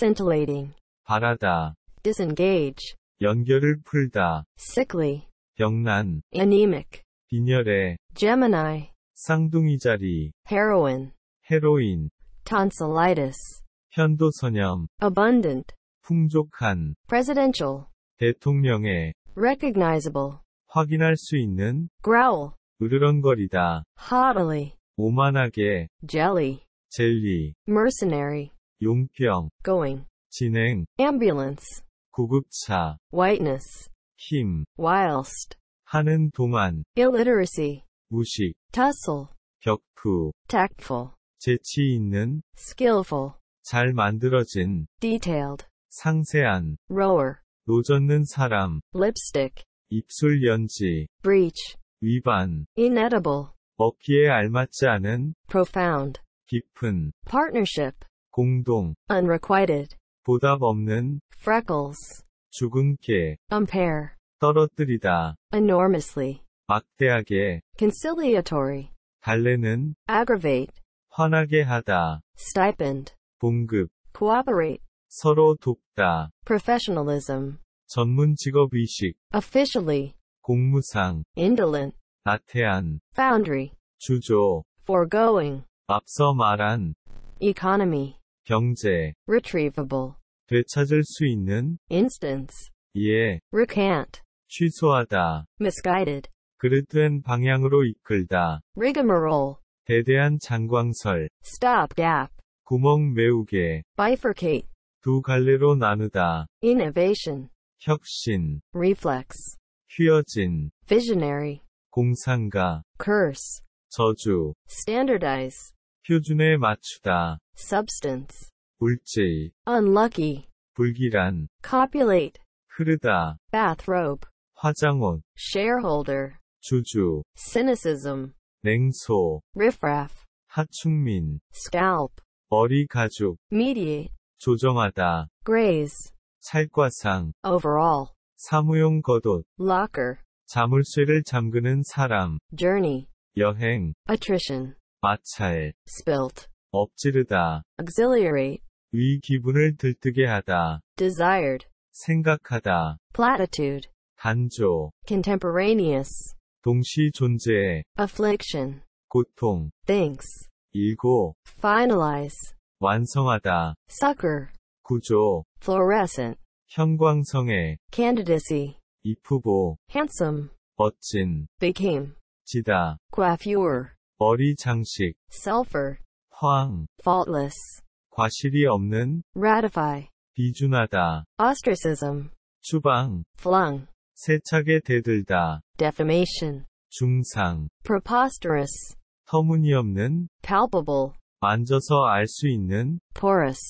scintillating, 바라다, disengage, 연결을 풀다, sickly, 병난, anemic, 빈혈의, Gemini, 쌍둥이 자리, heroin, 헤로인, tonsillitis, 현도선염, abundant, 풍족한, presidential, 대통령의, recognizable, 확인할 수 있는, growl, 으르렁거리다, haughtily, 오만하게, jelly, 젤리, mercenary, 용평 going 진행 ambulance 구급차 whiteness 힘 whilst 하는 동안 illiteracy 무식 tussle 격투 tactful 재치 있는 skillful 잘 만들어진 detailed 상세한 rower 노젓는 사람 lipstick 입술 연지 breach 위반 inedible 먹기에 알맞지 않은 profound 깊은 partnership 공동 unrequited 보답 없는 freckles 죽은 개 impair 떨어뜨리다 enormously 막대하게 conciliatory 달래는 aggravate 화나게 하다 stipend 봉급 cooperate 서로 돕다 professionalism 전문 직업 의식 officially 공무상 indolent 나태한 foundry 주조 foregoing 앞서 말한 economy 경제 retrievable 되찾을 수 있는 instance 예 recant 취소하다 misguided 그릇된 방향으로 이끌다 rigmarole 대대한 장광설 stopgap 구멍 메우게 bifurcate 두 갈래로 나누다 innovation 혁신 reflex 휘어진 visionary 공상가 curse 저주 standardize 표준에 맞추다 substance, 울제의, unlucky, 불길한, copulate, 흐르다, bathrobe, 화장옷, shareholder, 주주, cynicism, 냉소, riffraff, 하충민, scalp, 머리 가죽, mediate, 조정하다, graze, 찰과상, overall, 사무용 겉옷, locker, 자물쇠를 잠그는 사람, journey, 여행, attrition, 마찰, spilt, 엎지르다. auxiliary, 의 기분을 들뜨게 하다. desired, 생각하다. platitude, 단조. contemporaneous, 동시 존재의 affliction, 고통. thinks, 일고. finalize, 완성하다. sucker, 구조. fluorescent, 형광성의 candidacy, 이쁘고. handsome, 멋진. became, 지다. coiffure, 머리 장식. sulfur, 허황 faultless 과실이 없는 ratify 비준하다 ostracism 추방 flung 세차게 대들다 defamation 중상 preposterous 터무니없는 palpable 만져서 알 수 있는 porous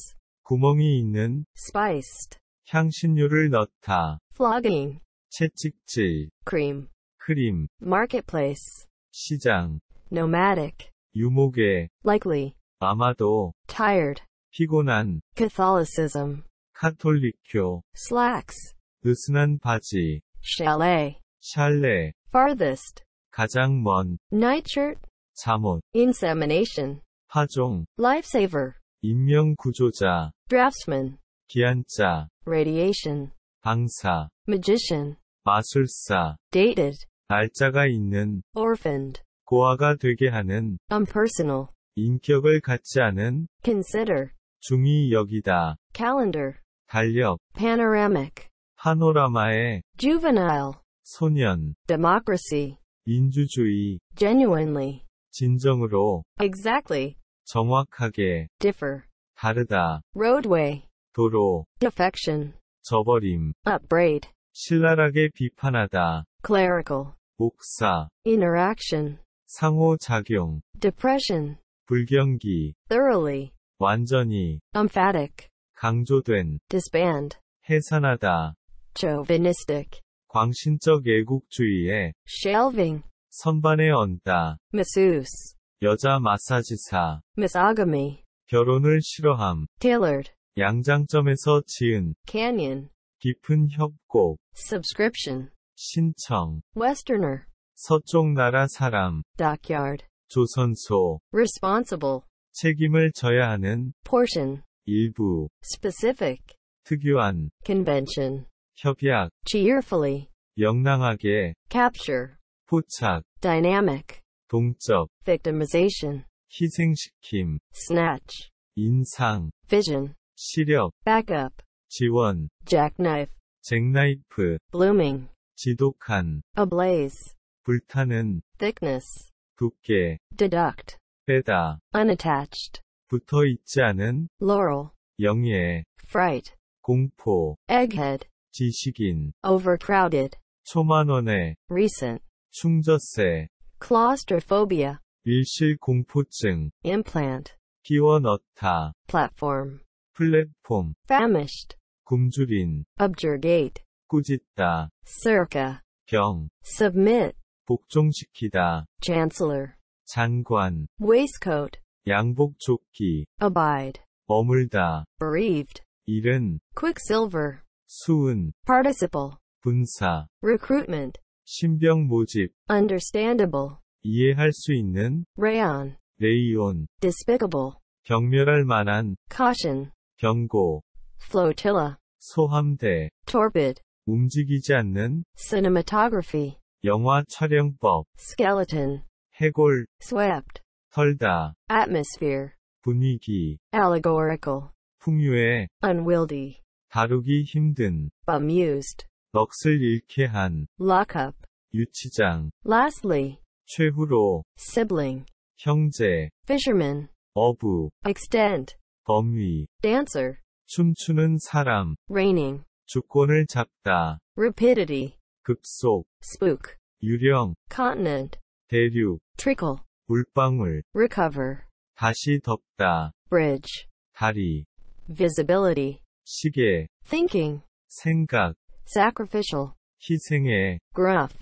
구멍이 있는 spiced 향신료를 넣다 flogging 채찍질 cream 크림 marketplace 시장 nomadic 유목의 likely 아마도 tired 피곤한 Catholicism 카톨릭교 slacks 느슨한 바지 chalet 샬레 farthest 가장 먼 nightshirt 잠옷 insemination 파종 lifesaver 인명구조자 draftsman 기한자 radiation 방사 magician 마술사 dated 날짜가 있는 orphaned 고아가 되게 하는 unpersonal 인격을 갖지 않은 consider 중이 여기다 calendar 달력 panoramic 파노라마의 juvenile 소년 democracy 인주주의 genuinely 진정으로 exactly 정확하게 differ 다르다 roadway 도로 defection 저버림 upbraid 신랄하게 비판하다 clerical 목사 interaction 상호작용 depression 불경기 thoroughly 완전히 emphatic 강조된 disband 해산하다 chauvinistic 광신적 애국주의에 shelving 선반에 얹다 masseuse 여자 마사지사 misogamy 결혼을 싫어함 tailored 양장점에서 지은 canyon 깊은 협곡 subscription 신청 westerner 서쪽 나라 사람 dockyard 조선소 responsible 책임을 져야 하는 portion 일부 specific 특유한 convention 협약 cheerfully 영랑하게 capture 포착 dynamic 동적 victimization 희생시킴 snatch 인상 vision 시력 backup 지원 jackknife 잭나이프 blooming 지독한 ablaze 불타는 thickness 두께 deduct 빼다 unattached 붙어 있지 않은 laurel 영예 fright 공포 egghead 지식인 overcrowded 초만원의 recent 충저세 claustrophobia 밀실 공포증 implant 끼워 넣다 platform 플랫폼 famished 굶주린 objurgate 꾸짖다 circa 병 submit 복종시키다. Chancellor. 장관. Waistcoat. 양복 조끼. Abide. 머물다. Bereaved. 잃은. Quicksilver. 수은. Participle. 분사. Recruitment. 신병 모집. Understandable. 이해할 수 있는. Rayon. 레이온. Despicable. 경멸할 만한. Caution. 경고. Flotilla. 소함대. Torpid. 움직이지 않는 cinematography 영화 촬영법 skeleton 해골 swept 털다 atmosphere 분위기 allegorical 풍요에 unwieldy 다루기 힘든 bemused 넋을 잃게 한 lockup 유치장 lastly 최후로 sibling 형제 fisherman 어부 extent 범위 dancer 춤추는 사람 reigning 주권을 잡다 rapidity 급속, spook, 유령, continent, 대륙, trickle, 물방울, recover, 다시 덮다, bridge, 다리, visibility, 시계, thinking, 생각, sacrificial, 희생의, gruff,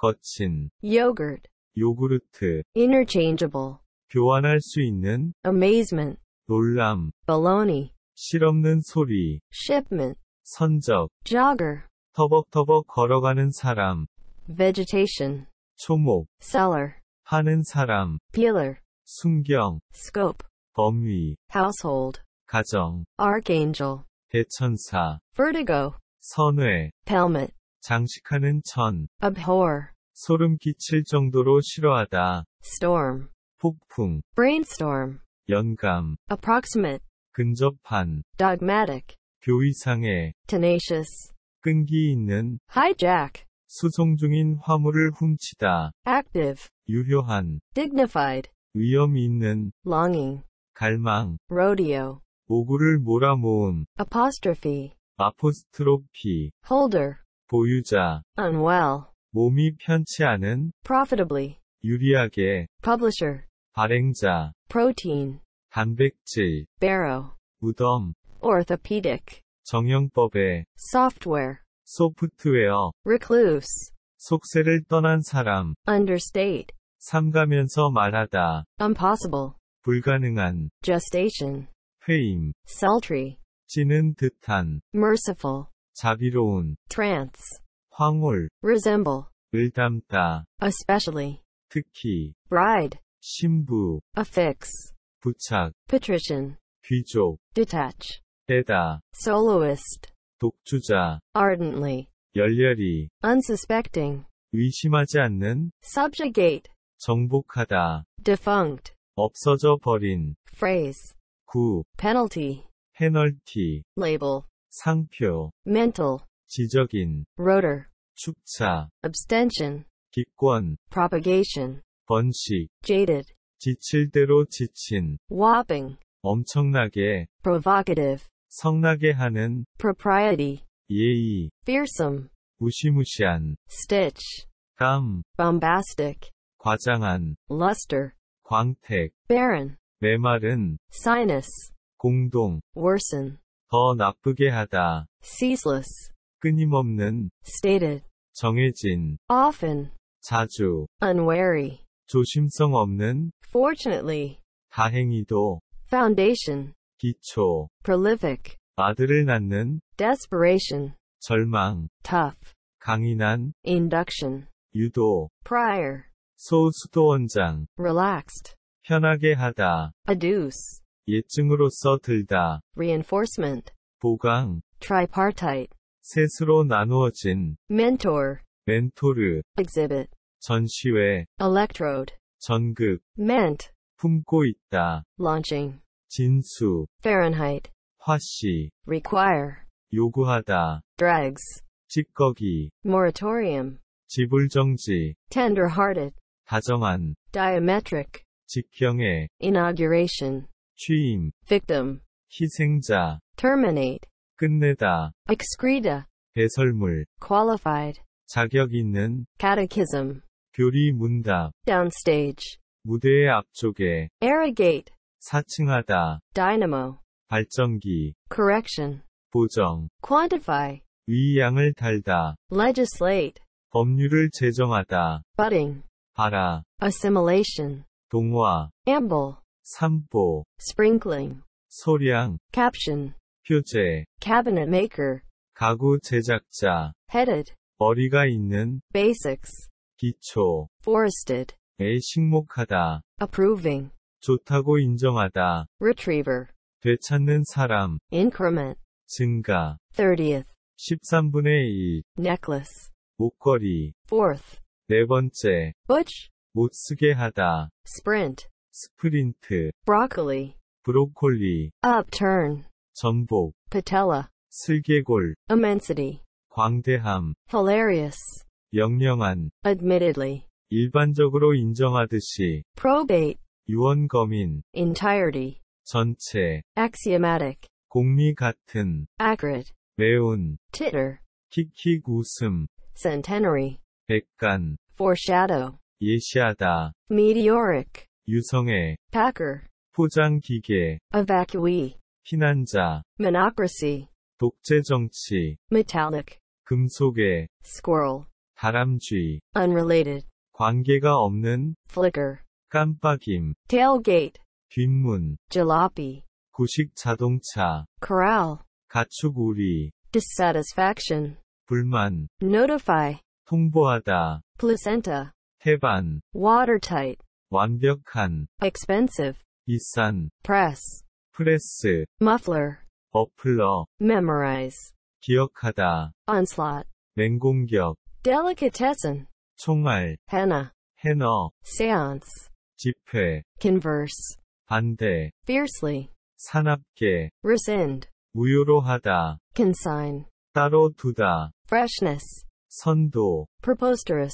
거친, yogurt, 요구르트, interchangeable, 교환할 수 있는, amazement, 놀람, baloney, 실없는 소리, shipment, 선적, jogger, 터벅터벅 걸어가는 사람. vegetation. 초목. cellar. 파는 사람. peeler. 순경. scope. 범위. household. 가정. archangel. 대천사. vertigo. 선외. pelmet. 장식하는 천. abhor. 소름 끼칠 정도로 싫어하다. storm. 폭풍. brainstorm. 연감. approximate. 근접한. dogmatic. 교의상의. tenacious. 끈기 있는 hijack 수송 중인 화물을 훔치다 active 유효한 dignified 위험 있는 longing 갈망 rodeo 모구를 몰아모은 apostrophe 아포스트로피 holder 보유자 unwell 몸이 편치 않은 profitably 유리하게 publisher 발행자 protein 단백질 barrow 무덤 orthopedic 정형법에 software 소프트웨어 recluse 속세를 떠난 사람 understate 삼가면서 말하다 impossible 불가능한 gestation 회임 sultry 지는 듯한 merciful 자비로운 trance 황홀 resemble 을 닮다 especially 특히 bride 신부 affix 부착 patrician 귀족 detach 해다. soloist, 독주자. ardently, 열렬히. unsuspecting, 의심하지 않는. subjugate, 정복하다. defunct, 없어져 버린. phrase, 구. penalty, 페널티. label, 상표. mental, 지적인. rotor, 축차. abstention, 기권. propagation, 번식. jaded, 지칠 대로 지친. whopping, 엄청나게. provocative, 성나게 하는 propriety 예의 fearsome 무시무시한 stitch 감 bombastic 과장한 luster 광택 barren 메마른 sinus 공동 worsen 더 나쁘게 하다 ceaseless 끊임없는 stated 정해진 often 자주 unwary 조심성 없는 fortunately 다행히도 foundation 기초 prolific 아들을 낳는 desperation 절망 tough 강인한 induction 유도 prior 소수도원장 relaxed 편하게 하다 adduce 예증으로서 들다 reinforcement 보강 tripartite 셋으로 나누어진 mentor 멘토르 exhibit 전시회 electrode 전극 meant 품고 있다 launching 진수 Fahrenheit 화씨 require 요구하다 drags 찌꺼기 moratorium 지불정지 tender-hearted 다정한 diametric 직경의 inauguration 취임 victim 희생자 terminate 끝내다 excreta 배설물 qualified 자격 있는 catechism 교리 문답 downstage 무대의 앞쪽에 arrogate 사칭하다. dynamo. 발전기. correction. 보정. quantify. 위양을 달다. legislate. 법률을 제정하다. budding. 발아. assimilation. 동화. amble. 삼보. sprinkling. 소량. caption. 표제. cabinet maker. 가구 제작자. headed. 머리가 있는. basics. 기초. forested. 에 식목하다. approving. 좋다고 인정하다. retriever 되찾는 사람 increment 증가 30th 13분의 2 necklace 목걸이 fourth 네 번째 butch 못쓰게 하다 sprint 스프린트 broccoli 브로콜리 upturn 전복 patella 슬개골 immensity 광대함 hilarious 영령한 admittedly 일반적으로 인정하듯이 probate 유언검인 entirety 전체 axiomatic 공리 같은 acrid 매운 titter 킥킥 웃음 centenary 백간 foreshadow 예시하다 meteoric 유성의 packer 포장기계 evacuee 피난자 monocracy 독재정치 metallic 금속의 squirrel 다람쥐 unrelated 관계가 없는 flicker 깜빡임, tailgate, 뒷문, jalopy, 구식 자동차, corral, 가축우리, dissatisfaction, 불만, notify, 통보하다, placenta, 태반, watertight, 완벽한, expensive, 비싼, press, 프레스, muffler, 머플러, memorize, 기억하다, onslaught, 맹공격, delicatessen, 총알, henna, 해너, seance, 집회, converse, 반대, fiercely, 사납게, rescind, 무효로하다, consign, 따로 두다, freshness, 선도, preposterous,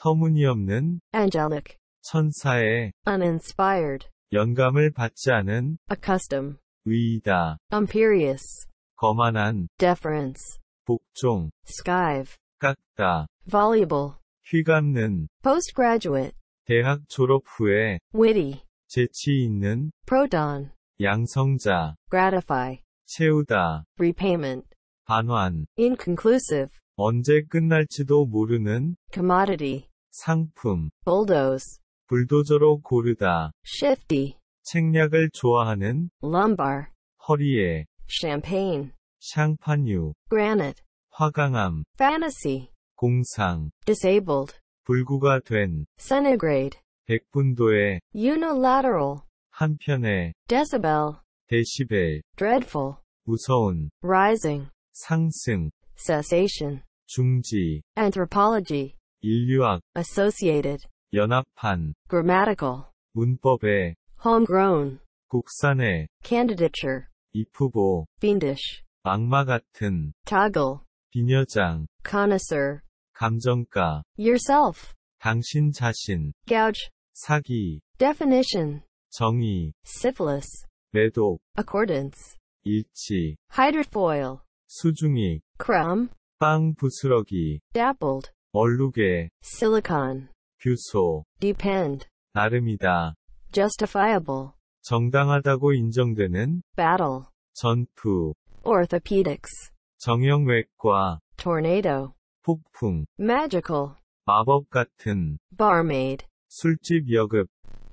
터무니없는, angelic, 천사의, uninspired, 영감을 받지 않은, accustom, 위이다, imperious, 거만한, deference, 복종, skive, 깎다, voluble, 휘감는, postgraduate, 대학 졸업 후에 witty 재치 있는 prodon 양성자 gratify 채우다 repayment 반환 inconclusive 언제 끝날지도 모르는 commodity 상품 bulldoze 불도저로 고르다 shifty 책략을 좋아하는 lumbar 허리에 champagne 샹파뉴 granite 화강암 fantasy 공상 disabled 불구가 된 centigrade 백분도의 unilateral 한편에 decibel 데시벨 dreadful 무서운 rising 상승 cessation 중지 anthropology 인류학 associated 연합한 grammatical 문법의 homegrown 국산의 candidature 이프보 fiendish 악마 같은 toggle 비녀장 connoisseur 감정가 yourself 당신 자신 gouge 사기 definition 정의 syphilis 매독 accordance 일치 hydrofoil 수중이 crumb 빵 부스러기 dappled 얼룩에 silicon 규소 depend 나름이다 justifiable 정당하다고 인정되는 battle 전투 orthopedics 정형외과 tornado 폭풍 magical 마법 같은 barmaid 술집 여급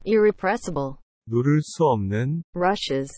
irrepressible 누를 수 없는 rushes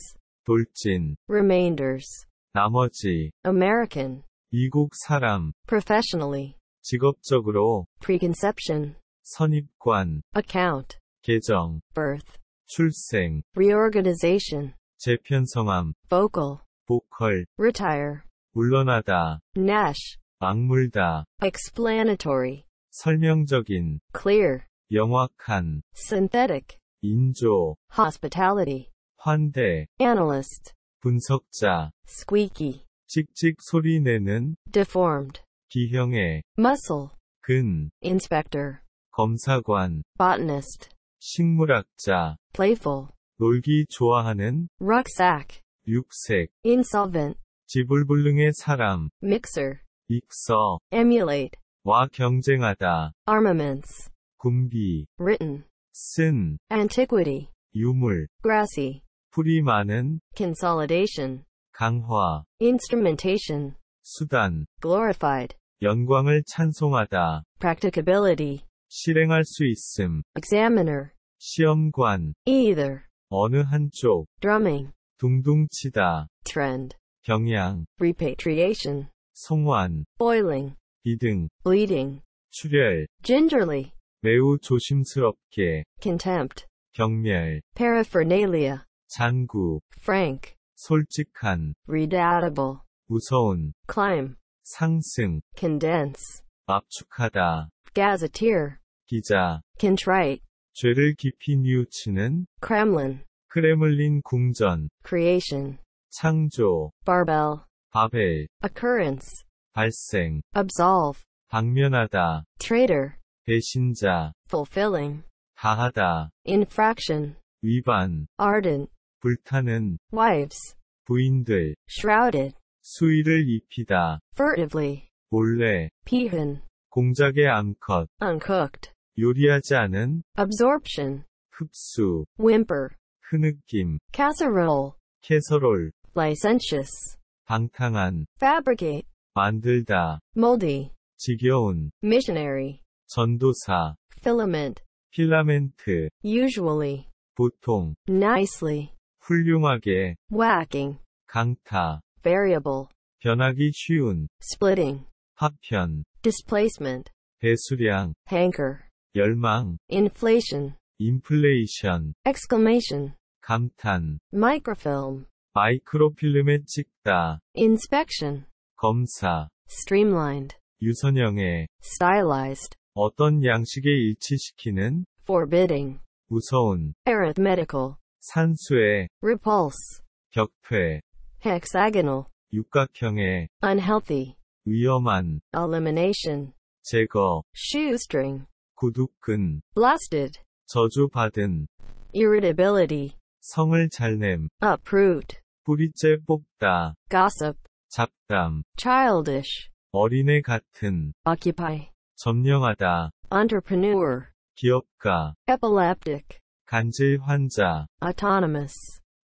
돌진 remainders 나머지 American 미국 사람 professionally 직업적으로 preconception 선입관 account 계정 birth 출생 reorganization 재편성함 vocal 보컬 retire 물러나다 gnash 악물다. explanatory, 설명적인, clear, 명확한, synthetic, 인조, hospitality, 환대, analyst, 분석자, squeaky, 찍찍 소리 내는, deformed, 기형의, muscle, 근, inspector, 검사관, botanist, 식물학자, playful, 놀기 좋아하는, rucksack, 육색, insolvent, 지불불능의 사람, mixer, 익서 emulate 와 경쟁하다 armaments 군비 written 쓴 antiquity 유물 grassy 풀이 많은 consolidation 강화 instrumentation 수단 glorified 영광을 찬송하다 practicability 실행할 수 있음 examiner 시험관 either 어느 한쪽 drumming 둥둥치다 trend 경향 repatriation 송환, boiling, 비등, bleeding, 출혈, gingerly, 매우 조심스럽게, contempt, 경멸, paraphernalia, 장구, frank, 솔직한, redoubtable, 무서운, climb, 상승, condense, 압축하다, gazetteer, 기자, contrite, 죄를 깊이 뉘우치는, kremlin, 크레물린 궁전, creation, 창조, barbell, 파벨, occurrence, 발생, absolve, 방면하다, traitor, 배신자, fulfilling, 다하다, infraction, 위반, ardent, 불타는, wives, 부인들, shrouded, 수의를 입히다, furtively, 몰래, peehan, 공작의 암컷, uncooked, 요리하지 않은, absorption, 흡수, whimper, 흐느낌, casserole, 캐서롤, licentious, 방탕한 fabricate 만들다 moldy 지겨운 missionary 전도사 filament 필라멘트 usually 보통 nicely 훌륭하게 whacking 강타 variable 변하기 쉬운 splitting 파편 displacement 배수량 hanker 열망 inflation 인플레이션 exclamation 감탄 microfilm 마이크로필름에 찍다. inspection. 검사. streamlined. 유선형의 stylized. 어떤 양식에 일치시키는 forbidding. 무서운 arithmetical. 산수의 repulse. 격퇴 hexagonal. 육각형의 unhealthy. 위험한 elimination. 제거 shoestring. 구두끈 blasted. 저주받은 irritability. 성을 잘냄 uproot. 뿌리째 뽑다. gossip, 잡담, childish, 어린애 같은, occupy, 점령하다, entrepreneur, 기업가, epileptic, 간질 환자, autonomous,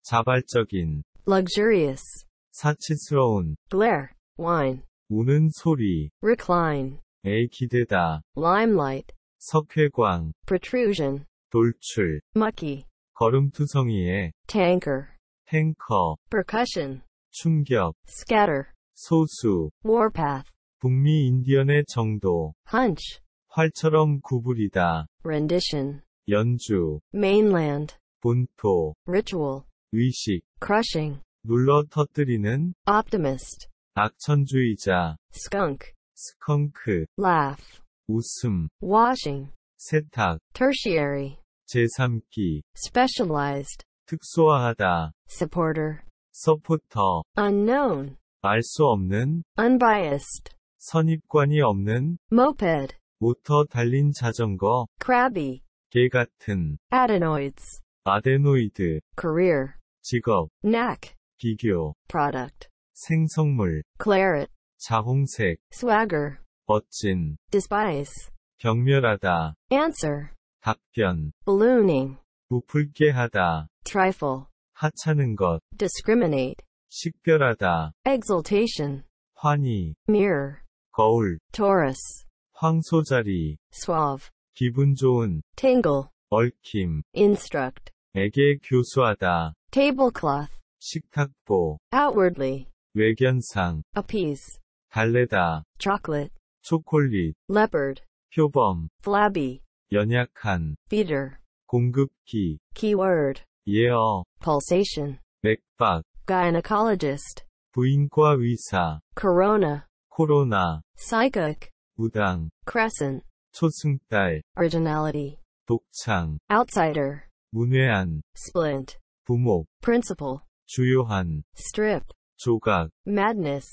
자발적인, luxurious, 사치스러운, glare, wine, 우는 소리, recline, 에 기대다, limelight, 석회광, protrusion, 돌출, mucky, 걸음투성이에, tanker, 탱커 percussion 충격 scatter 소수 warpath 북미 인디언의 정도 hunch 활처럼 구부리다 rendition 연주 mainland 본토 ritual 의식 crushing 눌러 터뜨리는 optimist 악천주의자 skunk 스컹크 laugh 웃음 washing 세탁 tertiary 제삼기 specialized 특수화하다. supporter, 서포터. unknown, 알 수 없는. unbiased, 선입관이 없는. moped, 모터 달린 자전거. crabby, 개 같은. adenoids, 아데노이드. career, 직업. knack, 비교. product, 생성물. claret, 자홍색. swagger, 멋진. despise, 경멸하다. answer, 답변. ballooning, 부풀게 하다. trifle, 하찮은 것, discriminate, 식별하다, exaltation, 환희, mirror, 거울, Taurus, 황소자리, suave, 기분 좋은, tangle, 얽힘, instruct, 에게 교수하다, tablecloth, 식탁보, outwardly, 외견상, appease, 달래다, chocolate, 초콜릿, leopard, 표범, flabby, 연약한, feeder, 공급기, keyword, 예어, pulsation, 맥박, gynecologist, 부인과 의사, corona, 코로나, psychic, 무당, crescent, 초승달, originality, 독창, outsider, 문외한, splint, 부목, principal, 주요한, strip, 조각, madness,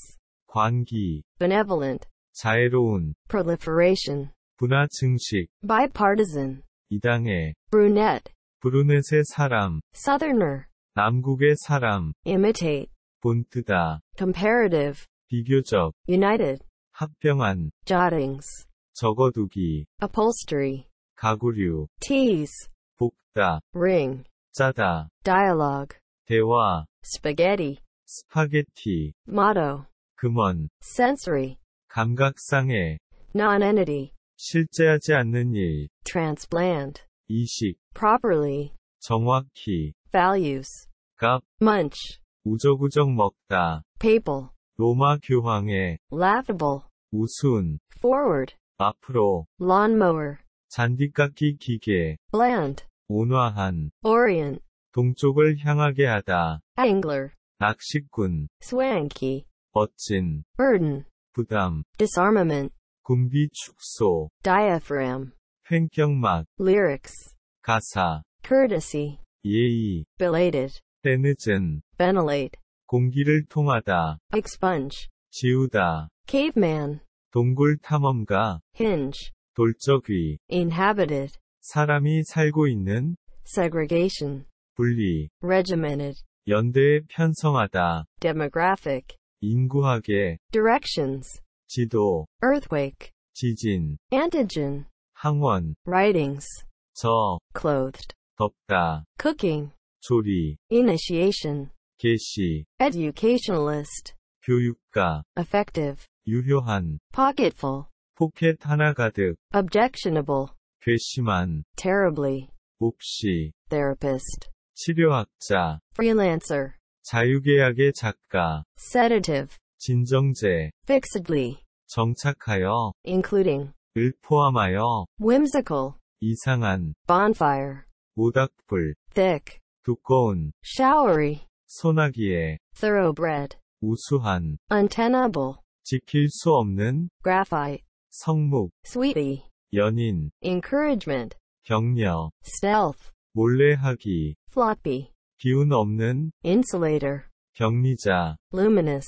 관기, benevolent, 자애로운, proliferation, 분화 증식, bipartisan, 이당의, brunette, 브루넷의 사람, southerner, 남국의 사람, imitate, 본뜨다, comparative, 비교적, united, 합병한, jottings, 적어두기, upholstery, 가구류, tease, 볶다, ring, 짜다, dialogue, 대화, spaghetti, 스파게티, motto, 금원, sensory, 감각상해, nonentity, 실제하지 않는 일, transplant, 이식 properly 정확히 values 값 munch 우적우적 먹다 papal 로마 교황의 laughable 우순 forward 앞으로 lawnmower 잔디깎기 기계 bland 온화한 orient 동쪽을 향하게 하다 angler 낚시꾼 swanky 멋진 burden 부담 disarmament 군비 축소 diaphragm 횡격막 lyrics 가사 courtesy 예의 belated 때늦은 ventilate 공기를 통하다 expunge 지우다 caveman 동굴 탐험가 hinge 돌적 위 inhabited 사람이 살고 있는 segregation 분리 regimented 연대에 편성하다 demographic 인구학의 directions 지도 earthquake 지진 antigen 항원, writings, 저, clothed, 덮다, cooking, 조리, initiation, 개시, educationalist, 교육가, effective, 유효한, pocketful, 포켓 하나 가득, objectionable, 괘씸한, terribly, 몹시, therapist, 치료학자, freelancer, 자유계약의 작가, sedative, 진정제, fixedly, 정착하여, including, 을 포함하여 whimsical 이상한 bonfire 모닥불 thick 두꺼운 showery 소나기에 thoroughbred 우수한 untenable 지킬 수 없는 graphite 성목 sweetie 연인 encouragement 격려 stealth 몰래하기 floppy 기운 없는 insulator 격리자 luminous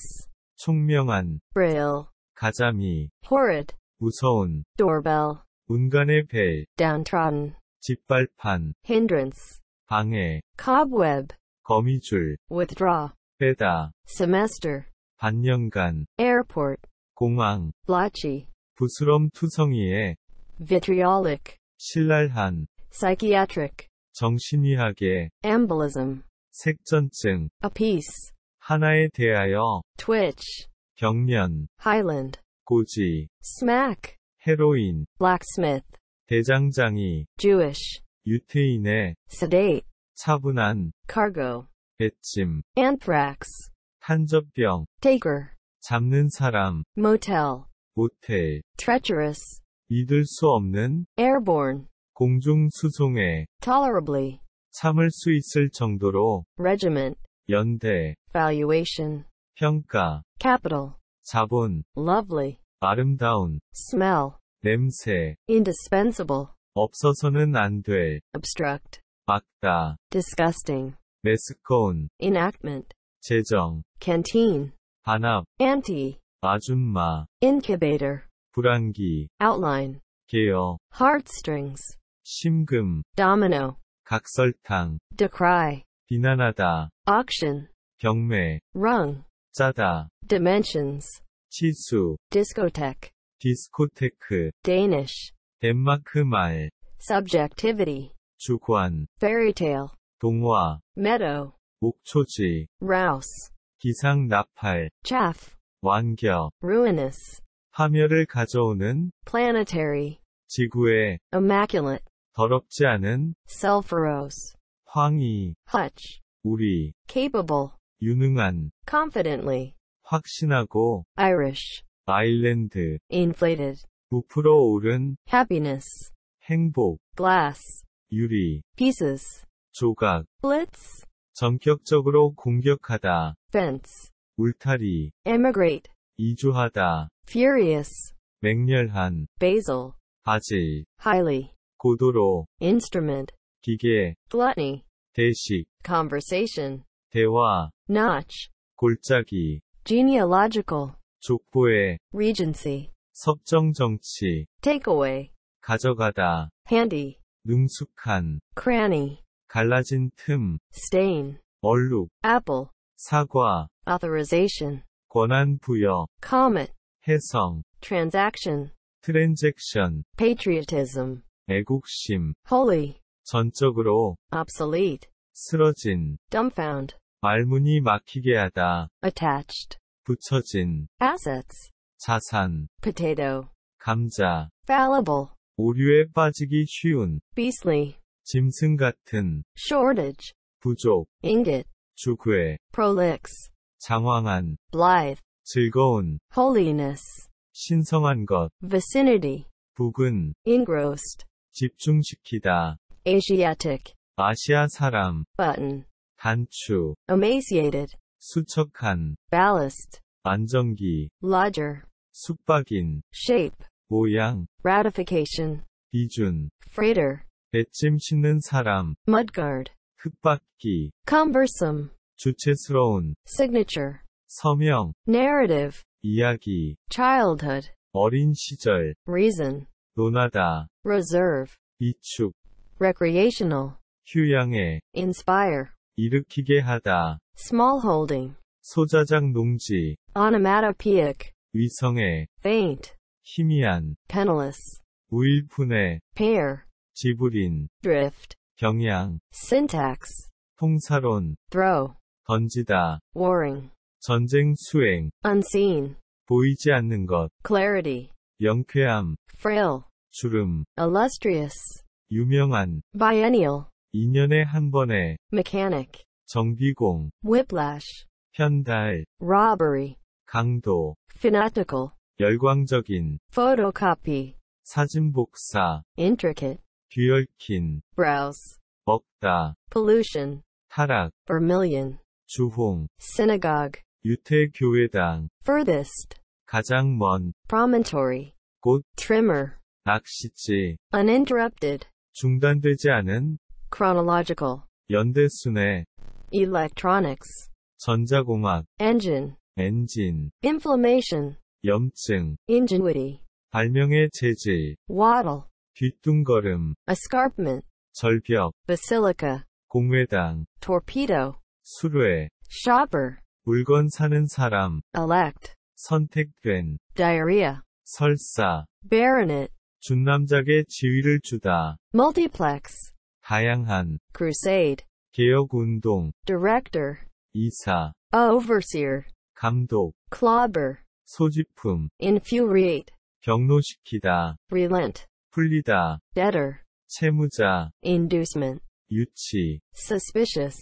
총명한 braille 가자미 horrid 무서운 doorbell 운간의 벨 downtrodden 짓발판 hindrance 방해 cobweb 거미줄 withdraw 빼다 semester 반년간 airport 공항 blotchy 부스럼투성이에 vitriolic 신랄한 psychiatric 정신의학의 embolism 색전증 apiece 하나에 대하여 twitch 경련 highland 고지, smack, 헤로인, blacksmith, 대장장이, Jewish, 유태인의, sedate, 차분한, cargo, 배침, anthrax, 탄저병, taker, 잡는 사람, motel, 모텔, treacherous, 믿을 수 없는, airborne, 공중 수송에, tolerably, 참을 수 있을 정도로, regiment, 연대, valuation, 평가, capital, 자본, lovely, 아름다운 smell 냄새 indispensable 없어서는 안될 obstruct 막다 disgusting 매스꺼운 enactment 재정 canteen 반합 anti 아줌마 incubator 불안기 outline 개어 heartstrings 심금 domino 각설탕 decry 비난하다 auction 경매 rung 짜다 dimensions 치수 discotheque 디스코테크 Danish 덴마크 말 subjectivity 주관 Fairy tale. 동화 meadow 목초지 rouse 기상 나팔 chaff 완결 ruinous 파멸을 가져오는 planetary 지구의 immaculate 더럽지 않은 sulfurous 황이 hutch 우리 capable 유능한 confidently 확신하고 Irish 아일랜드 inflated 부풀어 오른 happiness 행복 glass 유리 pieces 조각 blitz 전격적으로 공격하다 fence 울타리 emigrate 이주하다 furious 맹렬한 basil 바질 highly 고도로 instrument 기계 gluttony 대식 conversation 대화 notch 골짜기 genealogical, 족보의 regency, 섭정 정치, takeaway, 가져가다, handy, 능숙한, cranny, 갈라진 틈, stain, 얼룩, apple, 사과, authorization, 권한 부여, comet, 해성, transaction, 트랜잭션, patriotism, 애국심, holy, 전적으로, obsolete, 쓰러진, dumbfound, 말문이 막히게 하다. attached, 붙여진, assets, 자산, potato, 감자, fallible, 오류에 빠지기 쉬운, beastly, 짐승 같은, shortage, 부족, ingot, 주괴, prolix, 장황한, blithe, 즐거운, holiness, 신성한 것, vicinity, 부근, engrossed, 집중시키다, asiatic, 아시아 사람, button, 단추, emaciated, 수척한, ballast, 안정기, lodger, 숙박인, shape, 모양, ratification, 비준, freighter, 배찜 싣는 사람, mudguard, 흙바퀴, cumbersome, 주체스러운, signature, 서명, narrative, 이야기, childhood, 어린 시절, reason, 논하다, reserve, 비축, recreational, 휴양에, inspire, 일으키게 하다. smallholding, 소자작 농지, onomatopoeic, 위성의, faint, 희미한, penniless, 우일푼의, pair, 지불인, drift, 경향, syntax, 통사론, throw, 던지다, warring, 전쟁 수행, unseen, 보이지 않는 것, clarity, 영쾌함, frail, 주름, illustrious, 유명한, biennial, 2년에 한 번에 mechanic 정비공 whiplash 현달 robbery 강도 fanatical 열광적인 photocopy 사진 복사 intricate 뒤얽힌 browse 먹다 pollution 타락 vermilion 주홍 synagogue 유태 교회당 furthest 가장 먼 promontory 꽃 trimmer 낚시지 uninterrupted 중단되지 않은 chronological, 연대순회, electronics, 전자공학, engine, 엔진, inflammation, 염증, ingenuity, 발명의 재질, waddle, 뒤뚱거름, escarpment, 절벽, basilica, 공회당, torpedo, 수뢰, shopper, 물건 사는 사람, elect, 선택된, diarrhea, 설사, baronet, 준남작의 지위를 주다, multiplex, 다양한 crusade 개혁운동 director 이사 overseer 감독 clobber 소지품 infuriate 경로시키다 relent 풀리다 debtor 채무자 inducement 유치 suspicious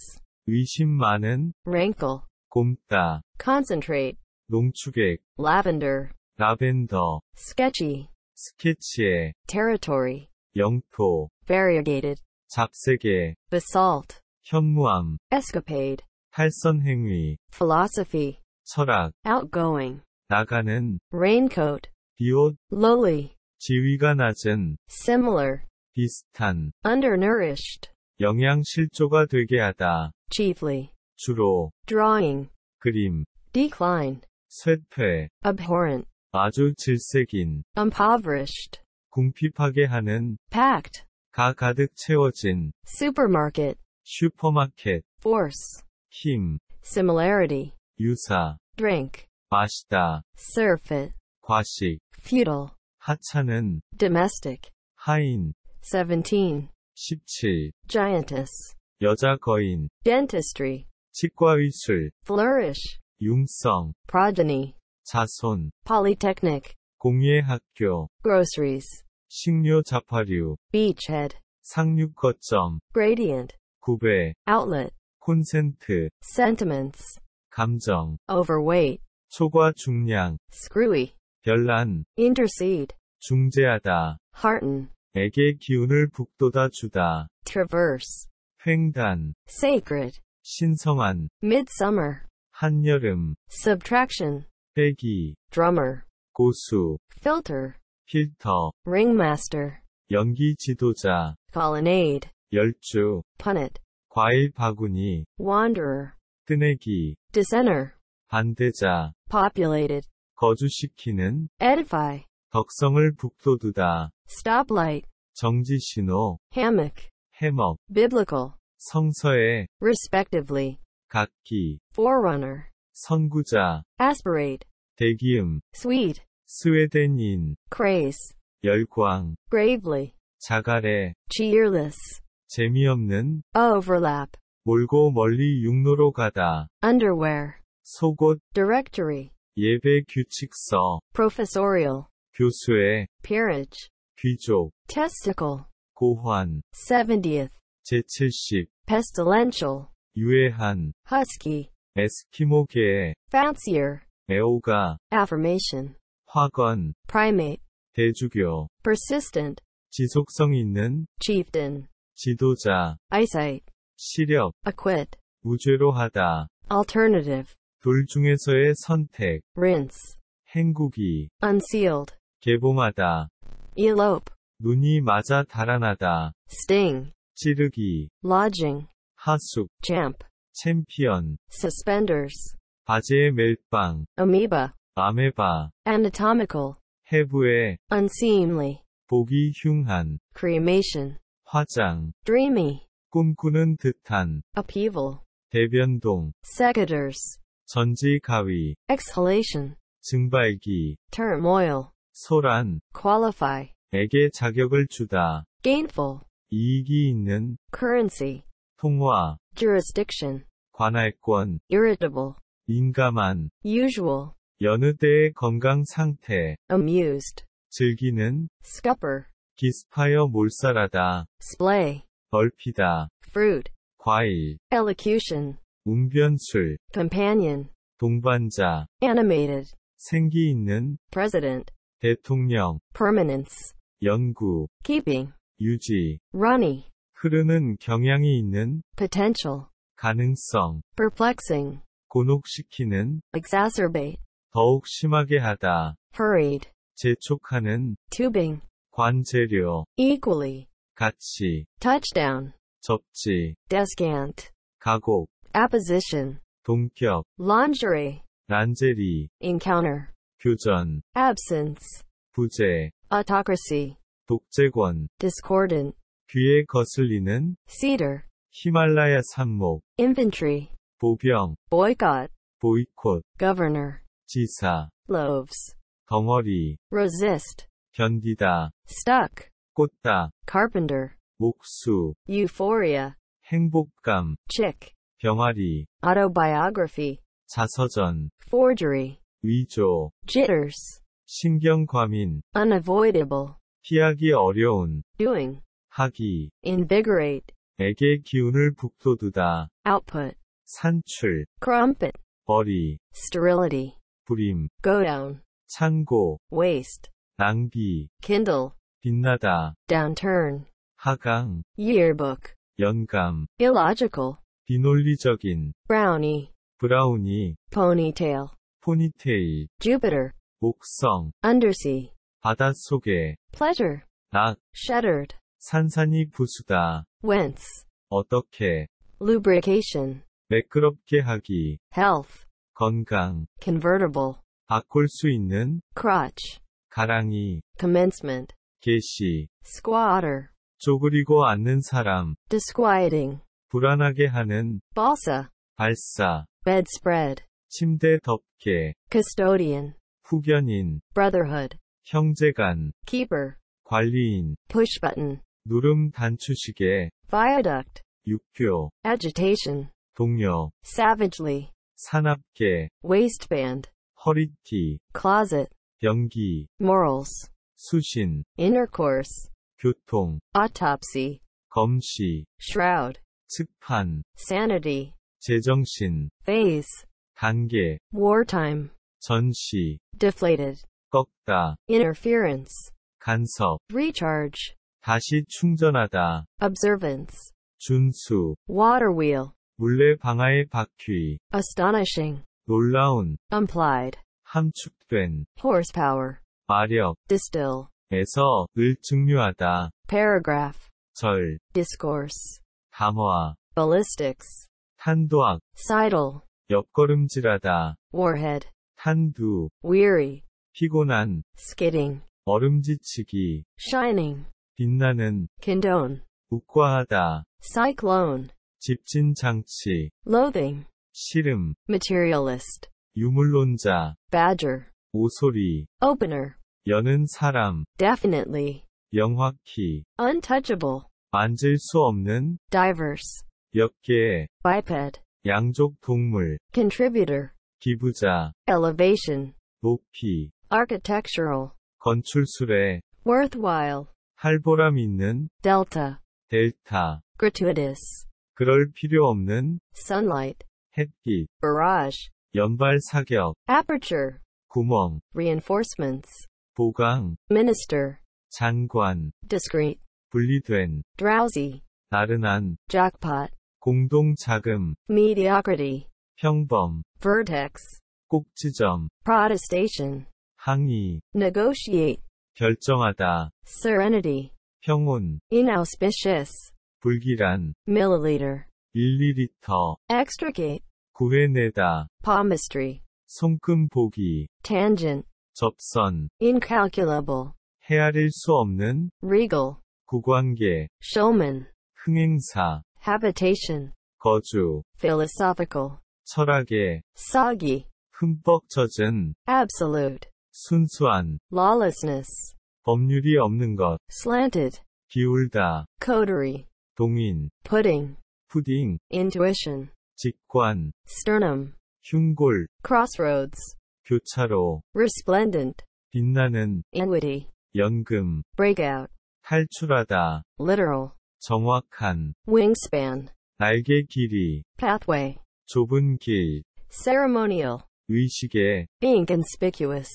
의심 많은 rankle 곰다 concentrate 농축액 lavender 라벤더 sketchy 스케치의 territory 영토 variegated 잡세계 basalt, 현무암, escapade, 탈선행위, philosophy, 철학, outgoing, 나가는, raincoat, 비옷, lowly, 지위가 낮은, similar, 비슷한, undernourished, 영양실조가 되게 하다, chiefly, 주로, drawing, 그림, decline, 쇠퇴, abhorrent, 아주 질색인, impoverished, 궁핍하게 하는, packed, 다 가득 채워진 supermarket 슈퍼마켓 force 힘 similarity 유사 drink 마시다 surfeit 과식 feudal 하찮은 domestic 하인 17 17 giantess 여자 거인 dentistry 치과의술 flourish 융성 progeny 자손 polytechnic 공예학교 groceries 식료 자파류 beachhead 상륙 거점 gradient 구배 outlet 콘센트 sentiments 감정 overweight 초과 중량 screwy 별난 intercede 중재하다 hearten 에게 기운을 북돋아 주다 traverse 횡단 sacred 신성한 midsummer 한여름 subtraction 빼기 drummer 고수 filter 필터, ringmaster, 연기 지도자, colonnade, 열주, punnet, 과일 바구니, wanderer, 뜨내기, dissenter, 반대자, populated, 거주시키는, edify, 덕성을 북돋우다, stoplight, 정지신호, hammock, 해먹, biblical, 성서에, respectively, 각기, forerunner, 선구자, aspirate, 대기음, sweet, 스웨덴인 craze 열광 bravely 자갈에 cheerless 재미없는 overlap 몰고 멀리 육로로 가다 underwear 속옷 directory 예배 규칙서 professorial 교수의 peerage 귀족 testicle 고환 70th 제70 pestilential 유해한 husky 에스키모계의 fancier 애호가 affirmation 화관, primate, 대주교, persistent, 지속성 있는, chieftain, 지도자, eyesight, 시력, acquit, 무죄로 하다, alternative, 돌 중에서의 선택, rinse, 행국이, unsealed, 개봉하다, elope, 눈이 맞아 달아나다, sting, 찌르기, lodging, 하숙, champ, 챔피언, suspenders, 바지의 멜빵, amoeba, 아메바 anatomical 해부에 unseemly 보기 흉한 cremation 화장 dreamy 꿈꾸는 듯한 upheaval 대변동 secators 전지 가위 exhalation 증발기 turmoil 소란 qualify 에게 자격을 주다 gainful 이익이 있는 currency 통화 jurisdiction 관할권 irritable 민감한 usual 여느 때의 건강 상태. amused. 즐기는. scupper. 기습하여 몰살하다. splay. 넓히다. fruit. 과일. elocution. 운변술. companion. 동반자. animated. 생기 있는. president. 대통령. permanence. 연구. keeping. 유지. runny. 흐르는 경향이 있는. potential. 가능성. perplexing. 곤혹시키는. exacerbate. 더욱 심하게 하다. hurried, 재촉하는, tubing, 관재료, equally, 같이, touchdown, 접지, descant, 가곡, apposition, 동격, lingerie, 란제리, encounter, 교전, absence, 부재, autocracy, 독재권, discordant, 귀에 거슬리는, cedar, 히말라야 산목, infantry, 보병, boycott, 보이콧, governor, 지사 loaves 덩어리 resist 견디다 stuck 꽂다 carpenter 목수 euphoria 행복감 chick 병아리 autobiography 자서전 forgery 위조 jitters 신경과민 unavoidable 피하기 어려운 doing 하기 invigorate 에게 기운을 북돋우다 output 산출 crumpet 머리 sterility 부림, go down, 창고, waste, 낭비, kindle, 빛나다, downturn, 하강, yearbook, 연감, illogical, 비논리적인, brownie, 브라우니, ponytail, 포니테일, Jupiter, 목성, undersea, 바닷속에, pleasure, 낙, shuttered, 산산이 부수다, whence, 어떻게, lubrication, 매끄럽게 하기, health, 건강 convertible 바꿀 수 있는 crutch 가랑이 commencement 개시 squatter 쪼그리고 앉는 사람 disquieting 불안하게 하는 balsa 발사 bedspread 침대 덮개 custodian 후견인 brotherhood 형제간 keeper 관리인 push button 누름 단추시계 viaduct 육교 agitation 동요 savagely 산업계, waistband, 허리띠, closet, 변기, morals, 수신, intercourse, 교통, autopsy, 검시, shroud, 측판, sanity, 제정신, phase, 단계, wartime, 전시, deflated, 꺾다, interference, 간섭, recharge, 다시 충전하다, observance, 준수, water wheel, 물레 방아의 바퀴 astonishing 놀라운 implied 함축된 horsepower 마력 distill 에서 을 증류하다 paragraph 절 discourse 담화 ballistics 탄도학 sidle 옆걸음질하다 warhead 탄두 weary 피곤한 skidding 얼음지치기 shining 빛나는 condone 우과하다 cyclone 집진 장치, loathing, 싫음, materialist, 유물론자, badger, 오소리, opener, 여는 사람, definitely, 영확히, untouchable, 만질 수 없는, diverse, 역계, biped, 양족 동물, contributor, 기부자, elevation, 높이, architectural, 건축술에, worthwhile, 할보람 있는, delta, delta gratuitous, 그럴 필요 없는 sunlight 햇빛 barrage 연발 사격 aperture 구멍 reinforcements 보강 minister 장관 discrete 분리된 drowsy 나른한 jackpot 공동 자금 mediocrity 평범 vertex 꼭지점 protestation 항의 negotiate 결정하다 serenity 평온 inauspicious 불길한 milliliter 1리터 extricate 구해내다 palmistry 손금 보기 tangent 접선 incalculable 헤아릴 수 없는 regal 구관계 showman 흥행사 habitation 거주 philosophical 철학의 soggy 흠뻑 젖은 absolute 순수한 lawlessness 법률이 없는 것 slanted 기울다 coterie 동인 pudding 푸딩 intuition 직관 sternum 흉골 crossroads 교차로 resplendent 빛나는 annuity 연금 breakout 탈출하다 literal 정확한 wingspan 날개 길이 pathway 좁은 길 ceremonial 의식의 being conspicuous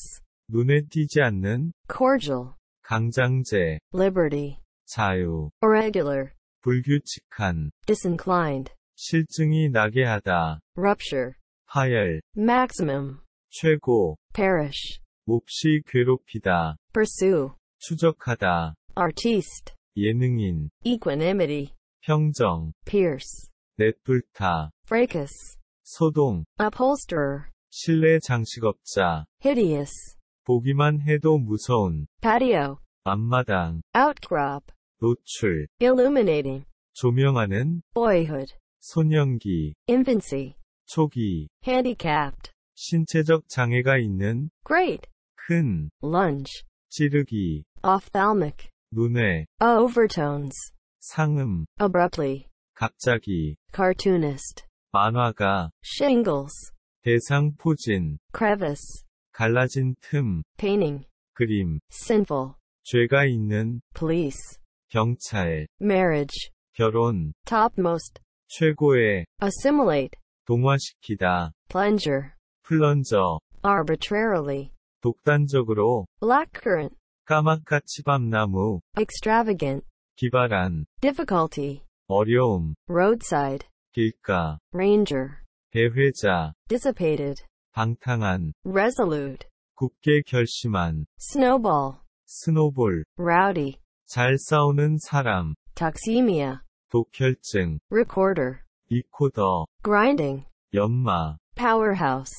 눈에 띄지 않는 cordial 강장제 liberty 자유 irregular 불규칙한 disinclined 실증이 나게 하다 rupture 파열 maximum 최고 perish 몹시 괴롭히다 pursue 추적하다 artiste 예능인 equanimity 평정 pierce 넷불타 fracas 소동 upholsterer 실내 장식업자 hideous 보기만 해도 무서운 patio 앞마당 outcrop 노출, illuminating, 조명하는, boyhood, 소년기, infancy, 초기, handicapped, 신체적 장애가 있는, great, 큰, lunge, 찌르기, ophthalmic, 눈에, overtones, 상음, abruptly, 갑자기, cartoonist, 만화가, shingles, 대상 포진, crevice, 갈라진 틈, painting, 그림, sinful, 죄가 있는, police, 경찰 marriage 결혼 topmost 최고의 assimilate 동화시키다 plunger 플런저 arbitrarily 독단적으로 blackcurrant 까마까치 밤나무 extravagant 기발한 difficulty 어려움 roadside 길가 ranger 배회자 dissipated 방탕한 resolute 굳게 결심한 snowball 스노볼 rowdy 잘 싸우는 사람. Toxemia. 독혈증. Recorder. 이코더. Grinding. 연마. Powerhouse.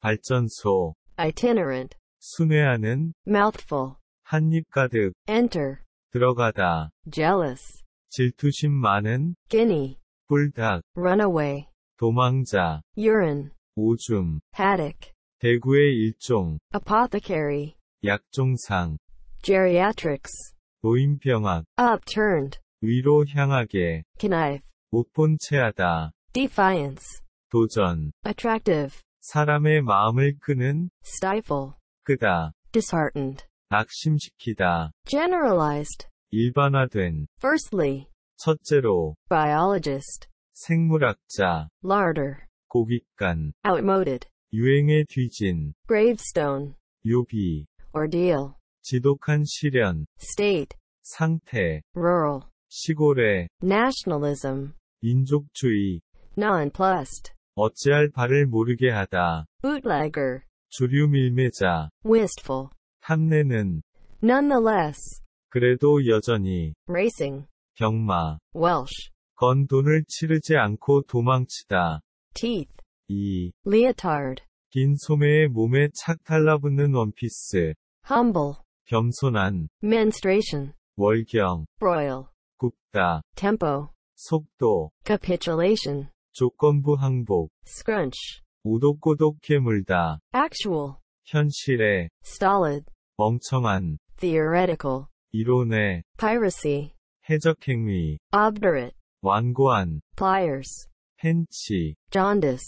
발전소. Itinerant. 순회하는. Mouthful. 한입 가득. Enter. 들어가다. Jealous. 질투심 많은. Guinea. 뿔닭. Runaway. 도망자. Urine. 오줌. Haddock. 대구의 일종. Apothecary. 약종상. Geriatrics. 노인병학 upturned 위로 향하게 knife 못본 채하다 defiance 도전 attractive 사람의 마음을 끄는 stifle 끄다 disheartened 낙심시키다 generalized 일반화된 firstly 첫째로 biologist 생물학자 larder 고깃간 outmoded 유행에 뒤진 gravestone 요비 ordeal 지독한 시련 state 상태 rural 시골의 nationalism 인종주의 nonplussed 어찌할 바를 모르게 하다 bootlegger 주류 밀매자 wistful 탐내는 nonetheless 그래도 여전히 racing 경마 Welsh 건 돈을 치르지 않고 도망치다 teeth 이 leotard 긴 소매에 몸에 착 달라붙는 원피스 humble 겸손한 menstruation 월경 broil 굽다 tempo 속도 capitulation 조건부 항복 scrunch 오독고독 해물다 actual 현실에 stolid 멍청한 theoretical 이론에 piracy 해적행위 obdurate 완고한 pliers 펜치 jaundice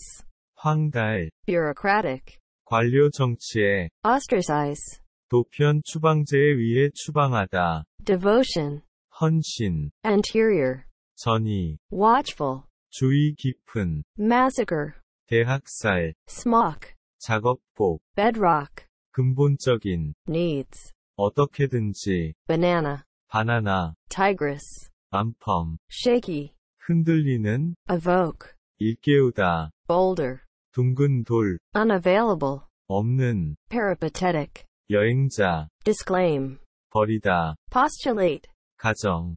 황달 bureaucratic 관료 정치에 ostracize 도편 추방제에 의해 추방하다. devotion, 헌신, anterior, 전이, watchful, 주의 깊은, massacre, 대학살, smock, 작업복, bedrock, 근본적인, needs, 어떻게든지, banana, 바나나, tigress, 안펌, shaky, 흔들리는, evoke, 일깨우다, boulder, 둥근 돌, unavailable, 없는, peripatetic, 여행자 disclaim 버리다 postulate 가정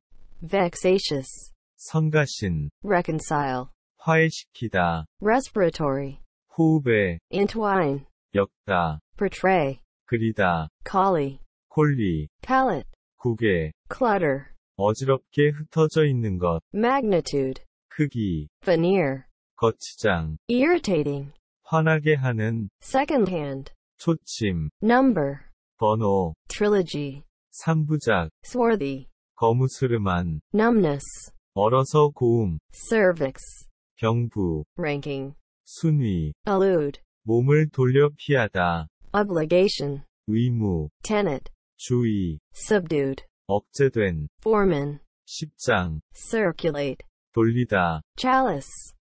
vexatious 성가신 reconcile 화해시키다 respiratory 호흡에 entwine 엮다 portray 그리다 collie 콜리 palette clutter 어지럽게 흩어져 있는 것 magnitude 크기 veneer 거치장 irritating 화나게 하는 second hand 초침 number 번호 trilogy 3부작 swarthy 거무스름한 numbness 얼어서 고음 cervix 경부 ranking 순위 allude 몸을 돌려 피하다 obligation 의무 tenet 주의 subdued 억제된 foreman 십장 circulate 돌리다 chalice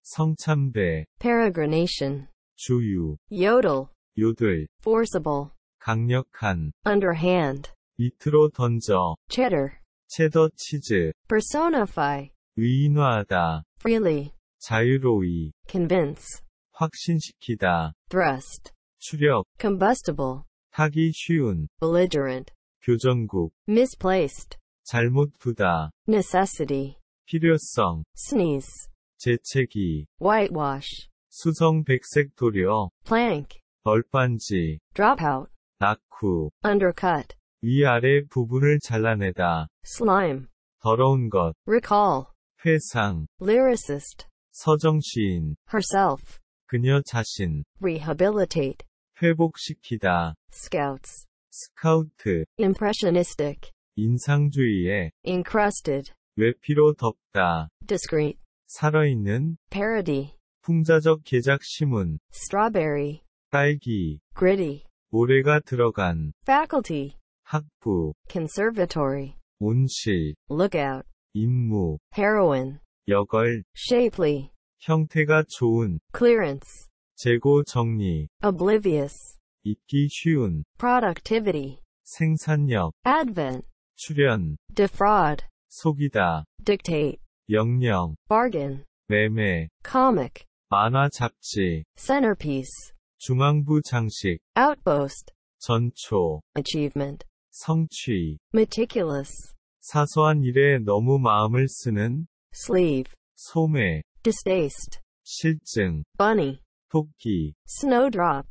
성참배 peregrination 주유 yodel 요들 forcible 강력한 underhand 밑으로 던져 cheddar 체더 치즈 personify 의인화하다 freely 자유로이 convince 확신시키다 thrust 추력 combustible 타기 쉬운 belligerent 교정국 misplaced 잘못 두다 necessity 필요성 sneeze 재채기 whitewash 수성 백색 도료 plank 얼빤지, dropout, 낙후, undercut, 위아래 부분을 잘라내다, slime, 더러운 것, recall, 회상, lyricist, 서정 시인, herself, 그녀 자신, rehabilitate, 회복시키다, scouts, 스카우트, impressionistic, 인상주의에, encrusted, 외피로 덮다, discreet, 살아있는, parody, 풍자적 개작 신문, strawberry, 딸기, gritty, 모래가 들어간, faculty, 학부, conservatory, 온실, lookout, 임무, heroin, 여걸, shapely, 형태가 좋은, clearance, 재고 정리, oblivious, 잊기 쉬운, productivity, 생산력, advent, 출현, defraud, 속이다, dictate, 영령, bargain, 매매, comic, 만화 잡지, centerpiece, 중앙부 장식 outburst 전초 achievement 성취 meticulous 사소한 일에 너무 마음을 쓰는 sleeve 소매 distaste 실증 bunny 토끼 snowdrop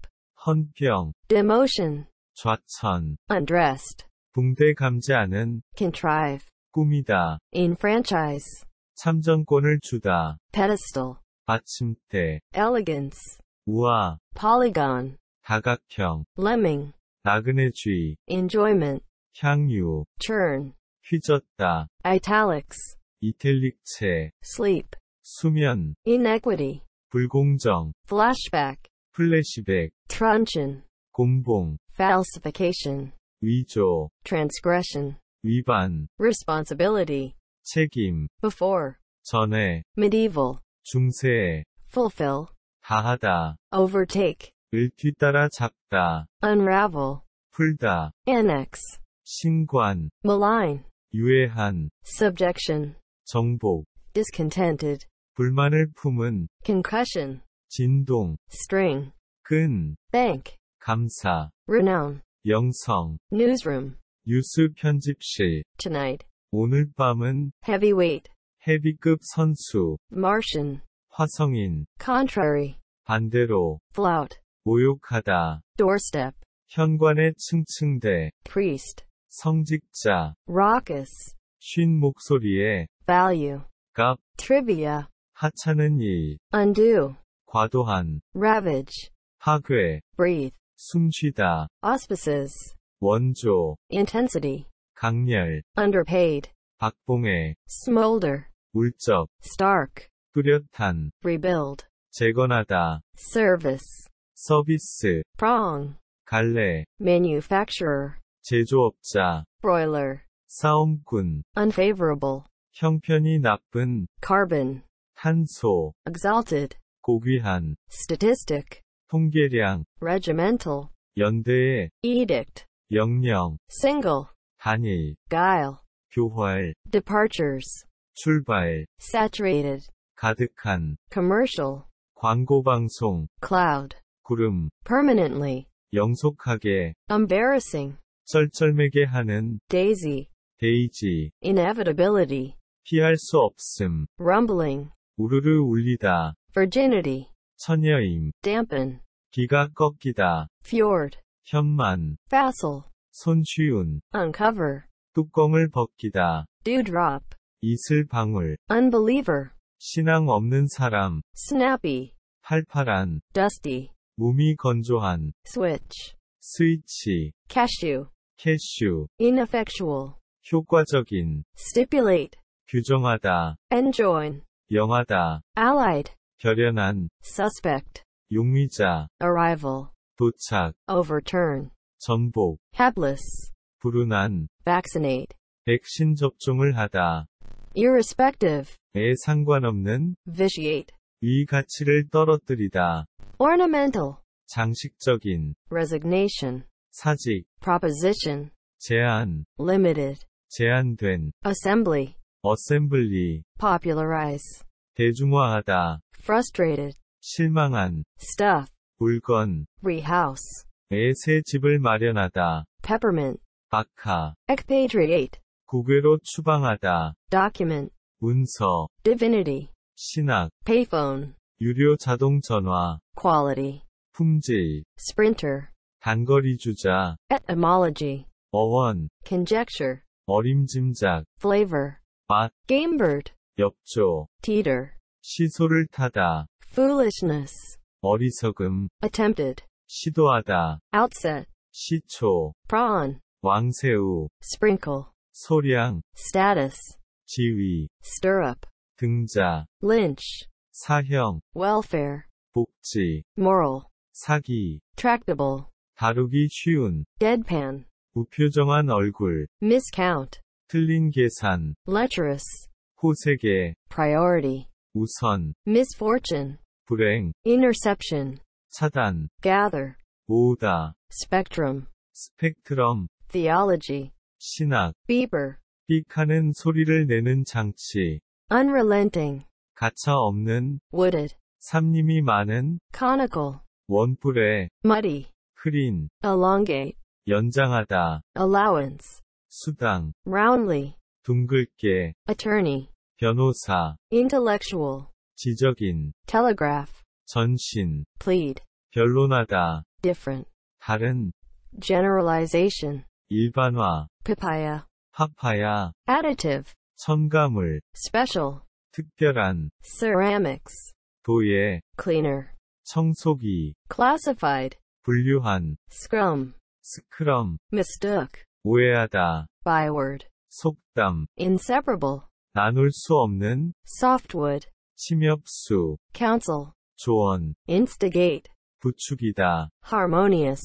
헌병 demotion 좌천 undressed 붕대 감지 않은 contrive 꿈이다 enfranchise 참정권을 주다 pedestal 받침대 elegance 우아 polygon 다각형 lemming 나그네주의 enjoyment 향유 turn 휘젓다 italics 이탈릭체 sleep 수면 inequity 불공정 flashback 플래시백 truncheon 곤봉 falsification 위조 transgression 위반 responsibility 책임 before 전에 medieval 중세에 fulfill 다하다. overtake. 을 뒤따라 잡다. unravel. 풀다. annex. 신관. malign. 유해한. subjection. 정복. discontented. 불만을 품은. concussion. 진동. string. 끈. bank. 감사. renown. 영성. newsroom. 뉴스 편집실. tonight. 오늘 밤은 heavyweight. 헤비급 선수. Martian. 화성인 contrary 반대로 flout 모욕하다 doorstep 현관의 층층대 priest 성직자 raucous 쉰 목소리에 value 값 trivia 하찮은 일 undo 과도한 ravage 파괴 breathe 숨쉬다 auspices 원조 intensity 강렬 underpaid 박봉해 smolder 울적 stark 뿌렷한 rebuild 재건하다 service 서비스 prong 갈래 manufacturer 제조업자 broiler 싸움꾼 unfavorable 형편이 나쁜 carbon 탄소 exalted 고귀한 statistic 통계량 regimental 연대의 edict 영령 single 단일 guile 교활 departures 출발 saturated 가득한 commercial 광고 방송 cloud 구름 permanently 영속하게 embarrassing 쩔쩔매게 하는 daisy 데이지 inevitability 피할 수 없음 rumbling 우르르 울리다 virginity 처녀임 dampen 기가 꺾이다 fjord 현만 facile 손쉬운 uncover 뚜껑을 벗기다 dewdrop 이슬방울 unbeliever 신앙 없는 사람, snappy, 팔팔한, dusty, 몸이 건조한, switch, 스위치, cashew, 캐슈, ineffectual, 효과적인, stipulate, 규정하다, enjoin, 영하다, allied, 결연한, suspect, 용의자, arrival, 도착, overturn, 전복, hapless, 불운한, vaccinate, 백신 접종을 하다, irrespective, 에 상관없는 vitiate 이 가치를 떨어뜨리다 ornamental 장식적인 resignation 사직 proposition 제한 limited 제한된 assembly assembly popularize 대중화하다 frustrated 실망한 stuff 물건 rehouse 에새 집을 마련하다 peppermint 박하 expatriate 국외로 추방하다 document 문서, divinity, 신학, payphone, 유료 자동 전화, quality, 품질, sprinter, 단거리 주자, etymology, 어원, conjecture, 어림짐작, flavor, 맛, gamebird, 엽조, teeter, 시소를 타다, foolishness, 어리석음, attempted, 시도하다, outset, 시초, prawn, 왕새우, sprinkle, 소량, status, 지위, stir r up, 등자, lynch, 사형, welfare, 복지, moral, 사기, tractable, 다루기 쉬운, deadpan, 무표정한 얼굴, miscount, 틀린 계산, lecherous, 호색계 priority, 우선, misfortune, 불행, interception, 차단, gather, 모으다, spectrum, 스펙트럼, theology, 신학, b e a v e r 삑하는 소리를 내는 장치. unrelenting, 가차 없는 wooded, 삼림이 많은 conical, 원뿔에 muddy, 흐린 elongate, 연장하다 allowance, 수당 roundly, 둥글게 attorney, 변호사 intellectual, 지적인 telegraph, 전신 plead, 변론하다 different, 다른 generalization, 일반화, papaya, 파파야, additive, 첨가물, special, 특별한, ceramics, 도예, cleaner, 청소기, classified, 분류한, scrum, 스크럼, mistook, 오해하다, byword, 속담, inseparable, 나눌 수 없는, softwood, 침엽수, counsel, 조언, instigate, 부추기다, harmonious,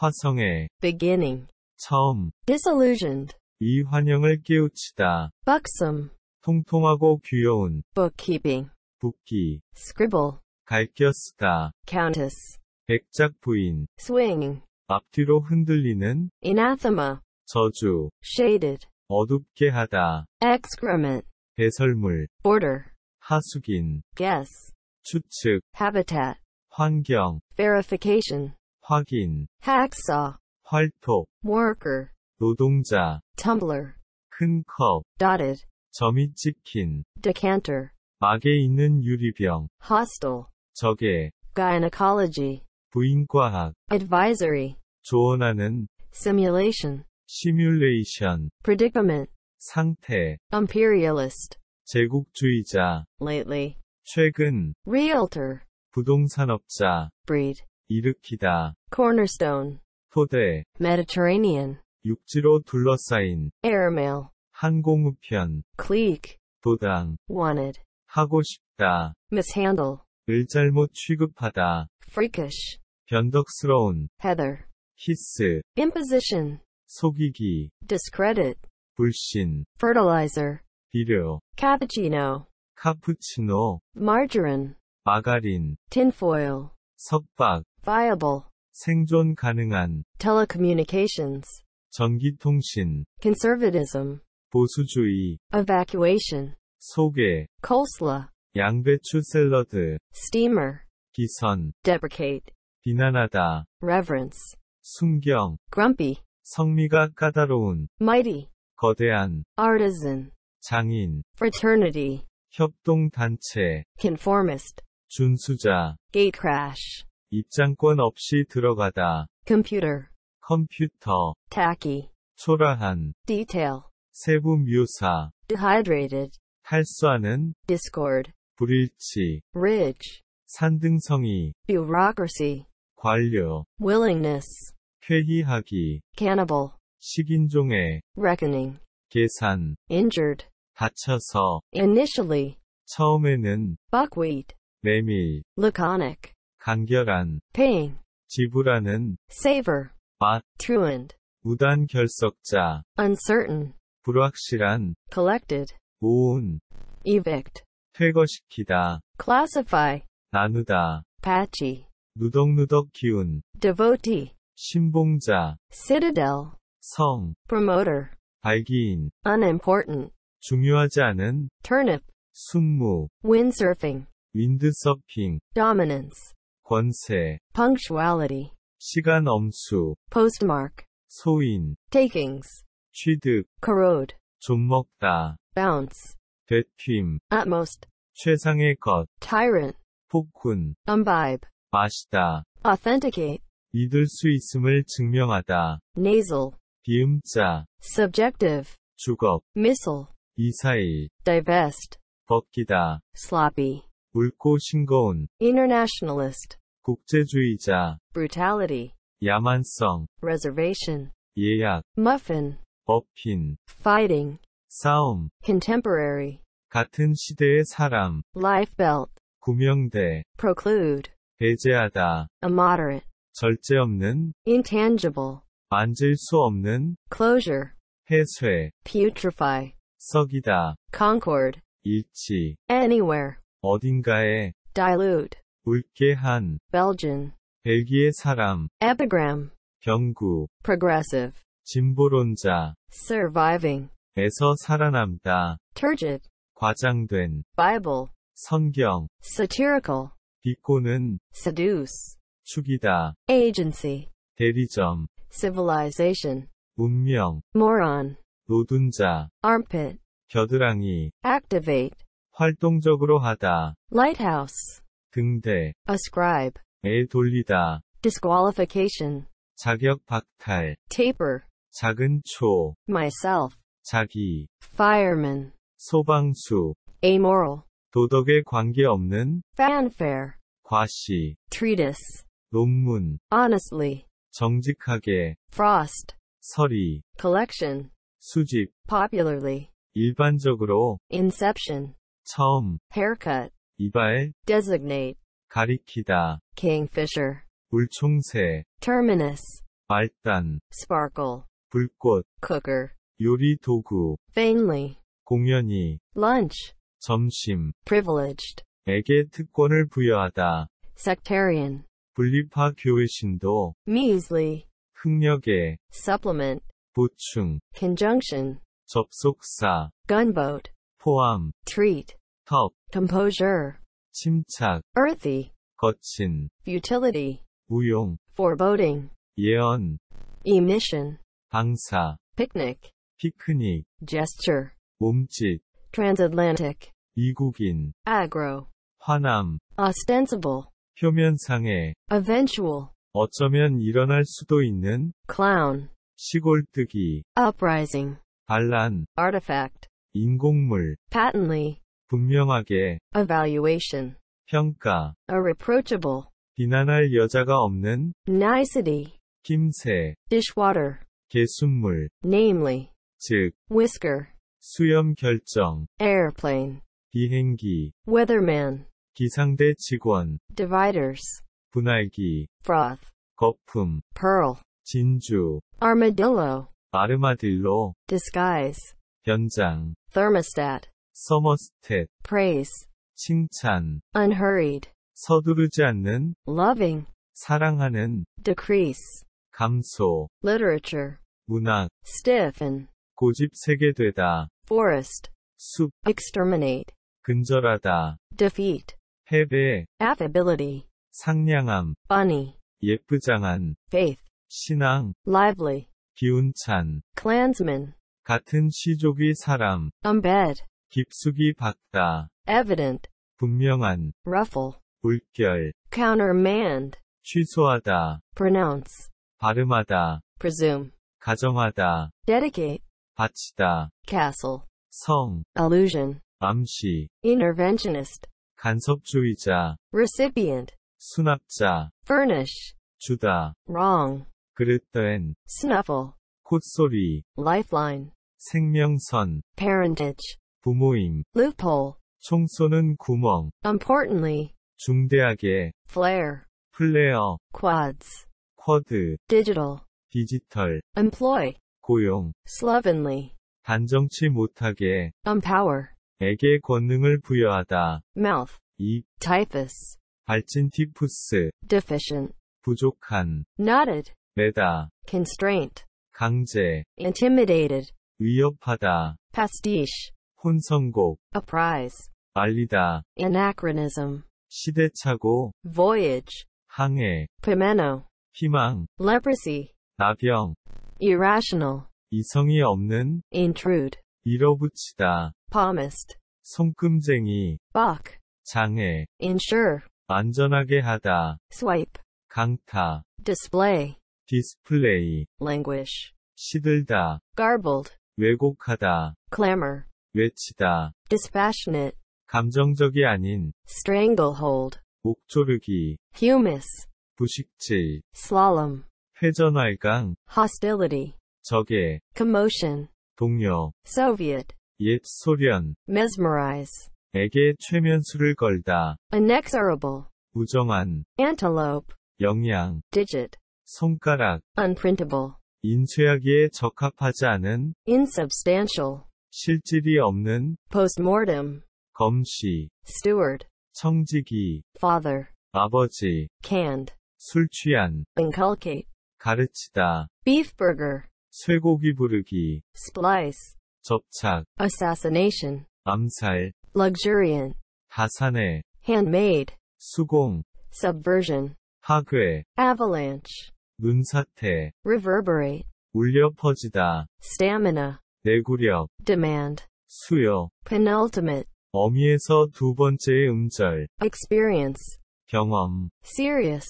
화성의, beginning, 처음, disillusioned, 이 환영을 깨우치다. buxom, 통통하고 귀여운 bookkeeping, 붓기, scribble, 갈겨쓰다. countess, 백작 부인, swing, 앞뒤로 흔들리는 anathema, 저주, shaded, 어둡게 하다. excrement, 배설물, border, 하수인, guess, 추측, habitat, 환경, verification, 확인, hacksaw, 활톱, worker, 노동자 tumbler 큰컵 dotted 점이 찍힌 decanter 막에 있는 유리병 hostile 적의 gynecology 부인과학 advisory 조언하는 simulation simulation predicament 상태 imperialist 제국주의자 lately 최근 realtor 부동산업자 breed 일으키다 cornerstone 토대 Mediterranean 육지로 둘러싸인 airmail 항공우편 clique 도당 wanted 하고 싶다 mishandle 을 잘못 취급하다 freakish 변덕스러운 heather 히스 imposition 속이기 discredit 불신 fertilizer 비료 cappuccino 카푸치노 margarine 마가린 tinfoil 석박 viable 생존 가능한 telecommunications 전기통신 conservatism 보수주의 evacuation 소개 coleslaw 양배추 샐러드 steamer 기선 deprecate 비난하다 reverence 순경 grumpy 성미가 까다로운 mighty 거대한 artisan 장인 fraternity 협동단체 conformist 준수자 gate crash 입장권 없이 들어가다 computer 컴퓨터 tacky 초라한 detail 세부 묘사 dehydrated 탈수하는 discord 불일치 ridge 산등성이 bureaucracy 관료 willingness 회의하기 cannibal 식인종의 reckoning 계산 injured 다쳐서 initially 처음에는 buckwheat 메밀 laconic 간결한 paying 지불하는 savor 과 truant, 무단 결석자, uncertain, 불확실한, collected, 모은, evict, 퇴거시키다, classify, 나누다, patchy, 누덕누덕 기운, devotee, 신봉자, citadel, 성, promoter, 발기인, unimportant, 중요하지 않은, turnip, 순무, windsurfing, 윈드서핑, dominance, 권세, punctuality, 시간 엄수 postmark 소인 takings 취득 corrode 좀 먹다 bounce 되팀 a t m o s t 최상의 것 tyrant 폭군 imbibe 마시다 authenticate 믿을 수 있음을 증명하다 nasal 비음자 subjective 주걱 missile 이사일 divest 벗기다 sloppy 묽고 싱거운 internationalist 국제주의자, brutality, 야만성, reservation, 예약, muffin, 버핀, fighting, 싸움, contemporary, 같은 시대의 사람, life belt, 구명대, proclude, 배제하다, immoderate, 절제 없는, intangible, 만질 수 없는, closure, 해쇠, putrefy, 썩이다, concord, 일치, anywhere, 어딘가에, dilute, 굵게 한 Belgian 벨기에 사람 epigram 병구 progressive 진보론자 surviving 에서 살아남다 turgid 과장된 bible 성경 satirical 비꼬는 seduce 축이다 agency 대리점 civilization 문명 moron 노둔자 armpit 겨드랑이 activate 활동적으로 하다 lighthouse 등대 ascribe 에 돌리다 disqualification 자격 박탈 taper 작은 초 myself 자기 fireman 소방수 amoral 도덕에 관계없는 fanfare 과시 treatise 논문 honestly 정직하게 frost 서리 collection 수집 popularly 일반적으로 inception 처음 haircut 이발 designate 가리키다 kingfisher 물총새 terminus 말단 sparkle 불꽃 cooker 요리 도구 vainly 공연히 lunch 점심 privileged 에게 특권을 부여하다 sectarian 분리파 교회 신도 measly 흑력에 supplement 보충 conjunction 접속사 gunboat 포함 treat top, composure, 침착, earthy, 거친, futility, 무용, foreboding, 예언, emission, 방사, picnic, 피크닉, gesture, 몸짓, transatlantic, 미국인, agro, 화남, ostensible, 표면상의, eventual, 어쩌면 일어날 수도 있는, clown, 시골뜨기, uprising, 반란, artifact, 인공물, patently, 분명하게 evaluation 평가 irreproachable 비난할 여자가 없는 nicety 김새 dishwater 개순물 namely 즉 whisker 수염 결정 airplane 비행기 weatherman 기상대 직원 dividers 분할기 froth 거품 pearl 진주 armadillo 아르마딜로 disguise 변장 thermostat 서머스탯 praise 칭찬 unhurried 서두르지 않는 loving 사랑하는 decrease 감소 literature 문학 stiffen 고집세게 되다 forest 숲 exterminate 근절하다 defeat 패배 affability 상냥함 funny 예쁘장한 faith 신앙 lively 기운찬 clansman 같은 시족의 사람 embed 깊숙이 박다. evident, 분명한, ruffle, 물결, countermand, 취소하다, pronounce, 발음하다, presume, 가정하다, dedicate, 바치다, castle, 성, allusion, 암시, interventionist, 간섭주의자, recipient, 수납자, furnish, 주다, wrong, 그릇된, snuffle, 콧소리, lifeline, 생명선, parentage, 부모임. loophole. 총 쏘는 구멍. importantly. 중대하게. flare. 플레어. quads. 쿼드. digital. 디지털. employ. 고용. slovenly. 단정치 못하게. empower. 에게 권능을 부여하다. mouth. 입. typhus. 발진 티푸스. deficient. 부족한. knotted. 매다. constraint. 강제. intimidated. 위협하다. pastiche. 혼성곡 apprise 알리다 anachronism 시대착오 voyage 항해 pimeno 희망 leprosy 나병 irrational 이성이 없는 intrude 밀어붙이다 palmist 손금쟁이 buck 장애 insure 안전하게 하다 swipe 강타 display 디스플레이 languish 시들다 garbled 왜곡하다 clamor 외치다. dispassionate. 감정적이 아닌 stranglehold. 목조르기. humus. 부식질. slalom. 회전활강. hostility. 적의 commotion. 동료. Soviet. 옛 소련. mesmerize. 에게 최면수를 걸다. inexorable. 부정한. antelope. 영양. digit. 손가락. unprintable. 인쇄하기에 적합하지 않은. insubstantial. 실질이 없는 postmortem 검시 steward 청지기 father 아버지 canned 술 취한 inculcate 가르치다 beefburger 쇠고기 부르기 splice 접착 assassination 암살 luxuriant 가산해 handmade 수공 subversion 파괴 avalanche 눈사태 reverberate 울려 퍼지다 stamina 내구력 demand 수요 penultimate 어미에서 두 번째의 음절 experience 경험 serious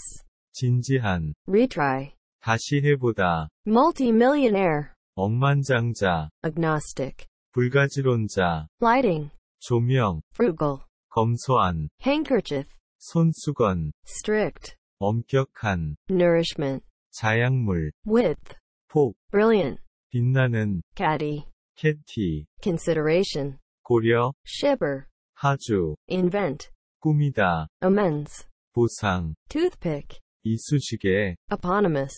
진지한 retry 다시 해보다 multimillionaire 억만장자 agnostic 불가지론자 lighting 조명 frugal 검소한 handkerchief 손수건 strict 엄격한 nourishment 자양물 width 폭 brilliant 빛나는 caddy, 캐티, consideration, 고려, shiver, 하주, invent, 꾸미다, amends, 보상, toothpick, 이쑤시개, eponymous,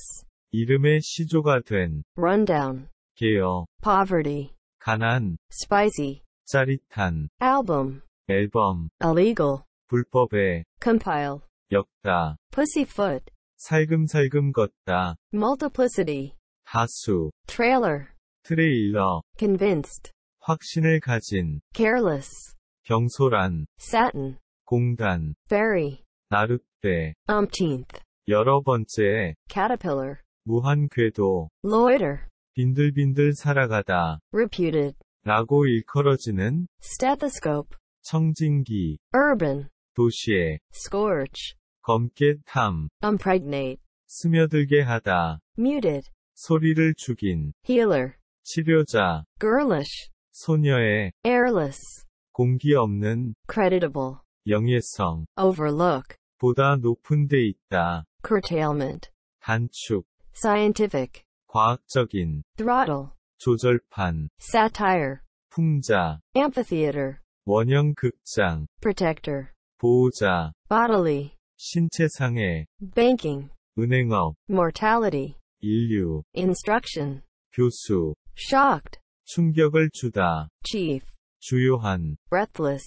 이름의 시조가 된, rundown, 개요, poverty, 가난, spicy, 짜릿한, album, 앨범, illegal, 불법의, compile, 엮다, pussyfoot, 살금살금 걷다, multiplicity, 다수 trailer 트레일러 convinced 확신을 가진 careless 경솔한 satin 공단 berry 나룻대 umpteenth 여러 번째 caterpillar 무한 궤도 loiter 빈들빈들 살아가다 reputed 라고 일컬어지는 stethoscope 청진기 urban 도시에 scorch 검게 탐 impregnate 스며들게 하다 muted 소리를 죽인 healer 치료자 girlish 소녀의 airless 공기 없는 creditable 영예성 overlook 보다 높은 데 있다 curtailment 단축 scientific 과학적인 throttle 조절판 satire 풍자 amphitheater 원형 극장 protector 보호자 bodily 신체 상해 banking 은행업 mortality 인류 instruction 교수 shocked 충격을 주다 chief 주요한 breathless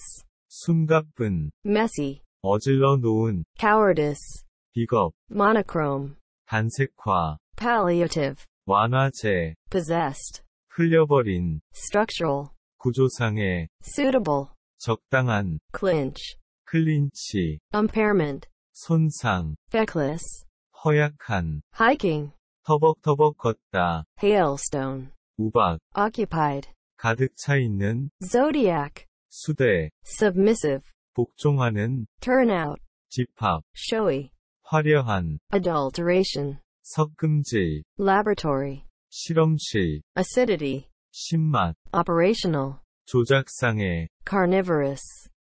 숨가쁜 messy 어질러 놓은 cowardice 비겁 monochrome 단색화 palliative 완화제 possessed 흘려버린 structural 구조상의 suitable 적당한 clinch 클린치 impairment 손상 feckless 허약한 hiking 터벅터벅 걷다. hailstone, 우박, occupied, 가득 차 있는, zodiac, 수대, submissive, 복종하는, turnout, 집합, showy, 화려한, adulteration, 섞음지, laboratory, 실험실, acidity, 신맛, operational, 조작상해, carnivorous,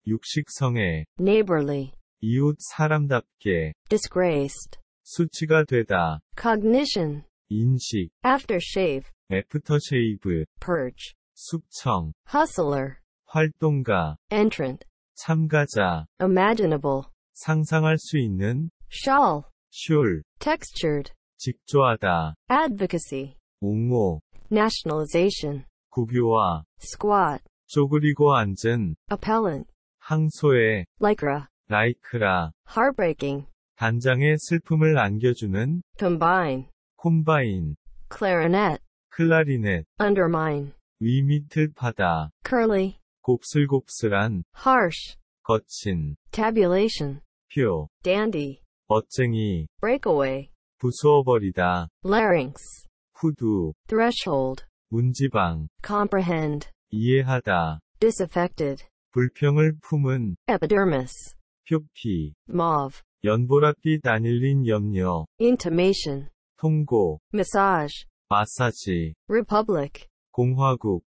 육식성해, neighborly, 이웃 사람답게, disgraced, 수치가 되다. cognition, 인식. aftershave, 애프터쉐이브. purge, 숙청. hustler, 활동가. entrant, 참가자. imaginable, 상상할 수 있는. shawl, 슐. textured, 직조하다. advocacy, 옹호. nationalization, 국유화. squat, 쪼그리고 앉은. appellant, 항소에. lycra, 라이크라. heartbreaking, 단장의 슬픔을 안겨주는 combine, 콤바인, clarinet, 클라리넷, undermine, 위밑을 파다, curly, 곱슬곱슬한, harsh, 거친, tabulation, 표, dandy, 멋쟁이, breakaway, 부수어버리다, larynx, 후두, threshold, 문지방, comprehend, 이해하다, disaffected, 불평을 품은, epidermis, 표피, mauve, 연보랏빛 아닐린 염료 intimation 통고 massage 마사지 republic 공화국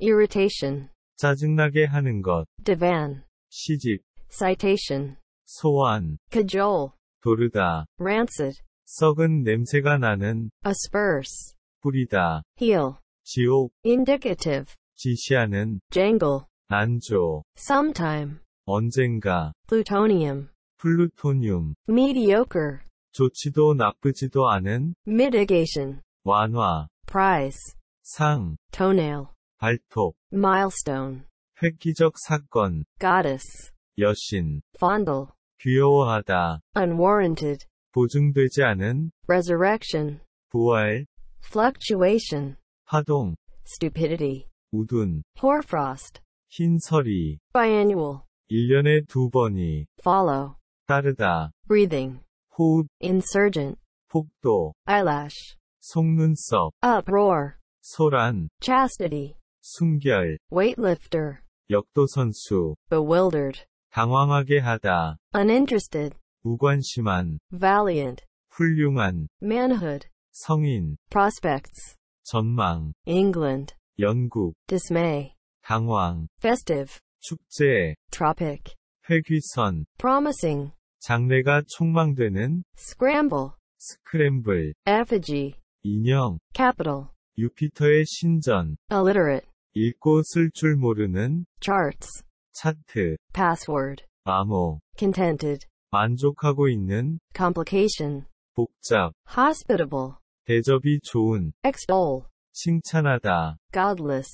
irritation 짜증나게 하는 것 divan 시집 citation 소환 cajole 도르다 rancid 썩은 냄새가 나는 asperse 뿌리다 heal 지옥 indicative 지시하는 jangle 난조 sometime 언젠가 plutonium 플루토늄 mediocre 좋지도 나쁘지도 않은 mitigation 완화 prize 상 toenail 발톱 milestone 획기적 사건 goddess 여신 fondle 귀여워하다 unwarranted 보증되지 않은 resurrection 부활 fluctuation 파동 stupidity 우둔 hoarfrost 흰 서리 biannual 1년에 두 번이 follow 따르다. breathing, 호흡, insurgent, 복도, eyelash, 속눈썹, uproar, 소란, chastity, 숨결, weightlifter, 역도선수, bewildered, 당황하게 하다, uninterested, 무관심한, valiant, 훌륭한, manhood, 성인, prospects, 전망, England, 영국, dismay, 당황, festive, 축제, tropic, 회귀선, promising, 장래가 촉망되는 scramble, 스크램블, effigy, 인형, capital, 유피터의 신전, illiterate, 읽고 쓸 줄 모르는 charts, 차트, password, 암호, contented, 만족하고 있는 complication, 복잡, hospitable, 대접이 좋은 extol, 칭찬하다 godless,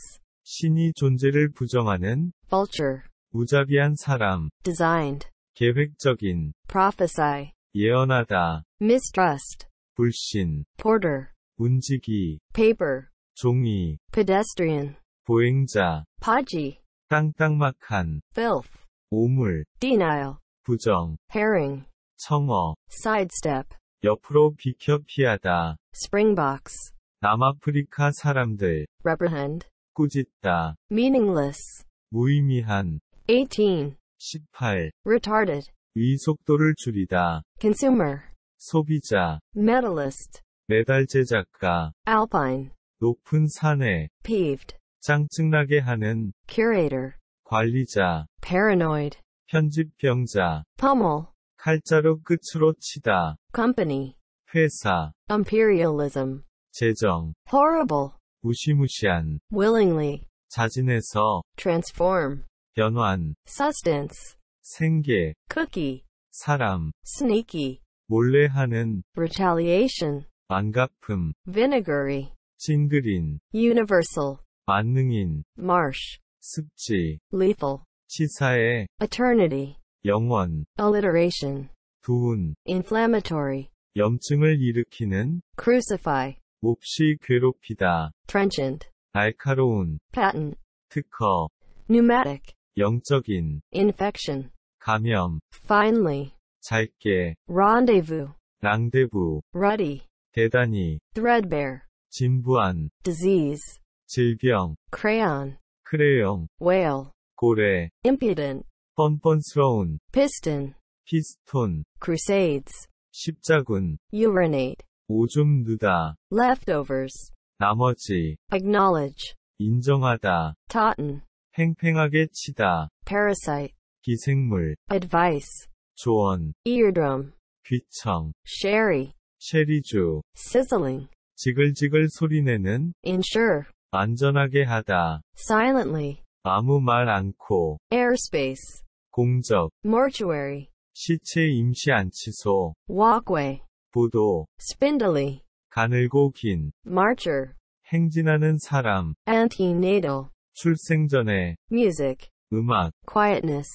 신이 존재를 부정하는 vulture, 무자비한 사람 designed, 계획적인 prophesy 예언하다 mistrust 불신 porter 문지기 paper 종이 pedestrian 보행자 podgy 땅땅막한 filth 오물 denial 부정 herring 청어 sidestep 옆으로 비켜 피하다 springbox 남아프리카 사람들 reprehend 꾸짖다 meaningless 무의미한 18 18. retarded. 이 속도를 줄이다. consumer. 소비자. medalist. 메달 제작가. alpine. 높은 산에. peeved. 짱증나게 하는. curator. 관리자. paranoid. 편집병자. pummel. 칼자루 끝으로 치다. company. 회사. imperialism. 재정. horrible. 무시무시한. willingly. 자진해서. transform. 변환, substance, 생계, cookie, 사람, sneaky, 몰래 하는, retaliation, 안갚음, vinegary, 찡그린, universal, 만능인, marsh, 습지, lethal, 치사의, eternity, 영원, alliteration, 두운, inflammatory, 염증을 일으키는, crucify, 몹시 괴롭히다, trenchant, 날카로운, patent, 특허, pneumatic, 영적인 infection 감염 finally 짧게 rendezvous 랑데부 ruddy 대단히 threadbare 진부한 disease 질병 crayon 크레용 whale 고래 impudent 뻔뻔스러운 piston 피스톤 crusades 십자군 urinate 오줌 누다 leftovers 나머지 acknowledge 인정하다 totten 팽팽하게 치다. parasite. 기생물. advice. 조언. eardrum. 귀청. sherry. 체리주. sizzling. 지글지글 소리내는. ensure. 안전하게 하다. silently. 아무 말 않고. airspace. 공적. mortuary. 시체 임시 안치소. walkway. 보도. spindly. 가늘고 긴. marcher. 행진하는 사람. antenatal. 출생 전에 music 음악 quietness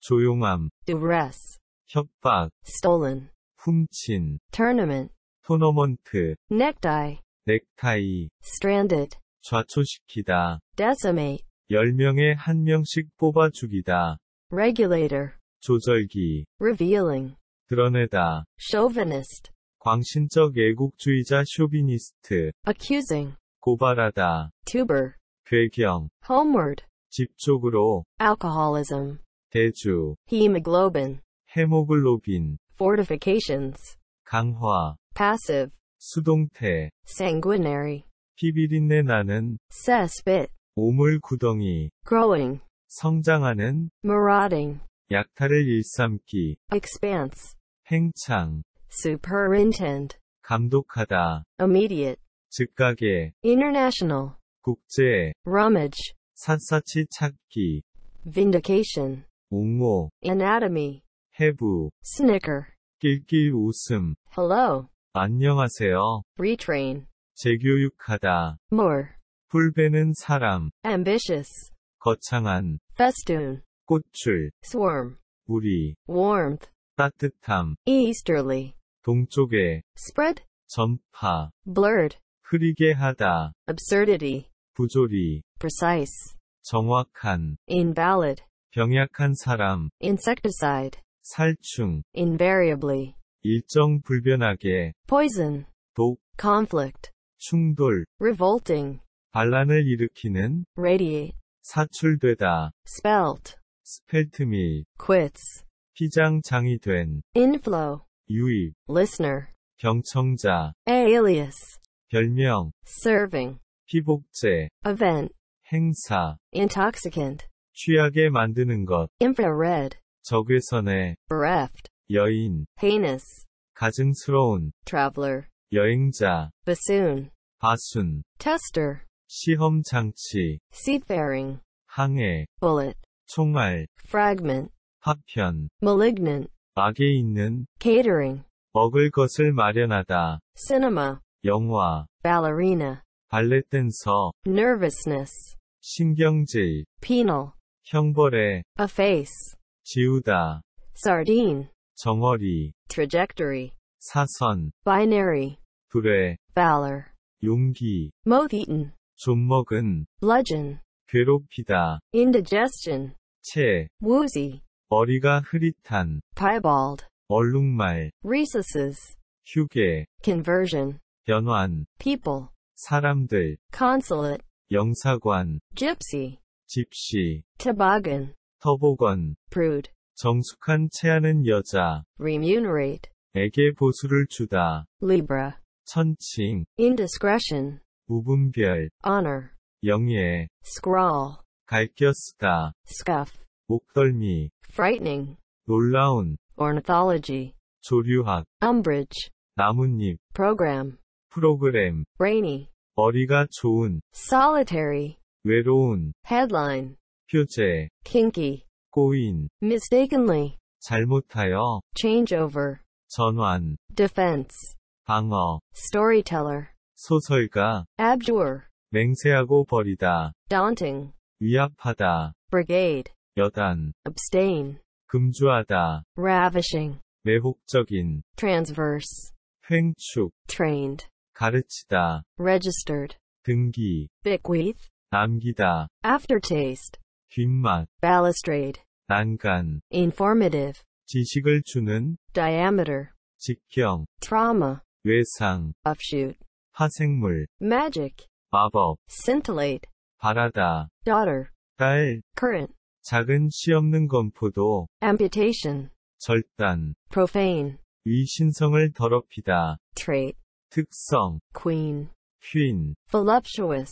조용함 duress 협박 stolen 훔친 tournament 토너먼트 necktie 넥타이 stranded 좌초시키다 decimate 10명에 1명씩 뽑아 죽이다 regulator 조절기 revealing 드러내다 chauvinist 광신적 애국주의자 쇼비니스트 accusing 고발하다 tuber 궤경 homeward 집쪽으로 alcoholism 대주 hemoglobin 헤모글로빈 fortifications 강화 passive 수동태 sanguinary 피비린내 나는 cesspit 오물 구덩이 growing 성장하는 marauding 약탈을 일삼기 expanse 팽창 superintend 감독하다 immediate 즉각에 international 국제 rummage 샅샅이 찾기 vindication 옹호 anatomy 해부 snicker 낄낄 웃음 hello 안녕하세요 retrain 재교육하다 more 풀베는 사람 ambitious 거창한 festoon 꽃줄 swarm 우리 warmth 따뜻함 easterly 동쪽에 spread 전파 blurred 흐리게 하다 absurdity 부조리 precise 정확한 invalid 병약한 사람 insecticide 살충 invariably 일정 불변하게 poison 독 conflict 충돌 revolting 반란을 일으키는 radiate 사출되다 spelt 스펠트밀 quits 피장장이 된 inflow 유입 listener 경청자 alias 별명 serving 기복제, event, 행사, intoxicant, 취하게 만드는 것, infrared, 적외선에, bereft, 여인, heinous, 가증스러운, traveler, 여행자, bassoon, 바순, tester, 시험 장치, seedfaring, 항해, bullet, 총알, fragment, 파편, malignant, 악에 있는, catering, 먹을 것을 마련하다, cinema, 영화, ballerina, 발레 댄서 nervousness 신경질 penal 형벌에 efface 지우다 sardine 정어리 trajectory 사선 binary 불의 valor 용기 moth eaten 좀먹은 bludgeon 괴롭히다 indigestion 체 woozy 머리가 흐릿한 piebald 얼룩말 recesses 휴게 conversion 변환 people 사람들 consulate 영사관 gypsy 집시 toboggan 터보건 prude 정숙한 체하는 여자 remunerate 에게 보수를 주다 libra 천칭 indiscretion 무분별 honor 영예 scrawl 갈겨 쓰다 scuff 목덜미 frightening 놀라운 ornithology 조류학 umbrage 나뭇잎 program 프로그램 rainy 머리가 좋은 solitary 외로운 headline 표제 kinky 꼬인 mistakenly 잘못하여 changeover 전환 defense 방어 storyteller 소설가 abjure 맹세하고 버리다 daunting 위압하다 brigade 여단 abstain 금주하다 ravishing 매혹적인 transverse 횡축 trained 가르치다. registered, 등기, bequeath, 남기다, aftertaste, 뒷맛, balustrade, 난간, informative, 지식을 주는, diameter, 직경, trauma, 외상, offshoot, 파생물, magic, 마법, scintillate, 바라다, daughter, 딸, current, 작은 씨 없는 건포도, amputation, 절단, profane, 위신성을 더럽히다, trait, 특성 queen 퀸 voluptuous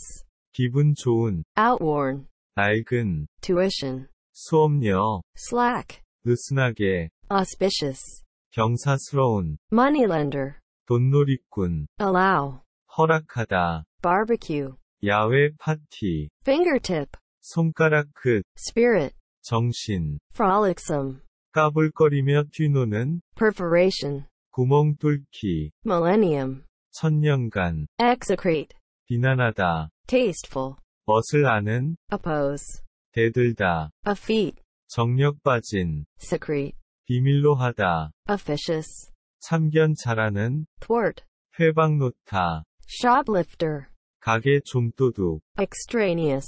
기분 좋은 outworn 낡은 tuition 수업료 slack 느슨하게 auspicious 경사스러운 moneylender 돈놀이꾼 allow 허락하다 barbecue 야외 파티 fingertip 손가락 끝 spirit 정신 frolicsome 까불거리며 뛰노는 perforation 구멍 뚫기 millennium 천년간 execrate 비난하다 tasteful 멋을 아는 oppose 대들다 effete 정력 빠진 secrete 비밀로 하다 officious 참견 잘하는 thwart 회방 놓다 shoplifter 가게 좀도둑 extraneous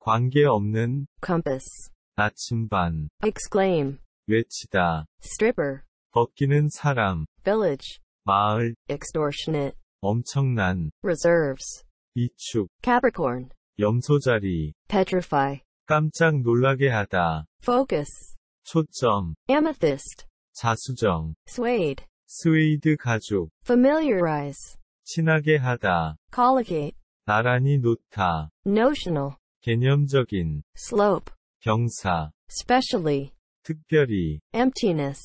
관계 없는 compass 나침반 exclaim 외치다 stripper 벗기는 사람 village 마을 extortionate 엄청난 reserves 비축 Capricorn 염소자리 petrify 깜짝 놀라게 하다 focus 초점 amethyst 자수정 suede 스웨이드 가죽 familiarize 친하게 하다 colligate 나란히 놓다 notional 개념적인 slope 경사 specially 특별히 emptiness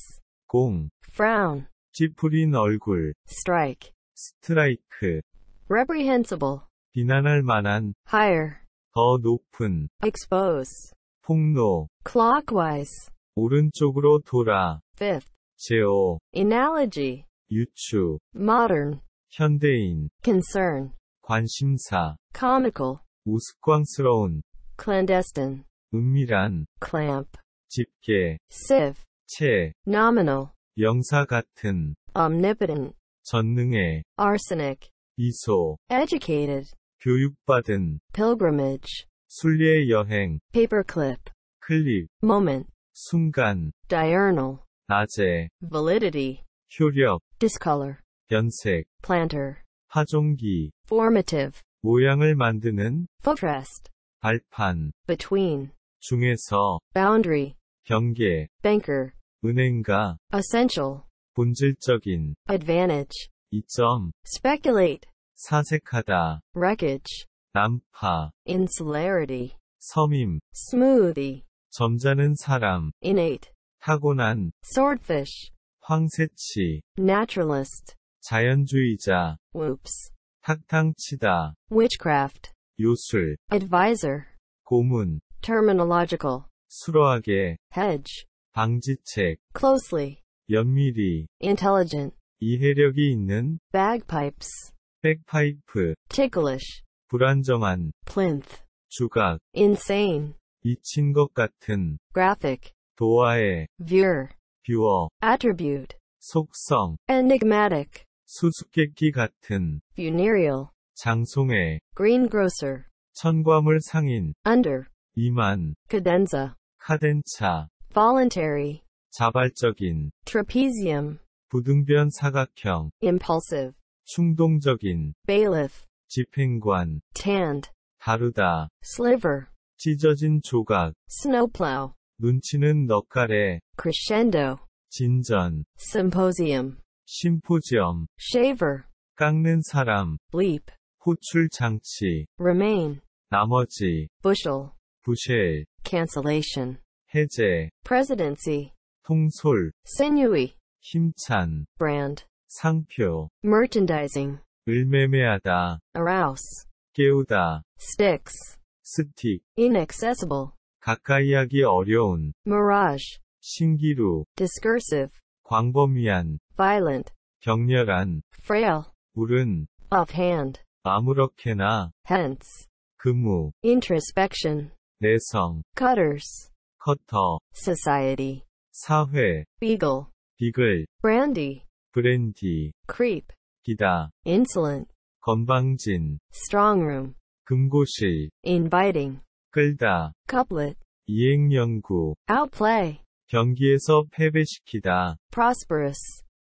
공 frown 찌푸린 얼굴. strike. 스트라이크. reprehensible. 비난할 만한. higher. 더 높은. expose. 폭로. clockwise. 오른쪽으로 돌아. fifth. 제오. analogy. 유추. modern. 현대인. concern. 관심사. comical. 우스꽝스러운. clandestine. 은밀한. clamp. 집게. sieve. 채. nominal. 영사 같은 omnipotent 전능의 arsenic 이소 educated 교육받은 pilgrimage 순례의 여행 paperclip 클립 moment 순간 diurnal 낮에 validity 효력 discolor 변색 planter 파종기 formative 모양을 만드는 footrest 발판 between 중에서 boundary 경계 banker 은행가 essential 본질적인 advantage 이점 speculate 사색하다 wreckage 난파 insularity 섬임 smoothie 점잖은 사람 innate 타고난 swordfish 황새치 naturalist 자연주의자 whoops 탁탕치다 witchcraft 요술 advisor 고문 terminological 수로하게 hedge 방지책 closely 면밀히 intelligent 이해력이 있는 bagpipes 백파이프 ticklish 불안정한 plinth 주각 insane 미친 것 같은 graphic 도화의 viewer 뷰어 attribute 속성 enigmatic 수수께끼 같은 funereal 장송의 greengrocer 천과물 상인 under 이만 cadenza 카덴차 voluntary, 자발적인, trapezium, 부등변 사각형, impulsive, 충동적인, bailiff, 집행관, tanned, 가루다, sliver, 찢어진 조각, snowplow, 눈치는 넉가래, crescendo, 진전, symposium, 심포지엄, shaver, 깎는 사람, bleep, 호출 장치, remain, 나머지, bushel, 부실, cancellation, 해제 presidency 통솔 sinewy 힘찬 brand 상표 merchandising 을매매하다 arouse 깨우다 sticks 스틱 inaccessible 가까이하기 어려운 mirage 신기루 discursive 광범위한 violent 격렬한 frail 물은 offhand 아무렇게나 hence 근무 introspection 내성 cutters 커터 society 사회 beagle 비글 brandy 브랜디 creep 기다 insolent 건방진 strongroom 금고실 inviting 끌다 couplet 이행연구 outplay 경기에서 패배시키다 prosperous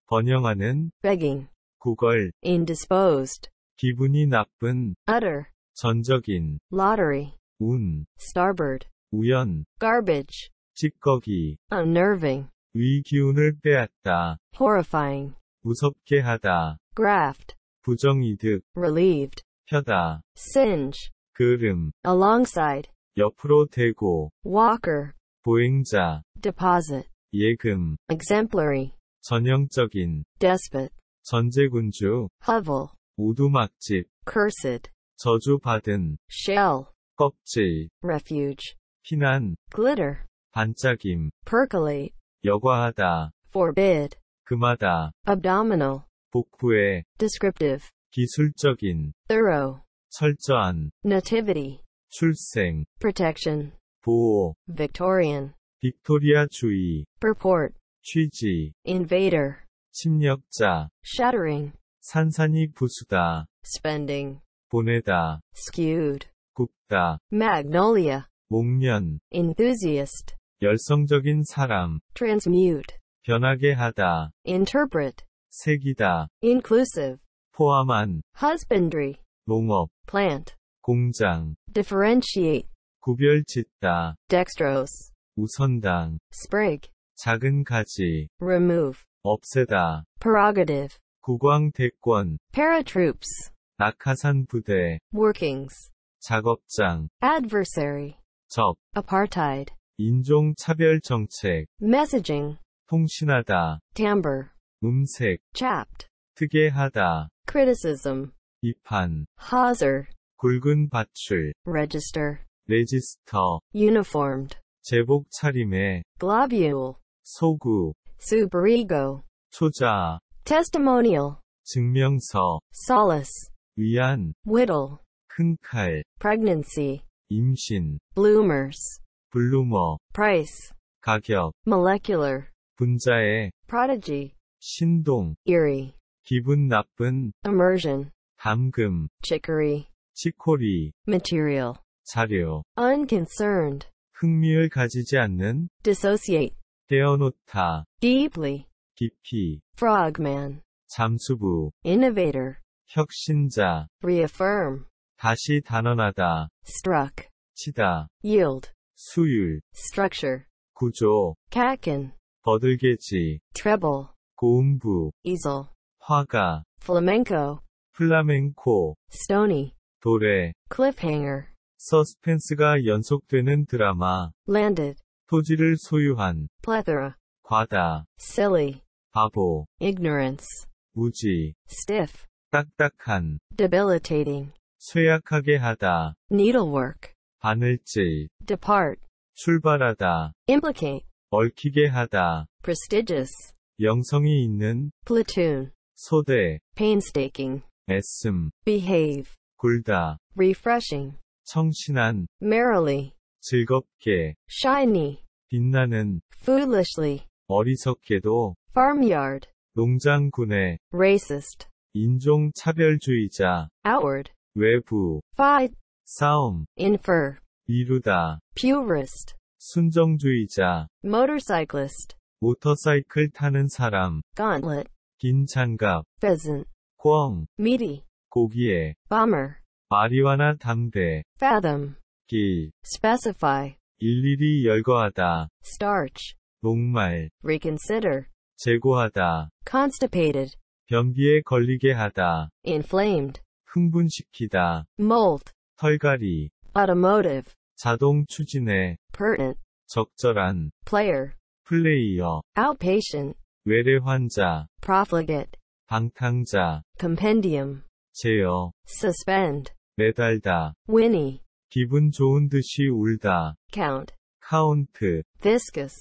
번영하는 begging 구걸 indisposed 기분이 나쁜 utter 전적인 lottery 운 starboard 우연, garbage, 찌꺼기, unnerving, 위기운을 빼앗다, horrifying, 무섭게 하다, graft, 부정이득, relieved, 펴다, singe, 그름, alongside, 옆으로 대고, walker, 보행자, deposit, 예금, exemplary, 전형적인, despot, 전제군주, hovel, 오두막집, cursed, 저주받은, shell, 껍질, refuge, 피난, glitter, 반짝임, percolate, 여과하다, forbid, 금하다, abdominal, 복부에, descriptive, 기술적인, thorough, 철저한, nativity, 출생, protection, 보호, Victorian, 빅토리아 주의, purport, 취지, invader, 침략자, shattering, 산산이 부수다, spending, 보내다, skewed, 굽다, magnolia, 목련 enthusiast 열성적인 사람 transmute 변하게 하다 interpret 새기다 inclusive 포함한 husbandry 농업 plant 공장 differentiate 구별짓다 dextrose 우선당 sprig 작은 가지 remove 없애다 prerogative 국왕 대권 paratroops 낙하산 부대 workings 작업장 adversary 적 apartheid 인종 차별 정책 messaging 통신하다 timbre 음색 chapped 특이하다 criticism 비판 hazard 굵은 밧줄 register 레지스터 uniformed 제복 차림에 globule 소구 subrigo 초자 testimonial 증명서 solace 위안 whittle 큰칼 pregnancy 임신, bloomers, 블루머, price, 가격, molecular, 분자의, prodigy, 신동, eerie, 기분 나쁜, immersion, 담금, chicory, 치코리, material, 자료, unconcerned, 흥미를 가지지 않는, dissociate, 떼어놓다, deeply, 깊이, frogman, 잠수부, innovator, 혁신자, reaffirm, 다시 단언하다. struck. 치다. yield. 수율. structure. 구조. cacken. 버들개지. treble. 고음부. easel. 화가. flamenco. 플라멩코. stony. 도래. cliffhanger. 서스펜스가 연속되는 드라마. landed. 토지를 소유한. plethora. 과다. silly. 바보. ignorance. 무지. stiff. 딱딱한. debilitating. 쇠약하게 하다. needlework. 바늘질. depart. 출발하다. implicate. 얽히게 하다. prestigious. 영성이 있는. platoon. 소대. painstaking. 애씀. behave. 굴다. refreshing. 청신한. merrily. 즐겁게. shiny. 빛나는. foolishly. 어리석게도. farmyard. 농장군의. racist. 인종차별주의자. outward. 외부 fight 싸움 infer 이루다 purist 순정주의자 motorcyclist 모터사이클 타는 사람 gauntlet 긴 장갑 pheasant 꿩 meaty 고기에 bomber 마리화나 담대 fathom 기 specify 일일이 열거하다 starch 녹말 reconsider 제고하다 constipated 변비에 걸리게 하다 inflamed 흥분시키다. mold, 털갈이. automotive, 자동 추진해. pertinent, 적절한. player, 플레이어. outpatient, 외래 환자. profligate, 방탕자. compendium, 제어. suspend, 매달다. whinny, 기분 좋은 듯이 울다. count, 카운트. viscous,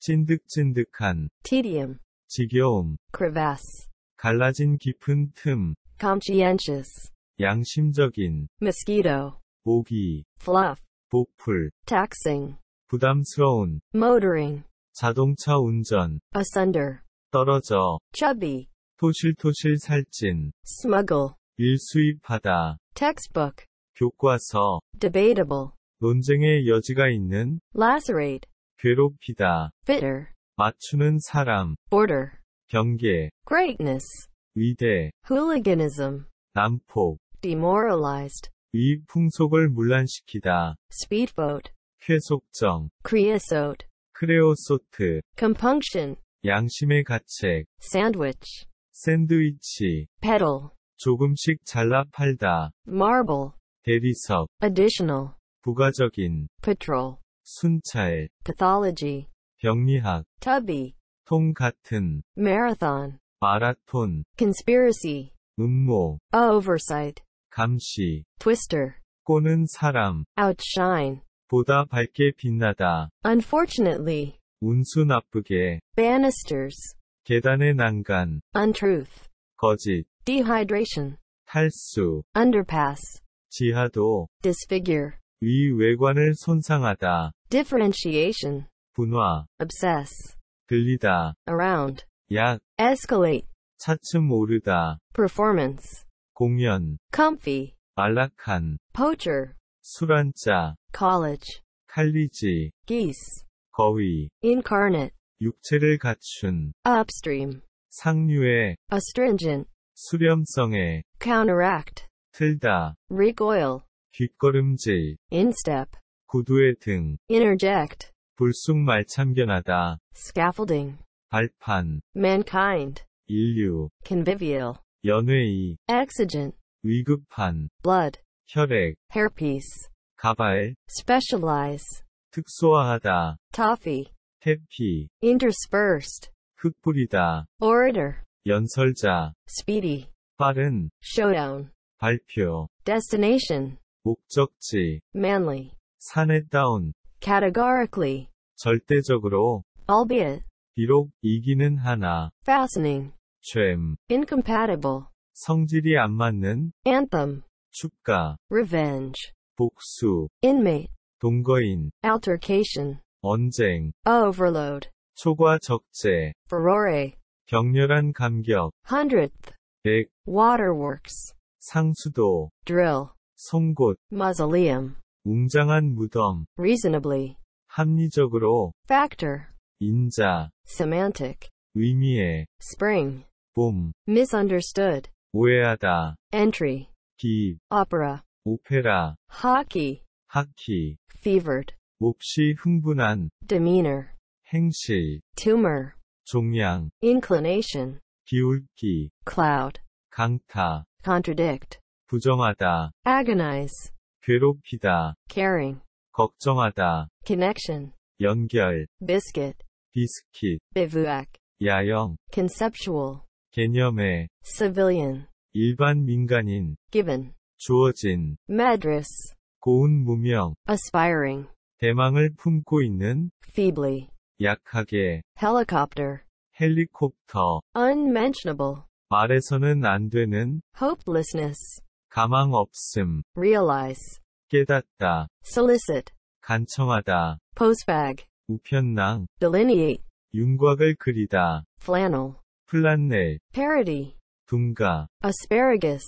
찐득찐득한. tedium, 지겨움. crevasse, 갈라진 깊은 틈. conscientious, 양심적인, mosquito, 모기, fluff, 복풀, taxing, 부담스러운, motoring, 자동차 운전, asunder, 떨어져, chubby, 토실토실 살찐, smuggle, 일수입하다, textbook, 교과서, debatable, 논쟁의 여지가 있는, lacerate, 괴롭히다, fitter, 맞추는 사람, order, 경계, greatness, 위대, hooliganism, 난폭, demoralized, 위 풍속을 문란시키다, speedboat, 쾌속정, creosote, 크레오소트, compunction, 양심의 가책, sandwich, 샌드위치, petal, 조금씩 잘라 팔다, marble, 대리석, additional, 부가적인, patrol, 순찰, pathology, 병리학, tubby, 통 같은, marathon, 마라톤, conspiracy, 음모, oversight, 감시, twister, 꼬는 사람, outshine, 보다 밝게 빛나다, unfortunately, 운수 나쁘게, banisters, 계단의 난간, untruth, 거짓, dehydration, 탈수, underpass, 지하도, disfigure, 위 외관을 손상하다, differentiation, 분화, obsess, 들리다, around, 약, escalate, 차츰 오르다, performance, 공연, comfy, 안락한, poacher, 술안자, college, 칼리지, geese, 거위, incarnate, 육체를 갖춘, upstream, 상류의, astringent, 수렴성의, counteract, 틀다, recoil, 뒷걸음질, instep, 구두의 등, interject, 불쑥 말참견하다, scaffolding, 발판, mankind, 인류, convivial, 연회의, exigent, 위급한, blood, 혈액, hairpiece, 가발, specialize, 특수화하다, toffee, 태피, interspersed, 흩뿌리다, orator, 연설자, speedy, 빠른, showdown, 발표, destination, 목적지, manly, 산에 categorically, 절대적으로, albeit, 비록 이기는 하나 fastening 죔 incompatible 성질이 안 맞는 anthem 축가 revenge 복수 inmate 동거인 altercation 언쟁 overload 초과 적재 furore 격렬한 감격 hundredth 백 waterworks 상수도 drill 송곳 mausoleum 웅장한 무덤 reasonably 합리적으로 factor 인자 semantic 의미의 spring 봄 misunderstood 오해하다 entry 기 opera 오페라 hockey 하키 fevered 몹시 흥분한 demeanor 행실 tumor 종양 inclination 기울기 cloud 강타 contradict 부정하다 agonize 괴롭히다 caring 걱정하다 connection 연결 biscuit 비스킷, bivouac, 야영, conceptual, 개념의, civilian, 일반 민간인, given, 주어진, madras, 고운 무명, aspiring, 대망을 품고 있는, feebly, 약하게, helicopter, 헬리콥터, unmentionable, 말해서는 안 되는, hopelessness, 가망 없음, realize, 깨닫다, solicit, 간청하다, postbag, 우편낭 delineate 윤곽을 그리다 flannel 플란넬 parody 둔가 asparagus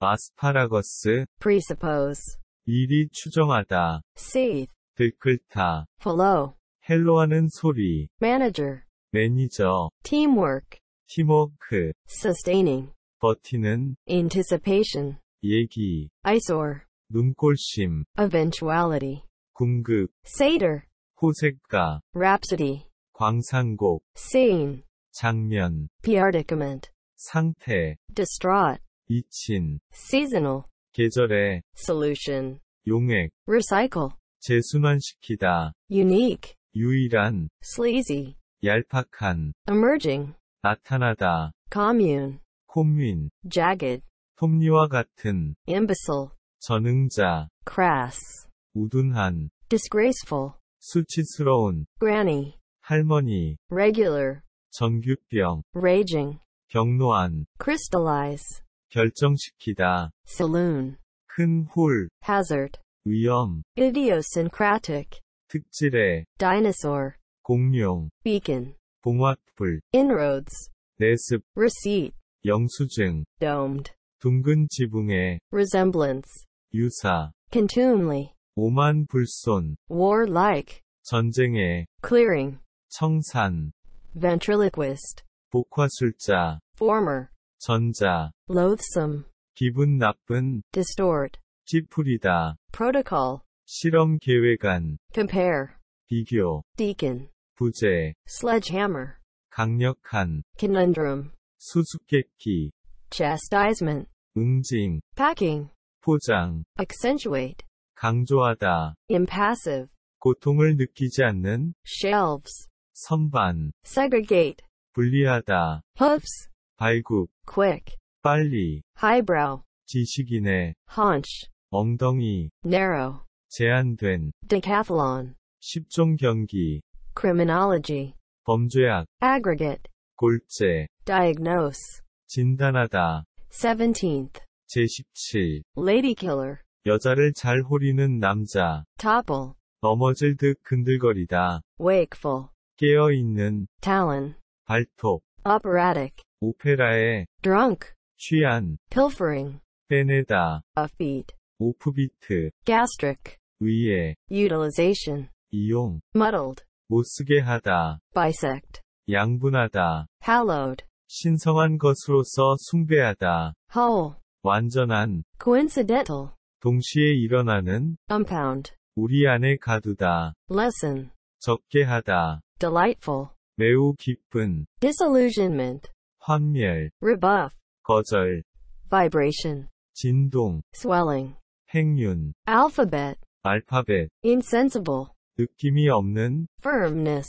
아스파라거스 presuppose 미리 추정하다 seethe 들끓다 hello 헬로하는 소리 manager 매니저 teamwork 팀워크 sustaining 버티는 anticipation 얘기 eyesore 눈꼴심 eventuality 궁극 satyr 호색가 rhapsody 광산곡 scene 장면 predicament 상태 distraught 미친 seasonal 계절의 solution 용액 recycle 재순환시키다 unique 유일한 sleazy 얄팍한 emerging 나타나다 commune 콤윈 jagged 톱니와 같은 imbecile 전응자 crass 우둔한 disgraceful 수치스러운 granny 할머니 regular 정규병 raging 경로안 crystallize 결정시키다 saloon 큰홀 hazard 위험 idiosyncratic 특질의 dinosaur 공룡 beacon 봉화불 inroads 내습 receipt 영수증 domed 둥근 지붕의 resemblance 유사 contumely 오만 불손 warlike 전쟁의 clearing 청산 ventriloquist 복화술자 former 전자 loathsome 기분 나쁜 distort 찌푸리다 protocol 실험 계획안 compare 비교 deacon 부재 sledgehammer 강력한 conundrum 수수께끼 chastisement 응징 packing 포장 accentuate 강조하다. impassive, 고통을 느끼지 않는 shelves, 선반, segregate, 분리하다. hoofs, 발굽, quick, 빨리, highbrow, 지식인의 h u n c h 엉덩이, narrow, 제한된, decathlon, 10종 경기, criminology, 범죄학, aggregate, 골재, diagnose, 진단하다. 17th, 제17, lady killer, 여자를 잘 호리는 남자. topple, 넘어질 듯 근들거리다. wakeful, 깨어있는. talon, 발톱. operatic, 오페라에 drunk, 취한. pilfering, 빼내다. offbeat, 오프비트. gastric, 위에. utilization, 이용. muddled, 못쓰게 하다. bisect, 양분하다. hallowed, 신성한 것으로서 숭배하다. whole, 완전한. coincidental, 동시에 일어나는 unpound 우리 안에 가두다 lessen 적게 하다 delightful 매우 기쁜 disillusionment 환멸 rebuff 거절 vibration 진동 swelling 행윤 alphabet 알파벳 insensible 느낌이 없는 firmness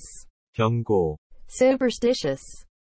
경고 superstitious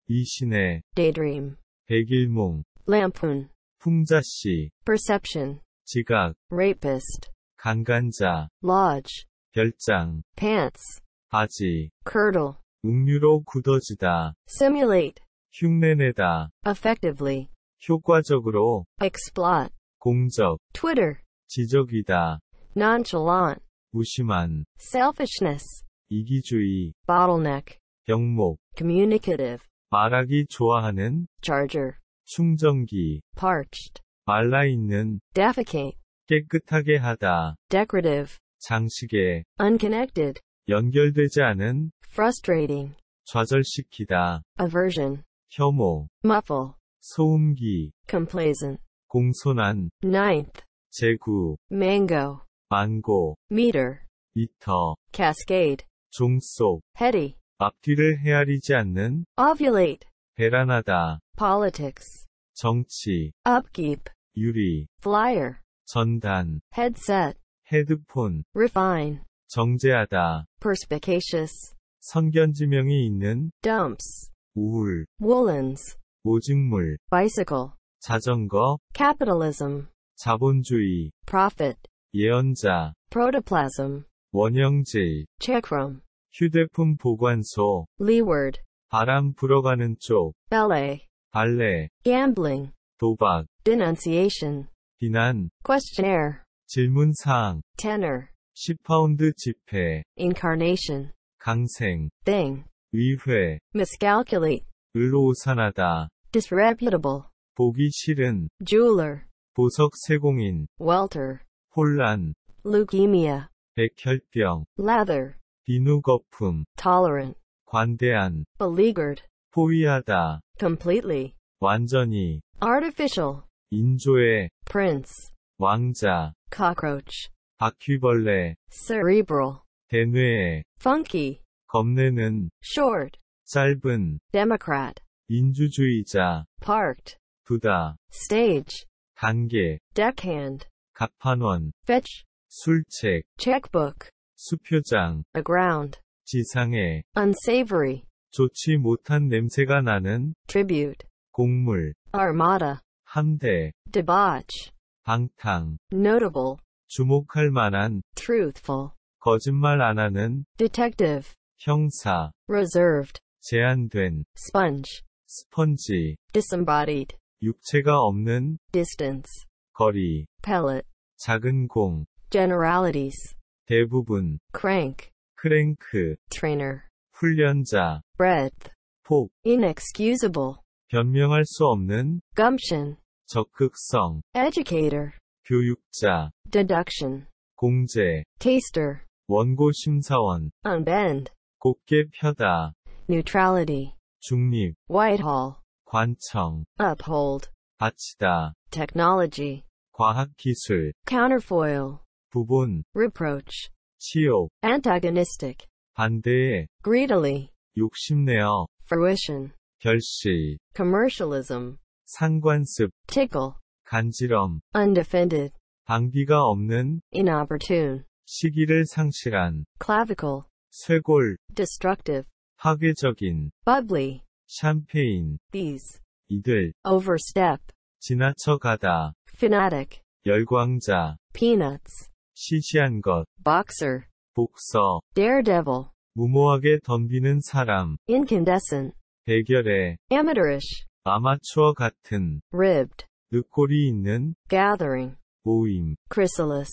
이신의 daydream 백일몽 lampoon 풍자씨 perception 지각, rapist, 강간자, lodge, 별장, pants, 바지, curdle, 음유로 굳어지다, simulate, 흉내내다, effectively, 효과적으로, exploit, 공적, twitter, 지적이다, nonchalant, 무심한, selfishness, 이기주의, bottleneck, 병목, communicative, 말하기 좋아하는, charger, 충전기, parched, 말라있는 defecate 깨끗하게 하다 decorative 장식에 unconnected 연결되지 않은 frustrating 좌절시키다 aversion 혐오 muffle 소음기 complacent 공손한 ninth 제구 mango 망고 meter 미터 cascade 종속 heady 앞뒤를 헤아리지 않는 ovulate 배란하다 politics 정치, upkeep, 유리, flyer, 전단, headset, 헤드폰, refine, 정제하다, perspicacious, 선견지명이 있는, dumps, 우울, woolens, 모직물, bicycle, 자전거, capitalism, 자본주의, profit, 예언자, protoplasm, 원형질, checkroom, 휴대폰 보관소, leeward, 바람 불어가는 쪽, ballet, 발레, gambling, 도박, denunciation, 비난, questionnaire, 질문 사항, tenor, 10파운드 지폐, incarnation, 강생, thing, 의회, miscalculate, 을오산하다, disreputable, 보기 싫은, jeweler, 보석 세공인, welter, 혼란, leukemia, 백혈병, lather, 비누 거품, tolerant, 관대한, beleaguered, 포위하다. completely, 완전히. artificial, 인조의 prince, 왕자. cockroach, 바퀴벌레. cerebral, 대뇌의. funky, 겁내는. short, 짧은. democrat, 인주주의자. parked, 두다. stage, 단계. deckhand, 각판원. fetch, 술책. checkbook, 수표장. aground, 지상에. unsavory, 좋지 못한 냄새가 나는 tribute 곡물 armada 함대 debauch 방탕 notable 주목할 만한 truthful 거짓말 안 하는 detective 형사 reserved 제한된 sponge 스펀지 disembodied 육체가 없는 distance 거리 pellet 작은 공 generalities 대부분 crank 크랭크 trainer 훈련자 breadth 폭 inexcusable 변명할 수 없는 gumption 적극성 educator 교육자 deduction 공제 taster 원고 심사원 unbend 곱게 펴다 neutrality 중립 whitehall 관청 uphold 바치다 technology 과학기술 counterfoil 부분 reproach 치욕 antagonistic 반대에 greedily 욕심내어 fruition 결시 commercialism 상관습 tickle 간지럼 undefended 방비가 없는 inopportune 시기를 상실한 clavicle 쇄골 destructive 파괴적인 bubbly 샴페인 these 이들 overstep 지나쳐가다 fanatic 열광자 peanuts 시시한 것 boxer 복서. Daredevil. 무모하게 덤비는 사람. Incandescent. 대결해. Amateurish. 아마추어 같은. Ribbed. 늑골이 있는. Gathering. 모임. Chrysalis.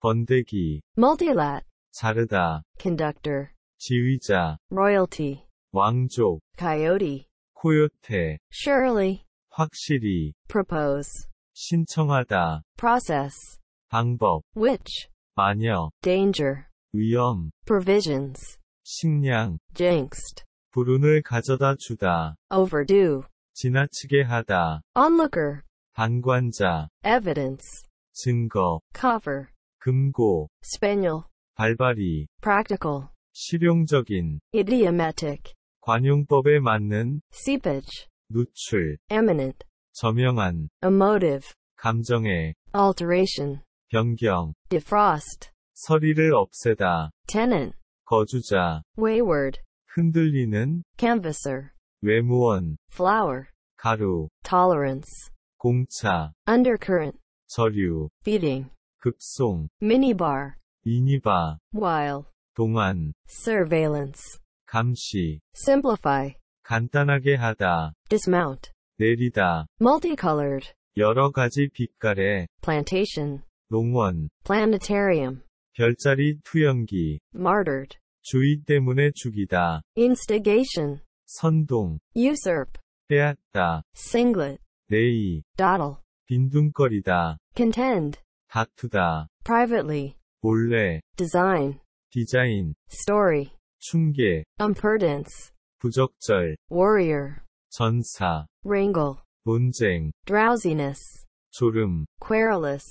번데기. Multilat. 자르다. Conductor. 지휘자. Royalty. 왕족. Coyote. 코요테. Surely. 확실히. Propose. 신청하다. Process. 방법. Which. 마녀. Danger. 위험 provisions 식량 jinxed 불운을 가져다 주다 overdue 지나치게 하다 onlooker 방관자 evidence 증거 cover 금고 spaniel 발발이 practical 실용적인 idiomatic 관용법에 맞는 seepage 누출 eminent 저명한 emotive 감정의 alteration 변경 defrost 서리를 없애다. tenant, 거주자. wayward, 흔들리는. canvasser, 외무원. flower, 가루. tolerance, 공차. undercurrent, 저류. feeding, 급송. minibar, 미니바. while, 동안. surveillance, 감시. simplify, 간단하게 하다. dismount, 내리다. multicolored, 여러 가지 빛깔의 plantation, 농원, planetarium, 별자리 투영기 martyred 주의 때문에 죽이다 instigation 선동 usurp 빼앗다 singlet 내의 dawdle 빈둥거리다 contend 다투다 privately 몰래 design 디자인 story 충계 impertinence 부적절 warrior 전사 wrangle 논쟁 drowsiness 졸음 querulous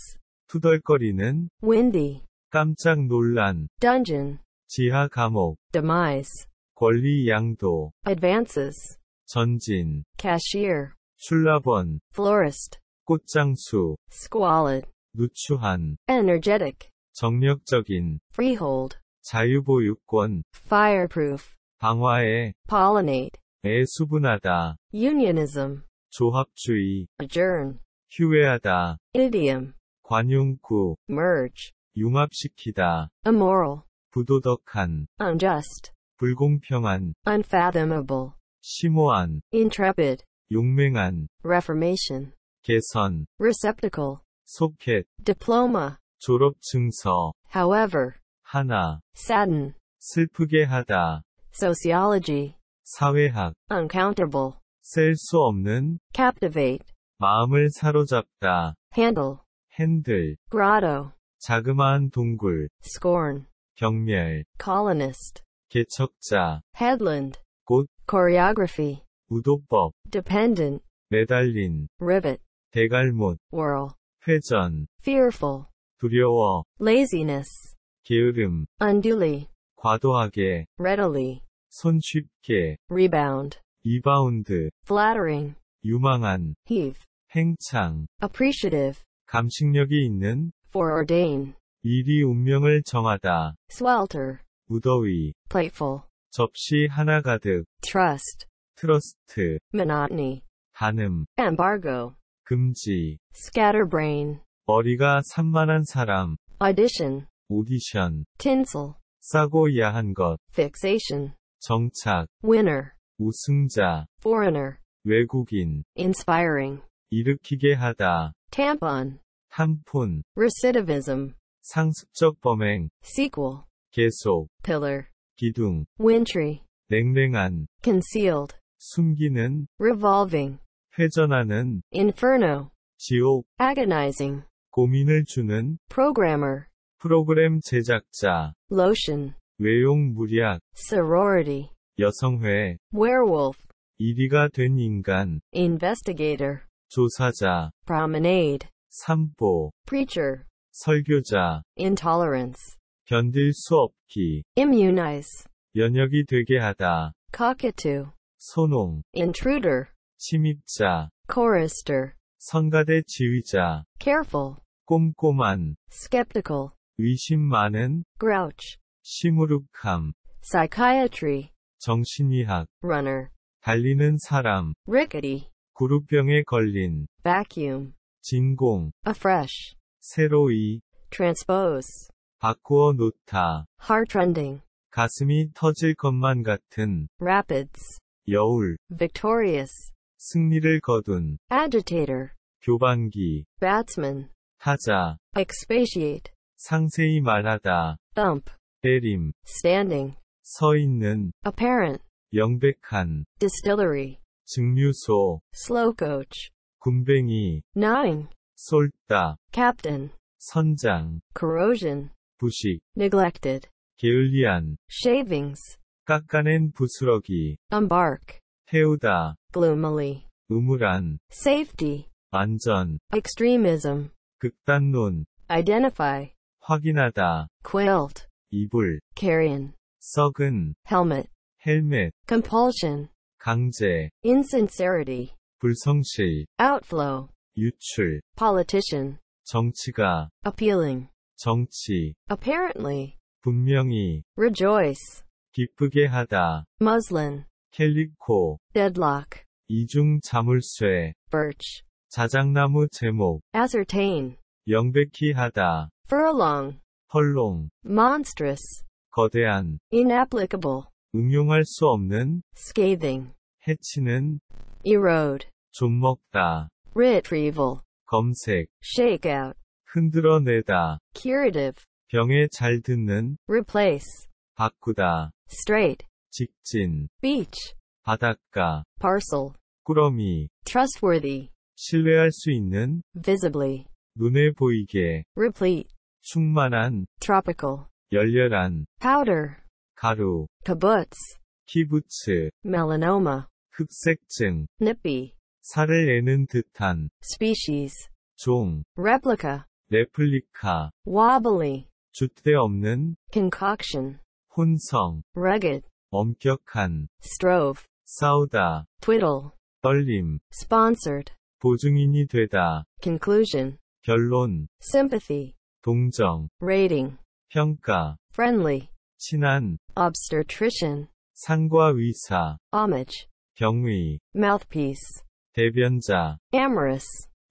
투덜거리는 windy 깜짝 놀란 dungeon 지하 감옥 demise 권리 양도 advances 전진 cashier 출라번 florist 꽃장수 squalid 누추한 energetic 정력적인 freehold 자유보유권 fireproof 방화에 pollinate 에 수분하다 unionism 조합주의 adjourn 휴회하다 idiom 관용구 merge 융합시키다. immoral, 부도덕한, unjust, 불공평한, unfathomable, 심오한, intrepid, 용맹한, reformation, 개선, receptacle, 소켓, diploma, 졸업증서, however, 하나, sadden, 슬프게 하다, sociology, 사회학, uncountable, 셀 수 없는, captivate, 마음을 사로잡다, handle, 핸들, grotto, 자그마한 동굴, scorn, 경멸, colonist, 개척자, headland, 꽃, choreography, 우도법, dependent, 매달린, rivet, 대갈못, whirl, 회전, fearful, 두려워, laziness, 게으름, unduly, 과도하게, readily, 손쉽게, rebound, 이바운드, flattering, 유망한, heave, 행창, appreciative, 감식력이 있는, foreordain. 일이 운명을 정하다. swelter. 무더위. playful. 접시 하나 가득. trust. 트러스트. monotony. 단음. embargo. 금지. scatterbrain. 머리가 산만한 사람. audition. 오디션. tinsel. 싸고 야한 것. fixation. 정착. winner. 우승자. foreigner. 외국인. inspiring. 일으키게 하다. tampon. 탄폰 recidivism 상습적 범행 sequel 계속 pillar 기둥 wintry 냉랭한 concealed 숨기는 revolving 회전하는 inferno 지옥 agonizing 고민을 주는 programmer 프로그램 제작자 lotion 외용 무리학 sorority 여성회 werewolf 1위가 된 인간 investigator 조사자 promenade 산보 preacher 설교자 intolerance 견딜 수 없기 immunize 연역이 되게 하다 cockatoo 소농 intruder 침입자 chorister 성가대 지휘자 careful 꼼꼼한 skeptical 의심 많은 grouch 시무룩함 psychiatry 정신의학 runner 달리는 사람 rickety 구루병에 걸린 vacuum 진공 afresh 새로이 transpose 바꾸어 놓다 heartrending 가슴이 터질 것만 같은 rapids 여울 victorious 승리를 거둔 agitator 교반기 batsman 타자 expatiate 상세히 말하다 thump 때림 standing 서 있는 apparent 영백한 distillery 증류소 slow coach 군뱅이 gnawing 쏠다 captain 선장 corrosion 부식 neglected 게을리한 shavings 깎아낸 부스러기 embark 태우다 gloomily 음울한 safety 안전 extremism 극단론 identify 확인하다 quilt 이불 carrion 썩은 helmet 헬멧 compulsion 강제 insincerity 불성실 outflow 유출 politician 정치가 appealing 정치 apparently 분명히 rejoice 기쁘게 하다 muslin 캘리코 deadlock 이중 자물쇠 birch 자작나무 제목 ascertain 영백히 하다 furlong 헐롱 monstrous 거대한 inapplicable 응용할 수 없는 scathing 해치는 erode 좀 먹다. retrieval, 검색. shake out, 흔들어내다. curative, 병에 잘 듣는. replace, 바꾸다. straight, 직진. beach, 바닷가. parcel, 꾸러미. trustworthy, 신뢰할 수 있는. visibly, 눈에 보이게. replete, 충만한. tropical, 열렬한. powder, 가루. kibbutz, 키부츠. melanoma, 흑색증. nippy, 살을 내는 듯한 species 종 replica 레플리카 wobbly 줏대 없는 concoction 혼성 rugged 엄격한 strove 싸우다 twiddle 떨림 sponsored 보증인이 되다 conclusion 결론 sympathy 동정 rating 평가 friendly 친한 obstetrician 상과 의사 homage 경위 mouthpiece 대변자 amorous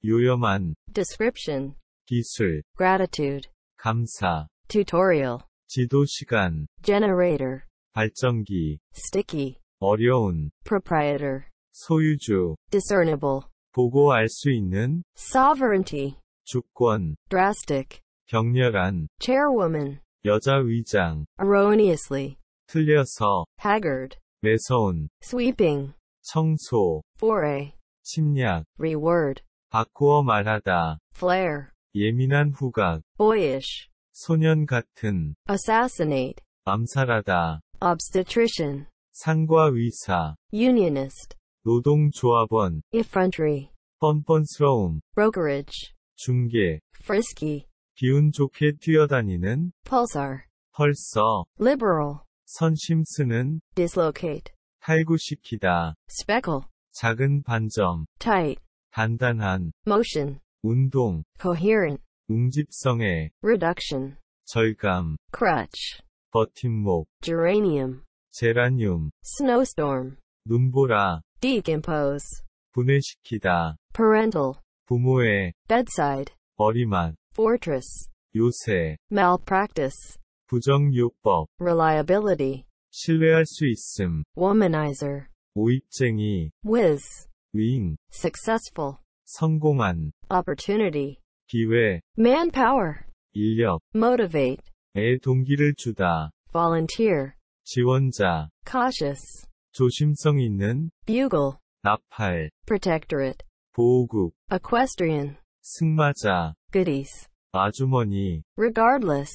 요염한 description 기술 gratitude 감사 tutorial 지도 시간 generator 발전기 sticky 어려운 proprietor 소유주 discernible 보고 알 수 있는 sovereignty 주권 drastic 격렬한 chairwoman 여자 의장 erroneously 틀려서 haggard 매서운 sweeping 청소 foray 침략, reword, 바꾸어 말하다, flare, 예민한 후각, boyish, 소년 같은, assassinate, 암살하다, obstetrician, 상과 의사, unionist, 노동조합원, effrontery, 뻔뻔스러움, brokerage, 중개, frisky, 기운 좋게 뛰어다니는, pulsar, 펄서, liberal, 선심 쓰는, dislocate, 탈구시키다, speckle, 작은 반점 tight 단단한 motion 운동 coherent 응집성의 reduction 절감 crutch 버팀목 geranium 제라늄 snowstorm 눈보라 decompose 분해시키다 parental 부모의 bedside 버리만 fortress 요새 malpractice 부정요법 reliability 신뢰할 수 있음 womanizer 모익쟁이 whiz win successful 성공한 opportunity 기회 manpower 인력 motivate 에 동기를 주다 volunteer 지원자 cautious 조심성 있는 bugle 나팔 protectorate 보호국 equestrian 승마자 goodies 아주머니 regardless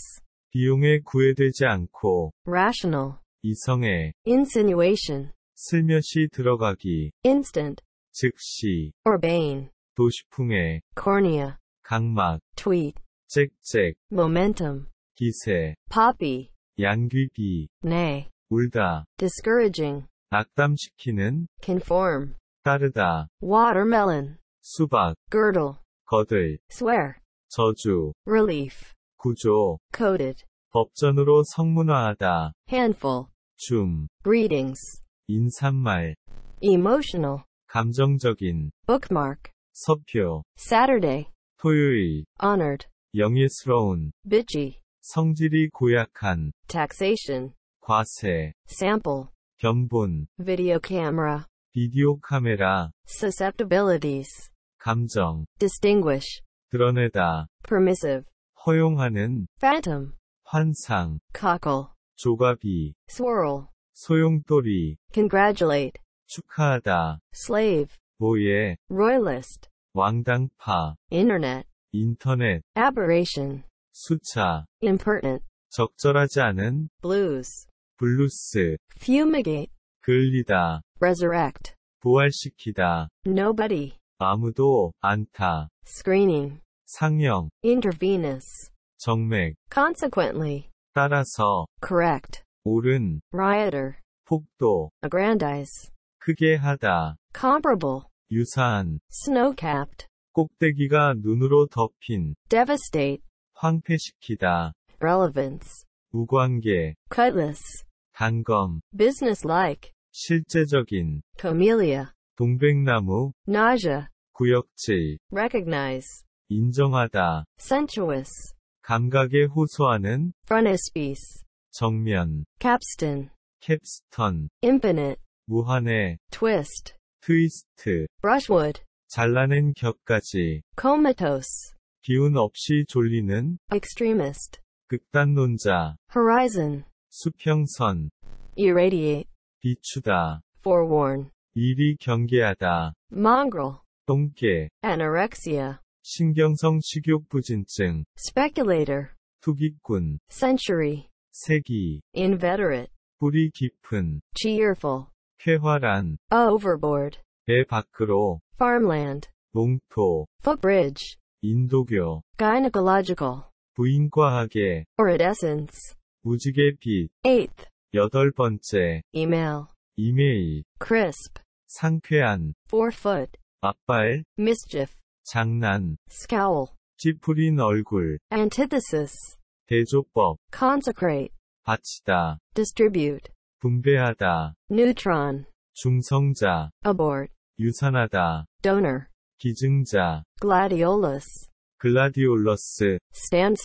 비용에 구애되지 않고 rational 이성의 insinuation 슬며시 들어가기 instant 즉시 urbane 도시풍의 cornea 각막 tweet 짹짹 momentum 기세 poppy 양귀기 네 울다 discouraging 낙담시키는 conform 따르다 watermelon 수박 girdle 거들 swear 저주 relief 구조 coded 법전으로 성문화하다 handful 줌 greetings 인사말 emotional 감정적인 bookmark 서표 Saturday 토요일 honored 영예스러운 bitchy 성질이 고약한 taxation 과세 sample 견본 video camera 비디오 카메라 susceptibilities 감정 distinguish 드러내다 permissive 허용하는 phantom 환상 cockle 조갑이 swirl 소용돌이 congratulate 축하하다 slave 노예 royalist 왕당파 internet 인터넷 aberration 수차 impertinent 적절하지 않은 blues 블루스 fumigate 글리다 resurrect 부활시키다 nobody 아무도 안타 screening 상영 intervenous 정맥 consequently 따라서 correct 옳은 rioter 폭도 aggrandize 크게 하다 comparable 유사한 snow-capped 꼭대기가 눈으로 덮인 devastate 황폐시키다 relevance 무관계 cutlass 단검 business-like 실제적인 camellia 동백나무 nausea 구역질 recognize 인정하다 sensuous 감각에 호소하는 frontispiece 정면 capstan 캡스턴 infinite 무한의 twist 트위스트 brushwood 잘라낸 겹까지 comatose 기운 없이 졸리는 extremist 극단론자 horizon 수평선 irradiate 비추다 forewarn 미리 경계하다 mongrel 똥개 anorexia 신경성 식욕 부진증 speculator 투기꾼 century 세기, inveterate, 뿌리 깊은, cheerful, 쾌활한, overboard, 배 밖으로, farmland, 농토, footbridge, 인도교, gynecological, 부인과학의, iridescence, 무지개 빛, eighth, 여덟 번째, email, 이메일, crisp, 상쾌한, four foot, 앞발, mischief, 장난, scowl, 찌푸린 얼굴, antithesis, 대조법 consecrate 바치다 distribute 분배하다 neutron 중성자 abort 유산하다 donor 기증자 gladiolus 글라디올러스 stand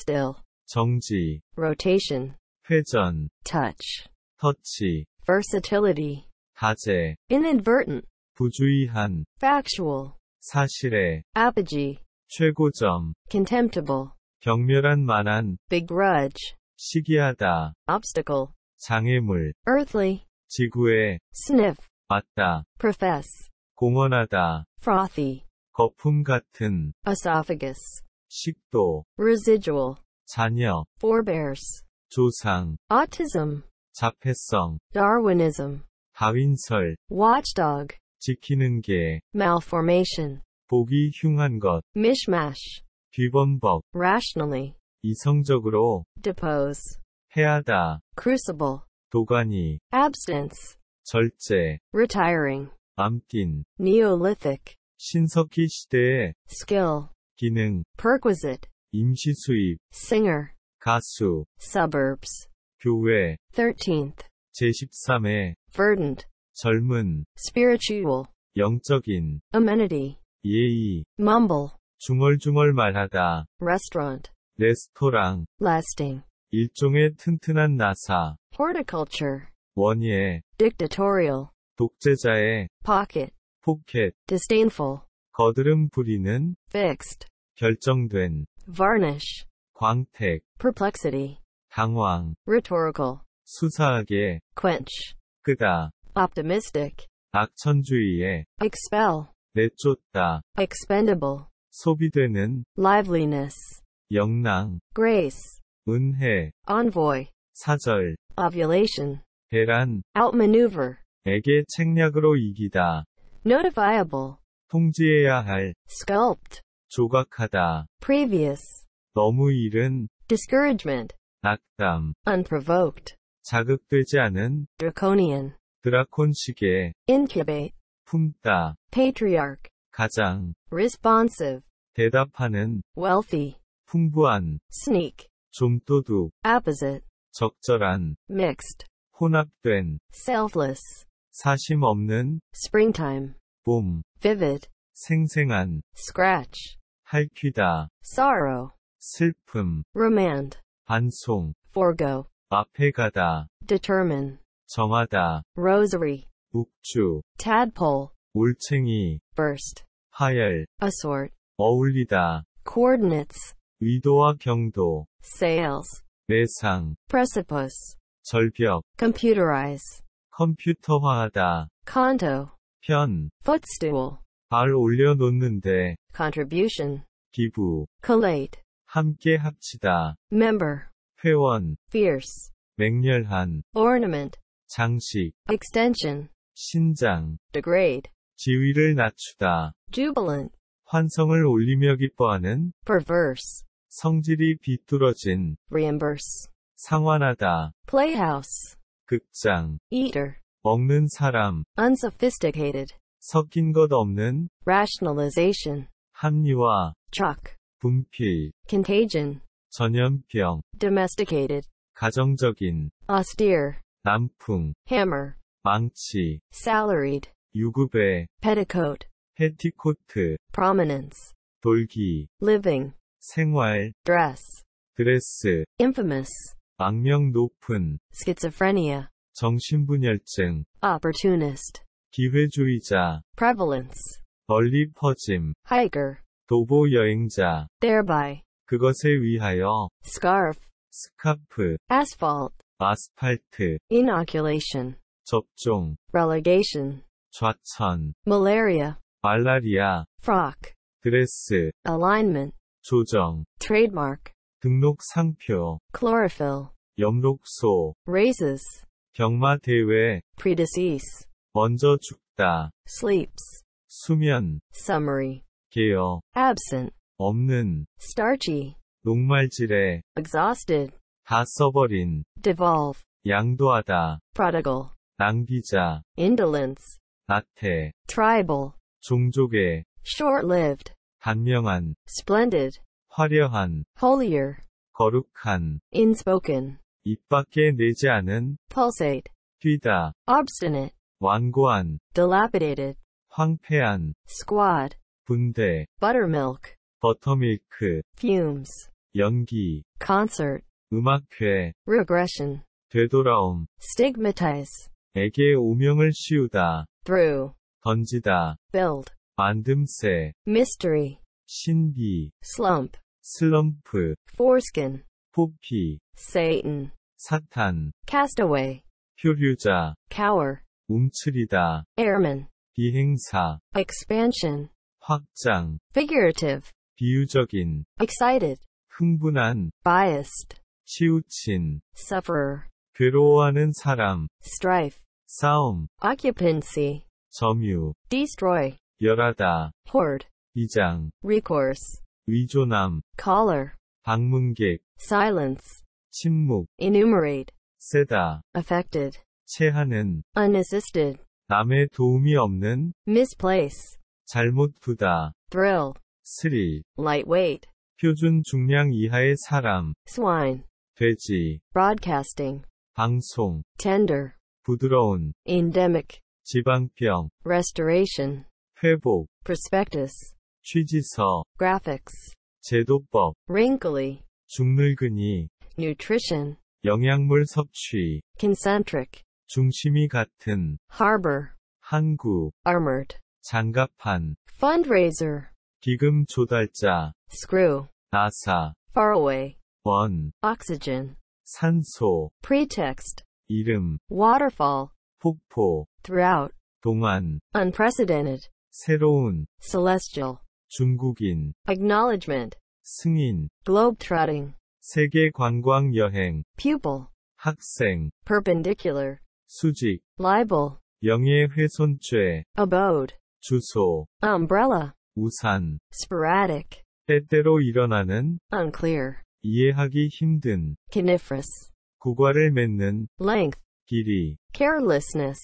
정지 rotation 회전 touch 터치 versatility 다재 inadvertent 부주의한 factual 사실의 apogee 최고점 contemptible 경멸한 만한 begrudge 시기하다 obstacle 장애물 earthly 지구에 sniff 맞다 profess 공언하다 frothy 거품 같은 esophagus 식도 residual 자녀 forebears 조상 autism 자폐성 darwinism 다윈설 watchdog 지키는 게 malformation 보기 흉한 것 mishmash 규범법 rationally 이성적으로 depose 해하다 crucible 도가니 abstinence 절제 retiring 암긴 neolithic 신석기 시대의 skill 기능 perquisite 임시 수입 singer 가수 suburbs 교회 13th 제13회 verdant 젊은 spiritual 영적인 amenity 예의 mumble 중얼중얼 말하다. restaurant, 레스토랑, lasting, 일종의 튼튼한 나사. horticulture, 원예, dictatorial, 독재자의 pocket, 포켓, disdainful, 거드름 부리는 fixed, 결정된 varnish, 광택, perplexity, 당황, rhetorical, 수사하게, quench, 끄다, optimistic, 악천주의에 expel, 내쫓다, expendable, 소비되는 liveliness, 영랑, grace, 은혜, envoy, 사절, ovulation, 대란, outmaneuver, 에게 책략으로 이기다, notifiable, 통지해야 할, sculpt, 조각하다, previous, 너무 이른, discouragement, 낙담, unprovoked, 자극되지 않은, draconian, 드라콘식의, incubate, 품다, patriarch, 가장 responsive 대답하는 wealthy 풍부한 sneak 좀도둑 opposite 적절한 mixed 혼합된 selfless 사심 없는 springtime 봄 vivid 생생한 scratch 할퀴다 sorrow 슬픔 remand 반송 forego 앞에 가다 determine 정하다 rosary 묵주 tadpole 올챙이 burst 파열 assort 어울리다 coordinates 위도와 경도 sales 내상 precipice 절벽 computerize 컴퓨터화하다 condo 편 footstool 발 올려놓는데 contribution 기부 collate 함께 합치다 member 회원 fierce 맹렬한 ornament 장식 extension 신장 degrade 지위를 낮추다. jubilant, 환성을 올리며 기뻐하는 perverse, 성질이 비뚤어진 reimburse, 상환하다. playhouse, 극장 eater, 먹는 사람 unsophisticated, 섞인 것 없는 rationalization, 합리화 truck, 분필 contagion, 전염병 domesticated, 가정적인 austere, 남풍 hammer, 망치 salaried, 유급의 petticoat 헤티코트 prominence 돌기 living 생활 dress 드레스 infamous 악명 높은 schizophrenia 정신분열증 opportunist 기회주의자 prevalence 널리 퍼짐 hiker 도보 여행자 thereby 그것에 위하여 scarf 스카프 asphalt 아스팔트 inoculation 접종 relegation 좌천, malaria, 말라리아, frock, 드레스, alignment, 조정, trademark, 등록 상표, chlorophyll, 염록소, raises, 경마 대회, predecease, 먼저 죽다, sleeps, 수면, summary, 개요, absent, 없는, starchy, 녹말질에, exhausted, 다 써버린, devolve, 양도하다, prodigal, 낭비자, indolence, 나태, tribal, 종족의, short-lived, 단명한, splendid, 화려한, holier, 거룩한, inspoken, 입 밖에 내지 않은, pulsate, 뛰다, obstinate, 완고한, dilapidated, 황폐한, squad, 분대, buttermilk, 버터밀크, fumes, 연기, concert, 음악회, regression, 되돌아옴, stigmatize, 에게 오명을 씌우다. through. 던지다. build. 만듦새. mystery. 신비. slump. 슬럼프. foreskin. 포피. Satan. 사탄. castaway. 표류자. cower. 움츠리다. airman. 비행사. expansion. 확장. figurative. 비유적인. excited. 흥분한. biased. 치우친. sufferer. 괴로워하는 사람 strife 싸움 occupancy 점유 destroy 열하다 hoard 이장 recourse 의존함 caller 방문객 silence 침묵 enumerate 세다 affected 체하는 unassisted 남의 도움이 없는 misplace 잘못 부다 thrill 스릴 lightweight 표준 중량 이하의 사람 swine 돼지 broadcasting 방송 tender 부드러운 endemic 지방병 restoration 회복 prospectus 취지서 graphics 제도법 wrinkly 중늙은이 nutrition 영양물 섭취 concentric 중심이 같은 harbor 항구 armored 장갑판 fundraiser 기금 조달자 screw 나사 faraway 원 oxygen 산소 pretext 이름 waterfall 폭포 throughout 동안 unprecedented 새로운 celestial 중국인 acknowledgement 승인 globetrotting 세계 관광 여행 pupil 학생 perpendicular 수직 libel 영예훼손죄 abode 주소 umbrella 우산 sporadic 때때로 일어나는 unclear 이해하기 힘든 coniferous 고과를 맺는 length 길이 carelessness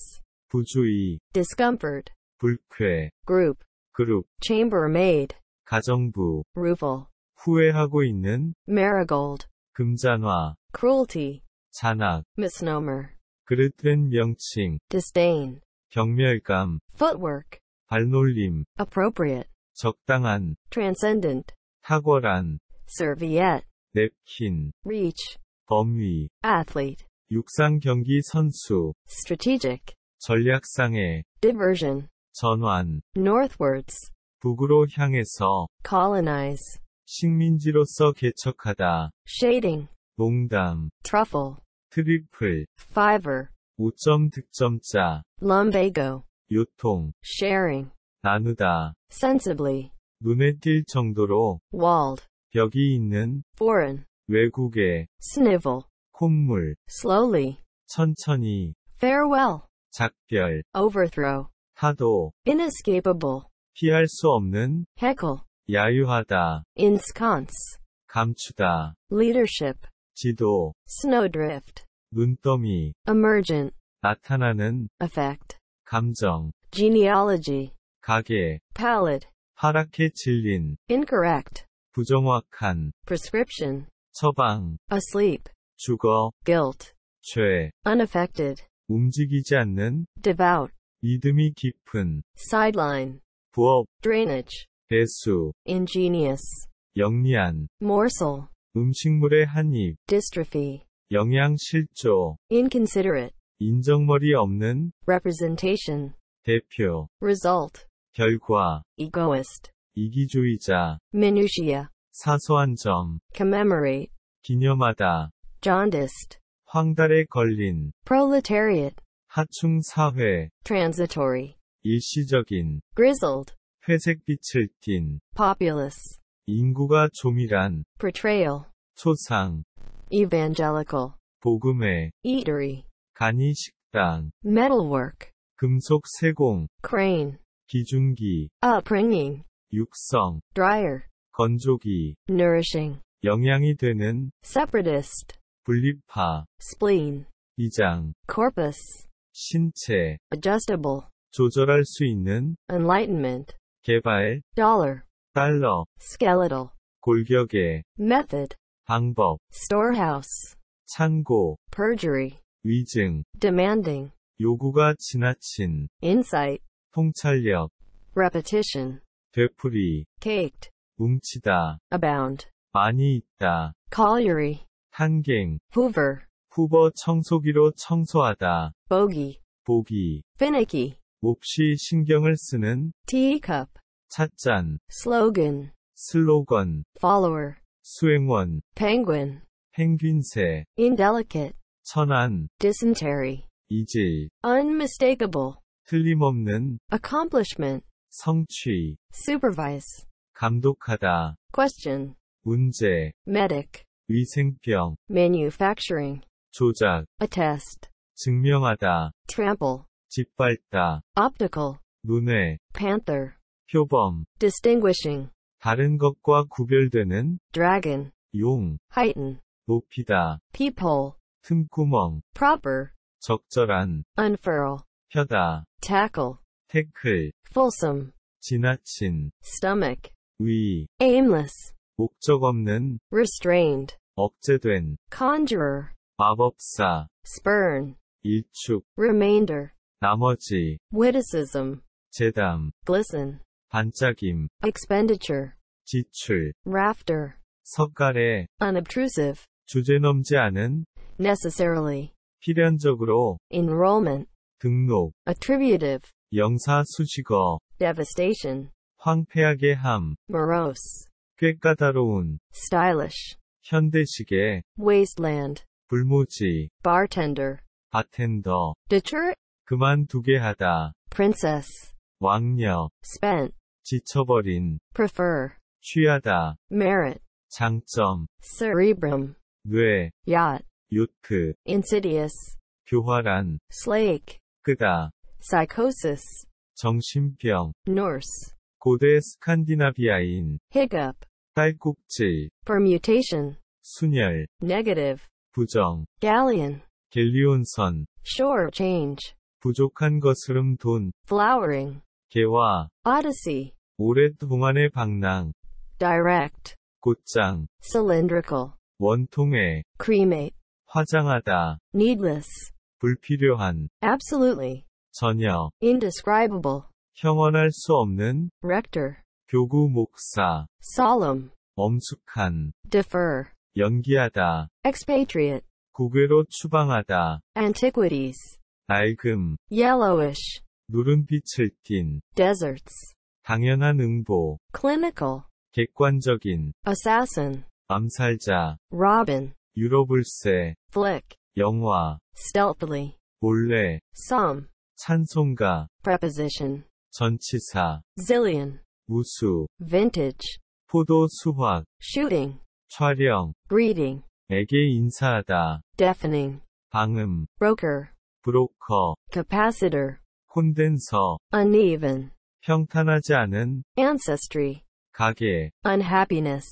부주의 discomfort 불쾌 group 그룹 chambermaid 가정부 ruval 후회하고 있는 marigold 금잔화 cruelty 잔악 misnomer 그릇된 명칭 disdain 경멸감 footwork 발놀림 appropriate 적당한 transcendent 탁월한 serviette 냅킨, reach, 범위, athlete, 육상 경기 선수, strategic, 전략상의, diversion, 전환, northwards, 북으로 향해서, colonize, 식민지로서 개척하다, shading, 농담, truffle, 트리플, fiver, 5점 득점자, lumbago, 요통, sharing, 나누다, sensibly, 눈에 띌 정도로, walled, 벽이 있는 foreign 외국의 snivel 콧물 slowly 천천히 farewell 작별 overthrow 파도 inescapable 피할 수 없는 heckle 야유하다 ensconce 감추다 leadership 지도 snowdrift 눈더미 emergent 나타나는 effect 감정 genealogy 가게 palette 파랗게 질린 incorrect 부정확한 prescription 처방 asleep 죽어 guilt 죄 unaffected 움직이지 않는 devout 믿음이 깊은 sideline 부업 drainage 배수 ingenious 영리한 morsel 음식물의 한입 dystrophy 영양 실조 inconsiderate 인정머리 없는 representation 대표 result 결과 egoist 이기주의자 minutia 사소한 점 commemorate 기념하다 jaundiced 황달에 걸린 proletariat 하층 사회 transitory 일시적인 grizzled 회색빛을 띤 populace 인구가 조밀한 portrayal 초상 evangelical 복음의 eatery 간이 식당 metalwork 금속 세공 crane 기중기 upbringing 육성, dryer, 건조기, nourishing, 영양이 되는, separatist, 분립파, spleen, 위장, corpus, 신체, adjustable, 조절할 수 있는, enlightenment, 개발, dollar, 달러, skeletal, 골격의, method, 방법, storehouse, 창고, perjury, 위증, demanding, 요구가 지나친, insight, 통찰력, repetition, 되풀이, caked, 뭉치다, abound, 많이 있다, colliery, 한갱, hoover, 후버 청소기로 청소하다, bogey, 보기, finicky, 몹시 신경을 쓰는, teacup, 찻잔, slogan, 슬로건, follower, 수행원, penguin, 펭귄새, indelicate, 천안, dysentery, 이질, unmistakable, 틀림없는, accomplishment, 성취 supervise 감독하다 question 문제 medic 위생병 manufacturing 조작 attest 증명하다 trample 짓밟다 optical 눈에 panther 표범 distinguishing 다른 것과 구별되는 dragon 용 heighten 높이다 peephole 틈구멍 proper 적절한 unfurl 펴다 tackle 태클, fulsome, 지나친, stomach, 위, aimless, 목적 없는, restrained, 억제된, conjurer, 마법사, spurn, 일축, remainder, 나머지, witticism, 재담, glisten, 반짝임, expenditure, 지출, rafter, 석가래, unobtrusive, 주제넘지 않은, necessarily, 필연적으로, enrollment, 등록, attributive, 영사 수식어 devastation 황폐하게 함 morose 꽤 까다로운 stylish 현대식의 wasteland 불모지 bartender 바텐더 deter 그만두게 하다 princess 왕녀 spent 지쳐버린 prefer 취하다 merit 장점 cerebrum 뇌 yacht 요트 insidious 교활한 slake 끄다 psychosis, 정신병, nurse, 고대 스칸디나비아인, hiccup, 딸꾹질, permutation, 순열, negative, 부정, galleon, 갤리온선, shore change, 부족한 것으름 돈, flowering, 개화, odyssey, 오랫동안의 방랑, direct, 곧장, cylindrical, 원통에, cremate, 화장하다, needless, 불필요한, absolutely, 전혀 indescribable 형언할 수 없는 rector 교구 목사 solemn 엄숙한 defer 연기하다 expatriate 국외로 추방하다 antiquities 낡음 yellowish 누른빛을 띤 deserts 당연한 응보 clinical 객관적인 assassin 암살자 robin 유로불세 flick 영화 stealthily 몰래 some 찬송가 preposition 전치사 zillion 우수 vintage 포도 수확 shooting 촬영 greeting 에게 인사하다 deafening 방음 broker 브로커 capacitor 콘덴서 uneven 평탄하지 않은 ancestry 가게 unhappiness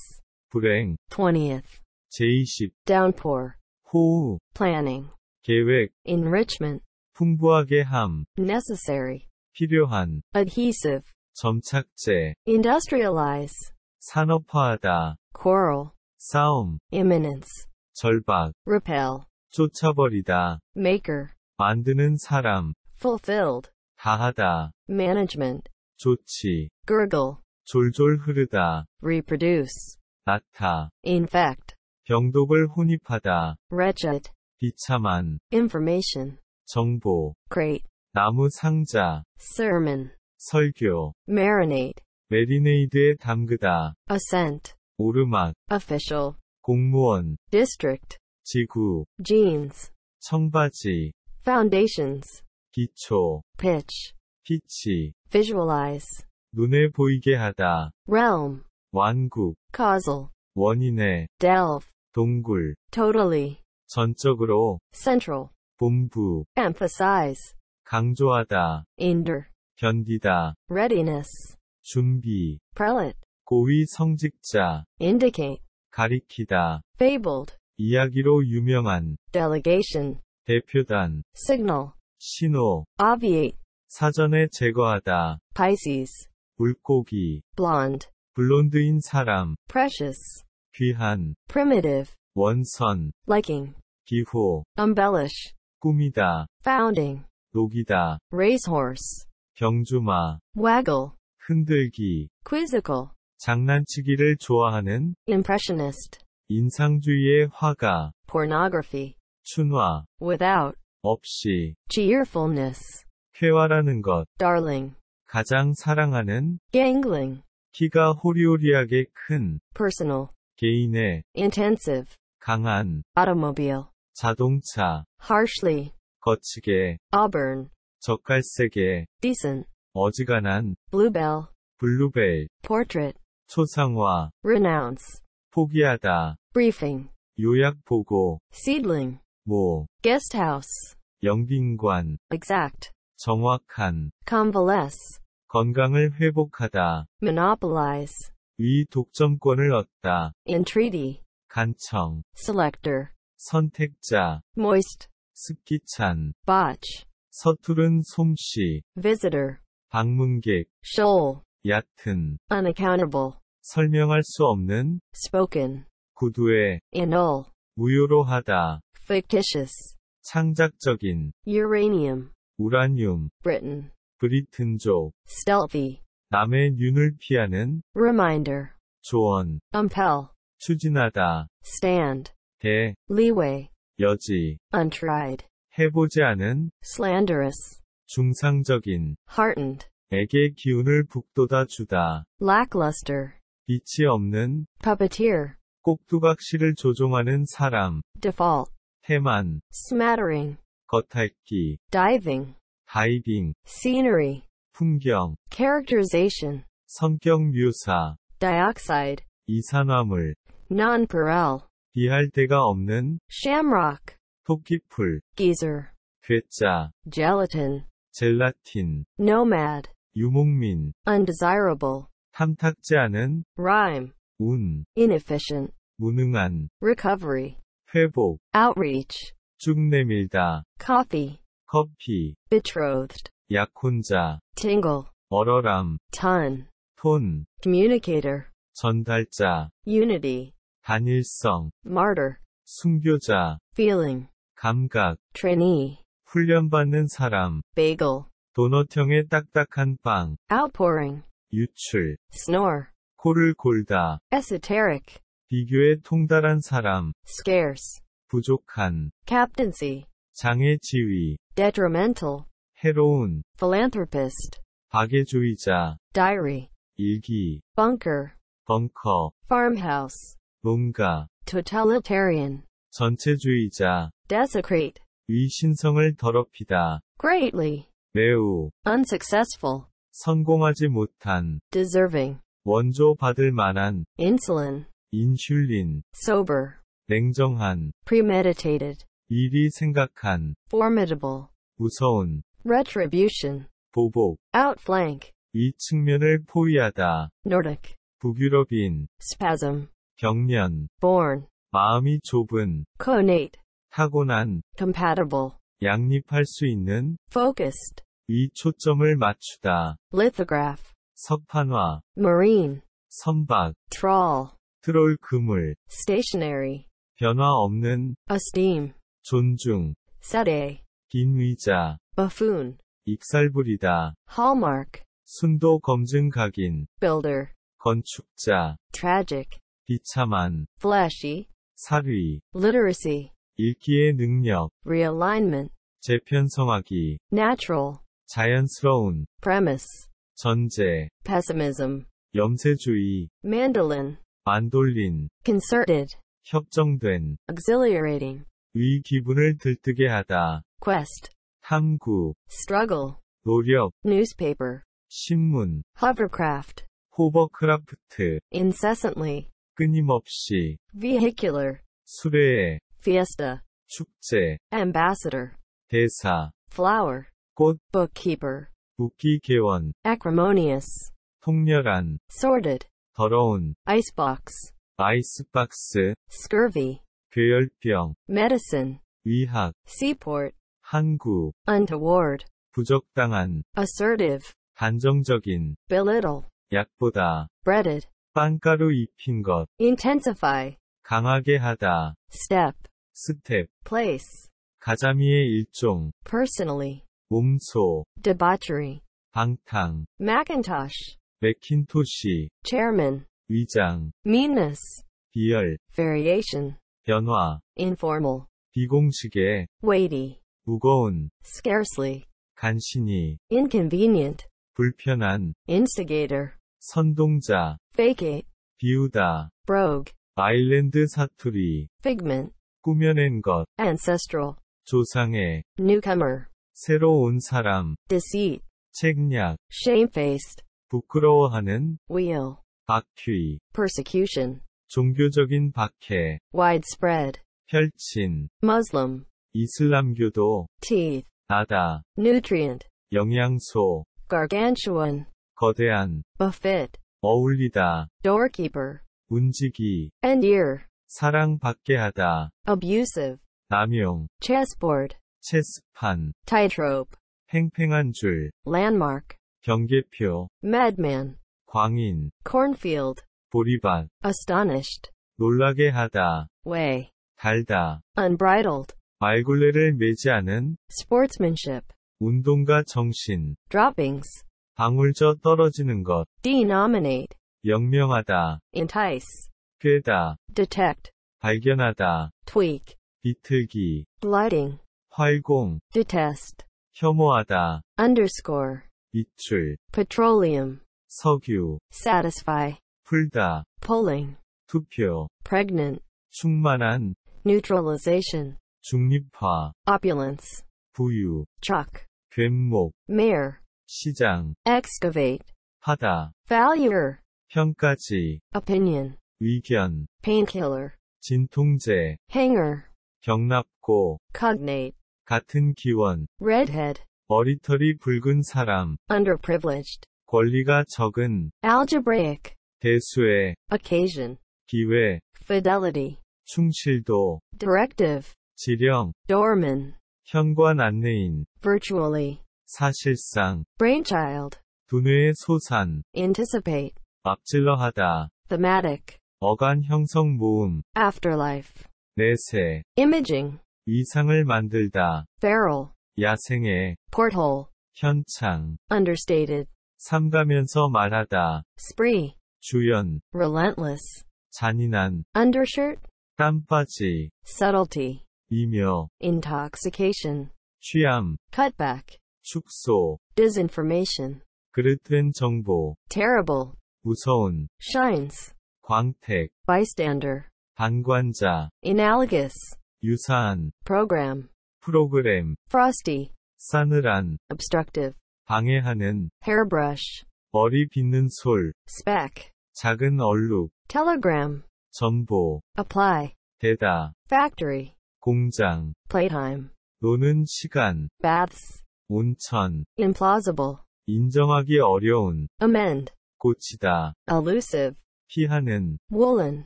불행 20th 제20 downpour 호우 planning 계획 enrichment 풍부하게 함. necessary. 필요한. adhesive. 점착제. industrialize. 산업화하다. quarrel. 싸움. imminence. 절박. repel. 쫓아버리다. maker. 만드는 사람. fulfilled. 다하다. management. 조치. gurgle. 졸졸 흐르다. reproduce. 나타. infect. 병독을 혼입하다. wretched. 비참한. information. 정보 grate 나무 상자 sermon 설교 marinate 메리네이드에 담그다 ascent 오르막 official 공무원 district 지구 jeans 청바지 foundations 기초 pitch 피치 visualize 눈에 보이게 하다 realm 완국 causal 원인의 delve 동굴 totally 전적으로 central 본부 emphasize 강조하다 endure 견디다 readiness 준비 prelate 고위 성직자 indicate 가리키다 fabled 이야기로 유명한 delegation 대표단 signal 신호 obviate 사전에 제거하다 Pisces 물고기 blonde 블론드인 사람 precious 귀한 primitive 원선 liking 기호 embellish 꾸미다, founding, 녹이다, racehorse, 경주마, waggle, 흔들기, quizzical, 장난치기를 좋아하는, impressionist, 인상주의의 화가, pornography, 춘화, without, 없이, cheerfulness, 쾌활하는 것, darling, 가장 사랑하는, gangling, 키가 호리호리하게 큰, personal, 개인의, intensive, 강한, automobile, 자동차 harshly 거치게 auburn 적갈색의 decent 어지간한 bluebell 블루벨 portrait 초상화 renounce 포기하다 briefing 요약 보고 seedling 모 guesthouse 영빈관 exact 정확한 convalesce 건강을 회복하다 monopolize 위 독점권을 얻다 entreaty 간청 selector 선택자 moist 습기찬 botch 서투른 솜씨 visitor 방문객 shoal 얕은 unaccountable 설명할 수 없는 spoken 구두에 annul 무효로 하다 fictitious 창작적인 uranium 우라늄 britain 브리튼족 stealthy 남의 눈을 피하는 reminder 조언 compel 추진하다 stand 대 leeway 여지 untried 해보지 않은 slanderous 중상적인 heartened 에게 기운을 북돋아 주다 lackluster 빛이 없는 puppeteer 꼭두각시를 조종하는 사람 default 태만 smattering 겉핥기 diving 다이빙 scenery 풍경 characterization 성격 묘사 dioxide 이산화물 nonpareil 비할 데가 없는 shamrock, 토끼풀, geezer, 괴짜, gelatin, 젤라틴, nomad, 유목민, undesirable, 탐탁지 않은 rhyme, 운, inefficient, 무능한, recovery, 회복, outreach, 쭉 내밀다, coffee, 커피, betrothed, 약혼자, tingle, 얼어람, ton, 톤, communicator, 전달자, unity, 단일성 martyr 순교자 feeling 감각 trainee 훈련받는 사람 bagel 도넛형의 딱딱한 빵 outpouring 유출 snore 코를 골다 esoteric 비교에 통달한 사람 scarce 부족한 captaincy 장애 지위 detrimental 해로운 philanthropist 박애주의자 diary 일기 bunker 벙커 farmhouse 뭔가 totalitarian 전체주의자 desecrate 위신성을 더럽히다 greatly 매우 unsuccessful 성공하지 못한 deserving 원조받을 만한 insulin 인슐린 sober 냉정한 premeditated 미리 생각한 formidable 무서운 retribution 보복 outflank 이 측면을 포위하다 Nordic 북유럽인 spasm 경련 born 마음이 좁은 connate 타고난 compatible 양립할 수 있는 focused 이 초점을 맞추다 lithograph 석판화 marine 선박 trawl 트롤 그물 stationary 변화 없는 esteem 존중 세대 긴 의자 buffoon 익살부리다 hallmark 순도 검증 각인 builder 건축자 tragic 비참한 flashy 사위 literacy 읽기의 능력 realignment 재편성하기 natural 자연스러운 premise 전제 pessimism 염세주의 mandolin 만돌린 concerted 협정된 exhilarating 위 기분을 들뜨게 하다 quest 탐구 struggle 노력 newspaper 신문 hovercraft 호버크라프트 incessantly 끊임없이 vehicular 수레에 fiesta 축제 ambassador 대사 flower 꽃 bookkeeper 국기계원 acrimonious 통렬한 sordid 더러운 icebox 아이스박스 scurvy 괴혈병 medicine 의학 seaport 항구 untoward 부적당한 assertive 단정적인 belittle 약보다 breaded 빵가루 입힌 것. intensify. 강하게 하다. step. 스텝. place. 가자미의 일종. personally. 몸소. debauchery. 방탕. macintosh. 맥킨토시. chairman. 위장. meanness. 비열. variation. 변화. informal. 비공식의. weighty. 무거운. scarcely. 간신히. inconvenient. 불편한. instigator. 선동자. fake it, 비우다, brogue, 아일랜드 사투리, figment, 꾸며낸 것, ancestral, 조상의, newcomer, 새로 온 사람, deceit, 책략, shamefaced, 부끄러워하는, wheel, 바퀴, persecution, 종교적인 박해, widespread, 펼친, Muslim, 이슬람교도, teeth, 나다, nutrient, 영양소, gargantuan, 거대한, buffet, 어울리다. doorkeeper, 움직이, endear, 사랑받게 하다. abusive, 남용, chessboard, 체스판, tightrope, 팽팽한 줄, landmark, 경계표, madman, 광인, cornfield, 보리밭, astonished, 놀라게 하다, way, 달다, unbridled, 말굴레를 매지 않은, sportsmanship, 운동가 정신, droppings, 방울져 떨어지는 것. denominate, 영명하다, entice, 꾀다, detect, 발견하다, tweak, 비틀기, blighting, 활공, detest, 혐오하다, underscore, 밑줄, petroleum, 석유, satisfy, 풀다, polling, 투표, pregnant, 충만한, neutralization, 중립화, opulence, 부유, truck, 괴목, mayor, 시장 excavate 하다 valuer 평가지 opinion 의견 painkiller 진통제 hanger 경납고 cognate 같은 기원 redhead 머리털이 붉은 사람 underprivileged 권리가 적은 algebraic 대수의 occasion 기회 fidelity 충실도 directive 지령 doorman 현관 안내인 virtually 사실상 brainchild 두뇌의 소산 anticipate 앞질러 하다 thematic 어간 형성 모음 afterlife 내세 imaging 이상을 만들다 feral 야생의 porthole 현창 understated 삼가면서 말하다 spree 주연 relentless 잔인한 undershirt 땀바지 subtlety 이며 intoxication 취함 cutback 축소 disinformation 그릇된 정보 terrible 무서운 shines 광택 bystander 방관자 analogous 유사한 program 프로그램 frosty 싸늘한 obstructive 방해하는 hairbrush 머리 빗는 솔 speck 작은 얼룩 telegram 전보 apply 대다 factory 공장 playtime 노는 시간 baths 온천 implausible 인정하기 어려운 amend 고치다 elusive 피하는 woolen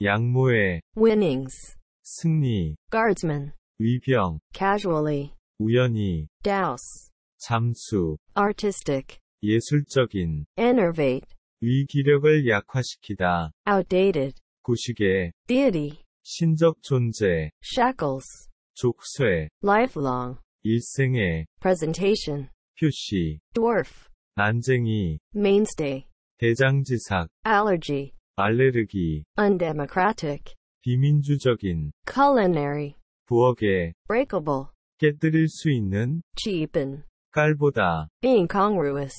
양모의 winnings 승리 guardsman 위병 casually 우연히 douse 잠수 artistic 예술적인 enervate 위기력을 약화시키다 outdated 구식의 deity 신적 존재 shackles 족쇄 lifelong 일생의 presentation 표시 dwarf 난쟁이 mainstay 대장지삭 allergy 알레르기 undemocratic 비민주적인 culinary 부엌에 breakable 깨뜨릴 수 있는 cheapen 깔보다 incongruous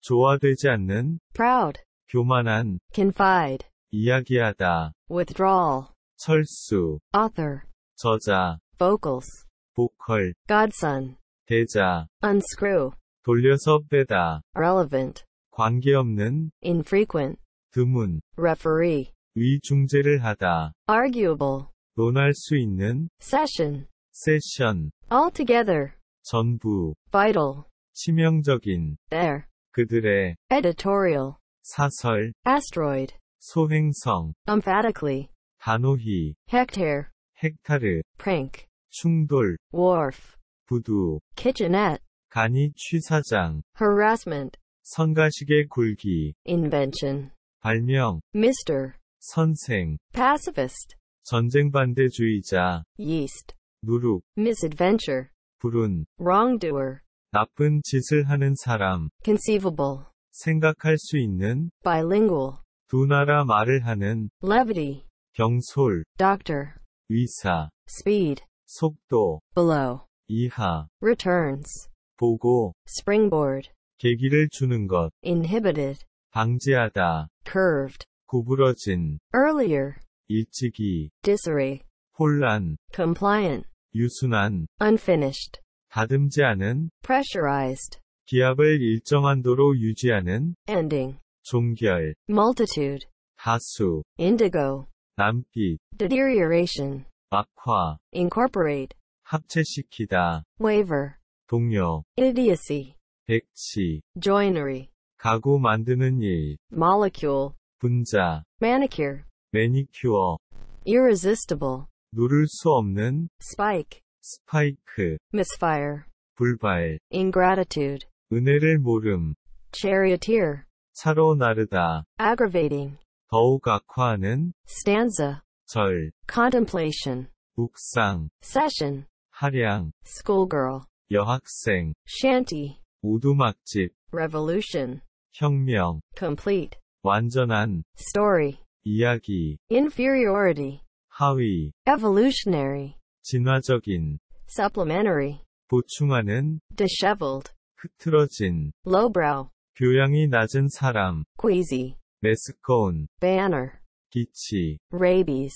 조화되지 않는 proud 교만한 confide 이야기하다 withdrawal 철수 author 저자 vocals 보컬 godson 대자 unscrew 돌려서 빼다 relevant 관계없는 infrequent 드문 referee 위중재를 하다 arguable 논할 수 있는 session 세션 altogether 전부 vital 치명적인 their 그들의 editorial 사설 asteroid 소행성 emphatically 단호히 hectare 헥타르 prank 충돌, wharf, 부두, kitchenette, 간이 취사장, harassment, 성가식의 굴기, invention, 발명, mister, 선생, pacifist, 전쟁 반대주의자, yeast, 누룩, misadventure, 불운, wrongdoer, 나쁜 짓을 하는 사람, conceivable, 생각할 수 있는, bilingual, 두 나라 말을 하는, levity, 경솔, doctor, 의사, speed, 속도 below 이하 returns 보고 springboard 계기를 주는 것 inhibited 방지하다 curved 구부러진 earlier 일찍이 disarray 혼란 compliant 유순한 unfinished 다듬지 않은 pressurized 기압을 일정한도로 유지하는 ending 종결 multitude 다수 indigo 남빛 deterioration 악화 incorporate 합체시키다 waver 동력 idiocy 백치 joinery 가구 만드는 일 molecule 분자 manicure 매니큐어 irresistible 누를 수 없는 spike 스파이크 misfire 불발 ingratitude 은혜를 모름 charioteer 차로 나르다 aggravating 더욱 악화하는 stanza 절, contemplation, 묵상, session, 하량, schoolgirl, 여학생, shanty, 오두막집, revolution, 혁명, complete, 완전한, story, 이야기, inferiority, 하위, evolutionary, 진화적인, supplementary, 보충하는, disheveled, 흐트러진, lowbrow, 교양이 낮은 사람, queasy, 메스꺼운, banner, 기치, rabies,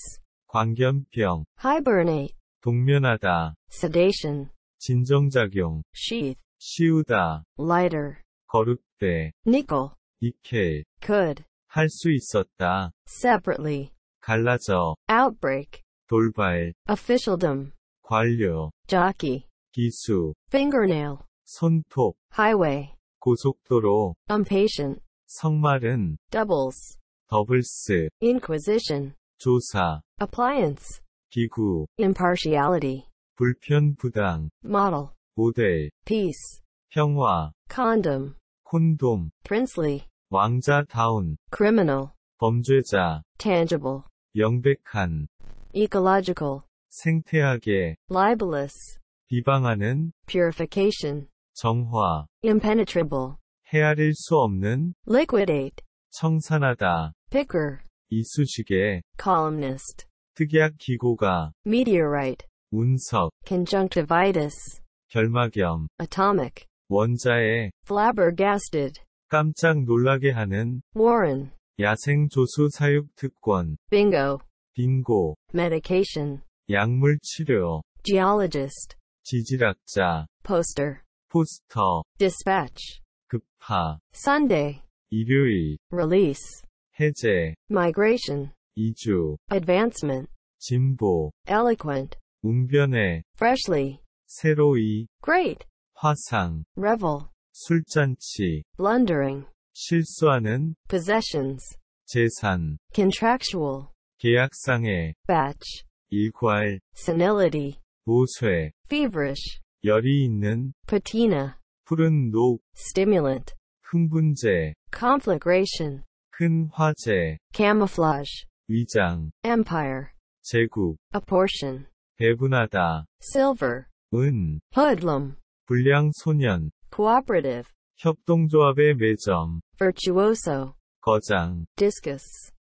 광견병, hibernate, 동면하다, sedation, 진정작용, sheath, 씌우다, lighter, 거룩대, nickel, 니켈, could, 할수 있었다, separately, 갈라져, outbreak, 돌발, officialdom, 관료, jockey, 기수, fingernail, 손톱, highway, 고속도로, impatient, 성말은, doubles, 더블스 inquisition 조사 appliance 기구 impartiality 불편 부당 model 모델 peace 평화 condom 콘돔 princely 왕자다운 criminal 범죄자 tangible 명백한 ecological 생태학에 libelous 비방하는 purification 정화 impenetrable 헤아릴 수 없는 liquidate 청산하다 picker, 이쑤시개, columnist, 특약 기고가, meteorite, 운석, conjunctivitis, 결막염, atomic, 원자에, flabbergasted, 깜짝 놀라게 하는, warren, 야생 조수 사육 특권, bingo, 빙고, medication, 약물 치료, geologist, 지질학자, poster, 포스터, dispatch, 급파, Sunday, 일요일, release, 해제, migration, 이주, advancement, 진보, eloquent, 웅변해, freshly, 새로이, great, 화상, revel, 술잔치, blundering, 실수하는, possessions, 재산, contractual, 계약상의, batch, 일괄, senility, 보쇠, feverish, 열이 있는, patina, 푸른 녹, stimulant, 흥분제, conflagration, 큰 화재 camouflage 위장 empire 제국 apportion 배분하다 silver 은 hoodlum 불량 소년 cooperative 협동조합의 매점 virtuoso 거장 discus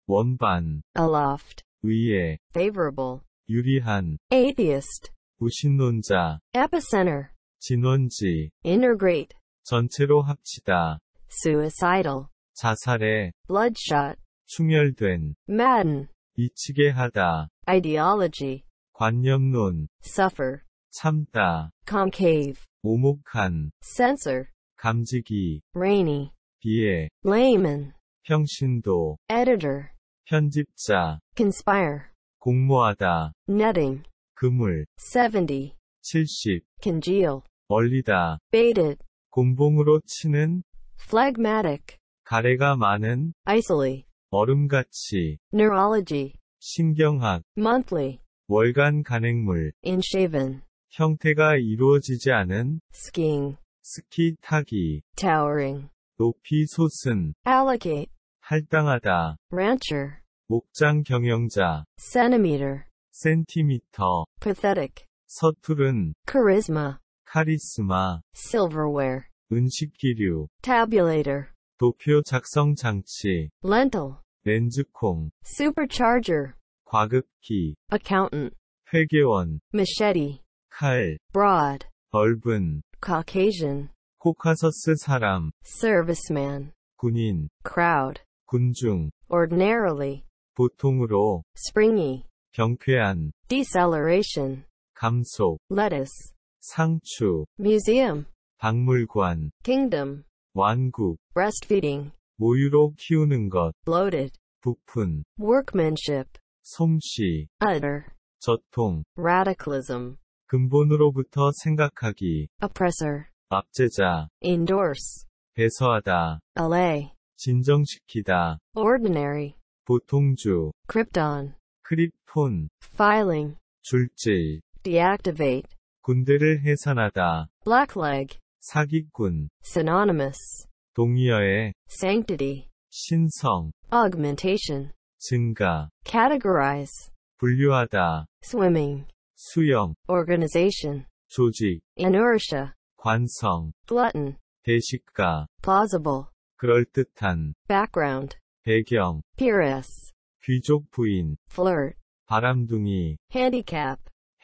원반 aloft 위에 favorable 유리한 atheist 무신론자 epicenter 진원지 integrate 전체로 합치다 suicidal 자살해 bloodshot 충혈된 madden 미치게 하다 ideology 관념론 suffer 참다 concave 오목한 censor 감지기 rainy 비애 layman 평신도 editor 편집자 conspire 공모하다 netting 그물 70 70 congeal 얼리다 baited 곤봉으로 치는 phlegmatic 가래가 많은 isolate 얼음같이 neurology 신경학 monthly 월간 간행물 inshaven 형태가 이루어지지 않은 skiing 스키 타기 towering 높이 솟은 allocate 할당하다 rancher 목장 경영자 centimeter 센티미터 pathetic 서투른 charisma 카리스마 silverware 은식기류 tabulator 도표 작성 장치 lentil 렌즈콩 supercharger 과급기 accountant 회계원 machete 칼 broad 넓은 caucasian 코카서스 사람 serviceman 군인 crowd 군중 ordinarily 보통으로 springy 경쾌한 deceleration 감소 lettuce 상추 museum 박물관 kingdom 완국, breastfeeding, 모유로 키우는 것, bloated, 부푼, workmanship, 솜씨, utter, 저통, radicalism, 근본으로부터 생각하기, oppressor, 압제자, endorse, 배서하다, allay, 진정시키다, ordinary, 보통주, krypton, 크립톤, filing, 줄질, deactivate, 군대를 해산하다, blackleg, 사기꾼 synonymous 동의어의 sanctity 신성 augmentation 증가 categorize 분류하다 swimming 수영 organization 조직 inertia 관성 glutton 대식가 plausible 그럴듯한 background 배경 peeress 귀족 부인 flirt 바람둥이 handicap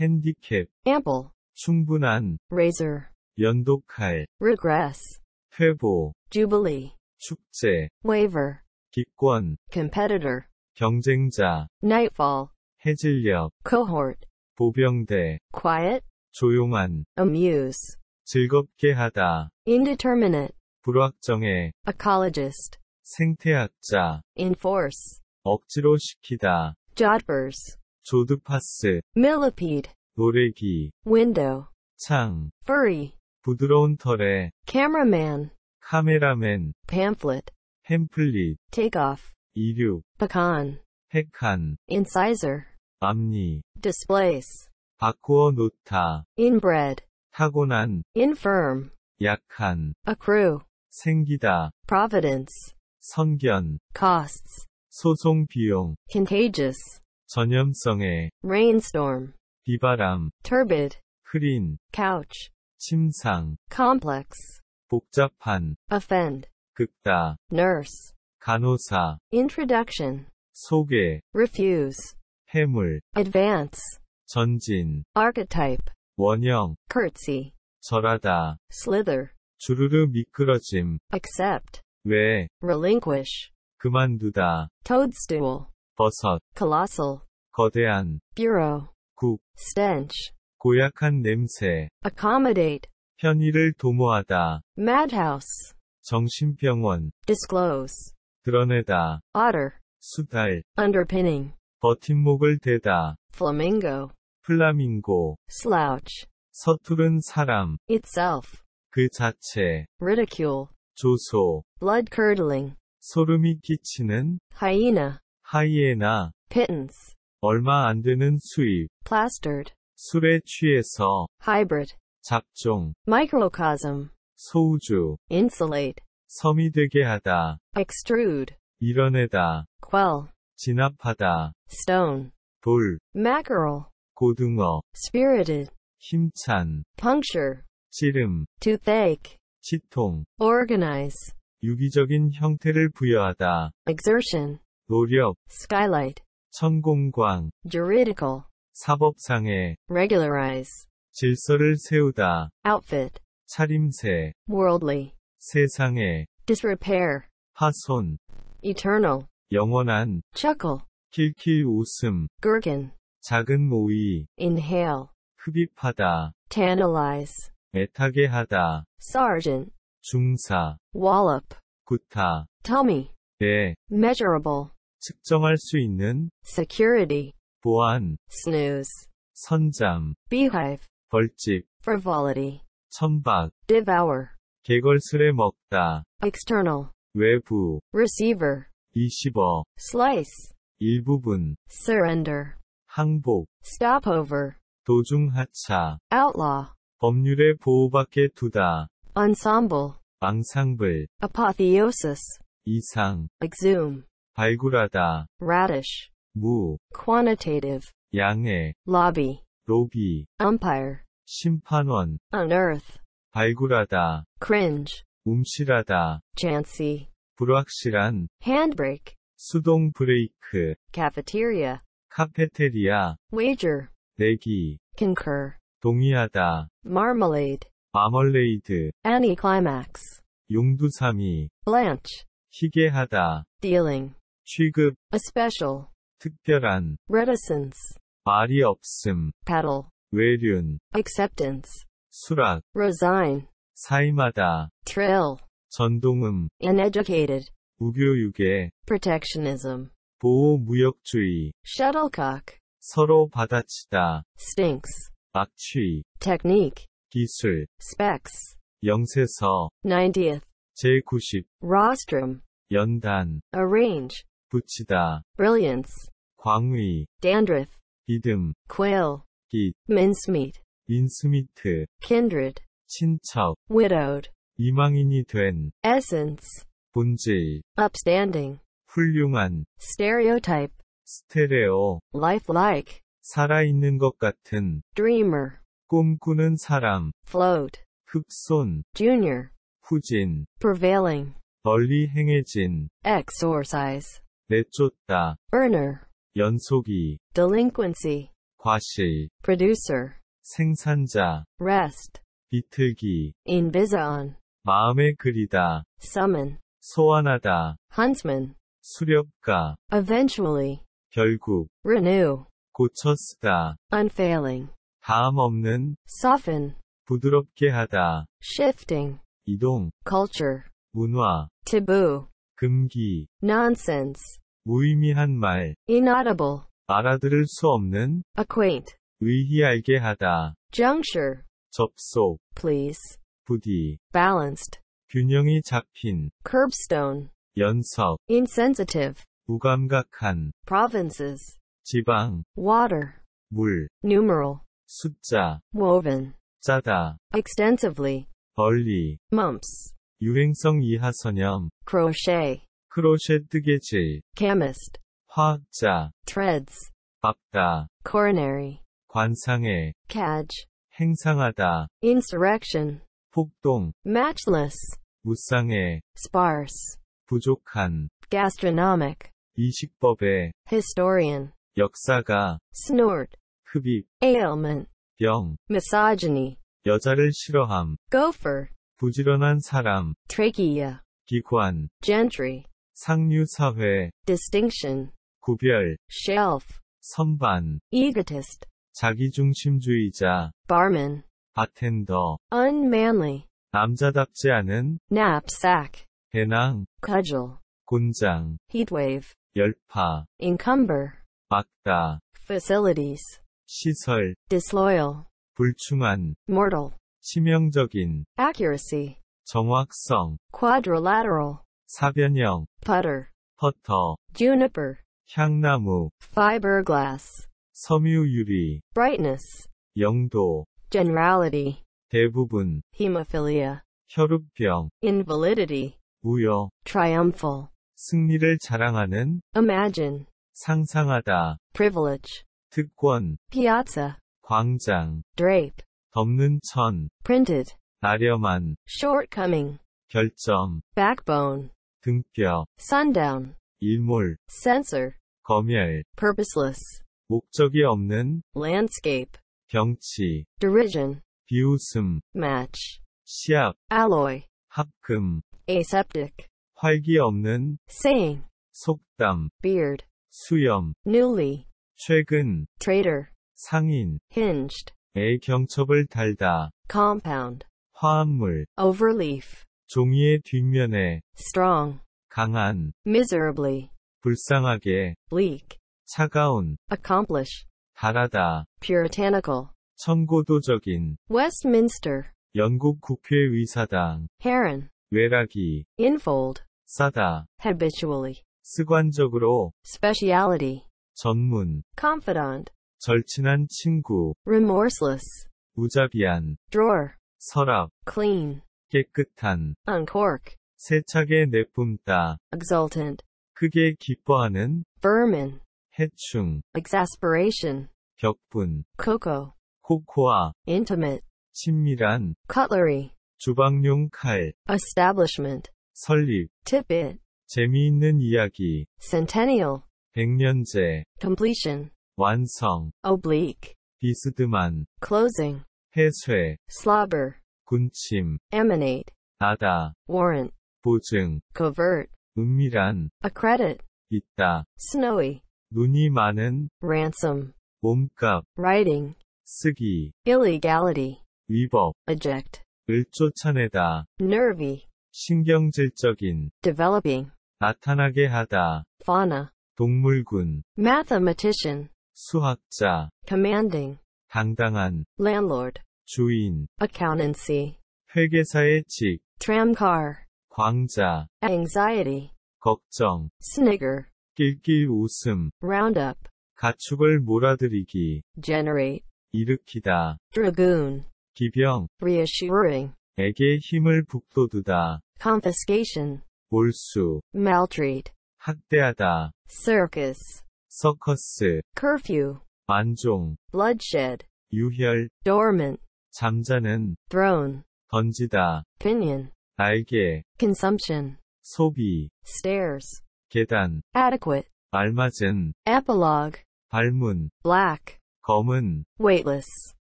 핸디캡 ample 충분한 razor 연독할 regress 회복 jubilee 축제 waiver 기권 competitor 경쟁자 nightfall 해질녘 cohort 보병대 quiet 조용한 amuse 즐겁게 하다 indeterminate 불확정해 ecologist 생태학자 enforce 억지로 시키다 jobbers 조드파스 millipede 노래기 window 창 furry 부드러운 털에 cameraman 카메라맨 pamphlet 햄플릿 take off 이륙 pecan 해칸 incisor 앞니 displace 바꾸어 놓다 inbred 타고난 infirm 약한 accrue 생기다 providence 선견 costs 소송 비용 contagious 전염성에 rainstorm 비바람 turbid 흐린 couch 침상 complex 복잡한 offend 극다 nurse 간호사 introduction 소개 refuse 해물 advance 전진 archetype 원형 curtsy 절하다 slither 주르르 미끄러짐 accept 왜 relinquish 그만두다 toadstool 버섯 colossal 거대한 bureau 국 stench 고약한 냄새. accommodate. 편의를 도모하다. madhouse. 정신병원. disclose. 드러내다. otter. 수달. underpinning. 버팀목을 대다. flamingo. 플라밍고. slouch. 서투른 사람. itself. 그 자체. ridicule. 조소. blood curdling. 소름이 끼치는. hyena. 하이에나. pittance. 얼마 안 되는 수입. plastered. 술에 취해서 hybrid 작종 microcosm 소우주 insulate 섬이 되게 하다 extrude 밀어내다 quell 진압하다 stone 돌 mackerel 고등어 spirited 힘찬 puncture 찌름 toothache 치통 organize 유기적인 형태를 부여하다 exertion 노력 skylight 천공광 juridical 사법상의 regularize 질서를 세우다 outfit 차림새 worldly 세상의 disrepair 파손 eternal 영원한 chuckle 킬킬 웃음 gherkin 작은 모이 inhale 흡입하다 tantalize 애타게 하다 sergeant 중사 wallop 구타 tummy 내 measurable 측정할 수 있는 security 보안, snooze, 선잠, beehive, 벌집, frivolity, 천박, devour, 개걸스레 먹다, external, 외부, receiver, receiver, slice, 일부분, surrender, 항복, stopover, 도중하차, outlaw, 법률의 보호밖에 두다, ensemble, 앙상블, apotheosis, 이상, exhume, 발굴하다, radish, 무 quantitative 양의 lobby 로비 umpire 심판원 unearth 발굴하다 cringe 움실하다 chancy 불확실한 handbrake 수동 브레이크 cafeteria 카페테리아 wager 내기 concur 동의하다 marmalade 마멀레이드 anticlimax 용두삼이 blanch 희게하다 dealing 취급 a special 특별한 reticence 말이 없음 battle 외륜 acceptance 수락 resign 사임하다 trill 전동음 uneducated 무교육에 protectionism 보호 무역주의 shuttlecock 서로 받아치다 stinks 악취 technique 기술 specs 영세서 90th 제90 rostrum 연단 arrange 붙이다 brilliance 광의, dandruff, 비듬, quail, 빛, mincemeat, 인스미트, kindred, 친척, widowed, 이망인이 된, essence, 본질, upstanding, 훌륭한, stereotype, 스테레오, lifelike, 살아있는 것 같은, dreamer, 꿈꾸는 사람, float, 흑손, junior, 후진, prevailing, 널리 행해진, exorcise, 내쫓다, earner, 연속이 delinquency 과실 producer 생산자 rest 비틀기 invision 마음에 그리다 summon 소환하다 huntsman 수렵가 eventually 결국 renew 고쳐 쓰다 unfailing 다음 없는 soften 부드럽게 하다 shifting 이동 culture 문화 taboo 금기 nonsense 무의미한 말. inaudible. 알아들을 수 없는. acquaint. 의희하게 하다. juncture. 접속. please. 부디. balanced. 균형이 잡힌. curbstone. 연석. insensitive. 무감각한. provinces. 지방. water. 물. numeral. 숫자. woven. 짜다. extensively. 벌리. mumps. 유행성 이하선염. crochet. 크로셰 뜨개질 chemist, 화학자 threads, 박다 coronary, 관상해 cadge, 행상하다 insurrection, 폭동 matchless, 무쌍해 sparse, 부족한 gastronomic, 이식법의 historian, 역사가 snort, 흡입 ailment, 병 misogyny, 여자를 싫어함 gopher, 부지런한 사람 trachea, 기관 gentry, 상류사회 distinction 구별 shelf 선반 egotist 자기중심주의자 barman 바텐더 unmanly 남자답지 않은 knapsack 배낭 cudgel 곤장 heatwave 열파 encumber 막다 facilities 시설 disloyal 불충한 mortal 치명적인 accuracy 정확성 quadrilateral 사변형, putter, 퍼터, juniper, 향나무, fiberglass, 섬유유리, brightness, 영도, generality, 대부분, hemophilia, 혈우병, invalidity, 무효, triumphal, 승리를 자랑하는, imagine, 상상하다, privilege, 특권, piazza, 광장, drape, 덮는 천, printed, 나려만, shortcoming, 결점, backbone, 등뼈 sundown 일몰 sensor 검열 purposeless 목적이 없는 landscape 경치 derision 비웃음 match 시약 alloy 합금 aseptic 활기 없는 saying 속담 beard 수염 newly 최근 trader 상인 hinged 의 경첩을 달다 compound 화합물 overleaf 종이의 뒷면에 strong 강한 miserably 불쌍하게 bleak 차가운 accomplish 달하다 puritanical 청고도적인 westminster 영국 국회의사당 heron 외락이 infold 싸다 habitually 습관적으로 speciality 전문 confidant 절친한 친구 remorseless 무자비한 drawer 서랍 clean 깨끗한 uncork 세차게 내뿜다 exultant 크게 기뻐하는 vermin 해충 exasperation 벽분 cocoa 코코아 intimate 친밀한 cutlery 주방용 칼 establishment 설립 tidbit 재미있는 이야기 centennial 백년제 completion 완성 oblique 비스듬한 closing 폐쇄 slobber 군침, emanate, 나다, warrant, 보증, covert, 은밀한, accredit, 있다, snowy, 눈이 많은, ransom, 몸값, writing, 쓰기, illegality, 위법, eject, 을 쫓아내다, nervy, 신경질적인, developing, 나타나게 하다, fauna, 동물군, mathematician, 수학자, commanding, 당당한, landlord, 주인 accountancy 회계사의 직 tramcar 광자 anxiety 걱정 snigger 낄낄 웃음 roundup 가축을 몰아들이기 generate 일으키다 dragoon 기병 reassuring 에게 힘을 북돋우다 confiscation 몰수 maltreat 학대하다 circus 서커스 curfew 안종 bloodshed 유혈 dormant 잠자는 thrown 던지다 pinion 날개 consumption 소비 stairs 계단 adequate 알맞은 epilogue 발문 black 검은 weightless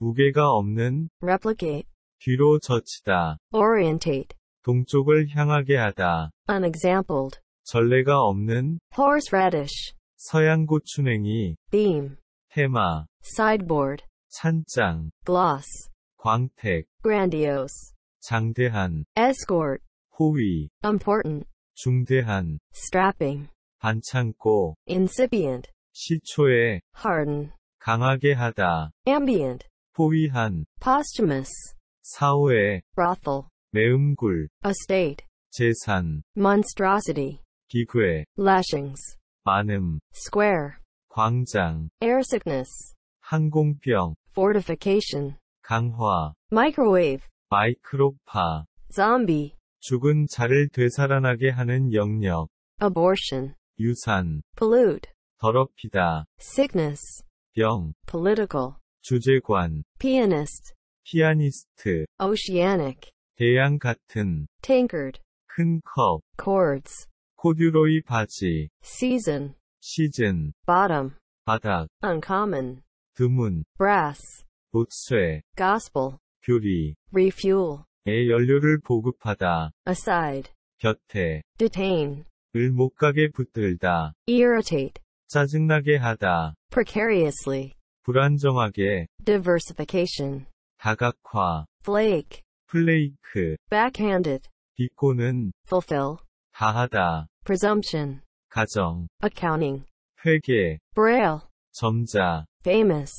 무게가 없는 replicate 뒤로 젖히다 orientate 동쪽을 향하게 하다 unexampled 전례가 없는 horseradish 서양 고추냉이 beam 테마 sideboard 찬장 gloss 광택 grandiose 장대한 escort 호위 important 중대한 strapping 반창고 incipient 시초에 harden 강하게 하다 ambient 포위한 posthumous 사후에 brothel 매음굴 estate 재산 monstrosity 기괴 lashings 많음 square 광장 airsickness 항공병 fortification 강화, microwave, 마이크로파, zombie, 죽은 자를 되살아나게 하는 영역, abortion, 유산, pollute, 더럽히다, sickness, 병, political, 주재관, pianist, 피아니스트, oceanic, 대양 같은, tankard, 큰 컵, cords, 코듀로이 바지, season, 시즌, bottom, 바닥, uncommon, 드문, brass, 보채 gospel 교리 refuel 의 연료를 보급하다 aside 곁에 detain 을 못 가게 붙들다 irritate 짜증나게 하다 precariously 불안정하게 diversification 다각화 flake flake, backhanded 비꼬는 fulfill 다하다 presumption 가정 accounting 회계 braille 점자 famous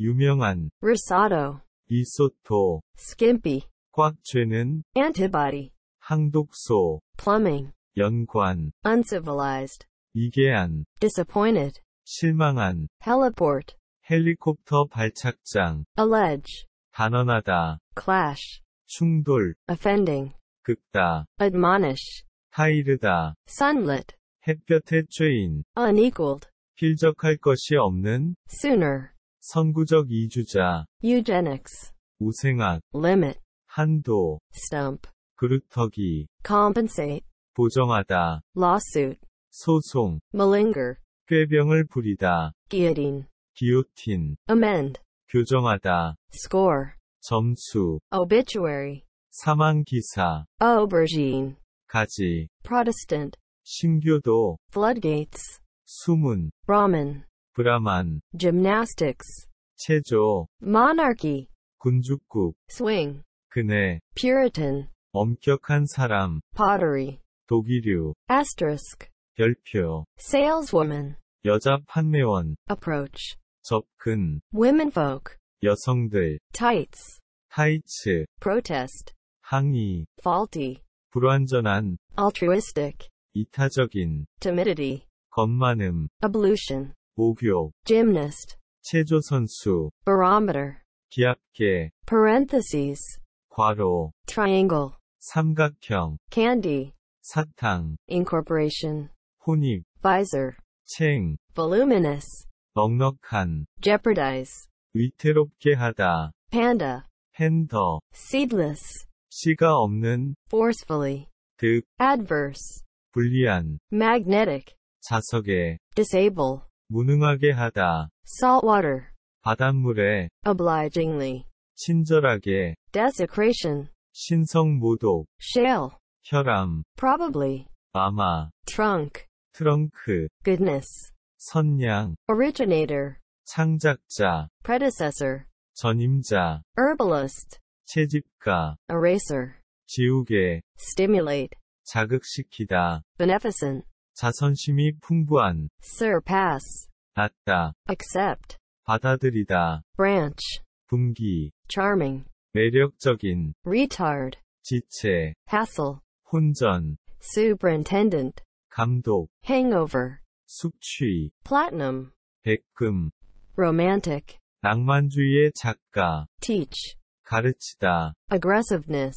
유명한 risotto, 리소토, skimpy, 꽉 죄는 antibody, 항독소, plumbing, 연관, uncivilized, 미개한, disappointed, 실망한, heliport, 헬리콥터 발착장, allege, 단언하다, clash, 충돌, offending, 극다, admonish, 타이르다, sunlit, 햇볕에 쬐인, unequaled, 필적할 것이 없는, sooner, 선구적 이주자 eugenics 우생학 limit 한도 stump 그루터기 compensate 보정하다 lawsuit 소송 malinger 꾀병을 부리다 guillotine 기요틴 amend 교정하다 score 점수 obituary 사망 기사 aubergine 가지 protestant 신교도 floodgates 수문 Brahmin 브라만, gymnastics, 체조, monarchy, 군주국, swing, 그네, puritan, 엄격한 사람, pottery, 독일류, asterisk, 별표, saleswoman, 여자 판매원, approach, 접근, womenfolk, 여성들, tights, 타이츠, protest, 항의, faulty, 불완전한, altruistic, 이타적인, timidity, 겉만음, ablution, 목욕, gymnast, 체조 선수, barometer, 기압계, parentheses, 괄호, triangle, 삼각형, candy, 사탕, incorporation, 혼입, visor, 챙, voluminous, 넉넉한, jeopardize, 위태롭게 하다, panda, 팬더, seedless, 씨가 없는, forcefully, 득, adverse, 불리한, magnetic, 자석에, disable, 무능하게 하다. salt water. 바닷물에 obligingly. 친절하게 desecration. 신성 모독 shale. 혈암 probably. 아마 trunk. 트렁크 goodness. 선량 originator. 창작자 predecessor. 전임자 herbalist. 채집가 eraser. 지우개 stimulate. 자극시키다 beneficent. 자선심이 풍부한 surpass 닿다 accept 받아들이다 branch 분기 charming 매력적인 retard 지체 hassle 혼전 superintendent 감독 hangover 숙취 platinum 백금 romantic 낭만주의의 작가 teach 가르치다 aggressiveness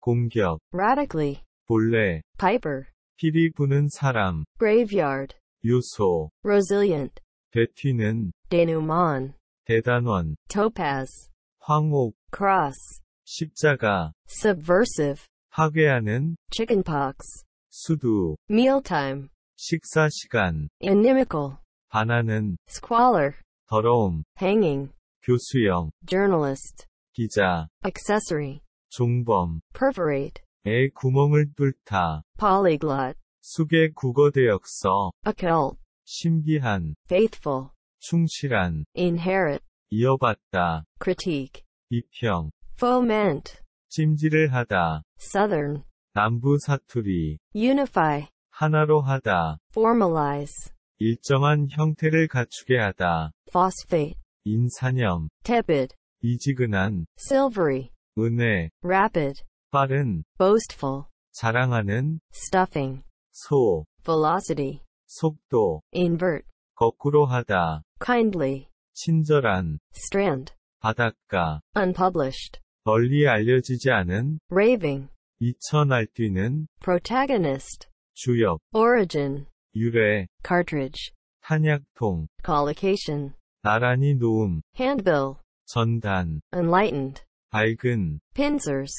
공격 radically 본래 piper 피리 부는 사람, graveyard, 유소, resilient, 대튀는, denouement, 대단원, topaz, 황옥, cross, 십자가, subversive, 파괴하는, chickenpox, 수두, mealtime, 식사 시간, inimical, 반하는, squalor, 더러움, hanging, 교수형, journalist, 기자, accessory, 종범, perforate, 의 구멍을 뚫다. polyglot 숙의 국어 대역서. occult 신기한. faithful 충실한. inherit 이어받다. critique 비평. foment 찜질을 하다. southern 남부 사투리. unify 하나로 하다. formalize 일정한 형태를 갖추게 하다. phosphate 인산염. tepid 미지근한. silvery 은혜. rapid 빠른 boastful 자랑하는 stuffing 소 velocity 속도 invert 거꾸로 하다 kindly 친절한 strand 바닷가 unpublished 널리 알려지지 않은 raving 미쳐 날뛰는 protagonist 주역 origin 유래 cartridge 탄약통 collocation 나란히 놓음 handbill 전단 enlightened 밝은 pincers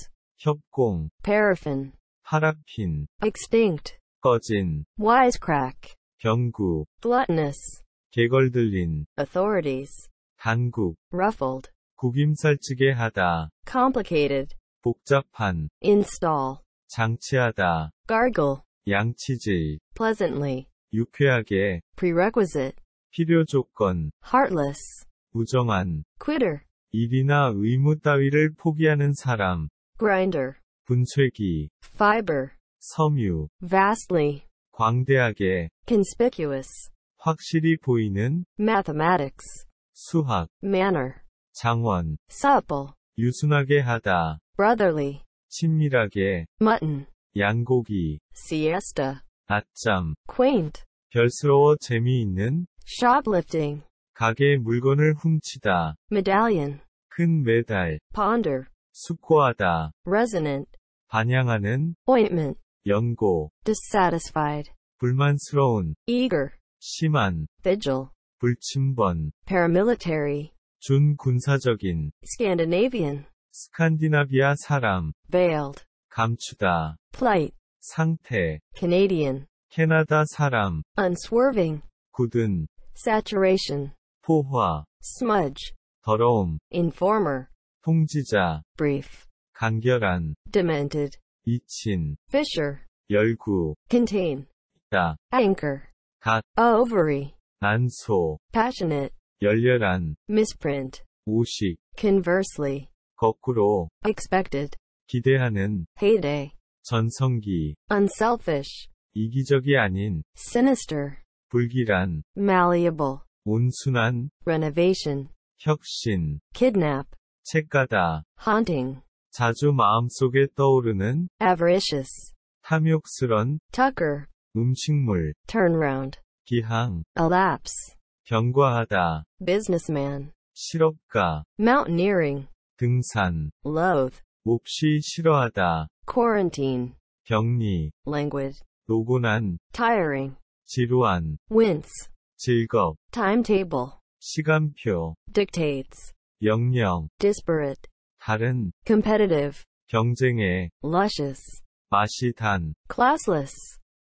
협공, paraffin, 파라핀, extinct, 꺼진, wisecrack, 병구, gluttonous, 개걸들린, authorities, 당국, ruffled, 구김살찌게 하다, complicated, 복잡한, install, 장치하다, gargle, 양치질, pleasantly, 유쾌하게, prerequisite, 필요 조건, heartless, 무정한, quitter, 일이나 의무 따위를 포기하는 사람, grinder, 분쇄기, fiber, 섬유, vastly, 광대하게, conspicuous, 확실히 보이는, mathematics, 수학, manner, 장원, supple, 유순하게 하다, brotherly, 친밀하게, mutton, 양고기, siesta, 낮잠, quaint, 별스러워 재미있는, shoplifting, 가게 물건을 훔치다, medallion, 큰 메달, ponder, 숙고하다, resonant, 반향하는, ointment, 연고, dissatisfied, 불만스러운, eager, 심한, vigil, 불침번, paramilitary, 준군사적인, Scandinavian, 스칸디나비아 사람, veiled, 감추다, plight, 상태, Canadian, 캐나다 사람, unswerving, 굳은, saturation, 포화, smudge, 더러움, informer, 통지자 brief 간결한 demented 미친 fissure 열구 contain 있다 anchor 갓 ovary 난소 passionate 열렬한 misprint 오식 conversely 거꾸로 expected 기대하는 heyday 전성기 unselfish 이기적이 아닌 sinister 불길한 malleable 온순한 renovation 혁신 kidnap 책가다. haunting. 자주 마음속에 떠오르는 avaricious. 탐욕스런 tucker. 음식물. turnaround. 기항. elapse. 경과하다. businessman. 실업가. mountaineering. 등산. loathe. 몹시 싫어하다. quarantine. 격리. languid. 노곤한. tiring. 지루한. wince. 즐겁. timetable. 시간표. dictates. 영영 disparate 다른 competitive 경쟁의 luscious 맛이 단 classless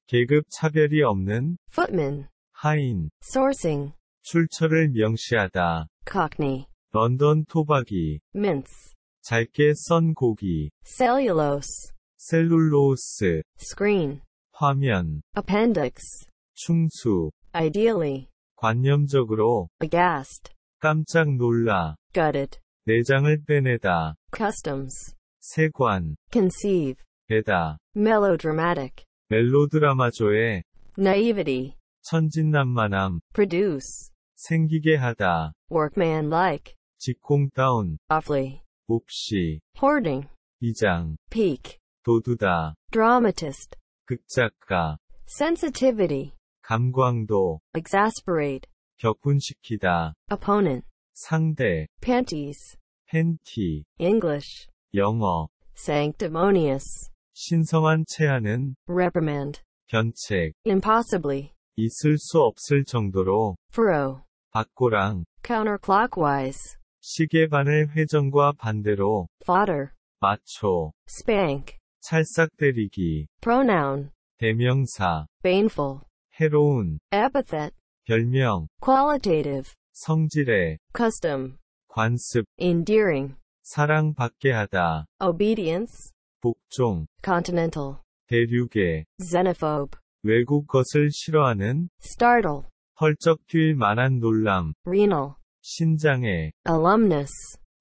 계급 차별이 없는 footman 하인 sourcing 출처를 명시하다 cockney 런던 토박이 mince 짧게 썬 고기 cellulose 셀룰로스 screen 화면 appendix 충수 ideally 관념적으로 aghast 깜짝 놀라. gutted. 내장을 빼내다. customs. 세관. conceive. 배다. melodramatic. 멜로드라마조의 naivety. 천진난만함. produce. 생기게 하다. workmanlike. 직공다운. awfully. 몹시. hoarding. 이장. peak. 도두다. dramatist. 극작가. sensitivity. 감광도. exasperate. 격분시키다. opponent 상대 panties 팬티 English 영어 sanctimonious 신성한 체하는 reprimand 견책 impossibly 있을 수 없을 정도로 furrow 바꾸랑 counterclockwise 시계반을 회전과 반대로 fodder 마초 spank 찰싹 때리기 pronoun 대명사 painful 해로운 epithet 별명 qualitative 성질의 custom 관습 endearing 사랑받게 하다 obedience 복종 continental 대륙의 xenophobe 외국 것을 싫어하는 startle 펄쩍 뛸 만한 놀람 renal 신장의 alumnus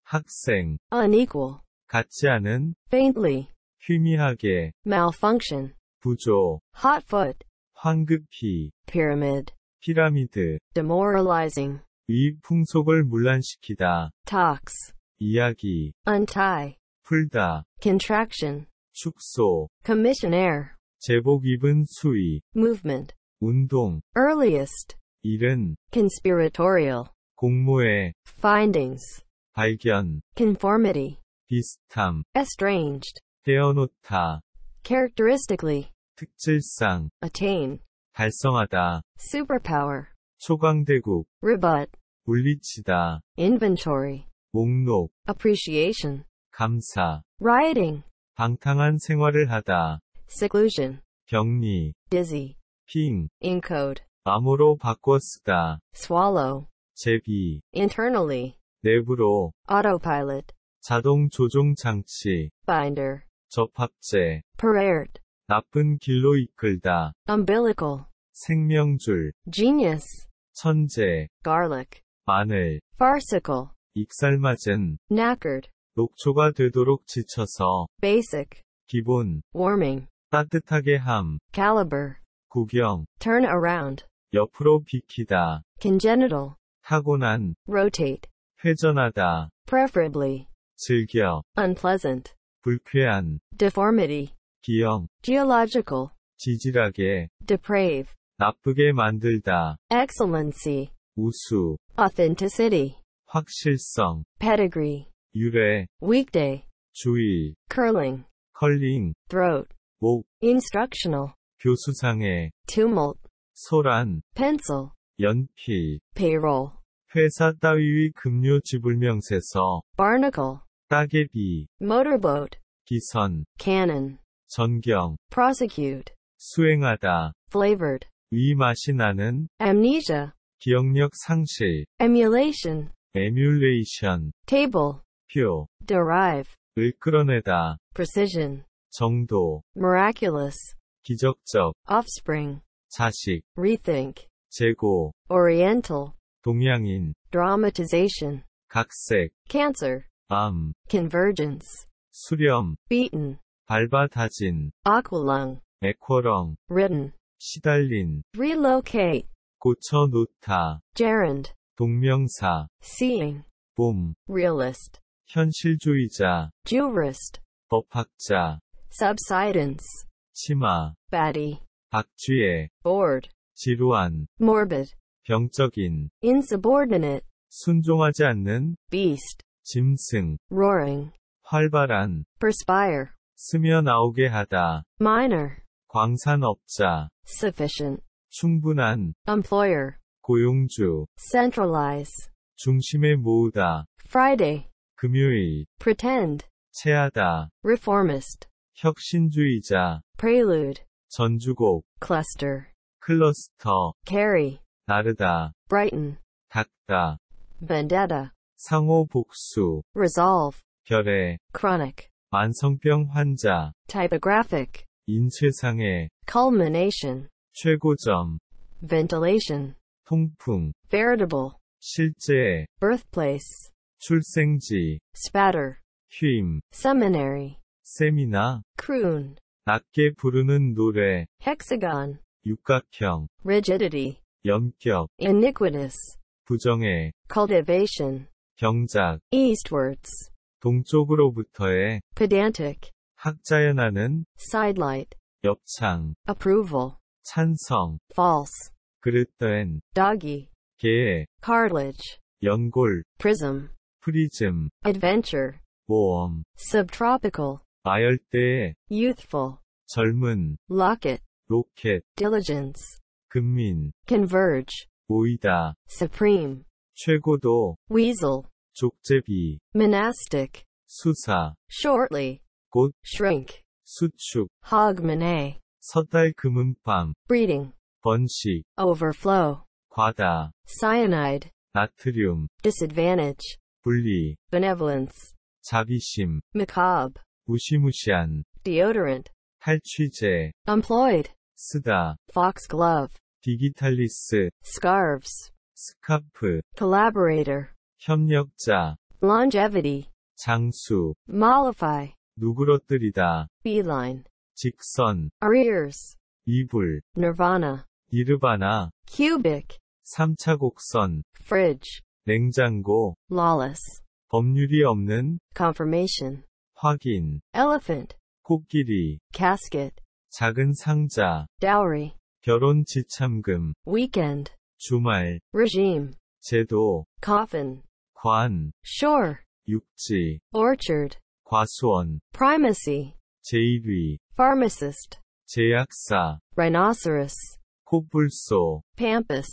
학생 unequal 같지 않은 faintly 희미하게 malfunction 부조 hotfoot 황급히 pyramid 피라미드 demoralizing 이 풍속을 물란시키다 talks 이야기 untie 풀다 contraction 축소 commissionaire 제복 입은 수위 movement 운동 earliest 일은 conspiratorial 공모의 findings 발견 conformity 비슷함 estranged 떼어놓다 characteristically 특질상 attain 발성하다. superpower, 초강대국, rebut, 물리치다. inventory, 목록, appreciation, 감사, rioting, 방탕한 생활을 하다. seclusion, 격리, dizzy, 핑, encode, 암호로 바꿔 쓰다. swallow, 제비, internally, 내부로, autopilot, 자동 조종 장치, binder, 접합제, parade, 나쁜 길로 이끌다. umbilical, 생명줄. genius, 천재. garlic, 마늘. farcical, 익살맞은. knackered, 녹초가 되도록 지쳐서. basic, 기본. warming, 따뜻하게 함. caliber, 구경. turn around, 옆으로 비키다. congenital, 타고난. rotate, 회전하다. preferably, 즐겨. unpleasant, 불쾌한. deformity, 기형 geological 지질하게 deprave 나쁘게 만들다 excellency 우수 authenticity 확실성 pedigree 유래 weekday 주의 curling 컬링 throat 목 instructional 교수상의 tumult 소란 pencil 연필 payroll 회사 따위의 급료 지불명세서 barnacle 따개비 motorboat 기선 cannon 전경 prosecute 수행하다 flavored 이 맛이 나는 amnesia 기억력 상실 emulation emulation table 표 derive 을 끌어내다 precision 정도 miraculous 기적적 offspring 자식 rethink 재고 oriental 동양인 dramatization 각색 cancer 암 convergence 수렴 beaten 밟아 다진 aqualung 에쿼렁 ridden 시달린 relocate 고쳐 놓다 gerund 동명사 seeing 봄 realist 현실주의자 jurist 법학자 subsidence 치마 batty 박쥐의 bored 지루한 morbid 병적인 insubordinate 순종하지 않는 beast 짐승 roaring 활발한 perspire 스며 나오게 하다. minor, 광산업자, sufficient, 충분한, employer, 고용주, centralize, 중심에 모으다. Friday, 금요일, pretend, 체하다. reformist, 혁신주의자, prelude, 전주곡, cluster, 클러스터, carry, 나르다, brighten, 닦다, vendetta, 상호 복수, resolve, 결의, chronic, 만성병 환자 typographic 인쇄상해 culmination 최고점 ventilation 통풍 veritable 실제 birthplace 출생지 spatter 쉼 seminary 세미나 croon 낮게 부르는 노래 hexagon 육각형 rigidity 염격 iniquitous 부정해 cultivation 경작 eastwards 동쪽으로부터의 pedantic 학자연화는 sidelight 옆창 approval 찬성 false 그릇된 doggy 개 cartilage 연골 prism prism adventure 모험 subtropical 아열대의 youthful 젊은 locket 로켓 diligence 근민 converge 모이다 supreme 최고도 weasel 족제비, monastic, 수사, shortly, 곧, shrink, 수축, hogmanay, 섣달 금은방, breeding, 번식, overflow, 과다, cyanide, 나트륨, disadvantage, 분리, benevolence, 자비심, macabre, 무시무시한, deodorant, 탈취제, employed, 쓰다, foxglove, 디지털리스, scarves, 스카프, collaborator, 협력자 longevity 장수 mollify 누그러뜨리다 beeline 직선 arrears 이불 nirvana 이르바나 cubic 3차 곡선 fridge 냉장고 lawless 법률이 없는 confirmation 확인 elephant 코끼리 casket 작은 상자 dowry 결혼 지참금 weekend 주말 regime 제도 coffin 관, shore, 육지, orchard, 과수원, primacy, 제일위, pharmacist, 제약사, rhinoceros, 코뿔소, pampas,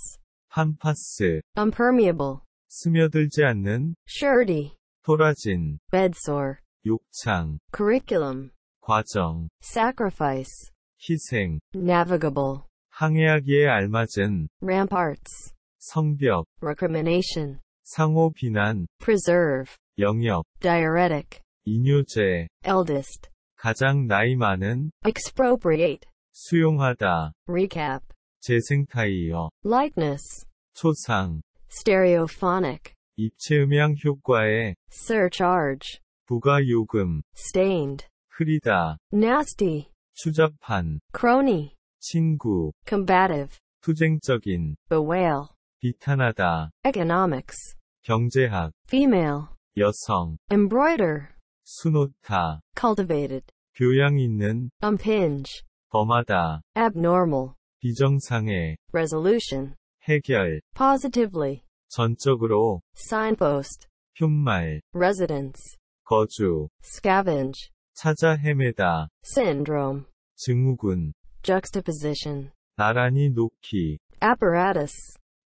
팜파스, impermeable, 스며들지 않는, surety, 토라진, bedsore, 욕창, curriculum, 과정, sacrifice, 희생, navigable, 항해하기에 알맞은, ramparts, 성벽, recrimination, 상호 비난 preserve 영역 diuretic 이뇨제 eldest 가장 나이 많은 expropriate 수용하다 recap 재생 타이어 likeness 초상 stereophonic 입체 음향 효과에 surcharge 부가 요금 stained 흐리다 nasty 추잡한 crony 친구 combative 투쟁적인 bewail 비탄하다. economics, 경제학. female, 여성. embroider, 수놓다. cultivated, 교양 있는. unpinge, 범하다. abnormal, 비정상의. resolution, 해결. positively, 전적으로. signpost, 푯말. residence, 거주. scavenge, 찾아 헤매다. syndrome, 증후군. juxtaposition, 나란히 놓기. apparatus,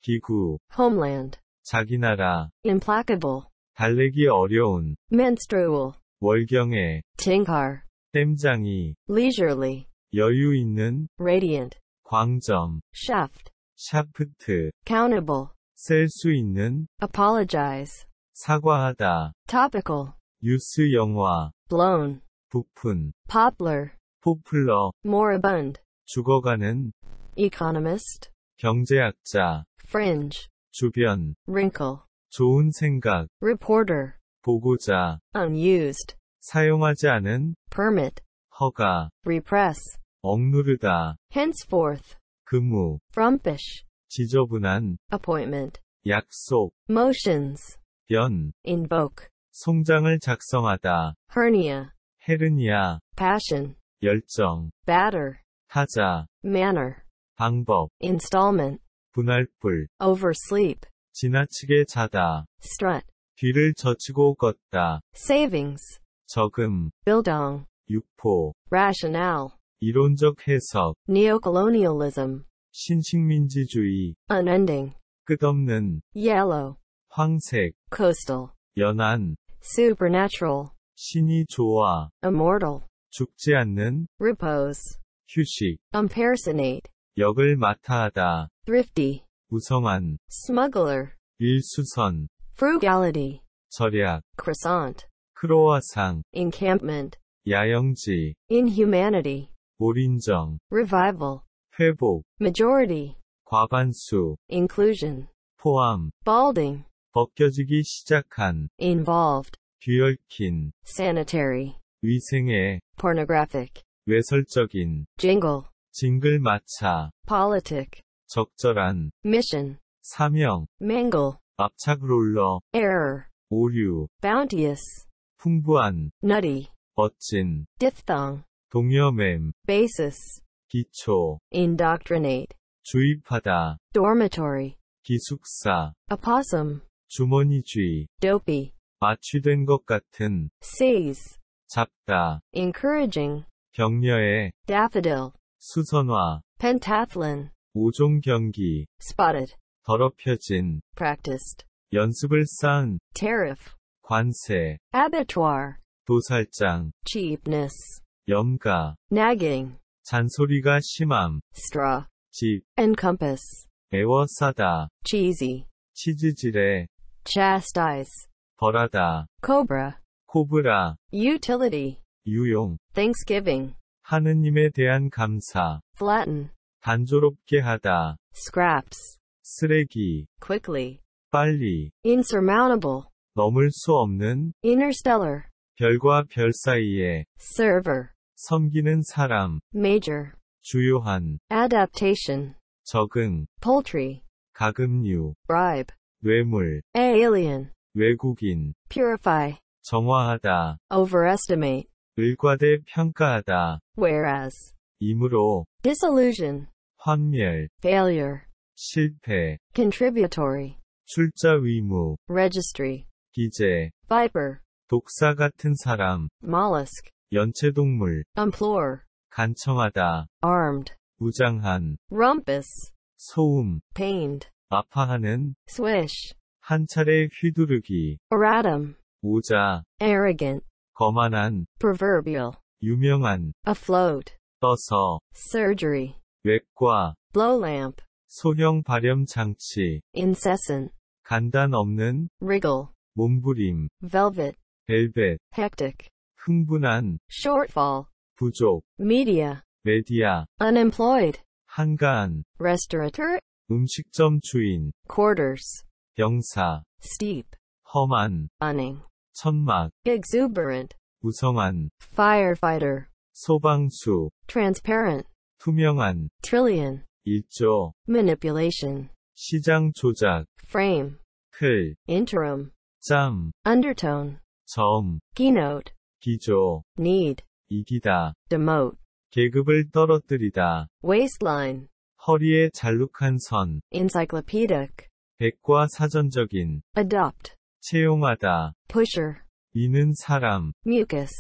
기구, homeland, 자기 나라, implacable, 달래기 어려운, menstrual, 월경에, tingar, 땜장이, leisurely, 여유 있는, radiant, 광점, shaft, 샤프트, countable, 셀수 있는, apologize, 사과하다, topical, 뉴스 영화, blown, 부푼, poplar, 포플러, moribund, 죽어가는, economist, 경제학자 fringe 주변 wrinkle 좋은 생각 reporter 보고자 unused 사용하지 않은 permit 허가 repress 억누르다 henceforth 근무 frumpish 지저분한 appointment 약속 motions 변 invoke 송장을 작성하다 hernia 헤르니아 passion 열정 batter 타자 manner 방법 installment 분할불 oversleep 지나치게 자다 strut 뒤를 젖히고 걷다 savings 저금 bildung 육포 rationale 이론적 해석 neocolonialism 신식민지주의 unending 끝없는 yellow 황색 coastal 연안 supernatural 신이 좋아 immortal 죽지 않는 repose 휴식 impersonate 역을 맡아 하다. thrifty, 무성한, smuggler, 일수선, frugality, 절약, croissant, 크로아상, encampment, 야영지, inhumanity, 몰인정, revival, 회복, majority, 과반수, inclusion, 포함, balding, 벗겨지기 시작한, involved, 뒤얽힌, sanitary, 위생에, pornographic, 외설적인, jingle, 징글마차 politic 적절한 mission 사명 mangle 압착 롤러 error 오류 bounteous 풍부한 nutty 멋진 diphthong 동여맴 basis 기초 indoctrinate 주입하다 dormitory 기숙사 opossum 주머니쥐 dopey 마취된 것 같은 seize 잡다 encouraging 격려해 daffodil 수선화 pentathlon 5종 경기 spotted 더럽혀진 practiced 연습을 쌓은 tariff 관세 abattoir 도살장 cheapness 염가 nagging 잔소리가 심함 straw 집 encompass 애워싸다 cheesy 치즈질에 chastise 벌하다 cobra 코브라 utility 유용 thanksgiving 하느님에 대한 감사. flatten, 단조롭게 하다. scraps, 쓰레기. quickly, 빨리. insurmountable, 넘을 수 없는 interstellar, 별과 별 사이에 server, 섬기는 사람. major, 주요한 adaptation, 적응. poultry, 가금류. bribe, 뇌물. alien, 외국인. purify, 정화하다. overestimate, 을과대 평가하다. whereas 이므로 disillusion 환멸 failure 실패 contributory 출자 의무 registry 기재 viper 독사 같은 사람 mollusk 연체동물 implore 간청하다 armed 무장한 rumpus 소음 pained 아파하는 swish 한 차례 휘두르기 erratum 오자 arrogant 거만한 proverbial 유명한 afloat 떠서 surgery 외과 blowlamp 소형 발염 장치 incessant 간단 없는 wriggle 몸부림 velvet 벨벳 hectic 흥분한 shortfall 부족 media 메디아 unemployed 한가한 restaurateur 음식점 주인 quarters 병사 steep 험한 awning 천막 exuberant 무성한 firefighter 소방수 transparent 투명한 trillion 일조 manipulation 시장 조작 frame 틀 interim 짬 undertone 점 keynote 기조 need 이기다 demote 계급을 떨어뜨리다 waistline 허리에 잘록한 선 encyclopedic 백과 사전적인 adopt 채용하다. pusher. 이는 사람. mucus.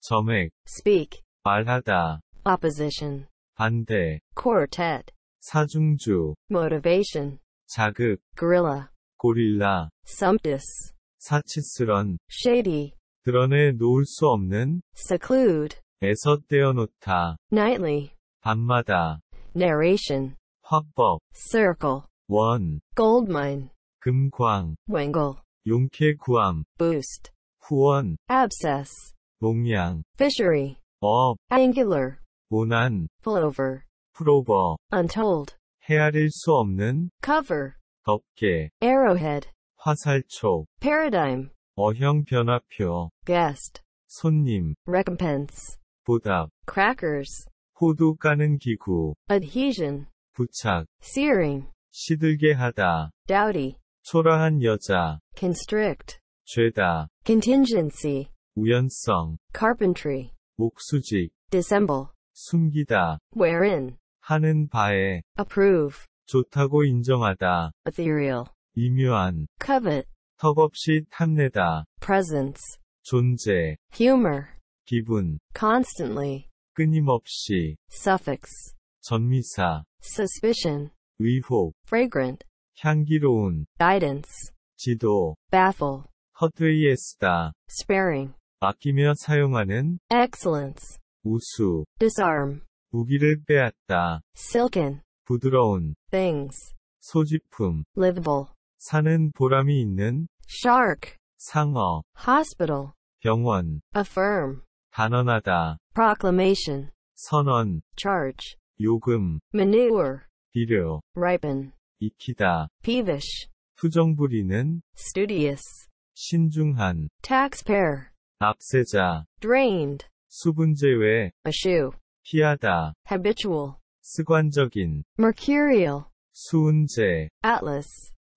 점액. speak. 말하다. opposition. 반대. quartet. 사중주. motivation. 자극. gorilla. 고릴라. sumptuous. 사치스런. shady. 드러내 놓을 수 없는. seclude. 에서 떼어놓다. nightly. 밤마다. narration. 화법. circle. 원. goldmine. 금광. wangle. 용케 구함 boost 후원 abscess 목량 fishery 업 angular 모난 pullover 풀오버 untold 헤아릴 수 없는 cover 덮개 arrowhead 화살촉 paradigm 어형 변화표 guest 손님 recompense 보답 crackers 호두 까는 기구 adhesion 부착 searing 시들게 하다 dowdy 초라한 여자, constrict, 죄다, contingency, 우연성, carpentry, 목수직, dissemble, 숨기다, wherein, 하는 바에, approve, 좋다고 인정하다, ethereal, 미묘한, covet, 턱없이 탐내다, presence, 존재, humor, 기분, constantly, 끊임없이, suffix, 전미사, suspicion, 의혹, fragrant, 향기로운 guidance 지도 baffle 허드이 애쓰다 sparing 아끼며 사용하는 excellence 우수 disarm 무기를 빼앗다 silken 부드러운 things 소지품 livable 사는 보람이 있는 shark 상어 hospital 병원 affirm 단언하다 proclamation 선언 charge 요금 manure 비료 ripen 익히다. peevish. 투정부리는 studious. 신중한. taxpayer. 압세자. drained. 수분 제외. eschew. 피하다. habitual. 습관적인. mercurial. 수은제. atlas.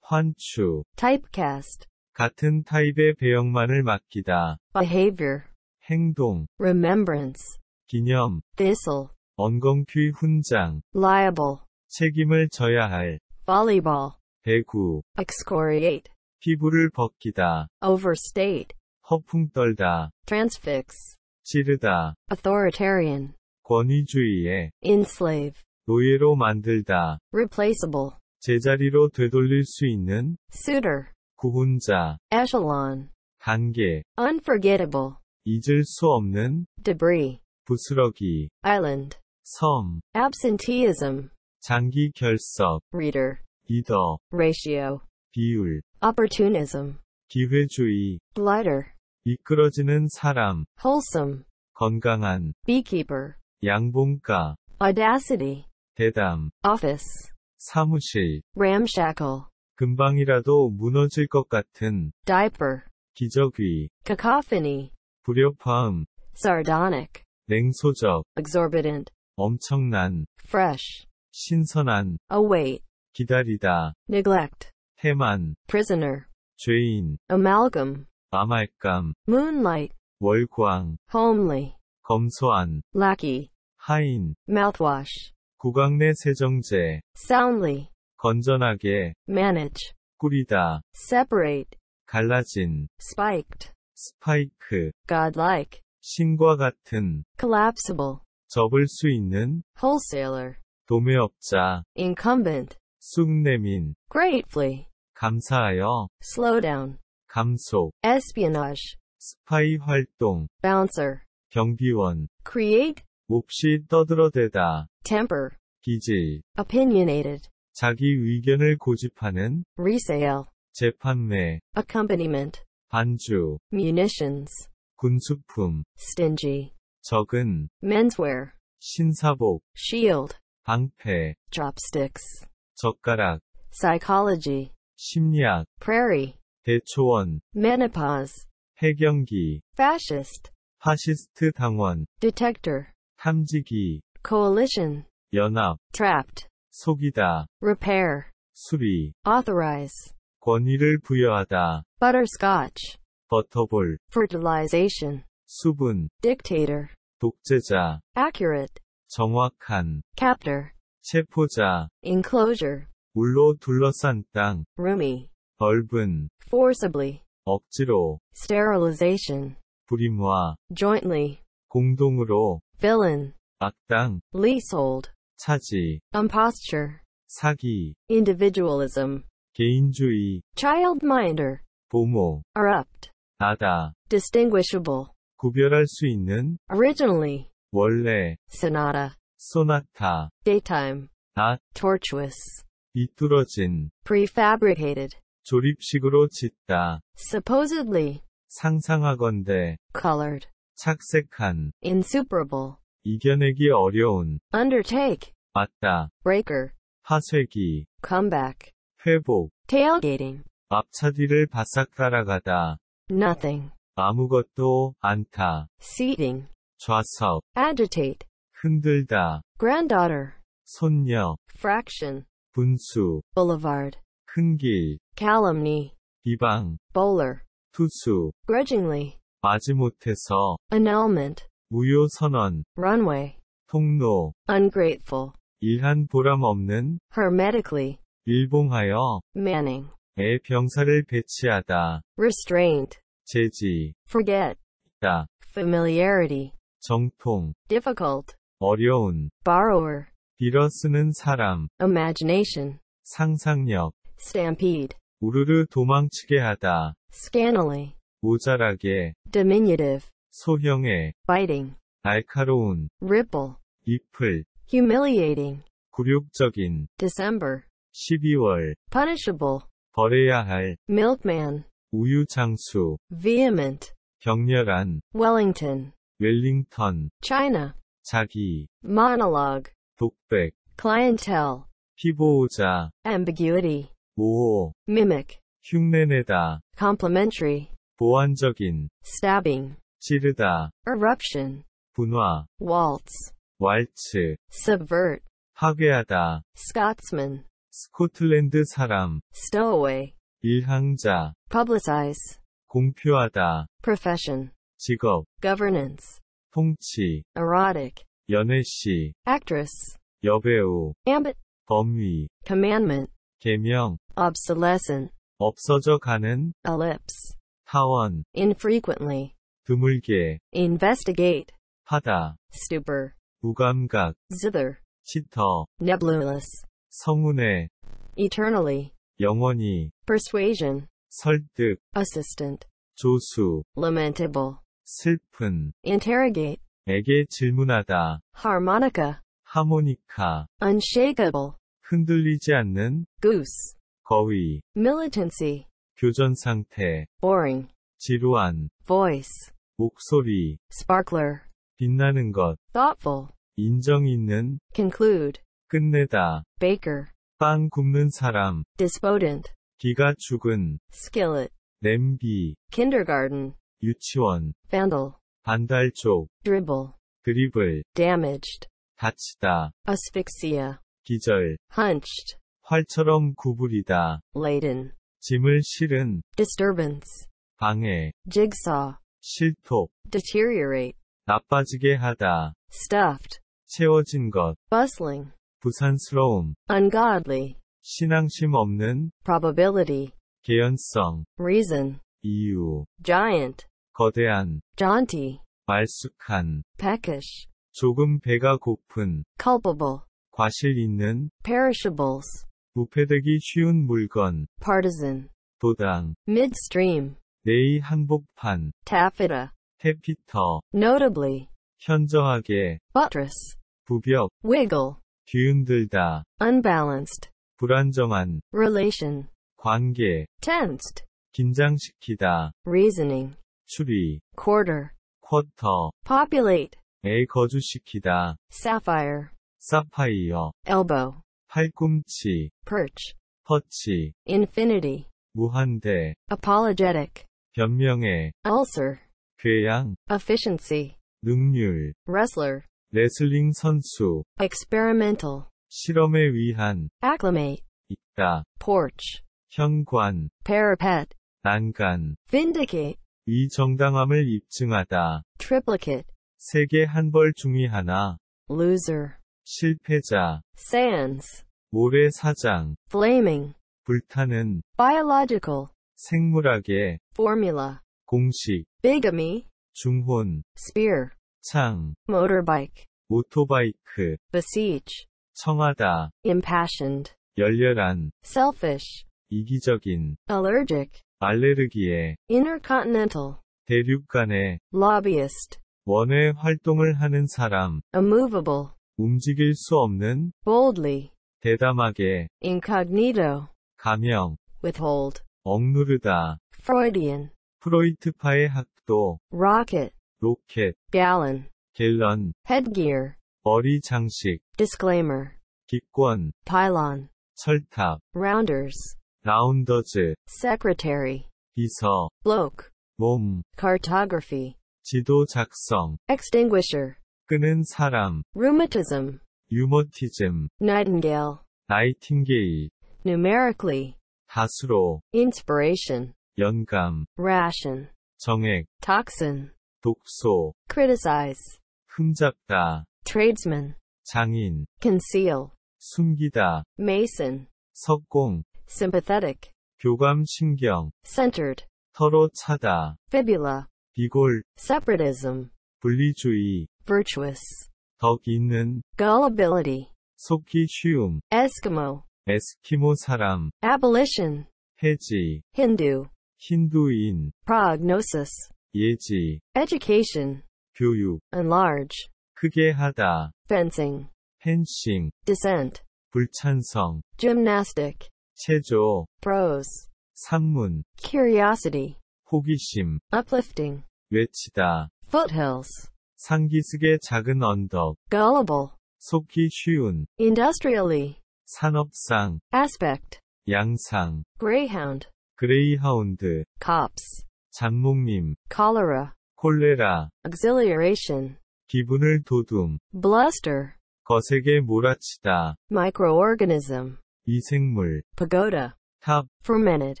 환추. typecast. 같은 타입의 배역만을 맡기다. behavior. 행동. remembrance. 기념. thistle. 언검퀴 훈장. liable. 책임을 져야 할. volleyball, 배구, excoriate, 피부를 벗기다, overstate, 허풍 떨다, transfix, 찌르다, authoritarian, 권위주의에, enslave, 노예로 만들다, replaceable, 제자리로 되돌릴 수 있는, suitor, 구혼자, echelon, 단계, unforgettable, 잊을 수 없는, debris, 부스러기, island, 섬, absenteeism, 장기 결석 reader 리더 ratio 비율 opportunism 기회주의 glider 미끄러지는 사람 wholesome 건강한 beekeeper 양봉가 audacity 대담 office 사무실 ramshackle 금방이라도 무너질 것 같은 diaper 기저귀 cacophony 불협화음 sardonic 냉소적 exorbitant 엄청난 fresh 신선한 await 기다리다 neglect 해만 prisoner 죄인 amalgam 암알감 moonlight 월광 homely 검소한 lackey 하인 mouthwash 구강내 세정제 soundly 건전하게 manage 꾸리다 separate 갈라진 spiked 스파이크 godlike 신과 같은 collapsible 접을 수 있는 wholesaler 도매업자 incumbent 쑥내민 gratefully 감사하여 slow down 감속 espionage 스파이 활동 bouncer 경비원 create 몹시 떠들어대다 temper 기질 opinionated 자기 의견을 고집하는 resale 재판매 accompaniment 반주 munitions 군수품 stingy 적은 menswear 신사복 shield 방패, chopsticks, 젓가락, psychology, 심리학, prairie, 대초원, menopause, 해경기, fascist, 파시스트 당원, detector, 탐지기, coalition, 연합, trapped, 속이다, repair, 수리, authorize, 권위를 부여하다, butterscotch, 버터볼, fertilization, 수분, dictator, 독재자, accurate, 정확한 captor 체포자 enclosure 물로 둘러싼 땅 roomy 넓은 forcibly 억지로 sterilization 불임화 jointly 공동으로 villain 악당 leasehold 차지 imposture 사기 individualism 개인주의 childminder 보모 erupt 나다 distinguishable 구별할 수 있는 originally 원래 sonata 소나타 daytime 낮 tortuous 비뚤어진 prefabricated 조립식으로 짓다 supposedly 상상하건대 colored 착색한 insuperable 이겨내기 어려운 undertake 맞다 breaker 파쇄기 comeback 회복 tailgating 앞차 뒤를 바싹 따라가다 nothing 아무것도 안타 seating 좌석 agitate 흔들다 granddaughter 손녀 fraction 분수 boulevard 큰길 calumny 비방 bowler 투수 grudgingly 마지못해서 annulment 무효 선언 runway 통로 ungrateful 일한 보람 없는 hermetically 일봉하여 manning 의 병사를 배치하다 restraint 제지 forget 있다 familiarity 정통 difficult 어려운 borrower 빌어 쓰는 사람 imagination 상상력 stampede 우르르 도망치게 하다 scantily 모자라게 diminutive 소형의 biting 날카로운 ripple 잎을 humiliating 굴욕적인 December 12월 punishable 벌해야 할 milkman 우유 장수 vehement 격렬한 Wellington 웰링턴 China 자기 monologue 독백 clientele 피보호자 ambiguity 모호 mimic 흉내내다 complementary 보완적인 stabbing 찌르다 eruption 분화 waltz 왈츠 subvert 파괴하다 Scotsman 스코틀랜드 사람 stowaway 일항자 publicize 공표하다 profession 직업 governance 통치 erotic 연애시 actress 여배우 ambit 범위 commandment 계명 obsolescent 없어져 가는 ellipse 타원 infrequently 드물게 investigate 하다 stupor 무감각 zither 시터 nebulous 성운의 eternally 영원히 persuasion 설득 assistant 조수 lamentable 슬픈 interrogate 에게 질문하다 harmonica 하모니카 unshakable 흔들리지 않는 goose 거위 militancy 교전 상태 boring 지루한 voice 목소리 sparkler 빛나는 것 thoughtful 인정 있는 conclude 끝내다 baker 빵 굽는 사람 dispotent 기가 죽은 skillet 냄비 kindergarten 유치원 vandal 반달조 dribble 드리블 damaged 다치다 asphyxia 기절 hunched 활처럼 구부리다 laden 짐을 실은 disturbance 방해 jigsaw 실톱 deteriorate 나빠지게 하다 stuffed 채워진 것 bustling 부산스러움 ungodly 신앙심 없는 probability 개연성 reason 이유 giant 거대한 jaunty 말쑥한 peckish 조금 배가 고픈 culpable 과실 있는 perishables 부패되기 쉬운 물건 partisan 도당 midstream 내의 한복판 taffeta 해피터 notably 현저하게 buttress 부벽 wiggle 뒤흔들다 unbalanced 불안정한 relation 관계 tensed 긴장시키다. reasoning, 추리, quarter, quarter. populate, 에 거주시키다. sapphire, 사파이어, elbow, 팔꿈치, perch, 터치, infinity, 무한대, apologetic, 변명해, ulcer, 궤양, efficiency, 능률, wrestler, 레슬링 선수, experimental, 실험에 위한 acclimate, 있다, porch, 현관, parapet, 난간, vindicate, 이 정당함을 입증하다. triplicate, 세계 한 벌 중의 하나, loser, 실패자, sans, 모래사장, flaming, 불타는, biological, 생물학의, formula, 공식, bigamy, 중혼, spear, 창, motorbike, 오토바이크, besiege, 청하다, impassioned, 열렬한, selfish, 이기적인, allergic, 알레르기에 intercontinental 대륙 간에 lobbyist 원외 활동을 하는 사람 immovable 움직일 수 없는 boldly 대담하게 incognito 가명 withhold 억누르다 freudian 프로이트파의 학도 rocket 로켓 gallon 갤런 headgear 머리 장식 disclaimer 기권 pylon 철탑 rounders 라운더즈, secretary, 비서, bloke, 몸, cartography, 지도 작성, extinguisher, 끄는 사람, rheumatism, 유머티즘, nightingale, 나이팅게이, numerically, 다수로, inspiration, 영감. ration, 정액, toxin, 독소, criticize, 흠잡다, tradesman, 장인, conceal, 숨기다, mason, 석공, sympathetic, 교감 신경, centered, 서로 차다, fibula, 비골, separatism, 분리주의, virtuous, 덕 있는, gullibility, 속기 쉬움, Eskimo, 에스키모 사람, abolition, 해지, Hindu, 힌두인, prognosis, 예지, education, 교육, enlarge, 크게 하다, fencing, 펜싱, Descent. 불찬성, gymnastic, 체조 brose 산문 curiosity 호기심 uplifting 외치다 foothills 상기슭의 작은 언덕 gullible 속기 쉬운 industrially 산업상 aspect 양상 greyhound 그레이하운드 cops 잔목님 cholera 콜레라 exhilaration 기분을 도둠 bluster 거세게 몰아치다 microorganism 이 생물 pagoda 탑 fermented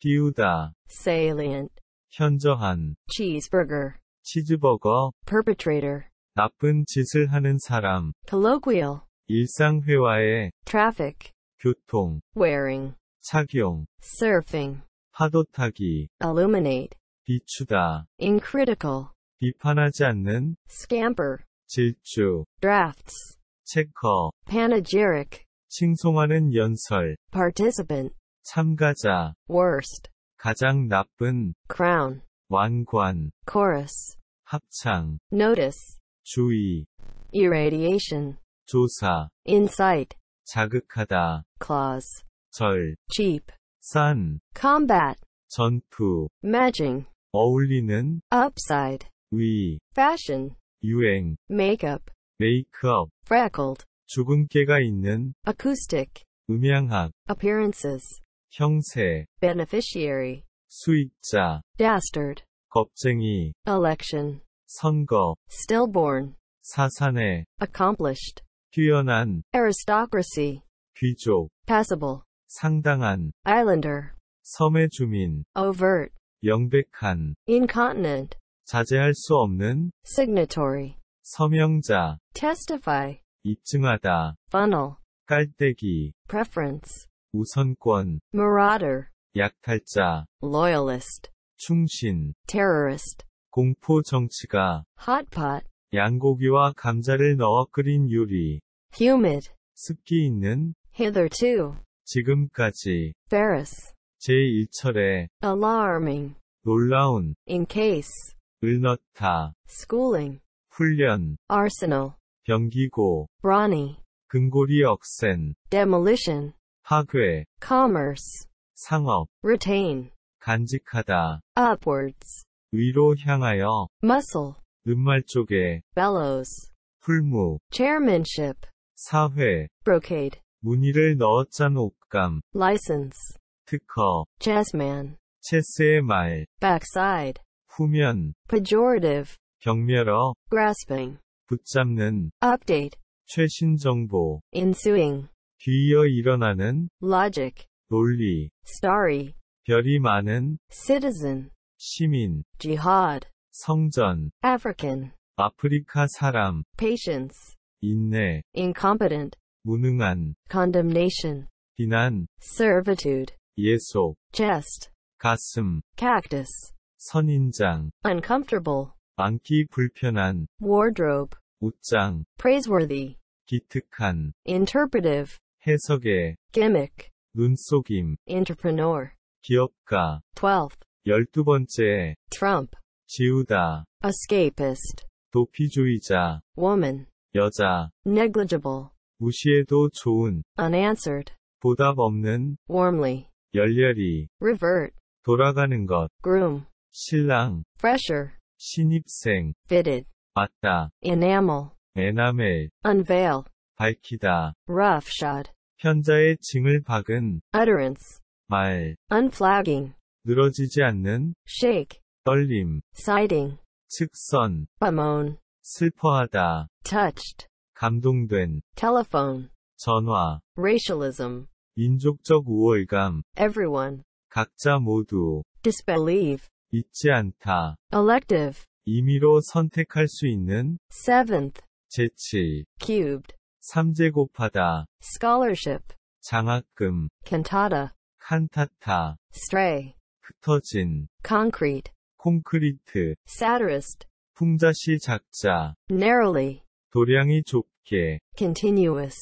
비우다 salient 현저한 cheeseburger 치즈버거 perpetrator 나쁜 짓을 하는 사람 colloquial 일상회화에 traffic 교통 wearing 착용 surfing 파도 타기 illuminate 비추다 incritical 비판하지 않는 scamper 질주 drafts 체커 panegyric 칭송하는 연설 participant 참가자 worst 가장 나쁜 crown 왕관 chorus 합창 notice 주의 irradiation 조사 insight 자극하다 clause 절 cheap 싼 combat 전투 matching 어울리는 upside 위 fashion 유행 makeup 메이크업 freckled 주근깨가 있는 acoustic 음향학 appearances 형세 beneficiary 수익자 dastard 겁쟁이 election 선거 stillborn 사산의 accomplished 뛰어난 aristocracy 귀족 passable 상당한 islander 섬의 주민 overt 명백한 incontinent 자제할 수 없는 signatory 서명자 testify 입증하다, funnel, 깔때기, preference, 우선권, marauder, 약탈자, loyalist, 충신, terrorist, 공포 정치가, hotpot, 양고기와 감자를 넣어 끓인 요리, humid, 습기 있는, hitherto, 지금까지, ferris, 제1철에, alarming, 놀라운, in case, 을넣다, schooling, 훈련, arsenal, 변기고, Brawny, 근고리 억센, Demolition, 파괴, Commerce, 상업, Retain, 간직하다, Upwards, 위로 향하여, Muscle, 눈말 쪽에, Bellows, 풀무, Chairmanship, 사회, Brocade, 무늬를 넣어 짠 옷감, License, 특허, Jazzman, 체스의 말, Backside, 후면, Pejorative, 경멸어, Grasping, 붙잡는 update 최신 정보 ensuing 뒤이어 일어나는 logic 논리 story 별이 많은 citizen 시민 jihad 성전 African 아프리카 사람 patience 인내 incompetent 무능한 condemnation 비난 servitude 예속 chest 가슴 cactus 선인장 uncomfortable 많기 불편한 wardrobe 옷장 praiseworthy 기특한 interpretive 해석의 gimmick 눈속임 entrepreneur 기업가 12th 열두 번째 trump 지우다 escapist 도피주의자 woman 여자 negligible 무시해도 좋은 unanswered 보답 없는 warmly 열렬히 revert 돌아가는 것 groom 신랑 fresher 신입생 fitted 맞다 enamel 에나멜 unveil 밝히다 roughshod 편자의 징을 박은 utterance 말 unflagging 늘어지지 않는 shake 떨림 siding 측선 bemoan 슬퍼하다 touched 감동된 telephone 전화 racialism 인종적 우월감 everyone 각자 모두 disbelieve 있지 않다. elective, 임의로 선택할 수 있는 seventh, 재치, cubed, 3제곱하다, scholarship, 장학금, cantata, 칸타타, stray, 흩어진, concrete, 콘크리트, satirist, 풍자시 작자, narrowly, 도량이 좁게, continuous,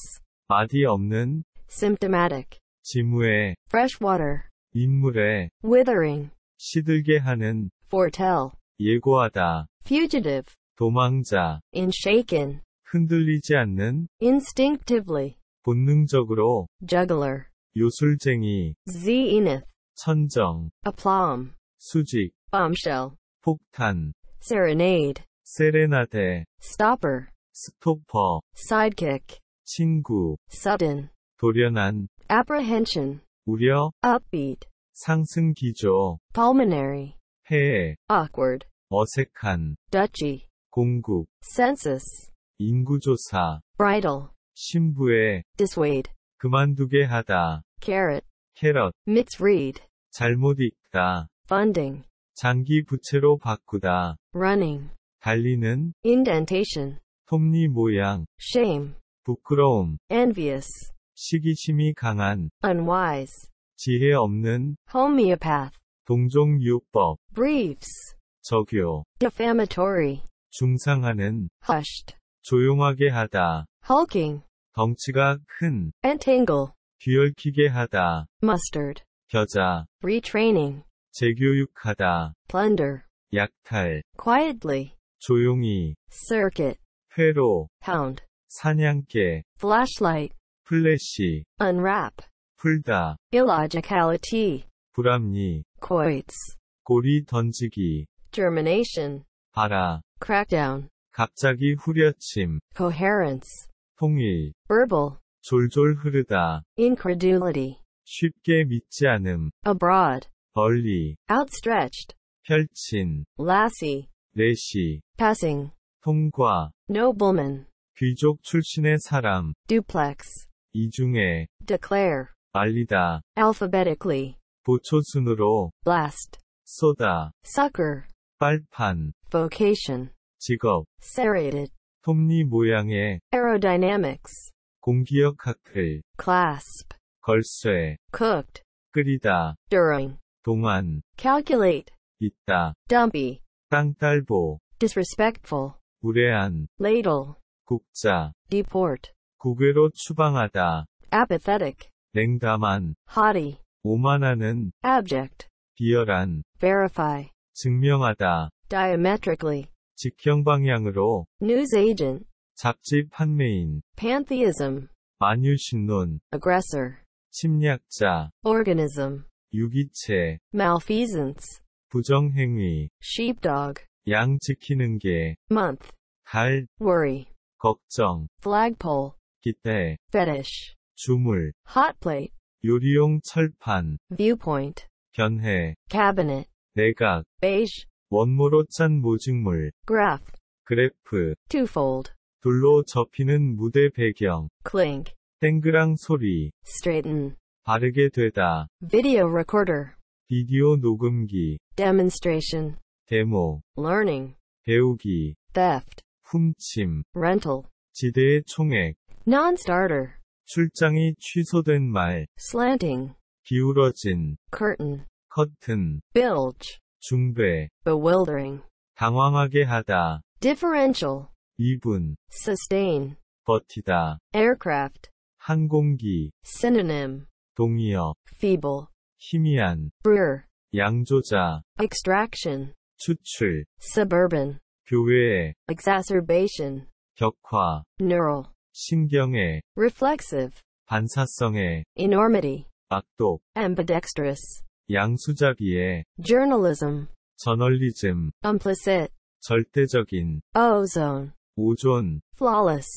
맛이 없는, symptomatic, 지무에, freshwater, 인물에, withering, 시들게 하는 foretell 예고하다 fugitive 도망자 in shaken 흔들리지 않는 instinctively 본능적으로 juggler 요술쟁이 zenith 천정 aplomb 수직 bombshell 폭탄 serenade 세레나데 stopper 스토퍼 sidekick 친구 sudden 돌연한 apprehension 우려 upbeat 상승기조 pulmonary 폐해 awkward 어색한 duchy 공국 census 인구조사 bridal 신부의 dissuade 그만두게 하다 carrot 캐럿 misread 잘못 읽다 funding 장기 부채로 바꾸다 running 달리는 indentation 톱니 모양 shame 부끄러움 envious 시기심이 강한 unwise 지혜 없는 homeopath 동종 유법 briefs 적요 defamatory 중상하는 hushed 조용하게 하다 hulking 덩치가 큰 entangle 뒤얽히게 하다 mustard 겨자 retraining 재교육하다 plunder 약탈 quietly 조용히 circuit 회로 pound 사냥개 flashlight 플래시 unwrap 풀다 illogicality 불합리 quoits 고리 던지기 germination 발아 crackdown 갑자기 후려침 coherence 통일 verbal 졸졸 흐르다 incredulity 쉽게 믿지 않음 abroad 멀리 outstretched 펼친 lassie 내시 passing 통과 nobleman 귀족 출신의 사람 duplex 이중에 declare 알리다 alphabetically 보초순으로 blast 쏟아 sucker 빨판 vocation 직업 serrated 톱니 모양의 aerodynamics 공기역 칵테일 clasp 걸쇠 cooked 끓이다 during 동안 calculate 있다 dumpy 땅딸보 disrespectful 무례한 ladle 국자 deport 국외로 추방하다 apathetic 냉담한 haughty 오만하는 abject 비열한 verify 증명하다 diametrically 직경 방향으로 news agent 잡지 판매인 pantheism 만유신론 aggressor 침략자 organism 유기체 malfeasance 부정행위 sheepdog 양 지키는 게 month 달 worry 걱정 flagpole 기대 fetish 주물 hot plate 요리용 철판 viewpoint 변해 cabinet 내각 beige 원무로 짠 모직물 graph 그래프 twofold 둘로 접히는 무대 배경 clink 땡그랑 소리 straighten 바르게 되다 video recorder 비디오 녹음기 demonstration 데모 learning 배우기 theft 훔침 rental 지대의 총액 non-starter 출장이 취소된 말 slanting 기울어진 curtain 커튼 bilge 중배 bewildering 당황하게 하다 differential 이분 sustain 버티다 aircraft 항공기 synonym 동의어 feeble 희미한 brewer 양조자 extraction 추출 suburban 교외 exacerbation 격화 neural 신경의 reflexive 반사성의 enormity 악독 ambidextrous 양수자비의 journalism 저널리즘 implicit 절대적인 ozone 오존 flawless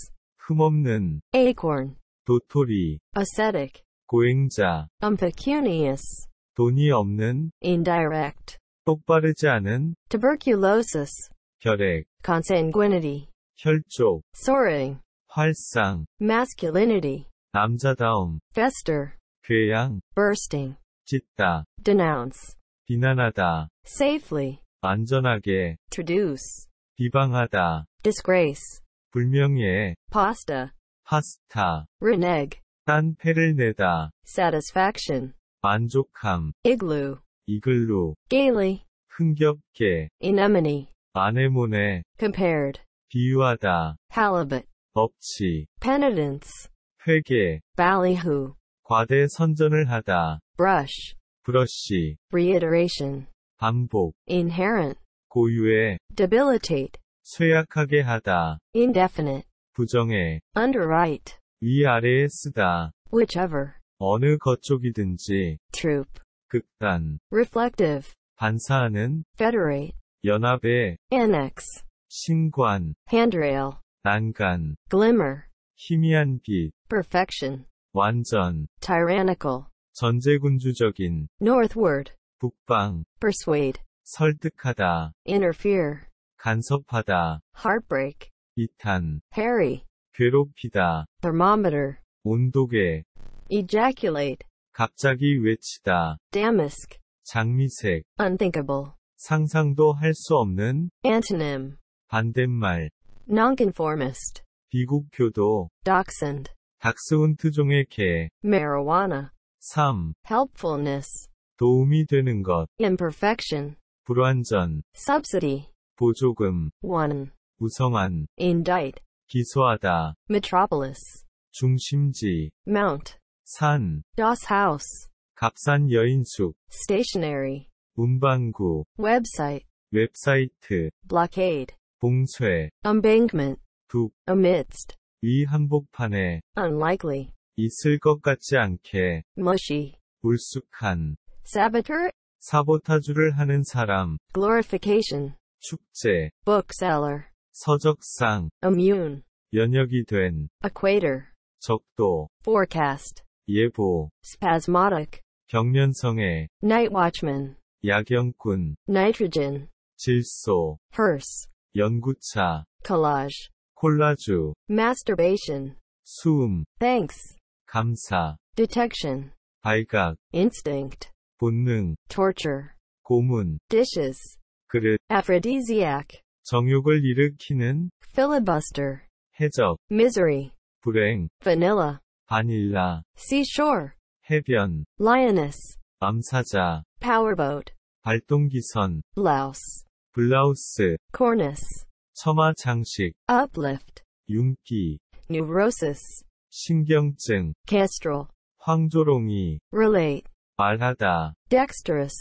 흠없는 acorn 도토리 ascetic 고행자 impecunious 돈이 없는 indirect 똑바르지 않은 tuberculosis 혈액 consanguinity 혈족 soaring 활상 masculinity 남자다움 fester 괴양 bursting 짓다 denounce 비난하다 safely 안전하게 traduce 비방하다 disgrace 불명예 pasta 파스타 reneg 딴패를 내다 satisfaction 만족함 igloo 이글루 gaily 흥겹게 anemone 아네모네 compared 비유하다 halibut 법치, penitence, 회계, ballyhoo, 과대 선전을 하다, brush, 브러쉬, reiteration, 반복, inherent, 고유의, debilitate, 쇠약하게 하다, indefinite, 부정해, underwrite, 위아래에 쓰다, whichever, 어느 것 쪽이든지, troop, 극단, reflective, 반사하는, federate, 연합의, annex, 신관, handrail, 난간, glimmer, 희미한 빛, perfection, 완전, tyrannical, 전제군주적인, northward, 북방, persuade, 설득하다, interfere, 간섭하다, heartbreak, 이탄, harry, 괴롭히다, thermometer, 온도계, ejaculate, 갑자기 외치다, damask, 장미색, unthinkable, 상상도 할 수 없는, antonym, 반대말, nonconformist, 비국표도, dachshund, 닥스훈트 종의 개, marijuana, 3. helpfulness, 도움이 되는 것, imperfection, 불완전, subsidy, 보조금, one, 우성한, indict, 기소하다, metropolis, 중심지, mount, 산, das house, 값싼 여인숙, stationary, 운반구, website, 웹사이트, blockade, 봉쇄 embankment 북 amidst 위 한복판에 unlikely 있을 것 같지 않게 mushy 불쑥한 saboteur 사보타주를 하는 사람 glorification 축제 bookseller 서적상 immune 연역이 된 equator 적도 forecast 예보 spasmodic 경련성의 night watchman 야경꾼 nitrogen 질소 hearse 연구차, collage, 콜라주, masturbation, 수음, thanks, 감사, detection, 발각, instinct, 본능, torture, 고문, dishes, 그릇, aphrodisiac, 정욕을 일으키는, filibuster, 해적, misery, 불행, vanilla, 바닐라, seashore, 해변, lioness, 암사자, powerboat, 발동기선, louse, 블라우스, cornice, 처마 장식, uplift, 윤기, neurosis, 신경증, castrol, 황조롱이, relate, 말하다, dexterous,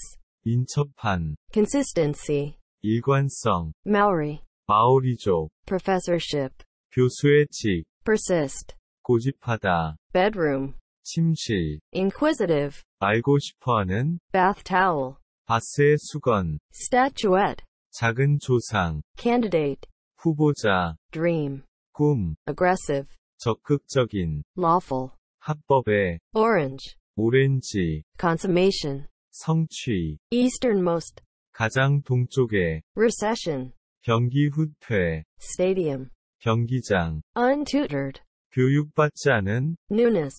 민첩한, consistency, 일관성, Maori, 마오리족, professorship, 교수의 직, persist, 고집하다, bedroom, 침실, inquisitive, 알고 싶어하는, bath towel, 바스의 수건, statuette, 작은 조상 candidate 후보자 dream 꿈 aggressive 적극적인 lawful 합법의 orange 오렌지 consummation 성취 easternmost 가장 동쪽의 recession 경기 후퇴 stadium 경기장 untutored 교육받지 않은 newness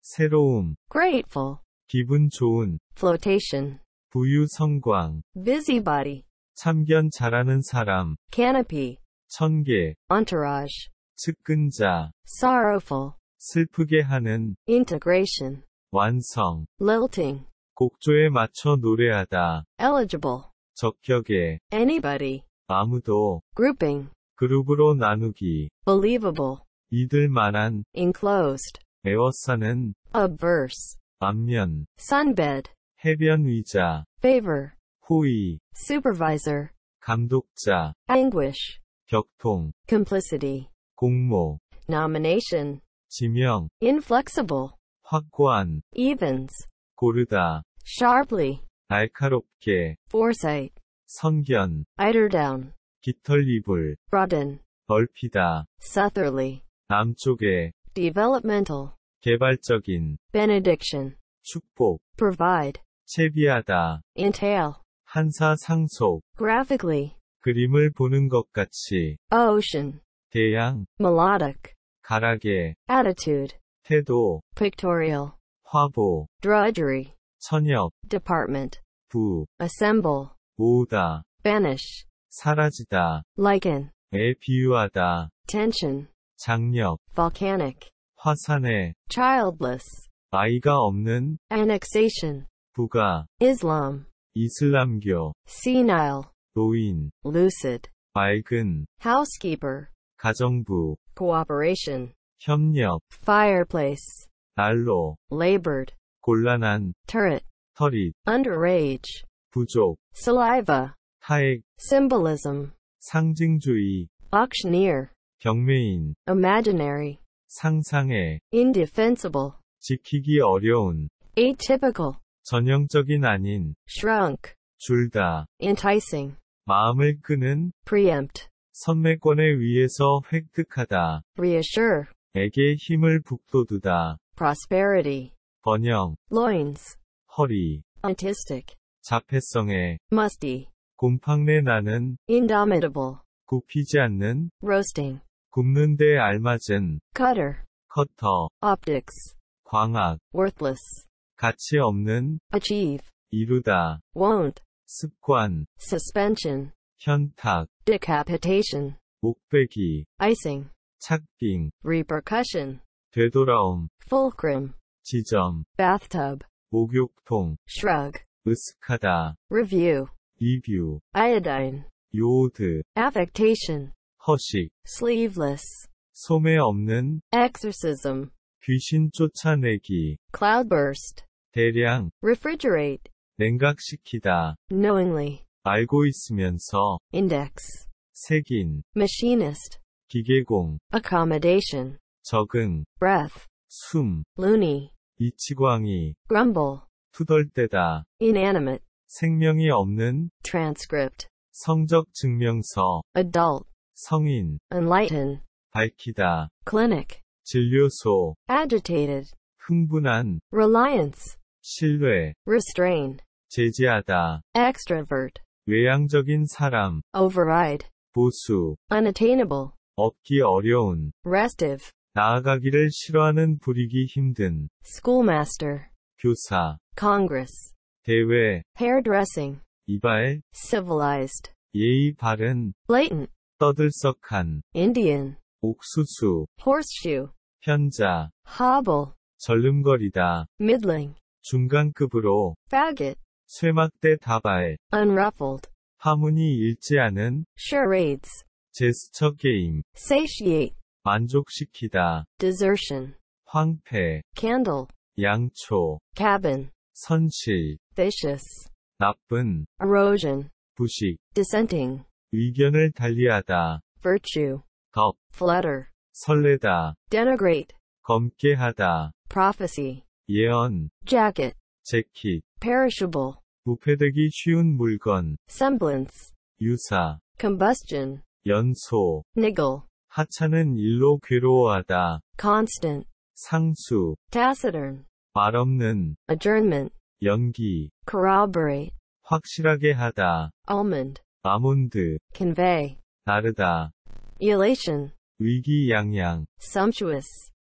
새로움 grateful 기분 좋은 flotation 부유 성광 busybody 참견 잘하는 사람. canopy. 천개. entourage. 측근자. sorrowful. 슬프게 하는. integration. 완성. lilting. 곡조에 맞춰 노래하다. eligible. 적격에. anybody. 아무도. grouping. 그룹으로 나누기. believable. 믿을 만한. enclosed. 에워싸는. obverse. 앞면. sunbed. 해변 의자. favor. 호의, supervisor, 감독자, anguish, 격통, complicity, 공모, nomination, 지명, inflexible, 확고한, evens, 고르다, sharply, 날카롭게, foresight, 선견, eider down, 깃털이불, broaden, 넓히다, southerly, 남쪽에, developmental, 개발적인, benediction, 축복, provide, 채비하다, entail, 한사 상속 graphically 그림을 보는 것 같이 ocean 대양 melodic 가락에 attitude 태도 pictorial 화보 drudgery 천엽 department 부 assemble 모으다 banish 사라지다 liken 에 비유하다 tension 장력 volcanic 화산에 childless 아이가 없는 annexation 부가 Islam 이슬람교, senile, 노인, lucid, 밝은, housekeeper, 가정부, cooperation, 협력, fireplace, 난로, labored, 곤란한, turret, 터릿, underage, 부족, saliva, 타액, symbolism, 상징주의, auctioneer, 경매인, imaginary, 상상의, indefensible, 지키기 어려운, atypical, 전형적인 아닌 shrunk 줄다 enticing 마음을 끄는 preempt 선매권에 의해서 획득하다 reassure 에게 힘을 북돋우다 prosperity 번영 loins 허리 autistic 자폐성에 musty 곰팡내 나는 indomitable 굽히지 않는 roasting 굽는 데 알맞은 cutter 커터 optics 광학 worthless 가치 없는 achieve 이루다 won't 습관 suspension 현탁 decapitation 목베기 icing 착빙 repercussion 되돌아옴 fulcrum 지점 bathtub 목욕통 shrug 으쓱하다 review 리뷰 iodine 요오드 affectation 허식 sleeveless 소매 없는 exorcism 귀신 쫓아내기 cloudburst 대량 refrigerate 냉각시키다 knowingly 알고 있으면서 index 색인 machinist 기계공 accommodation 적응 breath 숨 loony 이치광이 grumble 투덜대다 inanimate 생명이 없는 transcript 성적 증명서 adult 성인 enlighten 밝히다 clinic 진료소 agitated 흥분한 reliance 신뢰, restrain, 제재하다, extrovert, 외향적인 사람, override, 보수, unattainable, 얻기 어려운, restive, 나아가기를 싫어하는 부리기 힘든, schoolmaster, 교사, congress, 대회, hairdressing, 이발, civilized, 예의 바른, blatant, 떠들썩한, Indian, 옥수수, horseshoe, 편자, hobble, 절름거리다, middling, 중간급으로 faggot 쇠막대 다발 unruffled 파문이 읽지 않은 charades 제스처 게임 satiate 만족시키다 desertion 황폐 candle 양초 cabin 선실 vicious 나쁜 erosion 부식 dissenting 의견을 달리하다 virtue 덕 flutter 설레다 denigrate 검게 하다 prophecy 예언, jacket, 재킷, perishable, 부패되기 쉬운 물건, semblance, 유사, combustion, 연소, niggle, 하찮은 일로 괴로워하다, constant, 상수, taciturn, 말없는, adjournment, 연기, corroborate, 확실하게 하다, almond, 아몬드, convey, 나르다, elation, 위기양양, sumptuous,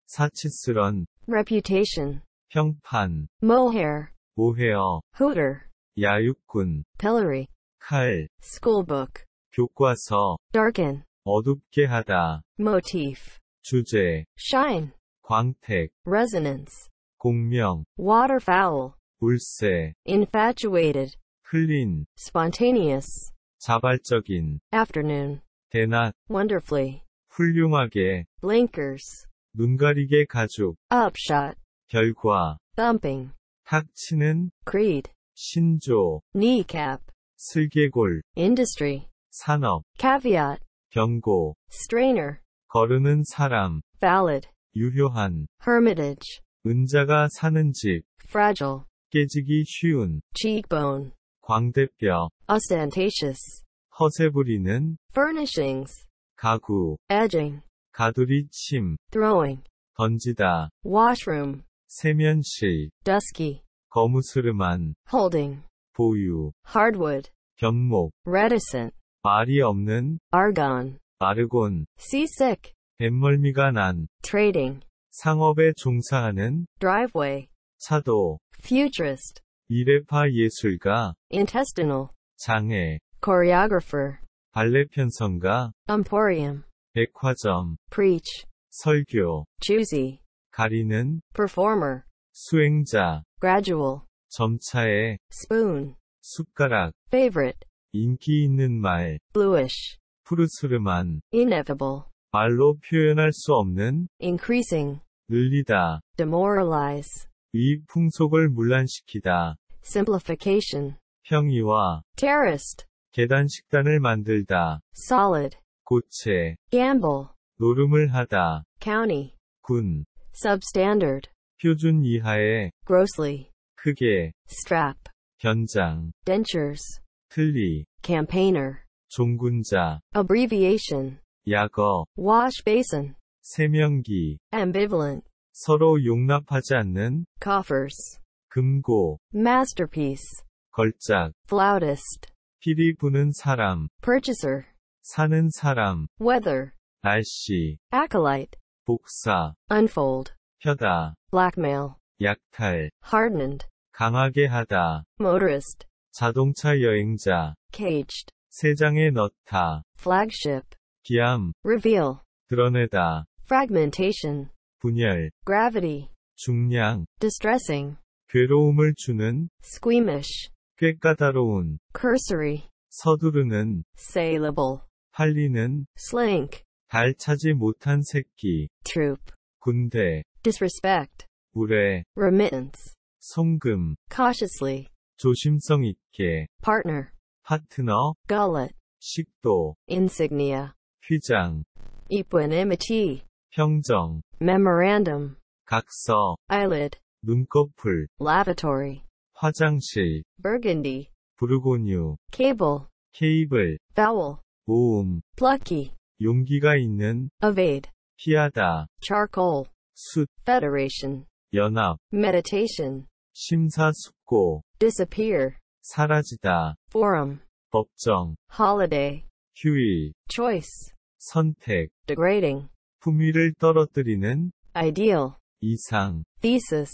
사치스런, reputation, 형판, mohair, 모헤어, hooter, 야육군, pillory, 칼, schoolbook, 교과서, darken, 어둡게 하다, motif, 주제, shine, 광택, resonance, 공명, waterfowl, 울새, infatuated, 흘린, spontaneous, 자발적인, afternoon, 대낮, wonderfully, 훌륭하게, blinkers, 눈 가리게 가죽, upshot, 결과 thumping 탁치는 creed 신조 kneecap 슬개골 industry 산업 caveat 경고 strainer 거르는 사람 valid 유효한 hermitage 은자가 사는 집 fragile 깨지기 쉬운 cheekbone 광대뼈 ostentatious 허세 부리는 furnishings 가구 edging 가두리 침 throwing 던지다 washroom 세면실 dusky 거무스름한 holding 보유 hardwood 견목 reticent 말이 없는 argon 아르곤 seasick 뱃멀미가 난 trading 상업에 종사하는 driveway 차도 futurist 미래파 예술가 intestinal 장애 choreographer 발레 편성가 emporium 백화점 preach 설교 choosy 가리는 performer 수행자 gradual 점차의 spoon 숟가락 favorite 인기 있는 말 bluish 푸르스름한 inevitable 말로 표현할 수 없는 increasing 늘리다 demoralize 이 풍속을 문란시키다 simplification 평이와 terrorist 계단 식단을 만들다 solid 고체 gamble 노름을 하다 county 군 substandard 표준 이하의 grossly 크게 strap 견장 dentures 틀리 campaigner 종군자 abbreviation 약어 wash basin 세면기 ambivalent 서로 용납하지 않는 coffers 금고 masterpiece 걸작 flautist 피리 부는 사람 purchaser 사는 사람 weather 날씨 acolyte 복사, unfold, 펴다, blackmail, 약탈, hardened, 강하게 하다, motorist, 자동차 여행자, caged, 세장에 넣다, flagship, 기함, reveal, 드러내다, fragmentation, 분열, gravity, 중량, distressing, 괴로움을 주는, squeamish, 꽤 까다로운, cursory, 서두르는, saleable, 팔리는, slink, 발차지 못한 새끼. troop. 군대. disrespect. 무례. remittance. 송금. cautiously. 조심성 있게. partner. 파트너. gullet. 식도. insignia. 휘장. equanimity. 평정. memorandum. 각서. eyelid. 눈꺼풀. lavatory. 화장실. burgundy. 부르고뉴. cable. 케이블. vowel. 모음. plucky. 용기가 있는 evade 피하다 charcoal 숯 federation 연합 meditation 심사숙고 disappear 사라지다 forum 법정 holiday 휴일 choice 선택 degrading 품위를 떨어뜨리는 ideal 이상 thesis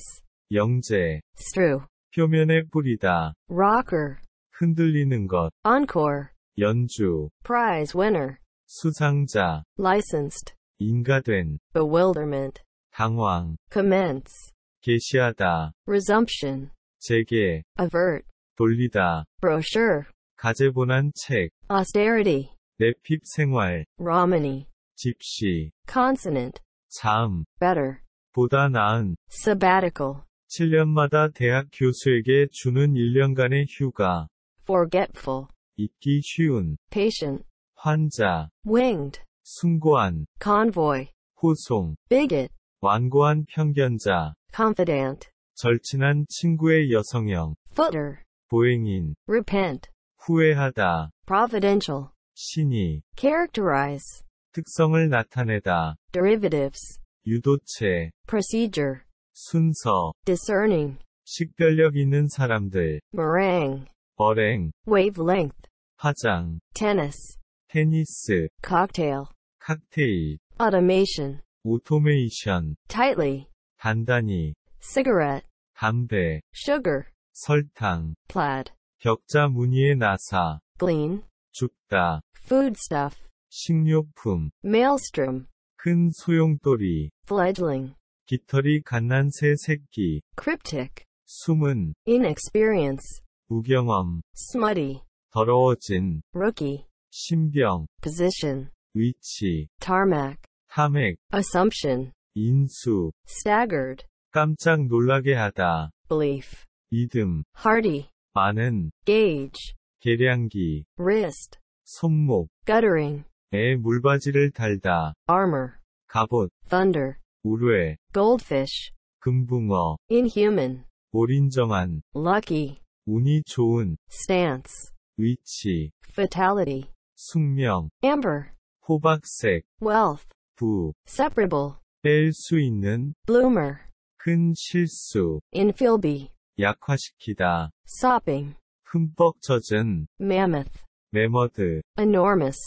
영재 strew 표면에 뿌리다 rocker 흔들리는 것 encore 연주 prize winner 수상자 licensed 인가된 bewilderment 당황 commence 개시하다 resumption 재개 avert 돌리다 brochure 가제본한 책 austerity 내핍 생활 romany 집시 consonant 자음 better 보다 나은 sabbatical 7년마다 대학 교수에게 주는 1년간의 휴가 forgetful 잊기 쉬운 patient 환자, winged, 숭고한, convoy, 호송, bigot, 완고한 편견자, confidant, 절친한 친구의 여성형, footer, 보행인, repent, 후회하다, providential, 신이, characterize, 특성을 나타내다, derivatives, 유도체, procedure, 순서, discerning, 식별력 있는 사람들, meringue, 버랭, wavelength, 파장, tennis, 테니스, cocktail, 칵테일, automation, 오토메이션, tightly, 단단히, cigarette, 담배, sugar, 설탕, plaid, 격자 무늬의 나사, glean, 줍다, foodstuff, 식료품, maelstrom, 큰 소용돌이, fledgling, 깃털이 갓난 새 새끼, cryptic, 숨은, inexperience, 무경험, smutty, 더러워진, rookie, 신병 position 위치 tarmac 탐액 assumption 인수 staggered 깜짝 놀라게 하다 belief 믿음 hardy 많은 gauge 계량기 wrist 손목 guttering 에 물바지를 달다 armor 갑옷 thunder 우뢰 goldfish 금붕어 inhuman 올인정한 lucky 운이 좋은 stance 위치 fatality 숙명, amber, 호박색, wealth, 부, separable, 뺄수 있는, bloomer, 큰 실수, infilby, 약화시키다, sopping, 흠뻑 젖은, mammoth, 매머드, enormous,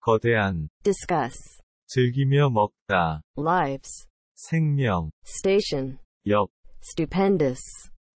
거대한, discuss, 즐기며 먹다, lives, 생명, station, 역, stupendous,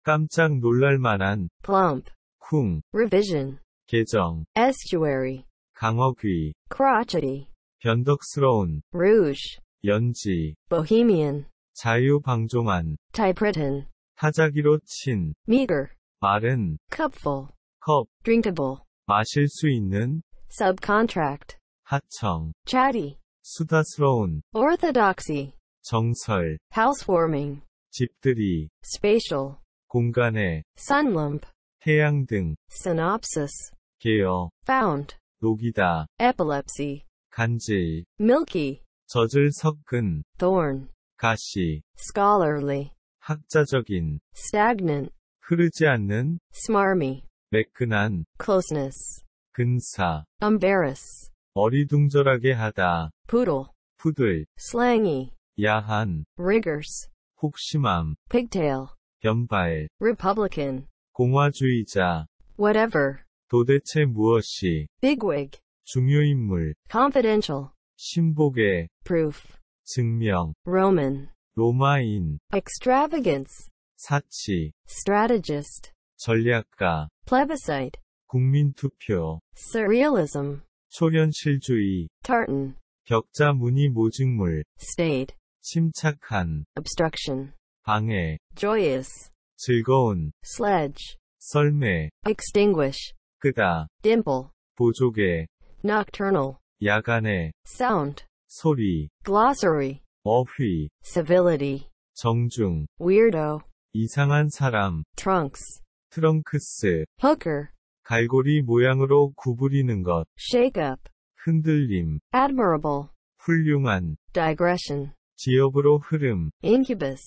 깜짝 놀랄만한, plump, 쿵, revision, 개정, estuary, 강어귀, crotchety, 변덕스러운, rouge, 연지, bohemian, 자유방종한, typewritten, 타자기로 친, meager, 마른, cupful, 컵, drinkable, 마실 수 있는, subcontract, 하청, chatty, 수다스러운, orthodoxy, 정설, housewarming, 집들이, spatial, 공간에, sunlamp, 태양 등, synopsis, 계어, found, 녹이다. epilepsy. 간질. milky. 젖을 섞은. thorn. 가시. scholarly. 학자적인. stagnant. 흐르지 않는. smarmy. 매끈한. closeness. 근사. embarrass. 어리둥절하게 하다. poodle. 푸들. slangy. 야한. rigors. 혹심함. pigtail. 변발. republican. 공화주의자. whatever. 도대체 무엇이 bigwig 중요인물 confidential 신복의 proof 증명 Roman 로마인 extravagance 사치 strategist 전략가 plebiscite 국민투표 surrealism 초현실주의 tartan 격자 무늬 모직물 stayed 침착한 obstruction 방해 joyous 즐거운 sledge 썰매 extinguish 끄다 dimple 보조개 nocturnal 야간에 sound 소리 glossary 어휘 civility 정중 weirdo 이상한 사람 trunks 트렁크스 hooker 갈고리 모양으로 구부리는 것 shake up 흔들림 admirable 훌륭한 digression 지역으로 흐름 incubus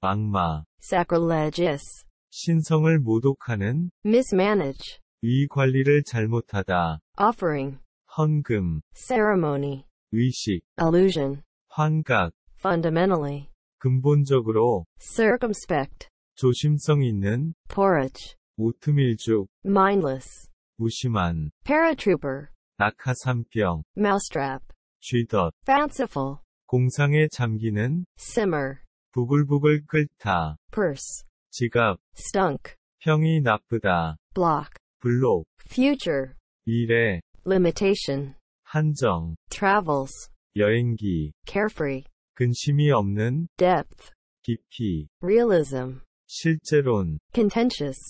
악마 sacrilegious 신성을 모독하는 mismanage 의 관리를 잘못하다. offering, 헌금, ceremony, 의식, illusion, 환각, fundamentally, 근본적으로, circumspect, 조심성 있는, porridge, 오트밀죽, mindless, 무심한, paratrooper, 낙하산병, mousetrap, 쥐덫, fanciful, 공상에 잠기는, simmer, 부글부글 끓다, purse, 지갑, stunk, 평이 나쁘다, block, 블록 future 미래 limitation 한정 travels 여행기 carefree 근심이 없는 depth 깊이 realism 실제론 contentious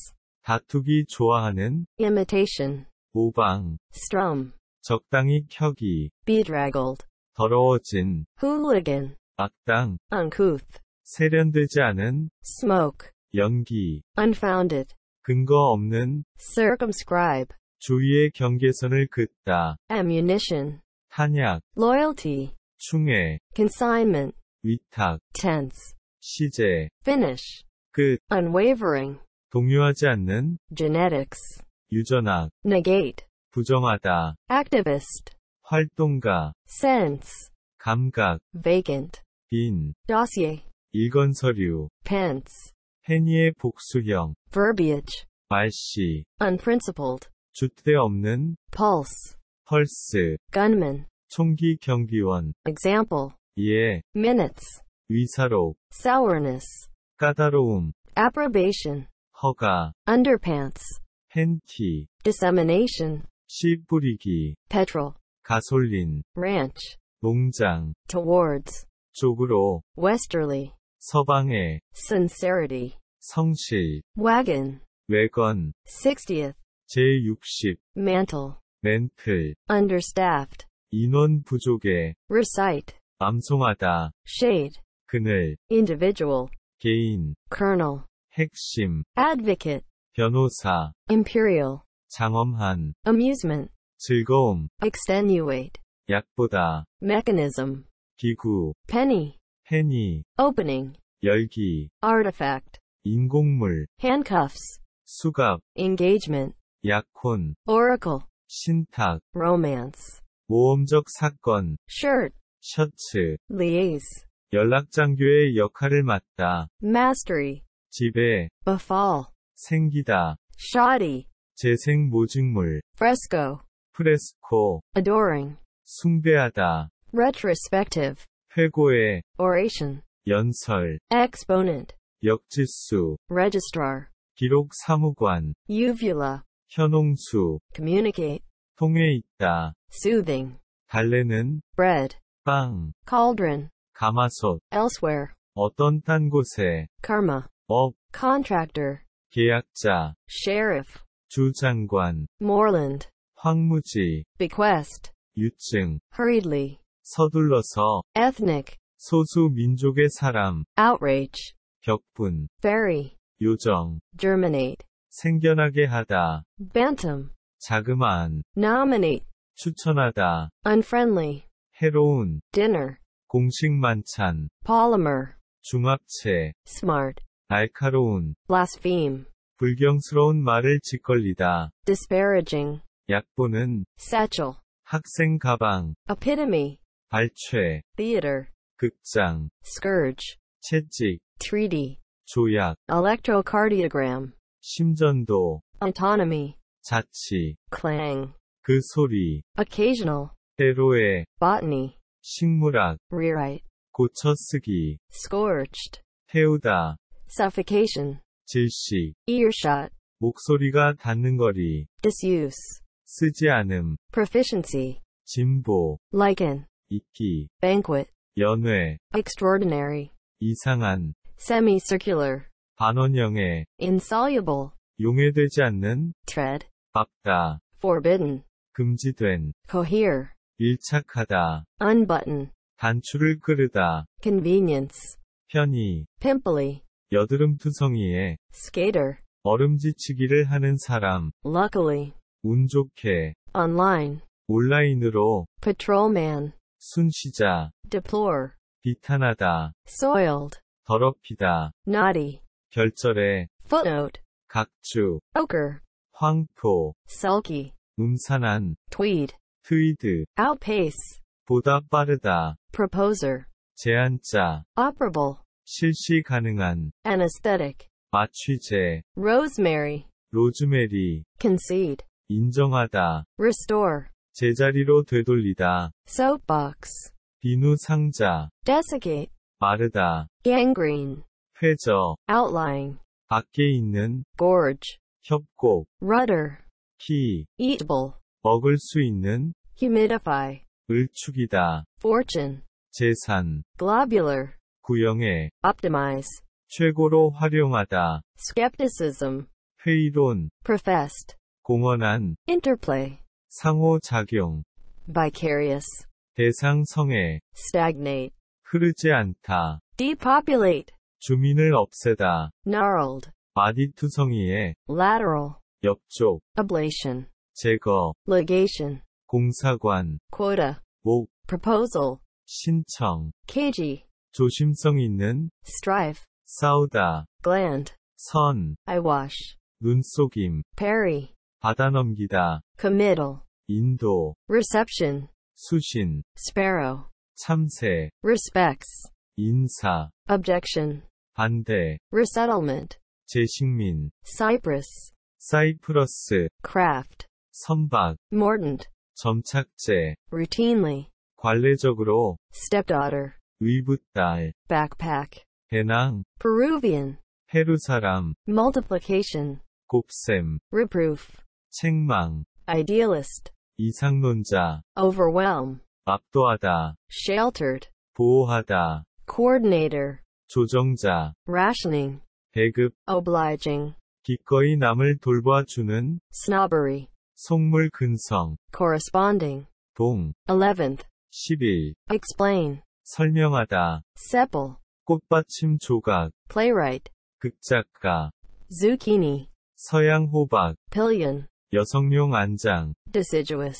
다투기 좋아하는 imitation 모방 strum 적당히 켜기 bedraggled 더러워진 hooligan 악당 uncouth 세련되지 않은 smoke 연기 unfounded 근거 없는 circumscribe 주의의 경계선을 긋다 ammunition 탄약 loyalty 충해 consignment 위탁 tense 시제 finish 끝 unwavering 동요하지 않는 genetics 유전학 negate 부정하다 activist 활동가 sense 감각 vacant 빈 dossier 일건 서류 pants 페니의 복수형 verbiage 말씨 unprincipled 주대 없는 pulse 펄스 gunman 총기 경비원 example 예 minutes 의사록 sourness 까다로움 approbation 허가 underpants 팬티 dissemination 씨 뿌리기 petrol 가솔린 ranch 농장 towards 쪽으로 westerly 서방의 sincerity 성실 wagon 외건 60th 제60 mantle 맨틀 understaffed 인원 부족의 recite 암송하다 shade 그늘 individual 개인 kernel 핵심 advocate 변호사 imperial 장엄한 amusement 즐거움 extenuate 약보다 mechanism 기구 penny penny, opening, 열기, artifact, 인공물, handcuffs, 수갑, engagement, 약혼, oracle, 신탁, romance, 모험적 사건, shirt, 셔츠, liaise, 연락장교의 역할을 맡다, mastery, 지배, befall, 생기다, shoddy, 재생 모직물, fresco, 프레스코, adoring, 숭배하다, retrospective, 회고의 oration 연설 exponent 역지수 registrar 기록 사무관 uvula 현홍수 communicate 통해 있다 soothing 달래는 bread 빵 cauldron 가마솥 elsewhere 어떤 딴 곳에 karma 업 contractor 계약자 sheriff 주장관 moreland 황무지 bequest 유증 hurriedly 서둘러서 ethnic 소수 민족의 사람 outrage 격분 bury 요정 germinate 생겨나게 하다 bantam 자그마한 nominate 추천하다 unfriendly 해로운 dinner 공식 만찬 polymer 중합체 smart 날카로운 blaspheme 불경스러운 말을 짓걸리다 disparaging 약보는 satchel 학생 가방 epitome 발췌, theater, 극장, scourge, 채찍, treaty, 조약, electrocardiogram, 심전도, autonomy, 자치, clang, 그 소리, occasional, 때로의, botany, 식물학, rewrite, 고쳐쓰기, scorched, 태우다, suffocation, 질식, earshot, 목소리가 닿는 거리, disuse, 쓰지 않음, proficiency, 진보, lichen, 있기 banquet 연회 extraordinary 이상한 semicircular 반원형의 insoluble 용해되지 않는 tread 박다 forbidden 금지된 cohere 밀착하다 unbutton 단추를 끄르다 convenience 편의 pimply 여드름투성이에 skater 얼음지치기를 하는 사람 luckily 운 좋게 online 온라인으로 patrolman 순시자 deplore 비탄하다 soiled 더럽히다 naughty 별절에 footnote 각주 ochre 황토 sulky 음산한 tweed 트위드 outpace 보다 빠르다 proposer 제안자 operable 실시 가능한 anesthetic 마취제 rosemary 로즈메리 concede 인정하다 restore 제자리로 되돌리다. soapbox. 비누 상자. desiccate. 마르다. gangrene. 회저. outlying. 밖에 있는. gorge. 협곡. rudder. 키. eatable. 먹을 수 있는. humidify. 을축이다. fortune. 재산. globular. 구형의. optimize. 최고로 활용하다. skepticism. 회의론. professed. 공언한. interplay. 상호작용 vicarious 대상 성해 stagnate 흐르지 않다 depopulate 주민을 없애다 gnarled 마디투성이에 lateral 옆쪽 ablation 제거 legation 공사관 quota 목 proposal 신청 cagey 조심성 있는 strive 싸우다 gland 선 eyewash 눈속임 parry 받아넘기다. committal. 인도. reception. 수신. sparrow. 참새. respects. 인사. objection. 반대. resettlement. 재식민. cyprus. 사이프러스. craft. 선박. mordant. 점착제. routinely. 관례적으로. stepdaughter. 의붓딸. backpack. 배낭. peruvian. 페루 사람. multiplication. 곱셈. reproof. 책망, idealist, 이상론자, overwhelm, 압도하다, sheltered, 보호하다, coordinator, 조정자, rationing, 배급, obliging, 기꺼이 남을 돌봐주는, snobbery, 속물 근성, corresponding, 동, eleventh, 10일, explain, 설명하다, sepal, 꽃받침 조각, playwright, 극작가, zucchini, 서양 호박, pillion, 여성용 안장, deciduous,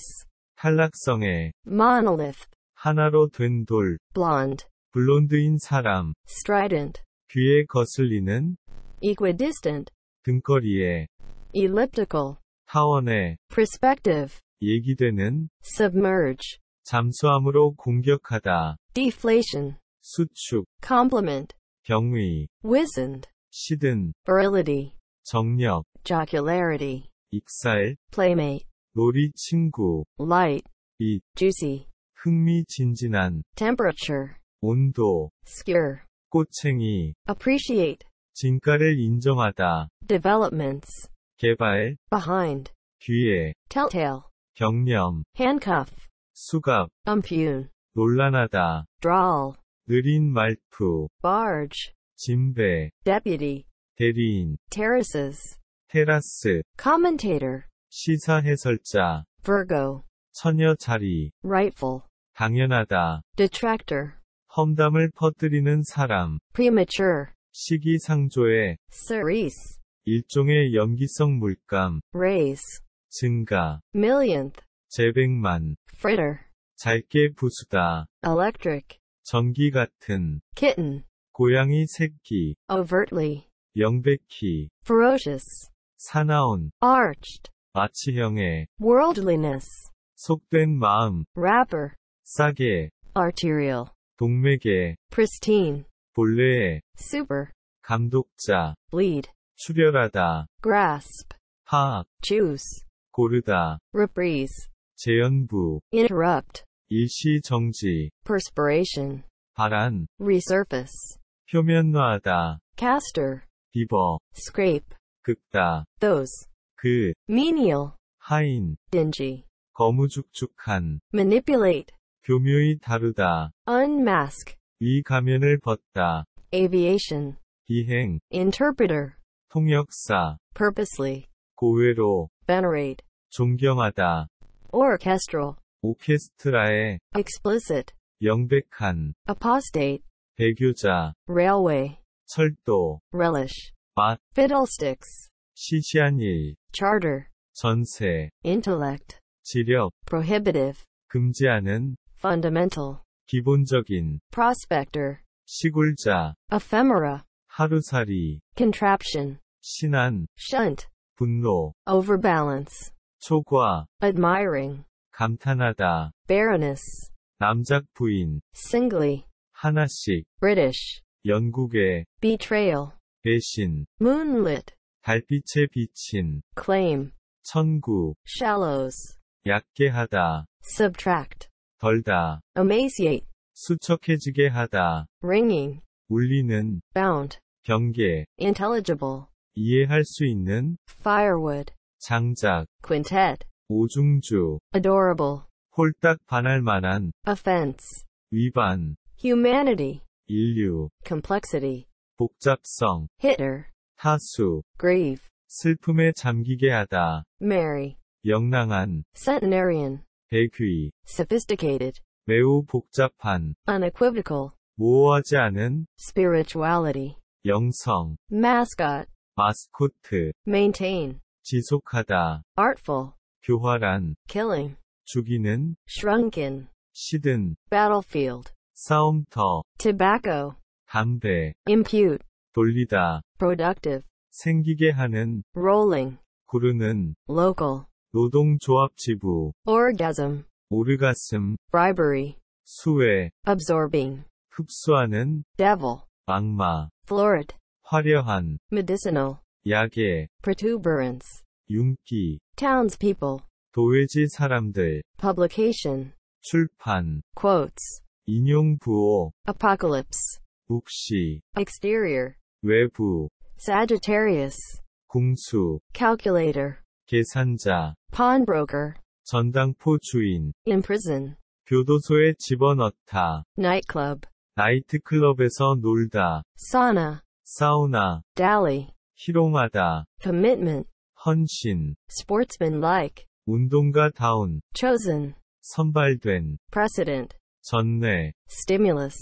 탈락성의, monolith, 하나로 된 돌, blonde, 블론드인 사람, strident, 귀에 거슬리는, equidistant, 등거리에, elliptical, 타원에, perspective, 얘기되는, submerge, 잠수함으로 공격하다, deflation, 수축, complement, 경위, wizened, 시든, virility, 정력, jocularity, 익살, playmate, 놀이 친구, light, 빛, juicy, 흥미진진한, temperature, 온도, skewer, 꼬챙이, appreciate, 진가를 인정하다, developments, 개발, behind, 뒤에, telltale, 경념, handcuff, 수갑, impugn, 논란하다, drawl, 느린 말투, barge, 진배, deputy, 대리인, terraces, 테라스 commentator 시사 해설자 Virgo 처녀 자리 rightful 당연하다 detractor 험담을 퍼뜨리는 사람 premature 시기상조의 cerise 일종의 염기성 물감 raise 증가 millionth 제백만 fritter 짧게 부수다 electric 전기 같은 kitten 고양이 새끼 overtly 명백히 ferocious 사나운 arched 아치형의 worldliness 속된 마음 rapper 싸게 arterial 동맥의 pristine 본래의 super 감독자 lead 출혈하다 grasp 파악 choose 고르다 reprise 재연부 interrupt 일시정지 perspiration 발안 resurface 표면화하다 caster 비버 scrape 극다. those. 그. menial. 하인. dingy. 거무죽죽한. manipulate. 교묘히 다루다. unmask. 이 가면을 벗다. aviation. 비행. interpreter. 통역사. purposely. 고외로. venerate. 존경하다. orchestral. 오케스트라의 explicit 영백한 apostate 배교자 railway 철도 relish 맛, fiddlesticks, 시시한 예의, charter, 전세, intellect, 지력, prohibitive, 금지하는, fundamental, 기본적인, prospector, 시골자, ephemera, 하루살이, contraption, 신한, shunt, 분노, overbalance, 초과, admiring, 감탄하다, baroness, 남작 부인, singly, 하나씩, British, 영국의, betrayal, 배신 moonlit 달빛에 비친 claim 천구 shallows 얕게 하다 subtract 덜다 emaciate 수척해지게 하다 ringing 울리는 bound 경계 intelligible 이해할 수 있는 firewood 장작 quintet 오중주 adorable 홀딱 반할 만한 offense 위반 humanity 인류 complexity 복잡성 hitter 하수 grieve 슬픔에 잠기게 하다 marry 영랑한 centenarian 배귀 sophisticated 매우 복잡한 unequivocal 모호하지 않은 spirituality 영성 mascot 마스코트 maintain 지속하다 artful 교활한 killing 죽이는 shrunken 시든 battlefield 싸움터 tobacco 담대, impute, 돌리다, productive, 생기게 하는, rolling, 구르는, local, 노동조합 지부, orgasm, 오르가슴, bribery, 수혜, absorbing, 흡수하는, devil, 악마, florid, 화려한, medicinal, 약의, protuberance, 윤기, townspeople, 도회지 사람들, publication, 출판, quotes, 인용 부호, apocalypse, 북시 exterior 외부 Sagittarius 공수 calculator 계산자 pawnbroker 전당포 주인 imprison 교도소에 집어넣다 nightclub 나이트클럽에서 놀다 sauna 사우나 dally 희롱하다 commitment 헌신 sportsmanlike 운동가 다운 chosen 선발된 precedent 전내 stimulus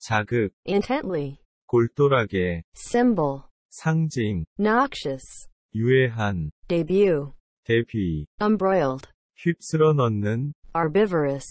자극 intently 골똘하게 symbol 상징 noxious 유해한 debut 대비 embroiled 휩쓸어 넣는 herbivorous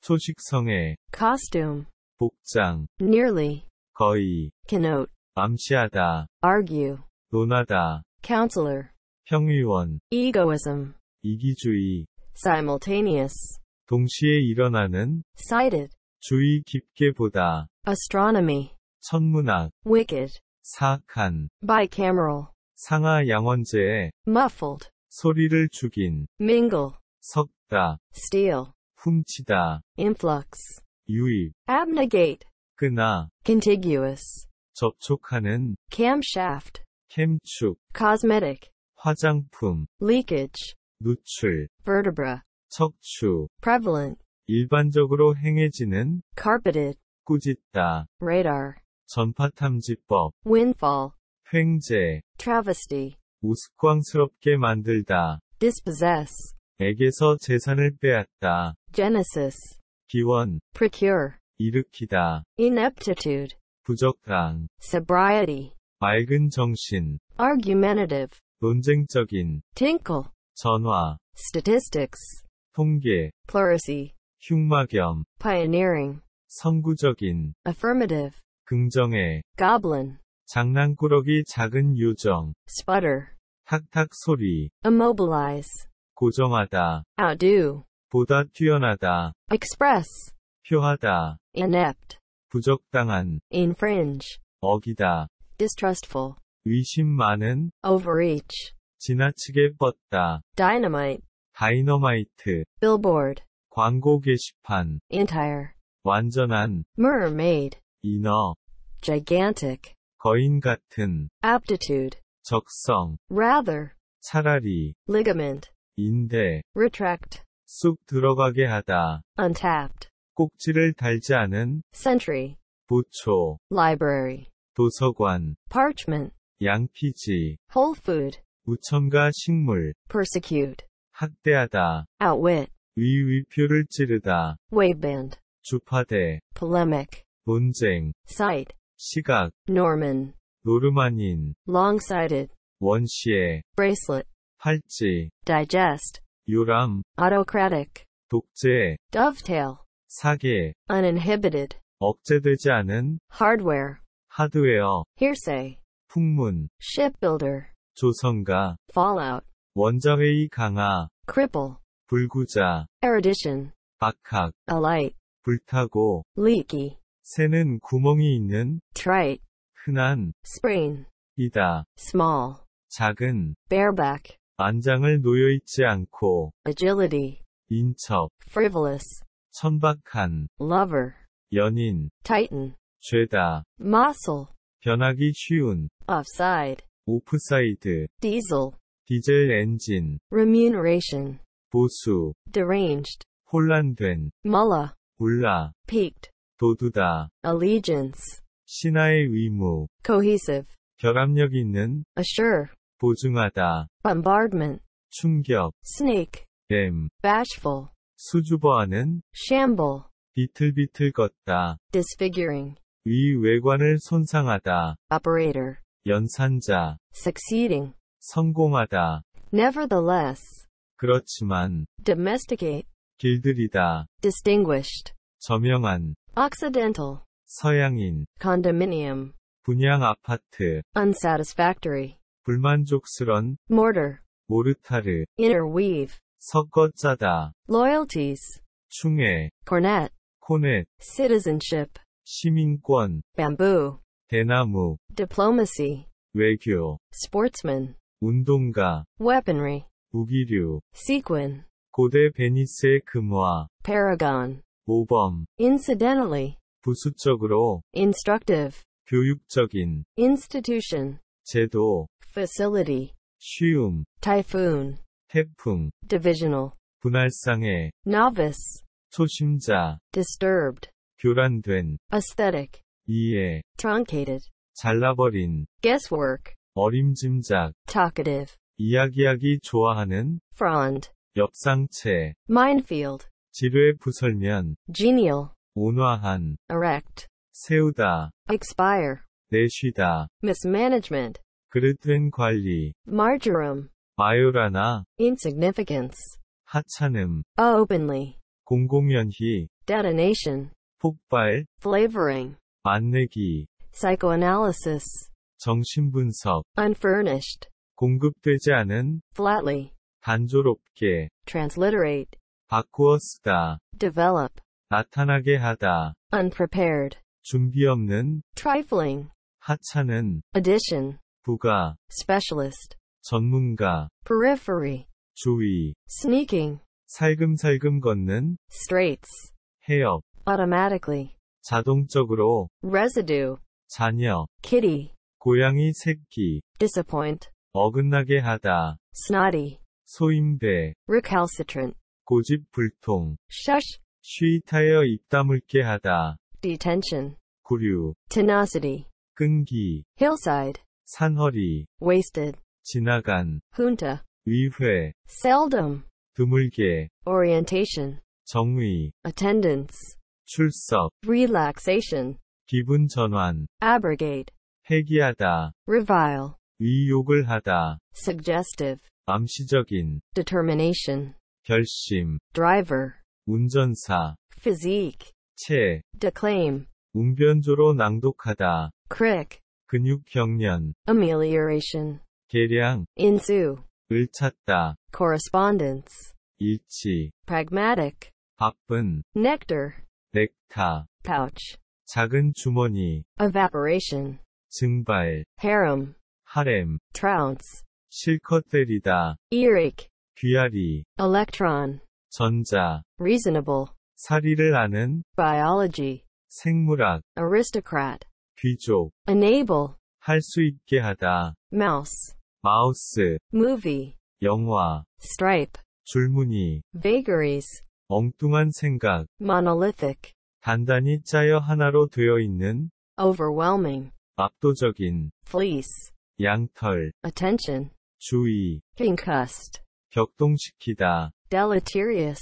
초식성의 costume 복장 nearly 거의 connote 암시하다 argue 논하다 counselor 평의원 egoism 이기주의 simultaneous 동시에 일어나는 sighted 주의 깊게 보다 astronomy, 천문학, wicked, 사악한, bicameral, 상하 양원제에 muffled, 소리를 죽인, mingle, 섞다, steal, 훔치다, influx, 유입, abnegate, 끄나, contiguous, 접촉하는, camshaft, 캠축, cosmetic, 화장품, leakage, 누출, vertebra, 척추, prevalent, 일반적으로 행해지는, carpeted, 꾸짖다. radar. 전파 탐지법. windfall. 횡재. travesty. 우스꽝스럽게 만들다. dispossess. 에게서 재산을 빼앗다. genesis. 기원. procure. 일으키다. ineptitude. 부적당. sobriety. 맑은 정신. argumentative. 논쟁적인. tinkle. 전화. statistics. 통계. pleurisy. 흉마겸. pioneering. 선구적인 affirmative 긍정의 goblin 장난꾸러기 작은 요정 sputter 탁탁 소리 immobilize 고정하다 outdo 보다 뛰어나다 express 표하다 inept 부적당한 infringe 어기다 distrustful 의심 많은 overreach 지나치게 뻗다 dynamite 다이너마이트 billboard 광고 게시판 entire 완전한 mermaid 인어 gigantic 거인 같은 aptitude 적성 rather 차라리 ligament 인대 retract 쑥 들어가게 하다 untapped 꼭지를 달지 않은 century 보초 library 도서관 parchment 양피지 whole food 우천과 식물 persecute 학대하다 outwit 위위표를 찌르다 waveband 주파대 polemic 논쟁 s i t 시각 Norman 노르만인 long-sighted 원시의 bracelet 팔찌 digest 요람 autocratic 독재 dovetail 사계 uninhibited 억제되지 않은 hardware 하드웨어 hearsay 풍문 shipbuilder 조선가 fallout 원자회의 강화 cripple 불구자 erudition 박학 alight 불타고 leaky 새는 구멍이 있는 trite 흔한 sprain 이다 small 작은 bareback 안장을 놓여 있지 않고 agility 인척 frivolous 천박한 lover 연인 titan 죄다 muscle 변하기 쉬운 offside 오프사이드 diesel 디젤 엔진 remuneration 보수 deranged 혼란된 mullah 골라 picked 도두다 allegiance 신하의 의무 cohesive 결합력 있는 assure 보증하다 bombardment 충격 sneak 댐 bashful 수줍어하는 shamble 비틀비틀 걷다 disfiguring 위 외관을 손상하다 operator 연산자 succeeding 성공하다 nevertheless 그렇지만 domesticate 길들이다. distinguished, 저명한, occidental, 서양인, condominium, 분양 아파트, unsatisfactory, 불만족스런, mortar, 모르타르, interweave, 섞어 짜다, loyalties, 충해, cornet, 코넷, citizenship, 시민권, bamboo, 대나무, diplomacy, 외교, sportsman, 운동가, weaponry, 무기류, sequin, 고대 베니스의 금화 paragon 5번 incidentally 부수적으로 instructive 교육적인 institution 제도 facility 쉬움 typhoon 태풍 divisional 분할상해 novice 초심자 disturbed 교란된 aesthetic 이해 truncated 잘라버린 guesswork 어림짐작 talkative 이야기하기 좋아하는 frond 엽상체 minefield 지뢰 부설면 genial 온화한 erect 세우다 expire 내쉬다 mismanagement 그릇된 관리 marjoram 마요라나 insignificance 하찮음 openly 공공연히 detonation 폭발 flavoring 만내기 psychoanalysis 정신분석 unfurnished 공급되지 않은 flatly 단조롭게 transliterate 바꾸어 쓰다 develop 나타나게 하다 unprepared 준비 없는 trifling 하찮은 addition 부가 specialist 전문가 periphery 주위 sneaking 살금살금 걷는 straits 해협 automatically 자동적으로 residue 자녀 kitty 고양이 새끼 disappoint 어긋나게 하다 snotty 소임돼 recalcitrant 고집 불통 shush 쉬타여 입 다물게 하다 detention 구류 tenacity 끈기 hillside 산허리 wasted 지나간 junta 위회 seldom 드물게 orientation 정의 attendance 출석 relaxation 기분 전환 abrogate 폐기하다 revile 위욕을 하다 suggestive 암시적인 determination 결심 driver 운전사 physique 체 declaim 웅변조로 낭독하다 crick 근육 경련 amelioration 계량 ensue 을 찾다 correspondence 일치 pragmatic 바쁜 nectar 넥타 pouch 작은 주머니 evaporation 증발 harem 하렘 t r o u n c e 실컷 때리다. earache. 귀아리. electron. 전자. reasonable. 사리를 아는. biology. 생물학. aristocrat. 귀족. enable. 할수 있게 하다. mouse. 마우스. movie. 영화. stripe. 줄무늬. vagaries. 엉뚱한 생각. monolithic. 단단히 짜여 하나로 되어 있는. overwhelming. 압도적인. fleece. 양털. attention. 주의, concussed, 격동시키다, deleterious,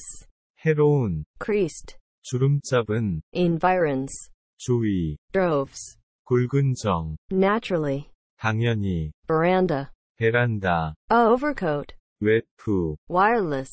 해로운, creased, 주름 잡은, environs, 주위, droves, 굵은 정, naturally, 당연히, veranda, 베란다, a overcoat, 외투, wireless,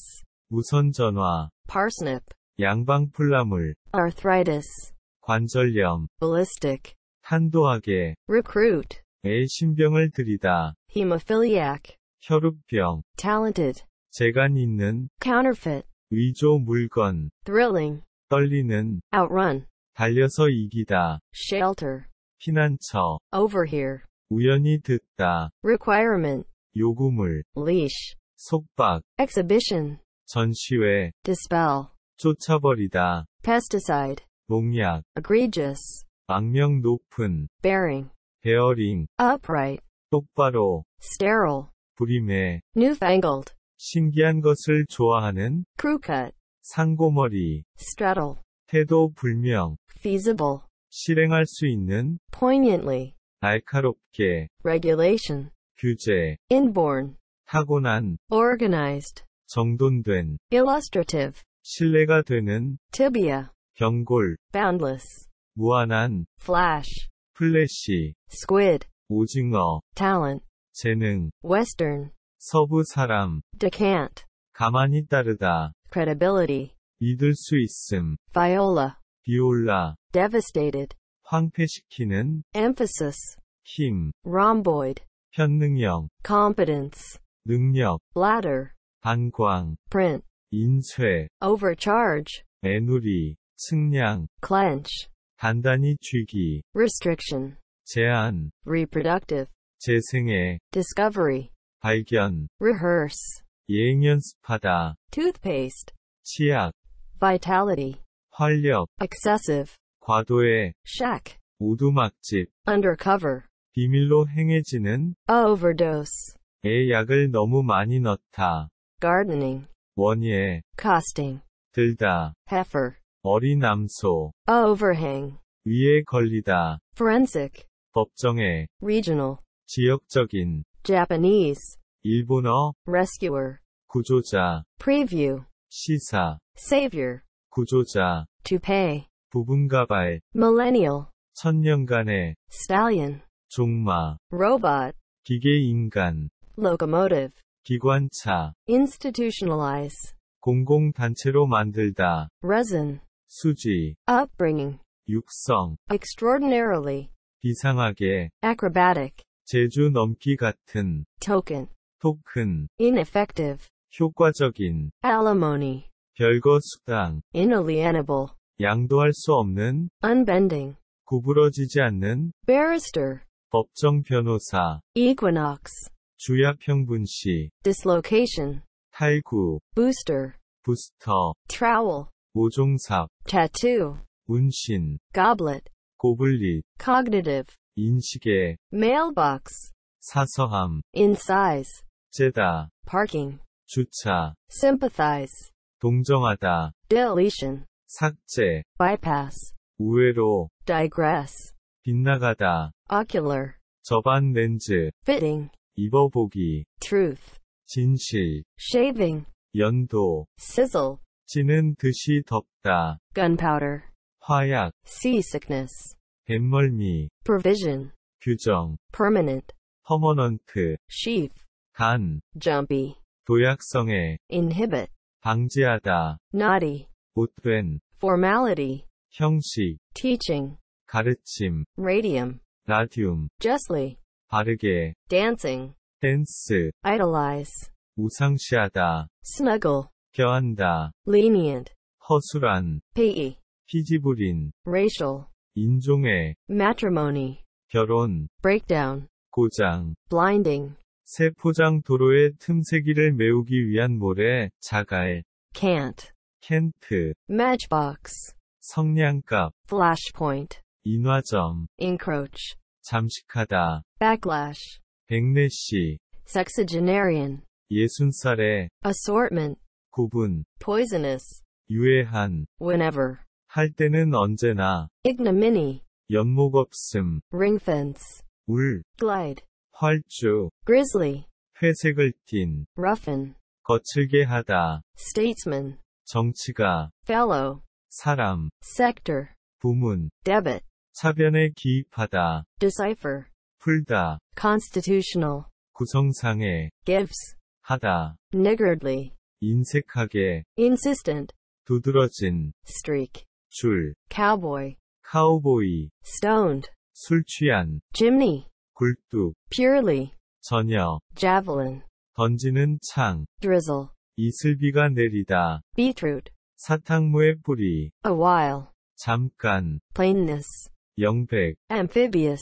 무선 전화, parsnip, 양방 풀나물, arthritis, 관절염, ballistic, 탄도하게, recruit, 의 신병을 들이다. hemophiliac, 혈우병, talented, 재간 있는, counterfeit, 위조 물건, thrilling, 떨리는, outrun, 달려서 이기다, shelter, 피난처, overhear, 우연히 듣다, requirement, 요구물, leash, 속박, exhibition, 전시회, dispel, 쫓아버리다, pesticide, 농약, egregious, 악명 높은, bearing, 베어링, upright, 똑바로, sterile, 불임해, newfangled, 신기한 것을 좋아하는, crew cut, 상고머리, straddle, 태도 불명, feasible, 실행할 수 있는, poignantly, 날카롭게, regulation, 규제, inborn, 타고난, organized, 정돈된, illustrative, 신뢰가 되는, tibia, 경골, boundless, 무한한, flash, 플래시, squid, 오징어, talent, 재능, western, 서부 사람, decant, 가만히 따르다, credibility, 믿을 수 있음, viola, 비올라, devastated, 황폐시키는, emphasis, 힘, rhomboid, 편능력, competence, 능력, ladder, 반광, print, 인쇄, overcharge, 애누리, 측량, clench, 단단히 쥐기 restriction 제한 reproductive 재생해 discovery 발견 rehearse 예행 연습하다 toothpaste 치약 vitality 활력 excessive 과도의 shack 오두막집 undercover 비밀로 행해지는 overdose 에 약을 너무 많이 넣다 gardening 원예 casting 들다 heifer 어린암소 overhang 위에 걸리다 forensic 법정에 regional 지역적인 Japanese 일본어 rescuer 구조자 preview 시사 savior 구조자 to pay 부분가발 millennial 천년간의 stallion 종마 robot 기계인간 locomotive 기관차 institutionalize 공공단체로 만들다 resin 수지, upbringing, 육성, extraordinarily, 이상하게, acrobatic, 제주 넘기 같은, token, 토큰, ineffective, 효과적인, alimony, 별거 수당, inalienable, 양도할 수 없는, unbending, 구부러지지 않는, barrister, 법정 변호사, equinox, 주야 평분시, dislocation, 탈구, booster, 부스터, trowel, 모종삽, tattoo, 운신, goblet, 고블릿, cognitive, 인식의, mailbox, 사서함, incise, 재다, parking, 주차, sympathize, 동정하다, deletion, 삭제, bypass, 우회로, digress, 빗나가다, ocular, 저반 렌즈, fitting, 입어보기, truth, 진실, shaving, 연도, sizzle, 지는 듯이 덥다. gunpowder, 화약, seasickness, 뱃멀미, provision, 규정, permanent, 퍼머넌트, sheaf, 간, jumpy, 도약성에, inhibit, 방지하다, naughty, 못된, formality, 형식, teaching, 가르침, radium, 라디움, justly, 바르게, dancing, 댄스, idolize, 우상시하다, snuggle, 껴안다. lenient. 허술한. pay. 피지불인. racial. 인종의. matrimony. 결혼. breakdown. 고장. blinding. 세포장 도로의 틈새기를 메우기 위한 모래, 자갈. can't. 캔트. matchbox. 성냥갑. flashpoint. 인화점. encroach. 잠식하다. backlash. 백내시. sexagenarian. 예순살에. assortment. 구분 poisonous 유해한 whenever 할 때는 언제나 ignominy 연목 없음 ring fence 울 glide 활주 grizzly 회색을 띤 roughen 거칠게 하다 statesman 정치가 fellow 사람 sector 부문 debit 차변에 기입하다 decipher 풀다 constitutional 구성상의 gives 하다 niggardly 인색하게 insistent 두드러진 streak 줄 cowboy 카우보이 stoned 술 취한 chimney 굴뚝 purely 전혀 javelin 던지는 창 drizzle 이슬비가 내리다 beetroot 사탕무의 뿌리 a while 잠깐 plainness 영백 amphibious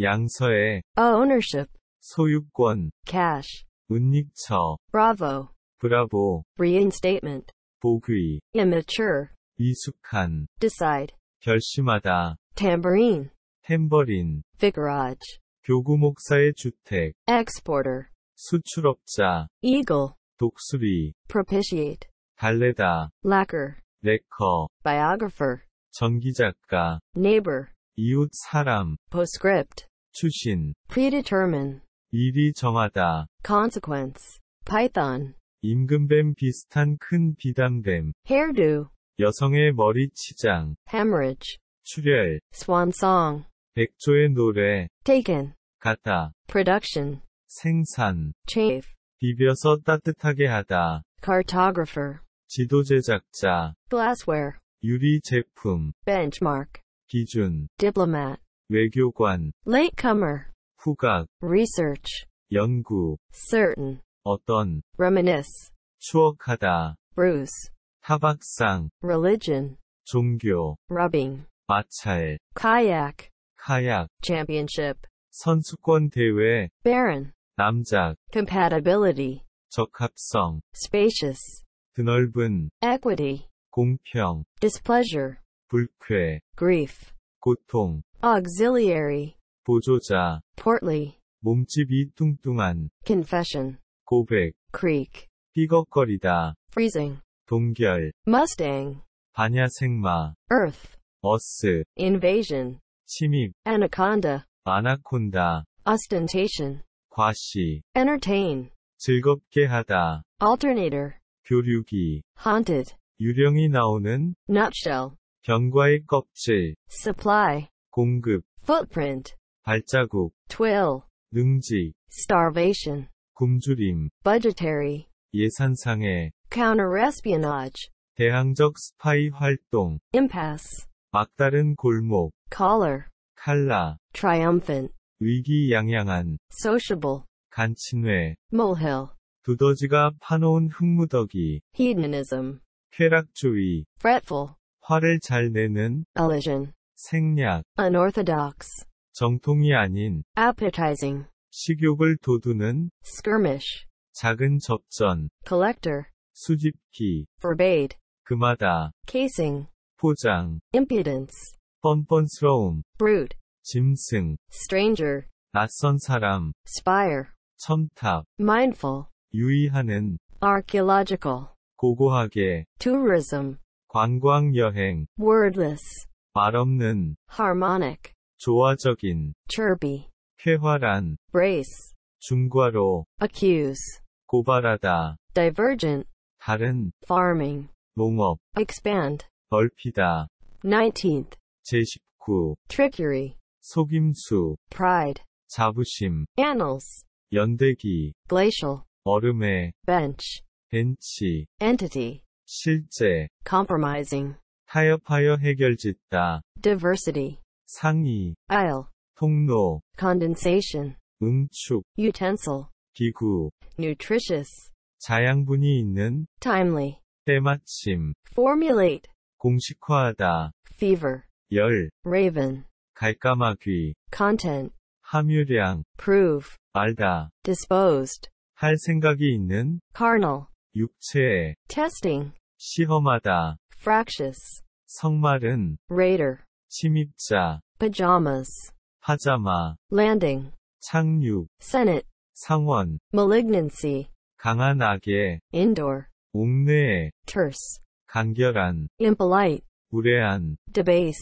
양서의 ownership 소유권 cash 은닉처 bravo 브라보. reinstatement, 보귀. immature, 미숙한. decide, 결심하다. tambourine, 탬버린. vicarage, 교구 목사의 주택. exporter, 수출업자. eagle, 독수리. propitiate, 달래다. lacquer, 레커. biographer, 전기작가. neighbor, 이웃 사람. postscript, 추신. predetermine, 일이 정하다. consequence, python, 임금뱀 비슷한 큰 비단뱀. hairdo. 여성의 머리 치장. hemorrhage. 출혈. swan song. 백조의 노래. taken. 갖다. production. 생산. chafe. 비벼서 따뜻하게 하다. cartographer. 지도 제작자. glassware. 유리 제품. benchmark. 기준. diplomat. 외교관. latecomer. 후각. research. 연구. certain. 어떤 reminisce 추억하다 bruise 타박상 religion 종교 rubbing 마찰 kayak 카약 championship 선수권 대회 baron 남작 compatibility 적합성 spacious 드넓은 equity 공평 displeasure 불쾌 grief 고통 auxiliary 보조자 portly 몸집이 뚱뚱한 confession 고백, creek, 삐걱거리다, freezing, 동결, mustang, 반야생마, earth, 어스, invasion, 침입, anaconda, 아나콘다, ostentation, 과시, entertain, 즐겁게 하다, alternator, 교류기, haunted, 유령이 나오는, nutshell, 병과의 껍질, supply, 공급, footprint, 발자국, twill, 능지, starvation, 굶주림, budgetary, 예산상의, counterespionage, 대항적 스파이 활동, impasse, 막다른 골목, collar, 칼라, triumphant, 위기양양한, sociable, 간친회, molehill, 두더지가 파놓은 흙무더기, hedonism, 쾌락주의, fretful, 화를 잘 내는, elision, 생략, unorthodox, 정통이 아닌, appetizing, 식욕을 돋우는 skirmish 작은 접전 collector 수집기 forbade 금하다 casing 포장 impudence 뻔뻔스러움 brute 짐승 stranger 낯선 사람 spire 첨탑 mindful 유의하는 archaeological 고고하게 tourism 관광 여행 wordless 말없는 harmonic 조화적인 chirpy 쾌활한 brace 중과로 accuse 고발하다 divergent 다른 farming 농업 expand 넓히다 19th 제19 trickery 속임수 pride 자부심 annals 연대기 glacial 얼음의 bench 벤치 entity 실제 compromising 타협하여 해결짓다 diversity 상의 aisle 통로 condensation 응축 utensil 기구 nutritious 자양분이 있는 timely 때마침 formulate 공식화하다 fever 열 raven 갈까마귀 content 함유량 prove 알다 disposed 할 생각이 있는 carnal 육체에 testing 시험하다 fractious 성말은 raider 침입자 pajamas 하자마 landing 착륙 senate 상원 malignancy 강한 악의 indoor 옥내에 terse 간결한 impolite 무례한 debase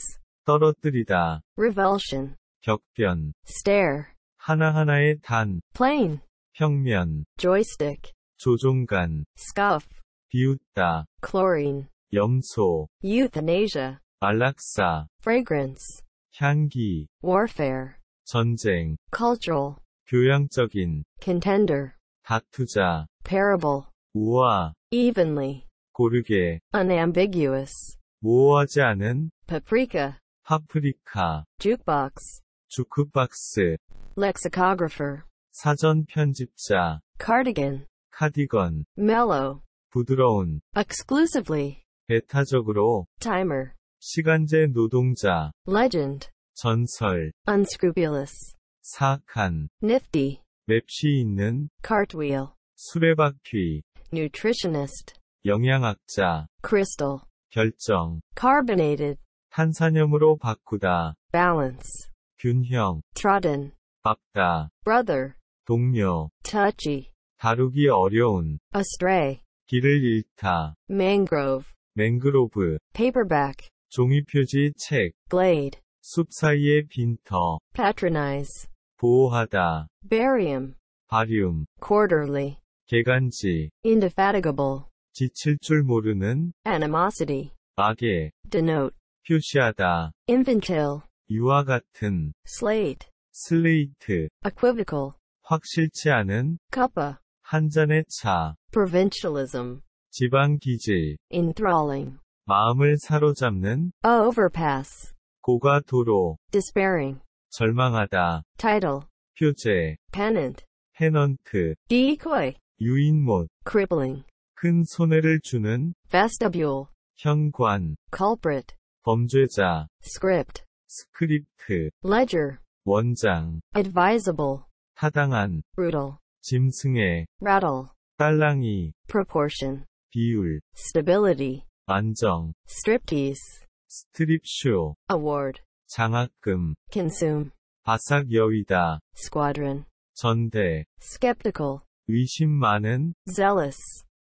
떨어뜨리다 revulsion 격변 stare 하나하나의 단 plane 평면 joystick 조종간 scuff 비웃다 chlorine 염소 euthanasia 안락사 fragrance 향기, warfare, 전쟁, cultural, 교양적인, contender, 다투자, parable, 우화, evenly, 고르게, unambiguous, 모호하지 않은, paprika, 파프리카, jukebox, 주크박스, lexicographer, 사전 편집자, cardigan, 카디건, mellow, 부드러운, exclusively, 배타적으로, timer, 시간제 노동자 legend 전설 unscrupulous 사악한 nifty 맵시 있는 cartwheel 수레바퀴 nutritionist 영양학자 crystal 결정 carbonated 탄산염으로 바꾸다 balance 균형 trodden 밟다 brother 동료 touchy 다루기 어려운 astray 길을 잃다 mangrove 맹그로브 paperback 종이 표지, 책, blade, 숲 사이의 빈터, patronize, 보호하다, barium, 바륨, quarterly, 개간지, indefatigable, 지칠 줄 모르는, animosity, 악의, denote, 표시하다, infantile, 유아 같은, slate, 슬레이트, equivocal, 확실치 않은, cuppa, 한 잔의 차, provincialism, 지방 기질, enthralling, 마음을 사로잡는 a overpass 고가 도로 despairing 절망하다 title 표제 pennant 패넌트 decoy 유인못 crippling 큰 손해를 주는 vestibule 현관 culprit 범죄자 script 스크립트 ledger 원장 advisable 타당한 brutal 짐승의 rattle 딸랑이 proportion 비율 stability 안정, striptease, 스트립쇼, award, 장학금, consume, 바싹 여위다, squadron, 전대, skeptical, 의심 많은, zealous,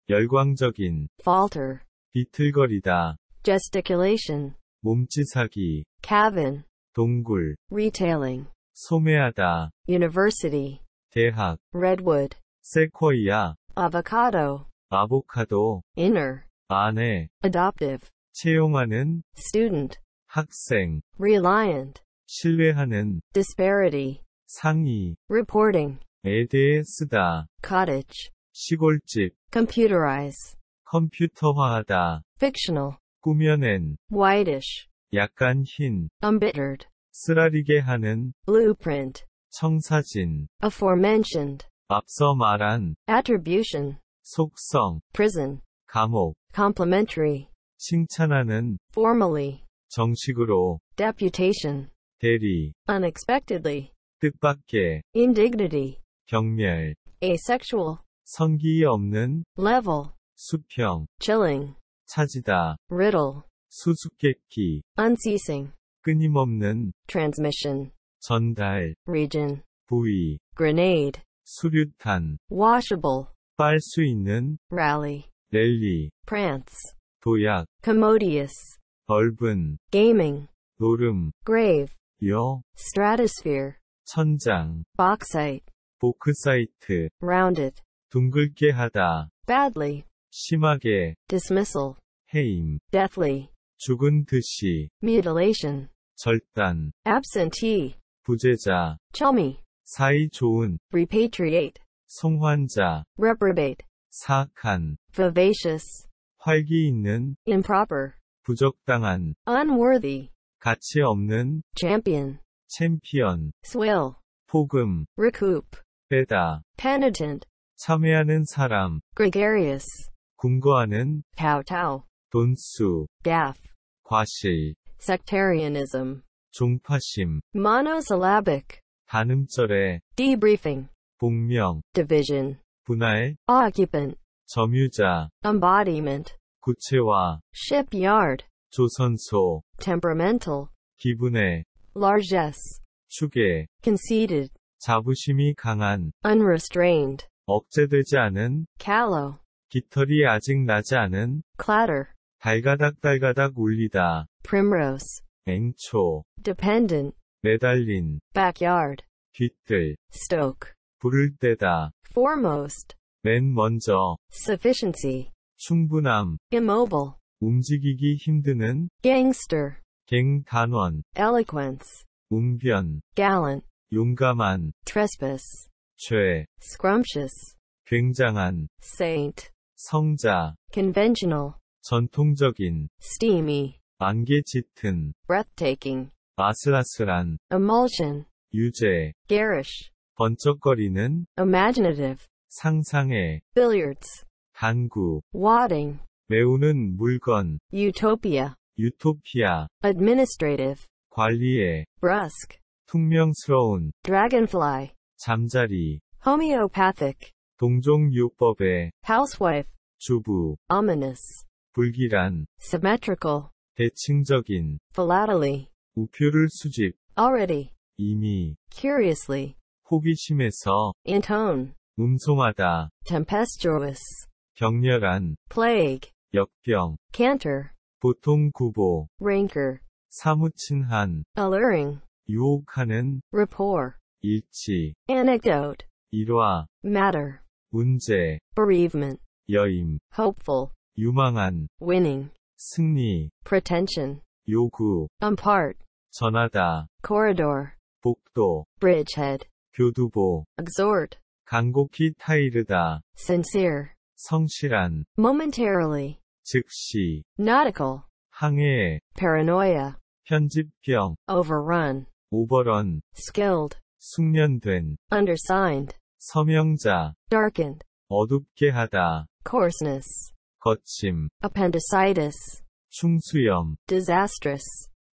열광적인, falter, 비틀거리다, gesticulation, 몸짓하기, cabin, 동굴, retailing, 소매하다, university, 대학, redwood, 세쿼이아, avocado, 아보카도, inner, 아내, adoptive, 채용하는, student, 학생, reliant, 신뢰하는, disparity, 상의, reporting, 에 대해 쓰다, cottage, 시골집, computerize, 컴퓨터화하다, fictional, 꾸며낸, whitish, 약간 흰, embittered, 쓰라리게 하는, blueprint, 청사진, aforementioned, 앞서 말한, attribution, 속성, prison, 감옥, complimentary, 칭찬하는, formally, 정식으로, deputation, 대리, unexpectedly, 뜻밖의, indignity, 경멸, asexual, 성기 없는, level, 수평, chilling, 찾이다, riddle, 수수께끼, unceasing, 끊임없는, transmission, 전달, region, 부위, grenade, 수류탄, washable, 빨 있는, rally, 랠리, prance, 도약, commodious, 넓은, gaming, 노름, grave, 여, stratosphere, 천장, bauxite, 보크사이트, rounded, 둥글게 하다, badly, 심하게, dismissal, 해임, deathly, 죽은 듯이, mutilation, 절단, absentee, 부재자, chummy, 사이 좋은, repatriate, 성환자, reprobate, 사악한 vivacious 활기 있는 improper 부적당한 unworthy 가치 없는 champion 챔피언 swill 폭음 recoup 빼다 penitent 참회하는 사람 gregarious 군거하는 kowtow 돈수 gaff 과시 sectarianism 종파심 monosyllabic 단음절에 debriefing 복명 division 분할, occupant, 점유자, embodiment, 구체화, shipyard, 조선소, temperamental, 기분의, largesse, 축의, conceited, 자부심이 강한, unrestrained, 억제되지 않은, callow, 깃털이 아직 나지 않은, clatter, 달가닥달가닥 울리다, primrose, 앵초, dependent, 매달린, backyard, 뒤뜰, stoke, 부를 때다. foremost, 맨 먼저, sufficiency, 충분함, immobile, 움직이기 힘드는, gangster, 갱단원, eloquence, 운변, gallant, 용감한, trespass, 죄, scrumptious, 굉장한, saint, 성자, conventional, 전통적인, steamy, 안개 짙은, breathtaking, 아슬아슬한, emulsion, 유죄, garish, 번쩍거리는 imaginative 상상의 billiards 당구 wadding 메우는 물건 utopia 유토피아 administrative 관리의 brusque 퉁명스러운 dragonfly 잠자리 homeopathic 동종요법의 housewife 주부 ominous 불길한 symmetrical 대칭적인 philately 우표를 수집 already 이미 curiously 호기심에서 intone 음송하다 tempestuous 격렬한 plague 역병 canter 보통 구보 rancor 사무친 한 alluring 유혹하는 rapport 일치 anecdote 일화 matter 문제 bereavement 여임 hopeful 유망한 winning 승리 pretension 요구 impart 전하다 corridor 복도 bridgehead 교두보 exhort 간곡히 타이르다 sincere 성실한 momentarily 즉시 nautical 항해 paranoia 편집병 overrun 오버런 skilled 숙련된 undersigned 서명자 darkened 어둡게 하다 coarseness 거침 appendicitis 충수염 disastrous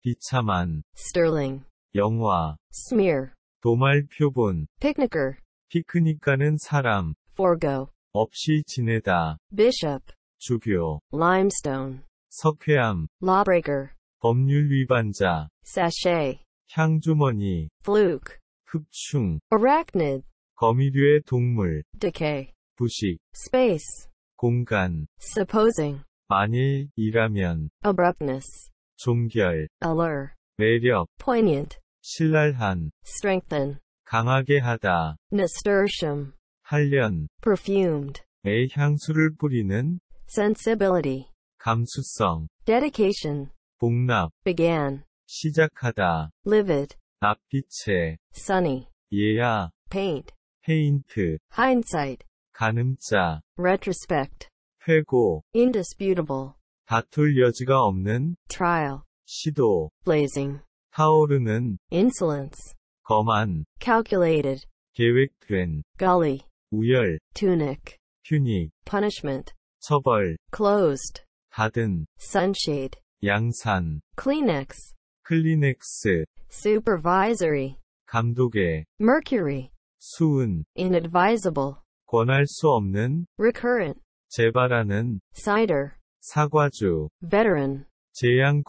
비참한 sterling 영화 smear 도말 표본 picnicker 피크닉 가는 사람 forego 없이 지내다 bishop 주교 limestone 석회암 lawbreaker 법률 위반자 sachet 향주머니 fluke 흡충 arachnid 거미류의 동물 decay 부식 space 공간 supposing 만일이라면 abruptness 종결 allure 매력 poignant 신랄한 strengthen 강하게 하다 nasturtium 한련 perfumed 의 향수를 뿌리는 sensibility 감수성 dedication 복납 began 시작하다 livid 낯빛에 sunny 예야 paint 페인트 hindsight 가늠자 retrospect 회고 indisputable 다툴 여지가 없는 trial 시도 blazing 타오르는 insolence 거만 calculated 계획된 gully 우열 tunic 휴닉 punishment 처벌 closed 닫은 sunshade 양산 kleenex 클리넥스 supervisory 감독의 mercury 수은 inadvisable 권할 수 없는 recurrent 재발하는 cider 사과주 veteran 재향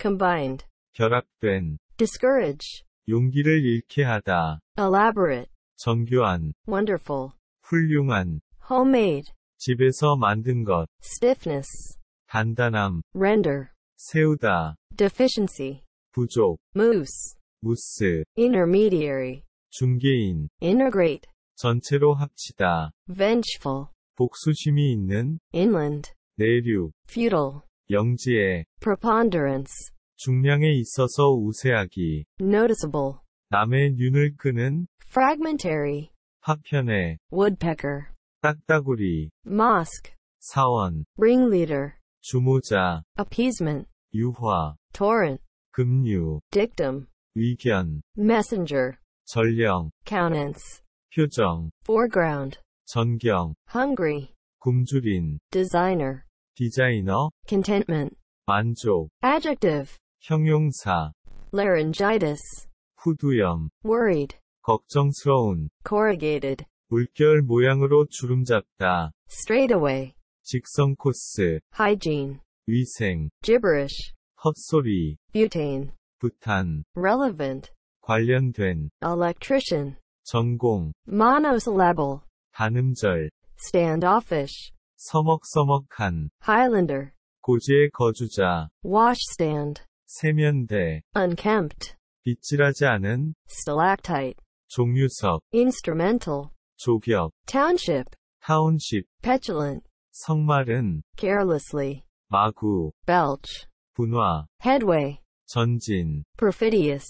combined 결합된 discourage 용기를 잃게 하다 elaborate 정교한 wonderful 훌륭한 homemade 집에서 만든 것 stiffness 단단함 render 세우다 deficiency 부족 moose 무스 intermediary 중개인 integrate 전체로 합치다 vengeful 복수심이 있는 inland 내륙 feudal 영지에 preponderance 중량에 있어서 우세하기. noticeable. 남의 눈을 끄는 fragmentary. 파편의 woodpecker. 딱따구리. mosque. 사원. ringleader. 주모자. appeasement. 유화. torrent. 급류. dictum. 의견. messenger. 전령. countenance. 표정. foreground. 전경. hungry. 굶주린. designer. 디자이너. contentment. 만족. adjective. 형용사 laryngitis 후두염 worried 걱정스러운 corrugated 물결 모양으로 주름 잡다 straight away 직선 코스 hygiene 위생 gibberish 헛소리 butane 부탄 relevant 관련된 electrician 전공 monosyllable 단음절 standoffish 서먹서먹한 highlander 고지의 거주자 washstand 세면대 unkempt 빗질하지 않은 stalactite 종유석 instrumental 조격 township 타운십 petulant 성말은 carelessly 마구 belch 분화 headway 전진 perfidious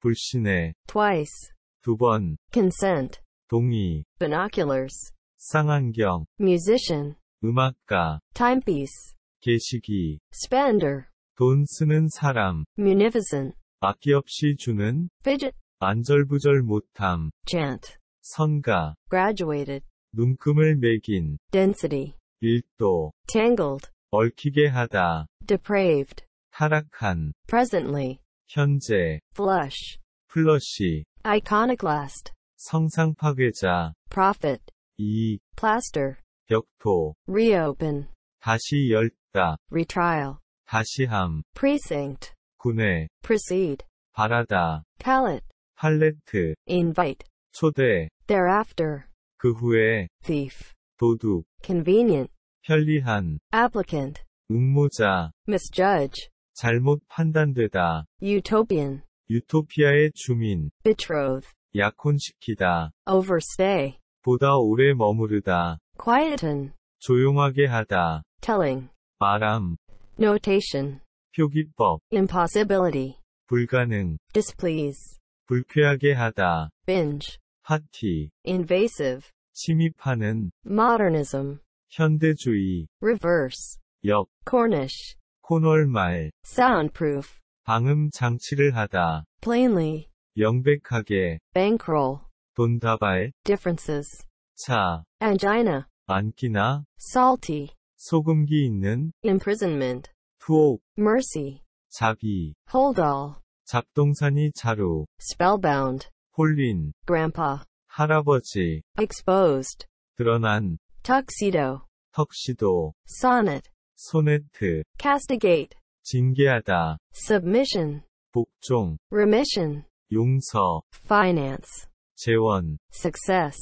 불신의 twice 두번 consent 동의 binoculars 쌍안경 musician 음악가 timepiece 계시기 spender 돈 쓰는 사람. munificent. 아낌없이 주는. fidget. 안절부절 못함. chant. 선가. graduated. 눈금을 매긴. density. 일도. tangled. 얽히게 하다. depraved. 타락한. presently. 현재. flush. 플러시. iconoclast. 성상 파괴자. profit. 이. plaster. 벽토. reopen. 다시 열다. retrial. 다시함, precinct, 군에, proceed, 바라다, pallet, 팔레트, invite, 초대, thereafter, 그 후에, thief, 도둑, convenient, 편리한, applicant, 응모자, misjudge, 잘못 판단되다, utopian, 유토피아의 주민, betroth, 약혼시키다, overstay, 보다 오래 머무르다, quieten, 조용하게 하다, telling, 바람, notation 표기법 impossibility 불가능 displease 불쾌하게 하다 binge 파티 invasive 침입하는 modernism 현대주의 reverse 역 Cornish 코널말 soundproof 방음 장치를 하다 plainly 명백하게 bankroll 돈다발 differences 차 angina 안기나 salty 소금기 있는 imprisonment, 투옥, mercy, 자비, hold all, 잡동사니 자루, spellbound, 홀린, grandpa, 할아버지, exposed, 드러난, tuxedo, 턱시도, sonnet, 소네트, castigate, 징계하다, submission, 복종, remission, 용서, finance, 재원, success,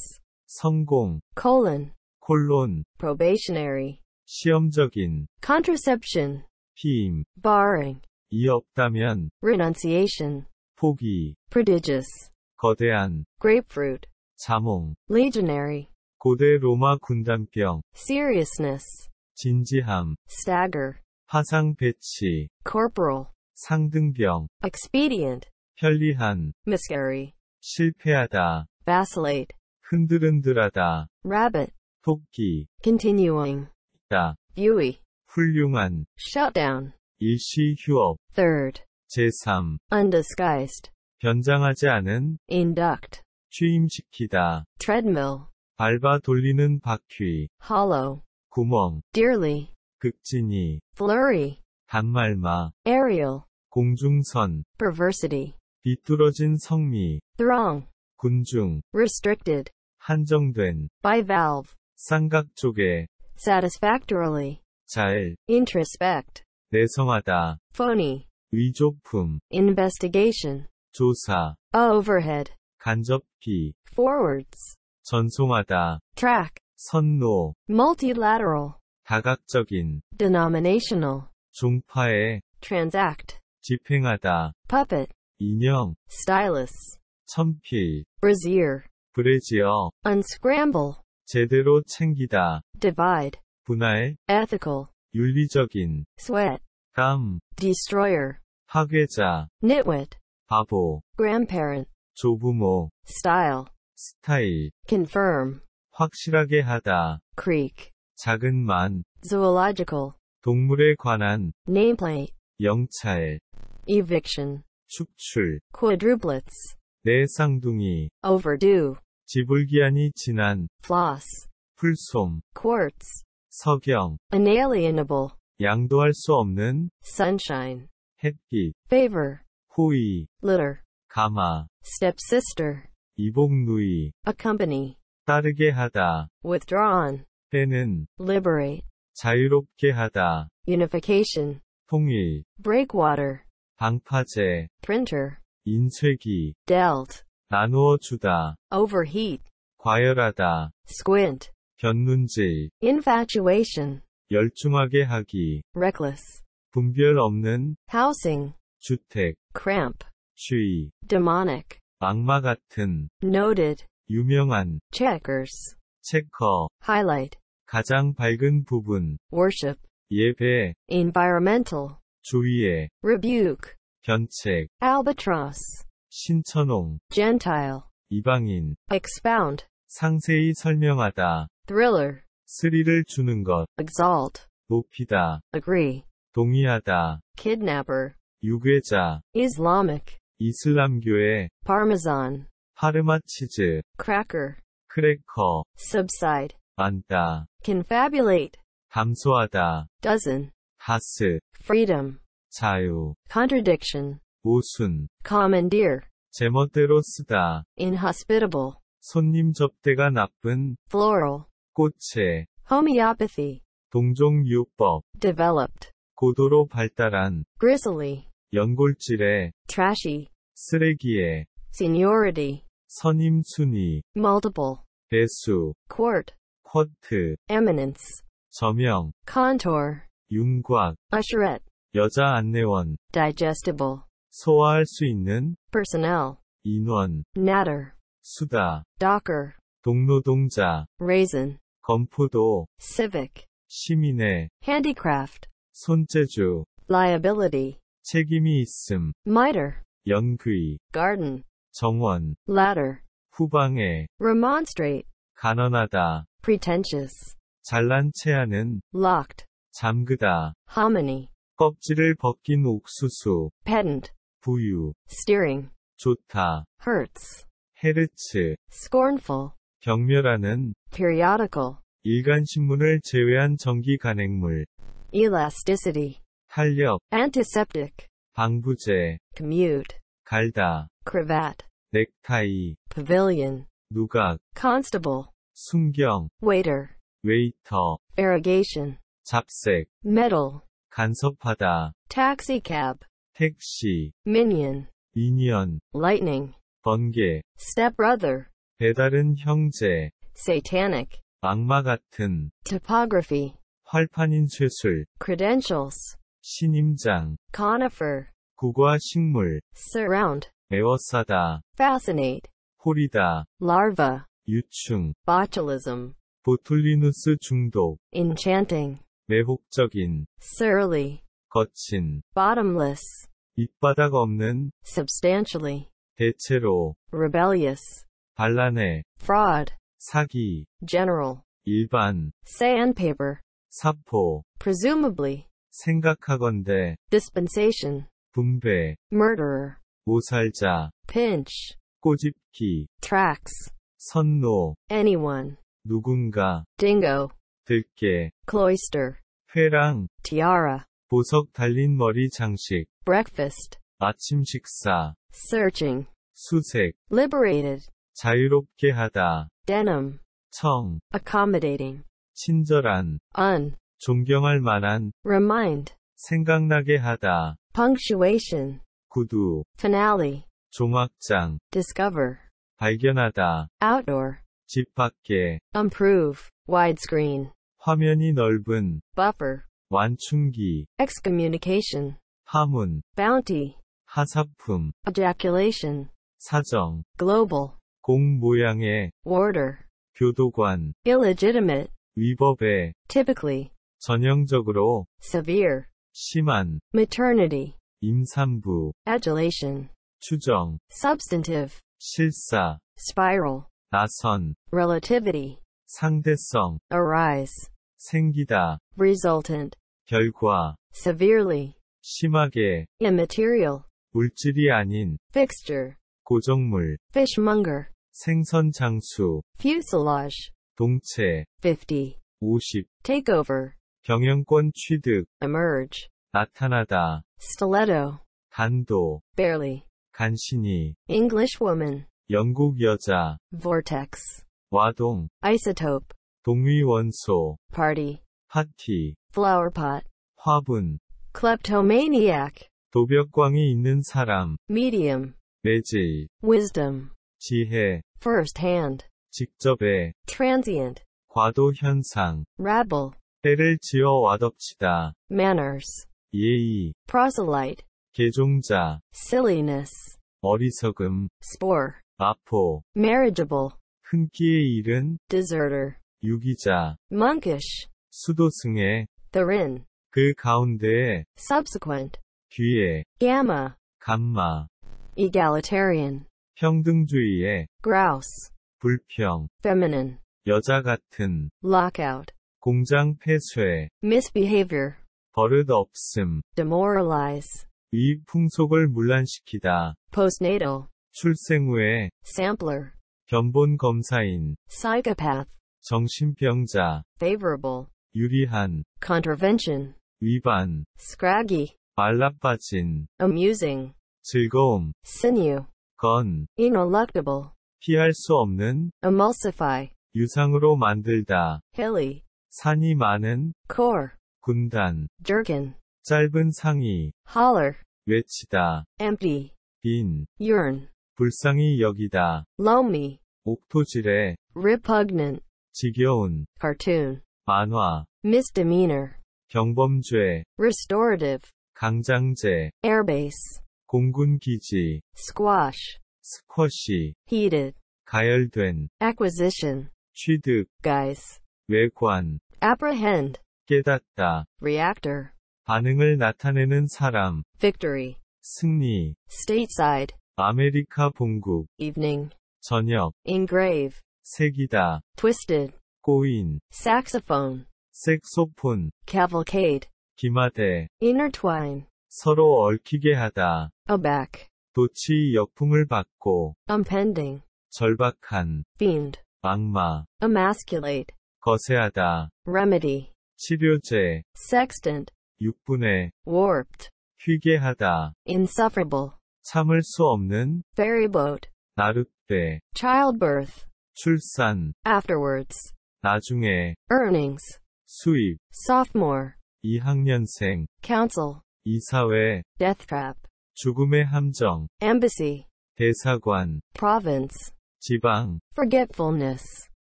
성공, colon, 콜론, probationary, 시험적인 contraception 힘 barring 이 없다면 renunciation 포기 prodigious 거대한 grapefruit 자몽 legionary 고대 로마 군단병 seriousness 진지함 stagger 화상 배치 corporal 상등병 expedient 편리한 miscarry 실패하다 vacillate 흔들흔들하다 rabbit 토끼 continuing 다 buoy 훌륭한 shutdown 일시 휴업 third 제3 undisguised 변장하지 않은 induct 취임시키다 treadmill 밟아 돌리는 바퀴 hollow 구멍 dearly 극진히 flurry 단말마 aerial 공중선 perversity 비뚤어진 성미 throng 군중 restricted 한정된 bivalve 쌍각조개 satisfactorily, 잘, introspect, 내성하다, phony, 의족품, investigation, 조사, overhead, 간접기, forwards, 전송하다, track, 선로, multilateral, 다각적인, denominational, 종파의, transact, 집행하다, puppet, 인형, stylus, 천필, brazier, 브레지어, unscramble, 제대로 챙기다. divide. 분할. ethical. 윤리적인. sweat. 감. destroyer. 파괴자. nitwit. 바보. grandparent. 조부모. style. 스타일. confirm. 확실하게 하다. creek. 작은 만. zoological. 동물에 관한. nameplate. 영찰. eviction. 축출. quadruplets. 내 쌍둥이. overdue. 지불기한이 지난 floss, 풀솜 quartz, 석영 inalienable, 양도할 수 없는 sunshine, 햇빛 favor, 호의 litter, 가마 stepsister, 이복누이 accompany, 따르게 하다 withdrawn, 빼는 liberate, 자유롭게 하다 unification, 통일 breakwater, 방파제 printer, 인쇄기 dealt, 나누어 주다. overheat, 과열하다. squint, 견눈질. infatuation, 열중하게 하기. reckless, 분별 없는. housing, 주택. cramp, 추위. demonic, 악마 같은. noted, 유명한. checkers, 체커. highlight, 가장 밝은 부분. worship, 예배. environmental, 주위에. rebuke, 견책. albatross, 신천홍 Gentile 이방인 expound 상세히 설명하다 thriller 스릴을 주는 것 exalt 높이다 agree 동의하다 kidnapper 유괴자 Islamic 이슬람교의 parmesan 파르마 치즈 cracker 크래커 subside 많다 confabulate 감소하다 dozen 다스 freedom 자유 contradiction 모순, commandeer, 제멋대로 쓰다, inhospitable, 손님 접대가 나쁜, floral, 꽃의, homeopathy, 동종 유법, developed, 고도로 발달한, gristly, 연골질에, trashy, 쓰레기에, seniority, 선임 순위, multiple, 배수, quart, 쿼트, eminence, 저명, contour, 윤곽, usherette, 여자 안내원, digestible, 소화할 수 있는 personnel, 인원, natter, 수다, docker, 동노동자, raisin, 건포도, civic, 시민의, handicraft, 손재주, liability, 책임이 있음, mitre, 연귀, garden, 정원, ladder, 후방에, remonstrate, 간언하다, pretentious, 잘난 체하는, locked, 잠그다, hominy, 껍질을 벗긴 옥수수, patent, 부유 steering 좋다 hurts 헤르츠 scornful 경멸하는 periodical 일간신문을 제외한 전기 간행물 elasticity 탄력 antiseptic 방부제 commute 갈다 cravat 넥타이 pavilion 누각 constable 순경 waiter 웨이터 irrigation 잡색 metal 간섭하다 taxicab 택시, minion, 인연, lightning, 번개, stepbrother, 배다른 형제, satanic, 악마 같은, topography, 활판인 쇠술, credentials, 신임장, conifer, 구과 식물, surround, 에워싸다, fascinate, 홀이다, larva, 유충, botulism, 보툴리누스 중독, enchanting, 매혹적인, surly, 거친, bottomless, 밑바닥 없는 substantially 대체로 rebellious 반란해 fraud 사기 general 일반 sandpaper 사포 presumably 생각하건대 dispensation 분배 murderer 모살자 pinch 꼬집기 tracks 선노 anyone 누군가 dingo 들깨 cloister 회랑 tiara 보석 달린 머리 장식. breakfast. 아침 식사. searching. 수색. liberated. 자유롭게 하다. denim. 청. accommodating. 친절한. un. 존경할 만한. remind. 생각나게 하다. punctuation. 구두. finale. 종합장. discover. 발견하다. outdoor. 집 밖에. improve. widescreen. 화면이 넓은. buffer. 완충기, excommunication, 파문, bounty, 하사품, ejaculation, 사정, global, 공 모양의, order, 교도관, illegitimate, 위법의, typically, 전형적으로, severe, 심한, maternity, 임산부, adulation, 추정, substantive, 실사, spiral, 나선, relativity, 상대성, arise, 생기다 resultant 결과 severely 심하게 immaterial 물질이 아닌 fixture 고정물 fishmonger 생선 장수 fuselage 동체 50 50 takeover 경영권 취득 emerge 나타나다 stiletto 단도 barely 간신히 Englishwoman 영국 여자 vortex 와동 isotope 동위원소 party 파티 flowerpot 화분 kleptomaniac 도벽광이 있는 사람 medium 매질 wisdom 지혜 first hand 직접의 transient 과도 현상 rabble 때를 지어 와덮치다 manners 예의 proselyte 개종자 silliness 어리석음 spore 마포 marriageable 흔기에 이른 deserter 유기자 monkish 수도승에 therein 그 가운데에 subsequent 뒤에 gamma 감마 egalitarian 평등주의에 grouse 불평 feminine 여자 같은 lockout 공장 폐쇄 misbehavior 버릇 없음 demoralize 이 풍속을 물란시키다 postnatal 출생 후에 sampler 견본 검사인 psychopath 정신병자 favorable 유리한 contravention 위반 scraggy 말라빠진 amusing 즐거움 sinew 건 ineluctable 피할 수 없는 emulsify 유상으로 만들다 hilly 산이 많은 core 군단 jerkin 짧은 상의 holler 외치다 empty 빈 yearn 불쌍히 여기다 lonely 옥토질에 repugnant 지겨운 cartoon 만화 misdemeanor 경범죄 restorative 강장제 airbase 공군기지 squash 스쿼시 heated 가열된 acquisition 취득 guise 외관 apprehend 깨닫다 reactor 반응을 나타내는 사람 victory 승리 stateside 아메리카 본국 evening 저녁 engrave 색이다. twisted, 꼬인, saxophone, 색소폰, cavalcade, 기마대, intertwine, 서로 얽히게 하다. aback, 도치 역풍을 받고, unpending, 절박한, fiend, 악마, emasculate, 거세하다. remedy, 치료제, sextant, 6분의, warped, 휘게하다. insufferable, 참을 수 없는, ferryboat, 나룻배, childbirth, 출산 afterwards 나중에 earnings 수입 sophomore 2학년생 council 이사회 death trap 죽음의 함정 embassy 대사관 province 지방 forgetfulness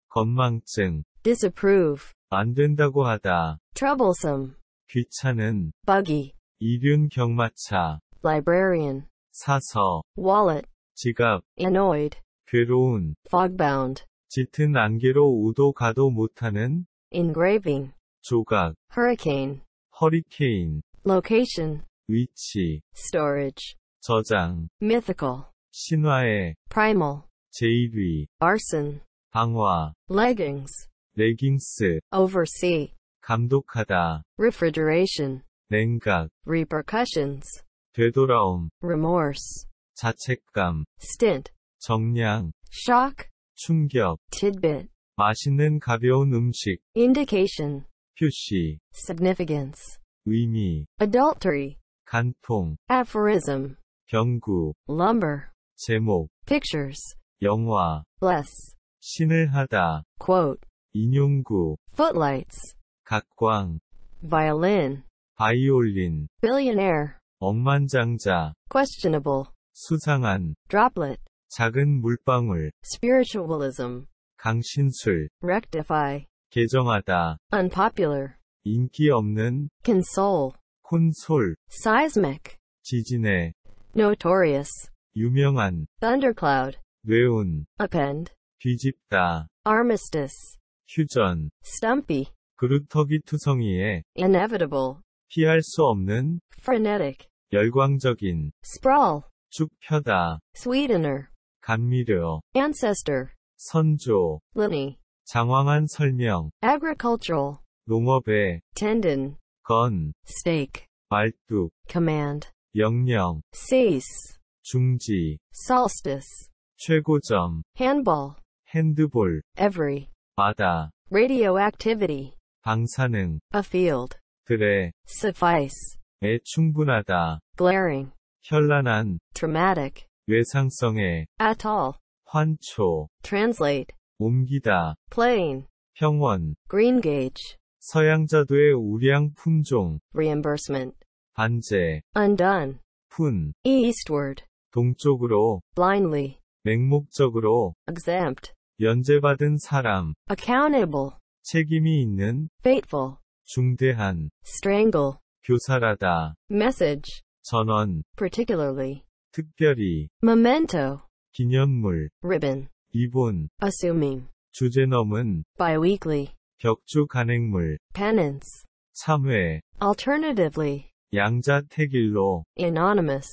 건망증 disapprove 안 된다고 하다 troublesome 귀찮은 buggy 이륜 경마차 librarian 사서 wallet 지갑 annoyed 괴로운 fogbound 짙은 안개로 오도 가도 못하는 engraving 조각 hurricane 허리케인 location 위치 storage 저장 mythical 신화의 primal 제1위 arson 방화 leggings 레깅스 oversee 감독하다 refrigeration 냉각 repercussions 되돌아옴 remorse 자책감 stint 정량, shock, 충격, tidbit, 맛있는 가벼운 음식, indication, 표시, significance, 의미, adultery, 간통, aphorism, 경구, lumber, 제목, pictures, 영화, bless, 신을 하다, quote, 인용구, footlights, 각광, violin, 바이올린, billionaire, 억만장자, questionable, 수상한, droplet, 작은 물방울 spiritualism 강신술 rectify 개정하다 unpopular 인기 없는 console 콘솔 seismic 지진에 notorious 유명한 thundercloud 뇌운 append 뒤집다 armistice 휴전 stumpy 그루터기 투성이에 inevitable 피할 수 없는 frenetic 열광적인 sprawl 쭉 펴다 sweetener 감미료, ancestor, 선조, lineage, 장황한 설명, agricultural, 농업의, tendon, 건, stake, 말뚝, command, 명령, cease, 중지, solstice, 최고점, handball, 핸드볼, every, 바다, radioactivity, 방사능, a field, 그래, suffice, 에 충분하다, glaring, 현란한, traumatic, 외상성에 at all 환초 translate 옮기다 plain 평원 green gauge 서양자도의 우량 품종 reimbursement 반제 undone 푼 eastward 동쪽으로 blindly 맹목적으로 exempt 연재받은 사람 accountable 책임이 있는 fateful 중대한 strangle 교살하다 message 전원 particularly 특별히 memento 기념물 ribbon 리본 assuming 주제넘은 biweekly 격주 간행물 penance 3회 alternatively 양자택일로 anonymous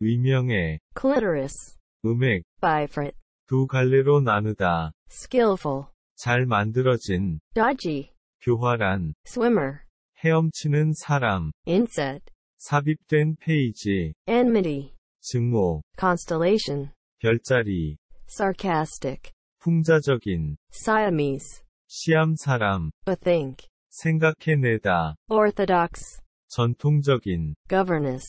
의명의 clitoris 음액 bifrit 두 갈래로 나누다 skillful 잘 만들어진 dodgy 교활한 swimmer 헤엄치는 사람 inset 삽입된 페이지 enmity 증오, constellation, 별자리, sarcastic, 풍자적인, Siamese, 시암 사람, bethink, 생각해내다, orthodox, 전통적인, governess,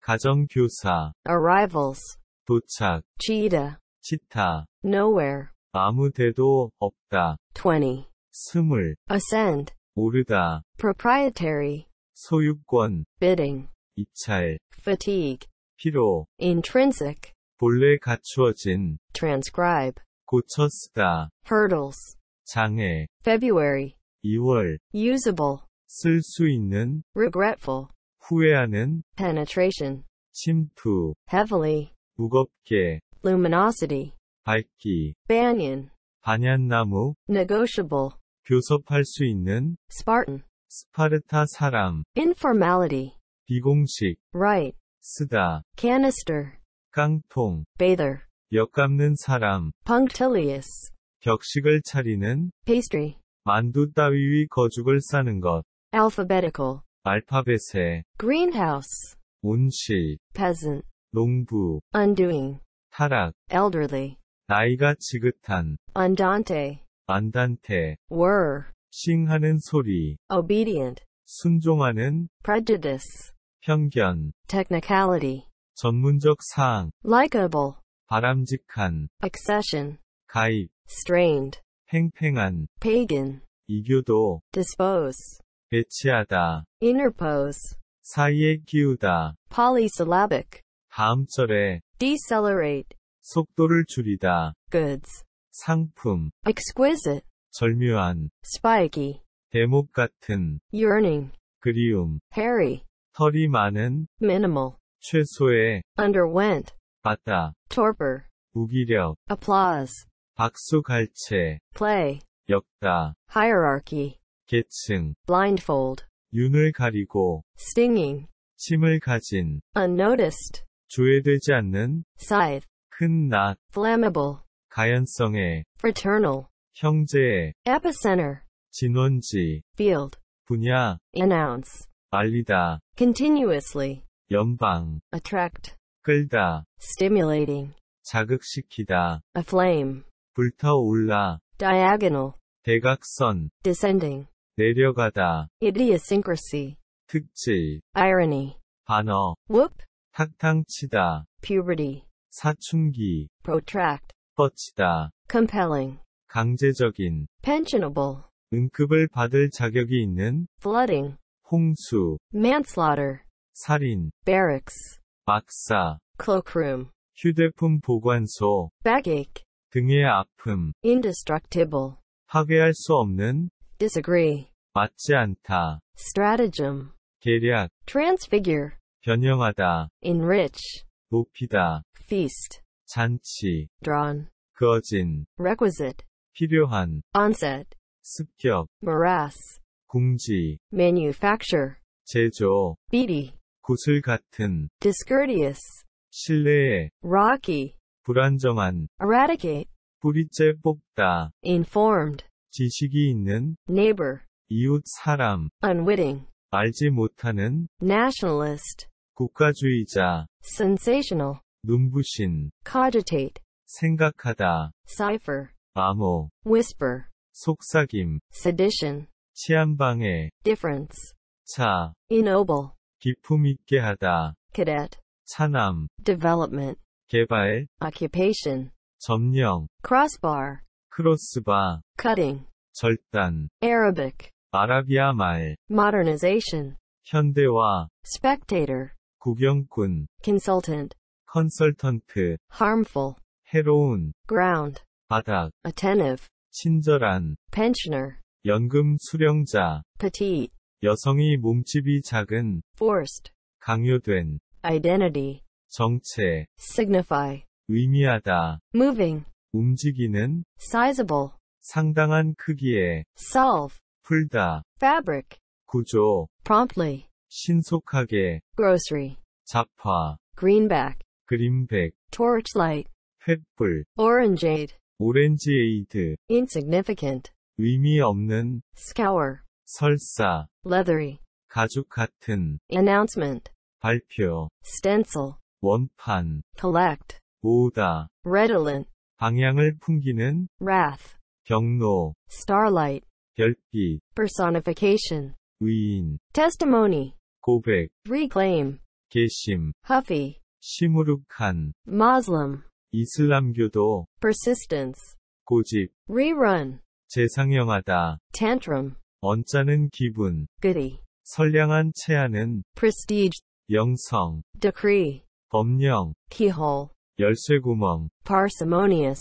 가정교사, arrivals, 도착, cheetah, 치타, nowhere, 아무데도 없다, 20, 스물, ascend, 오르다, proprietary, 소유권, bidding, 이찰, fatigue, 필요 intrinsic 본래 갖추어진 transcribe 고쳐 쓰다 hurdles 장애 February 2월 usable 쓸 수 있는 regretful 후회하는 penetration 침투 heavily 무겁게 luminosity 밝기 banyan 반얀나무 negotiable 교섭할 수 있는 Spartan 스파르타 사람 informality 비공식 right 쓰다 canister 깡통 bather 역 갚는 사람 punctilious 격식을 차리는 pastry 만두 따위의 거죽을 싸는 것 alphabetical 알파벳의 greenhouse 온실 peasant 농부 undoing 타락 elderly 나이가 지긋한 andante 안단테 were 싱하는 소리 obedient 순종하는 prejudice 편견 technicality 전문적 사항 likable 바람직한 accession 가입 strained 팽팽한 pagan 이교도 dispose 배치하다 interpose 사이에 끼우다 polysyllabic 다음절에 decelerate 속도를 줄이다 goods 상품 exquisite 절묘한 spiky 대목 같은 yearning 그리움 hairy 털이 많은 minimal 최소의 underwent 받다 torpor 무기력 applause 박수갈채 play 역다 hierarchy 계층 blindfold 윤을 가리고 stinging 침을 가진 unnoticed 조회되지 않는 scythe 큰낫 flammable 가연성의 fraternal 형제의 epicenter 진원지 field 분야 announce 알리다. continuously, 연방, attract, 끌다, stimulating, 자극시키다, aflame, 불타올라, diagonal, 대각선, descending, 내려가다, idiosyncrasy, 특질, irony, 반어, whoop, 탁탕치다, puberty, 사춘기, protract, 뻗치다, compelling, 강제적인, pensionable, 응급을 받을 자격이 있는, flooding, 홍수, manslaughter, 살인, barracks, 막사, cloakroom, 휴대폰 보관소, backache, 등의 아픔, indestructible, 파괴할 수 없는, disagree, 맞지 않다, stratagem, 계략, transfigure, 변형하다, enrich, 높이다, feast, 잔치, drawn, 그어진, requisite, 필요한, onset, 습격, morass, 궁지 manufacture 제조 beady 구슬 같은 discourteous 실내에 rocky 불안정한 eradicate 뿌리째 뽑다 informed 지식이 있는 neighbor 이웃 사람 unwitting 알지 못하는 nationalist 국가주의자 sensational 눈부신 cogitate 생각하다 cipher 암호 whisper 속삭임 sedition 취향방해 difference 차 ennoble 기품 있게 하다 cadet 차남 development 개발 occupation 점령 crossbar 크로스바 cutting 절단 Arabic 아라비아 말 modernization 현대화 spectator 구경꾼 consultant 컨설턴트 harmful 해로운 ground 바닥 attentive 친절한 pensioner 연금 수령자 petite 여성이 몸집이 작은 forced 강요된 identity 정체 signify 의미하다 moving 움직이는 sizable 상당한 크기의 solve 풀다 fabric 구조 promptly 신속하게 grocery 잡화 greenback 그린백 torchlight 횃불 orangeade 오렌지에이드 insignificant 의미 없는 scour 설사 leathery 가죽 같은 announcement 발표 stencil 원판 collect 모으다 redolent 방향을 풍기는 wrath 경로 starlight 별빛 personification 위인 testimony 고백 reclaim 개심 huffy 시무룩한 muslim 이슬람교도 persistence 고집 rerun 재상영하다. tantrum. 언짢은 기분. goody. 선량한 체하는. prestige. 영성. decree. 법령. keyhole. 열쇠구멍. parsimonious.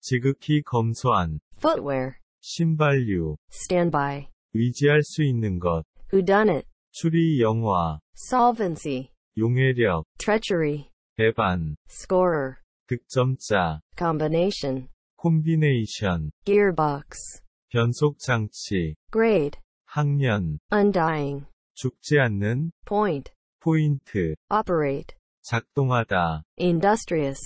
지극히 검소한. footwear. 신발류. standby. 의지할 수 있는 것. who done it. 추리 영화. solvency. 용해력. treachery. 배반. scorer. 득점자. combination. 콤비네이션 gearbox 변속 장치 grade 학년 undying 죽지 않는 point 포인트 operate 작동하다 industrious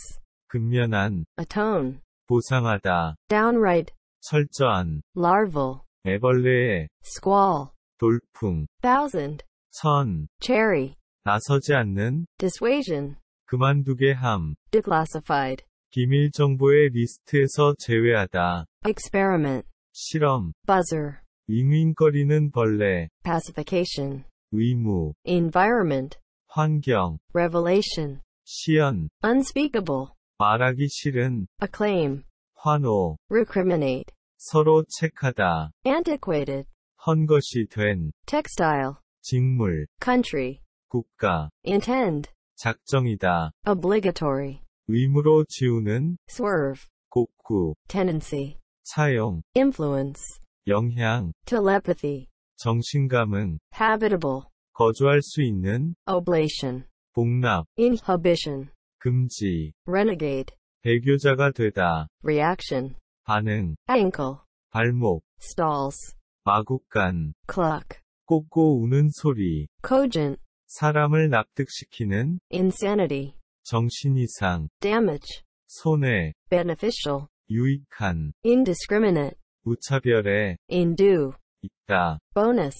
근면한 atone 보상하다 downright 철저한 larval 애벌레의 squall 돌풍 thousand 천 cherry 나서지 않는 dissuasion 그만두게 함 declassified 기밀 정보의 리스트에서 제외하다. experiment 실험 buzzer 윙윙거리는 벌레 pacification 의무 environment 환경 revelation 시연 unspeakable 말하기 싫은 acclaim 환호 recriminate 서로 책하다 antiquated 헌 것이 된 textile 직물 country 국가 intend 작정이다 obligatory 의무로 지우는 swerve 곡구 tendency 차용 influence 영향 telepathy 정신감은 habitable 거주할 수 있는 oblation 복납 inhibition 금지 renegade 배교자가 되다 reaction 반응 ankle 발목 stalls 마구간 clock 꼬꼬 우는 소리 cogent 사람을 납득시키는 insanity 정신이상 damage 손해 beneficial 유익한 indiscriminate 무차별에 indue 있다 bonus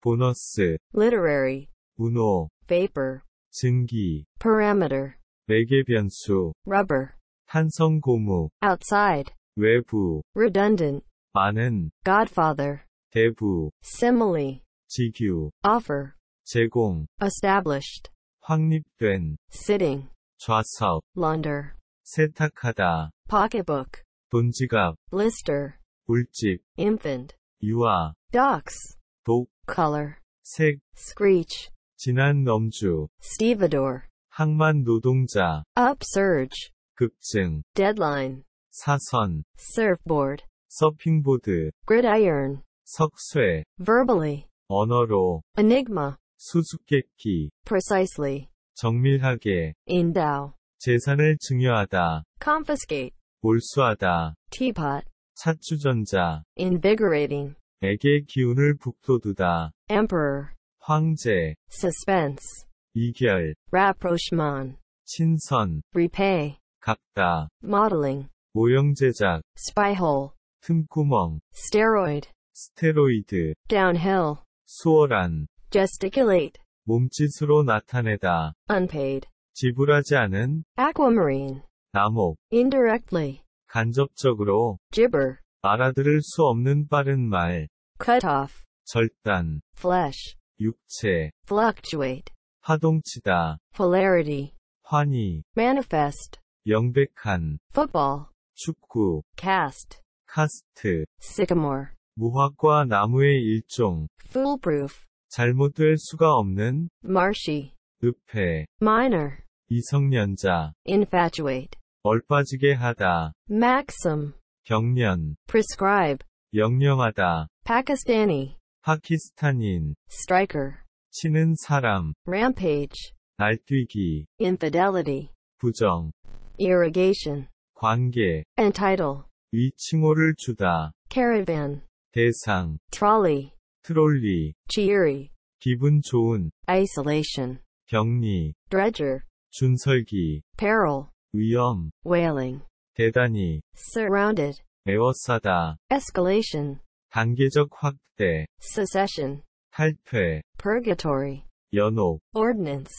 보너스 literary 운호 vapor 증기 parameter 매개 변수 rubber 탄성 고무 outside 외부 redundant 많은 godfather 대부 simile 직유 offer 제공 established 확립된 sitting 좌석 launder 세탁하다 pocketbook 돈지갑 blister 물집 infant 유아 ducks 독 color 색 screech 지난 넘주 stevedore 항만 노동자 upsurge 급증 deadline 사선 surfboard 서핑보드 gridiron 석쇠 verbally 언어로 enigma 수수께끼 precisely 정밀하게 endow 재산을 증여하다 confiscate 몰수하다 teapot 차추전자 invigorating 에게 기운을 북돋우다 emperor 황제 suspense 이결 rapprochement 친선 repay 갚다 modeling 모형 제작 spyhole 틈구멍 steroid 스테로이드 downhill 수월한 gesticulate 몸짓으로 나타내다. unpaid, 지불하지 않은 aquamarine, 남옥, indirectly, 간접적으로 gibber, 알아들을 수 없는 빠른 말, cut off, 절단, flesh, 육체, fluctuate, 파동치다, polarity, 환희, manifest, 명백한, football, 축구, cast, 카스트, sycamore, 무화과 나무의 일종, foolproof, 잘못될 수가 없는 marshy 읍해 minor 이성년자 infatuate 얼빠지게 하다 maxim 경련 prescribe 영령하다 pakistani 파키스탄인 striker 치는 사람 rampage 날뛰기 infidelity 부정 irrigation 관계 entitle 위 칭호를 주다 caravan 대상 trolley 트롤리, cheery, 기분 좋은, isolation, 격리, dredger, 준설기, peril, 위험, wailing, 대단히, surrounded, 에워싸다, escalation, 단계적 확대, secession, 탈퇴, purgatory, 연옥, ordinance,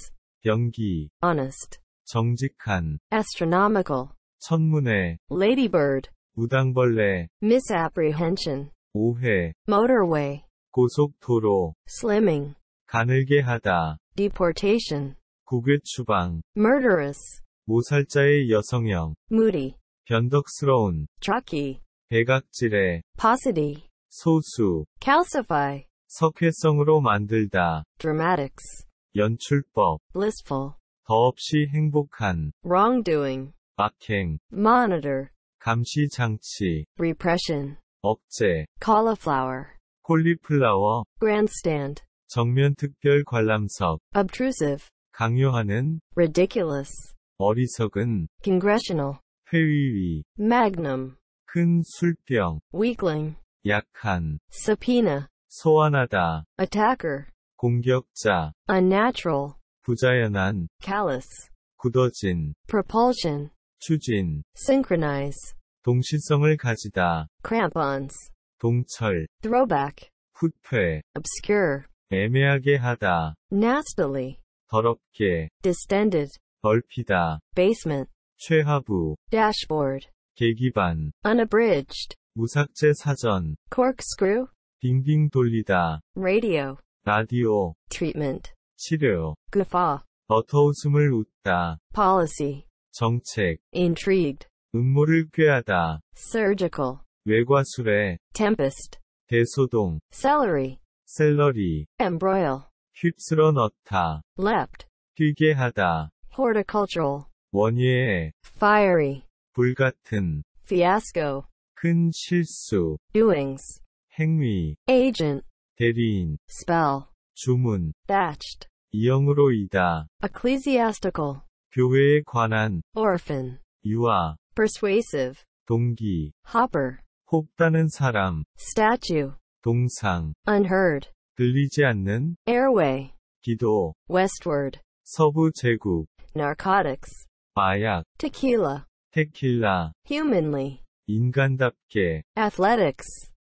병기, honest, 정직한, astronomical, 천문회, ladybird, 무당벌레, misapprehension, 오해, motorway, 고속도로 slimming 가늘게 하다 deportation 국외 추방 murderous 모살자의 여성형 moody 변덕스러운 trucky 배각질의 paucity 소수 calcify 석회성으로 만들다 dramatics 연출법 blissful 더없이 행복한 wrongdoing 악행 monitor 감시 장치 repression 억제 cauliflower 콜리플라워 grandstand 정면 특별 관람석 obtrusive 강요하는 ridiculous 어리석은 congressional 회의위 magnum 큰 술병 weakling 약한 subpoena 소환하다 attacker 공격자 unnatural 부자연한 callous 굳어진 propulsion 추진 synchronize 동시성을 가지다 crampons 동철 throwback 후퇴 obscure 애매하게 하다 nastily 더럽게 distended 넓히다 basement 최하부 dashboard 계기반 unabridged 무삭제 사전 corkscrew 빙빙 돌리다 radio 라디오 treatment 치료 guffaw 버터 웃음을 웃다 policy 정책 intrigued 음모를 꾀하다 surgical 외과술에 tempest 대소동 celery 셀러리 embroil 휩쓸어 넣다 leapt 튀게 하다 horticultural 원예의 fiery 불같은 fiasco 큰 실수 doings 행위 agent 대리인 spell 주문 batched 이영으로이다 ecclesiastical 교회에 관한 orphan 유아 persuasive 동기 hopper 혹다는 사람, statue, 동상, unheard, 들리지 않는, airway, 기도, westward, 서부 제국, narcotics, 마약, tequila, 테킬라, humanly, 인간답게, athletics,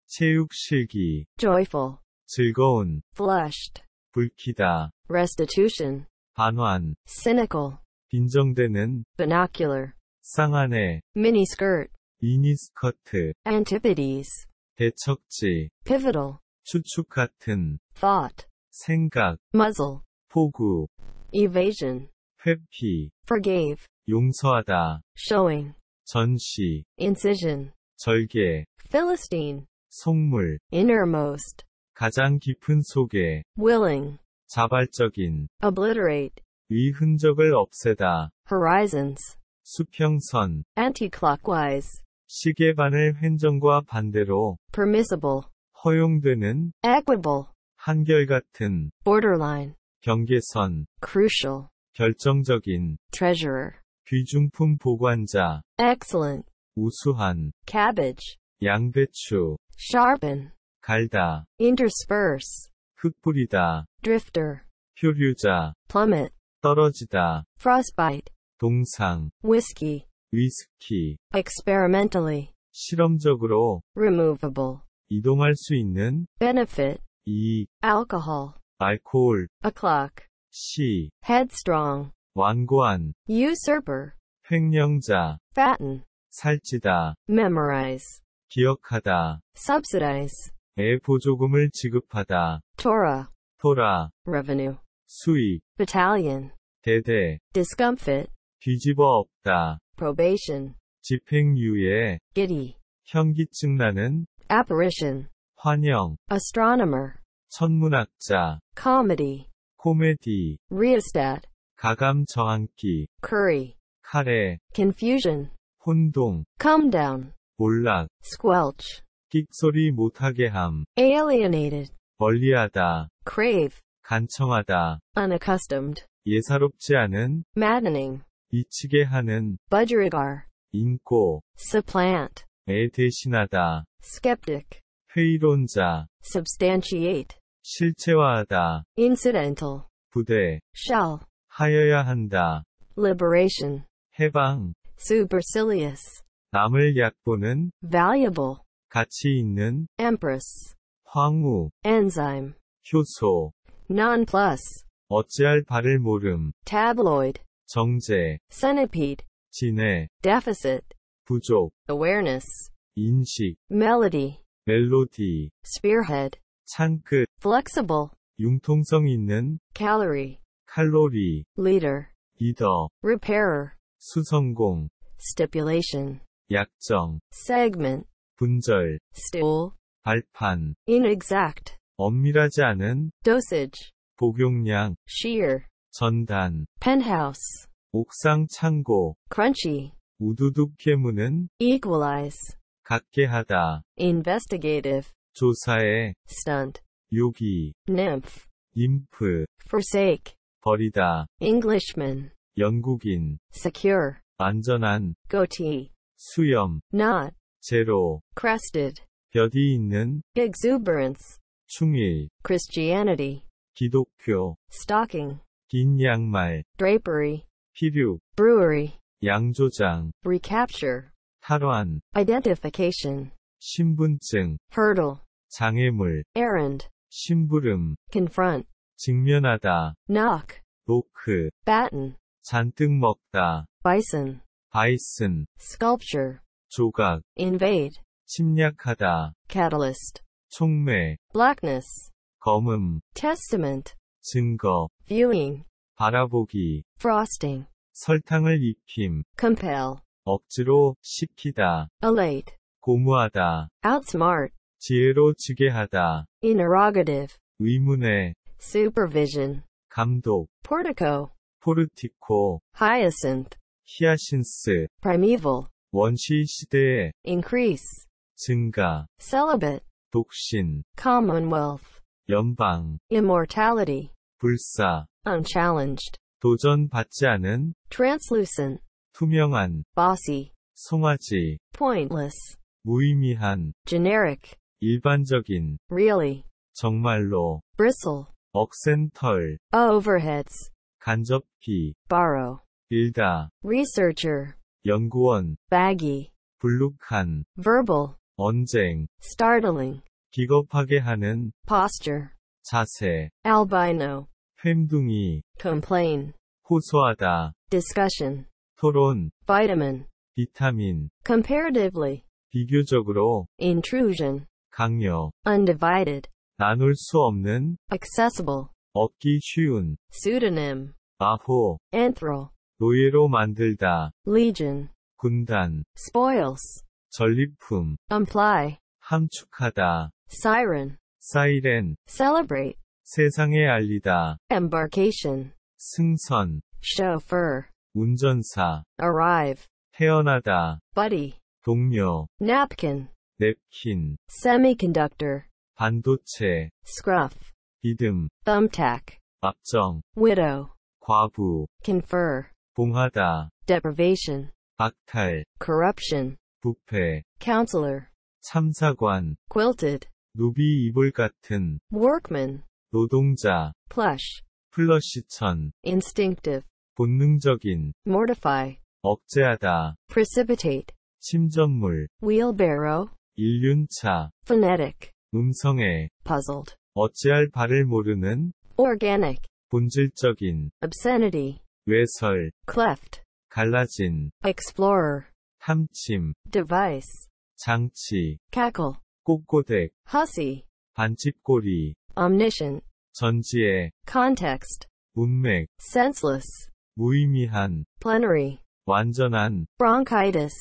체육 실기, joyful, 즐거운, flushed, 불키다, restitution, 반환, cynical, 빈정대는, binocular, 쌍안에, miniskirt, 미니스커트 antipodes 대척지 pivotal 추축 같은 thought 생각 muzzle 포구 evasion 회피 forgave 용서하다 showing 전시 incision 절개 philistine 속물 innermost 가장 깊은 속에 willing 자발적인 obliterate 위 흔적을 없애다 horizons 수평선 anti-clockwise 시계반의 횡정과 반대로 permissible 허용되는 equitable 한결같은 borderline 경계선 crucial 결정적인 treasurer 귀중품 보관자 excellent 우수한 cabbage 양배추 sharpen 갈다 intersperse 흩뿌리다 drifter 표류자 plummet 떨어지다 frostbite 동상 whiskey 위스키 experimentally 실험적으로 removable 이동할 수 있는 benefit 이 alcohol 알코올 o'clock 시 headstrong 완고한 usurper 횡령자 fatten 살찌다 memorize 기억하다 subsidize 에 보조금을 지급하다 t o 토라 토라 revenue 수익 battalion 대대 discomfit 뒤집어 없다 probation, 집행유예, giddy, 현기증 나는, apparition, 환영, astronomer, 천문학자, comedy, 코미디, rheostat, 가감 저항기, curry, 카레, confusion, 혼동, calm down, 몰락, squelch, 끽소리 못하게 함, alienated, 멀리하다, crave, 간청하다, unaccustomed, 예사롭지 않은, maddening, 미치게 하는 budgerigar 인고 supplant 에 대신하다 skeptic 회의론자 substantiate 실체화하다 incidental 부대 shall 하여야 한다 liberation 해방 supercilious 남을 약보는 valuable 가치 있는 empress 황후 enzyme 효소 nonplus 어찌할 바를 모름 tabloid 정제, centipede, 지내, deficit, 부족, awareness, 인식, melody, 멜로디, spearhead, 창끝, flexible, 융통성 있는, calorie, 칼로리, leader, 리더, repairer, 수성공, stipulation, 약정, segment, 분절, stool, 발판, inexact, 엄밀하지 않은, dosage, 복용량, shear, 전단 penthouse 옥상 창고 crunchy 우두둑 캐무는 equalize 갖게 하다 investigative 조사해 stunt 요기 nymph n y forsake 버리다 Englishman 영국인 secure 안전한 goatee 수염 not 제로 crested 벼이 있는 exuberance 충일 Christianity 기독교 stocking 긴 양말, drapery, 피류, brewery, 양조장, recapture, 탈환, identification, 신분증, hurdle, 장애물, errand, 심부름, confront, 직면하다, knock, 노크, batten, 잔뜩 먹다, bison, 바이슨, sculpture, 조각, invade, 침략하다, catalyst, 촉매, blackness, 검음, testament, 증거 viewing 바라보기 frosting 설탕을 입힘 compel 억지로 시키다 elate 고무하다 outsmart 지혜로 지게 하다 interrogative 의문의 supervision 감독 portico 포르티코 hyacinth 히아신스 primeval 원시 시대의 increase 증가 celibate 독신 commonwealth 연방, immortality, 불사, unchallenged, 도전받지 않은, translucent, 투명한, bossy, 송아지, pointless, 무의미한, generic, 일반적인, really, 정말로, bristle, 억센 털, overheads, 간접기, borrow, 빌다, researcher, 연구원, baggy, 불룩한, verbal, 언쟁, startling, 기겁하게 하는 posture 자세 albino 햄둥이 complain 호소하다 discussion 토론 vitamin 비타민 comparatively 비교적으로 intrusion 강요 undivided 나눌 수 없는 accessible 얻기 쉬운 pseudonym 마호 anthro 노예로 만들다 legion 군단 spoils 전리품 imply 함축하다 siren, siren, celebrate, 세상에 알리다, embarkation, 승선, chauffeur, 운전사, arrive, 태어나다, buddy, 동료, napkin, 냅킨, semiconductor, 반도체, scruff, 이듬, thumbtack, 압정, widow, 과부, confer, 봉하다, deprivation, 박탈, corruption, 부패, counselor, 참사관, quilted, 누비 이불 같은 workman 노동자 plush 플러시천 instinctive 본능적인 mortify 억제하다 precipitate 침전물 wheelbarrow 인륜차 phonetic 음성에 puzzled 어찌할 바를 모르는 organic 본질적인 obscenity 외설 cleft 갈라진 explorer 탐침 device 장치 cackle 꼿꼿해, hussy, 반칙꼬리, omniscient, 전지혜, context, 문맥, senseless, 무의미한, plenary, 완전한, bronchitis,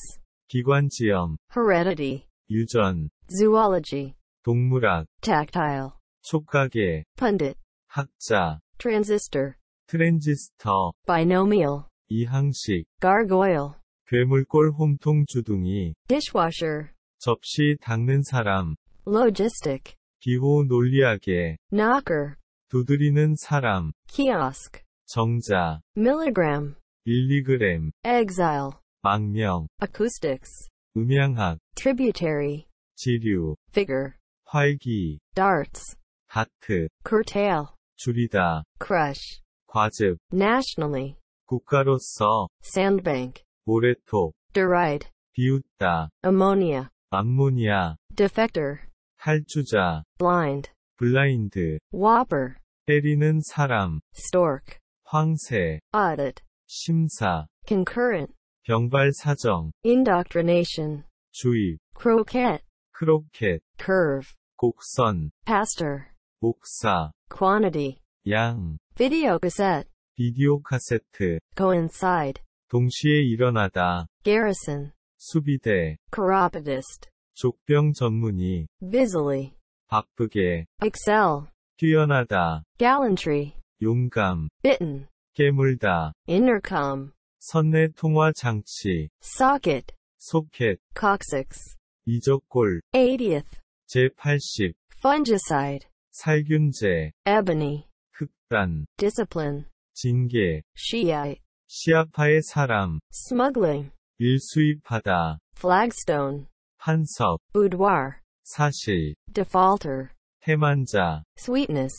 기관지염, heredity, 유전, zoology, 동물학, tactile, 촉각의, pundit, 학자, transistor, 트랜지스터, binomial, 이항식, gargoyle, 괴물꼴 홈통 주둥이, dishwasher, 접시 닦는 사람. logistic. 기호 논리학에. knocker. 두드리는 사람. kiosk. 정자. milligram. 밀리그램. exile. 망명. acoustics. 음향학. tributary. 지류. figure. 활기. darts. 다트. curtail. 줄이다. crush. 과즙. nationally. 국가로서. sandbank. 모래톱. deride. 비웃다. ammonia. 암모니아 defector 탈주자 blind 블라인드 whopper 때리는 사람 stork 황새 audit 심사 concurrent 병발 사정 indoctrination 주입 croquet 크로켓 curve 곡선 pastor 목사 quantity 양 video cassette 비디오 카세트 coincide 동시에 일어나다 garrison 수비대 chiropodist 족병 전문의 busily 바쁘게 excel 뛰어나다 gallantry 용감 bitten 깨물다 intercom 선내 통화 장치 socket 소켓 coccyx 이적골 80th 제80 fungicide 살균제 ebony 흑단 discipline 징계 shiite 시아파의 사람 smuggling 일수입하다. flagstone, 판석, boudoir, 사실, defaulter, 해만자, sweetness,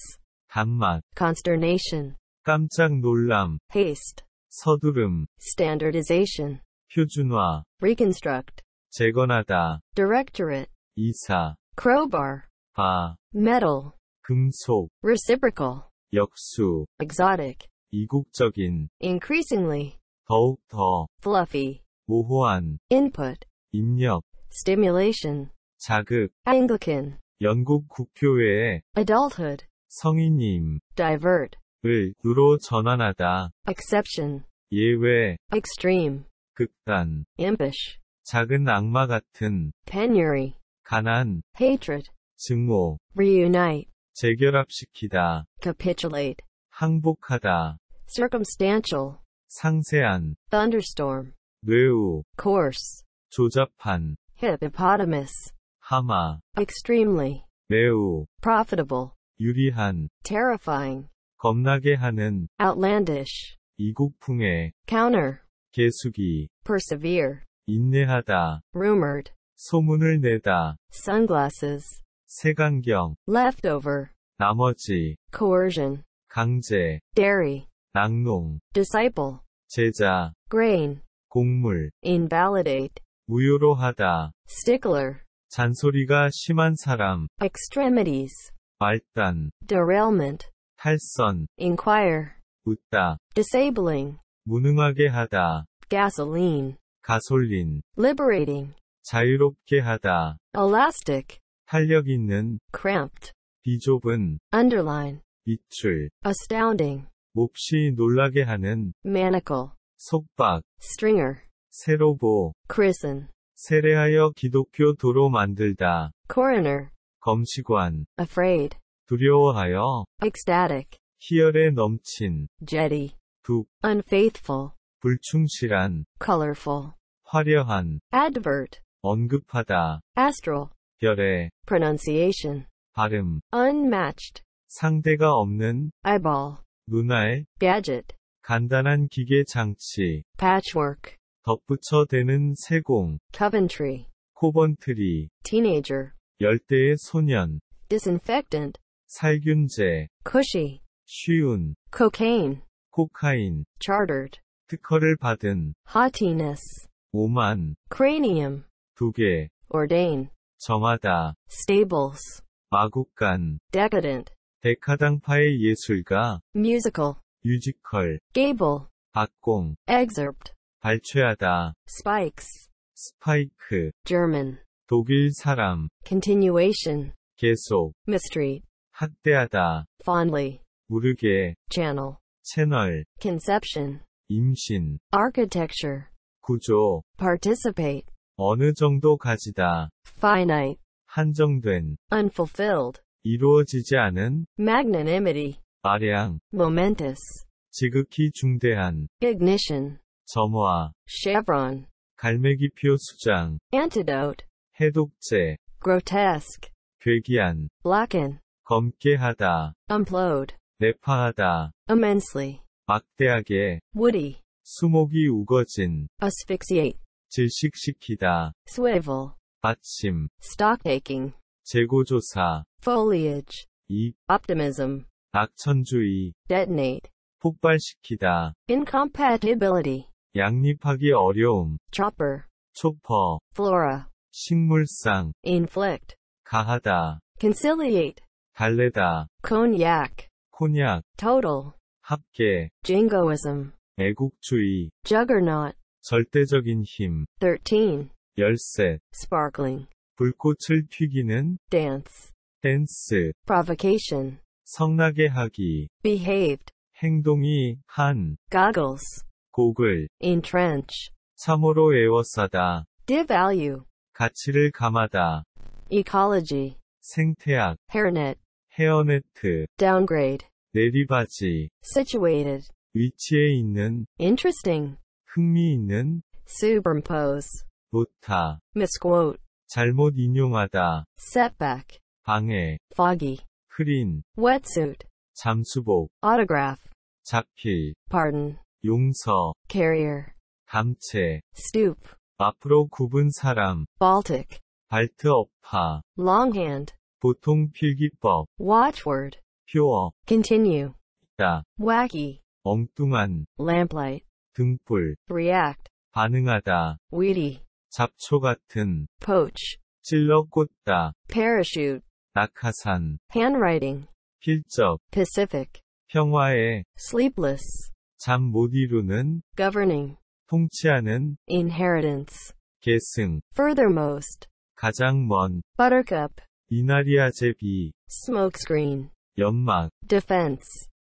단맛, consternation, 깜짝 놀람, haste, 서두름, standardization, 표준화, reconstruct, 재건하다, directorate, 이사, crowbar, 바, metal, 금속, reciprocal, 역수, exotic, 이국적인, increasingly, 더욱 더, fluffy, 모호한 input 입력 stimulation 자극 Anglican 영국 국교회의 adulthood 성인임 divert 을 으로 전환하다 exception 예외 extreme 극단 ambush 작은 악마 같은 penury 가난 hatred 증오 reunite 재결합시키다 capitulate 항복하다 circumstantial 상세한 thunderstorm 매우 coarse 조잡한 hippopotamus 하마 extremely 매우 profitable 유리한 terrifying 겁나게 하는 outlandish 이국풍의 counter 개수기 persevere 인내하다 rumored 소문을 내다 sunglasses 색안경 leftover 나머지 coercion 강제 dairy 낙농 disciple 제자 grain 곡물 invalidate 무효로 하다 stickler 잔소리가 심한 사람 extremities 말단 derailment 탈선 inquire 묻다 disabling 무능하게 하다 gasoline 가솔린 liberating 자유롭게 하다 elastic 탄력 있는 cramped 비좁은 underline 밑줄 astounding 몹시 놀라게 하는 manacle 속박, stringer, 세로보, christen, 세례하여 기독교 도로 만들다, coroner, 검시관, afraid, 두려워하여, ecstatic, 희열에 넘친, jetty, 북, unfaithful, 불충실한, colorful, 화려한, advert, 언급하다, astral, 별의, pronunciation, 발음, unmatched, 상대가 없는, eyeball, 눈알, gadget, 간단한 기계 장치 patchwork 덧붙여 대는 세공 coventry 코번트리 teenager 열대의 소년 disinfectant 살균제 cushy 쉬운 cocaine 코카인 chartered 특허를 받은 haughtiness 오만 cranium 두개 ordain 정하다 stables 마국간 decadent 데카당파의 예술가 musical 뮤지컬 gable 박공 excerpt 발췌하다 spikes 스파이크 German 독일 사람 continuation 계속 mystery 학대하다 fondly 모르게 channel 채널 conception 임신 architecture 구조 participate 어느 정도 가지다 finite 한정된 unfulfilled 이루어지지 않은 magnanimity 아량 momentous 지극히 중대한 ignition 점화 chevron 갈매기표 수장 antidote 해독제 grotesque 괴기한 blacken 검게 하다 implode 내파하다 immensely 막대하게 woody 수목이 우거진 asphyxiate 질식시키다 swivel 받침 stock taking 재고조사 foliage 잎 optimism 악천주의 detonate 폭발시키다 incompatibility 양립하기 어려움 chopper 초퍼 flora 식물상 inflict 가하다 conciliate 달래다 cognac 곤약 total 합계 jingoism 애국주의 juggernaut 절대적인 힘13 열쇠 sparkling 불꽃을 튀기는 dance 댄스 provocation 성나게 하기 behaved 행동이 한 goggles 곡을 entrench 참으로 애워싸다 devalue 가치를 감하다 ecology 생태학 hairnet 헤어네트 downgrade 내리바지 situated 위치에 있는 interesting 흥미있는 superimpose 놓다 misquote 잘못 인용하다 setback 방해 foggy 크린, wetsuit, 잠수복, autograph, 자키, pardon, 용서, carrier, 감체, stoop, 앞으로 굽은 사람, Baltic, 발트 업파, longhand, 보통 필기법, watchword, 표어, continue, 있다, wacky, 엉뚱한, lamplight, 등불, react, 반응하다, weedy, 잡초 같은, poach, 찔러 꽂다, parachute, 낙하산 handwriting 필적 pacific 평화의 sleepless 잠못 이루는 governing 통치하는 inheritance 계승 furthermost 가장 먼 buttercup 이나리아 제비 smokescreen 연막 defense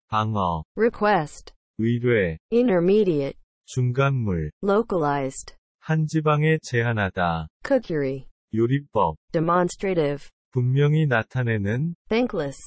방어 request 의뢰 intermediate 중간물 localized 한 지방에 제한하다 cookery 요리법 demonstrative 분명히 나타내는 thankless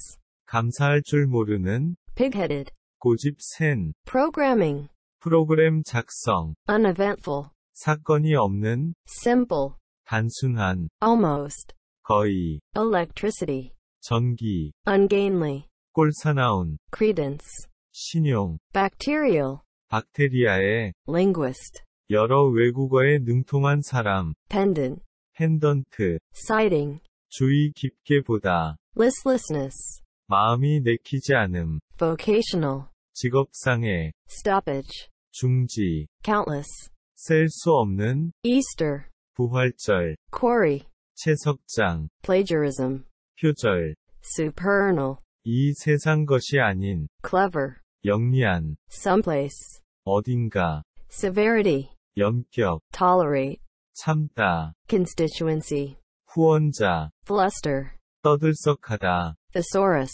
감사할 줄 모르는 pig-headed 고집 센 programming 프로그램 작성 uneventful 사건이 없는 simple 단순한 almost 거의 electricity 전기 ungainly 꼴사나운 credence 신용 bacterial 박테리아의 linguist 여러 외국어에 능통한 사람 pendant 펜던트 citing 주의 깊게 보다. listlessness, 마음이 내키지 않음. vocational, 직업상의 stoppage, 중지. countless, 셀 수 없는 Easter, 부활절. quarry, 채석장. plagiarism, 표절. supernal, 이 세상 것이 아닌 clever, 영리한 someplace, 어딘가 severity, 연격 tolerate, 참다 constituency, 후원자 bluster 떠들썩하다 thesaurus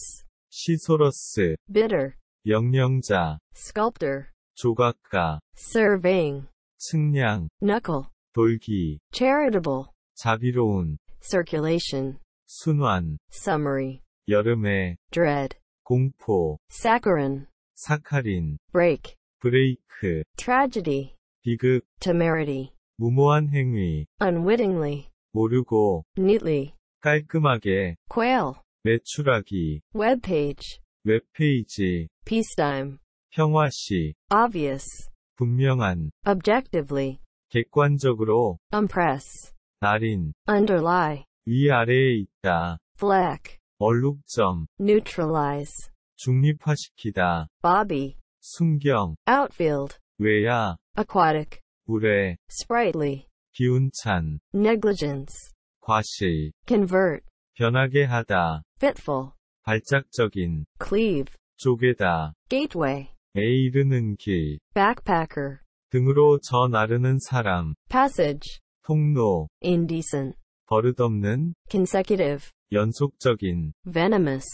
시소러스 bitter 영령자 sculptor 조각가 surveying 측량 knuckle 돌기 charitable 자비로운 circulation 순환 summary 여름에 dread 공포 saccharin 사카린 break 브레이크 tragedy 비극 temerity 무모한 행위 unwittingly 모르고 neatly 깔끔하게 quail 매출하기 webpage 웹페이지 peacetime 평화시 obvious 분명한 objectively 객관적으로 impress 날인 underlie 위아래에 있다 black 얼룩점 neutralize 중립화시키다 bobby 순경 outfield 외야 aquatic 물에 sprightly 기운찬 negligence 과시 convert 변하게 하다 fitful 발작적인 cleave 쪼개다 gateway 에 이르는 길 backpacker 등으로 저 나르는 사람 passage 통로 indecent 버릇없는 consecutive 연속적인 venomous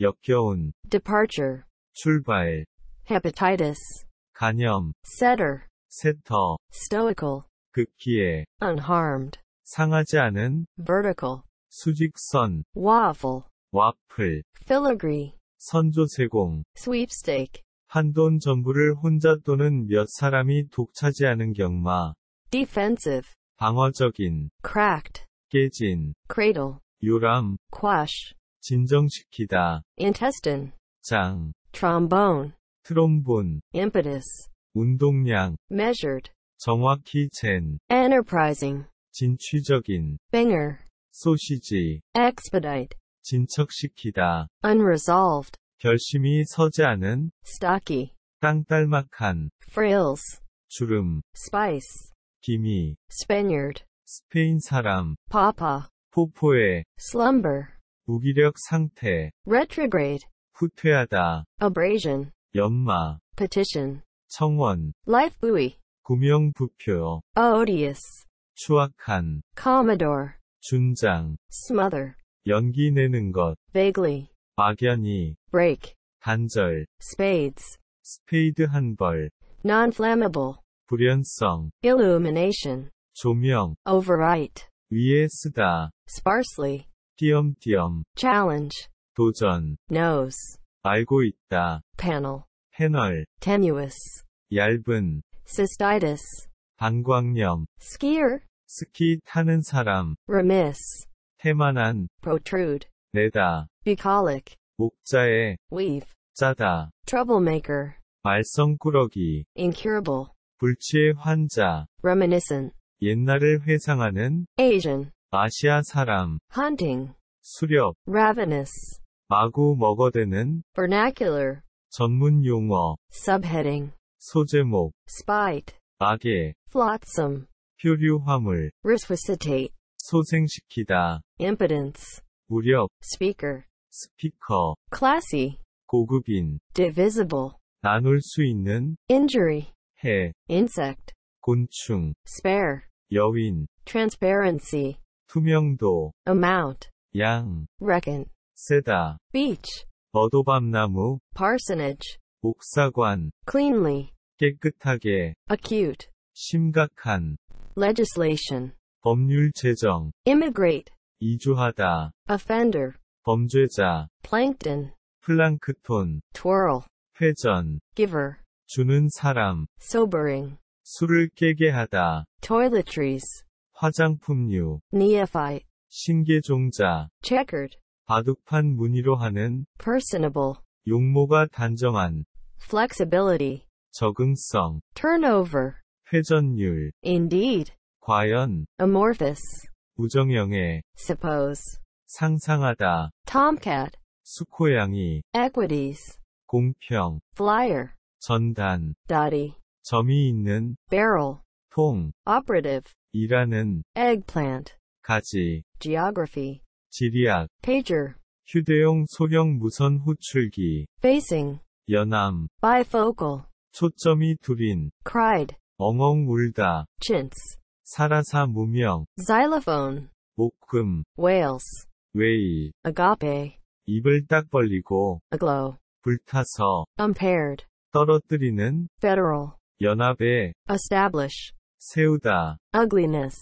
역겨운 departure 출발 hepatitis 간염 setter 세터 stoical 극기에 unharmed 상하지 않은 vertical 수직선 waffle 와플 filigree 선조 제공 sweepstake 한돈 전부를 혼자 또는 몇 사람이 독차지하는 경마 defensive 방어적인 cracked 깨진 cradle 요람 quash 진정시키다 intestine 장 trombone 트롬본 impetus 운동량 measured 정확히 젠 enterprising 진취적인 banger 소시지 expedite 진척시키다 unresolved 결심이 서지 않은 stocky 땅딸막한 frills 주름 spice 기미 Spaniard 스페인 사람 papa 포포의 slumber 무기력 상태 retrograde 후퇴하다 abrasion 연마 petition 청원 life buoy 구명부표 odious 추악한 commodore 준장 smother 연기 내는 것 vaguely 막연히 break 단절 spades 스페이드 한벌 non-flammable 불연성 illumination 조명 overwrite 위에 쓰다 sparsely 띄엄띄엄 challenge 도전 knows 알고 있다 panel 패널 tenuous 얇은 cystitis, 방광염, skier, 스키 타는 사람, remiss, 태만한, protrude, 내다, bucolic, 목자에, weave, 짜다, troublemaker, 말썽꾸러기, incurable, 불치의 환자, reminiscent, 옛날을 회상하는, Asian, 아시아 사람, hunting, 수렵, ravenous, 마구 먹어대는, vernacular, 전문 용어, subheading, 소제목 spite 악의 flotsam 표류화물 resuscitate 소생시키다 impotence 무력 speaker 스피커 classy 고급인 divisible 나눌 수 있는 injury 해 insect 곤충 spare 여인 transparency 투명도 amount 양 reckon 세다 beach 버도밤나무 parsonage 목사관 cleanly 깨끗하게 acute 심각한 legislation 법률 제정 immigrate 이주하다 offender 범죄자 plankton 플랑크톤 twirl 회전 giver 주는 사람 sobering 술을 깨게 하다 toiletries 화장품류 neophyte 신개종자 checkered 바둑판 무늬로 하는 personable 용모가 단정한 flexibility, 적응성, turnover, 회전율, indeed, 과연, amorphous, 우정형의 suppose, 상상하다, tomcat, 수코양이, equities, 공평, flyer, 전단, dotty, 점이 있는, barrel, 통, operative, 일하는, eggplant, 가지, geography, 지리학, pager, 휴대용 소형 무선 호출기, facing, 연암 bifocal 초점이 둘인 cried 엉엉 울다 chintz 살아사 무명 xylophone 목금 whales 웨이 agape 입을 딱 벌리고 aglow 불타서 impaired 떨어뜨리는 federal 연합에 establish 세우다 ugliness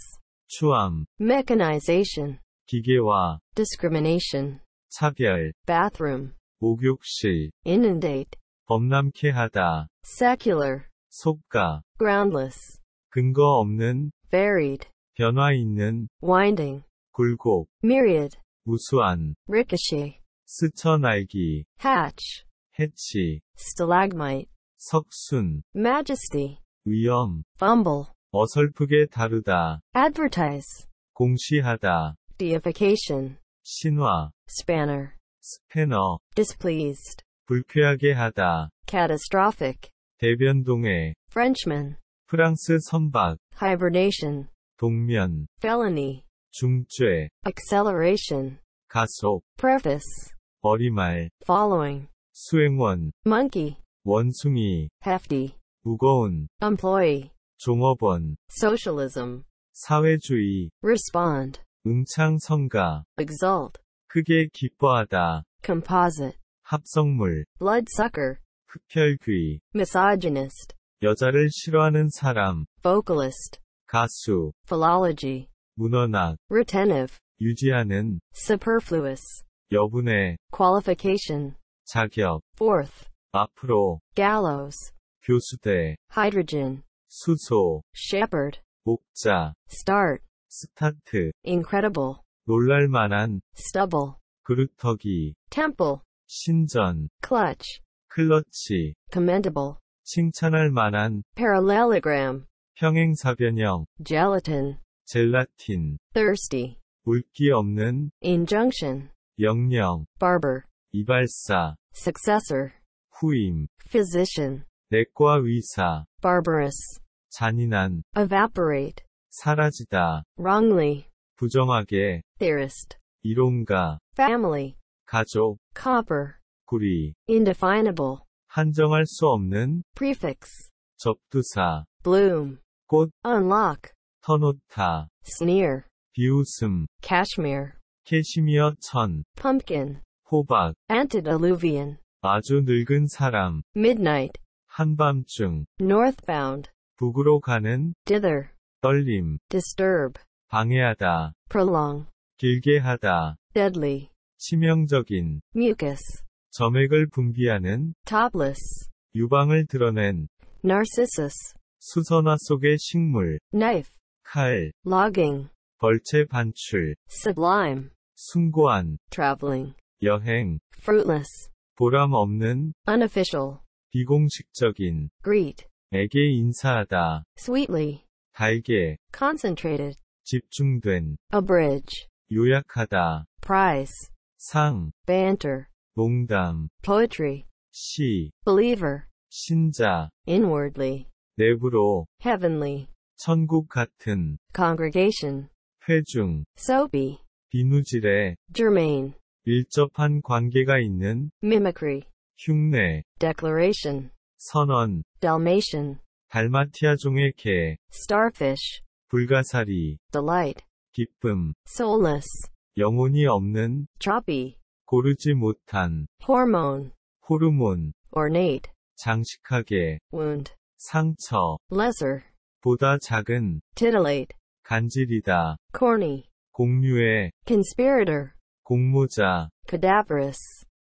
추함 mechanization 기계화 discrimination 차별 bathroom 목욕시 inundate 범람케 하다 secular 속가 groundless 근거 없는 varied 변화 있는 winding 굴곡 myriad 무수한 ricochet 스쳐 날기 hatch 해치 stalagmite 석순 majesty 위험 fumble 어설프게 다루다 advertise 공시하다 deification 신화 spanner 스패너 displeased 불쾌하게 하다 catastrophic 대변동해 Frenchman 프랑스 선박 hibernation 동면 felony 중죄 acceleration 가속 preface 머리말 following 수행원 monkey 원숭이 hefty 무거운 employee 종업원 socialism 사회주의 respond 응창성가 exalt 크게 기뻐하다. composite, 합성물, bloodsucker, 흡혈귀, misogynist, 여자를 싫어하는 사람, vocalist, 가수, philology, 문헌학, retentive, 유지하는, superfluous, 여분의, qualification, 자격, fourth, 앞으로, gallows, 교수대, hydrogen, 수소, shepherd, 목자, start, 스타트, incredible, 놀랄만한 stubble 그루터기 temple 신전 clutch 클러치 commendable 칭찬할 만한 parallelogram 평행사변형 gelatin 젤라틴 thirsty 물기 없는 injunction 영령 barber 이발사 successor 후임 physician 내과 의사 barbarous 잔인한 evaporate 사라지다 wrongly 부정하게 theorist 이론가 family 가족 copper 구리 indefinable 한정할 수 없는 prefix 접두사 bloom 꽃 unlock 터놓다 sneer 비웃음 cashmere 캐시미어 천 pumpkin 호박 antediluvian 아주 늙은 사람 midnight 한밤중 northbound 북으로 가는 dither 떨림 disturb 방해하다, prolong, 길게 하다, deadly, 치명적인, mucus, 점액을 분비하는, topless, 유방을 드러낸, narcissus, 수선화 속의 식물, knife, 칼, logging, 벌채 반출, sublime, 숭고한, traveling, 여행, fruitless, 보람 없는, unofficial, 비공식적인, greet, 에게 인사하다, sweetly, 달게, concentrated, 집중된 abridge 요약하다 prize 상 banter 농담 poetry 시 believer 신자 inwardly 내부로 heavenly 천국 같은 congregation 회중 soapy 비누질에 germain 밀접한 관계가 있는 mimicry 흉내 declaration 선언 dalmatian 달마티아종의 개 starfish 불가사리, delight, 기쁨, solace, 영혼이 없는, trophy, 고르지 못한, hormone, 호르몬, ornate, 장식하게, wound, 상처, lesser, 보다 작은, titillate, 간질이다, corny, 공유의, conspirator, 공모자, cadaverous,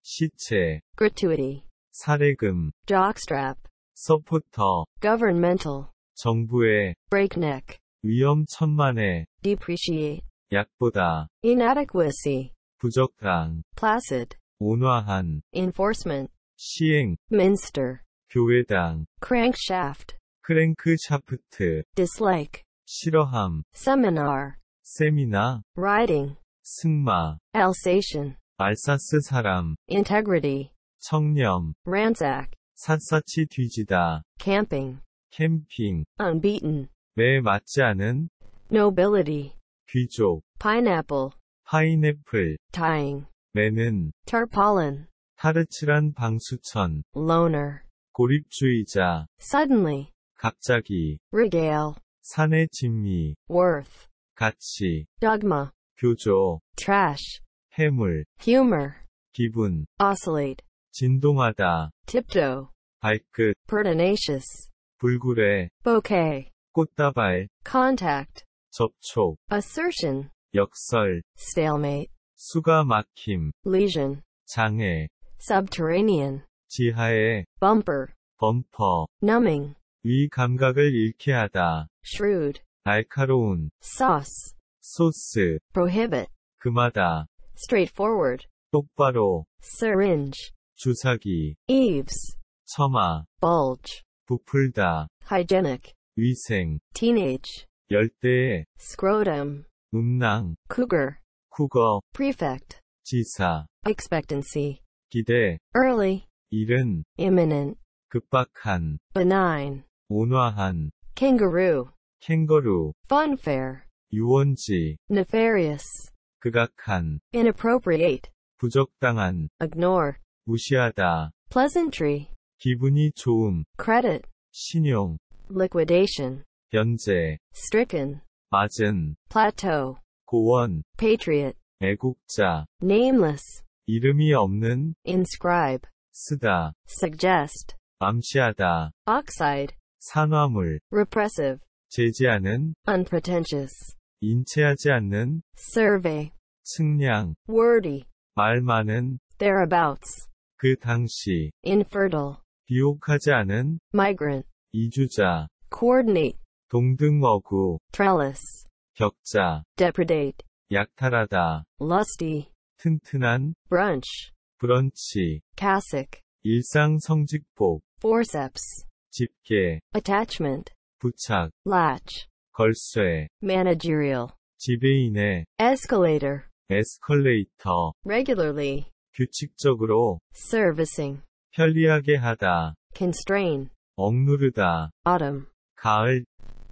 시체, gratuity, 사례금, jockstrap, 서포터, governmental, 정부의, breakneck, 위험천만해 depreciate 약보다 inadequacy 부적당 placid 온화한 enforcement 시행 minster 교회당 crankshaft 크랭크샤프트 dislike 싫어함 seminar 세미나 riding 승마 Alsatian 알사스 사람 integrity 청렴 ransack 샅샅이 뒤지다 camping 캠핑 unbeaten 에 맞지 않은 nobility 귀족 pineapple 파인애플 tying 매는 tarpaulin 타르치란 방수천 loner 고립주의자 suddenly 갑자기 regale 산의 진미 worth 가치 dogma 교조 trash 해물 humor 기분 oscillate 진동하다 tiptoe 발끝 pertinacious 불굴의 bouquet 꽃다발 contact 접촉 assertion 역설 stalemate 수가 막힘 lesion 장애 subterranean 지하에 bumper 범퍼 numbing 위 감각을 잃게 하다 shrewd 날카로운 sauce 소스 prohibit 금하다 straightforward 똑바로 syringe 주사기 eaves 처마 bulge 부풀다 hygienic 위생, teenage, 열대, scrotum, 음낭, cougar, 국어, prefect, 지사, expectancy, 기대, early, 이른, imminent, 급박한, benign, 온화한, kangaroo, 캥거루, funfair, 유원지, nefarious, 극악한, inappropriate, 부적당한, ignore, 무시하다, pleasantry, 기분이 좋음, credit, 신용, liquidation, 변제, stricken, 맞은, plateau, 고원, patriot, 애국자, nameless, 이름이 없는, inscribe, 쓰다, suggest, 암시하다, oxide, 산화물, repressive, 제지하는, unpretentious, 인체하지 않는, survey, 측량, wordy, 말 많은, thereabouts, 그 당시, infertile, 비옥하지 않은, migrant, 이주자 coordinate 동등어구 trellis 격자 depredate 약탈하다 lusty 튼튼한 brunch 브런치 cassock 일상 성직복 forceps 집게 attachment 부착 latch 걸쇠 managerial 지배인의 escalator 에스컬레이터 regularly 규칙적으로 servicing 편리하게 하다 constrain 억누르다. autumn. 가을.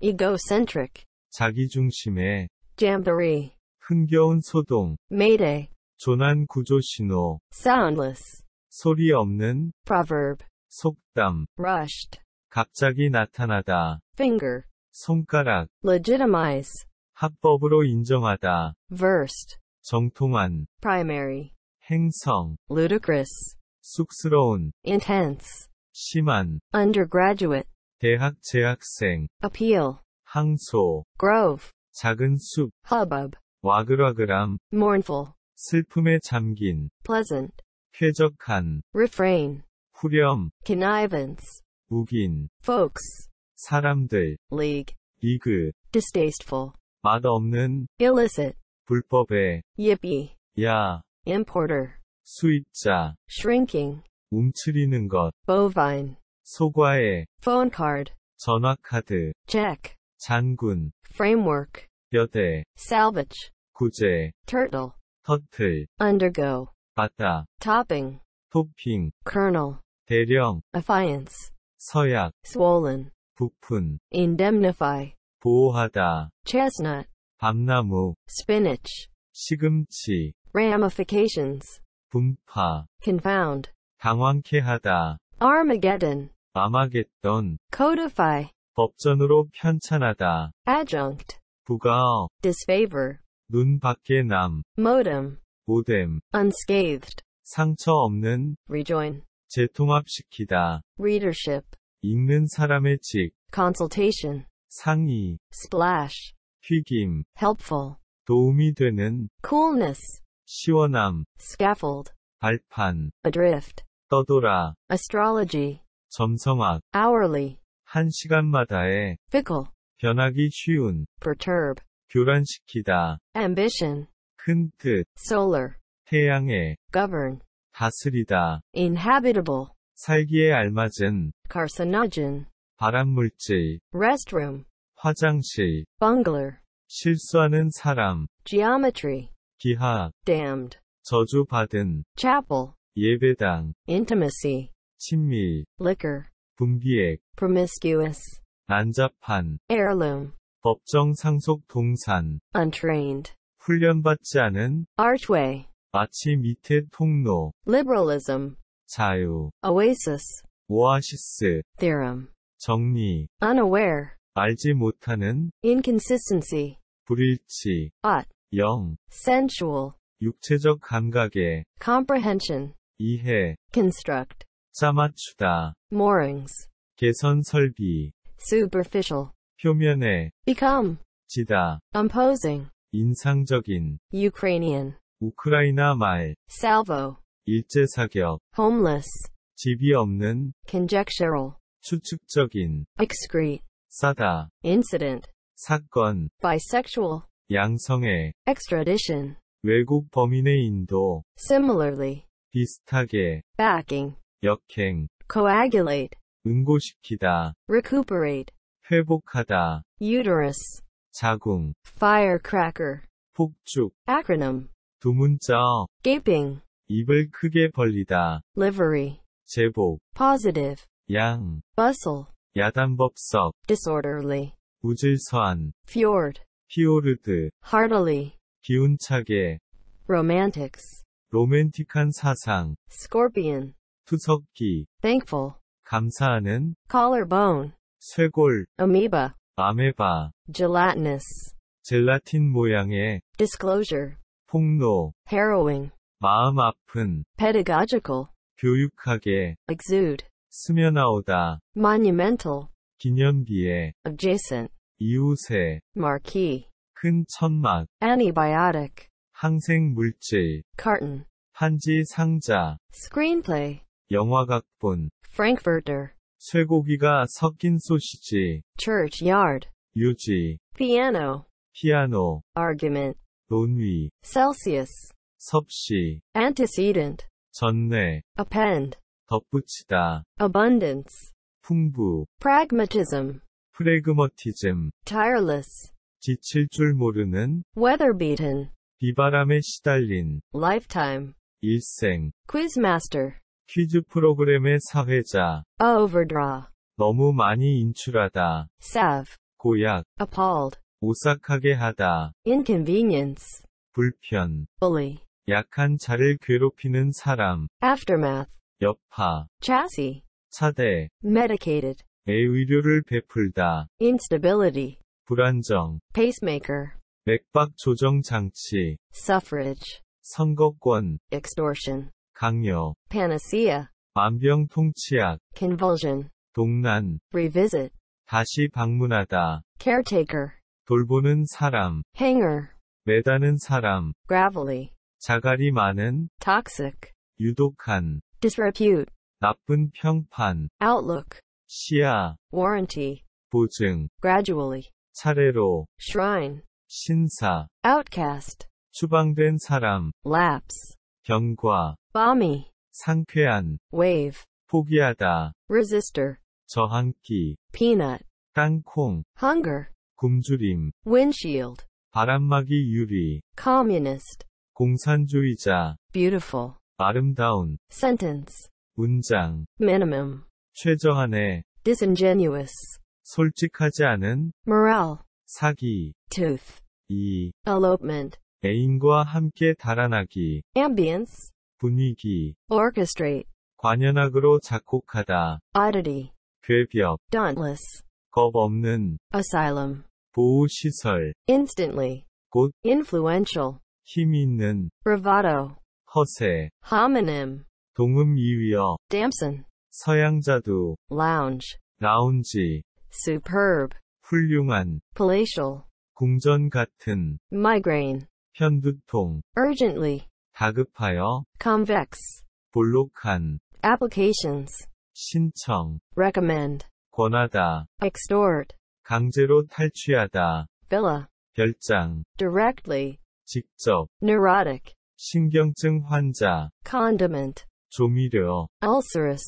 egocentric. 자기중심에. jamboree. 흥겨운 소동. mayday. 조난 구조 신호. soundless. 소리 없는. proverb. 속담. rushed. 갑자기 나타나다. finger. 손가락. legitimize. 합법으로 인정하다. versed. 정통한. primary. 행성. ludicrous. 쑥스러운. intense. 심한 undergraduate 대학 재학생 appeal 항소 grove 작은 숲 hubbub 와글와글함 mournful 슬픔에 잠긴 pleasant 쾌적한 refrain 후렴 connivance 우긴 folks 사람들 league 리그 distasteful 맛없는 illicit 불법의 yippee 야 importer 수입자 shrinking 움츠리는 것 bovine 소과의 phone card 전화 카드 jack 장군 framework 뼈대 salvage 구제 turtle 터틀 undergo 받다 topping 토핑 kernel 대령 affiance 서약 swollen 부푼 indemnify 보호하다 chestnut 밤나무 spinach 시금치 ramifications 분파 confound 당황케 하다. Armageddon. 아마겟돈. Codify. 법전으로 편찬하다. Adjunct. 부가어. Disfavor. 눈 밖에 남. Modem. 모뎀. Unscathed. 상처 없는. Rejoin. 재통합시키다. Readership. 읽는 사람의 직. Consultation. 상의. Splash. 튀김. Helpful. 도움이 되는. Coolness. 시원함. Scaffold. 발판. Adrift. 떠돌아. astrology, 점성학. hourly, 한 시간마다의 fickle, 변하기 쉬운, perturb, 교란시키다. ambition, 큰 뜻, solar, 태양의, govern, 다스리다. inhabitable, 살기에 알맞은, carcinogen, 발암물질, restroom, 화장실, bungler, 실수하는 사람, geometry, 기하, damned, 저주받은, chapel, 예배당, intimacy, 친밀, liquor, 분비액, promiscuous, 난잡한, heirloom, 법정 상속 동산, untrained, 훈련받지 않은, archway, 마치 밑에 통로, liberalism, 자유, oasis, 오아시스, theorem, 정리, unaware, 알지 못하는, inconsistency, 불일치, ought, 영, sensual, 육체적 감각에, comprehension, 이해, construct, 짜맞추다, moorings, 개선 설비, superficial, 표면에, become, 지다, imposing, 인상적인, Ukrainian, 우크라이나 말, salvo, 일제사격, homeless, 집이 없는, conjectural, 추측적인, excrete, 싸다, incident, 사건, bisexual, 양성애, extradition, 외국 범인의 인도, similarly, 비슷하게 backing 역행 coagulate 응고시키다 recuperate 회복하다 uterus 자궁 firecracker 폭죽 acronym 두 문자 gaping 입을 크게 벌리다 livery 제복 positive 양 bustle 야단법석 disorderly 무질서한 fjord 피오르드 heartily 기운차게 romantics 로맨틱한 사상 scorpion 투석기 thankful 감사하는 collarbone 쇄골 amoeba 아메바 gelatinous 젤라틴 모양의 disclosure 폭로 harrowing 마음 아픈 pedagogical 교육하게 exude 스며나오다 monumental 기념비에 adjacent 이웃에 marquee 큰 천막 antibiotic 항생물질, carton, 한지 상자, screenplay, 영화각본, frankfurter, 쇠고기가 섞인 소시지, churchyard, 유지, piano, 피아노, argument, 논위, celsius, 섭씨, antecedent, 전내, append, 덧붙이다, abundance, 풍부, pragmatism, 프레그머티즘, tireless, 지칠 줄 모르는, weather beaten, 비바람에 시달린 lifetime 일생 quizmaster 퀴즈 프로그램의 사회자 overdraw 너무 많이 인출하다 salve 고약 appalled 오싹하게 하다 inconvenience 불편 bully 약한 자를 괴롭히는 사람 aftermath 여파 chassis 차대 medicated 에 의료를 베풀다 instability 불안정 pacemaker 맥박 조정 장치, suffrage, 선거권, extortion, 강요, panacea, 만병통치약, convulsion, 동난, revisit, 다시 방문하다, caretaker, 돌보는 사람, hanger, 매다는 사람, gravelly, 자갈이 많은, toxic, 유독한, disrepute, 나쁜 평판, outlook, 시야, warranty, 보증, gradually, 차례로, shrine, 신사 outcast 추방된 사람 lapse 경과 balmy 상쾌한 wave 포기하다 resistor 저항기 peanut 땅콩 hunger 굶주림 windshield 바람막이 유리 communist 공산주의자 beautiful 아름다운 sentence 문장 minimum 최저한의 disingenuous 솔직하지 않은 morale 사기 tooth 이 elopement 애인과 함께 달아나기 ambience 분위기 orchestrate 관현악으로 작곡하다 oddity 괴벽 dauntless 겁 없는 asylum 보호시설 instantly 곧 influential 힘 있는 bravado 허세 homonym 동음 이위어 damson 서양자두 lounge 라운지 superb 훌륭한 palatial 궁전 같은 migraine 편두통 urgently 다급하여 convex 볼록한 applications 신청 recommend 권하다 extort 강제로 탈취하다 villa 별장 directly 직접 neurotic 신경증 환자 condiment 조미료 ulcerous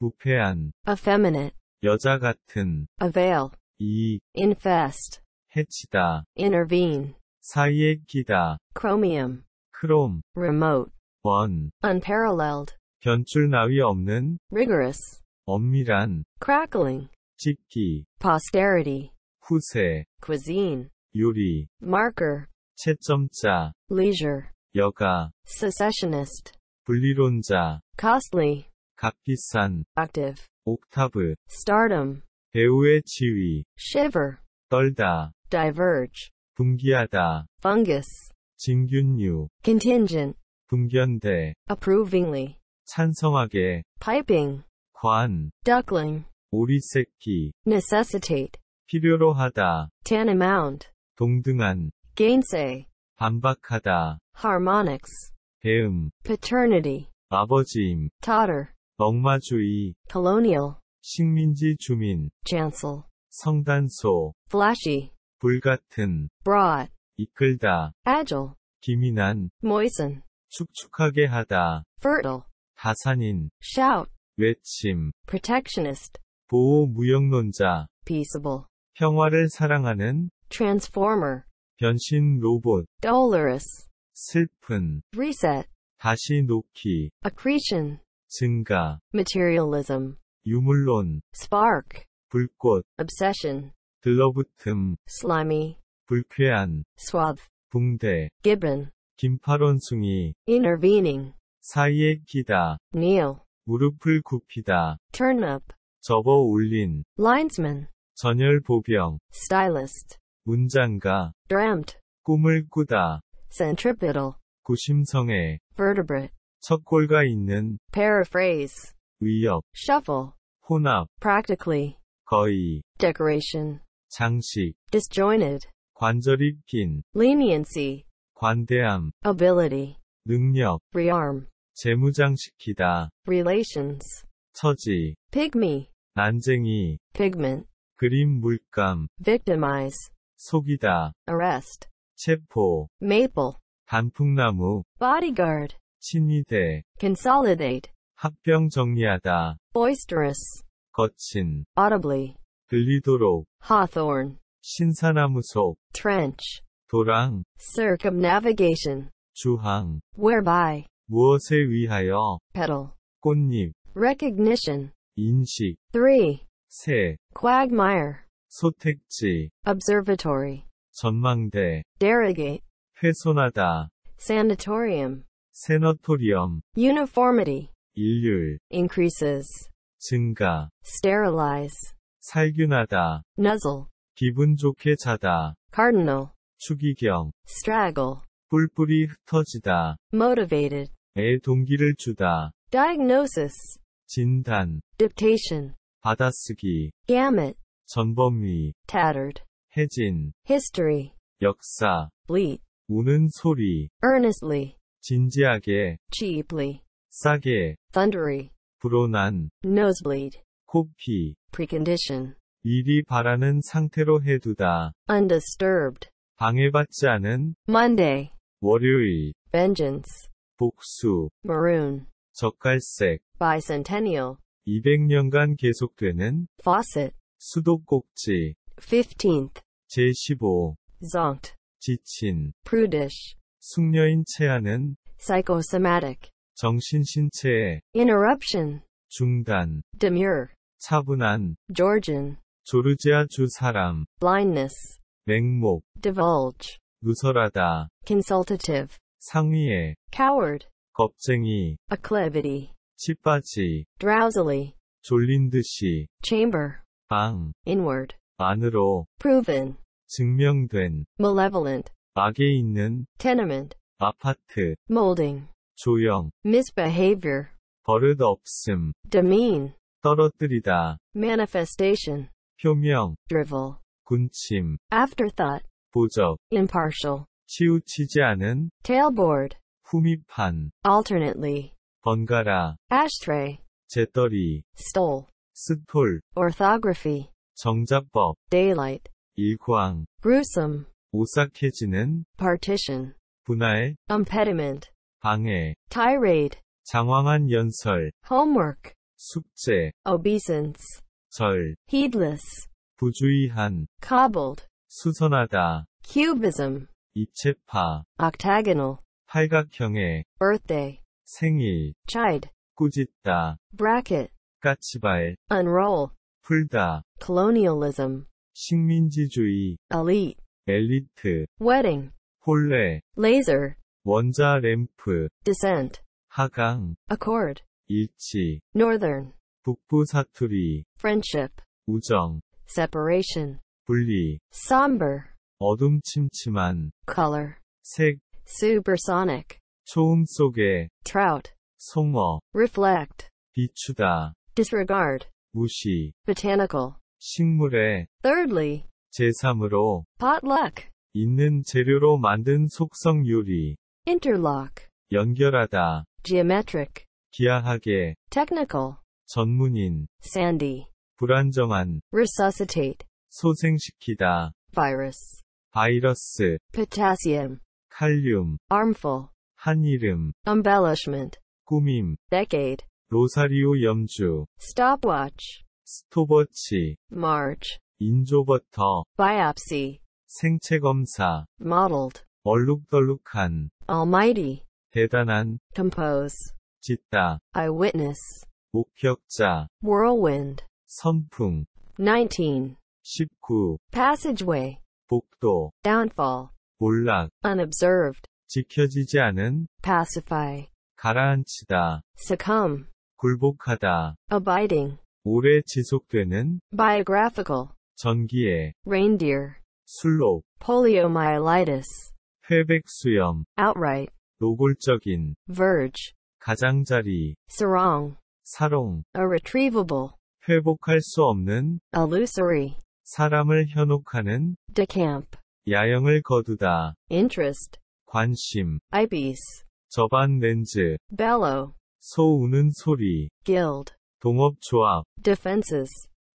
부패한 effeminate 여자 같은 avail 이 infest 해치다 intervene 사이에 끼다 chromium 크롬 remote 원 unparalleled 변출 나위 없는 rigorous 엄밀한 crackling 찍기 posterity 후세 cuisine 요리 marker 채점자 leisure 여가 secessionist 분리론자 costly 값비싼 active 옥타브 stardom 배우의 지위 shiver 떨다 diverge 분기하다 fungus 진균류 contingent 분견대 approvingly 찬성하게 piping 관 duckling 오리새끼 necessitate 필요로 하다 tantamount 동등한 gainsay 반박하다 harmonics 배음 paternity 아버지임 totter 엉마주의 colonial 식민지 주민 chancel 성단소 flashy 불같은 broad 이끌다 agile 기민한 moisten 축축하게 하다 fertile 다산인 shout 외침 protectionist 보호 무역론자 peaceable 평화를 사랑하는 transformer 변신 로봇 dolorous 슬픈 reset 다시 놓기 accretion 증가 materialism 유물론 spark 불꽃 obsession 들러붙음 slimy 불쾌한 swath 붕대 gibbon 긴팔원숭이 intervening 사이에 끼다 kneel 무릎을 굽히다 turn up 접어 올린 linesman 전열 보병 stylist 문장가 dreamt 꿈을 꾸다 centripetal 구심성의 vertebrate 척골가 있는 paraphrase 위협, shuffle, 혼합, practically, 거의, decoration, 장식, disjointed, 관절이 낀, leniency, 관대함, ability, 능력, rearm, 재무장시키다, relations, 처지, pygmy, 난쟁이, pigment, 그림 물감, victimize, 속이다, arrest, 체포, maple, 단풍나무, bodyguard, 친위대, consolidate, 합병 정리하다. boisterous, 거친, audibly, 들리도록, hawthorn, 신사나무 속, trench, 도랑, circumnavigation, 주항, whereby, 무엇에 의하여, petal, 꽃잎, recognition, 인식, 3. 새, quagmire, 소택지, observatory, 전망대, derogate, 훼손하다, sanatorium, 세너토리엄, uniformity, 일률 increases 증가 sterilize 살균하다 nuzzle 기분 좋게 자다 cardinal 추기경 straggle 뿔뿔이 흩어지다 motivated 에 동기를 주다 diagnosis 진단 dictation 받아쓰기 gamut 전범위 tattered 해진 history 역사 bleat 우는 소리 earnestly 진지하게 cheaply 싸게 thundery 불어난 nosebleed 코피 precondition 미리 바라는 상태로 해두다 undisturbed 방해받지 않은 Monday 월요일 vengeance 복수 maroon 적갈색 bicentennial 200년간 계속되는 faucet 수도꼭지 15th 제15 zonked 지친 prudish 숙녀인 체하는 psychosomatic 정신 신체의 interruption 중단 demure 차분한 Georgian 조르지아 주 사람 blindness 맹목 divulge 누설하다 consultative 상위의 coward 겁쟁이 acclivity 치빠지 drowsily 졸린 듯이 chamber 방 inward 안으로 proven 증명된 malevolent 악에 있는 tenement 아파트 molding 조형 misbehavior 버릇없음 demean 떨어뜨리다 manifestation 표명 drivel 군침 afterthought 보적 impartial 치우치지 않은 tailboard 후미판 alternately 번갈아 ashtray 재떨이 stole 스톨 orthography 정자법 daylight 일광 gruesome 오싹해지는 partition 분할 impediment 방해, tirade, 장황한 연설, homework, 숙제, obeisance, 절, heedless, 부주의한, cobbled, 수선하다, cubism, 입체파, octagonal, 팔각형의, birthday, 생일, chide, 꾸짖다, bracket, 까치발, unroll, 풀다, colonialism, 식민지주의, elite, 엘리트, wedding, 폴레, laser, 원자 램프 descent 하강 accord 일치 northern 북부 사투리 friendship 우정 separation 분리 somber 어둠 침침한 color 색 supersonic 초음 속에 trout 송어 reflect 비추다 disregard 무시 botanical 식물에 thirdly 제3으로 potluck 있는 재료로 만든 속성 요리 interlock, 연결하다, geometric, 기하학의, technical, 전문인, sandy, 불안정한, resuscitate, 소생시키다, virus, 바이러스, potassium, 칼륨, armful, 한 이름, embellishment, 꾸밈, decade, 로사리오 염주, stopwatch, 스톱워치, march, 인조버터, biopsy, 생체 검사, modeled, 얼룩덜룩한 almighty 대단한 compose 짓다 eyewitness 목격자 whirlwind 선풍 19 19 passageway 복도 downfall 몰락 unobserved 지켜지지 않은 pacify 가라앉히다 succumb 굴복하다 abiding 오래 지속되는 biographical 전기에 reindeer 술록 poliomyelitis 회백 수염 outright 노골적인 verge 가장자리 sarong 사롱 irretrievable 회복할 수 없는 illusory 사람을 현혹하는 decamp 야영을 거두다 interest 관심 ibis 저반 렌즈 bellow 소 우는 소리 guild 동업조합 defenses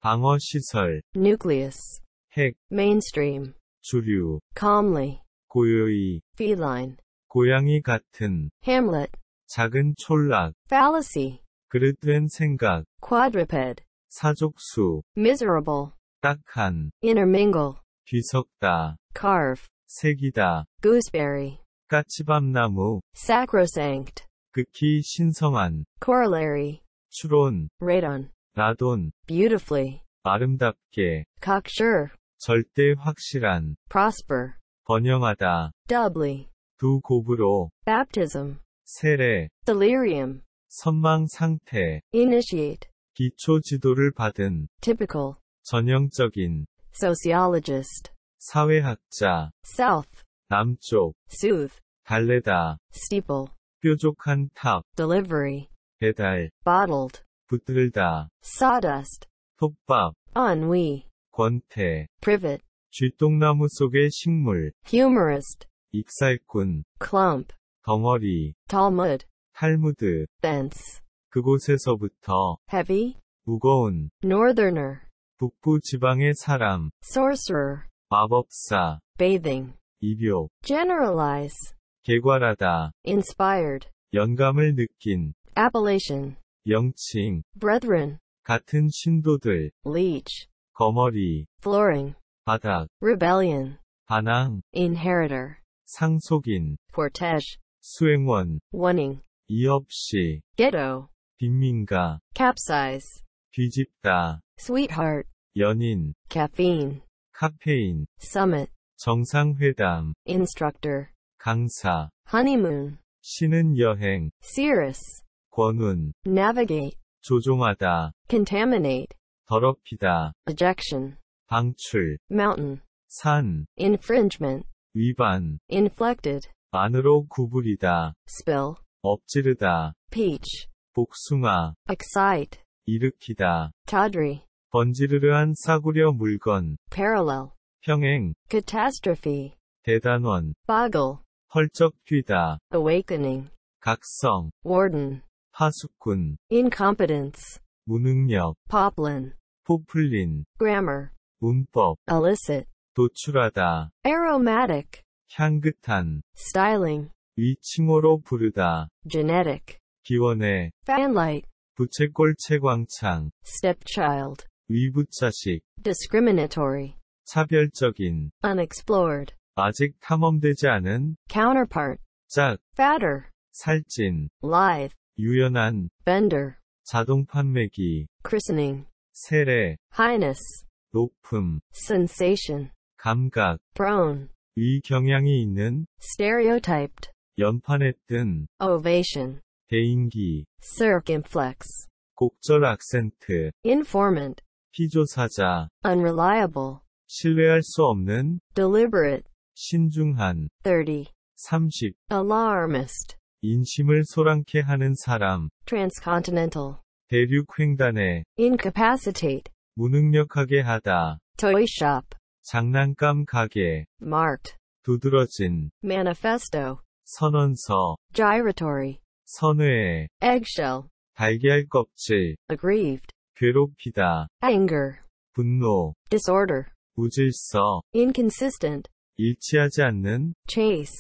방어시설 nucleus 핵 mainstream 주류 calmly 고요히 feline 고양이 같은 hamlet 작은 촌락 fallacy 그릇된 생각 quadruped 사족수 miserable 딱한 intermingle 뒤섞다 carve 색이다 gooseberry 까치밤나무 sacrosanct 극히 신성한 corollary 추론 radon 라돈 beautifully 아름답게 cocksure 절대 확실한 prosper 번영하다. doubly. 두 곱으로. baptism. 세례. delirium. 선망 상태. initiate. 기초 지도를 받은. typical. 전형적인. sociologist. 사회학자. south. 남쪽. soothe. 달래다. steeple. 뾰족한 탑. delivery. 배달. bottled. 붙들다. sawdust. 톱밥. ennui. 권태. privet. 쥐똥나무 속의 식물 humorist 익살꾼 clump 덩어리 talmud 탈무드 thence 그곳에서부터 heavy 무거운 northerner 북부 지방의 사람 sorcerer 마법사 bathing 입욕 generalize 개괄하다 inspired 영감을 느낀 appellation 영칭 brethren 같은 신도들 leech 거머리 flooring 바닥 rebellion 반항 inheritor 상속인 cortege 수행원 wanting 이없이 ghetto 빈민가 capsize 뒤집다 sweetheart 연인 caffeine 카페인 summit 정상회담 instructor 강사 honeymoon 신은 여행 serious 권운 navigate 조종하다 contaminate 더럽히다 ejection 방출 mountain 산 infringement 위반 inflected 안으로 구부리다 spill 엎지르다 peach 복숭아 excite 일으키다 tawdry 번지르르한 싸구려 물건 parallel 평행 catastrophe 대단원 boggle 펄쩍 뛰다 awakening 각성 warden 파수꾼 incompetence 무능력 poplin 포플린 grammar 문법 elicit 도출하다 aromatic 향긋한 styling 위칭어로 부르다 genetic 기원의 fanlight 부채꼴채 광창 stepchild 위부자식 discriminatory 차별적인 unexplored 아직 탐험되지 않은 counterpart 짝 fatter 살찐 lithe 유연한 bender 자동 판매기 christening 세례 highness 높음 sensation 감각 prone 의 경향이 있는 stereotyped 연판에 뜬 ovation 대인기 circumflex 곡절 악센트 informant 피조사자 unreliable 신뢰할 수 없는 deliberate 신중한 30 30 alarmist 인심을 소란케 하는 사람 transcontinental 대륙 횡단에 incapacitate 무능력하게 하다. toy shop, 장난감 가게. mart, 두드러진. manifesto, 선언서. gyratory, 선회에. eggshell, 달걀 껍질. aggrieved, 괴롭히다. anger, 분노. disorder, 무질서. inconsistent, 일치하지 않는. chase,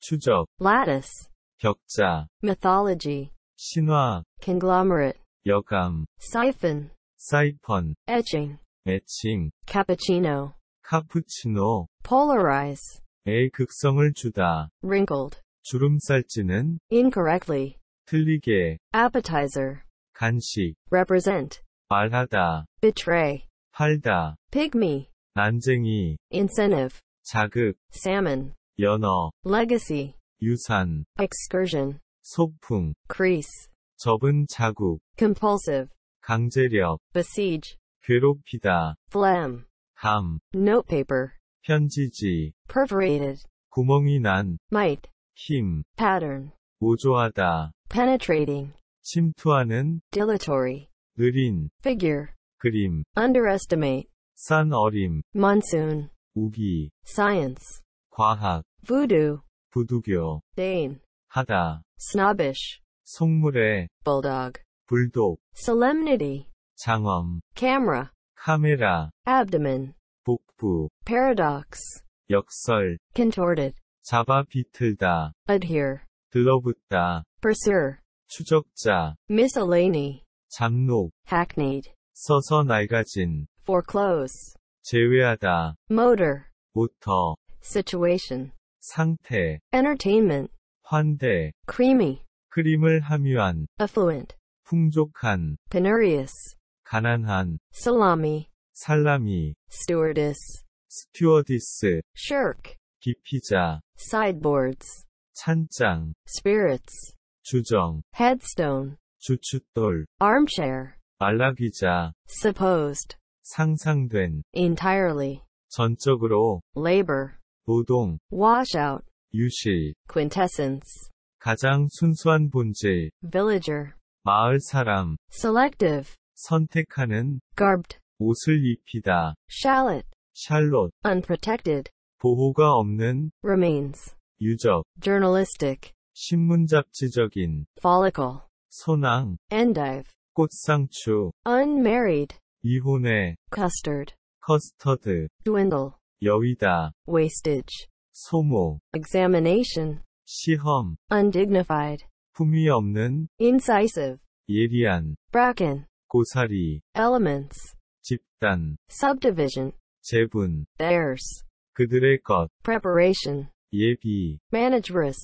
추적. lattice, 격자. mythology, 신화. conglomerate, 여감. siphon, 사이펀, etching, etching, cappuccino, 카푸치노, polarize, 의 극성을 주다, wrinkled, 주름살찌는, incorrectly, 틀리게, appetizer, 간식, represent, 말하다, betray, 팔다, pygmy, 난쟁이, incentive, 자극, salmon, 연어, legacy, 유산, excursion, 소풍, crease, 접은 자국, compulsive, 강제력, besiege, 괴롭히다, phlegm, 담, notepaper, 편지지, perforated, 구멍이 난, might, 힘, pattern, 모조하다, penetrating, 침투하는, dilatory, 느린, figure, 그림, underestimate, 싼 어림, monsoon, 우기, science, 과학, voodoo, 부두교, dane, 하다, snobbish, 속물에, bulldog, 불독 solemnity 장엄 camera 카메라 abdomen 복부 paradox 역설 contorted 잡아 비틀다 adhere 들러붙다 pursue 추적자 miscellany 장록 hackneyed 서서 낡아진 foreclose 제외하다 motor 모터 situation 상태 entertainment 환대 creamy 크림을 함유한 affluent 풍족한 penurious 가난한 salami 살라미 stewardess 스튜어디스 shirk 기피자 sideboards 찬장 spirits 주정 headstone 주춧돌 armchair 말라기자 supposed 상상된 entirely 전적으로 labor 노동 washout 유실 quintessence 가장 순수한 본질 villager 마을 사람 selective 선택하는 garbed 옷을 입히다 shallot 샬롯 unprotected 보호가 없는 remains 유적 journalistic 신문 잡지적인 follicle 소낭 endive 꽃상추 unmarried 이혼해 custard 커스터드 dwindle 여의다 wastage 소모 examination 시험 undignified 품위 없는 incisive 예리한 bracken 고사리 elements 집단 subdivision 재분 theirs 그들의 것 preparation 예비 manageress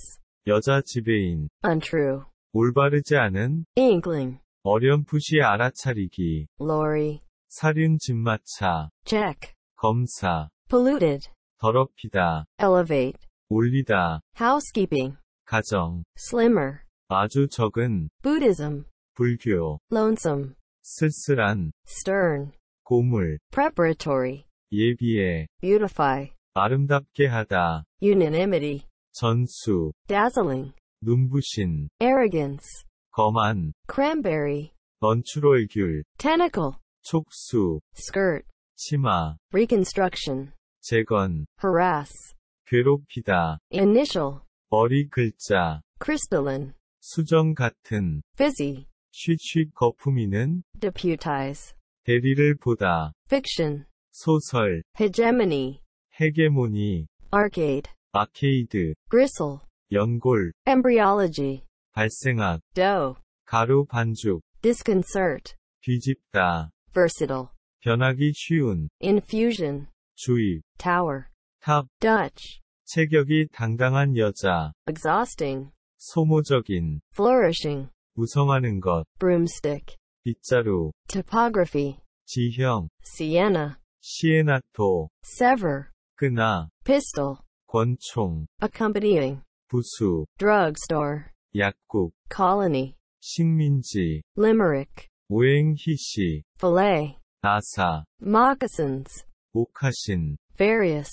여자 지배인 untrue 올바르지 않은 inkling 어렴풋이 알아차리기 lorry 살인 집마차 check 검사 polluted 더럽히다 elevate 올리다 housekeeping 가정 slimmer 아주 적은 Buddhism 불교 lonesome 쓸쓸한 stern 고물 preparatory 예비해 beautify 아름답게 하다 unanimity 전수 dazzling 눈부신 arrogance 거만 cranberry 넌추롤귤 tentacle 촉수 skirt 치마 reconstruction 재건 harass 괴롭히다 initial 머리 글자 crystalline 수정 같은 busy 쉿쉿 거품이는 deputize 대리를 보다 fiction 소설 hegemony 헤게모니 arcade 아케이드 gristle 연골 embryology 발생학 dough 가루 반죽 disconcert 뒤집다 versatile 변하기 쉬운 infusion 주입 tower 탑 Dutch 체격이 당당한 여자 exhausting 소모적인 flourishing 우성하는것 broomstick 빗자루 topography 지형 sienna 시에나토 sever 끄나 pistol 권총 accompanying 부수 drugstore 약국 colony 식민지 limerick 오행희시 fillet 나사 moccasins 모카신 various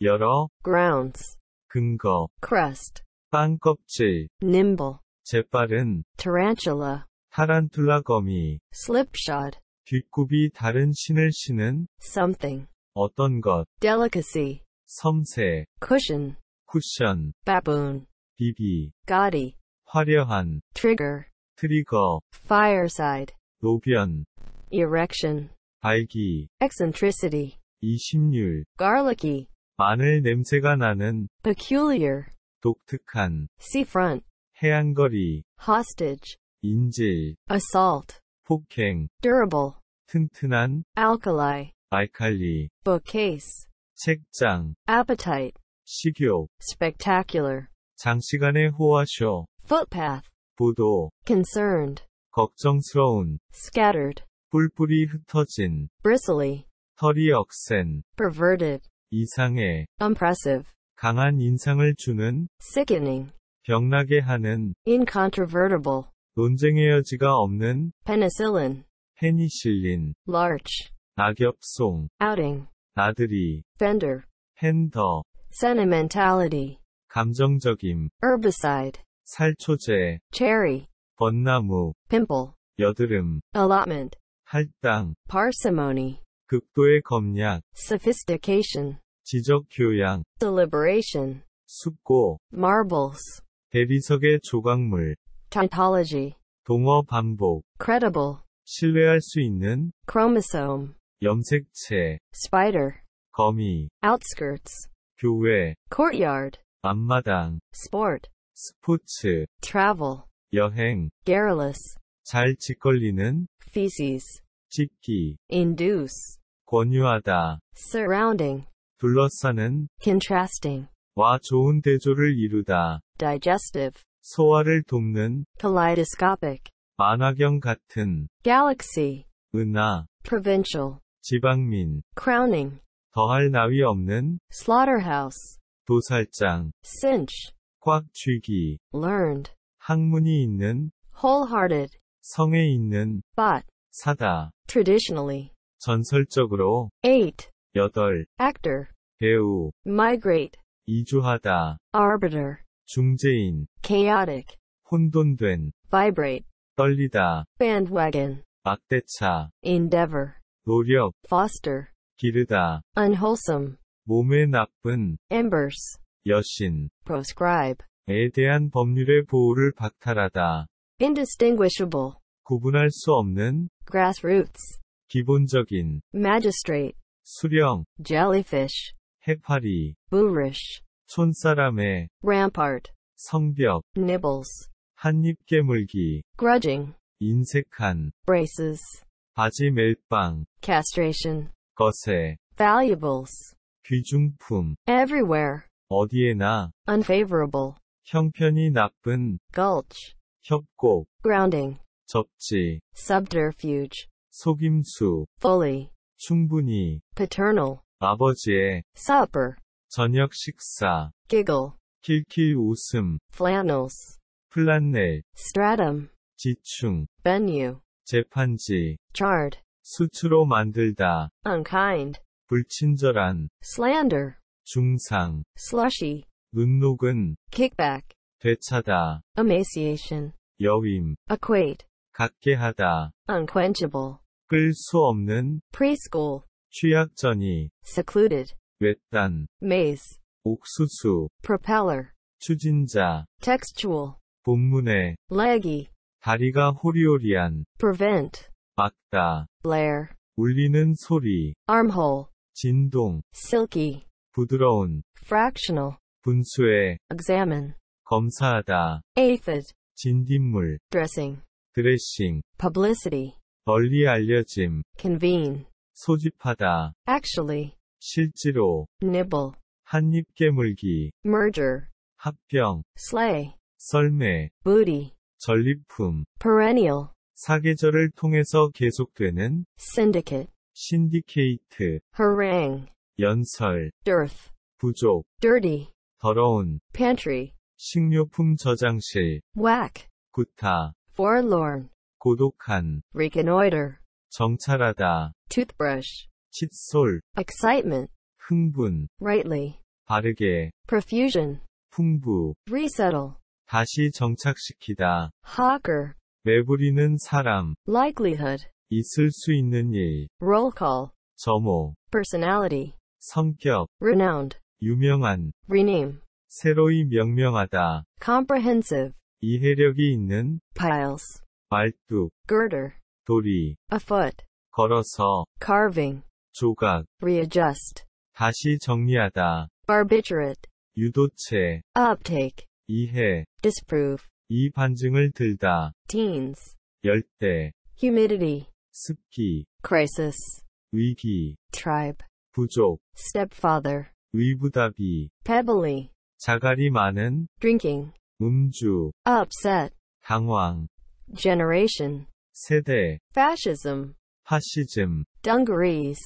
여러 grounds 근거 crust 빵껍질 nimble 재빠른 tarantula 타란툴라 거미 slipshod 뒷굽이 다른 신을 신은 something 어떤 것 delicacy 섬세 cushion 쿠션 baboon 비비 gaudy 화려한 trigger 트리거 fireside 노변 erection 발기 eccentricity 이심률 garlicky 마늘 냄새가 나는 peculiar 독특한 seafront 해안거리 hostage 인질 assault 폭행 durable 튼튼한 alkali 알칼리 bookcase 책장 appetite 식욕 spectacular 장시간의 호화쇼 footpath 보도 concerned 걱정스러운 scattered 뿔뿔이 흩어진 bristly 털이 억센 perverted 이상해 impressive 강한 인상을 주는 sickening 병나게 하는 incontrovertible 논쟁의 여지가 없는 penicillin 페니실린 larch 낙엽송 outing 나들이 fender 팬더 sentimentality 감정적임 herbicide 살초제 cherry 벚나무 pimple 여드름 allotment 할당 parsimony 극도의 검약 sophistication 지적 교양, deliberation, 숙고, marbles, 대리석의 조각물, tautology, 동어 반복, credible, 신뢰할 수 있는, chromosome, 염색체, spider, 거미, outskirts, 교회, courtyard, 앞마당, sport, 스포츠, travel, 여행, garrulous, 잘 짓걸리는, feces, 짓기, induce, 권유하다, surrounding, 둘러싸는 contrasting 와 좋은 대조를 이루다 digestive 소화를 돕는 kaleidoscopic 만화경 같은 galaxy 은하 provincial 지방민 crowning 더할 나위 없는 slaughterhouse 도살장 cinch 꽉 쥐기 learned 학문이 있는 wholehearted 성에 있는 but 사다 traditionally 전설적으로 8 8 actor 배우 migrate 이주하다 arbiter 중재인 chaotic 혼돈된 vibrate 떨리다 bandwagon 막대차 endeavor 노력 foster 기르다 unwholesome 몸에 나쁜 embers 여신 proscribe 에 대한 법률의 보호를 박탈하다 indistinguishable 구분할 수 없는 grassroots 기본적인 magistrate 수령 jellyfish 해파리 Boorish 촌사람의 Rampart 성벽 Nibbles 한입 깨물기 Grudging 인색한 Braces 바지 멜빵 Castration 것에 Valuables 귀중품 Everywhere 어디에나 Unfavorable 형편이 나쁜 Gulch 협곡 Grounding 접지 Subterfuge 속임수 Fully 충분히 Paternal 아버지의 supper 저녁 식사 giggle 킬킬 웃음 flannels 플란넬 stratum 지충 venue 재판지 chard 수치로 만들다 unkind 불친절한 slander 중상 slushy 눈녹은 kickback 되차다 emaciation 여임 equate 갖게 하다 unquenchable 끌수 없는 preschool 취약전이 secluded 외딴 maze 옥수수 propeller 추진자 textual 본문의 leggy 다리가 호리호리한 prevent 막다 blare 울리는 소리 armhole 진동 silky 부드러운 fractional 분수의 examine 검사하다 aphid 진딧물 dressing 드레싱 publicity 널리 알려짐 convene 소집하다. actually, 실제로. nibble, 한입 깨물기. murder, 합병. slay, 썰매. booty, 전리품. perennial, 사계절을 통해서 계속되는 syndicate, 신디케이트. harangue, 연설. dearth, 부족. dirty, 더러운. pantry, 식료품 저장실. whack, 구타. forlorn, 고독한. reconnoiter, 정찰하다. toothbrush, 칫솔, excitement, 흥분, rightly, 바르게, profusion, 풍부, resettle, 다시 정착시키다. hawker, 매부리는 사람, likelihood, 있을 수 있는 일, roll call, 점호, personality, 성격, renowned, 유명한, rename, 새로이 명명하다. comprehensive, 이해력이 있는, piles, 말뚝, girder, 돌이 afoot 걸어서 carving 조각 readjust 다시 정리하다 b arbitrate u 유도체 uptake 이해 disprove 이 반증을 들다 teens 열대 humidity 습기 crisis 위기 tribe 부족 stepfather 위부답이 pebbly 자갈이 많은 drinking 음주 upset 당황 generation 세대 fascism 파시즘 dungarees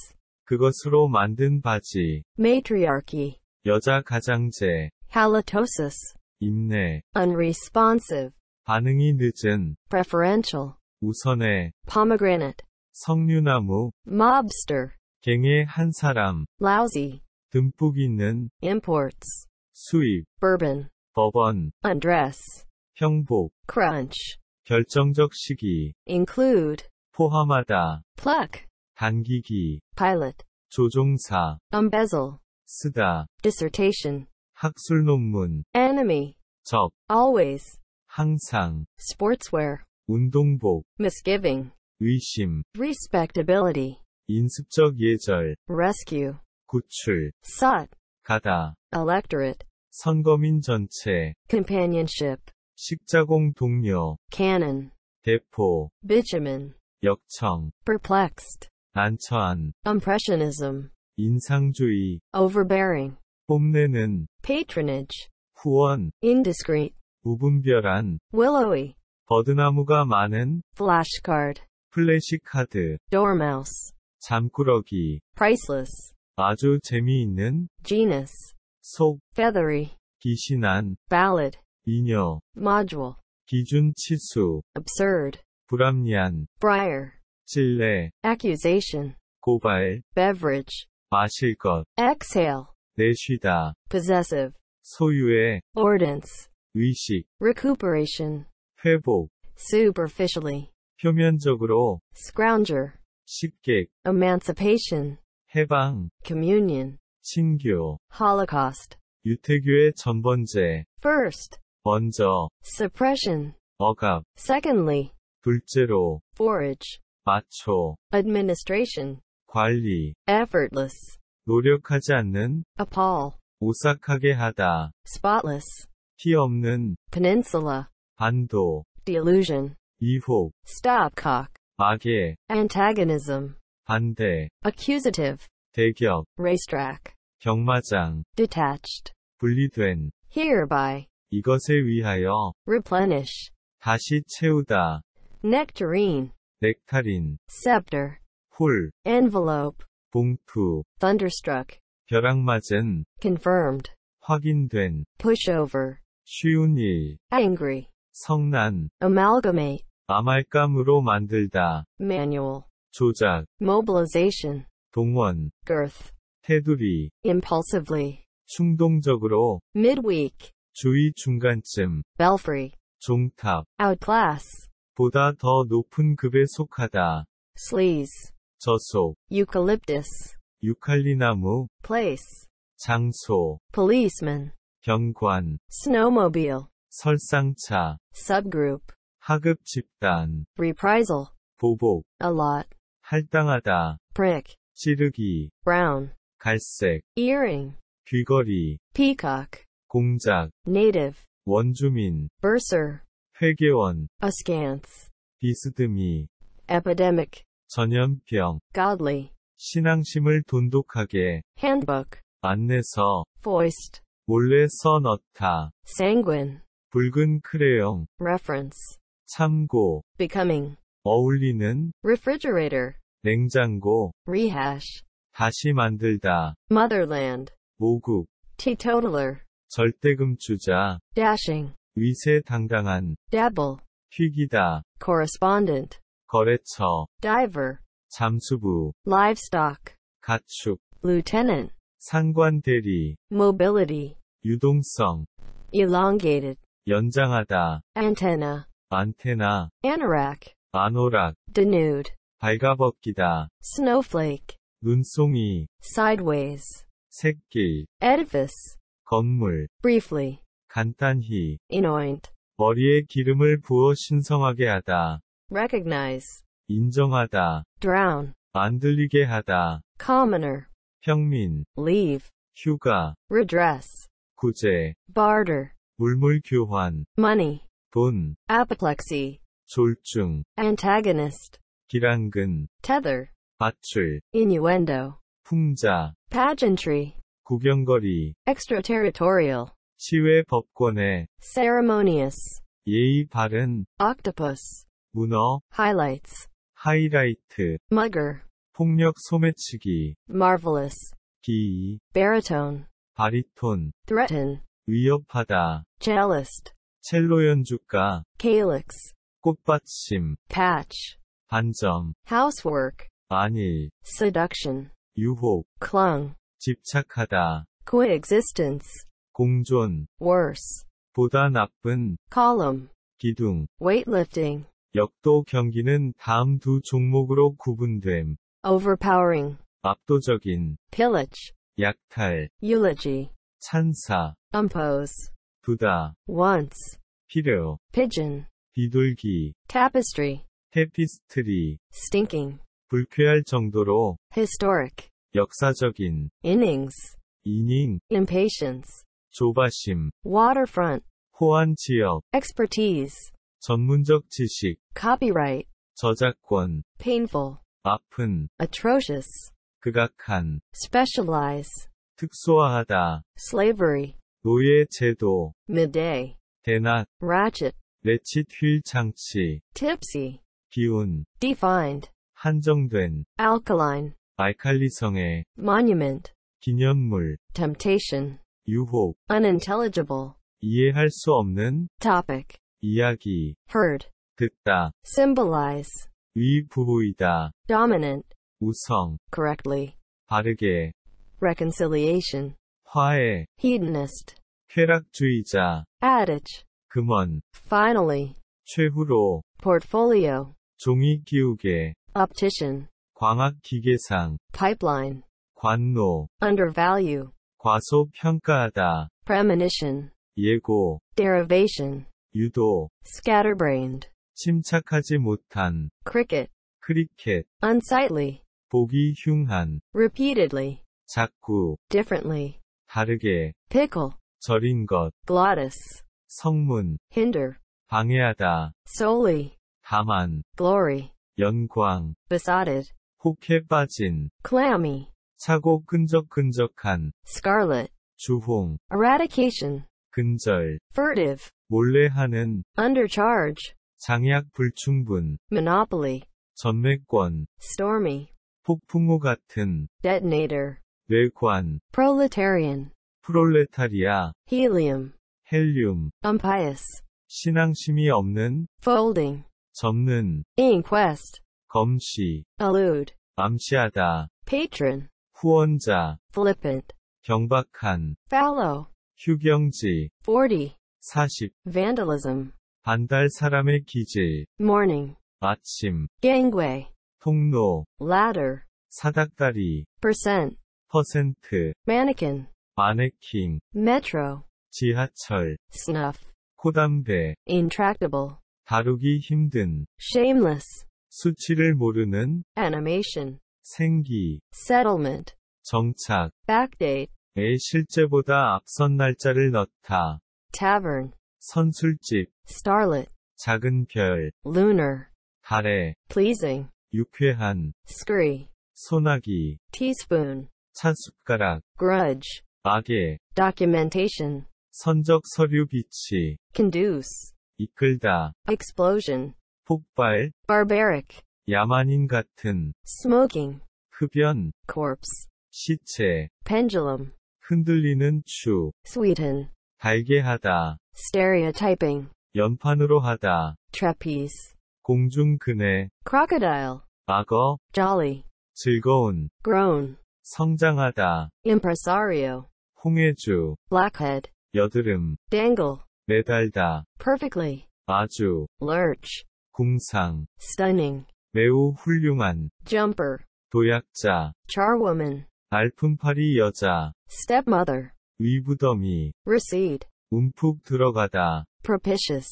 그것으로 만든 바지 matriarchy 여자 가장제 halitosis 인내 unresponsive 반응이 늦은 preferential 우선의 pomegranate 석류나무 mobster 갱의 한 사람 lousy 듬뿍 있는 imports 수입 bourbon 법원, undress 형복 crunch 결정적 시기 include 포함하다 pluck 당기기 pilot 조종사 embezzle 쓰다 dissertation 학술 논문 enemy 적 always 항상 sportswear 운동복 misgiving 의심 respectability 인습적 예절 rescue 구출 sought 가다 electorate 선거민 전체 companionship 십자공 동력 cannon 대포 bitumen 역청 perplexed 난처한 impressionism 인상주의 overbearing 뽐내는 patronage 후원 indiscreet 무분별한 willowy 버드나무가 많은 flashcard 플래시카드 dormouse 잠꾸러기 priceless 아주 재미있는 genus 속 feathery 기신한 ballad 인여, module, 기준 치수, absurd, 불합리한, briar, 진례, accusation, 고발, beverage, 마실 것, exhale, 내쉬다, possessive, 소유의, ordinance, 의식, recuperation, 회복, superficially, 표면적으로, scrounger, 식객, emancipation, 해방, communion, 친교, holocaust, 유태교의 전번제, first, 먼저 suppression 억압 secondly 둘째로 forage 마초 administration 관리 effortless 노력하지 않는 appall 오싹하게 하다 spotless 피 없는 peninsula 반도 delusion 이혹 stopcock 악의 antagonism 반대 accusative 대격 racetrack 경마장 detached 분리된 hereby 이것을 위하여 replenish 다시 채우다 nectarine 넥타린 scepter 홀 envelope 봉투 thunderstruck 벼락맞은 confirmed 확인된 pushover 쉬운 일 angry 성난 amalgamate 아말감으로 만들다 manual 조작 mobilization 동원 girth 테두리 impulsively 충동적으로 midweek 주위 중간쯤 belfry 종탑 outclass 보다 더 높은 급에 속하다 sleaze 저속 eucalyptus 유칼리나무 place 장소 policeman 경관 snowmobile 설상차 subgroup 하급 집단 reprisal 보복 allot 할당하다 prick 찌르기 brown 갈색 earring 귀걸이 peacock 공작, native, 원주민, bursar, 회계원, askance, 비스듬히, epidemic, 전염병, godly, 신앙심을 돈독하게, handbook, 안내서, foist, 몰래 써넣다, sanguine, 붉은 크레용, reference, 참고, becoming, 어울리는, refrigerator, 냉장고, rehash, 다시 만들다, motherland, 모국, teetotaler, 절대금주자 dashing 위세당당한 dabble 튀기다 correspondent 거래처 diver 잠수부 livestock 가축 lieutenant 상관대리 mobility 유동성 elongated 연장하다 antenna 안테나 anorak 아노락 denude 발가벗기다 snowflake 눈송이 sideways 새길 edifice 건물 briefly 간단히 anoint 머리에 기름을 부어 신성하게 하다 recognize 인정하다 drown 안 들리게 하다 commoner 평민 leave 휴가 redress 구제 barter 물물 교환 money 돈 apoplexy 졸중 antagonist 기란근 tether 밧줄 innuendo 풍자 pageantry 구경거리 extraterritorial 시외 법권의 ceremonious 예의 바른 octopus 문어 highlights 하이라이트 mugger 폭력 소매치기 marvelous 기 baritone 바리톤 threaten 위협하다 cellist 첼로 연주가 calyx 꽃받침 patch 반점 housework 안일 seduction 유혹 clung 집착하다. coexistence, 공존. worse, 보다 나쁜. column, 기둥. weightlifting, 역도 경기는 다음 두 종목으로 구분됨. overpowering, 압도적인. pillage, 약탈. eulogy, 찬사. impose, 두다. once, 필요. pigeon, 비둘기. tapestry, 테피스트리. stinking, 불쾌할 정도로. historic, 역사적인 innings 이닝 impatience 조바심 waterfront 호환 지역 expertise 전문적 지식 copyright 저작권 painful 아픈 atrocious 극악한 specialize 특수화하다 slavery 노예 제도 midday 대낮 ratchet 레칫 휠 장치 tipsy 기운 defined 한정된 alkaline 알칼리성의 monument 기념물 temptation 유혹 unintelligible 이해할 수 없는 topic 이야기 heard 듣다 symbolize 위부호이다 dominant 우성 correctly 바르게 reconciliation 화해 hedonist 쾌락주의자 adage 금원 finally 최후로 portfolio 종이 기우개 optician 광학기계상 pipeline 관노 undervalue 과소평가하다 premonition 예고 derivation 유도 scatterbrained 침착하지 못한 cricket 크리켓 unsightly 보기 흉한 repeatedly 자꾸 differently 다르게 pickle 절인 것 glottis 성문 hinder 방해하다 solely 다만 glory 영광 besotted 혹해 빠진 clammy 차고 끈적끈적한 scarlet 주홍 eradication 근절 furtive 몰래하는 undercharge 장약 불충분 monopoly 전매권 stormy 폭풍우 같은 detonator 뇌관 proletarian 프롤레타리아 helium 헬륨 impious 신앙심이 없는 folding 접는 inquest 검시, allude, 암시하다, patron, 후원자, flippant, 경박한, fallow, 휴경지, 40, 40, vandalism, 반달 사람의 기질, morning, 아침, gangway, 통로, ladder, 사닥다리, percent, 퍼센트, mannequin, 마네킹, metro, 지하철, snuff, 코담배, intractable, 다루기 힘든, shameless, 수치를 모르는 animation, 생기, settlement, 정착, backdate, 에 실제보다 앞선 날짜를 넣다. tavern, 선술집, starlet, 작은 별, lunar, 달에, pleasing, 유쾌한, scree, 소나기, teaspoon, 찬숟가락, grudge, 악의, documentation, 선적 서류 비치, conduce, 이끌다, explosion, 폭발, barbaric, 야만인 같은, smoking, 흡연, corpse, 시체, pendulum, 흔들리는 추, sweeten, 달게 하다, stereotyping, 연판으로 하다, trapeze, 공중 그네, crocodile, 악어, jolly, 즐거운, grown, 성장하다, impresario, 홍해주, blackhead, 여드름, dangle, 매달다, perfectly, 아주, lurch, 궁상 stunning 매우 훌륭한 jumper 도약자 charwoman 알품팔이 여자 stepmother 위부더미 recede 움푹 들어가다 propitious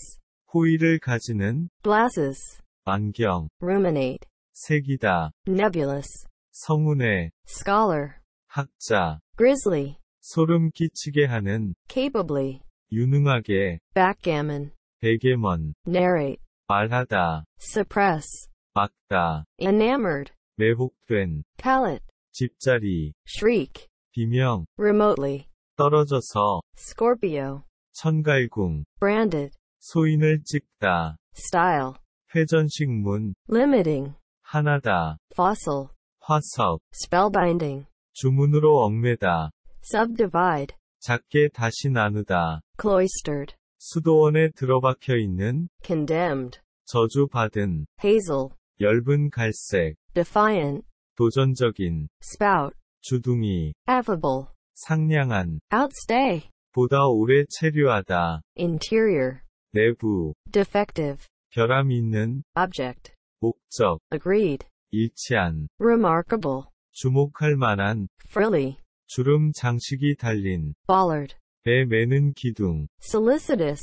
호의를 가지는 glasses 안경 ruminate 색이다 nebulous 성운의 scholar 학자 grizzly 소름 끼치게 하는 capably 유능하게 backgammon 베개먼 narrate 말하다, suppress, 막다, enamored, 매혹된, pallet, 집자리, shriek, 비명, remotely, 떨어져서, scorpio, 천갈궁, branded, 소인을 찍다, style, 회전식문, limiting, 하나다, fossil, 화석, spellbinding, 주문으로 얽매다, subdivide, 작게 다시 나누다, cloistered, 수도원에 들어박혀 있는 condemned 저주받은 hazel 엷은 갈색 defiant 도전적인 spout 주둥이 affable 상냥한 outstay 보다 오래 체류하다 interior 내부 defective 결함 있는 object 목적 agreed 일치한 remarkable 주목할 만한 frilly 주름 장식이 달린 bollard 배 매는 기둥. solicitous.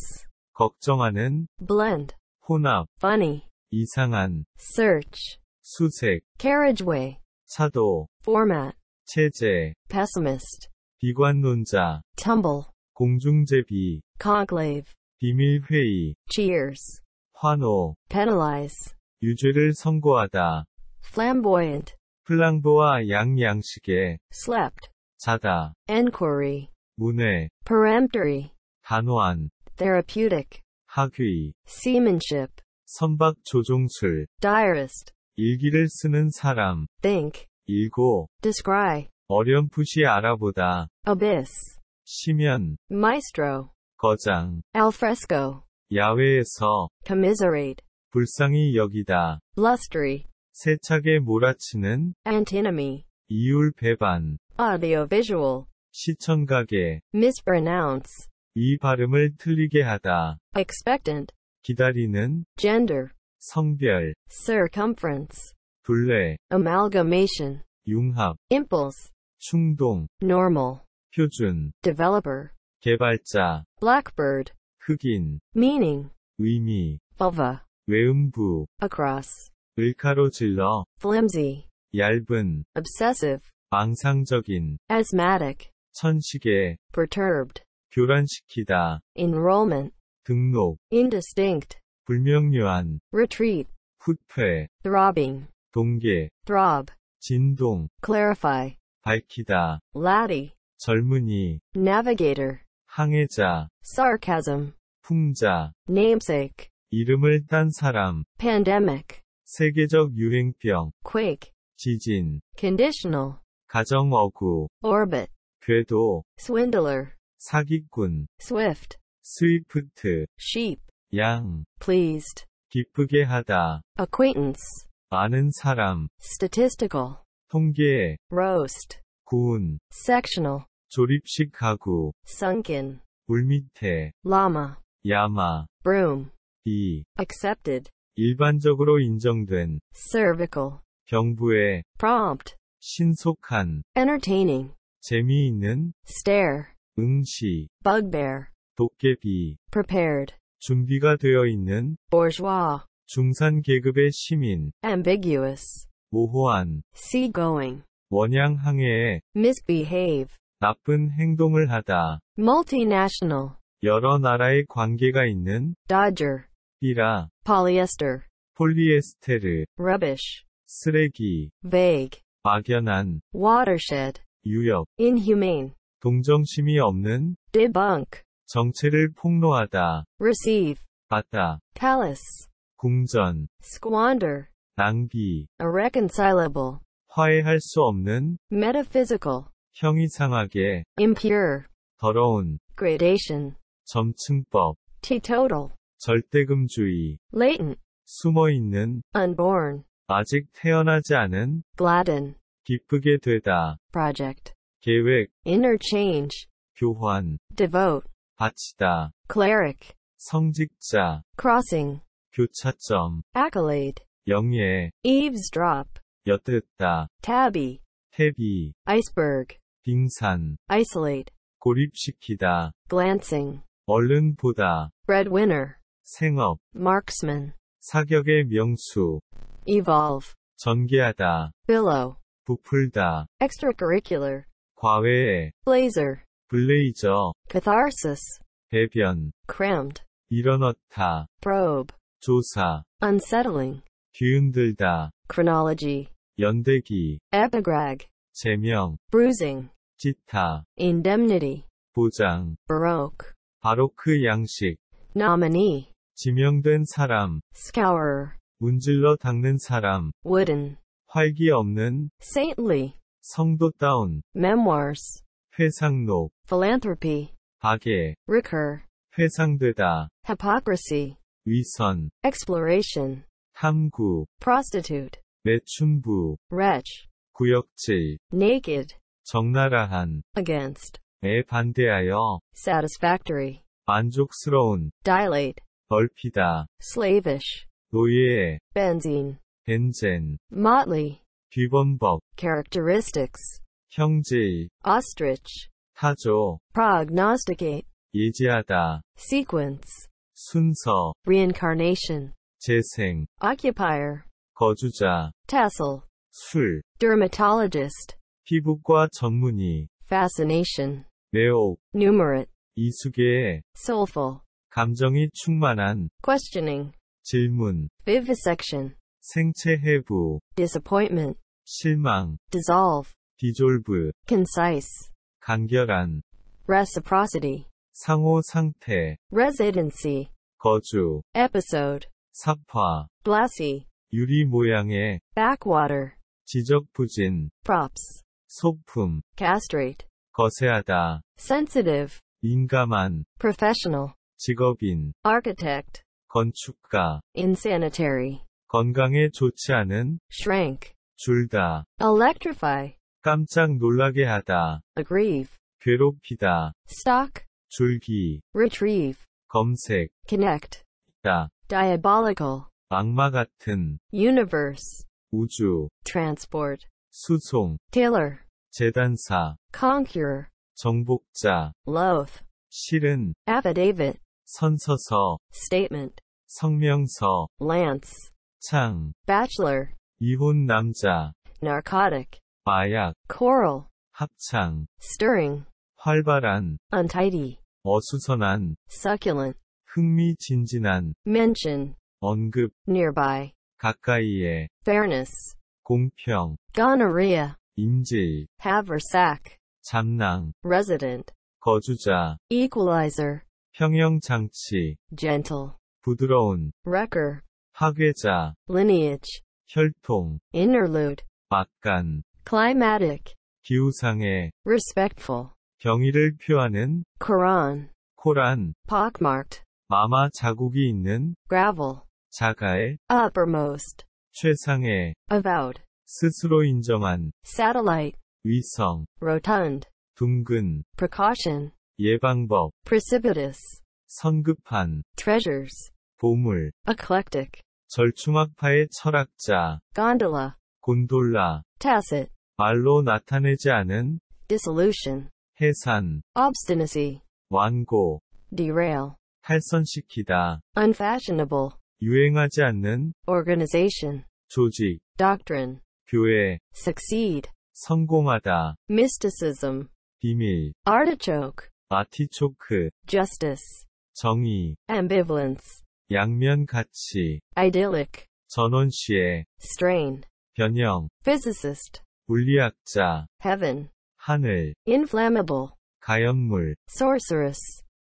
걱정하는. blend. 혼합. funny. 이상한. search. 수색. carriageway. 차도. format. 체제. pessimist. 비관론자. tumble. 공중제비. conclave. 비밀회의. cheers. 환호. penalize. 유죄를 선고하다. flamboyant. 플랑보와 양양식에 slept 자다 enquiry 문외 peremptory 단호한 therapeutic 학위 seamanship 선박 조종술 diarist 일기를 쓰는 사람 think 읽고 describe 어렴풋이 알아보다 abyss 심연 maestro 거장 alfresco 야외에서 commiserate 불쌍히 여기다 blustery 세차게 몰아치는 antinomy 이율 배반 audiovisual 시청각에 mispronounce 이 발음을 틀리게 하다 expectant 기다리는 gender 성별 circumference 둘레 amalgamation 융합 impulse 충동 normal 표준 developer 개발자 blackbird 흑인 meaning 의미 vulva 외음부 across 을카로질러 flimsy 얇은 obsessive 망상적인 asthmatic 천식에 perturbed 교란시키다 enrollment 등록 indistinct 불명료한 retreat 후퇴 throbbing 동계 throb 진동 clarify 밝히다 laddie 젊은이 navigator 항해자 sarcasm 풍자 namesake 이름을 딴 사람 pandemic 세계적 유행병 quake 지진 conditional 가정어구 orbit 궤도 swindler 사기꾼 swift 스위프트 sheep 양 pleased 기쁘게 하다 acquaintance 아는 사람 statistical 통계 roast 구운 sectional 조립식 가구 sunken 물 밑에 llama 야마 broom 이 accepted 일반적으로 인정된 cervical 경부에 prompt 신속한 entertaining 재미있는 stare 응시 bugbear 도깨비 prepared 준비가 되어 있는 bourgeois 중산 계급의 시민 ambiguous 모호한 seagoing 원양항해에 misbehave 나쁜 행동을 하다 multinational 여러 나라의 관계가 있는 dodger 비라 polyester 폴리에스테르 rubbish 쓰레기 vague 막연한 watershed 유협 inhumane 동정심이 없는 debunk 정체를 폭로하다 receive 받다 palace 궁전 squander 낭비 irreconcilable 화해할 수 없는 metaphysical 형이상하게 impure 더러운 gradation 점층법 teetotal 절대금주의 latent 숨어있는 unborn 아직 태어나지 않은 gladden 기쁘게 되다 project 계획 interchange 교환 devote 바치다 cleric 성직자 crossing 교차점 accolade 영예 eavesdrop 엿듣다 tabby 탭이 iceberg 빙산 isolate 고립시키다 glancing 얼른 보다 breadwinner 생업 marksman 사격의 명수 evolve 전개하다 billow 부풀다 extracurricular 과외 blazer 블레이저 catharsis 배변 crammed 일어났다 probe 조사 unsettling 뒤흔들다 chronology 연대기 epigrag 제명 bruising 찢다 indemnity 보장 baroque 바로크 양식 nominee 지명된 사람 scourer 문질러 닦는 사람 wooden 활기 없는 saintly 성도다운 memoirs 회상록 philanthropy 박애 recur 회상되다 hypocrisy 위선 exploration 탐구 prostitute 매춘부 wretch 구역질 naked 적나라한 against 에 반대하여 satisfactory 만족스러운 dilate 넓히다 slavish 노예 benzene e n s i g motley, 규범벅 characteristics, 형제, ostrich, 타조, prognosticate, 예지하다, sequence, 순서, reincarnation, 재생, occupier, 거주자, tassel, 술, dermatologist, 피부과 전문의, fascination, 매혹, numerate, 이수계, soulful, 감정이 충만한, questioning, 질문, vivisection, 생체 해부 disappointment 실망 dissolve dissolve concise 간결한 reciprocity 상호 상태 residency 거주 episode 사파 glassy 유리 모양의 backwater 지적 부진 props 소품 castrate 거세하다 sensitive 민감한 professional 직업인 architect 건축가 insanitary 건강에 좋지 않은 shrink 줄다 electrify 깜짝 놀라게 하다 aggrieve 괴롭히다 stalk 줄기 retrieve 검색 connect 다 diabolical 악마 같은 universe 우주 transport 수송 tailor 재단사 conqueror 정복자 loath 실은 affidavit 선서서 statement 성명서 lance 창, bachelor, 이혼 남자, narcotic, 마약, choral, 합창, stirring, 활발한, untidy, 어수선한, succulent, 흥미진진한, mention, 언급, nearby, 가까이에, fairness, 공평, gonorrhea, 임질, haversack, 잠낭, resident, 거주자, equalizer, 평형장치, gentle, 부드러운, wrecker, 파괴자 lineage 혈통 interlude 막간 climatic 기후상해 respectful 경의를 표하는 Quran 코란 pockmarked 마마 자국이 있는 gravel 자가의 uppermost 최상의 avowed 스스로 인정한 satellite 위성 rotund 둥근 precaution 예방법 precipitous 성급한 treasures 보물 eclectic 절충학파의 철학자 gondola 곤돌라 tacit 말로 나타내지 않은 dissolution 해산 obstinacy 완고 derail 탈선시키다 unfashionable 유행하지 않는 organization 조직 doctrine 교회 succeed 성공하다 mysticism 비밀 artichoke 아티초크 justice 정의 ambivalence 양면 가치 idyllic 전원시에 strain 변형 physicist 물리학자 heaven 하늘 inflammable 가연물 sorceress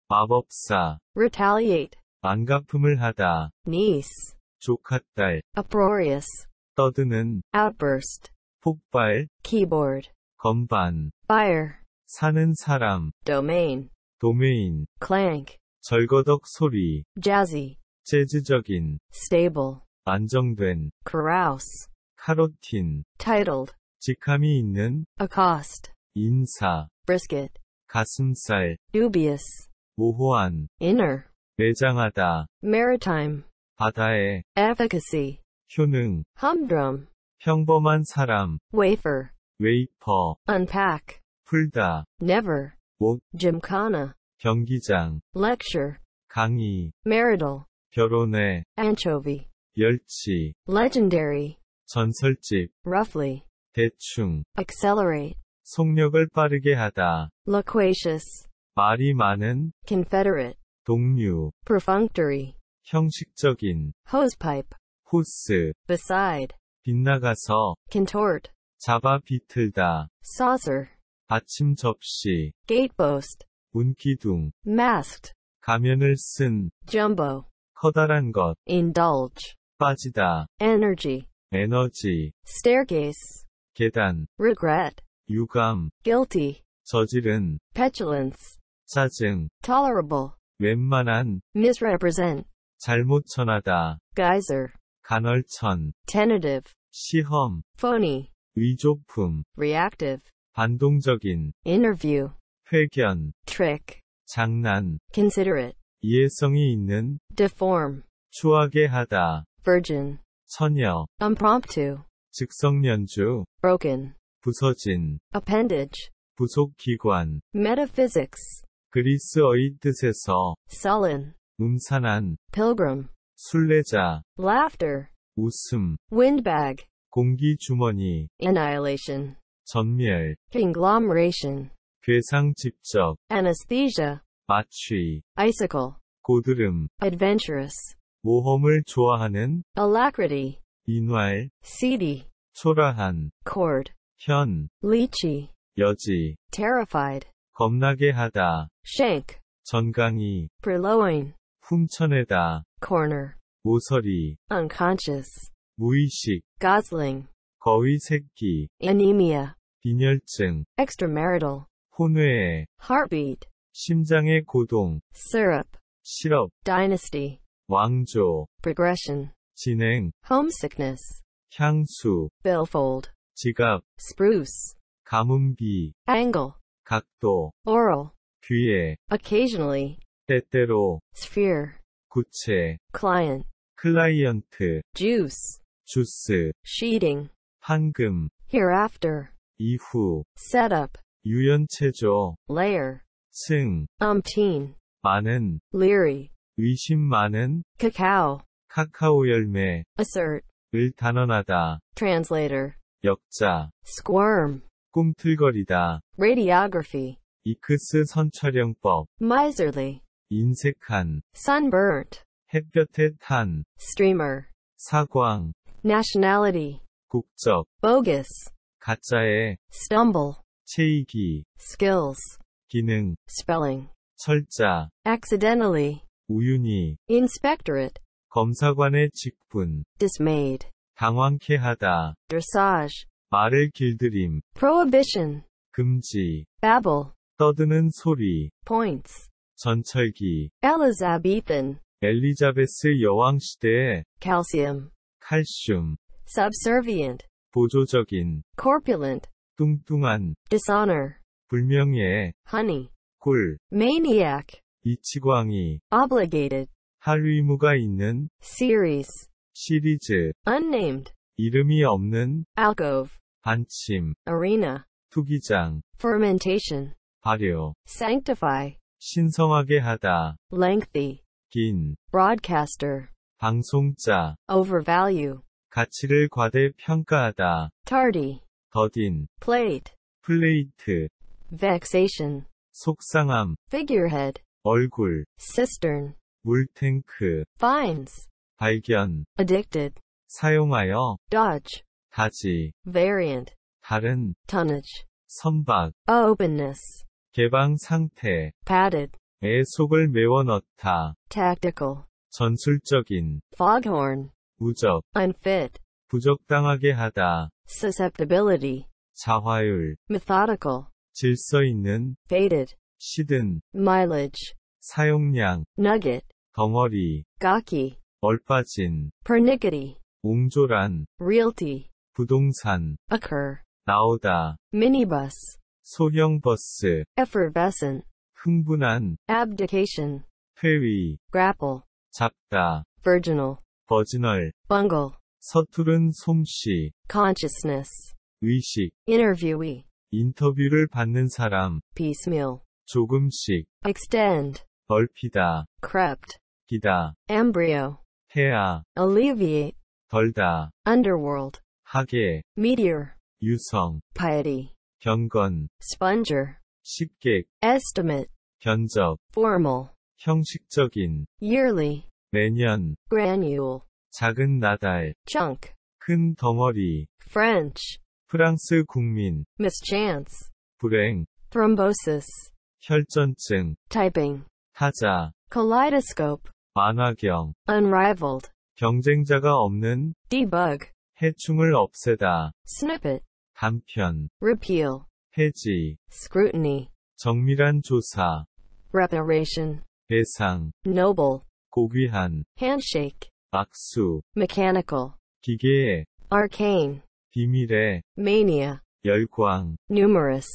마법사 retaliate 안가품을 하다 niece 조카딸 uproarious 떠드는 outburst 폭발 keyboard 건반 fire 사는 사람 domain 도메인 clank 절거덕 소리 jazzy 재즈적인 stable 안정된 carouse 카로틴 titled 직함이 있는 accost 인사 brisket 가슴살 dubious 모호한 inner 매장하다 maritime 바다의 efficacy 효능 humdrum 평범한 사람 wafer 웨이퍼 unpack 풀다 never 못 gymkhana 경기장 lecture 강의 marital 결혼해 anchovy 멸치 legendary 전설집 roughly 대충 accelerate 속력을 빠르게 하다 loquacious 말이 많은 confederate 동류 perfunctory 형식적인 hosepipe 호스 beside 빗나가서 contort 잡아 비틀다 saucer 받침 접시 gatepost 문기둥 masked 가면을 쓴 jumbo 커다란 것. indulge. 빠지다. energy. 에너지. staircase. 계단. regret. 유감. guilty. 저지른. petulance. 짜증. tolerable. 웬만한. misrepresent. 잘못 전하다. geyser. 간헐천. tentative. 시험. phony. 의조품. reactive. 반동적인. interview. 회견. trick. 장난. considerate. 이해성이 있는 deform 추하게 하다 virgin 처녀 impromptu 즉석 연주 broken 부서진 appendage 부속 기관 metaphysics 그리스어의 뜻에서 sullen 음산한 pilgrim 순례자 laughter 웃음 windbag 공기 주머니 annihilation 전멸 conglomeration 괴상 집적 anesthesia 마취, icicle, 고드름, adventurous, 모험을 좋아하는, alacrity, 인활, seedy, 초라한, cord, 현, lychee, 여지, terrified, 겁나게 하다, shank, 전강이, purloin, 훔쳐내다, corner, 모서리, unconscious, 무의식, gosling, 거위 새끼, anemia, 빈혈증, extramarital, 혼외, heartbeat, 심장의 고동, syrup, 시럽, dynasty, 왕조, progression, 진행, homesickness, 향수, billfold, 지갑, spruce, 가뭄비, angle, 각도, oral, 귀에, occasionally, 때때로, sphere, 구체, client, 클라이언트, juice, 주스, sheeting, 황금, hereafter, 이후, setup, 유연체조, layer, 승, umpteen, 많은, leery, 의심 많은, cacao, 카카오 열매, assert, 을 단언하다, translator, 역자, squirm, 꿈틀거리다, radiography, 이크스 선촬영법, miserly, 인색한, sunburnt, 햇볕에 탄, streamer, 사광, nationality, 국적, bogus, 가짜의, stumble, 체이기, skills, 기능, spelling, 철자, accidentally, 우윤희, inspectorate, 검사관의 직분, dismayed, 당황케 하다, dressage, 말을 길들임, prohibition, 금지, babble, 떠드는 소리, points, 전철기, Elizabethan, 엘리자베스 여왕 시대의 calcium, 칼슘, subservient, 보조적인, corpulent, 뚱뚱한, dishonor, 불명예 honey 꿀 maniac 이치광이 obligated 할 의무가 있는 series 시리즈 unnamed 이름이 없는 alcove 반침 arena 투기장 fermentation 발효 sanctify 신성하게 하다 lengthy 긴 broadcaster 방송자 overvalue 가치를 과대평가하다 tardy 더딘 plate 플레이트 vexation, 속상함, figurehead, 얼굴, cistern, 물탱크, finds, 발견, addicted, 사용하여, dodge, 다지, variant, 다른, tonnage, 선박, openness, 개방 상태, padded, 애 속을 메워 넣다, tactical, 전술적인, foghorn, 무적, unfit, 부적당하게 하다, susceptibility, 자화율, methodical, 질서 있는 faded 시든 mileage 사용량 nugget 덩어리 gaki 얼빠진 pernickety 옹졸한 realty 부동산 occur 나오다 minibus 소형 버스 effervescent 흥분한 abdication 회위 grapple 잡다 virginal 버지널 bungle 서투른 솜씨 consciousness 의식 interviewee 인터뷰를 받는 사람 piecemeal 조금씩 extend 넓히다 crept 기다 embryo 태아 alleviate 덜다 underworld 하계 meteor 유성 piety 경건 sponger 식객 estimate 견적 formal 형식적인 yearly 매년 granule 작은 나달 chunk 큰 덩어리 French 프랑스 국민 mischance 불행 thrombosis 혈전증 typing 타자 kaleidoscope 만화경 unrivaled 경쟁자가 없는 debug 해충을 없애다 snippet 단편 repeal 해지 scrutiny 정밀한 조사 reparation 배상 noble 고귀한 handshake 박수 mechanical 기계 arcane 비밀의 mania 열광 numerous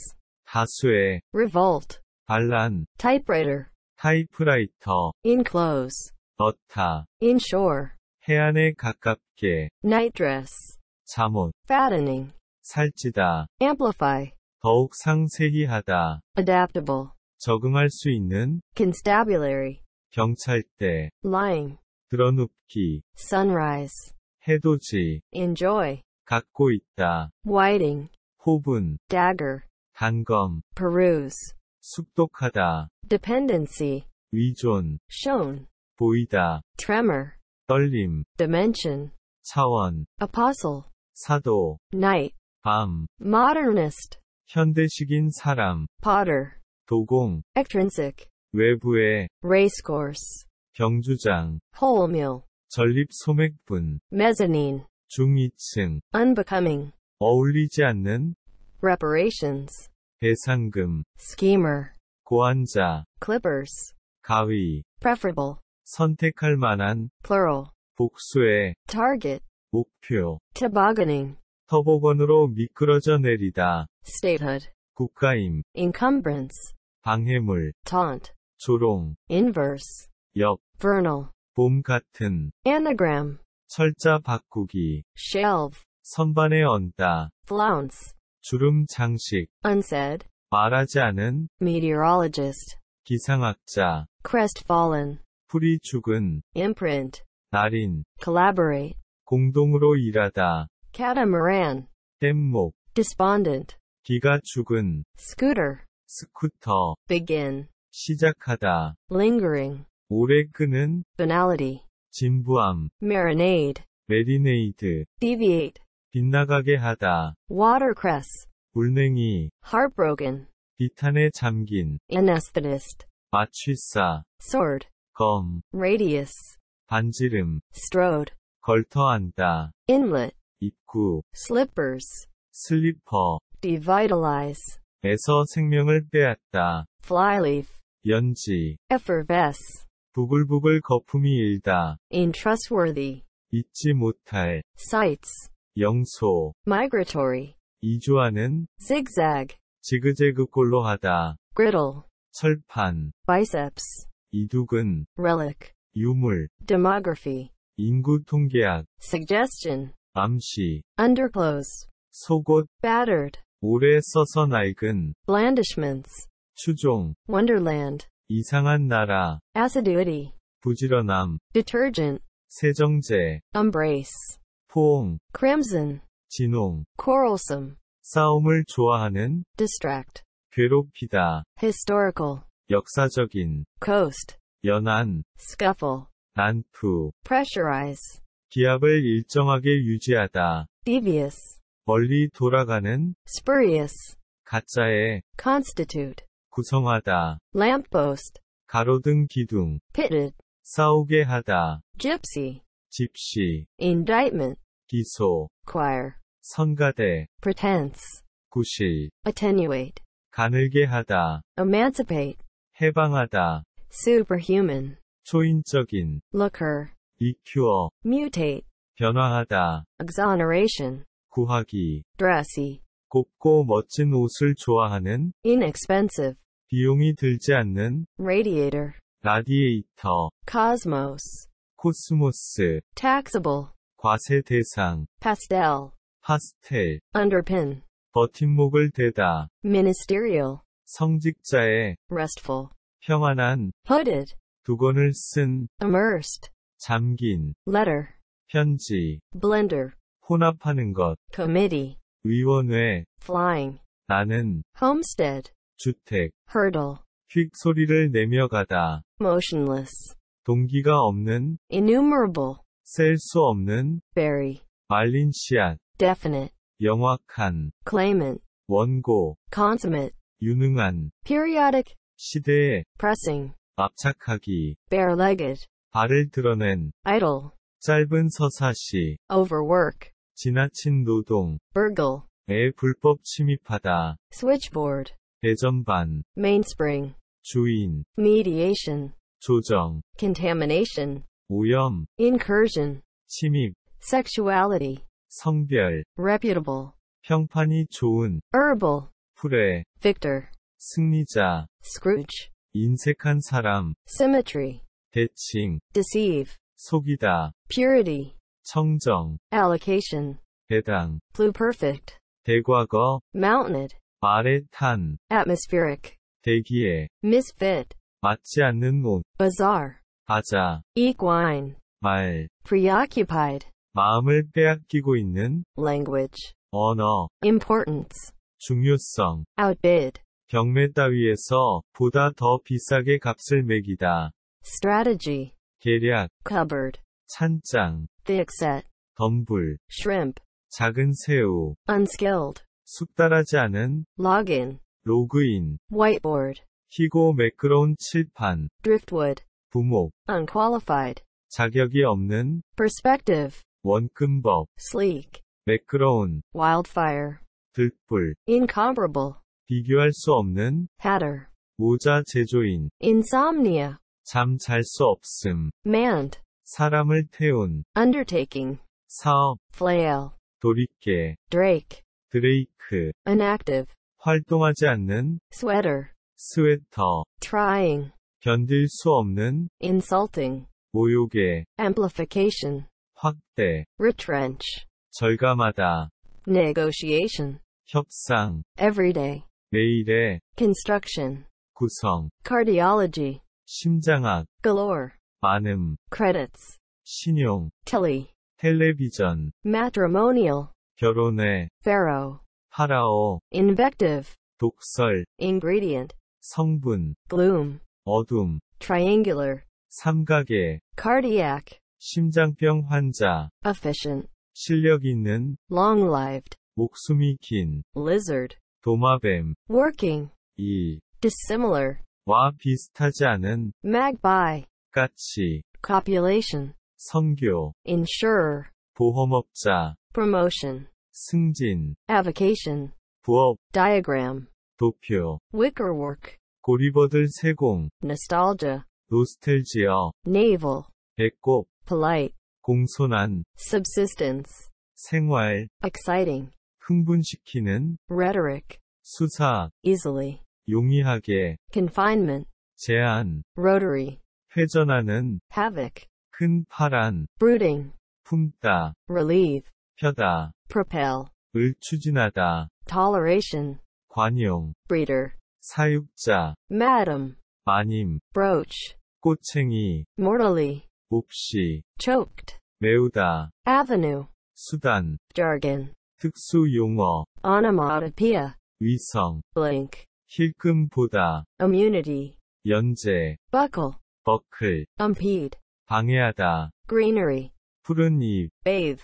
다수의 revolt 반란 typewriter 타이프라이터 enclose 넣다 inshore 해안에 가깝게 night dress 잠옷 fattening 살찌다 amplify 더욱 상세히 하다 adaptable 적응할 수 있는 constabulary 경찰대 lying 드러눕기 sunrise 해돋이 enjoy 갖고 있다. whiting, 호분, dagger, 단검, peruse, 숙독하다, dependency, 의존, shown, 보이다, tremor, 떨림, dimension, 차원, apostle, 사도, night, 밤, modernist, 현대식인 사람, potter, 도공, extrinsic, 외부의, racecourse, 경주장, wholemeal, 전립 소맥분, mezzanine, 중위층 unbecoming 어울리지 않는 reparations 배상금 schemer 고환자 clippers 가위 preferable 선택할 만한 plural 복수의 target 목표 tobogganing 터보건으로 미끄러져 내리다 statehood 국가임 encumbrance 방해물 taunt 조롱 inverse 역 vernal 봄 같은 anagram 철자 바꾸기 s h e l f 선반에 얹다 flounce 주름 장식 unsaid 말하지 않은 meteorologist 기상학자 crestfallen 풀이 죽은 imprint 날인 collaborate 공동으로 일하다 catamaran 뗏목 despondent 기가 죽은 scooter 스쿠터 begin 시작하다 lingering 오래 끄는 banality 진부함, marinade, marinade, deviate, 빗나가게 하다, watercress, 울냉이, heartbroken, 비탄에 잠긴, anesthetist, 마취사, sword, 검, radius, 반지름, strode, 걸터앉다, inlet, 입구, slippers, 슬리퍼, devitalize, 에서 생명을 빼앗다, flyleaf, 연지, effervesce, 부글부글 거품이 일다. in trustworthy 잊지 못할 sites 영소 migratory 이주하는 zigzag 지그재그꼴로 하다. griddle 철판 biceps 이두근 relic 유물 demography 인구 통계학 suggestion 암시 underclothes 속옷 battered 오래 써서 낡은 blandishments 추종 wonderland 이상한 나라, assiduity, 부지런함, detergent, 세정제, embrace, 포옹, crimson, 진홍, quarrelsome, 싸움을 좋아하는, distract, 괴롭히다, historical, 역사적인, coast, 연안, scuffle, 난프, pressurize, 기압을 일정하게 유지하다, devious, 멀리 돌아가는, spurious, 가짜의, constitute, 구성하다. lamppost. 가로등 기둥. pitted. 싸우게 하다. gypsy. 집시. indictment. 기소. choir. 선가대. pretense. 구실. attenuate. 가늘게 하다. emancipate. 해방하다. superhuman. 초인적인. looker. 이큐어. mutate. 변화하다. exoneration. 구하기. dressy. 곱고 멋진 옷을 좋아하는 inexpensive 비용이 들지 않는 radiator 라디에이터 cosmos 코스모스 taxable 과세 대상 pastel 파스텔 underpin 버팀목을 대다 ministerial 성직자의 restful 평안한 hooded 두건을 쓴 immersed 잠긴 letter 편지 blender 혼합하는 것 committee 위원회 flying 나는 homestead 주택, hurdle, 휙소리를 내며 가다, motionless, 동기가 없는, innumerable, 셀 수 없는, very, 말린 씨앗, definite, 영확한, claimant, 원고, consummate, 유능한, periodic, 시대에, pressing, 압착하기, bare-legged, 발을 드러낸, idle, 짧은 서사시, overwork, 지나친 노동, burgle, 에 불법 침입하다, switchboard, 배전반 mainspring 주인 mediation 조정 contamination 오염 incursion 침입 sexuality 성별 reputable 평판이 좋은 herbal 풀의 victor 승리자 scrooge 인색한 사람 symmetry 대칭 deceive 속이다 purity 청정 allocation 배당 pluperfect 대과거 mounted 말의 탄, atmospheric, 대기에, misfit, 맞지 않는 옷, bazaar, 바자, equine, 말, preoccupied, 마음을 빼앗기고 있는, language, 언어, importance, 중요성, outbid, 경매 따위에서 보다 더 비싸게 값을 매기다. strategy, 계략, cupboard, 찬장, thick set, 덤불, shrimp, 작은 새우, unskilled, 숙달하지 않은 login 로그인 whiteboard 희고 매끄러운 칠판 driftwood 부목 unqualified 자격이 없는 perspective 원금법 sleek 매끄러운 wildfire 들불 incomparable 비교할 수 없는 hatter 모자 제조인 insomnia 잠 잘 수 없음 m a n d 사람을 태운 undertaking 사업 flail 돌이개 drake 드레이크 inactive 활동하지 않는 sweater 스웨터 trying 견딜 수 없는 insulting 모욕의 amplification 확대 retrench 절감하다 negotiation 협상 everyday 매일의 construction 구성 cardiology 심장학 galore 많음 credits 신용 telly 텔레비전 matrimonial 결혼해 pharaoh 파라오 invective 독설 ingredient 성분 gloom 어둠 triangular 삼각의 cardiac 심장병 환자 efficient 실력 있는 long-lived 목숨이 긴 lizard 도마뱀 working 이 dissimilar 와 비슷하지 않은 magpie 까치 copulation 성교 insurer 보험업자 promotion 승진 avocation 부업 diagram 도표 wickerwork 고리버들 세공 nostalgia 노스텔지어 navel 배꼽 polite 공손한 subsistence 생활 exciting 흥분시키는 rhetoric 수사 easily 용이하게 confinement 제한 rotary 회전하는 havoc 큰 파란 brooding 품다, relieve, 펴다, propel, 을 추진하다, toleration, 관용, breeder, 사육자, madam, 마님, brooch, 꼬챙이, mortally, 몹시, choked, 메우다, avenue, 수단, jargon, 특수 용어, onomatopoeia, 위성, blink, 힐끔 보다, immunity, 연재, buckle, 버클, impede, 방해하다, greenery, 푸른 잎, bathe,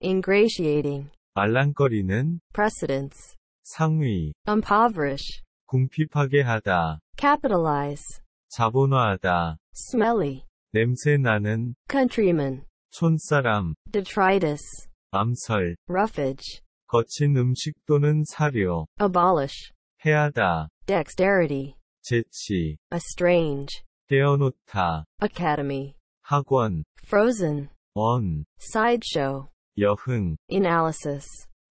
ingratiating, 알랑거리는, precedence, 상위, impoverish, 궁핍하게 하다, capitalize, 자본화하다, smelly, 냄새나는, countryman, 촌사람, detritus, 암설, roughage, 거친 음식 또는 사료, abolish, 해하다, dexterity, 재치, estrange, 떼어놓다, academy, 학원, frozen, on, sideshow, 여흥, analysis,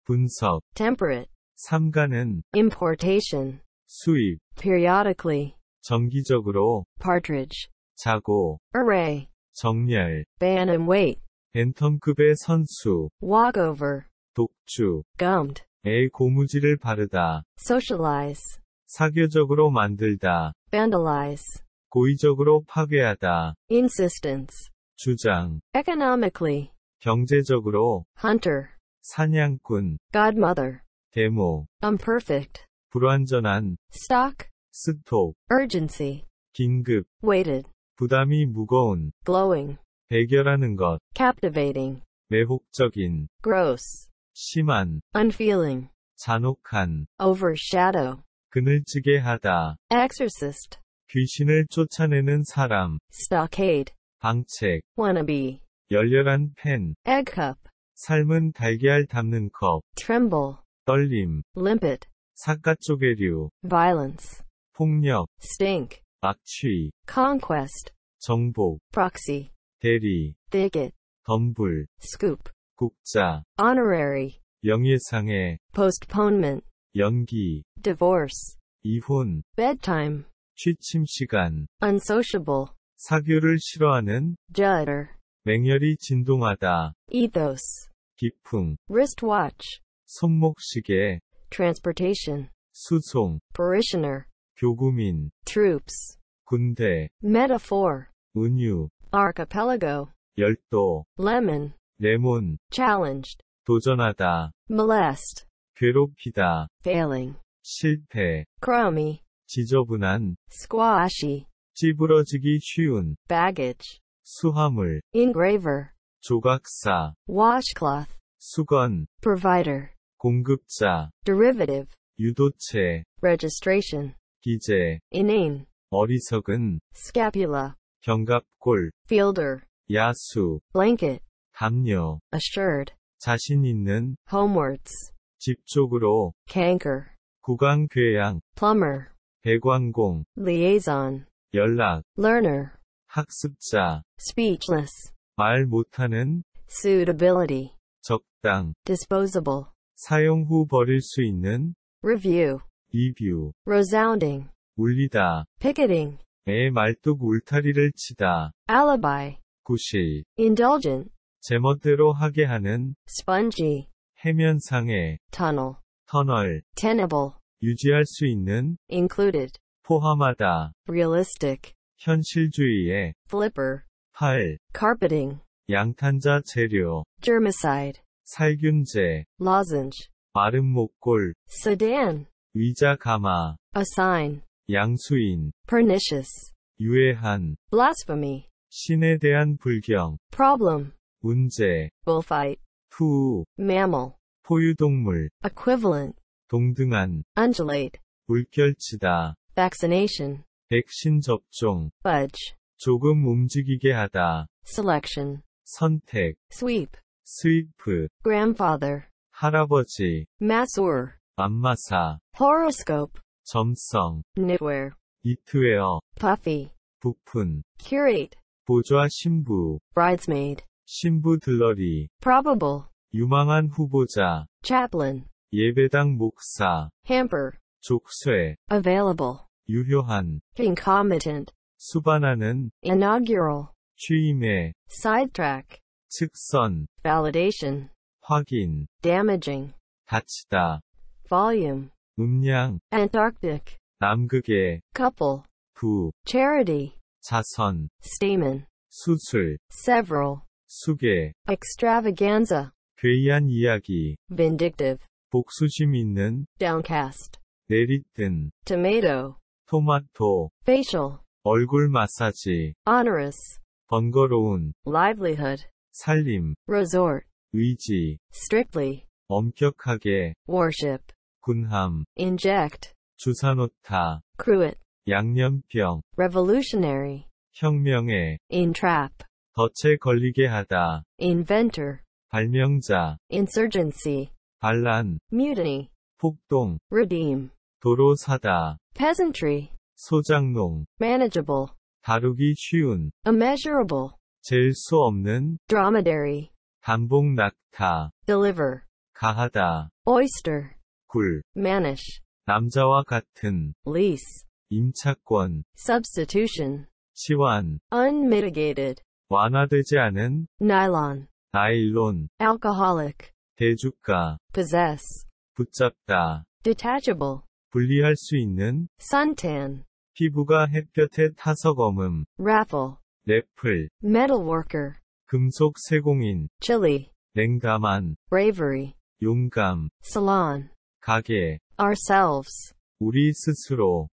분석, temperate, 삼가는, importation, 수입, periodically, 정기적으로, partridge, 자고, array, 정렬, bantamweight, 벤턴급의 선수, walkover, 독주, gummed, 의 고무줄을 바르다, socialize, 사교적으로 만들다, vandalize, 고의적으로 파괴하다, insistence, 주장 economically 경제적으로 hunter 사냥꾼 godmother 데모 imperfect 불완전한 stock 스톡 urgency 긴급 weighted 부담이 무거운 glowing 해결하는 것 captivating 매혹적인 gross 심한 unfeeling 잔혹한 overshadow 그늘지게 하다 exorcist 귀신을 쫓아내는 사람 stockade 방책, wannabe, 열렬한 팬, egg cup, 삶은 달걀 담는 컵, tremble, 떨림, limpet, 사가쪼개류, violence, 폭력, stink, 악취, conquest, 정복, proxy, 대리, thicket, 덤불, scoop, 국자, honorary, 영예상의, postponement, 연기, divorce, 이혼, bedtime, 취침 시간, unsociable, 사교를 싫어하는 judder 맹렬히 진동하다 ethos 기풍 wristwatch 손목시계 transportation 수송 parishioner 교구민 troops 군대 metaphor 은유 archipelago 열도 lemon 레몬 challenged 도전하다 molest 괴롭히다 failing 실패 crummy 지저분한 squashy 찌부러지기 쉬운 baggage 수화물 engraver 조각사 washcloth 수건 provider 공급자 derivative 유도체 registration 기재 inane 어리석은 scapula 견갑골 fielder 야수 blanket 담요 assured 자신 있는 homewards 집 쪽으로 canker 구강 궤양 plumber 배관공 liaison 연락, learner, 학습자, speechless, 말 못하는, suitability, 적당, disposable, 사용 후 버릴 수 있는, review, 리뷰, resounding, 울리다, picketing, 애 말뚝 울타리를 치다, alibi, 구실, indulgent, 제멋대로 하게 하는, spongy, 해면상해, tunnel, 터널, tenable, 유지할 수 있는, included, 포함하다. realistic. 현실주의에. flipper. 팔. carpeting. 양탄자 재료. germicide. 살균제. lozenge. 마른 목골. sedan. 위자 가마. assign. 양수인. pernicious. 유해한. blasphemy. 신에 대한 불경. problem. 문제. bullfight. 푸. mammal. 포유동물. equivalent. 동등한. undulate. 물결치다. vaccination, 백신 접종, budge, 조금 움직이게 하다, selection, 선택, sweep, 스위프, grandfather, 할아버지, masseur, 안마사, horoscope, 점성, knitwear, 이트웨어, puffy, 부푼, curate, 보좌 신부, bridesmaid, 신부 들러리, probable, 유망한 후보자, chaplain, 예배당 목사, hamper, 족쇄, available, 유효한 incompetent 수반하는 inaugural 취임의 sidetrack 측선 validation 확인 damaging 다치다 volume 음량 antarctic 남극의 couple 부 charity 자선 stamen 수술 several 수계 extravaganza 괴이한 이야기 vindictive 복수심 있는 downcast 내리뜬 tomato 토마토, facial, 얼굴 마사지, onerous, 번거로운, livelihood, 살림, resort, 의지, strictly, 엄격하게, worship, 군함, inject, 주사 놓다, cruet, 양념병, revolutionary, 혁명의, entrap, 덫에 걸리게 하다, inventor, 발명자, insurgency, 반란, mutiny, 폭동, redeem, 도로 사다, peasantry, 소작농, manageable, 다루기 쉬운, immeasurable, 잴 수 없는, dromedary, 단복 낙타, deliver, 가하다, oyster, 굴, manish, 남자와 같은, lease, 임차권, substitution, 치환, unmitigated, 완화되지 않은, nylon, 나일론, alcoholic, 대주가, possess, 붙잡다, detachable, 분리할 수 있는 suntan 피부가 햇볕에 타서 검음 raffle 래플 metalworker 금속 세공인 chili 냉담한 bravery 용감 salon 가게 ourselves 우리 스스로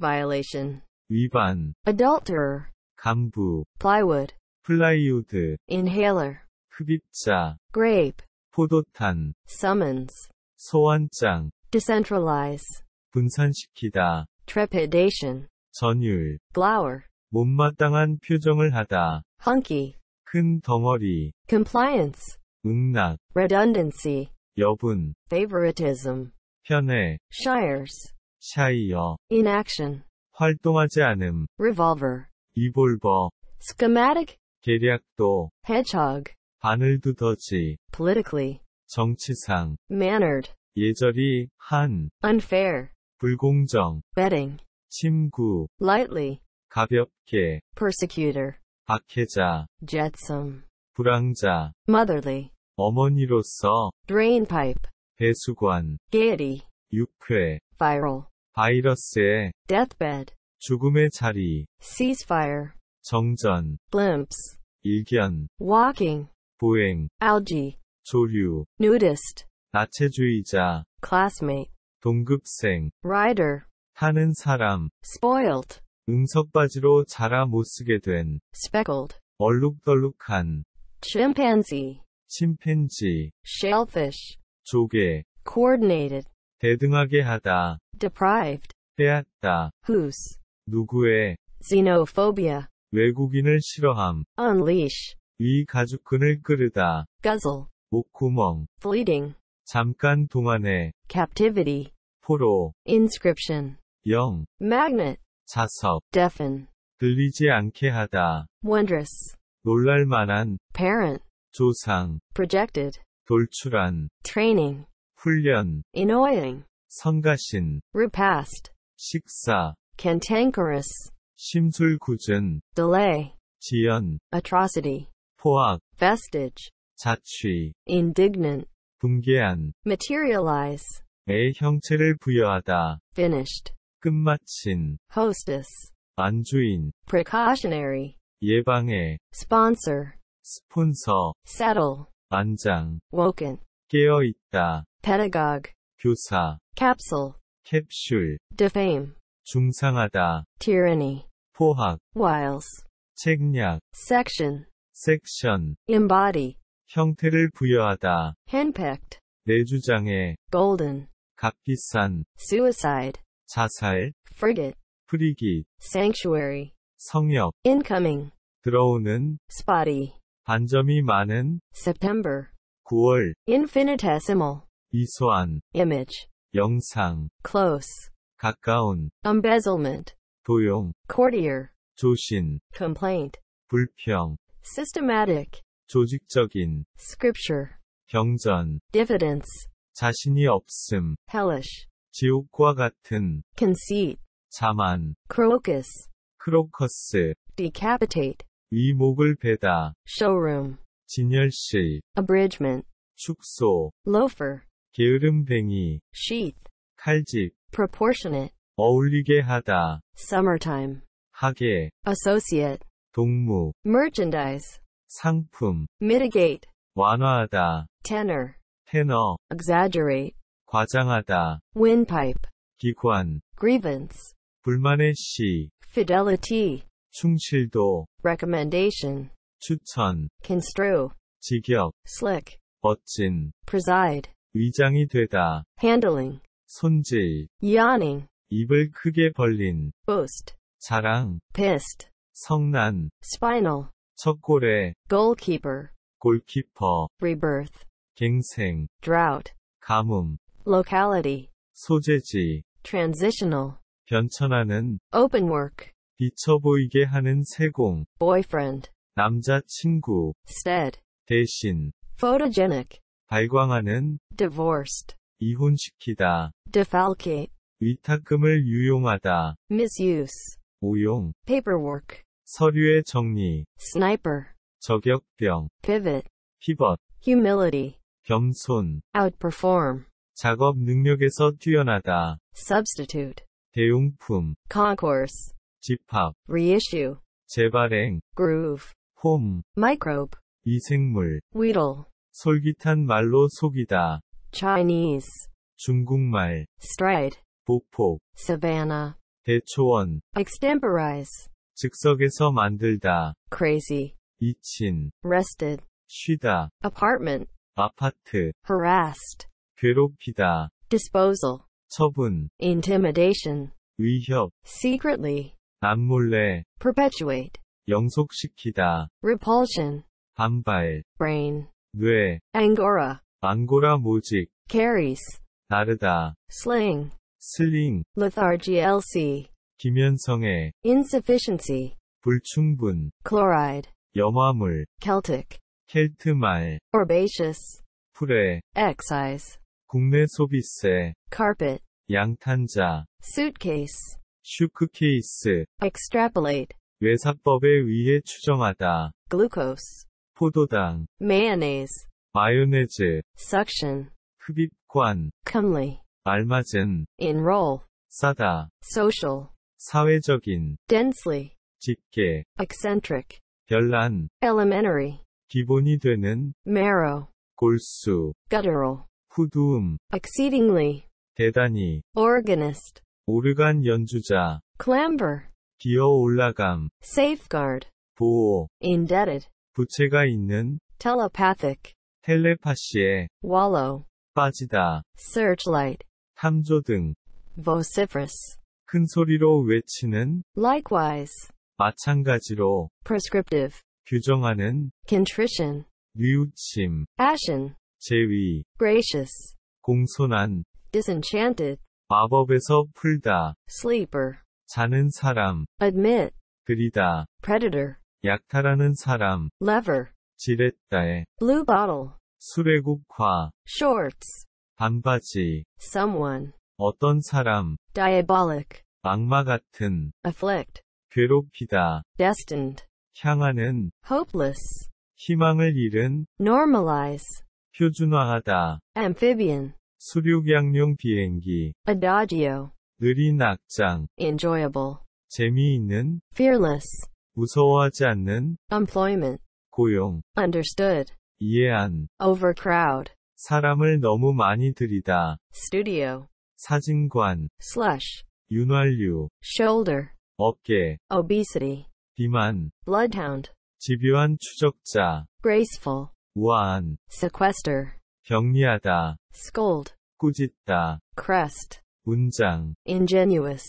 violation 위반 adulterer 간부 plywood 플라이우드 inhaler 흡입자 grape 포도탄 summons 소환장 decentralize 분산시키다. trepidation, 전율, glower, 못마땅한 표정을 하다. hunky, 큰 덩어리, compliance, 응낙, redundancy, 여분, favoritism, 편애, shires, 샤이어, inaction, 활동하지 않음, revolver, 리볼버, schematic, 계략도, hedgehog, 바늘두더지, politically, 정치상, mannered, 예절이, 한, unfair, 불공정 betting 침구 lightly 가볍게 persecutor 박해자 jetsam 불황자 motherly 어머니로서 drainpipe 배수관 gaiety 육회 viral 바이러스의 deathbed 죽음의 자리 ceasefire 정전 blimps 일견 walking 보행 algae 조류 nudist 나체주의자 classmate 동급생 rider 하는 사람 spoiled 응석바지로 자라 못쓰게 된 speckled 얼룩덜룩한 chimpanzee 침팬지 shellfish 조개 coordinated 대등하게 하다 deprived 빼앗다 whose 누구의 xenophobia 외국인을 싫어함 unleash 위 가죽끈을 끄르다 guzzle 목구멍 bleeding 잠깐 동안에 captivity 포로 inscription 영 magnet 자석 deafen 들리지 않게 하다 wondrous 놀랄 만한 parent 조상 projected 돌출한 training 훈련 annoying 성가신 repast 식사 cantankerous 심술궂은 delay 지연 atrocity 포악 vestige 자취 indignant 분개한 materialize 의 형체를 부여하다. finished 끝마친 hostess 안주인 precautionary 예방해 sponsor 스폰서 settle 안장 woken 깨어있다 pedagogue 교사 capsule 캡슐 defame 중상하다 tyranny 포학 wiles 책략 section 섹션 embody 형태를 부여하다. handpicked, 내 주장에 golden, 값비싼 suicide, 자살, frigate, 프리깃, sanctuary, 성역, incoming, 들어오는 spotty, 반점이 많은 September, 9월 infinitesimal, 미소한 image, 영상, close, 가까운 embezzlement, 도용, courtier, 조신, complaint, 불평, systematic, 조직적인 scripture 경전 dividends 자신이 없음 hellish 지옥과 같은 conceit 자만 crocus 크로커스 decapitate 위목을 베다 showroom 진열실 abridgment 축소 loafer 게으름뱅이 sheath 칼집 proportionate 어울리게 하다 summertime 하게 associate 동무 merchandise 상품 mitigate 완화하다 tenor 테너 exaggerate 과장하다 windpipe 기관 grievance 불만의 시 fidelity 충실도 recommendation 추천 construe 직역 slick 멋진 preside 위장이 되다 handling 손질 yawning 입을 크게 벌린 boast 자랑 pissed 성난 spinal 첫 골에 goalkeeper 골키퍼 rebirth 갱생 drought 가뭄 locality 소재지 transitional 변천하는 open work 비쳐 보이게 하는 세공 boyfriend 남자친구 stead 대신 photogenic 발광하는 divorced 이혼시키다 defalcate 위탁금을 유용하다 misuse 오용 paperwork 서류의 정리 sniper 저격병 pivot pivot humility 겸손 outperform 작업 능력에서 뛰어나다 substitute 대용품 concourse 집합 reissue 재발행 groove 홈 microbe 미생물 whittle 솔깃한 말로 속이다 Chinese 중국말 stride 보폭 savannah 대초원 extemporize 즉석에서 만들다. crazy. 이친. rested. 쉬다. apartment. 아파트. harassed. 괴롭히다. disposal. 처분. intimidation. 위협. secretly. 남몰래. perpetuate. 영속시키다. repulsion. 반발. brain. 뇌. angora. 안고라 모직. carries. 나르다. sling. 슬링. lethargy LC. 김현성의 insufficiency, 불충분, chloride, 염화물, Celtic, 켈트말, herbaceous, 풀에, excise, 국내 소비세, carpet, 양탄자, suitcase, 슈크케이스, extrapolate, 외사법에 의해 추정하다, glucose, 포도당, mayonnaise, 마요네즈, suction, 흡입관, comely, 알맞은, enroll, 싸다, social, 사회적인 densely 짙게 eccentric 별난 elementary 기본이 되는 marrow 골수 guttural 후두음 exceedingly 대단히 organist 오르간 연주자 clamber 기어 올라감 safeguard 보호 indebted 부채가 있는 telepathic 텔레파시에 wallow 빠지다 searchlight 탐조 등 vociferous 큰 소리로 외치는 likewise 마찬가지로 prescriptive 규정하는 contrition 뉘우침 ashen 제위 gracious 공손한 disenchanted 마법에서 풀다 sleeper 자는 사람 admit 그리다 predator 약탈하는 사람 lever 지렛대 blue bottle 수레국화 shorts 반바지 someone 어떤 사람 diabolic 악마 같은 afflict 괴롭히다 destined 향하는 hopeless 희망을 잃은 normalize 표준화하다 amphibian 수륙양용 비행기 adagio 느린 악장 enjoyable 재미있는 fearless 무서워하지 않는 employment 고용 understood 이해한 overcrowd 사람을 너무 많이 들이다 studio 사진관 slush 윤활유 shoulder 어깨 obesity 비만 bloodhound 집요한 추적자 graceful 우아한 sequester 격리하다 scold 꾸짖다 crest 문장 ingenuous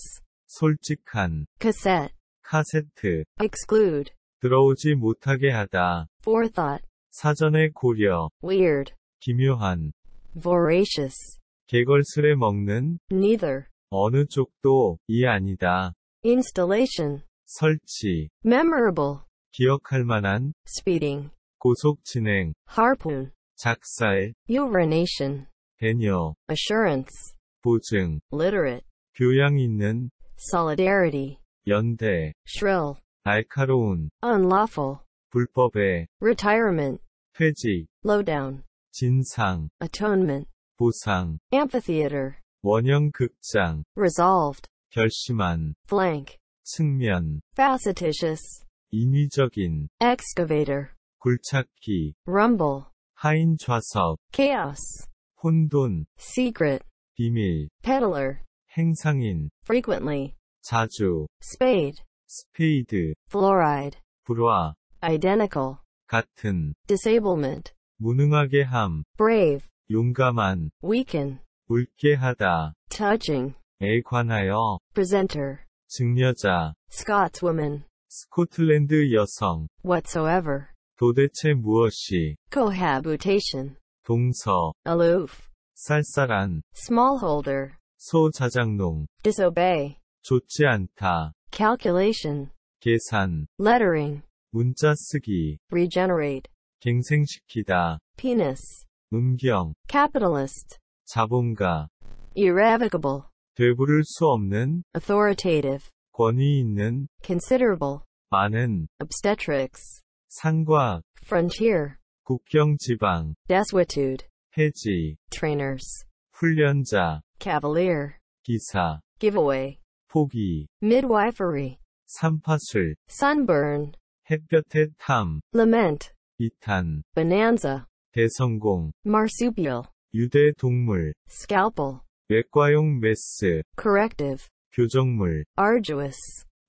솔직한 cassette 카세트 exclude 들어오지 못하게 하다 forethought 사전에 고려 weird 기묘한 voracious 개걸스레 먹는 neither 어느 쪽도 이 아니다. installation 설치 memorable 기억할 만한 speeding 고속 진행 harpoon 작살 urination 배뇨 assurance 보증 literate 교양 있는 solidarity 연대 shrill 날카로운 unlawful 불법의 retirement 퇴직 lowdown 진상 atonement 보상 amphitheater 원형 극장 resolved 결심한 blank 측면 facetitious 인위적인 excavator 굴착기 rumble 하인 좌석 chaos 혼돈 secret 비밀 peddler 행상인 frequently 자주 spade 스페이드 fluoride 불화 identical 같은 disablement 무능하게 함 brave 용감한 weaken 굵게 하다 touching 에 관하여 presenter 증여자 Scotswoman 스코틀랜드 여성 whatsoever 도대체 무엇이 cohabitation 동서 aloof 쌀쌀한 smallholder 소자작농 disobey 좋지 않다 calculation 계산 lettering 문자 쓰기 regenerate 갱생시키다 penis 문경. Capitalist. 자본가. Irrevocable. 되부를 수 없는. Authoritative. 권위 있는. Considerable. 많은. Obstetrics. 상과. Frontier. 국경 지방. Desuetude. 해지. Trainers. 훈련자. Cavalier. 기사. Giveaway. 포기. Midwifery. 산파술. Sunburn. 햇볕에 탐. Lament. 이탄. Bonanza. 대성공 marsupial 유대 동물 scalpel 외과용 메스 corrective 교정물 arduous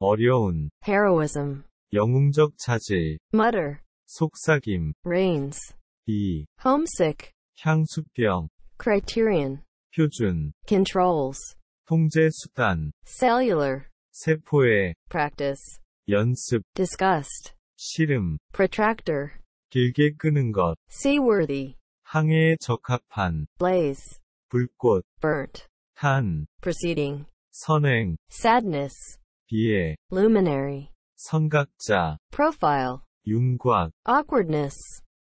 어려운 heroism 영웅적 자질 mutter 속삭임 reins 이 homesick 향수병 criterion 표준 controls 통제 수단 cellular 세포의 practice 연습 disgust 싫음 protractor 길게 끄는 것. seaworthy. 항해에 적합한. blaze. 불꽃. burnt. 탄. proceeding. 선행. sadness. 비애. luminary. 선각자. profile. 윤곽. awkwardness.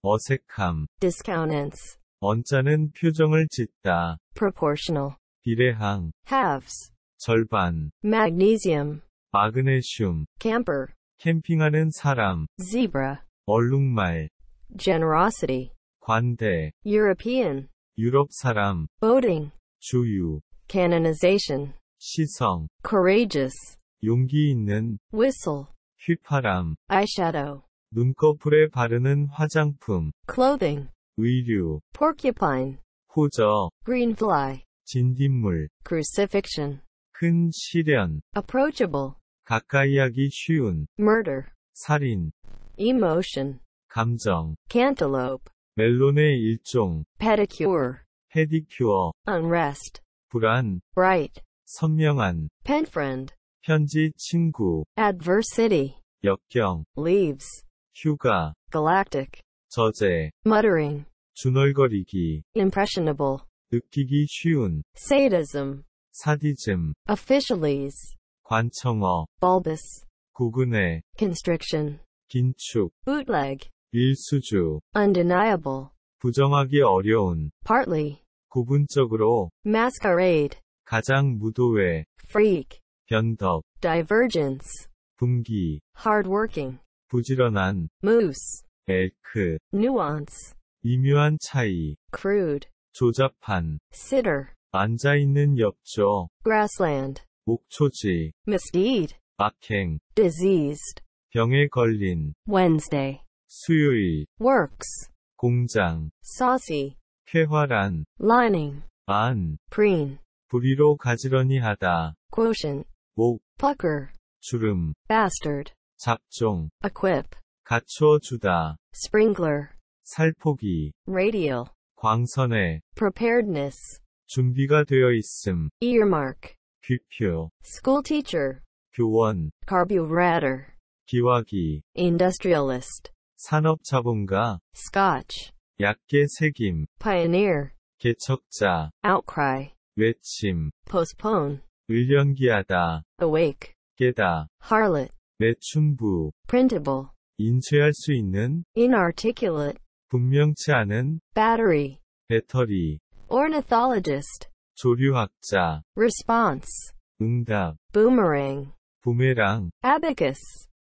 어색함. discountenance. 언짢은 표정을 짓다. proportional. 비례항. halves. 절반. magnesium. 마그네슘. camper. 캠핑하는 사람. zebra. 얼룩말. generosity, 관대, European, 유럽 사람, boating, 주유, canonization, 시성, courageous, 용기 있는, whistle, 휘파람, eyeshadow, 눈꺼풀에 바르는 화장품, clothing, 의류, porcupine, 호저, greenfly, 진딧물, crucifixion, 큰 시련, approachable, 가까이 하기 쉬운, murder, 살인, emotion, 감정 cantaloupe 멜론의 일종 pedicure 페디큐어 unrest 불안 bright 선명한 penfriend 편지 친구 adversity 역경 leaves 휴가 galactic 저재 muttering 중얼거리기 impressionable 느끼기 쉬운 sadism 사디즘 officiales 관청어 bulbous 구근해 constriction 긴축 bootleg 일수주 undeniable 부정하기 어려운 partly 부분적으로 masquerade 가장 무도회 freak 변덕 divergence 분기 hardworking 부지런한 moose elk nuance 미묘한 차이 crude 조잡한 sitter 앉아있는 엽죠 grassland 목초지 mesquite 악행 diseased 병에 걸린 Wednesday 수요일 works 공장 saucy 쾌활한 lining 안 preen 부리로 가지런히 하다 quotient 목 pucker 주름 bastard 작종 equip 갖춰 주다 sprinkler 살포기 radial 광선에 preparedness 준비가 되어 있음 earmark 귀표 school teacher 교원 carburetor 기화기 industrialist 산업 자본가 Scotch 약계 책임 Pioneer 개척자 Outcry 외침 Postpone 을연기하다 Awake 깨다 Harlot 매춘부 Printable 인쇄할 수 있는 Inarticulate 분명치 않은 Battery 배터리 Ornithologist 조류학자 Response 응답 Boomerang 부메랑 Abacus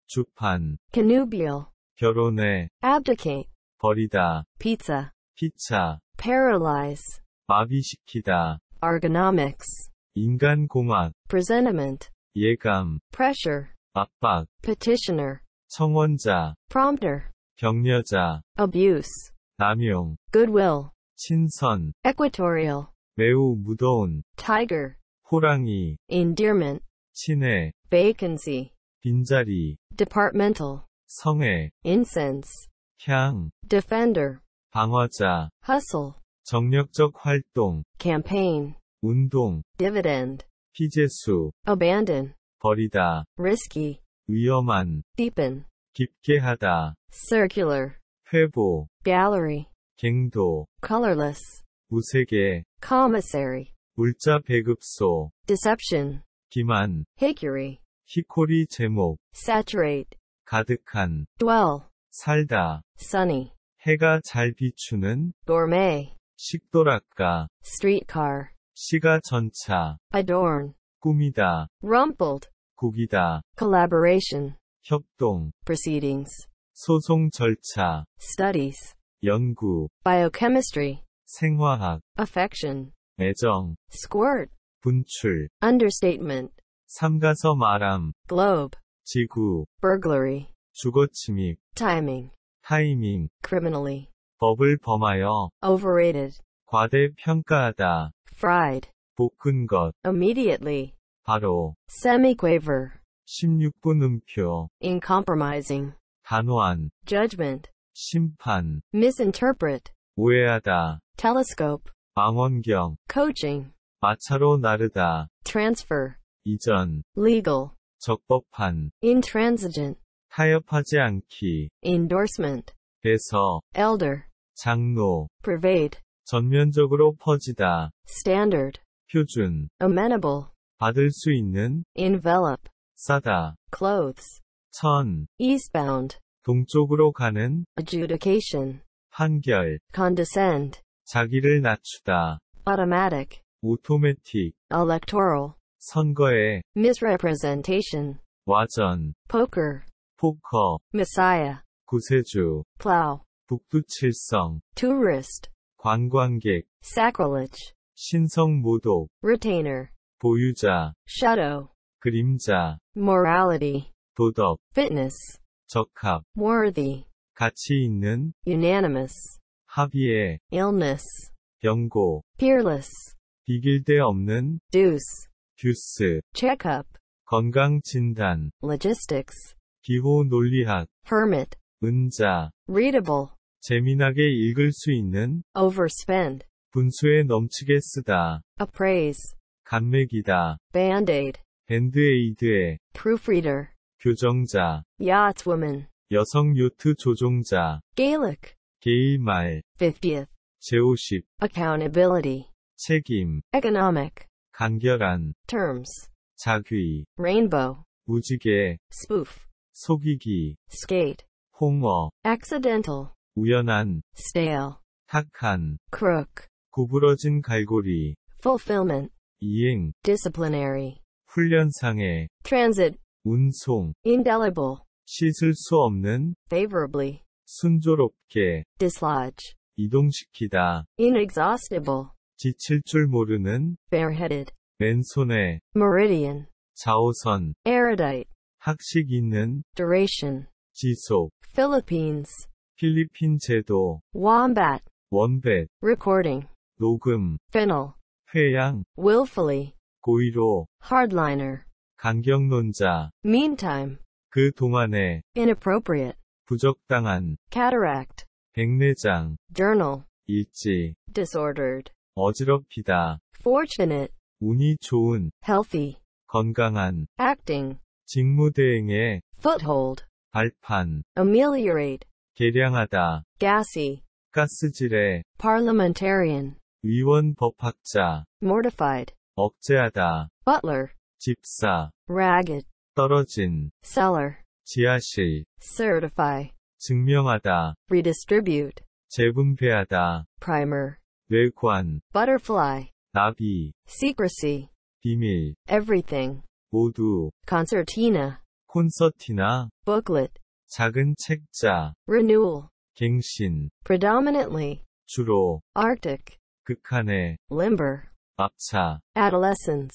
주판 Connubial 결혼해 abdicate 버리다 pizza 피차 paralyze 마비시키다 ergonomics 인간 공학 presentiment 예감 pressure 압박 petitioner 청원자 prompter 격려자 abuse 남용 goodwill 친선 equatorial 매우 무더운 tiger 호랑이 endearment 친해 vacancy 빈자리 departmental 성회, incense, 향, defender, 방어자, hustle, 정력적 활동, campaign, 운동, dividend, 피재수, abandon, 버리다, risky, 위험한, deepen, 깊게 하다, circular, 회보, gallery, 갱도, colorless, 무색의, commissary, 물자 배급소, deception, 기만, hickory, 히코리 제목, saturate, 가득한 dwell 살다 sunny 해가 잘 비추는 gourmet 식도락가 streetcar 시가 전차 adorn 꾸미다 rumpled 국이다 collaboration 협동 proceedings 소송 절차 studies 연구 biochemistry 생화학 affection 애정 squirt 분출 understatement 삼가서 말함 globe 지구, burglary, 주거 침입, timing, 타이밍, criminally, 법을 범하여, overrated, 과대평가하다, fried, 볶은 것, immediately, 바로, Semi quaver, 16분 음표, incompromising, 단호한, judgment, 심판, misinterpret, 오해하다, telescope, 망원경, coaching, 마차로 나르다, transfer, 이전, legal, 적법한 intransigent 타협하지 않기 endorsement 에서 elder 장로 pervade 전면적으로 퍼지다 standard 표준 amenable 받을 수 있는 envelop 싸다 clothes 천 eastbound 동쪽으로 가는 adjudication 판결 condescend 자기를 낮추다 automatic automatic electoral 선거에 misrepresentation 와전 poker 포커 messiah 구세주 plow 북두칠성 tourist 관광객 sacrilege 신성모독 retainer 보유자 shadow 그림자 morality 도덕 fitness 적합 worthy 가치 있는 unanimous 합의의 illness 병고 peerless 비길 데 없는 deuce 규스, checkup, 건강 진단, logistics, 기호 논리학, hermit, 은자, readable, 재미나게 읽을 수 있는, overspend, 분수에 넘치게 쓰다, appraise, 감맥이다, band-aid, 밴드에이드의, proofreader, 교정자, yachtswoman, 여성 요트 조종자, Gaelic, 게이말, 50th, 제50, accountability, 책임, economic, 간결한 terms 자귀 rainbow 무지개 spoof 속이기 skate 홍어 accidental 우연한 stale 탁한 crook 구부러진 갈고리 fulfillment 이행 disciplinary 훈련상의 transit 운송 indelible 씻을 수 없는 favorably 순조롭게 dislodge 이동시키다 inexhaustible 지칠 줄 모르는 bareheaded 맨손에 meridian 좌우선 erudite 학식 있는 duration 지속 Philippines 필리핀 제도 wombat 원벳 recording 녹음 fennel 회양 willfully 고의로 hardliner 강경론자 meantime 그 동안에 inappropriate 부적당한 cataract 백내장 journal 일지 disordered 어지럽히다. fortunate, 운이 좋은, healthy, 건강한, acting, 직무대행의 foothold, 발판, ameliorate, 개량하다, gassy, 가스질의 parliamentarian, 위원 법학자, mortified, 억제하다, butler, 집사, ragged, 떨어진, cellar, 지하실, certify, 증명하다, redistribute, 재분배하다, primer, 뇌관, butterfly, 나비, secrecy, 비밀, everything, 모두, concertina, 콘서티나, booklet, 작은 책자, renewal, 갱신, predominantly, 주로, arctic, 극한의, limber, 앞차, adolescence,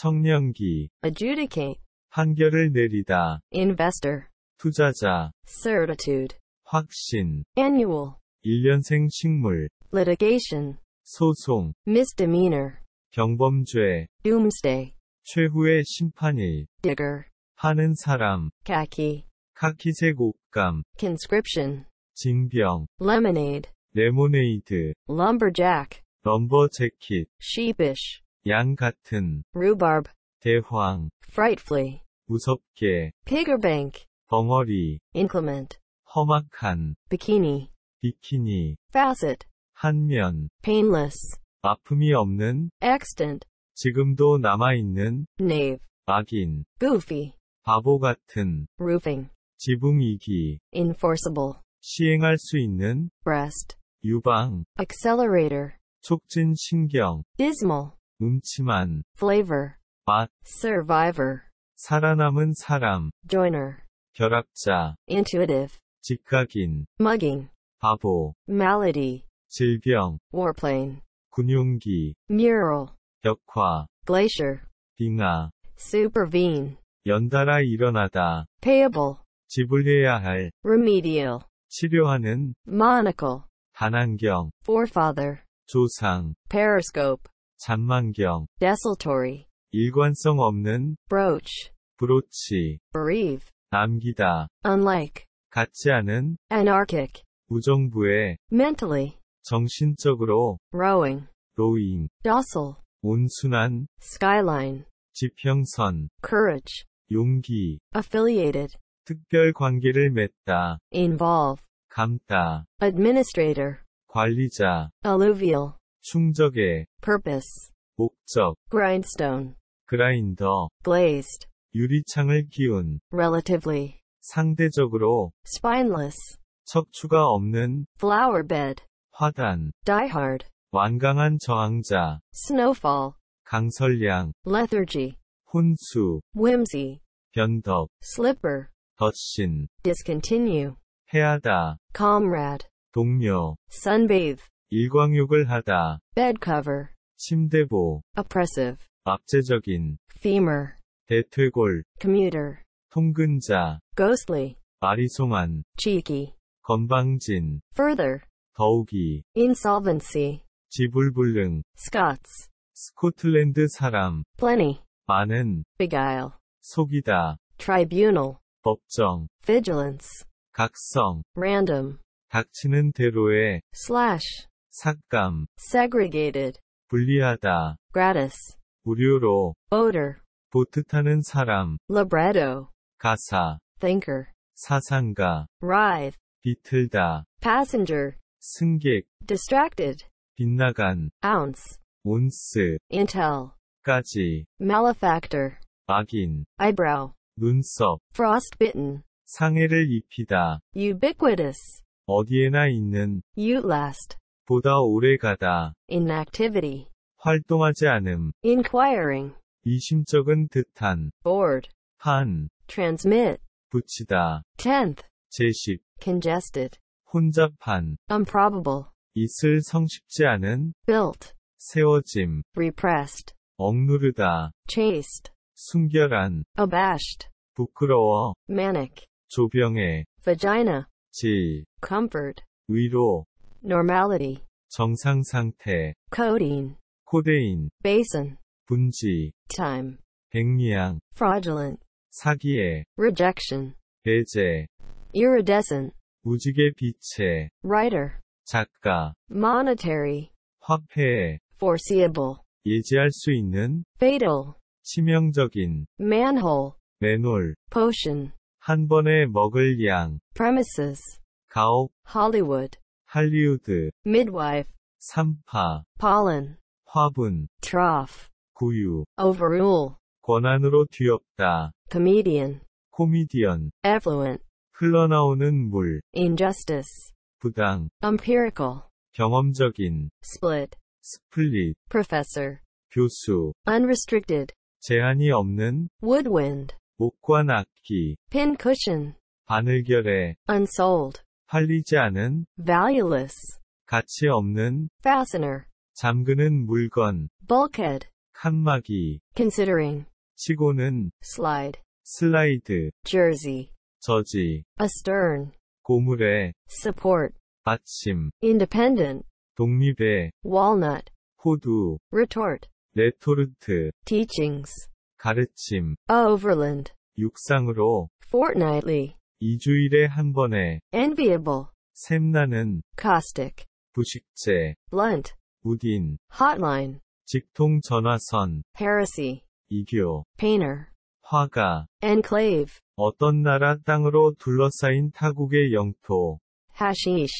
청년기, adjudicate, 판결을 내리다, investor, 투자자, certitude, 확신, annual, 1년생 식물, litigation, 소송, misdemeanor, 경범죄, doomsday, 최후의 심판일, digger, 파는 사람, khaki, 카키색 옷감, conscription, 징병, lemonade, 레모네이드, lumberjack, 럼버 재킷, sheepish, 양 같은, rhubarb, 대황, frightfully, 무섭게, pigger bank, 덩어리, inclement, 험악한, bikini, 비키니, facet, 한면 painless 아픔이 없는 extant 지금도 남아있는 knave 악인 goofy 바보 같은 roofing 지붕이기 enforceable 시행할 수 있는 breast 유방 accelerator 촉진 신경 dismal 음침한 flavor 맛 survivor 살아남은 사람 joiner 결합자 intuitive 직각인 mugging 바보 malady 질병 warplane 군용기 mural 벽화 glacier 빙하 supervene 연달아 일어나다 payable 지불해야 할 remedial 치료하는 monocle 반안경 forefather 조상 periscope 잔망경 desultory 일관성 없는 brooch 브로치 bereave 남기다 unlike 같지 않은 anarchic 무정부의 mentally 정신적으로 rowing, rowing, docile, 온순한 skyline, 지평선 courage, 용기 affiliated, 특별 관계를 맺다 involve, 감다 administrator, 관리자 alluvial, 충적의 purpose, 목적 grindstone, 그라인더 glazed, 유리창을 끼운 relatively, 상대적으로 spineless, 척추가 없는 flower bed, 화단, diehard, 완강한 저항자, snowfall, 강설량, lethargy, 혼수, whimsy, 변덕, slipper, 덧신, discontinue, 해하다, comrade, 동료, sunbathe, 일광욕을 하다, bed cover, 침대보, oppressive, 압제적인, femur, 대퇴골, commuter, 통근자, ghostly, 아리송한, cheeky, 건방진, further, 더욱이 insolvency 지불불능 Scots 스코틀랜드 사람 plenty 많은 beguile 속이다 tribunal 법정 vigilance 각성 random 닥치는 대로에 slash 삭감 segregated 분리하다 gratis 무료로 odor 보트 타는 사람 libretto 가사 thinker 사상가 writhe 비틀다 passenger 승객 distracted 빗나간 ounce 온스 intel 까지 malefactor 악인 eyebrow 눈썹 frostbitten 상해를 입히다 ubiquitous 어디에나 있는 outlast 보다 오래가다 inactivity 활동하지 않음 inquiring 이심적은 듯한 board 판 transmit 붙이다 tenth 제식 congested 혼잡한 improbable 있을 성쉽지 않은 built 세워짐 repressed 억누르다 chased 순결한 abashed 부끄러워 manic 조병의 vagina 지 comfort 위로 normality 정상 상태 codeine 코데인 basin 분지 time 백리향 fraudulent 사기의 rejection 배제 iridescent 무지개 빛의 writer 작가 monetary 화폐 foreseeable 예지할 수 있는 fatal 치명적인 manhole 맨홀 potion 한 번에 먹을 양 premises 가옥 Hollywood 할리우드 midwife 산파 pollen 화분 trough 구유 overrule 권한으로 뒤엎다 comedian 코미디언 affluent 흘러나오는 물, injustice, 부당, empirical, 경험적인, split, split, professor, 교수, unrestricted, 제한이 없는, woodwind, 목관 악기, pincushion, 바늘결에, unsold, 팔리지 않은, valueless, 가치 없는, fastener, 잠그는 물건, bulkhead, 칸막이, considering, 치고는, slide, 슬라이드, jersey, 저지 astern 고물에 support 받침 independent 독립에 walnut 호두 retort 레토르트 teachings 가르침 overland 육상으로 fortnightly 2주일에 한 번에 enviable 샘나는 caustic 부식제 blunt 우딘 hotline 직통 전화선 heresy 이교 painter 화가 enclave 어떤 나라 땅으로 둘러싸인 타국의 영토. hashish,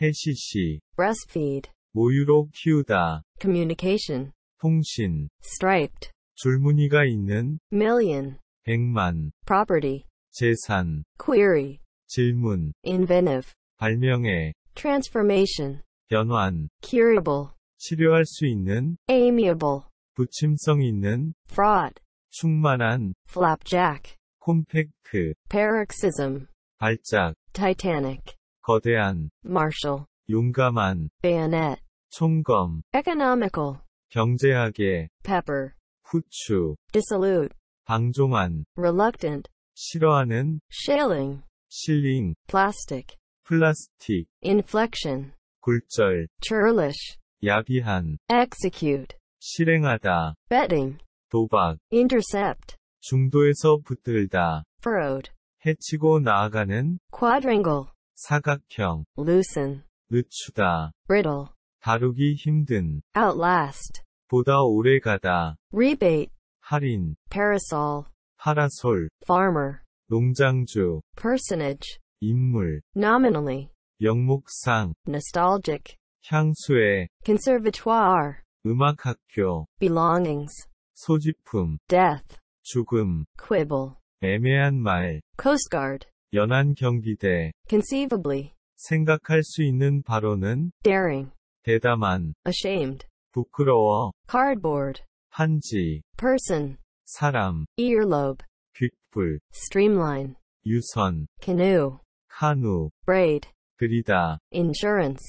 해시시. breastfeed, 모유로 키우다. communication, 통신. striped, 줄무늬가 있는 million, 백만. property, 재산. query, 질문. inventive, 발명의 transformation, 변환. curable, 치료할 수 있는 amiable, 부침성 있는 fraud, 충만한 flapjack, 콤팩트, paroxysm, 발작, titanic, 거대한, martial, 용감한, bayonet, 총검, economical, 경제학의, pepper, 후추, dissolute, 방종한, reluctant, 싫어하는, shilling, 실링, plastic, 플라스틱, inflection, 굴절, churlish, 야비한, execute, 실행하다, betting, 도박, intercept, 중도에서 붙들다. furrowed. 해치고 나아가는 quadrangle. 사각형. loosen. 늦추다. brittle. 다루기 힘든. outlast. 보다 오래가다. rebate. 할인. parasol. 파라솔. farmer. 농장주. personage. 인물. nominally. 영목상. nostalgic. 향수에. conservatoire. 음악학교. belongings. 소지품. death. 죽음, quibble, 애매한 말, coast guard, 연안 경비대, conceivably, 생각할 수 있는 바로는 daring, 대담한, ashamed, 부끄러워, cardboard, 한지, person, 사람, earlobe, 귓불, streamline, 유선, canoe, 카누, braid, 그리다, insurance,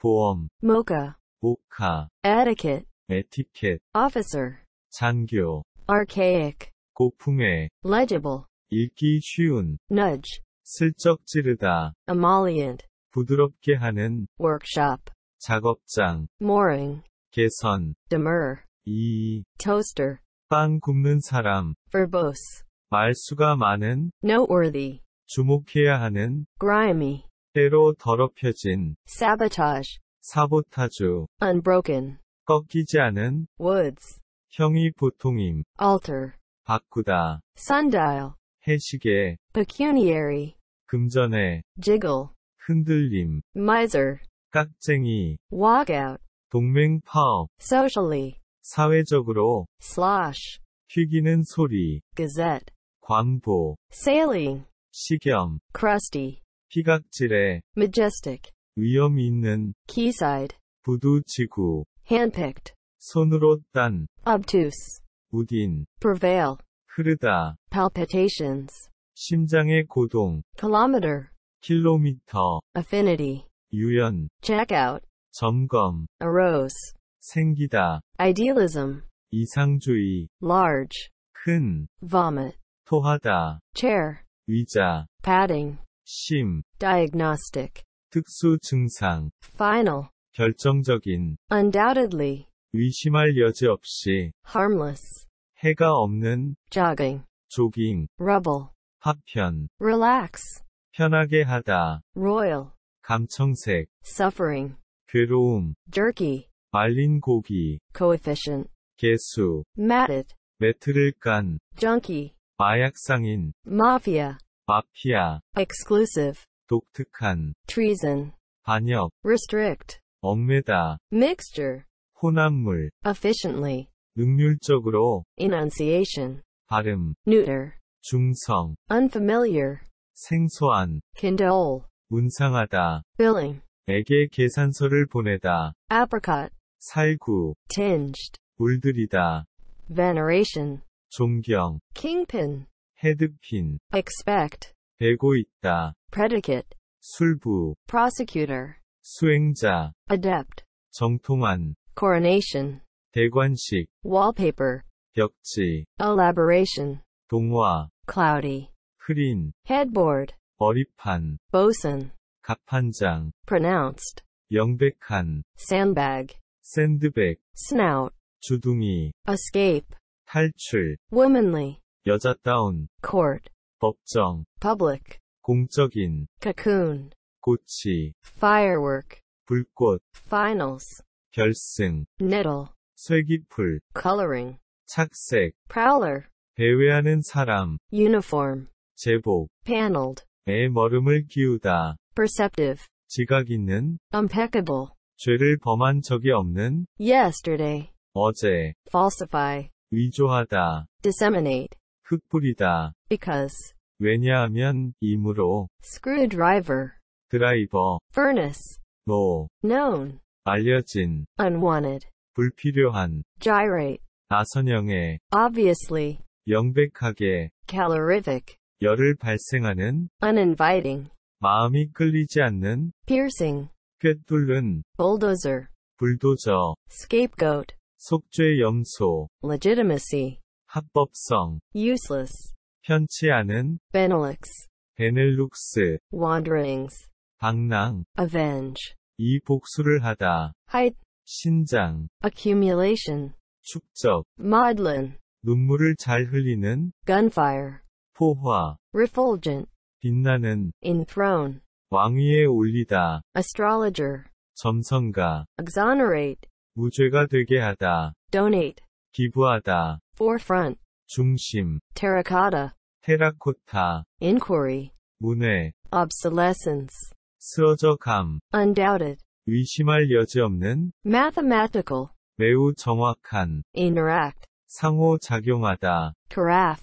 보험, mocha, 모카, etiquette, 에티켓, officer, 장교, archaic, 고풍해 legible 읽기 쉬운 nudge 슬쩍 찌르다 emollient 부드럽게 하는 workshop 작업장 mooring 개선 demur 이 toaster 빵 굽는 사람 verbose 말수가 많은 noteworthy 주목해야 하는 grimy 때로 더럽혀진 sabotage 사보타주 unbroken 꺾이지 않은 woods 형이 보통임 alter 바꾸다. sundial. 해시계. pecuniary. 금전에. jiggle. 흔들림. miser. 깍쟁이. walkout. 동맹 파업. socially. 사회적으로. slash. 튀기는 소리. gazette. 광보. sailing. 식염. crusty. 피각질에. majestic. 위험 있는. quayside. 부두 지구. handpicked. 손으로 딴. obtuse. 우딘, prevail, 흐르다, palpitations, 심장의 고동, kilometer, kilometer, affinity, 유연, check out, 점검, arose, 생기다, idealism, 이상주의, large, 큰, vomit, 토하다, chair, 의자, padding, 심, diagnostic, 특수 증상, final, 결정적인, undoubtedly, 의심할 여지 없이, harmless, 해가 없는 jogging, 조깅, rubble, 파편, relax, 편하게 하다, royal, 감청색, suffering, 괴로움, jerky, 말린 고기, coefficient, 개수, matted, 매트를 깐, junkie, 마약상인, mafia, 마피아, exclusive, 독특한, treason, 반역, restrict, 얽매다, mixture, 혼합물, efficiently, 능률적으로 enunciation 발음 neuter 중성 unfamiliar 생소한 condole 문상하다 billing 에게 계산서를 보내다 apricot 살구 tinged 물들이다 veneration 존경 kingpin 헤드핀 expect 배고 있다 predicate 술부 prosecutor 수행자 adept 정통한 coronation 대관식 wallpaper 벽지 elaboration 동화 cloudy 흐린 headboard 머리판 bosun 갑판장 pronounced 명백한 sandbag 샌드백 snout 주둥이 escape 탈출 womanly 여자다운 court 법정 public 공적인 cocoon 꽃이 firework 불꽃 finals 결승 nettle 쇠기풀 coloring 착색 prowler 배회하는 사람 uniform 제복 paneled 의 머름을 기우다 perceptive 지각 있는 impeccable 죄를 범한 적이 없는 yesterday 어제 falsify 위조하다 disseminate 흩뿌리다 because 왜냐하면 이므로 screwdriver 드라이버 furnace no known 알려진 unwanted 불필요한 gyrate 나선형의 obviously 명백하게 calorific 열을 발생하는 uninviting 마음이 끌리지 않는 piercing 꿰뚫는 bulldozer 불도저 scapegoat 속죄 염소 legitimacy 합법성 useless 편치 않은 Benelux 베넬룩스 wanderings 방랑 avenge 이 복수를 하다 height 신장, accumulation, 축적, maudlin, 눈물을 잘 흘리는, gunfire, 포화, refulgent, 빛나는, enthrone, 왕위에 올리다, astrologer, 점성가, exonerate, 무죄가 되게 하다, donate, 기부하다, forefront, 중심, terracotta, 테라코타, inquiry, 문외, obsolescence, 쓰러져 감, undoubted, 의심할 여지 없는 mathematical 매우 정확한 interact 상호작용하다 graph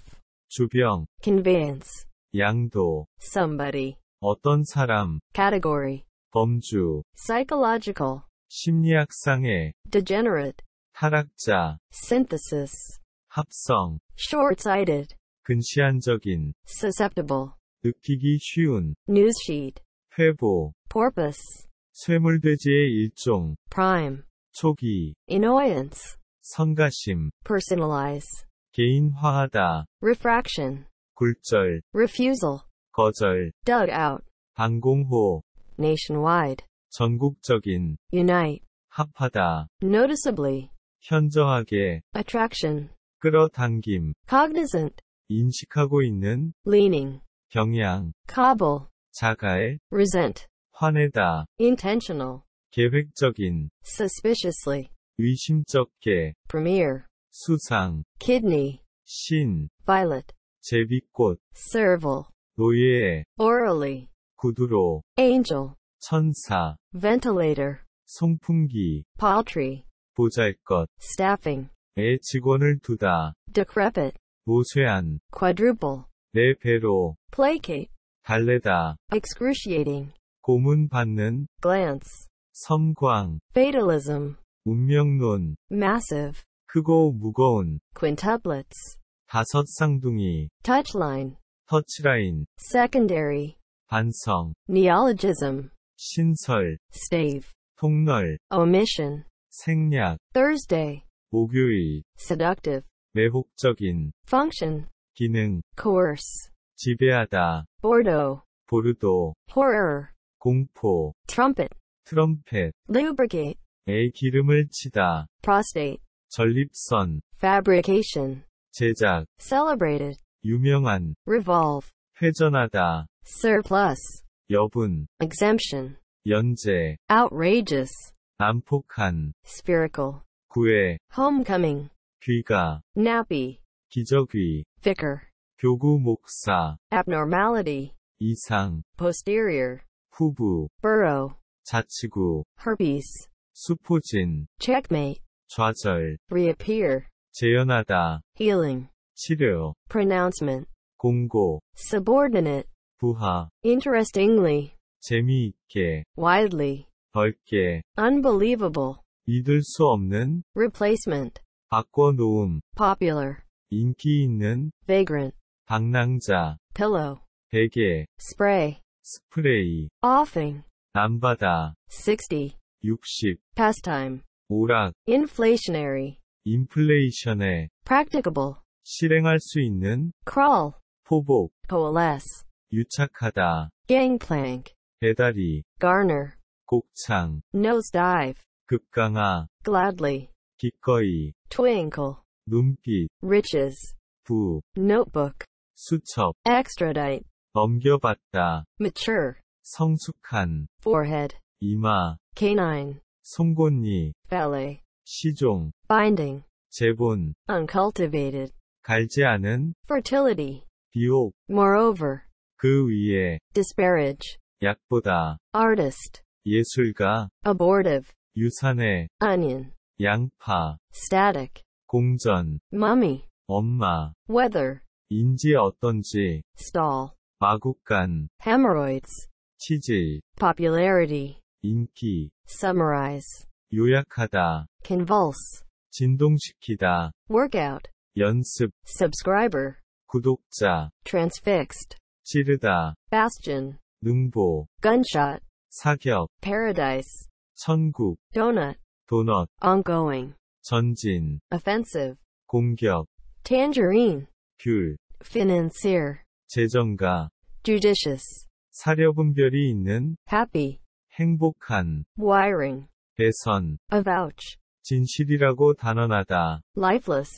주병 conveyance 양도 somebody 어떤 사람 category 범주 psychological 심리학상의 degenerate 타락자 synthesis 합성 short-sighted 근시안적인 susceptible 느끼기 쉬운 newsheet 회보 porpoise 쇠물돼지의 일종 prime 초기 annoyance 성가심 personalize 개인화하다 refraction 굴절 refusal 거절 dug out 방공호 nationwide 전국적인 unite 합하다 noticeably 현저하게 attraction 끌어당김 cognizant 인식하고 있는 leaning 경향 cobble 자갈 resent 화내다 intentional 계획적인 suspiciously 의심쩍게 premier 수상 kidney 신 violet 제비꽃 serval 노예 orally 구두로 angel 천사 ventilator 송풍기 paltry 보잘것 staffing 에 직원을 두다 decrepit 모쇠한 quadruple 네 배로 placate 달래다 excruciating 고문받는 glance 섬광 fatalism 운명론 massive 크고 무거운 quintuplets 다섯 쌍둥이 touchline 터치라인 secondary 반성 neologism 신설 stave 폭넓 omission 생략 Thursday 목요일 seductive 매혹적인 function 기능 coerce 지배하다 bordeaux 보르도 horror 공포 trumpet 트럼펫 lubricate 에 기름을 치다 prostate 전립선 fabrication 제작 celebrated 유명한 revolve 회전하다 surplus 여분 exemption 연재 outrageous 난폭한 spherical 구애 homecoming 귀가 nappy 기저귀 vicar 교구 목사 abnormality 이상 posterior 후부 burrow 자치구 herpes 수포진 checkmate 좌절 reappear 재현하다 healing 치료 pronouncement 공고 subordinate 부하 interestingly 재미있게 widely 넓게 unbelievable 믿을 수 없는 replacement 바꿔놓음 popular 인기 있는 vagrant 방랑자 pillow 베개 spray Spray. offing, 남바다, 60, 60, pastime, 오락, inflationary, 인플레이션에, practicable, 실행할 수 있는, crawl, 포복, coalesce, 유착하다, gangplank, 배다리, garner, 곡창, nosedive, 급강하, gladly, 기꺼이, twinkle, 눈빛, riches, 부, notebook, 수첩, extradite, 넘겨받다. mature. 성숙한. forehead. 이마. canine. 송곳니. ballet. 시종. binding. 재본. uncultivated. 갈지 않은. fertility. 비옥. moreover. 그 위에. disparage. 약보다. artist. 예술가. abortive. 유산의. onion. 양파. static. 공전. mummy. 엄마. weather. 인지 어떤지. stall. 마국간, hemorrhoids, 취재, popularity, 인기, summarize, 요약하다, convulse, 진동시키다, workout, 연습, subscriber, 구독자, transfixed, 찌르다, bastion, 능보, gunshot, 사격, paradise, 천국, donut, 도넛, ongoing, 전진, offensive, 공격, tangerine, 귤, financier, 재정가 judicious 사려분별이 있는 happy 행복한 wiring 배선 avouch 진실이라고 단언하다 lifeless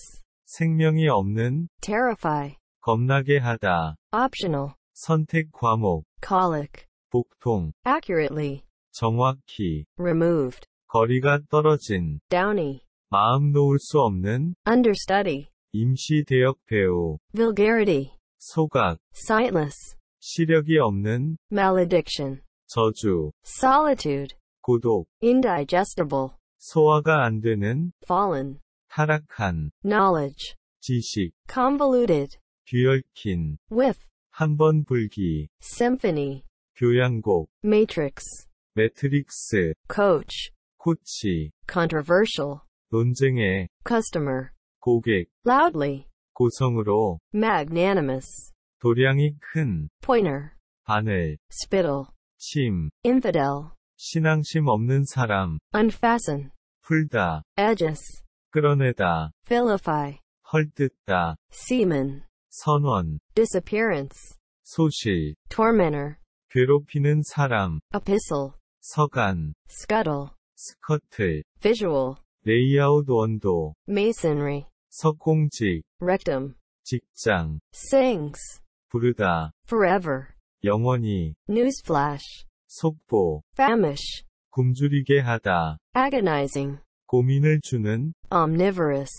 생명이 없는 terrify 겁나게 하다 optional 선택 과목 colic 복통 accurately 정확히 removed 거리가 떨어진 downy 마음 놓을 수 없는 understudy 임시 대역 배우 vulgarity 소각, sightless, 시력이 없는, malediction, 저주, solitude, 고독, indigestible, 소화가 안 되는, fallen, 타락한, knowledge, 지식, convoluted, 뒤얽힌, with, 한번 불기, symphony, 교향곡, matrix, 매트릭스, coach, 코치, controversial, 논쟁의, customer, 고객, loudly, 고성으로 magnanimous 도량이 큰 pointer 바늘 spittle 침 infidel 신앙심 없는 사람 unfasten 풀다 edges 끌어내다 vilify 헐뜯다 seaman 선원 disappearance 소실 tormentor 괴롭히는 사람 epistle 서간 scuttle 스커트 visual 레이아웃 원도 masonry 석공직 rectum 직장 sings 부르다 forever 영원히 newsflash 속보 famish 굶주리게 하다 agonizing 고민을 주는 omnivorous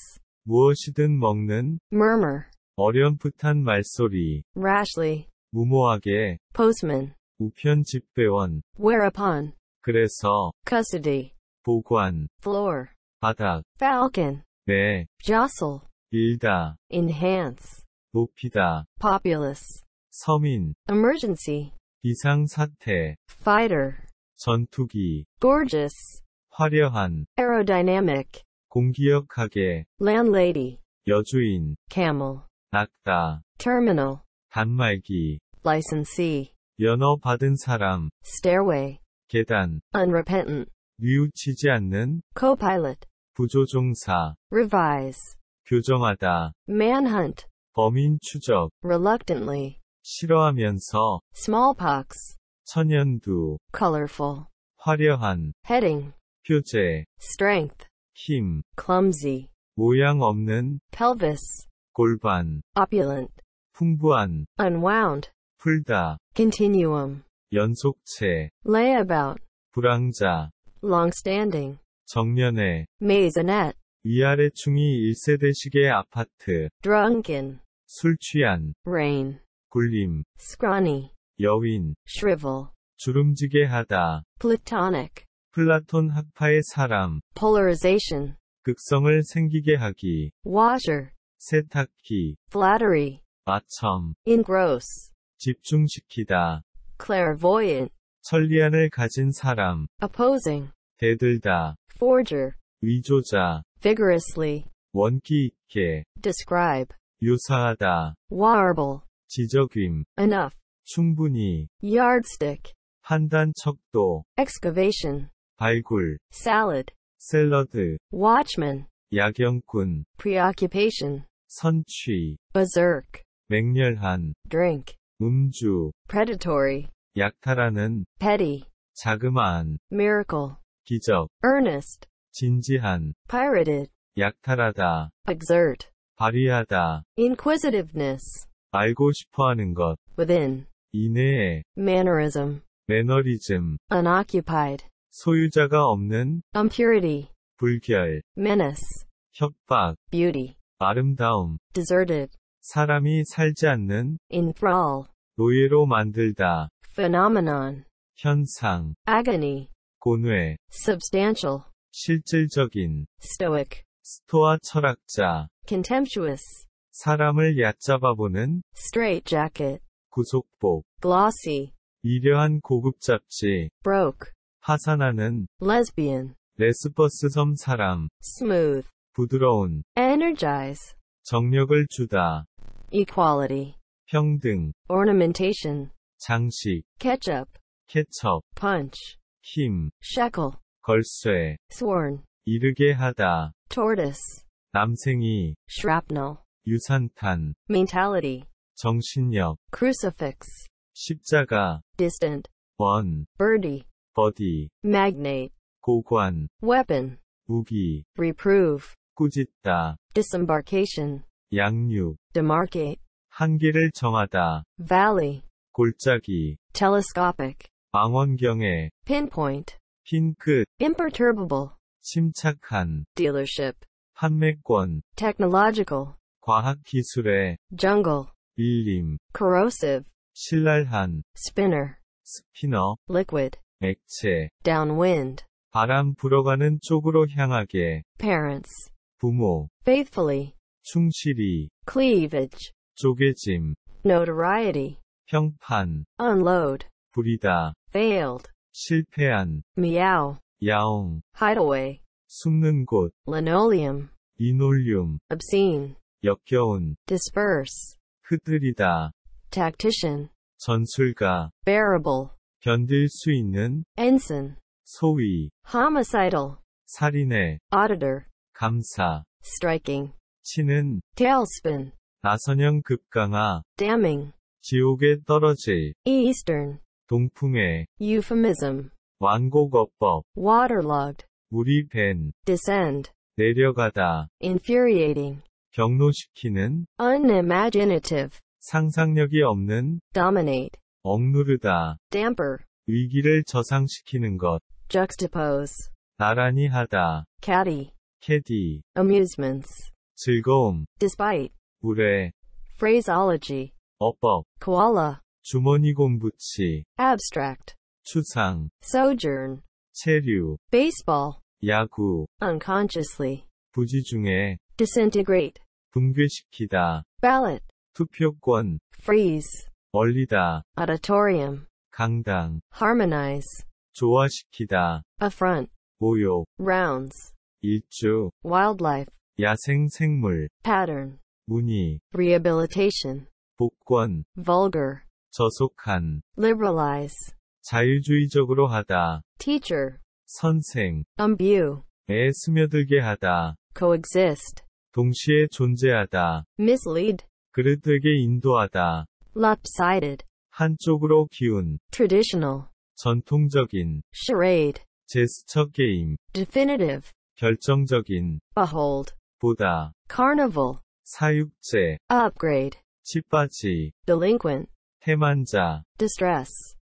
무엇이든 먹는 murmur 어렴풋한 말소리 rashly 무모하게 postman 우편 집배원 whereupon 그래서 custody 보관 floor 바닥 falcon 매, jostle, 일다, enhance, 높이다, populace, 서민, emergency, 비상사태, fighter, 전투기, gorgeous, 화려한, aerodynamic, 공기역하게, landlady, 여주인, camel, 낙타, terminal, 단말기, licensee, 연어 받은 사람, stairway, 계단, unrepentant, 뉘우치지 않는, co-pilot, 부조종사 revise 교정하다 manhunt 범인 추적 reluctantly 싫어하면서 smallpox 천연두 colorful 화려한 heading 표제 strength 힘 clumsy 모양 없는 pelvis 골반 opulent 풍부한 unwound 풀다 continuum 연속체 layabout 불황자 long-standing 정년에 maisonette 위아래 충이 1세대식의 아파트 drunken 술 취한 rain 굴림 scrawny 여윈 shrivel 주름지게 하다 platonic 플라톤 학파의 사람 polarization 극성을 생기게 하기 washer 세탁기 flattery 마첨 engross 집중시키다 clairvoyant 천리안을 가진 사람 opposing 대들다 forger 위조자 vigorously 원기 있게 describe 묘사하다 warble 지적임 enough 충분히 yardstick 판단 척도 excavation 발굴 salad 샐러드 watchman 야경꾼 preoccupation 선취 berserk 맹렬한 drink 음주 predatory 약탈하는 petty 자그마한 miracle 기적 earnest 진지한 pirated 약탈하다 exert 발휘하다 inquisitiveness 알고 싶어하는 것 within 이내에 mannerism 매너리즘 unoccupied 소유자가 없는 impurity 불결 menace 협박 beauty 아름다움 deserted 사람이 살지 않는 enthrall 노예로 만들다 phenomenon 현상 agony 고뇌, substantial, 실질적인, stoic, 스토아 철학자, contemptuous, 사람을 얕잡아보는, straitjacket, 구속복, glossy, 이려한 고급 잡지, broke, 파산하는, lesbian, 레스버스 섬 사람, smooth, 부드러운, energize, 정력을 주다, equality, 평등, ornamentation, 장식, ketchup, 케첩, punch, 힘, shackle, 걸쇠, sworn, 이르게 하다, tortoise, 남생이, shrapnel, 유산탄, mentality, 정신력, crucifix, 십자가, distant, 번, birdie, 버디, magnate, 고관, weapon, 무기, reprove, 꾸짖다, disembarkation, 양육, demarcate, 한계를 정하다, valley, 골짜기, telescopic, 망원경에 pinpoint 흰끝 imperturbable 침착한 dealership 판매권 technological 과학기술의 jungle 밀림 corrosive 신랄한 spinner 스피너 liquid 액체 downwind 바람 불어가는 쪽으로 향하게 parents 부모 faithfully 충실히 cleavage 쪼개짐 notoriety 평판 unload 부리다 failed 실패한 meow 야옹 hideaway 숨는 곳 linoleum 리놀륨 obscene 역겨운 disperse 흐드리다 tactician 전술가 bearable 견딜 수 있는 ensign 소위 homicidal 살인의 auditor 감사 striking 치는 tailspin 나선형 급강하 damning 지옥에 떨어질 eastern 동풍해 euphemism 완곡어법 waterlogged 물이 밴 descend 내려가다 infuriating 경로시키는 unimaginative 상상력이 없는 dominate 억누르다 damper 위기를 저상시키는 것 juxtapose 나란히 하다 caddy 캐디 amusements 즐거움 despite 무례 phraseology 어법 koala 주머니 공부치 abstract 추상 sojourn 체류 baseball 야구 unconsciously 부지중에 disintegrate 붕괴시키다 ballot 투표권 freeze 얼리다 auditorium 강당 harmonize 조화시키다 affront 모욕 rounds 일주 wildlife 야생 생물 pattern 무늬 rehabilitation 복권 vulgar 저속한 liberalize 자율주의적으로 하다 teacher 선생 imbue에 스며들게 하다 coexist 동시에 존재하다 mislead 그릇되게 인도하다 lopsided 한쪽으로 기운 traditional 전통적인 charade 제스처 게임 definitive 결정적인 behold 보다 carnival 사육제 upgrade 치빠지 delinquent 해만자 distress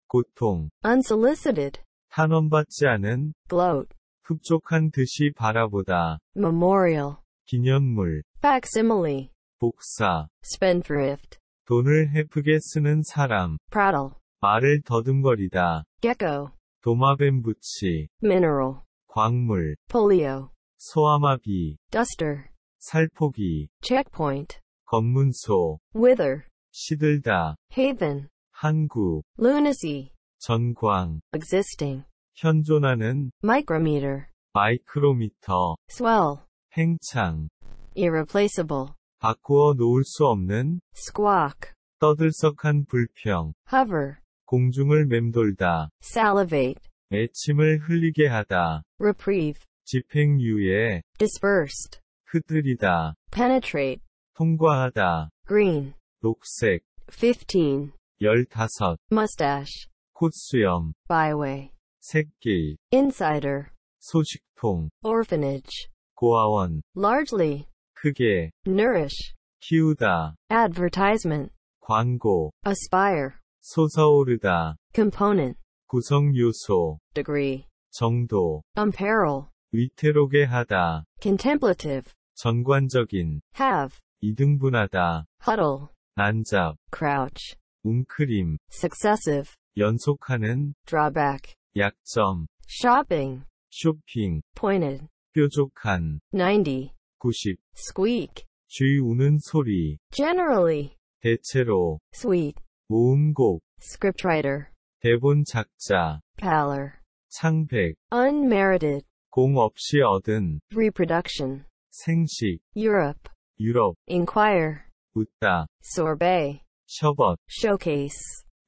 고통 unsolicited 탄원받지 않은 gloat 흡족한 듯이 바라보다 memorial 기념물 facsimile 복사 spendthrift 돈을 헤프게 쓰는 사람 prattle 말을 더듬거리다 gecko 도마뱀 부치 mineral 광물 polio 소아마비 duster 살포기 checkpoint 검문소 wither 시들다. haven. 한구. lunacy. 전광. existing. 현존하는. micrometer. 마이크로미터. swell. 팽창. irreplaceable. 바꾸어 놓을 수 없는. squawk. 떠들썩한 불평. hover. 공중을 맴돌다. salivate. 애침을 흘리게 하다. reprieve. 집행유예. dispersed. 흐드리다. penetrate. 통과하다. green. 녹색 15. 15. Mustache. 콧수염 Byway. 새끼 Insider. 소식통 Orphanage. 고아원 Largely. 크게 Nourish. 키우다 Advertisement. 광고 Aspire. 솟아오르다 Component. 구성 요소 Degree. 정도 Imperil. 위태롭게 하다 contemplative 전관적인 have 이등분하다 huddle 난잡, crouch, 웅크림, successive, 연속하는, drawback, 약점, shopping, 쇼핑, pointed, 뾰족한, 90, 90, squeak, 쥐 우는 소리, generally, 대체로, sweet, 모음곡, scriptwriter, 대본 작자, pallor, 창백, unmerited, 공 없이 얻은, reproduction, 생식, Europe, 유럽, inquire, 웃다. sorbet. 셔벗. showcase.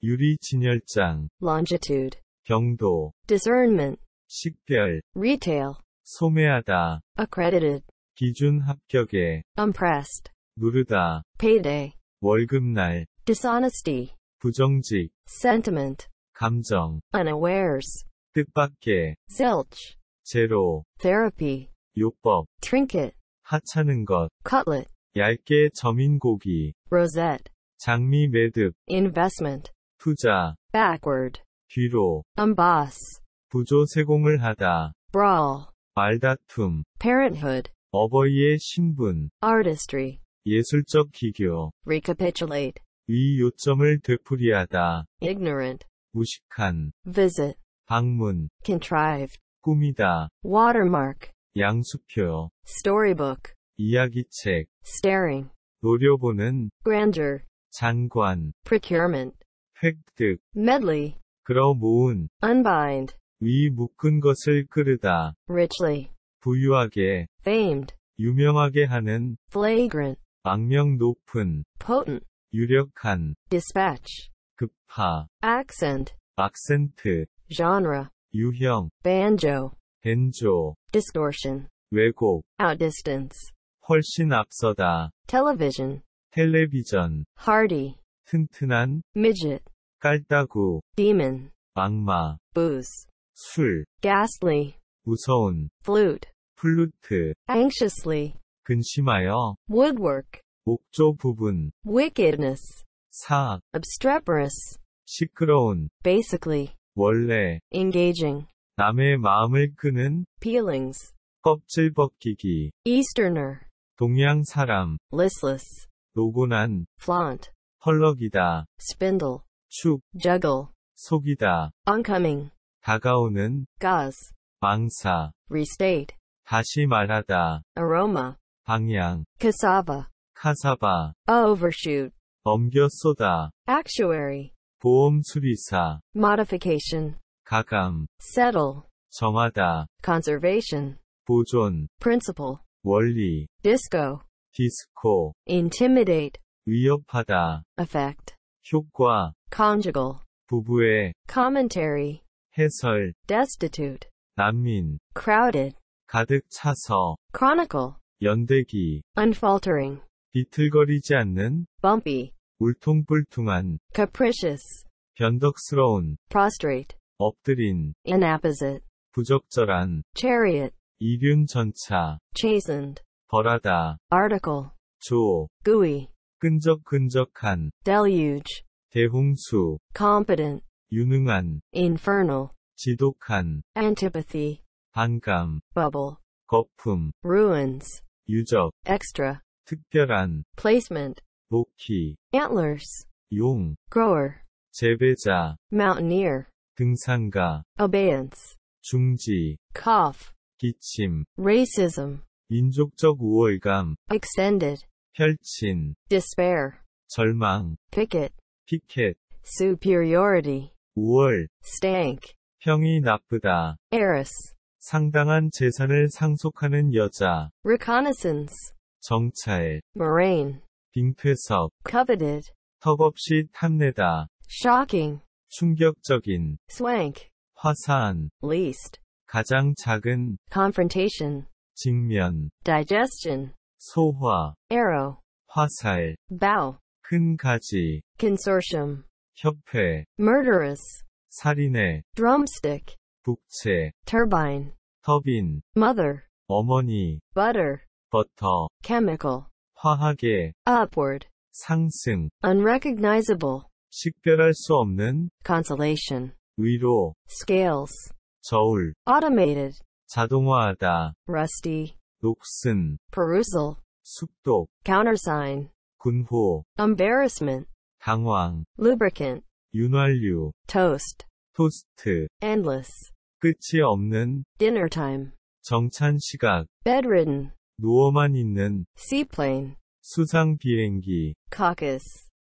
유리 진열장. longitude. 경도. discernment. 식별. retail. 소매하다. accredited. 기준 합격에. impressed. 누르다. payday. 월급날. dishonesty. 부정직. sentiment. 감정. unawares. 뜻밖의. zilch. 제로. therapy. 요법. trinket. 하찮은 것. cutlet. 얇게 점인 고기. rosette. 장미 매듭. investment. 투자. backward. 뒤로. emboss. 부조 세공을 하다. brawl. 말다툼. parenthood. 어버이의 신분. artistry. 예술적 기교. recapitulate. 위 요점을 되풀이하다. ignorant. 무식한. visit. 방문. contrived. 꾸미다. watermark. 양수표. storybook. 이야기책 staring 노려보는 grandeur 장관 procurement 획득 medley 그러 모은 unbind 위 묶은 것을 끌으다 richly 부유하게 famed 유명하게 하는 flagrant 악명 높은 potent 유력한 dispatch 급파 accent 악센트 genre 유형 banjo 벤조 distortion 왜곡 outdistance 훨씬 앞서다. television, 텔레비전, hardy, 튼튼한, midget, 깔따구, demon, 악마, booze, 술, ghastly, 무서운, flute, 플루트, anxiously, 근심하여, woodwork, 목조 부분, wickedness, 사악, obstreperous, 시끄러운, basically, 원래, engaging, 남의 마음을 끄는, peelings, 껍질 벗기기, easterner, 동양 사람 listless 노곤한 flaunt 헐럭이다 spindle 축 juggle 속이다 oncoming 다가오는 gauze 망사 restate 다시 말하다 aroma 방향 cassava 카사바 overshoot 넘겨 쏘다 actuary 보험 수리사 modification 가감 settle 정하다 conservation 보존 principle 원리 disco 디스코 intimidate 위협하다 effect 효과 conjugal 부부의 commentary 해설 destitute 난민 crowded 가득 차서 chronicle 연대기 unfaltering 비틀거리지 않는 bumpy 울퉁불퉁한 capricious 변덕스러운 prostrate 엎드린 inapposite 부적절한 chariot 이륜 전차 chastened 벌하다 article 조 gooey 끈적끈적한 deluge 대홍수 competent 유능한 infernal 지독한 antipathy 반감 bubble 거품 ruins 유적 extra 특별한 placement 복희 antlers 용 grower 재배자 mountaineer 등산가 abeyance 중지 cough 기침, racism, 인종적 우월감, extended, 펼친, despair, 절망, picket, 피켓, superiority, 우월, stank, 평이 나쁘다, heiress, 상당한 재산을 상속하는 여자, reconnaissance, 정찰, moraine, 빙퇴석, coveted, 턱없이 탐내다, shocking, 충격적인, swank, 화사한, least, 가장 작은 confrontation 직면 digestion 소화 arrow 화살 bow 큰 가지 consortium 협회 murderous 살인의 drumstick 북채 turbine 터빈 mother 어머니 butter 버터 chemical 화학의 upward 상승 unrecognizable 식별할 수 없는 consolation 위로 scales 저울 automated 자동화하다 rusty 녹슨 perusal 숙독 countersign 군호 embarrassment 당황 lubricant 윤활유 toast 토스트 endless 끝이 없는 dinner time 정찬 시각 bedridden 누워만 있는 seaplane 수상 비행기 caucus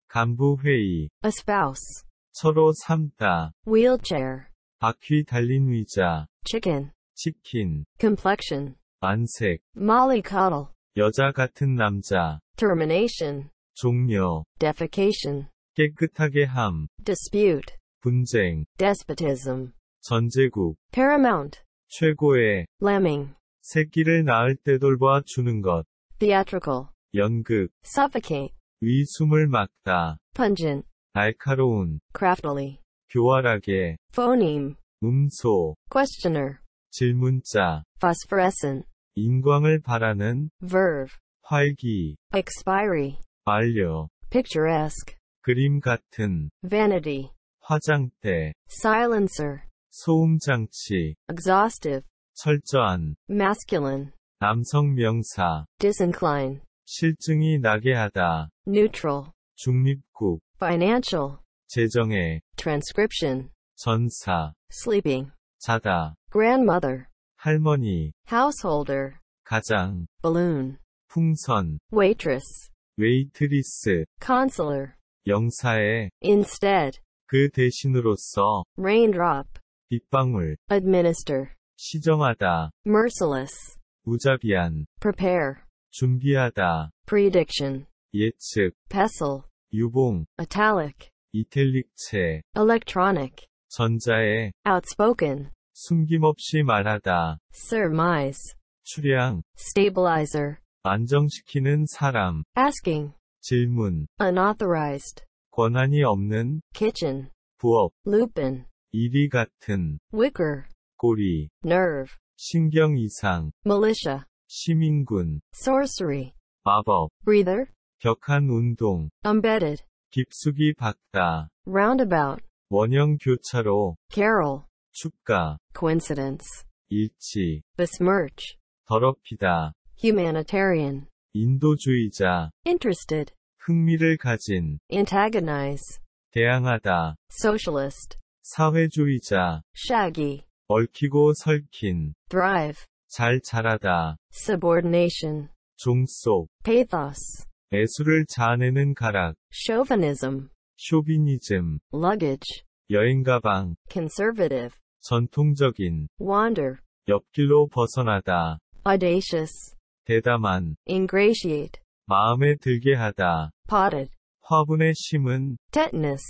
간부 회의 espouse 서로 삼다 wheelchair 바퀴 달린 의자. chicken. 치킨. complexion. 안색. mollycoddle. 여자 같은 남자. termination. 종료. defecation. 깨끗하게 함. dispute. 분쟁. despotism. 전제국. paramount. 최고의. lemming. 새끼를 낳을 때 돌봐 주는 것. theatrical. 연극. suffocate. 위 숨을 막다. pungent. 날카로운. craftily. 교활하게 phoneme 음소 questioner 질문자 phosphorescent 인광을 바라는 verve 활기 expiry 만료 picturesque 그림 같은 vanity 화장대 silencer 소음장치 exhaustive 철저한 masculine 남성 명사 disincline 실증이 나게 하다 neutral 중립국 financial 재정의 transcription 전사 sleeping 자다 grandmother 할머니 householder 가장 balloon 풍선 waitress 웨이트리스 consular 영사의 instead 그 대신으로서 raindrop 빗방울 administer 시정하다 merciless 무자비한 prepare 준비하다 prediction 예측 pestle 유봉 italic 이탈릭체 electronic 전자에 outspoken 숨김없이 말하다 surmise 추량 stabilizer 안정시키는 사람 asking 질문 unauthorized 권한이 없는 kitchen 부엌 lupin 이리 같은 wicker 꼬리 nerve 신경 이상 militia 시민군 sorcery 마법 breather 격한 운동 embedded 깊숙이 박다. roundabout, 원형 교차로, carol, 축가, coincidence, 일치, besmirch, 더럽히다, humanitarian, 인도주의자, interested, 흥미를 가진, antagonize, 대항하다, socialist, 사회주의자, shaggy, 얽히고 설킨, thrive, 잘 자라다, subordination, 종속, pathos, 애수를 자아내는 가락, chauvinism, 쇼비니즘, luggage, 여행가방, conservative, 전통적인, wander, 옆길로 벗어나다, audacious, 대담한, ingratiate, 마음에 들게 하다, potted, 화분에 심은, tetanus,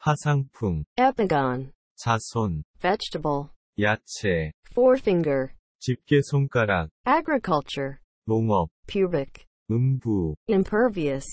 화상풍, epigon, 자손, vegetable, 야채, forefinger, 집게 손가락, agriculture, 농업, pubic, 음부 impervious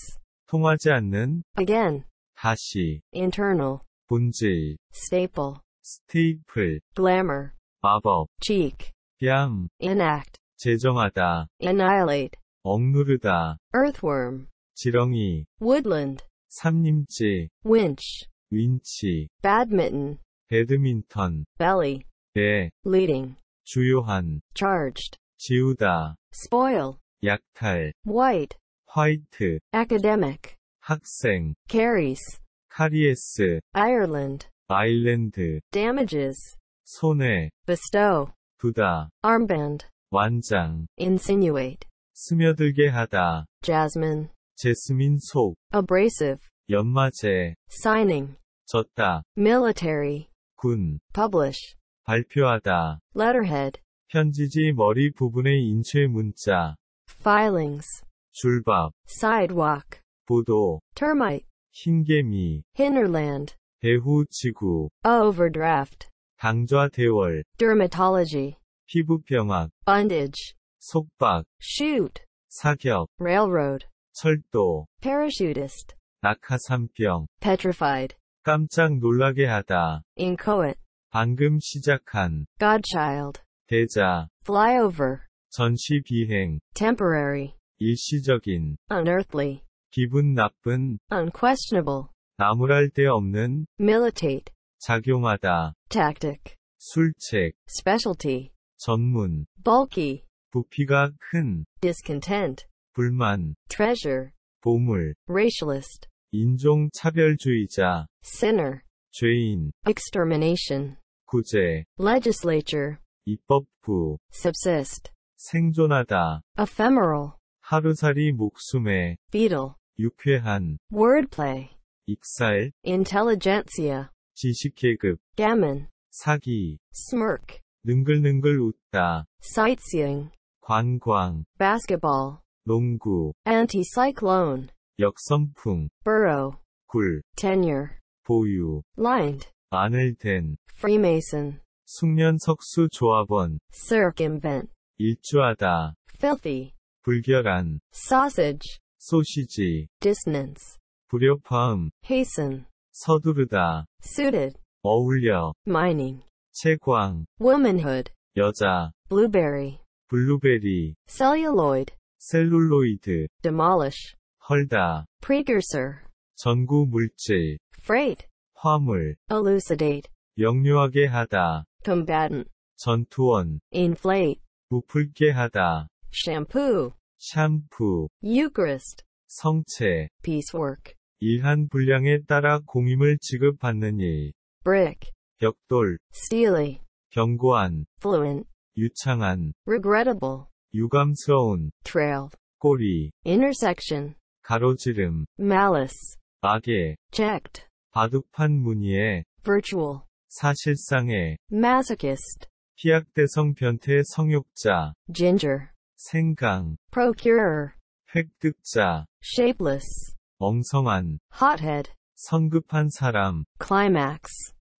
통하지 않는 again 다시 internal 본질 staple 스테이플 glamour 마법 cheek 뺨 enact 재정하다 annihilate 억누르다 earthworm 지렁이 woodland 삼림지 winch 윈치 badminton 배드민턴 belly 배 leading 주요한 charged 지우다 spoil 약탈 white 화이트 academic 학생 caries 카리에스 Ireland 아일랜드 damages 손해 bestow 두다 armband 완장 insinuate 스며들게 하다 jasmine 제스민 속 abrasive 연마제 signing 졌다 military 군 publish 발표하다 letterhead 편지지 머리 부분의 인쇄 문자 filings, 줄밥, sidewalk, 보도, termite, 흰개미, hinterland, 배후지구 overdraft, 강좌대월, dermatology, 피부병학, bondage, 속박, shoot, 사격, railroad, 철도, parachutist, 낙하산병, petrified, 깜짝 놀라게 하다, inchoate, 방금 시작한, godchild, 대자, flyover, 전시 비행 temporary 일시적인 unearthly 기분 나쁜 unquestionable 나무랄 데 없는 militate 작용하다 tactic 술책 specialty 전문 bulky 부피가 큰 discontent 불만 treasure 보물 racialist 인종 차별주의자 sinner 죄인 extermination 구제 legislature 입법부 subsist 생존하다. ephemeral. 하루살이 목숨에. beetle. 유쾌한. wordplay. 익살. intelligentsia. 지식계급. gammon. 사기. smirk. 능글능글 웃다. sightseeing. 관광. basketball. 농구. anticyclone. 역선풍. burrow. 굴. tenure. 보유. lined. 안을 댄. freemason. 숙련 석수 조합원. circumvent. 일조하다 filthy 불결한 sausage 소시지 dissonance 불협화음 hasten 서두르다 suited 어울려 mining 채광 womanhood 여자 blueberry 블루베리 celluloid 셀룰로이드 demolish 헐다 precursor 전구 물질 freight 화물 elucidate 영유하게 하다 combatant 전투원 inflate 부풀게 하다. shampoo, 샴푸, Eucharist, 성체, piecework, 일한 분량에 따라 공임을 지급받는 일, brick, 벽돌, steely, 견고한, fluent, 유창한, regrettable, 유감스러운, trail, 꼬리, intersection, 가로지름, malice, 악의, checked, 바둑판 무늬에, virtual, 사실상의, masochist, 희약대성 변태 성욕자 ginger 생강 procurer 획득자 shapeless 엉성한 hothead 성급한 사람 climax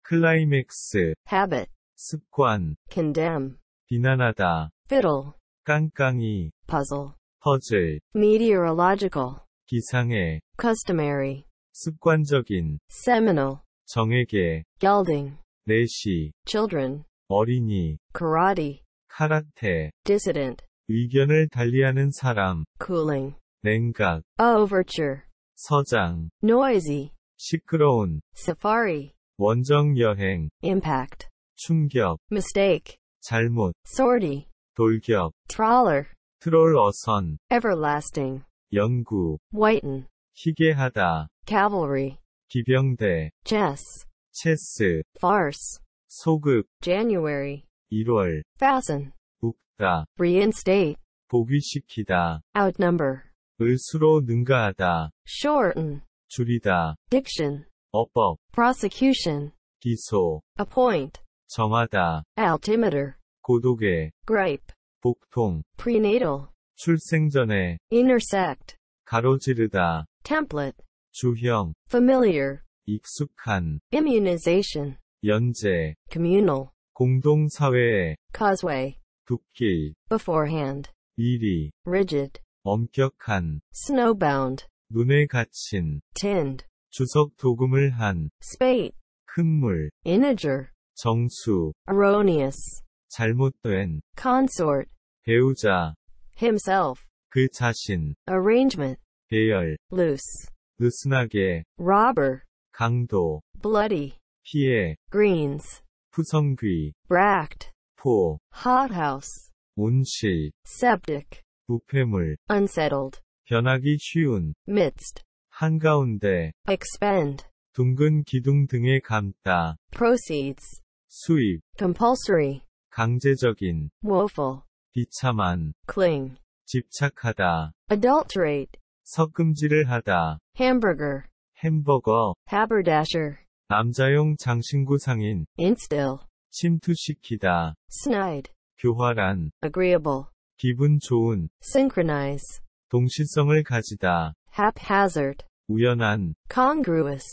클라이맥스 habit 습관 condemn 비난하다 fiddle 깡깡이 puzzle 퍼즐 meteorological 기상해 customary 습관적인 seminal 정액의 gelding 내시 children 어린이, karate, 카라테, dissident, 의견을 달리하는 사람, cooling, 냉각, overture, 서장, noisy, 시끄러운, safari, 원정 여행, impact, 충격, mistake, 잘못, sortie, 돌격, trawler, 트롤 어선, everlasting, 연구, whiten, 희게하다, cavalry, 기병대, chess, 체스, farce, 소극 January 1월 fasten 묶다 reinstate 복귀시키다 outnumber 을수로 능가하다 shorten 줄이다 diction 어법 prosecution 기소 appoint 정하다 altimeter 고독의 gripe 복통 prenatal 출생 전에 intersect 가로지르다 template 주형 familiar 익숙한 immunization 연재, communal, 공동사회의, causeway, 두께, beforehand, 미리, rigid, 엄격한, snowbound, 눈에 갇힌, tinned, 주석 도금을 한, spate, 큰물, integer, 정수, erroneous, 잘못된, consort, 배우자, himself, 그 자신, arrangement, 배열, loose, 느슨하게, robber, 강도, bloody, 피해 greens 후성귀 bract 포 hothouse 온실 septic 부패물 unsettled 변하기 쉬운 midst 한가운데 expand 둥근 기둥 등에 감다 proceeds 수입 compulsory 강제적인 woeful 비참한 cling 집착하다 adulterate 섞음질을 하다 hamburger 햄버거 haberdasher 남자용 장신구 상인 instill 침투시키다 snide 교활한 agreeable 기분 좋은 synchronize 동시성을 가지다 haphazard 우연한 congruous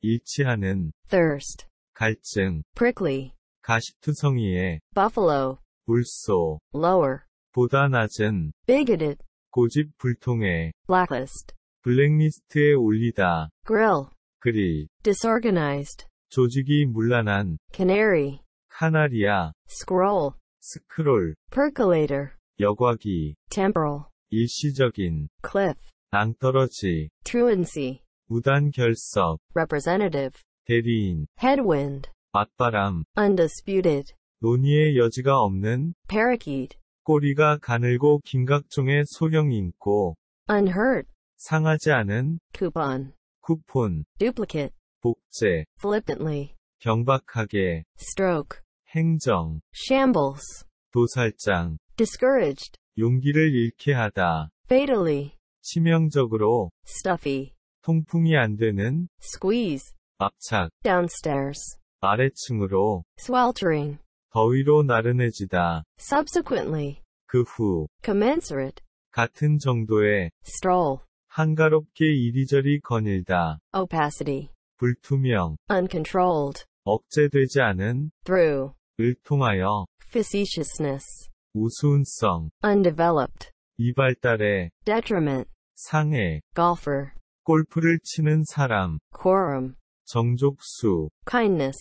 일치하는 thirst 갈증 prickly 가시투성이에 buffalo 물소 lower 보다 낮은 bigoted 고집불통해 blacklist 블랙리스트에 올리다 grill 그리 disorganized 조직이 문란한 canary 카나리아 scroll 스크롤 percolator 여과기 temporal 일시적인 cliff 낭떠러지 truancy 무단결석 representative 대리인 headwind 맞바람 undisputed 논의의 여지가 없는 parakeet 꼬리가 가늘고 긴 각종의 소령 인고 unhurt 상하지 않은 coupon 쿠폰, duplicate, 복제, flippantly, 경박하게, stroke, 행정, shambles, 도살장, discouraged, 용기를 잃게 하다, fatally, 치명적으로, stuffy, 통풍이 안 되는, squeeze, 압착, downstairs, 아래층으로, sweltering, 더위로 나른해지다, subsequently, 그 후, commensurate, 같은 정도의, stroll, 한가롭게 이리저리 거닐다. opacity. 불투명. uncontrolled. 억제되지 않은. through. 을 통하여. facetiousness. 우스운성. undeveloped. 이발달에. detriment. 상해. golfer. 골프를 치는 사람. quorum. 정족수. kindness.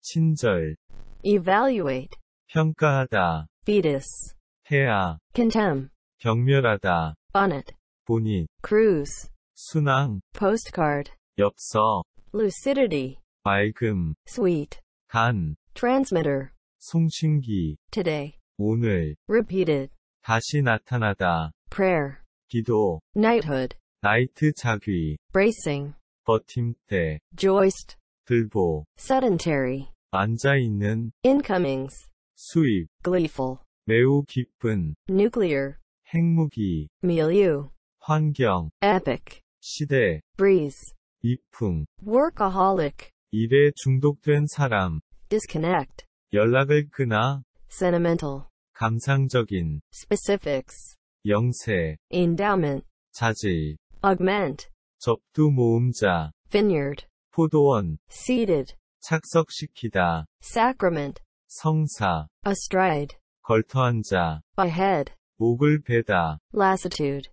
친절. evaluate. 평가하다. fetus. 해야. condemn. 경멸하다. bonnet. 본의, cruise, 순항, postcard, 엽서, lucidity, 맑음. sweet, 간, transmitter, 송신기, today, 오늘, repeated, 다시 나타나다, prayer, 기도, knighthood, 나이트 자귀, bracing, 버팀대, joist, 들보, sedentary, 앉아 있는. incomings, 수입, gleeful, 매우 기쁜, nuclear, 핵무기, milieu, 환경 epic 시대 breeze 이풍 workaholic 일에 중독된 사람 disconnect 연락을 끄나 sentimental 감상적인 specifics 영세 endowment 자질 augment 접두 모음자 vineyard 포도원 seeded 착석시키다 sacrament 성사 astride 걸터앉아 ahead 목을 베다 latitude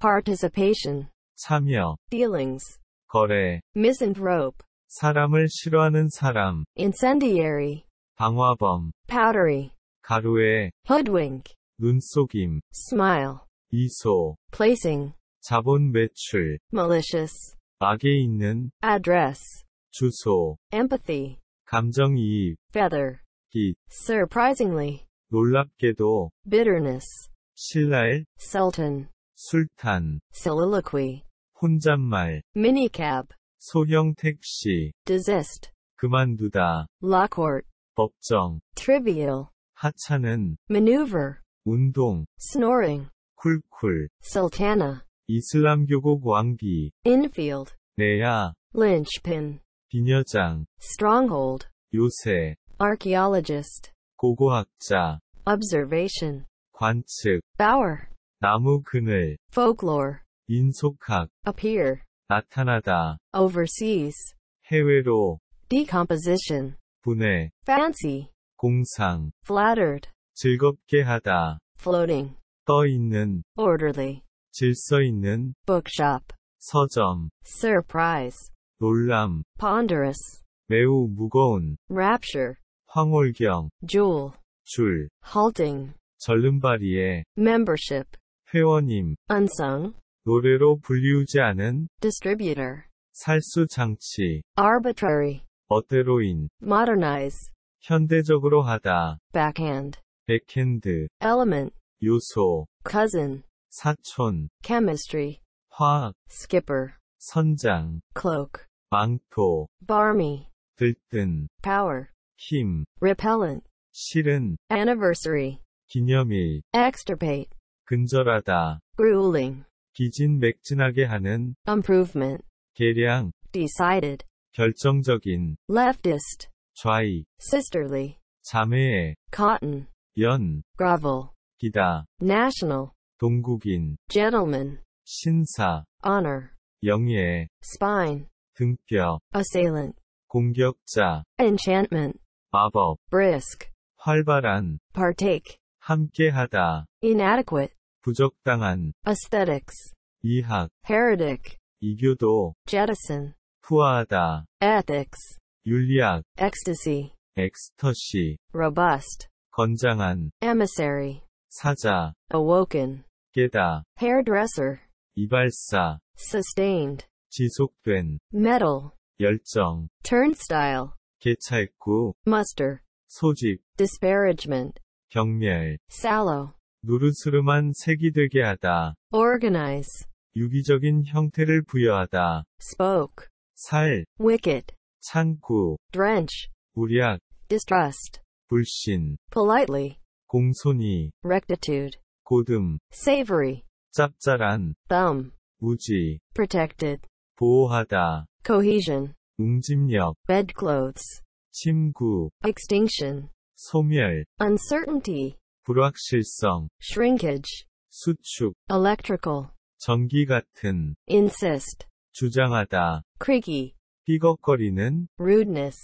participation, 참여, dealings, 거래, misanthrope, 사람을 싫어하는 사람, incendiary, 방화범, powdery, 가루에, hoodwink, 눈속임, smile, 이소, placing, 자본 매출, malicious, 악에 있는, address, 주소, empathy, 감정이입, feather, 빛, surprisingly, 놀랍게도, bitterness, 신라의 Sultan, 술탄, Soliloquy, 혼잣말, Minicab, 소형 택시, Desist, 그만두다, Law Court, 법정, Trivial, 하찮은, Maneuver, 운동, Snoring, 쿨쿨, Sultana, 이슬람교국 왕비, Infield, 내야, Lynchpin, 비녀장, Stronghold, 요새, Archaeologist, 고고학자, Observation, 관측 bower 나무 그늘 folklore 인속학 appear 나타나다 overseas 해외로 decomposition 분해 fancy 공상 flattered 즐겁게 하다 floating 떠 있는 orderly 질서 있는 bookshop 서점 surprise 놀람 ponderous 매우 무거운 rapture 황홀경 jewel 줄 halting 절름발이에 membership 회원님 unsung 노래로 불리우지 않은 distributor 살수 장치 arbitrary 어대로인 modernize 현대적으로 하다 backhand 백핸드 element 요소 cousin 사촌 chemistry 화학 skipper 선장 cloak 망토 barmy 들뜬 power 힘 repellent 실은 anniversary 기념일 extirpate 근절하다 grueling 기진 맥진하게 하는 improvement 계량 decided 결정적인 leftist 좌익 sisterly 자매의 cotton 연 gravel 기다 national 동국인 gentleman 신사 honor 영예 spine 등뼈 assailant 공격자 enchantment 마법 brisk 활발한 partake 함께하다. inadequate, 부적당한. aesthetics, 이학. paradig, 이교도. jettison, 투하하다. ethics, 윤리학. ecstasy, 엑스터시. robust, 건장한. emissary, 사자. awoken, 깨다. hairdresser, 이발사. sustained, 지속된. metal, 열정. turnstile, 개찰구. muster, 소집. disparagement, 경멸, sallow, 누르스름한 색이 되게 하다, organize, 유기적인 형태를 부여하다, spoke, 살, wicked, 창구, drench, 우략, distrust, 불신, politely, 공손히, rectitude, 고듬, savory, 짭짤한, thumb, 무지, protected, 보호하다, cohesion, 응집력, bedclothes, 침구, extinction, 소멸, uncertainty, 불확실성, shrinkage, 수축, electrical, 전기 같은, insist, 주장하다, creaky, 삐걱거리는, rudeness,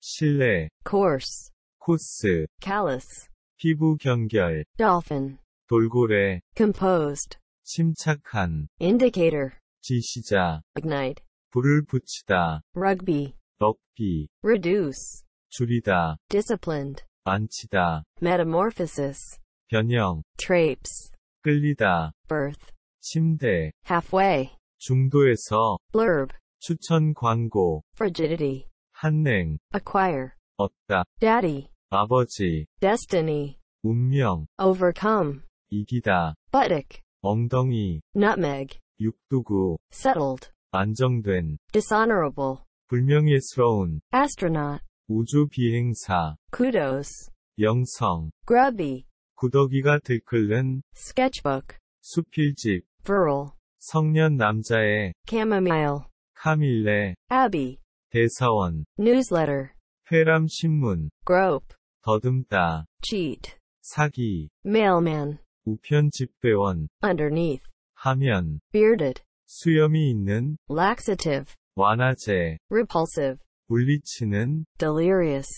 실내, coarse, 코스, callous, 피부 경결, dolphin, 돌고래, composed, 침착한, indicator, 지시자, ignite, 불을 붙이다, rugby, 럭비, reduce, 줄이다, disciplined, 만치다. metamorphosis, 변형, traipse, 끌리다, birth, 침대, halfway, 중도에서, blurb, 추천 광고, frigidity, 한냉, acquire, 얻다, daddy, 아버지, destiny, 운명, overcome, 이기다, buttock, 엉덩이, nutmeg, 육두구, settled, 안정된, dishonorable, 불명예스러운, astronaut, 우주 비행사, kudos, 영성, grubby, 구더기가 들끓는, sketchbook, 수필집, viral, 성년 남자의, chamomile, 카밀레, abbey, 대사원, newsletter, 회람 신문, grope, 더듬다, cheat, 사기, mailman, 우편 집배원, underneath, 하면, bearded, 수염이 있는, laxative, 완화제, repulsive, 물리치는 delirious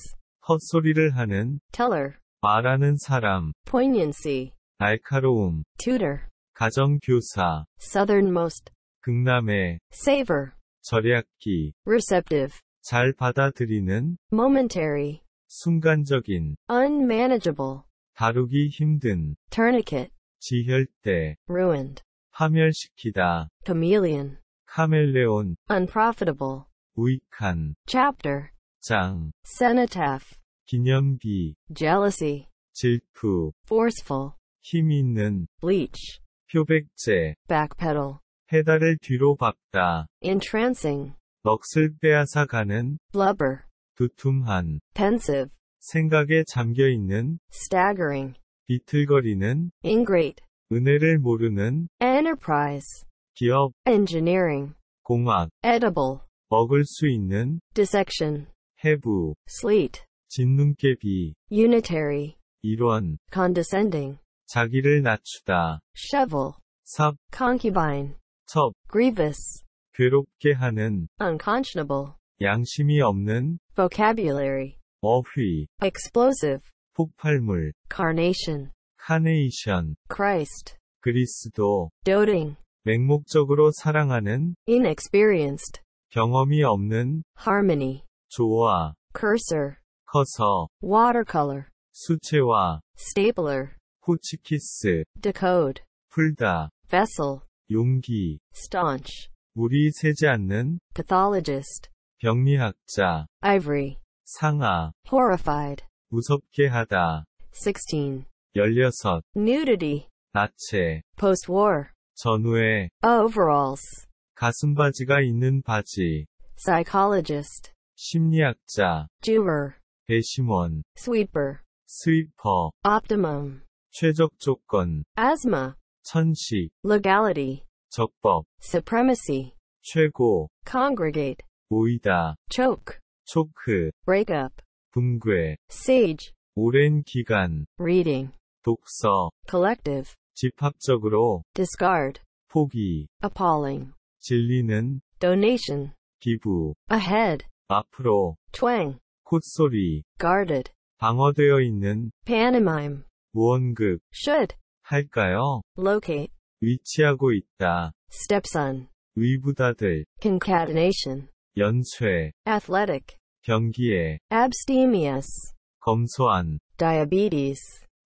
헛소리를 하는 teller 말하는 사람 poignancy 날카로움 tutor 가정교사 southernmost 극남의 savor 절약기 receptive 잘 받아들이는 momentary 순간적인 unmanageable 다루기 힘든 tourniquet 지혈대 ruined 파멸시키다 chameleon 카멜레온 unprofitable 우익한 chapter 장 cenotaph 기념비 jealousy 질투 forceful 힘 있는 bleach 표백제 backpedal 페달을 뒤로 박다 entrancing 넋을 빼앗아가는 blubber 두툼한 pensive 생각에 잠겨있는 staggering 비틀거리는 ingrate 은혜를 모르는 enterprise 기업 engineering 공학 edible 먹을 수 있는 dissection, 해부, sleet, 진눈깨비, unitary, 일원, condescending, 자기를 낮추다, shovel, 삽, concubine, 첩, grievous, 괴롭게 하는, unconscionable, 양심이 없는, vocabulary, 어휘, explosive, 폭발물, carnation, carnation, Christ, 그리스도, doting, 맹목적으로 사랑하는, inexperienced, 경험이 없는 harmony 조화 cursor 커서 watercolor 수채화 stapler 호치키스 decode 풀다 vessel 용기 staunch 물이 새지 않는 pathologist 병리학자 ivory 상아 horrified 무섭게 하다 16 16 nudity 나체 post war 전후에 overalls 가슴바지가 있는 바지. psychologist, 심리학자. doer, 배심원. sweeper, 스위퍼. optimum, 최적 조건. asthma, 천식. legality, 적법. supremacy, 최고. congregate, 모이다. choke, 초크. break up, 붕괴. sage, 오랜 기간. reading, 독서. collective, 집합적으로. discard, 포기. appalling, 진리는 donation 기부 ahead 앞으로 twang 콧소리 guarded 방어되어 있는 pantomime 무언극 should 할까요? locate 위치하고 있다 stepson 위부다들 concatenation 연쇄 athletic 경기에 abstemious 검소한 diabetes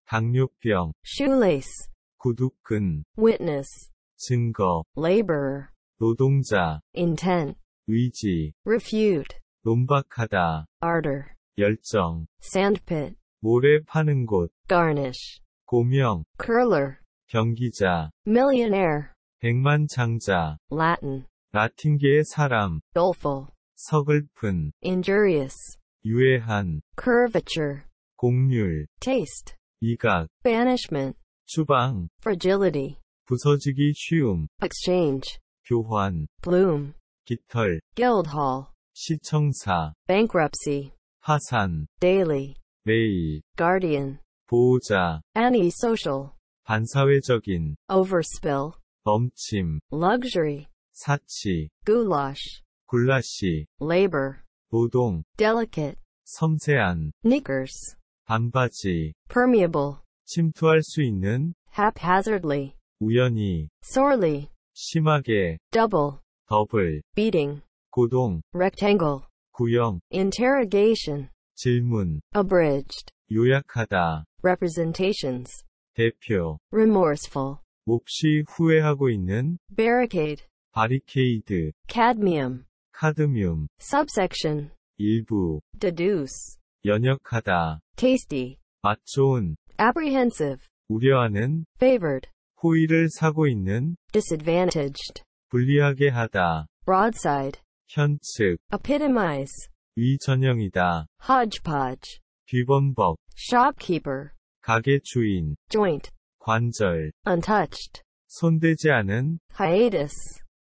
당뇨병 shoelace 구두끈 witness 증거 laborer 노동자 intent 의지 refute 논박하다 ardor 열정 sandpit 모래 파는 곳 garnish 고명 curler 경기자 millionaire 백만장자 Latin 라틴계의 사람 doleful 서글픈 injurious 유해한 curvature 곡률 taste 미각 banishment 추방 fragility 부서지기 쉬움 exchange 교환 bloom 깃털 guildhall 시청사 bankruptcy 파산 daily 매일 guardian 보호자 antisocial 반사회적인 overspill 넘침 luxury 사치 goulash 굴라시 labor 노동 delicate 섬세한 knickers 반바지 permeable 침투할 수 있는 haphazardly 우연히 sorely 심하게 double 더블 beating 고동 rectangle 구형 interrogation 질문 abridged 요약하다 representations 대표 remorseful 몹시 후회하고 있는 barricade 바리케이드 cadmium 카드뮴 subsection 일부 deduce 연역하다 tasty 맛 좋은 apprehensive 우려하는 favored 호의를 사고 있는 disadvantaged 불리하게 하다 broadside 현측 epitomize 위전형이다 hodgepodge 비범벅 shopkeeper 가게 주인 joint 관절 untouched 손대지 않은 hiatus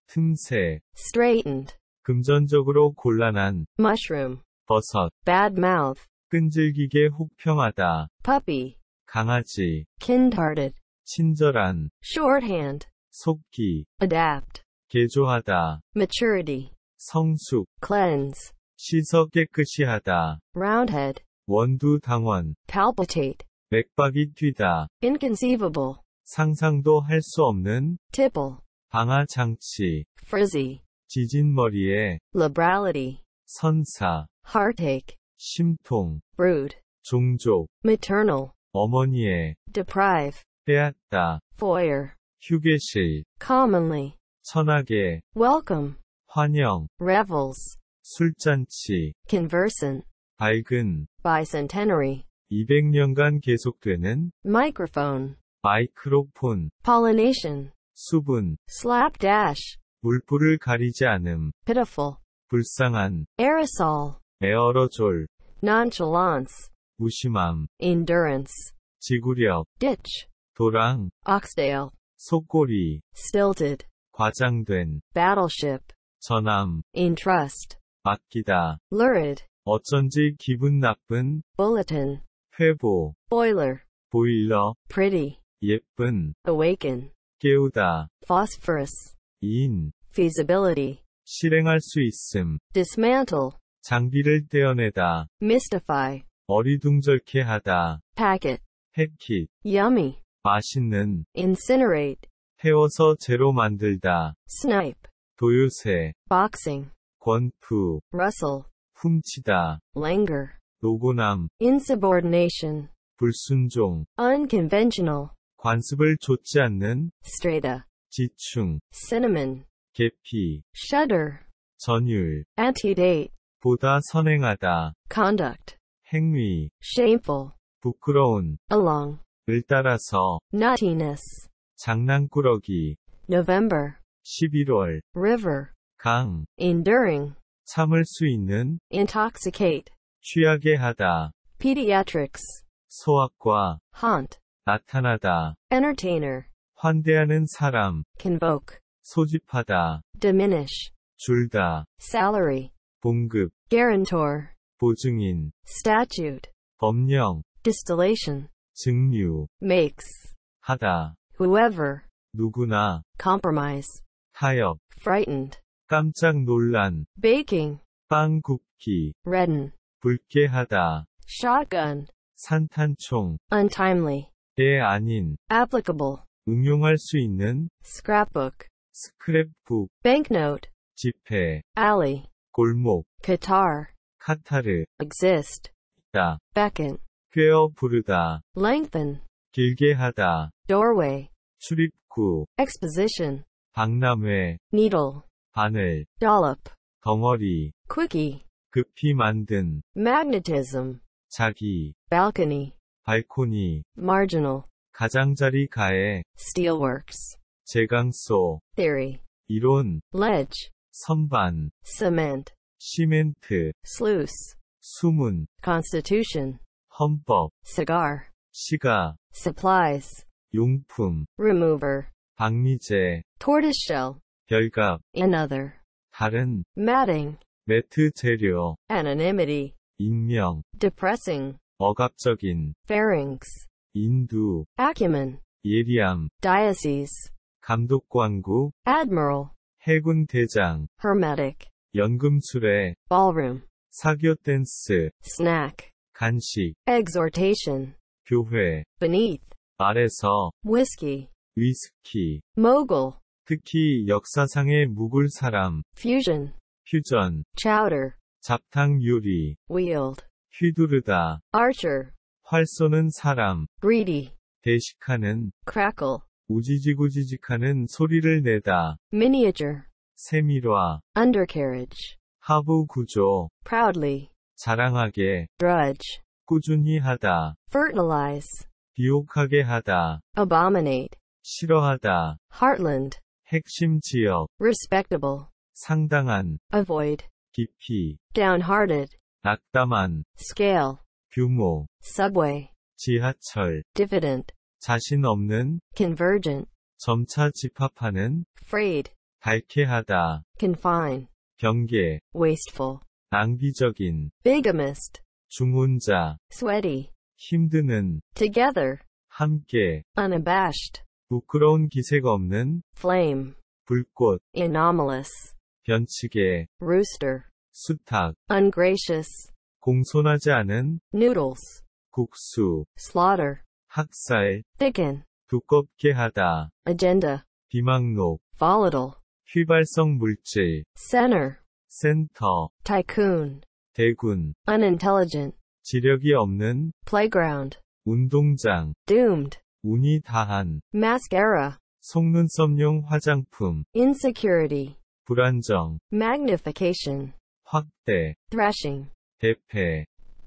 틈새 straightened 금전적으로 곤란한 mushroom 버섯 bad mouth 끈질기게 혹평하다 puppy 강아지 kind-hearted 친절한 shorthand 속기 adapt 개조하다 maturity 성숙 cleanse 씻어 깨끗이 하다 roundhead 원두 당원 palpitate 맥박이 뛰다 inconceivable 상상도 할 수 없는 tipple 방아 장치 frizzy 지진 머리에 liberality 선사 heartache 심통 brood 종족 maternal 어머니의 deprive 빼앗다. foyer. 휴게실. commonly. 천하게. welcome. 환영. revels. 술잔치. conversant. 밝은. bicentenary. 200년간 계속되는. microphone. 마이크로폰. pollination. 수분. slapdash. 물풀을 가리지 않음. pitiful. 불쌍한. aerosol. 에어로졸. nonchalance. 무심함. endurance. 지구력. ditch. 도랑 oxtail 속골이 stilted 과장된 battleship 전함 entrust 맡기다 lurid 어쩐지 기분 나쁜 bulletin 회보 boiler 보일러 pretty 예쁜 awaken 깨우다 phosphorus 인 feasibility 실행할 수 있음 dismantle 장비를 떼어내다 mystify 어리둥절케 하다 packet 패킷 yummy 맛있는 incinerate 태워서 재로 만들다 snipe 도요새 boxing 권투 wrestle 훔치다 languor 노고남 insubordination 불순종 unconventional 관습을 좇지 않는 strata 지충 cinnamon 계피 shudder 전율 antedate 보다 선행하다 conduct 행위 shameful 부끄러운 along 을 따라서 nuttiness 장난꾸러기 November 11월 river 강 enduring 참을 수 있는 intoxicate 취하게 하다 pediatrics 소아과 haunt 나타나다 entertainer 환대하는 사람 convoke 소집하다 diminish 줄다 salary 봉급 guarantor 보증인 statute 법령 distillation 증류 makes 하다 whoever 누구나 compromise 타협 frightened 깜짝 놀란 baking 빵 굽기 redden 불쾌하다 shotgun 산탄총 untimely 때 아닌 applicable 응용할 수 있는 scrapbook 스크랩북 banknote 지폐 alley 골목 qatar 카타르 exist 있다 beckon 꿰어 부르다. lengthen, 길게 하다. doorway, 출입구. exposition, 박람회. needle, 바늘. dollop, 덩어리. quickie, 급히 만든. magnetism, 자기. balcony, 발코니. marginal, 가장자리 가해. steelworks, 제강소. theory, 이론. ledge, 선반. cement, 시멘트. sluice, 수문. constitution, 헌법 cigar 시가 supplies 용품 remover 박리제 tortoiseshell 별갑 another 다른 matting 매트 재료 anonymity 익명 depressing 억압적인 pharynx 인두 acumen 예리함 diocese 감독관구 admiral 해군 대장 hermetic 연금술래 ballroom 사교 댄스 snack 간식 exhortation 교회 beneath 아래서 whiskey 위스키 mogul 특히 역사상의 묵을 사람 fusion 퓨전 chowder 잡탕 요리 wield 휘두르다 archer 활 쏘는 사람 greedy 대식하는 crackle 우지지구지직하는 소리를 내다 miniature 세밀화 undercarriage 하부 구조 proudly 자랑하게 drudge 꾸준히 하다 fertilize 비옥하게 하다 abominate 싫어하다 heartland 핵심 지역 respectable 상당한 avoid 깊이 downhearted 낙담한 scale 규모 subway 지하철 dividend 자신 없는 convergent 점차 집합하는 frayed 닳게 하다 confine 경계 wasteful 악의적인 bigamist 주문자 sweaty 힘드는 together 함께 unabashed 부끄러운 기색 없는 flame 불꽃 anomalous 변칙의 rooster 수탉 ungracious 공손하지 않은 noodles 국수 slaughter 학살 thicken 두껍게 하다 agenda 비망록 volatile 휘발성 물질 center 센터 tycoon 대군 unintelligent 지력이 없는 playground 운동장 doomed 운이 다한 mascara 속눈썹용 화장품 insecurity 불안정 magnification 확대 thrashing 대패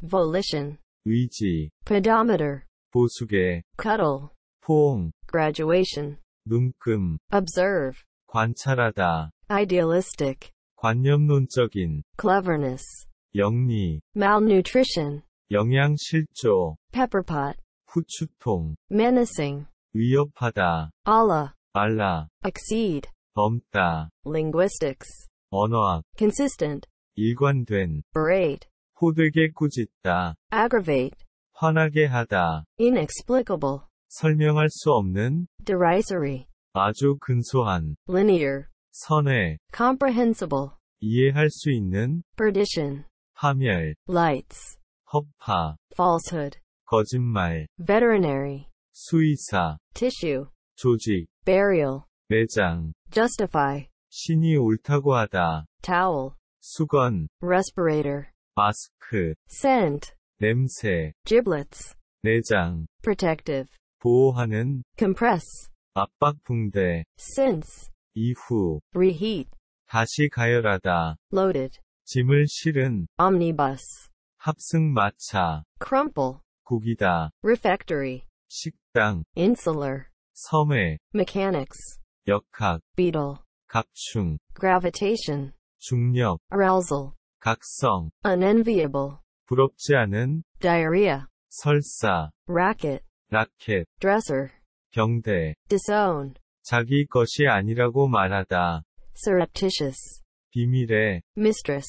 volition 의지 pedometer 보수계 cuddle 포옹 graduation 눈금 observe 관찰하다 idealistic 관념론적인 cleverness, 영리 malnutrition, 영양실조 pepperpot, 후추통 menacing, 위협하다 Allah, 알라 exceed, 넘다 linguistics, 언어학 consistent, 일관된 berate, 호되게 꾸짖다 aggravate, 화나게 하다 inexplicable, 설명할 수 없는 derisory, 아주 근소한 linear, 선회 comprehensible 이해할 수 있는 perdition 파멸 lights 허파 falsehood 거짓말 veterinary 수의사 tissue 조직 burial 매장 justify 신이 옳다고 하다 towel 수건 respirator 마스크 scent 냄새 giblets 내장 protective 보호하는 compress 압박 붕대 since 이후 reheat 다시 가열하다 loaded 짐을 실은 omnibus 합승마차 crumple 국이다 refectory 식당 insular 섬에 mechanics 역학 beetle 각충 gravitation 중력 arousal 각성 unenviable 부럽지 않은 diarrhea 설사 racket 라켓 dresser 경대 disown 자기 것이 아니라고 말하다. surreptitious, 비밀의 mistress,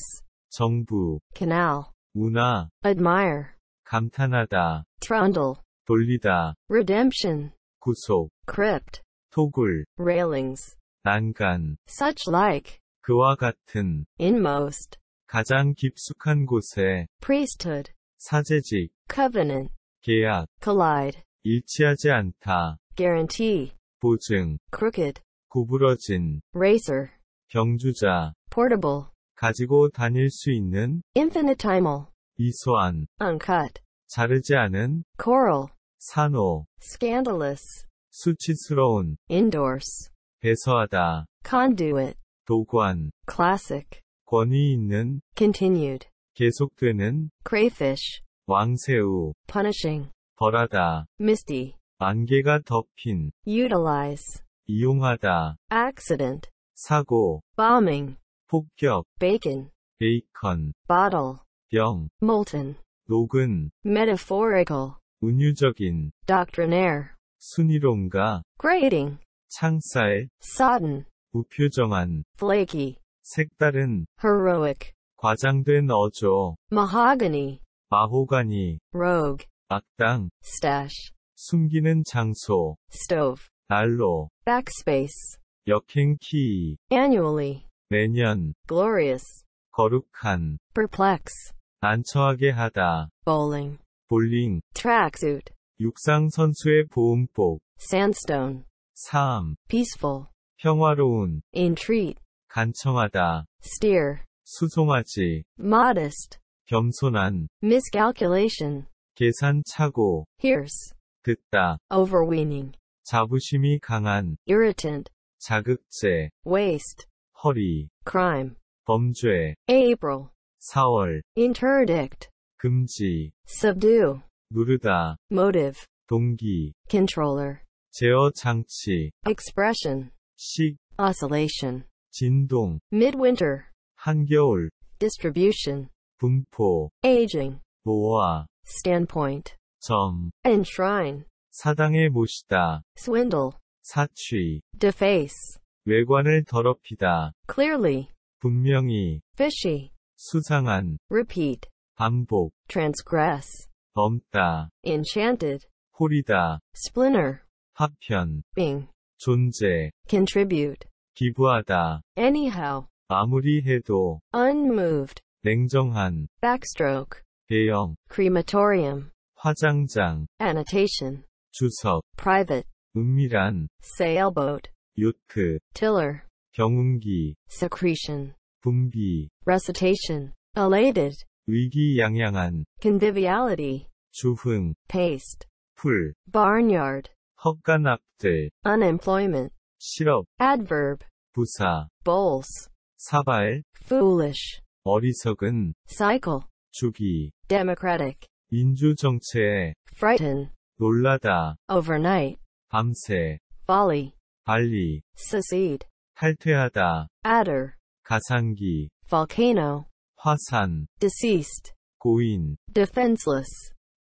정부, canal, 운하, admire, 감탄하다, trundle, 돌리다, redemption, 구속, crypt, 토굴, railings, 난간, such like, 그와 같은, inmost, 가장 깊숙한 곳에, priesthood, 사제직, covenant, 계약, collide, 일치하지 않다, guarantee, 보증 crooked 구부러진 racer 경주자 portable 가지고 다닐 수 있는 infinitimal 이소한 uncut 자르지 않은 coral 산호 scandalous 수치스러운 endorse 배서하다 conduit 도관 classic 권위 있는 continued 계속되는 crayfish 왕새우 punishing 벌하다 misty 안개가 덮인 utilize 이용하다 accident 사고 bombing 폭격 bacon 베이컨 bottle 병 molten 녹은 metaphorical 은유적인 doctrinaire 순이론가 grating 창살 sodden 무표정한 flaky 색다른 heroic 과장된 어조 mahogany 마호가니 rogue 악당 stash 숨기는 장소 stove 난로 backspace 역행 키 annually 매년 glorious 거룩한 perplex 안처하게 하다 bowling 볼링 tracksuit 육상 선수의 보음복 sandstone 삶 peaceful 평화로운 entreat 간청하다 steer 수송하지 modest 겸손한 miscalculation 계산착오 hears 듣다. overweening. 자부심이 강한. irritant. 자극제. waste. 허리. crime. 범죄. April. 4월. interdict. 금지. subdue. 누르다. motive. 동기. controller. 제어 장치. expression. 식. oscillation. 진동. midwinter. 한겨울. distribution. 분포. aging. 모아. standpoint. 점 enshrine 사당에 모시다 swindle 사취 deface 외관을 더럽히다 clearly 분명히 fishy 수상한 repeat 반복 transgress 넘다 enchanted 홀이다 splinter 파편 bing 존재 contribute 기부하다 anyhow 마무리해도 unmoved 냉정한 backstroke 대형 crematorium 화장장 annotation 주석 private 은밀한 sailboat 요트 tiller 경운기 secretion 분비 recitation elated 위기양양한 conviviality 주흥 paste 풀 barnyard 헛간악대 unemployment 실업 adverb 부사 bowls 사발 foolish 어리석은 cycle 주기 democratic 인주정체에 frighten 놀라다 overnight 밤새 volley 발리 secede 탈퇴하다 adder 가상기 volcano 화산 deceased 고인 defenseless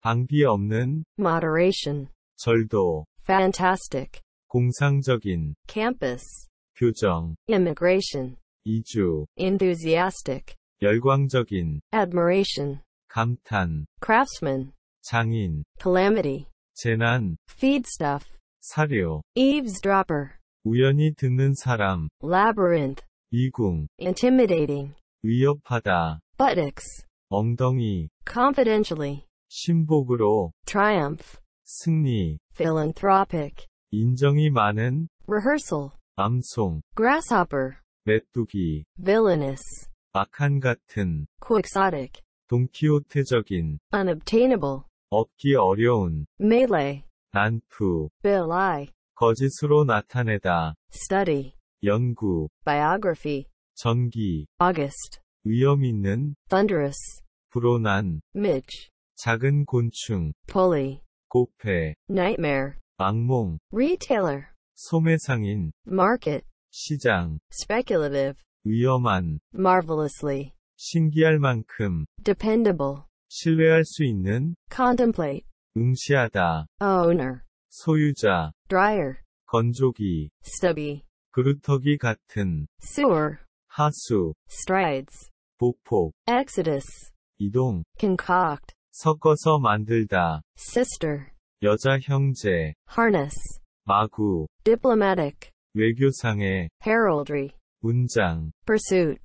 방비 없는 moderation 절도 fantastic 공상적인 campus 교정 immigration 이주 enthusiastic 열광적인 admiration 감탄 craftsman 장인 calamity 재난 feedstuff 사료 eavesdropper 우연히 듣는 사람 labyrinth 미궁 intimidating 위협하다 buttocks 엉덩이 confidentially 신복으로 triumph 승리 philanthropic 인정이 많은 rehearsal 암송 grasshopper 메뚜기 villainous 악한 같은 quixotic 동키호테적인 unobtainable 얻기 어려운 melee 난투 belie 거짓으로 나타내다 study 연구 biography 전기 august 위험 있는 thunderous 불온한 midge 작은 곤충 pulley 고패 nightmare 악몽 retailer 소매상인 market 시장 speculative 위험한 marvelously 신기할 만큼 dependable 신뢰할 수 있는 contemplate 응시하다 owner 소유자 dryer 건조기 stubby 그루터기 같은 sewer 하수 strides 보폭 exodus 이동 concoct 섞어서 만들다 sister 여자 형제 harness 마구 diplomatic 외교상의 heraldry 문장 pursuit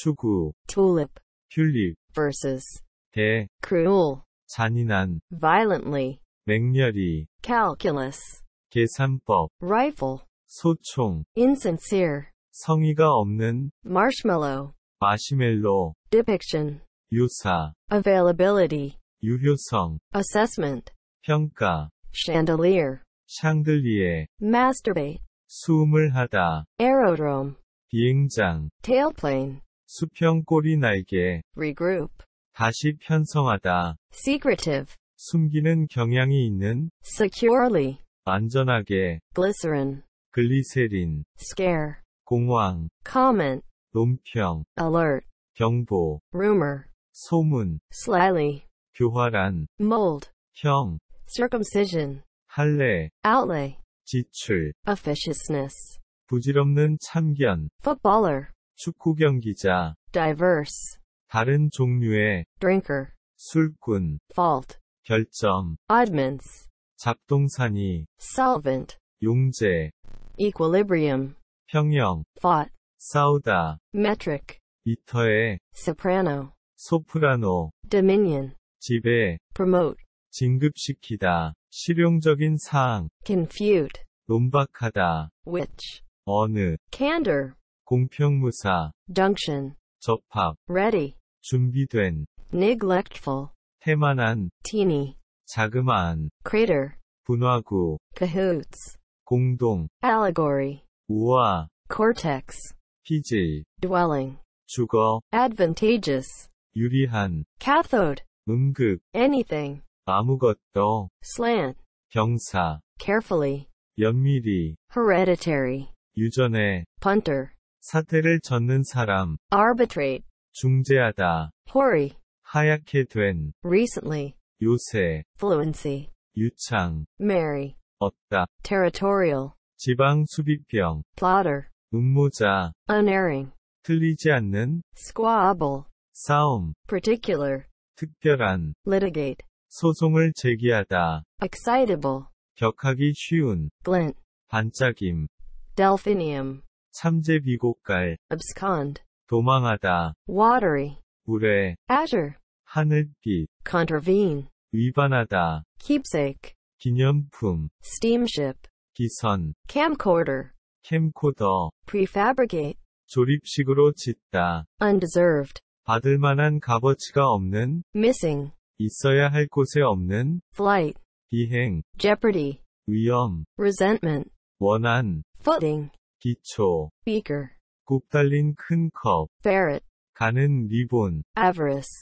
추구 tulip 튤립 versus 대 cruel 잔인한 violently 맹렬히 calculus 계산법 rifle 소총 insincere 성의가 없는 marshmallow 마시멜로 depiction 유사 availability 유효성 assessment 평가 chandelier 샹들리에 masturbate 수음을 하다 aerodrome 비행장 tailplane 수평 꼬리 날개. regroup. 다시 편성하다. secretive. 숨기는 경향이 있는. securely. 안전하게. glycerin. 글리세린. scare. 공황. comment. 논평. alert. 경보. rumor. 소문. slyly. 교활한. mold. 형. circumcision. 할례. outlay. 지출. officiousness. 부질없는 참견. footballer. 축구 경기자 diverse 다른 종류의 drinker 술꾼 fault 결점 oddments 잡동사니 solvent 용제 equilibrium 평형 fought 싸우다 metric 이터의 soprano 소프라노 dominion 지배 promote 진급시키다 실용적인 사항 confute 논박하다 which 어느 candor 공평무사 junction 접합 ready 준비된 neglectful 태만한 teeny 자그마한 crater 분화구 cahoots 공동 allegory 우화 cortex PJ dwelling 주거 advantageous 유리한 cathode 음극 anything 아무것도 slant 병사 carefully 연밀히 hereditary 유전의 punter 사태를 젓는 사람. arbitrate. 중재하다. hoary. 하얗게 된. recently. 요새. fluency. 유창. marry. 얻다. territorial. 지방 수비병. plotter. 음모자. unerring. 틀리지 않는. squabble. 싸움. particular. 특별한. litigate. 소송을 제기하다. excitable. 격하기 쉬운. glint. 반짝임. delphinium. 참재 비곡갈 abscond 도망하다 watery 물에 azure 하늘빛 contravene 위반하다 keepsake 기념품 steamship 기선 camcorder 캠코더 prefabricate 조립식으로 짓다 undeserved 받을 만한 값어치가 없는 missing 있어야 할 곳에 없는 flight 비행 jeopardy 위험 resentment 원한 footing 기초 beaker 굽달린 큰컵 ferret 가는 리본 avarice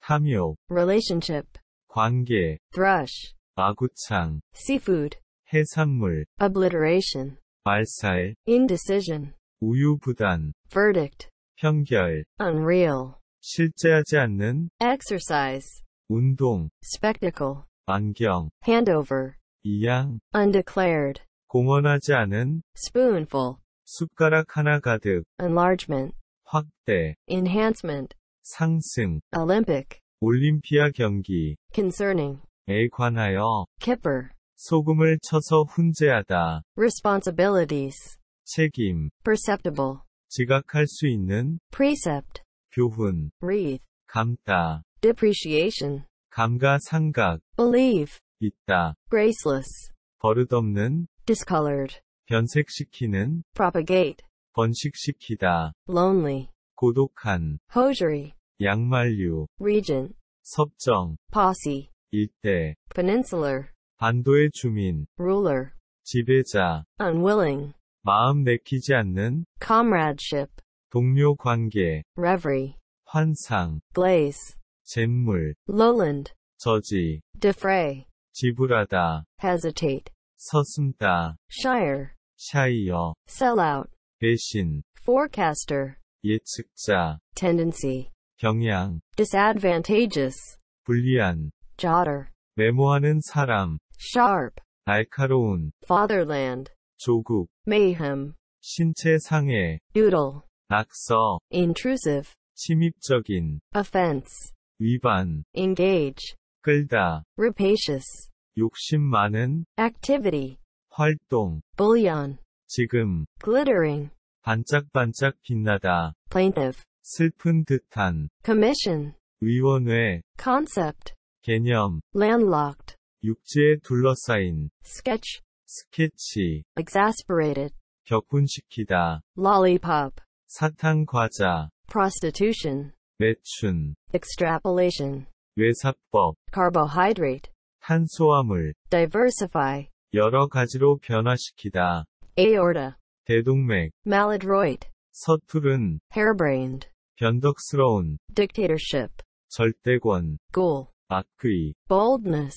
탐욕 relationship 관계 thrush 아구창 seafood 해산물 obliteration 말살 indecision 우유부단 verdict 편결 unreal 실제하지 않는 exercise 운동 spectacle 안경 handover 이양 undeclared 공헌하지 않은 spoonful 숟가락 하나 가득 enlargement 확대 enhancement 상승 olympic 올림피아 경기 concerning 에 관하여 kipper 소금을 쳐서 훈제하다 responsibilities 책임 perceptible 지각할 수 있는 precept 교훈 wreath 감다 depreciation 감가 상각 believe 있다 graceless 버릇없는 discolored, 변색시키는, propagate, 번식시키다, lonely, 고독한, hosiery, 양말류, region, 섭정, posse, 일대, peninsular, 반도의 주민, ruler, 지배자, unwilling, 마음 내키지 않는, comradeship, 동료 관계, reverie, 환상, glaze, 잿물, lowland, 저지, defray, 지불하다, hesitate, 서슴다 shire 샤이어 sellout 배신 forecaster 예측자 tendency 경향 disadvantageous 불리한 jotter 메모하는 사람 sharp 날카로운 fatherland 조국 mayhem 신체 상해 doodle 낙서 intrusive 침입적인 offense 위반 engage 끌다 rapacious 60만은 activity 활동 bullion 지금 glittering 반짝반짝 빛나다 plaintive 슬픈 듯한 commission 위원회 concept 개념 landlocked 육지에 둘러싸인 sketch 스케치 exasperated 격분시키다 lollipop 사탕 과자 prostitution 매춘 extrapolation 외사법 carbohydrate 탄수화물 diversify 여러 가지로 변화시키다 aorta 대동맥 maladroit 서투른 harebrained 변덕스러운 dictatorship 절대권 goal 악귀 boldness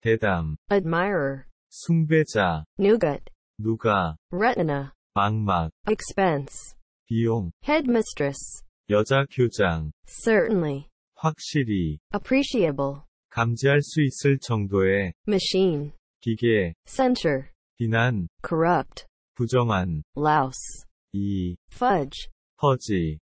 대담 admirer 숭배자 nougat 누가 retina 망막 expense 비용 headmistress 여자 교장 certainly 확실히 appreciable 감지할 수 있을 정도의 machine 기계 center 비난 corrupt 부정한 louse 이 fudge 퍼지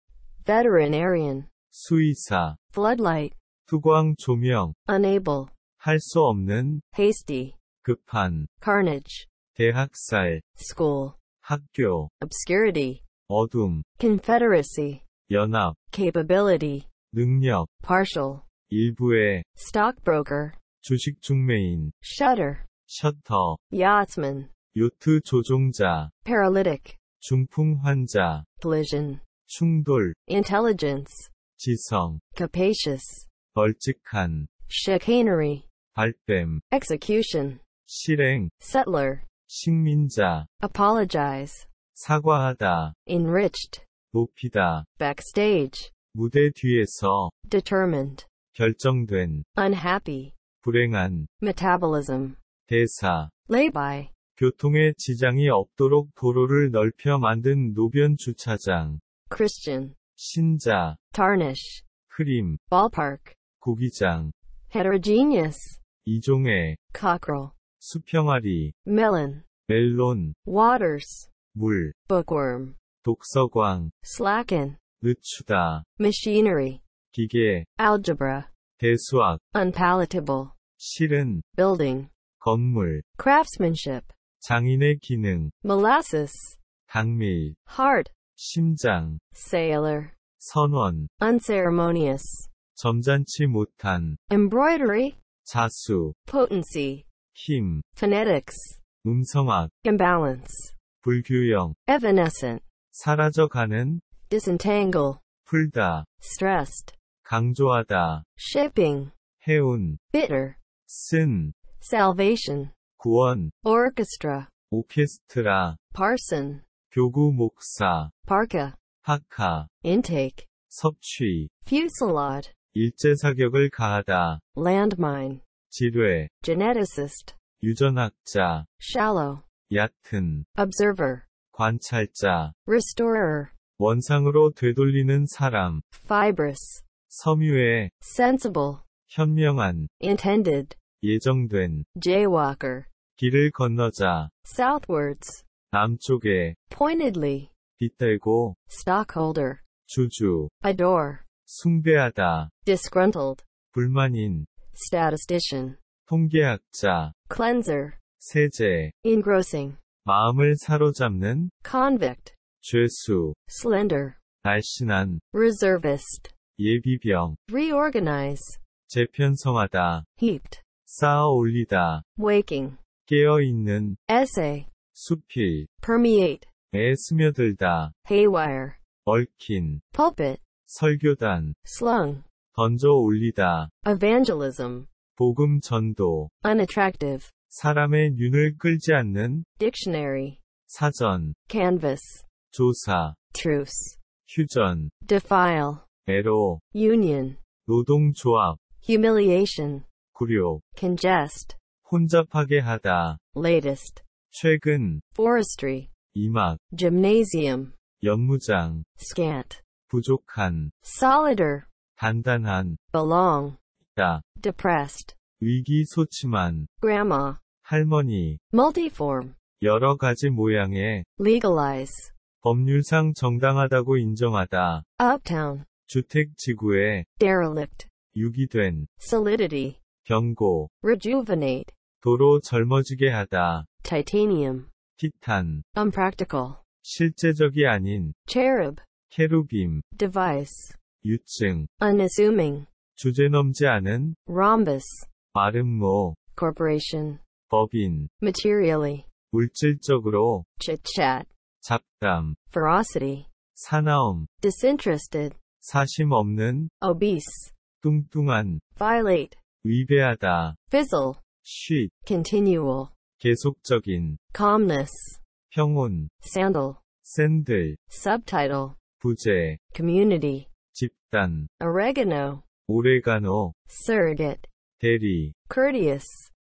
veterinarian 수의사 floodlight 투광 조명 unable 할수 없는 hasty 급한 carnage 대학살 school 학교 obscurity 어둠 confederacy 연합 capability 능력 partial 일부의 stockbroker, 주식 중매인 shutter, 셔터, yachtsman, 요트 조종자, paralytic, 중풍 환자, collision, 충돌, intelligence, 지성, capacious, 벌칙한, chicanery, 발뺌, execution, 실행, settler, 식민자, apologize, 사과하다, enriched, 높이다, backstage, 무대 뒤에서, determined, 결정된 unhappy 불행한 metabolism 대사 lay-by 교통에 지장이 없도록 도로를 넓혀 만든 노변 주차장 Christian 신자 tarnish 크림 ballpark 고기장 heterogeneous 이종의 cockerel 수평아리 melon 멜론 waters 물 bookworm 독서광 slacken 늦추다 machinery 기계 algebra 대수학 unpalatable 실은 building 건물 craftsmanship 장인의 기능 molasses 강미 heart 심장 sailor 선원 unceremonious 점잖지 못한 embroidery 자수 potency 힘 phonetics 음성학 imbalance 불균형 evanescent 사라져가는 disentangle 풀다 stressed 강조하다. shipping, 해운, bitter, 쓴, salvation, 구원, orchestra, 오케스트라, parson, 교구 목사, parka, 학하, intake, 섭취, fusillade, 일제 사격을 가하다. landmine, 지뢰, geneticist, 유전학자, shallow, 얕은, observer, 관찰자, restorer, 원상으로 되돌리는 사람, fibrous, 섬유의 sensible 현명한 intended 예정된 jaywalker 길을 건너자 southwards 남쪽에 pointedly 뒤떨고 stockholder 주주 adore 숭배하다 disgruntled 불만인 statistician 통계학자 cleanser 세제 engrossing 마음을 사로잡는 convict 죄수 slender 날씬한 reservist 예비병 reorganize 재편성하다 heaped 쌓아 올리다 waking 깨어 있는 essay 수필 permeate 에 스며들다 haywire 얽힌 pulpit 설교단 slung 던져 올리다 evangelism 복음 전도 unattractive 사람의 눈을 끌지 않는 dictionary 사전 canvas 조사 truce 휴전 defile 애로 union 노동조합 humiliation 구려 congest 혼잡하게 하다 latest 최근 forestry 이막 gymnasium 연무장 scant 부족한 solider 단단한 belong 있다 depressed 위기소침한 grandma 할머니 multiform 여러 가지 모양의 legalize 법률상 정당하다고 인정하다 uptown 주택 지구에 derelict 유기된 solidity 경고 rejuvenate 도로 젊어지게 하다 titanium 티탄 unpractical 실제적이 아닌 cherub 캐루빔 device 유증 unassuming 주제 넘지 않은 rhombus 마름모 corporation 법인 materially 물질적으로 chit chat 잡담 ferocity 사나움 disinterested 사심 없는 obese 뚱뚱한 violate 위배하다 fizzle shit continual 계속적인 calmness 평온 sandal 샌들 subtitle 부재 community 집단 oregano 오레가노 surrogate 대리 courteous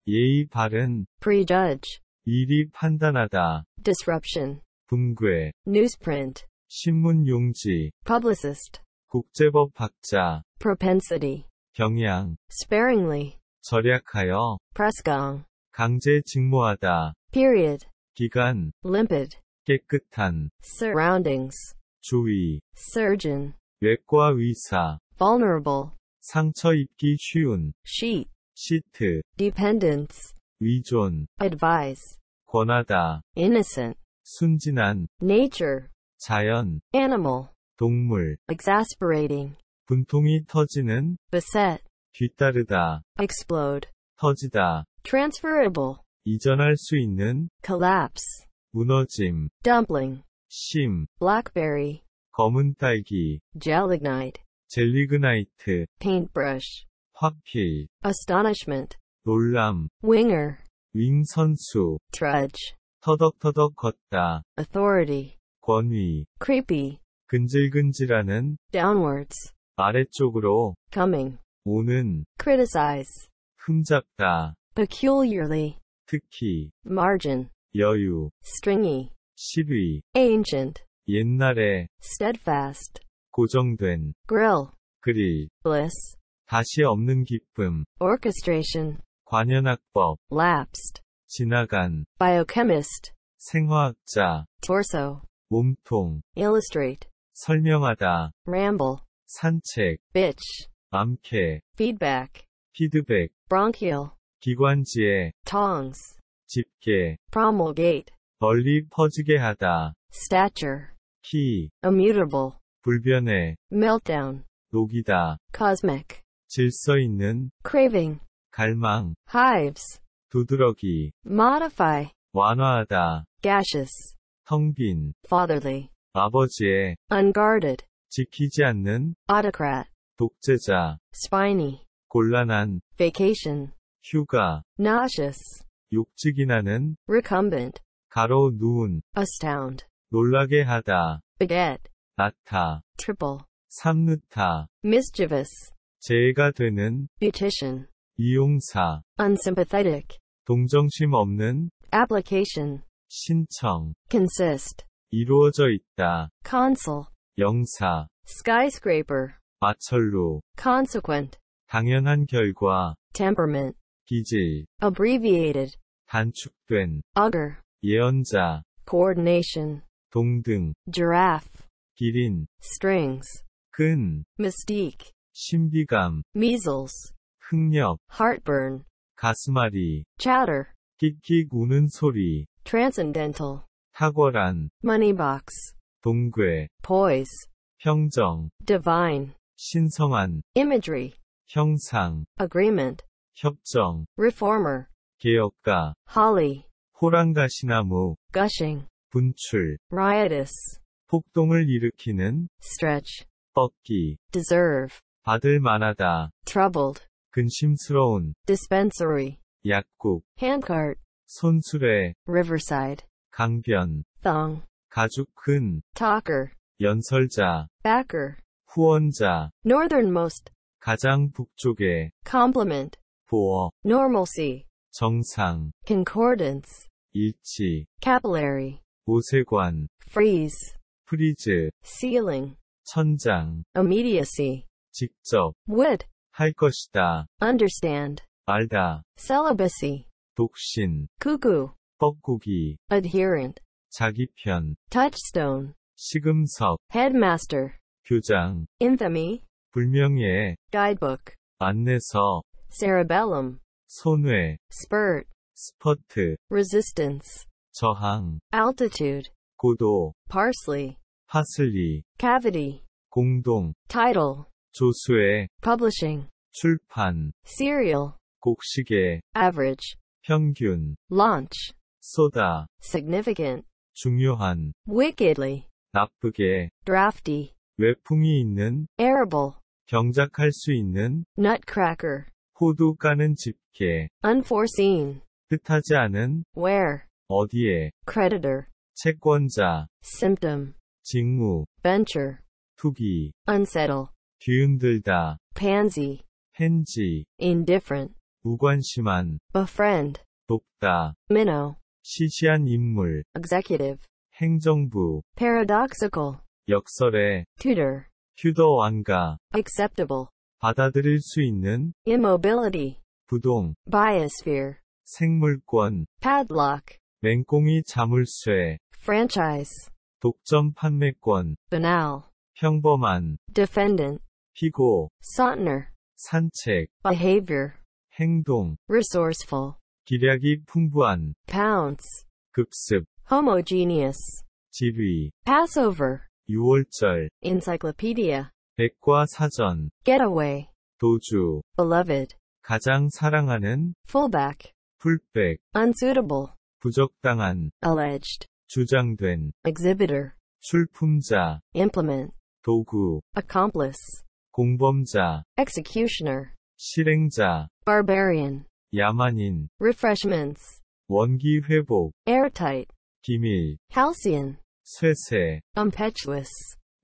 예의 바른 prejudge 미리 판단하다 disruption 붕괴 newsprint 신문 용지 publicist 국제법 박자 propensity 경향 sparingly 절약하여 pressgang 강제 직무하다 period 기간 limpid 깨끗한 surroundings 주위 surgeon 외과 의사 vulnerable 상처 입기 쉬운 sheet 시트 dependence 의존 advise 권하다 innocent 순진한 nature 자연 animal 동물 exasperating 분통이 터지는 beset 뒤따르다 explode 터지다 transferable 이전할 수 있는 collapse 무너짐 dumpling 심 blackberry 검은 딸기 gelignite 젤리그나이트 paintbrush 화필 astonishment 놀람 winger 윙 선수 trudge 터덕터덕 걷다 authority 권위 creepy 근질근질하는 downwards 아래쪽으로 coming 오는 criticize 흠잡다 peculiarly 특히 margin 여유 stringy 시위 ancient 옛날에 steadfast 고정된 grill 그리 bliss 다시 없는 기쁨 orchestration 관현악법 lapsed 지나간 biochemist 생화학자 torso 몸통 illustrate 설명하다 ramble 산책 bitch 암캐 feedback 피드백 bronchial 기관지에 tongs 집게 promulgate 멀리 퍼지게 하다 stature 키 immutable 불변해 meltdown 녹이다 cosmic 질서 있는 craving 갈망 hives 두드러기 modify 완화하다 gaseous 텅빈 fatherly 아버지의 unguarded 지키지 않는 autocrat 독재자 spiny 곤란한 vacation 휴가 nauseous 욕지이 나는 recumbent 가로 누운 astound 놀라게 하다 beget 나타 triple 삼느타 mischievous 재해가 되는 beautician 이용사 unsympathetic 동정심 없는 application 신청 consist 이루어져 있다. consul, 영사, skyscraper, 마철로, consequent, 당연한 결과, temperament, 기질, abbreviated, 단축된, augur, 예언자, coordination, 동등, giraffe, 기린, strings, 끈, mystique, 신비감, measles, 흑력, heartburn, 가슴앓이, chatter, 킥킥 우는 소리, transcendental, 탁월한 moneybox 동괴 poise 평정 divine 신성한 imagery 형상 agreement 협정 reformer 개혁가 holly 호랑가시나무 gushing 분출 riotous 폭동을 일으키는 stretch 뻗기 deserve 받을 만하다 troubled 근심스러운 dispensary 약국 handcart 손수레 riverside 강변, thong, 가죽 근, talker, 연설자, backer, 후원자, northernmost, 가장 북쪽에, complement, 보어, normalcy, 정상, concordance, 일치, capillary, 오세관, freeze, 프리즈, ceiling, 천장, immediacy, 직접, would, 할 것이다, understand, 알다, celibacy, 독신, cuckoo, 뻐꾸기 adherent 자기 편 touchstone 시금석 headmaster 교장 infamy 불명예 guidebook 안내서 cerebellum 손외 spurt 스퍼트 resistance 저항 altitude 고도 parsley 파슬리 cavity 공동 title 조수의 publishing 출판 serial 곡식의 average 평균 launch 쏟아 significant 중요한 wickedly 나쁘게 drafty 외풍이 있는 arable 경작할 수 있는 nutcracker 호두 까는 집게 unforeseen 뜻하지 않은 where 어디에 creditor 채권자 symptom 직무 venture 투기 unsettle 뒤흔들다 pansy 펜지 indifferent 무관심한 befriend 돕다 minnow 시시한 인물 executive 행정부 paradoxical 역설의 tutor 튜더 왕가 acceptable 받아들일 수 있는 immobility 부동 biosphere 생물권 padlock 맹꽁이 자물쇠 franchise 독점 판매권 banal 평범한 defendant 피고 Sautner 산책 behavior 행동 resourceful 기량이 풍부한 pounce 급습 homogeneous 지위 passover 유월절 encyclopedia 백과사전 getaway 도주 beloved 가장 사랑하는 fullback 풀백 unsuitable 부적당한 alleged 주장된 exhibitor 출품자 implement 도구 accomplice 공범자 executioner 실행자 barbarian 야만인 refreshments 원기 회복 airtight 기밀 halcyon 쇠세 impetuous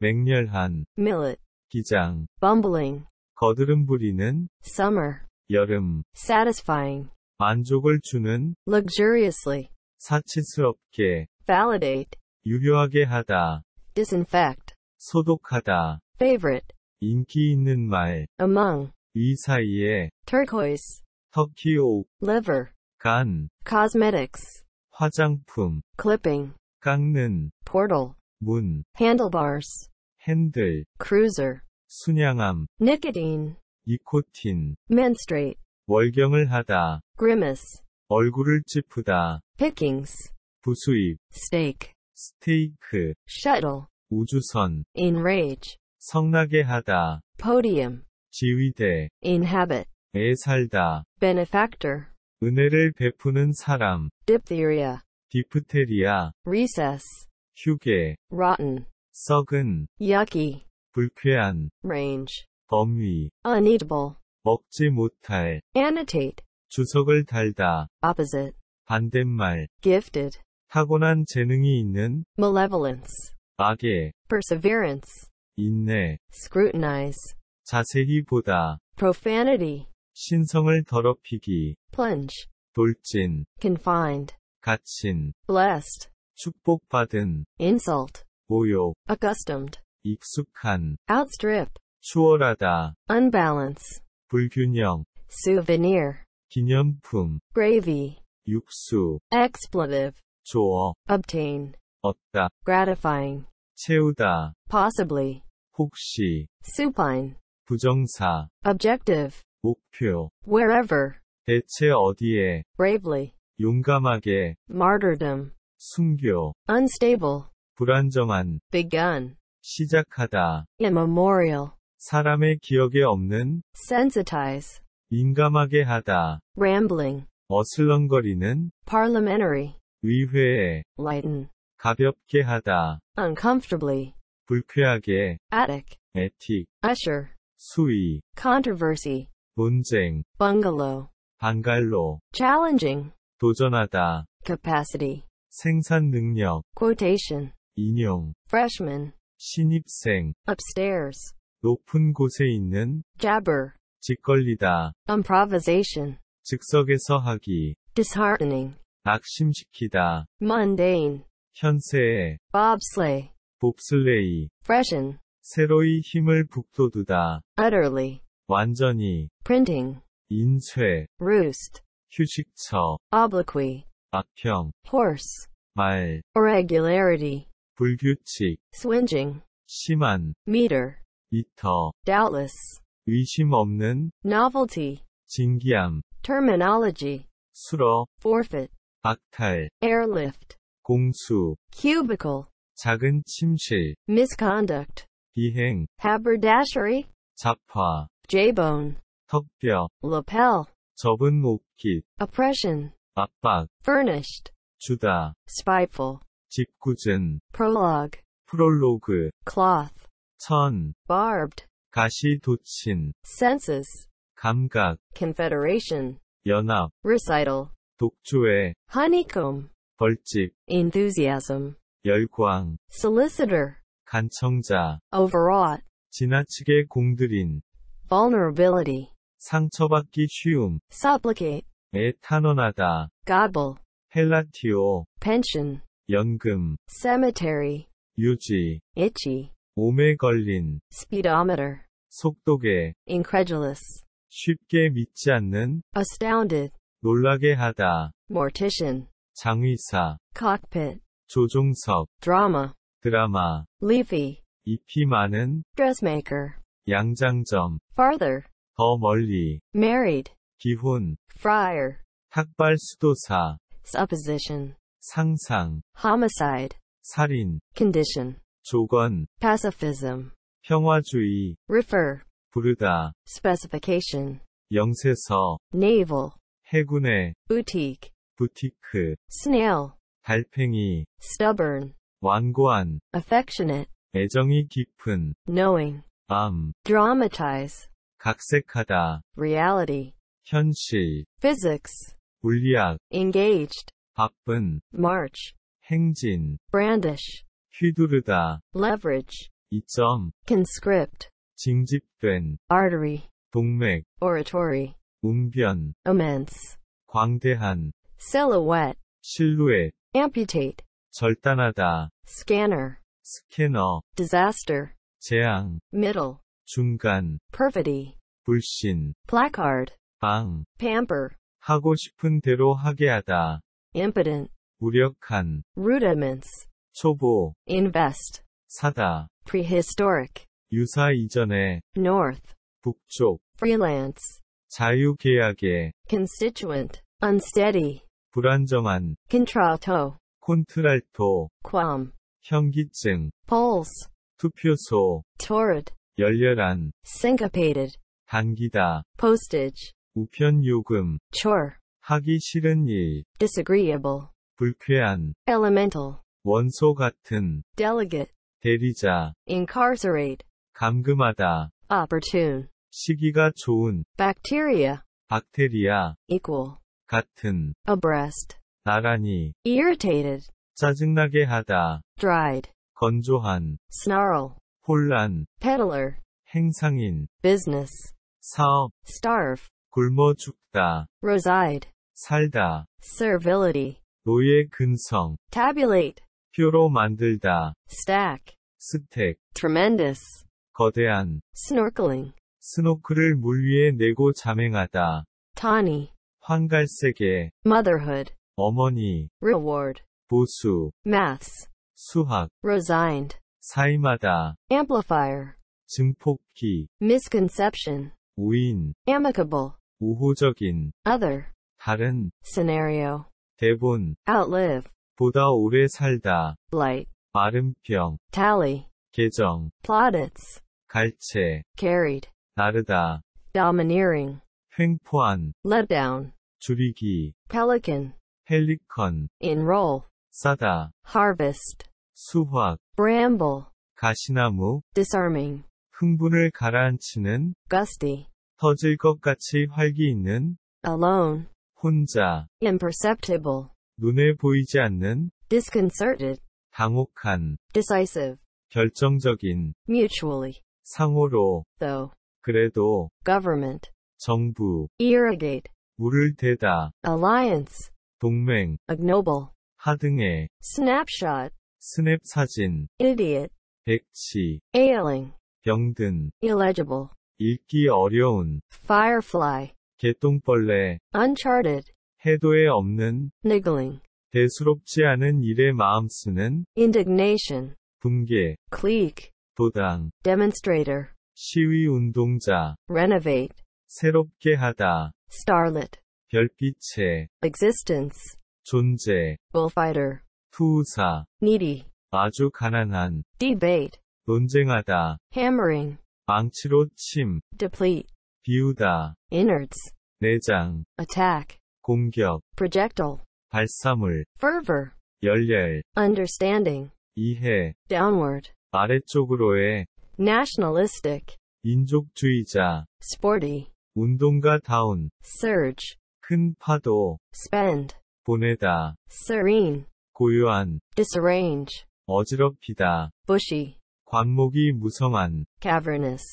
맹렬한 millet 기장 bumbling 거드름 부리는 summer 여름 satisfying 만족을 주는 luxuriously 사치스럽게 validate 유효하게 하다 disinfect 소독하다 favorite 인기 있는 말 among 위 사이에 turquoise 터키오 liver 간 cosmetics 화장품 clipping 깎는 portal 문 handlebars 핸들 cruiser 순양함 nicotine 니코틴 menstruate 월경을 하다 grimace 얼굴을 찌푸다 pickings 부수입 stake 스테이크 shuttle 우주선 enrage 성나게 하다 podium 지휘대 inhabit 에 살다. benefactor, 은혜를 베푸는 사람. diphtheria, 디프테리아. recess, 휴게. rotten, 썩은. yucky, 불쾌한. range, 범위. uneatable, 먹지 못할. annotate, 주석을 달다. opposite, 반대말. gifted, 타고난 재능이 있는 malevolence, 악의 perseverance, 인내, scrutinize, 자세히 보다. profanity, 신성을 더럽히기 plunge 돌진 confined 갇힌 blessed 축복받은 insult 모욕 accustomed 익숙한 outstrip 추월하다 unbalance 불균형 souvenir 기념품 gravy 육수 expletive 조어 obtain 얻다 gratifying 채우다 possibly 혹시 supine 부정사 objective 목표 wherever 대체 어디에 bravely 용감하게 martyrdom 순교 unstable 불안정한 begun 시작하다 immemorial 사람의 기억에 없는 sensitize 민감하게 하다 rambling 어슬렁거리는 parliamentary 의회에 lighten 가볍게 하다 uncomfortably 불쾌하게 attic 에틱 usher 수위 controversy 분쟁, bungalow, 방갈로, challenging, 도전하다, capacity, 생산 능력, quotation, 인용, freshman, 신입생, upstairs, 높은 곳에 있는, jabber, 짓걸리다, improvisation, 즉석에서 하기, disheartening, 낙심시키다, mundane, 현세에, bobsleigh, 봅슬레이, freshen, 새로이 힘을 북돋우다, utterly, 완전히 printing 인쇄 roost 휴식처 obloquy 악형 horse 말 irregularity 불규칙 swinging 심한 meter 미터 doubtless 의심 없는 novelty 진기함 terminology 수러 forfeit 박탈 airlift 공수 cubicle 작은 침실 misconduct 비행 haberdashery 잡화 J-bone, 턱뼈, lapel, 접은 옷깃, oppression, 압박, furnished, 주다, spiteful, 짓궂은, prologue, 프롤로그, cloth, 천, barbed, 가시 돋친, senses, 감각, confederation, 연합, recital, 독조의, honeycomb, 벌집, enthusiasm, 열광, solicitor, 간청자, overwrought, 지나치게 공들인, vulnerability, 상처받기 쉬움, supplicate, 에 탄원하다, gobble, 헬라티오, pension, 연금, cemetery, 유지, itchy, 몸에 걸린, speedometer, 속도계, incredulous, 쉽게 믿지 않는, astounded, 놀라게 하다, mortician, 장의사, cockpit, 조종석, drama, 드라마, leafy, 잎이 많은, dressmaker, 양장점 farther 더 멀리 married 기혼 friar 학발 수도사 supposition 상상 homicide 살인 condition 조건 pacifism 평화주의 refer 부르다 specification 영세서 naval 해군의 boutique 부티크 snail 달팽이 stubborn 완고한 affectionate 애정이 깊은 knowing um, dramatize, 각색하다, reality, 현실, physics, 물리학, engaged, 바쁜, march, 행진, brandish, 휘두르다, leverage, 이점, conscript, 징집된, artery, 동맥, oratory, 운변, immense, 광대한, silhouette, 실루엣, amputate, 절단하다, scanner, 스캐너, disaster, 재앙, middle, 중간, perfidy, 불신, placard, 방, pamper, 하고 싶은 대로 하게 하다, impudent, 무력한, rudiments, 초보, invest, 사다, prehistoric, 유사 이전에, north, 북쪽, freelance, 자유계약의, constituent, unsteady, 불안정한, contralto, 콘트랄토, qualm, 현기증, pulse, 투표소 torrid 열렬한 syncopated 단기다 postage 우편 요금 chore 하기 싫은 일 disagreeable 불쾌한 elemental 원소 같은 delegate 대리자 incarcerate 감금하다 opportune 시기가 좋은 bacteria 박테리아 equal 같은 abreast 나란히 irritated 짜증나게 하다 dried 건조한 snarl 혼란 peddler 행상인 business 사업 starve 굶어 죽다 reside 살다 servility 노예 근성 tabulate 표로 만들다 stack 스택 tremendous 거대한 snorkeling 스노크를 물 위에 내고 자맹하다 tawny 황갈색의 motherhood 어머니 reward 보수 maths 수학 resigned 살마다 amplifier 증폭기 misconception 우인 amicable 우호적인 other 다른 scenario 대본 outlive 보다 오래 살다 blight 마름병 tally 계정 plaudits 갈채 carried 나르다 domineering 횡포한 letdown 줄이기 pelican 펠리컨 enroll 싸다, harvest, 수확, bramble, 가시나무, disarming, 흥분을 가라앉히는, gusty, 터질 것 같이 활기 있는, alone, 혼자, imperceptible, 눈에 보이지 않는, disconcerted, 당혹한, decisive, 결정적인, mutually, 상호로, though, 그래도, government, 정부, irrigate, 물을 대다, alliance, 동맹, ignoble, 하등의 snapshot 스냅 사진 idiot 백치 ailing 병든 illegible 읽기 어려운 firefly 개똥벌레 uncharted 해도에 없는 niggling 대수롭지 않은 일에 마음 쓰는 indignation 붕괴 clique 도당 demonstrator 시위 운동자 renovate 새롭게 하다 starlit 별빛의 existence 존재 bullfighter 투사 needy 아주 가난한 debate 논쟁하다 hammering 망치로 침 deplete 비우다 innards 내장 attack 공격 projectile 발사물 fervor 열렬 understanding 이해 downward 아래쪽으로의 nationalistic 인종주의자 sporty 운동가 다운 surge 큰 파도 spend 보내다 serene 고요한 disarrange 어지럽히다 bushy 관목이 무성한 cavernous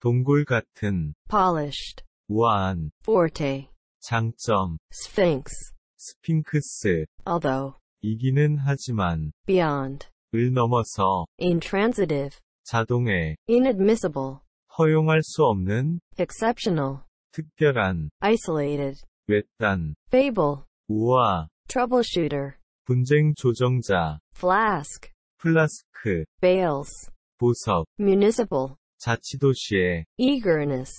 동굴 같은 polished 우아한 forte 장점 sphinx 스핑크스 although 이기는 하지만 beyond 을 넘어서 intransitive 자동에 inadmissible 허용할 수 없는 exceptional 특별한 isolated 외딴 fable 우아 troubleshooter 분쟁 조정자 flask 플라스크 bales 보석 municipal 자치도시의 eagerness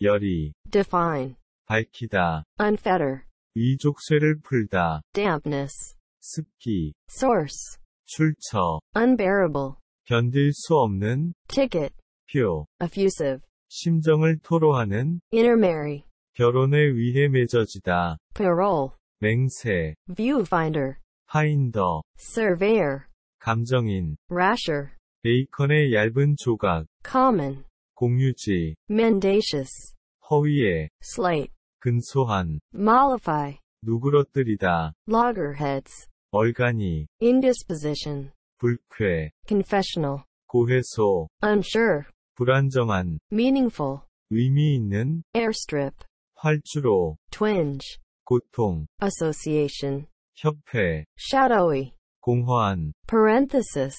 열이 define 밝히다 unfetter 위족쇠를 풀다 dampness 습기 source 출처 unbearable 견딜 수 없는 ticket 표 effusive 심정을 토로하는 intermarry 결혼에 의해 맺어지다 parole 맹세, viewfinder, 파인더, surveyor, 감정인, rasher, 베이컨의 얇은 조각, common, 공유지, mendacious, 허위에, slate, 근소한, mollify, 누그러뜨리다, loggerheads, 얼간이, indisposition, 불쾌, confessional, 고해소, unsure, 불안정한, meaningful, 의미 있는, airstrip, 활주로, twinge, 고통 association 협회 shadowy 공허한 parenthesis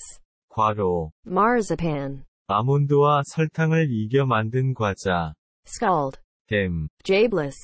괄호 marzipan 아몬드와 설탕을 이겨 만든 과자 scald 댐 jabless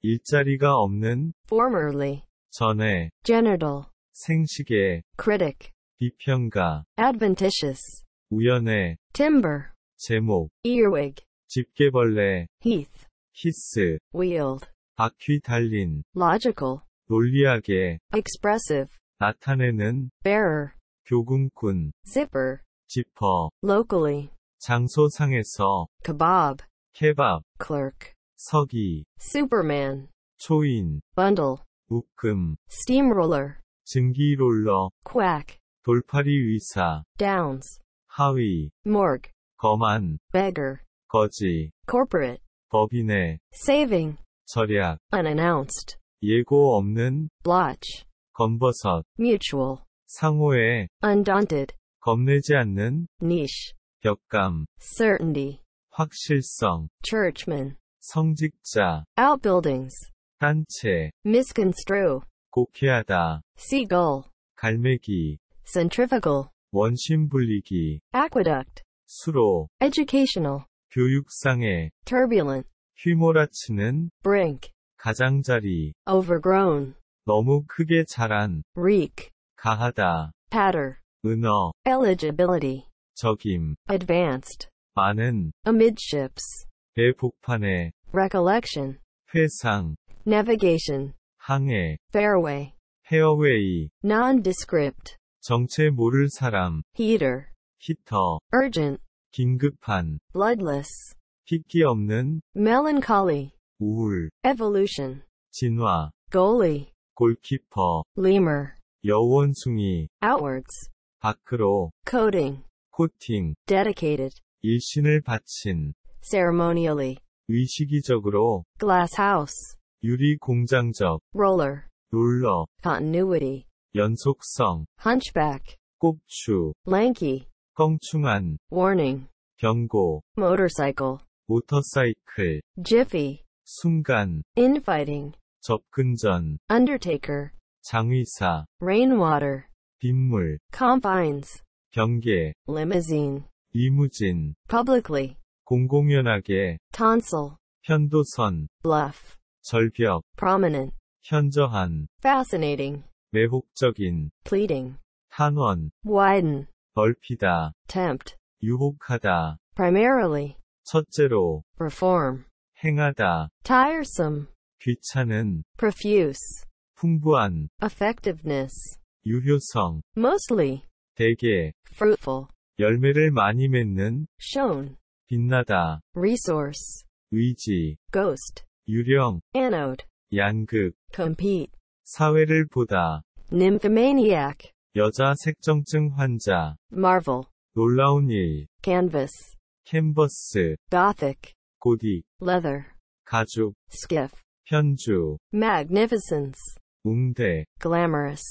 일자리가 없는 formerly 전에 genital 생식의 critic 비평가 adventitious 우연의 timber 제목 earwig 집게벌레 heath 키스 wield 바퀴 달린 logical 논리하게 expressive 나타내는 bearer 교금꾼 zipper 지퍼 locally 장소상에서 kebab 케밥 clerk 서기 superman 초인 bundle 묶음 steamroller 증기롤러 quack 돌팔이 의사 downs 하위 morgue 거만 beggar 거지 corporate 법인의 saving 절약 unannounced 예고 없는 blotch 검버섯 mutual 상호에 undaunted 겁내지 않는 niche 벽감 certainty 확실성 churchman 성직자 outbuildings 단체 misconstrue 곡해하다 seagull 갈매기 centrifugal 원심분리기 aqueduct 수로 educational 교육상의 turbulent 휘몰아치는 brink 가장자리 overgrown 너무 크게 자란 reek 가하다 patter 은어 eligibility 적임 advanced 많은 amidships 대복판에 recollection 회상 navigation 항해 fairway 헤어웨이 nondescript 정체 모를 사람 heater 히터 urgent 긴급한 bloodless 희기 없는 melancholy 우울 evolution 진화 goalie 골키퍼 lemur 여원숭이 outwards 밖으로 coating 코팅 dedicated 일신을 바친 ceremonially 의식이적으로 glass house 유리 공장적 roller 롤러 continuity 연속성 hunchback 꼽추 lanky 껑충한 warning 경고 motorcycle 모터사이클 jiffy 순간 infighting 접근 전 undertaker 장의사 rainwater 빗물 confines 경계 limousine 리무진 publicly 공공연하게 tonsil 편도선 bluff 절벽 prominent 현저한 fascinating 매혹적인 pleading 탄원 widen 넓히다 tempt 유혹하다 primarily 첫째로 perform 행하다 tiresome 귀찮은 profuse 풍부한 effectiveness 유효성 mostly 대개 fruitful 열매를 많이 맺는 shown 빛나다 resource 의지 ghost 유령 anode 양극 compete 사회를 보다 nymphomaniac 여자 색정증 환자 marvel 놀라운 일 canvas 캔버스, Gothic, 고딕, Leather, 가죽, Skiff, 현주, Magnificence, 웅대, Glamorous,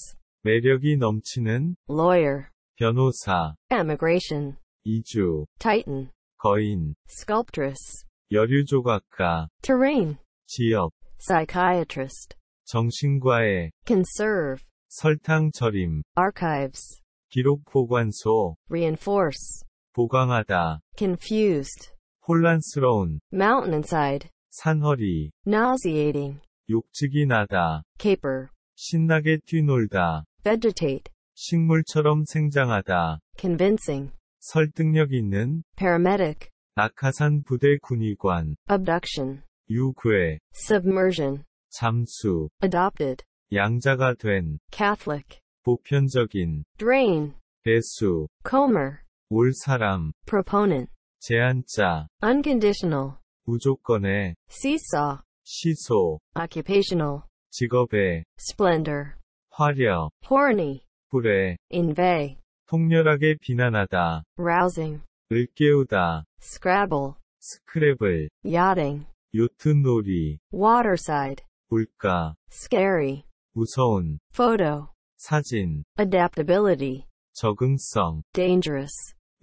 매력이 넘치는, Lawyer, 변호사, Emigration, 이주, Titan, 거인, Sculptress, 여류조각가, Terrain, 지역, Psychiatrist, 정신과의, Conserve, 설탕 절임, Archives, 기록 보관소, Reinforce, 보강하다. confused. 혼란스러운. mountainside. 산허리. nauseating. 욕증이 나다. caper. 신나게 뛰놀다. vegetate. 식물처럼 생장하다. convincing. 설득력 있는. paramedic. 낙하산 부대 군의관. abduction. 유괴. submersion. 잠수. adopted. 양자가 된. catholic. 보편적인. drain. 배수. comber. 올 사람 proponent 제한자 unconditional 무조건의 seesaw 시소 occupational 직업의 splendor 화려 horny 불에 invade 통렬하게 비난하다 rousing 을깨우다 scrabble 스크래블 yachting 요트놀이 waterside 물가 scary 무서운 photo 사진 adaptability 적응성, dangerous,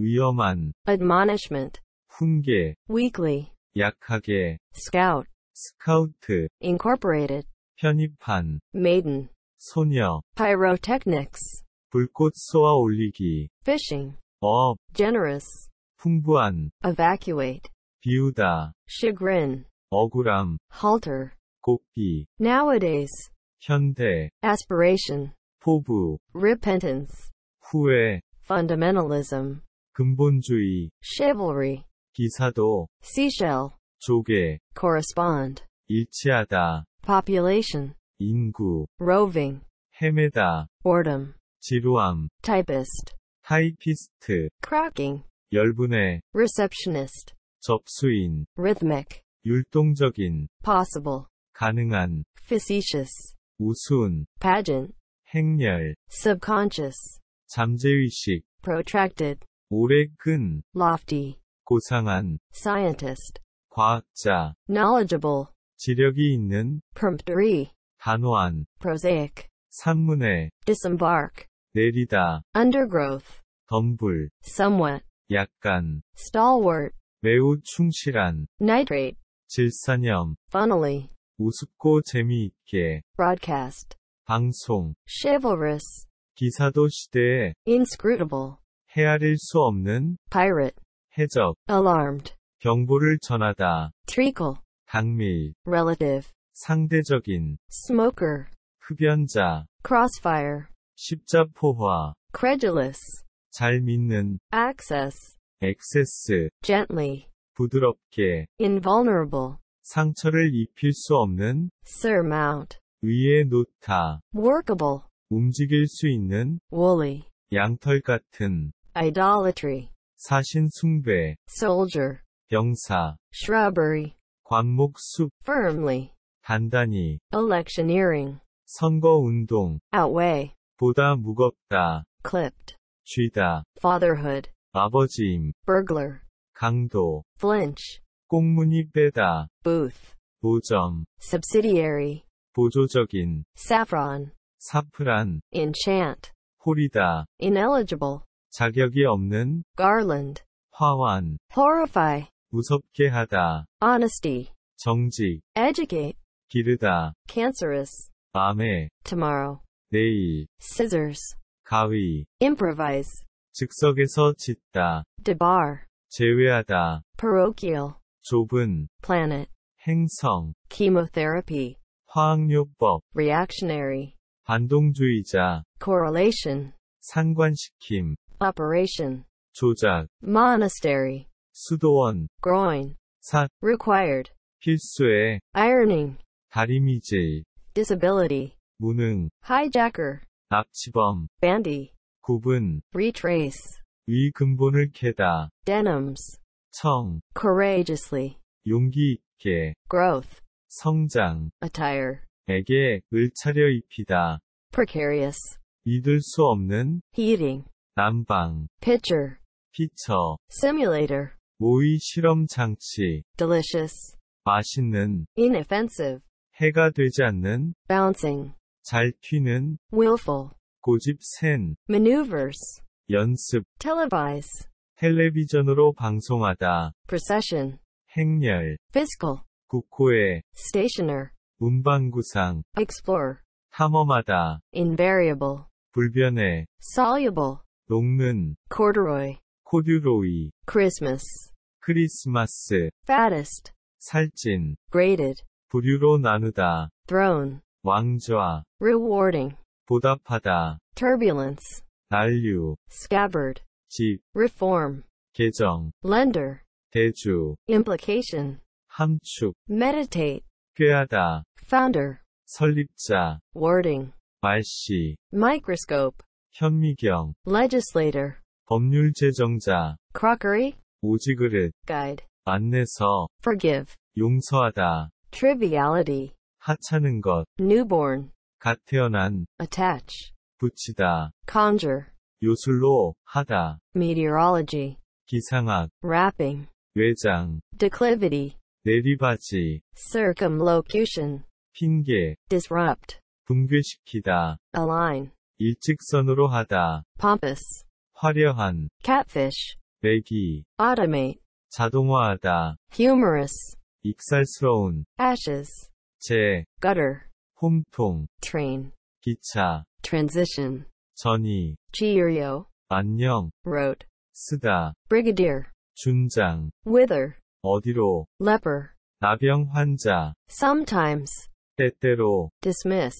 위험한, admonishment, 훈계, weakly, 약하게, scout, 스카우트, incorporated, 편입한, maiden, 소녀, pyrotechnics, 불꽃 쏘아 올리기, fishing, 업, generous, 풍부한, evacuate, 비우다, chagrin, 억울함, halter, 고삐, nowadays, 현대, aspiration, 포부, repentance, 후회 fundamentalism 근본주의 chivalry 기사도 seashell 조개 correspond 일치하다 population 인구 roving 헤매다 boredom 지루함 typist 타이피스트 cracking 열분해 receptionist 접수인 rhythmic 율동적인 possible 가능한 facetious 우스운 pageant 행렬 subconscious 잠재의식 protracted 오래 끈 lofty 고상한 scientist 과학자 knowledgeable 지력이 있는 peremptory 단호한 prosaic 산문에 disembark 내리다 undergrowth 덤불 somewhat 약간 stalwart 매우 충실한 nitrate 질산염 funnily 우습고 재미있게 broadcast 방송 chivalrous 기사도 시대에 inscrutable 헤아릴 수 없는 pirate 해적 alarmed 경보를 전하다 treacle 강미 relative 상대적인 smoker 흡연자 crossfire 십자포화 credulous 잘 믿는 access 액세스 gently 부드럽게 invulnerable 상처를 입힐 수 없는 surmount 위에 놓다 workable 움직일 수 있는 woolly 양털 같은 idolatry 사신 숭배 soldier 병사 shrubbery 관목 숲 firmly 단단히 electioneering 선거 운동 outweigh 보다 무겁다 clipped 쥐다 fatherhood 아버지임 burglar 강도 flinch 꽁무니 빼다 booth 보점 subsidiary 보조적인 saffron 사프란 enchant 홀이다 ineligible 자격이 없는 garland 화환 horrify 무섭게 하다 honesty 정직 educate 기르다 cancerous 밤에 tomorrow 내일 scissors 가위 improvise 즉석에서 짓다 debar 제외하다 parochial 좁은 planet 행성 chemotherapy 화학요법 reactionary 반동주의자 correlation 상관시킴 operation 조작 monastery 수도원 groin 삿 required 필수의 ironing 다리미질 disability 무능 hijacker 납치범 bandy 구분 retrace 위 근본을 캐다 denims 청 courageously 용기 있게 growth 성장 attire 에게 을 차려 입히다. precarious. 믿을 수 없는 heating. 난방. pitcher. 피처. simulator. 모의 실험 장치. delicious. 맛있는 inoffensive. 해가 되지 않는 bouncing. 잘 튀는 willful. 고집 센 maneuvers. 연습 televise. 텔레비전으로 방송하다. procession. 행렬 fiscal. 국호에 stationer. 운반구상 explorer 탐험하다 invariable 불변해 soluble 녹는 corduroy 코듀로이 Christmas 크리스마스 fattest 살찐 graded 부류로 나누다 throne 왕좌 rewarding 보답하다 turbulence 난류 scabbard 집 reform 개정 lender 대주 implication 함축 meditate 꾀하다 founder, 설립자, wording, 발시, microscope, 현미경, legislator, 법률 제정자, crockery, 오지그릇, guide, 안내서, forgive, 용서하다, triviality, 하찮은 것, newborn, 갓 태어난, attach, 붙이다, conjure, 요술로, 하다, meteorology, 기상학, wrapping, 외장, declivity, 내리바지, circumlocution, 핑계, disrupt, 붕괴시키다, align, 일직선으로 하다, pompous, 화려한, catfish, 매기, automate, 자동화하다, humorous, 익살스러운, ashes, 재, gutter, 홈통, train, 기차, transition, 전이, cheerio, 안녕, road, 쓰다, brigadier, 준장, whither, 어디로, leper, 나병 환자, sometimes, 때때로 dismiss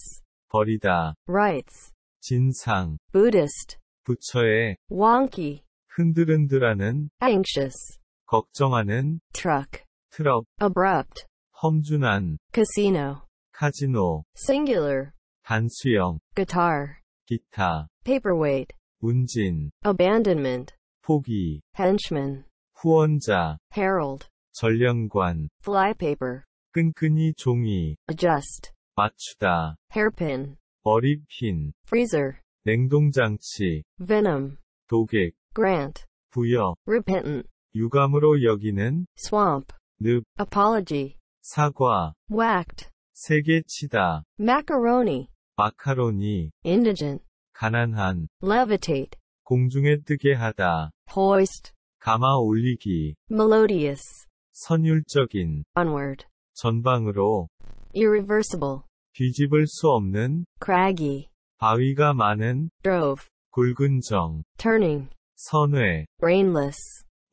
버리다 rights 진상 Buddhist 부처의 wonky 흔들흔들하는 anxious 걱정하는 truck 트럭 abrupt 험준한 casino 카지노 singular 단수형 guitar 기타 paperweight 운진 abandonment 포기 henchman 후원자 herald 전령관 flypaper 끈끈이 종이 adjust 맞추다 hairpin 머리핀 freezer 냉동장치 venom 독액 grant 부여 repentant 유감으로 여기는 swamp 늪 apology 사과 whacked 세계치다 macaroni 마카로니 indigent 가난한 levitate 공중에 뜨게 하다 hoist 감아 올리기 melodious 선율적인 onward 전방으로 irreversible 뒤집을 수 없는 craggy 바위가 많은 drove 굵은 정 turning 선회 brainless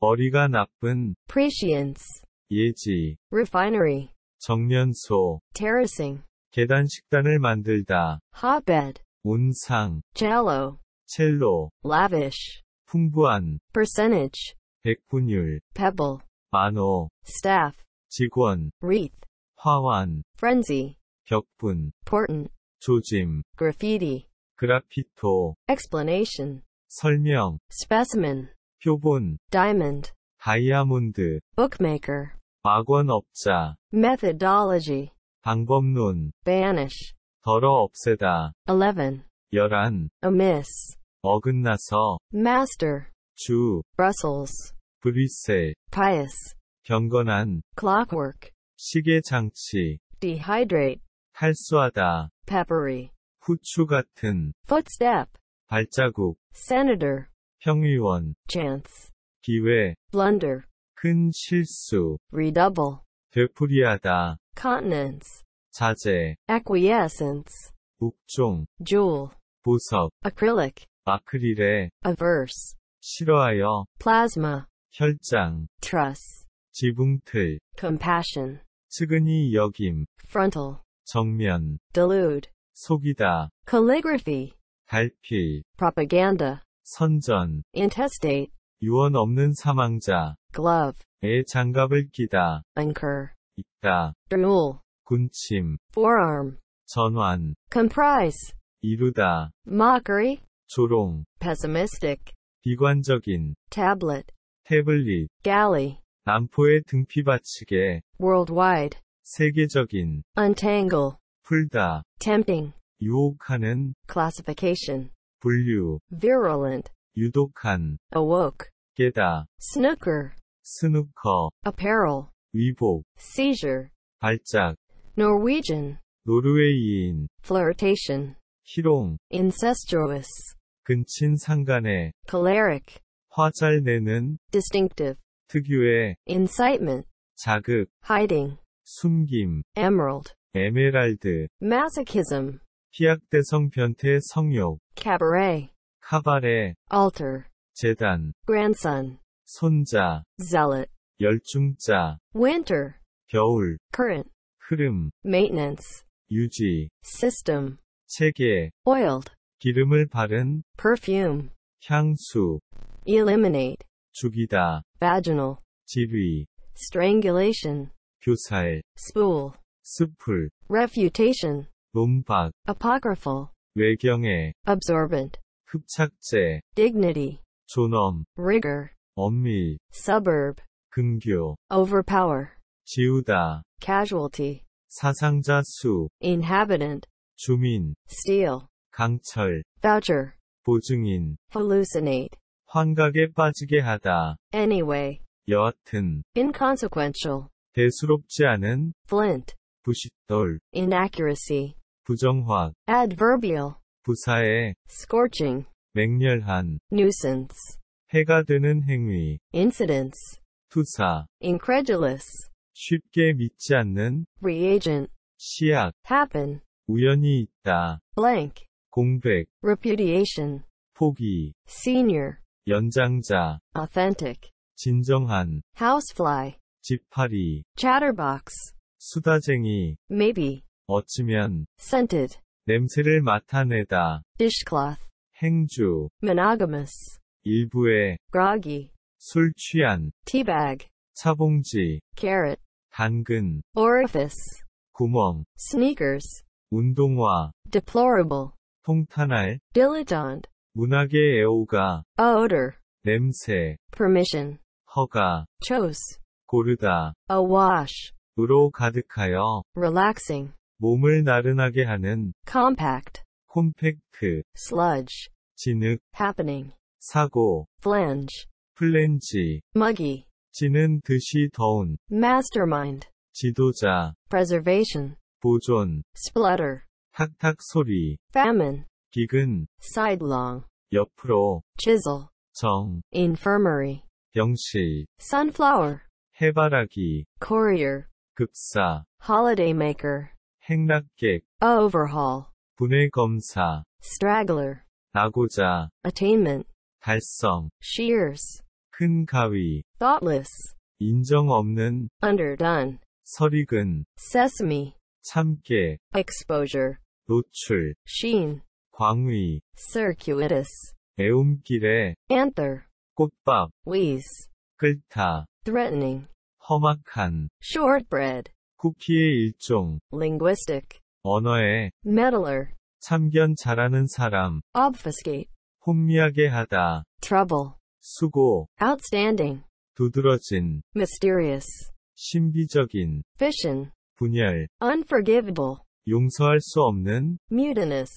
머리가 나쁜 prescience 예지 refinery 정년소 terracing 계단 식단을 만들다 hotbed 온상 cello 첼로 lavish 풍부한 percentage 백분율 pebble 만호 staff 직원 wreath 화환 frenzy 격분 portent 조짐 graffiti 그래피토 explanation 설명 specimen 표본 diamond 다이아몬드 bookmaker 악원업자 methodology 방법론 banish 덜어 없애다 11 11 amiss 어긋나서 master 주 brussels 브뤼셀 pious 경건한 clockwork 시계 장치 dehydrate 탈수하다 peppery 후추 같은 footstep 발자국 senator 평의원 chance 기회 blunder 큰 실수 redouble 되풀이하다 continence 자재 acquiescence 목종 jewel 보석 acrylic 아크릴에 averse 싫어하여 plasma 혈장 truss 지붕틀 compassion 측은히 여김 frontal 정면 delude 속이다 calligraphy 달필 propaganda 선전 intestate 유언 없는 사망자 glove의 장갑을 끼다 incur 있다 drool 군침 forearm 전환 comprise 이루다 mockery 조롱 pessimistic 비관적인 tablet 태블릿 galley 안포의 등피 받치게 worldwide 세계적인 untangle 풀다 tempting 유혹하는 classification 분류 virulent 유독한 awoke 깨다 snooker 스누커 apparel 위복 seizure 발작 Norwegian 노르웨이인 flirtation 희롱 incestuous 근친 상간의 choleric 화잘 내는 distinctive 특유의 incitement 자극 hiding 숨김 emerald 에메랄드 masochism 피약대성 변태 성욕 cabaret 카바레 altar 재단 grandson 손자 zealot 열중자 winter 겨울 current 흐름 maintenance 유지 system 체계 oiled 기름을 바른 perfume 향수 eliminate 죽이다. vaginal, 지휘, strangulation, 교살, spool, 스풀, refutation, 논박, apocryphal, 외경에, absorbent, 흡착제, dignity, 존엄, rigor, 엄밀, suburb, 근교, overpower, 지우다, casualty, 사상자 수, inhabitant, 주민, steal, 강철, voucher, 보증인, hallucinate, 환각에 빠지게 하다. Anyway. 여하튼. Inconsequential. 대수롭지 않은. Flint. 부싯돌. Inaccuracy. 부정확. Adverbial. 부사의. Scorching. 맹렬한. Nuisance. 해가 되는 행위. Incidents. 투사. Incredulous. 쉽게 믿지 않는. Reagent. 시약. Happen. 우연히 있다. Blank. 공백. Repudiation. 포기. Senior. 연장자 authentic 진정한 housefly 지파리 chatterbox 수다쟁이 maybe 어쩌면 scented 냄새를 맡아내다 dishcloth 행주 monogamous 일부의 groggy 술 취한 teabag 차봉지 carrot 당근 orifice 구멍 sneakers 운동화 deplorable 통탄할 diligent 문학의 애호가 odor 냄새 permission 허가 chose 고르다 awash 으로 가득하여 relaxing 몸을 나른하게 하는 compact 콤팩트 sludge 진흙 happening 사고 flange 플랜지 muggy 지는 듯이 더운 mastermind 지도자 preservation 보존 s p l u t t e r 탁탁 소리 famine 기근 sidelong 옆으로 chisel 정 infirmary 영시 sunflower 해바라기 courier 급사 holiday maker 행락객 overhaul 분해 검사 straggler 나고자 attainment 달성 shears 큰 가위 thoughtless 인정 없는 underdone 설익은 sesame 참깨 exposure 노출 sheen 광위, circuitous, 애움길에, anther, 꽃밥, wheeze, 끓다, threatening, 험악한, shortbread, 쿠키의 일종, linguistic, 언어의, meddler, 참견 잘하는 사람, obfuscate, 혼미하게 하다, trouble, 수고, outstanding, 두드러진, mysterious, 신비적인, fission, 분열, unforgivable, 용서할 수 없는, mutinous,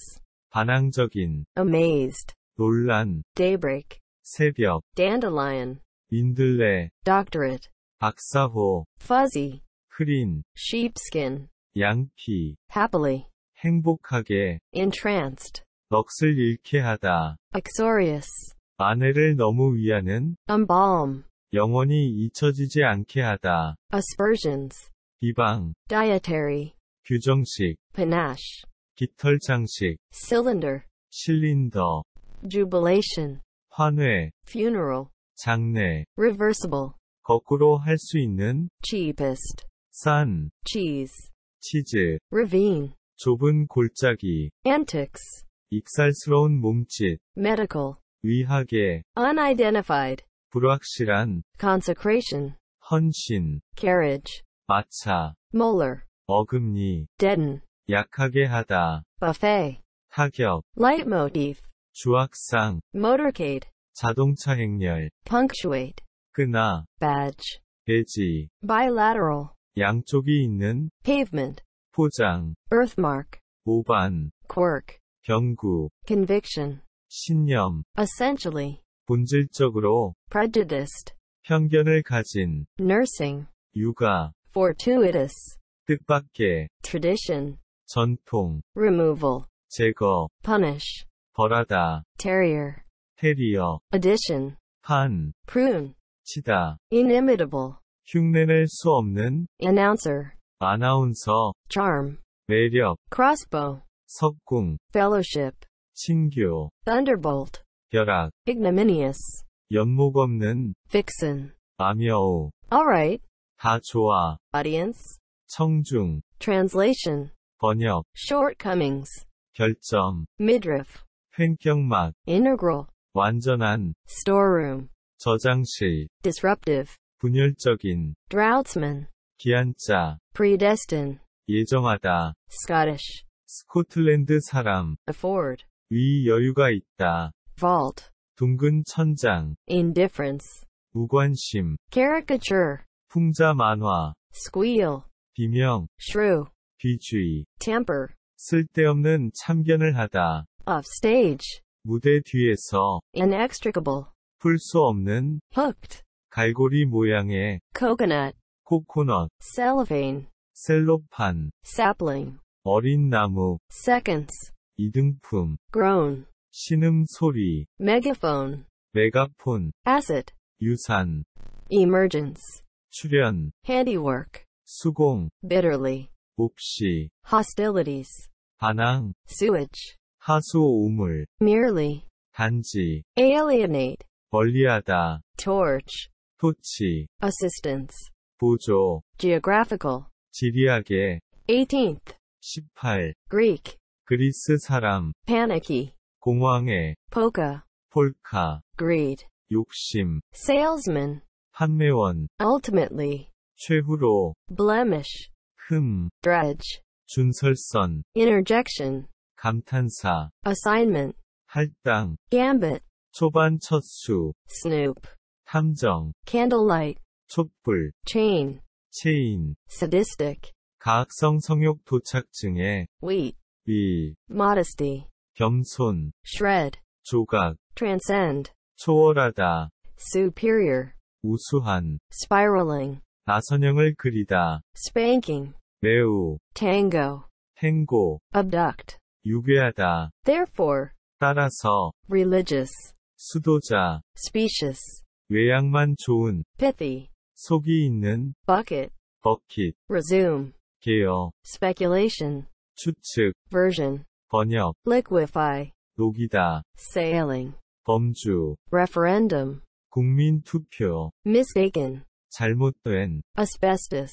반항적인 amazed 논란 daybreak 새벽 dandelion 민들레 doctorate 박사호 fuzzy 크린 sheepskin 양피 happily 행복하게 entranced 넋을 잃게 하다 uxorious 아내를 너무 위하는 embalm 영원히 잊혀지지 않게 하다 aspersions 비방 dietary 규정식 panache 깃털 장식 cylinder 실린더 jubilation 환회 funeral 장례 reversible 거꾸로 할 수 있는 cheapest 싼 cheese 치즈 ravine 좁은 골짜기 antics 익살스러운 몸짓 medical 위학의 unidentified 불확실한 consecration 헌신 carriage 마차 molar 어금니 deaden 약하게 하다. buffet. 타격. leitmotif. 주악상. motorcade. 자동차 행렬. punctuate. 끄나. badge. 배지. bilateral. 양쪽이 있는. pavement. 포장. birthmark. 모반. quirk. 경구. conviction. 신념. essentially. 본질적으로. prejudiced. 편견을 가진. nursing. 육아. fortuitous. 뜻밖의 tradition 전통, removal, 제거, punish, 벌하다, terrier, 테리어, addition, 판, prune, 치다, inimitable, 흉내낼 수 없는, announcer, 아나운서, charm, 매력, crossbow, 석궁, fellowship, 친교, thunderbolt, 벼락, ignominious, 연목 없는, vixen, 아미어우, alright, 다 좋아, audience, 청중, translation, 번역, shortcomings, 결점, midriff, 횡격막, integral, 완전한, storeroom, 저장실, disruptive, 분열적인, droughtsman, 기한자, predestined, 예정하다, Scottish, 스코틀랜드 사람, afford, 위 여유가 있다, vault, 둥근 천장, indifference, 무관심, caricature, 풍자 만화, squeal, 비명, shrew, 비주의 temper 쓸데없는 참견을 하다 off stage 무대 뒤에서 inextricable 풀 수 없는 hooked 갈고리 모양의 coconut 코코넛 cellophane 셀로판 sapling 어린 나무 seconds 이등품 groan 신음 소리 megaphone 메가폰 acid 유산 emergence 출연 handiwork 수공 bitterly 옥시 hostilities 반항 sewage 하수오물 merely 단지 alienate 멀리하다 torch 토치 assistance 보조 geographical 지리학의 18th 18 Greek 그리스 사람 panicky 공황해 polka 폴카 greed 욕심 salesman 판매원 ultimately 최후로 blemish 흠, dredge, 준설선, interjection, 감탄사, assignment, 할당, gambit, 초반 첫 수, snoop, 탐정, candlelight, 촛불, chain, 체인, sadistic, 가학성 성욕 도착증에, wheat, 비, modesty, 겸손, shred, 조각, transcend, 초월하다, superior, 우수한, spiraling, 나선형을 그리다, spanking, 매우 tango 행고 abduct 유괴하다 therefore 따라서 religious 수도자 specious 외양만 좋은 pithy 속이 있는 bucket bucket resume 개요 speculation 추측 version 번역 liquefy 녹이다 sailing 범주 referendum 국민 투표 mistaken 잘못된 asbestos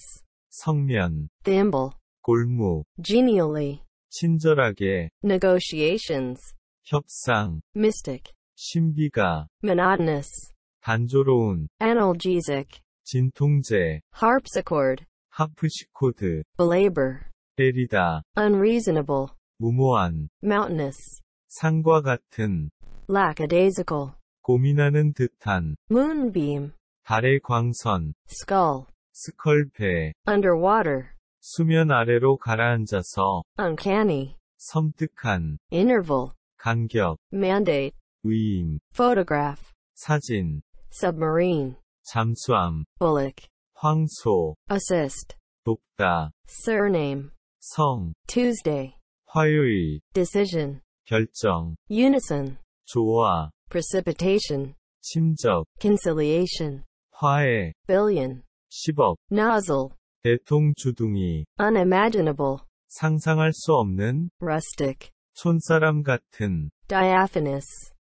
성면, thimble, 골무, genially, 친절하게, negotiations, 협상, mystic, 신비가, monotonous, 단조로운, analgesic, 진통제, harpsichord, 하프시코드, belabor, 때리다, unreasonable, 무모한, mountainous, 산과 같은, lackadaisical, 고민하는 듯한, moonbeam, 달의 광선, skull, 스컬패, underwater, 수면 아래로 가라앉아서, uncanny, 섬뜩한, interval, 간격, mandate, 위임, photograph, 사진, submarine, 잠수함, bullock, 황소, assist, 돕다, surname, 성, Tuesday, 화요일, decision, 결정, unison, 조화, precipitation, 침적, conciliation, 화해, billion, 10억. nozzle, 대통 주둥이. unimaginable, 상상할 수 없는 rustic, 촌사람 같은 diaphanous,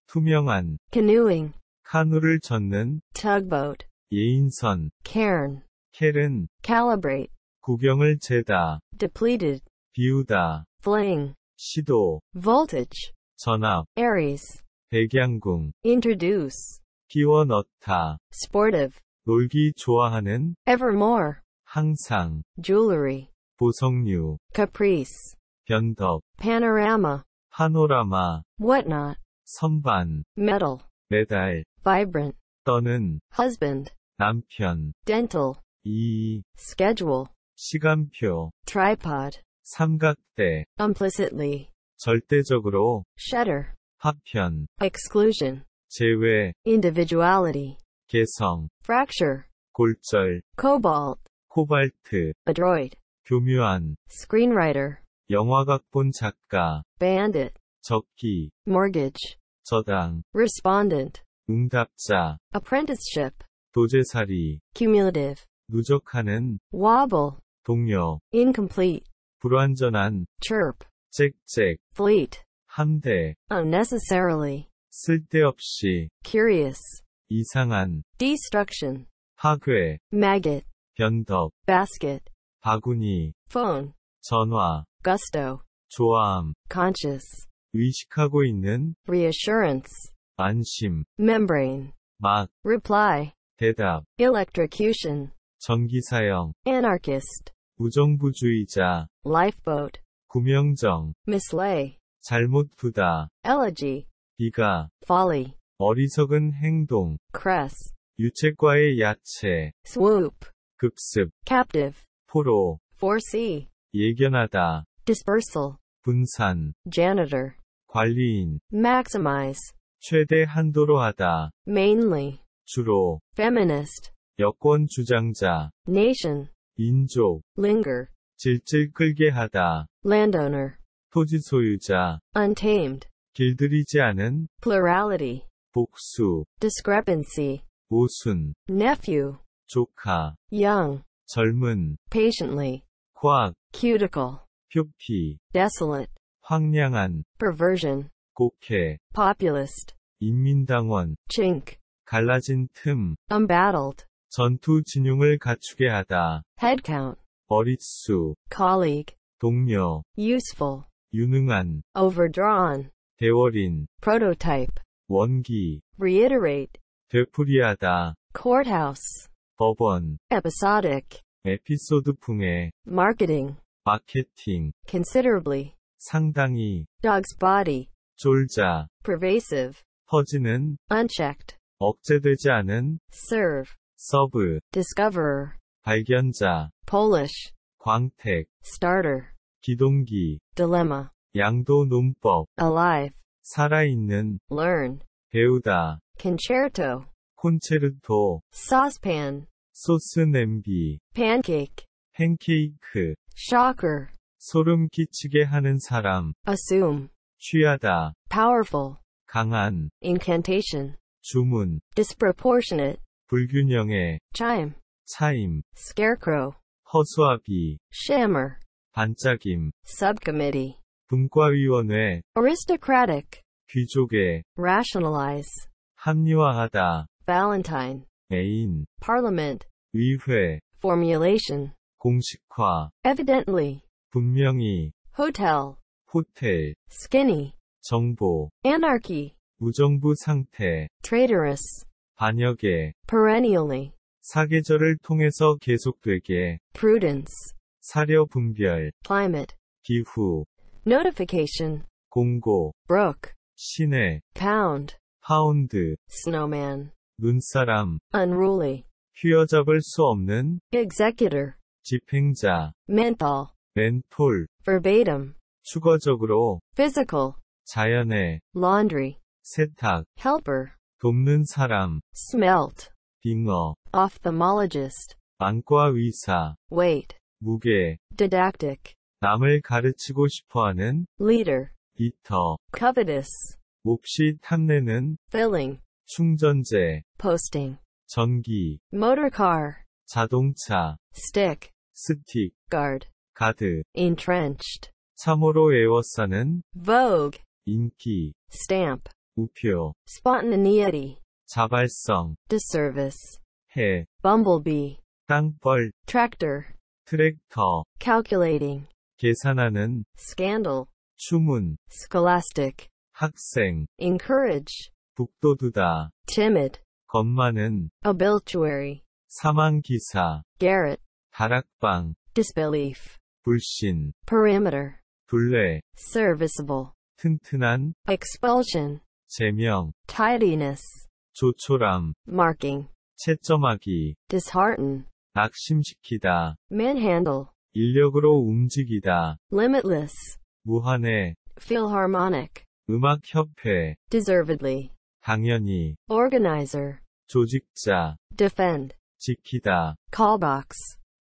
투명한 canoeing, 카누를 젓는 tugboat, 예인선 cairn, 켈은 calibrate, 구경을 재다 depleted, 비우다 fling, 시도 voltage, 전압 Aries, 백양궁 introduce, 끼워 넣다 sportive, 놀기 좋아하는 evermore 항상 jewelry 보석류 caprice 변덕 panorama 파노라마 whatnot 선반 metal 메달 vibrant 떠는 husband 남편 dental 이 schedule 시간표 tripod 삼각대 implicitly 절대적으로 shutter 파편 exclusion 제외 individuality 개성, fracture, 골절, cobalt, 코발트, adroit, 교묘한, screenwriter, 영화각본 작가, bandit, 적기, mortgage, 저당, respondent, 응답자, apprenticeship, 도제살이, cumulative, 누적하는, wobble, 동력, incomplete, 불완전한, chirp, 짹짹, fleet, 함대, unnecessarily, 쓸데없이, curious, 이상한 destruction 파괴 maggot 변덕 basket 바구니 phone 전화 gusto 좋아함 conscious 의식하고 있는 reassurance 안심 membrane 막 reply 대답 electrocution 전기사형 anarchist 무정부주의자 lifeboat 구명정 mislay 잘못 두다 elegy 비가 folly 어리석은 행동 cress 유채과의 야채 swoop 급습 captive 포로 foresee 예견하다 dispersal 분산 janitor 관리인 maximize 최대 한도로 하다 mainly 주로 feminist 여권 주장자 nation 인종 linger 질질 끌게 하다 landowner 토지 소유자 untamed 길들이지 않은 plurality 복수 discrepancy 오순 nephew 조카 young 젊은 patiently 과학 cuticle 표피 desolate 황량한 perversion 곡해 populist 인민당원 chink 갈라진 틈 embattled 전투 진용을 갖추게 하다 headcount 머릿수 colleague 동료 useful 유능한 overdrawn 대월인 prototype 원기 reiterate 되풀이하다 courthouse 법원 episodic 에피소드풍의 marketing 마케팅 considerably 상당히 dog's body 졸자 pervasive 퍼지는 unchecked 억제되지 않은 serve 서브 discoverer 발견자 polish 광택 starter 기동기 dilemma 양도 논법 alive 살아있는 learn 배우다 concerto 콘체르토 saucepan 소스 냄비 pancake 팬케이크 shocker 소름 끼치게 하는 사람 assume 취하다 powerful 강한 incantation 주문 disproportionate 불균형의 chime 차임 scarecrow 허수아비 shimmer 반짝임 subcommittee 분과위원회 aristocratic 귀족의 rationalize 합리화하다 valentine 애인 parliament 의회 formulation 공식화 evidently 분명히 hotel 호텔 skinny 정보 anarchy 무정부 상태 traitorous 반역에 perennially 사계절을 통해서 계속되게 prudence 사려 분별 climate 기후 notification, 공고, brook, 시내, pound, 파운드, snowman, 눈사람, unruly, 휘어잡을 수 없는, executor, 집행자, menthol, 멘톨, verbatim, 추가적으로, physical, 자연의, laundry, 세탁, helper, 돕는 사람, smelt, 빙어, ophthalmologist, 안과 의사, weight, 무게, didactic, 남을 가르치고 싶어하는 leader, eater, covetous, 몹시 탐내는 filling, 충전재, posting, 전기, motorcar, 자동차, stick, stick, guard, guard, entrenched, 참으로 애워싸는 vogue, 인기, stamp, 우표, spontaneity, 자발성, disservice, 해, bumblebee, 땅벌, tractor, 트랙터, calculating, 계산하는 scandal 추문 scholastic 학생 encourage 북돋우다 timid 겁많은 obituary 사망 기사 garret 다락방 disbelief 불신 perimeter 둘레 serviceable 튼튼한 expulsion 제명 tidiness 조촐함 marking 채점하기 dishearten 낙심시키다 manhandle 인력으로 움직이다. limitless, 무한해. Philharmonic, 음악협회. deservedly, 당연히. organizer, 조직자. defend, 지키다. callbox,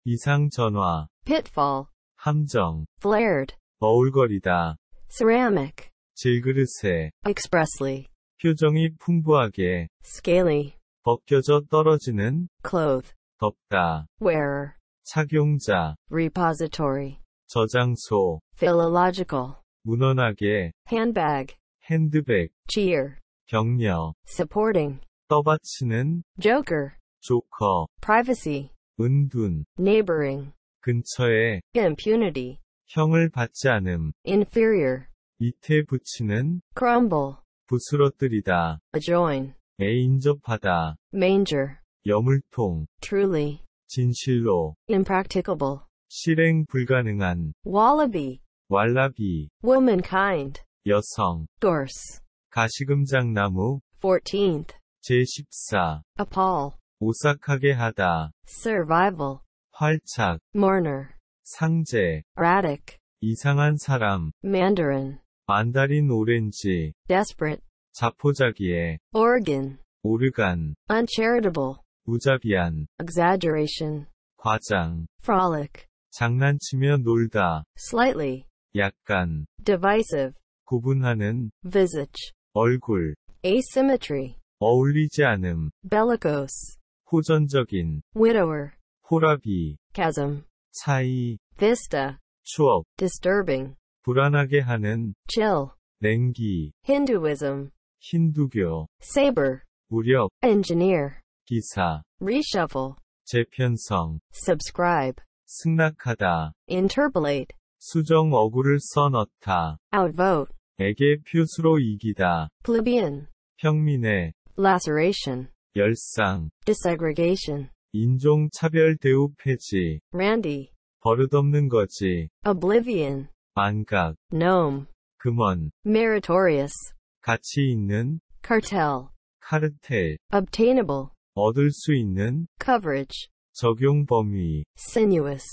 이상 전화. pitfall, 함정. flared, 어울거리다. ceramic, 질그릇에. expressly, 표정이 풍부하게. scaly, 벗겨져 떨어지는. clothe, 덥다. wearer, 착용자 repository 저장소 philological 문헌학의 handbag 핸드백 cheer 격려 supporting 떠받치는 joker 조커 privacy 은둔 neighboring 근처에 impunity 형을 받지 않음 inferior 밑에 붙이는 crumble 부스러뜨리다 adjoin 에 인접하다 manger 여물통 truly 진실로 impracticable 실행 불가능한 wallaby 왈라비 womankind 여성 gorse 가시금장나무 14th 제14 appall 오싹하게 하다 survival 활착 mourner 상제 erratic 이상한 사람 mandarin 만다린 오렌지 desperate 자포자기에 organ 오르간 uncharitable 무자비한 exaggeration 과장 frolic 장난치며 놀다 slightly 약간 divisive 구분하는 visage 얼굴 asymmetry 어울리지 않음 bellicose 호전적인 widower 호라비 chasm 차이 vista 추억 disturbing 불안하게 하는 chill 냉기 Hinduism 힌두교 saber 무력 engineer 기사 reshuffle 재편성 subscribe 승낙하다 interpolate 수정 어구를 써넣다 outvote 에게 표수로 이기다 plebeian 평민의 laceration 열상 desegregation 인종차별 대우 폐지 randy 버릇없는 거지 oblivion 망각 gnome 금원 meritorious 가치 있는 cartel 카르텔 obtainable 얻을 수 있는 coverage 적용 범위 sinuous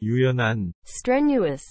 유연한 strenuous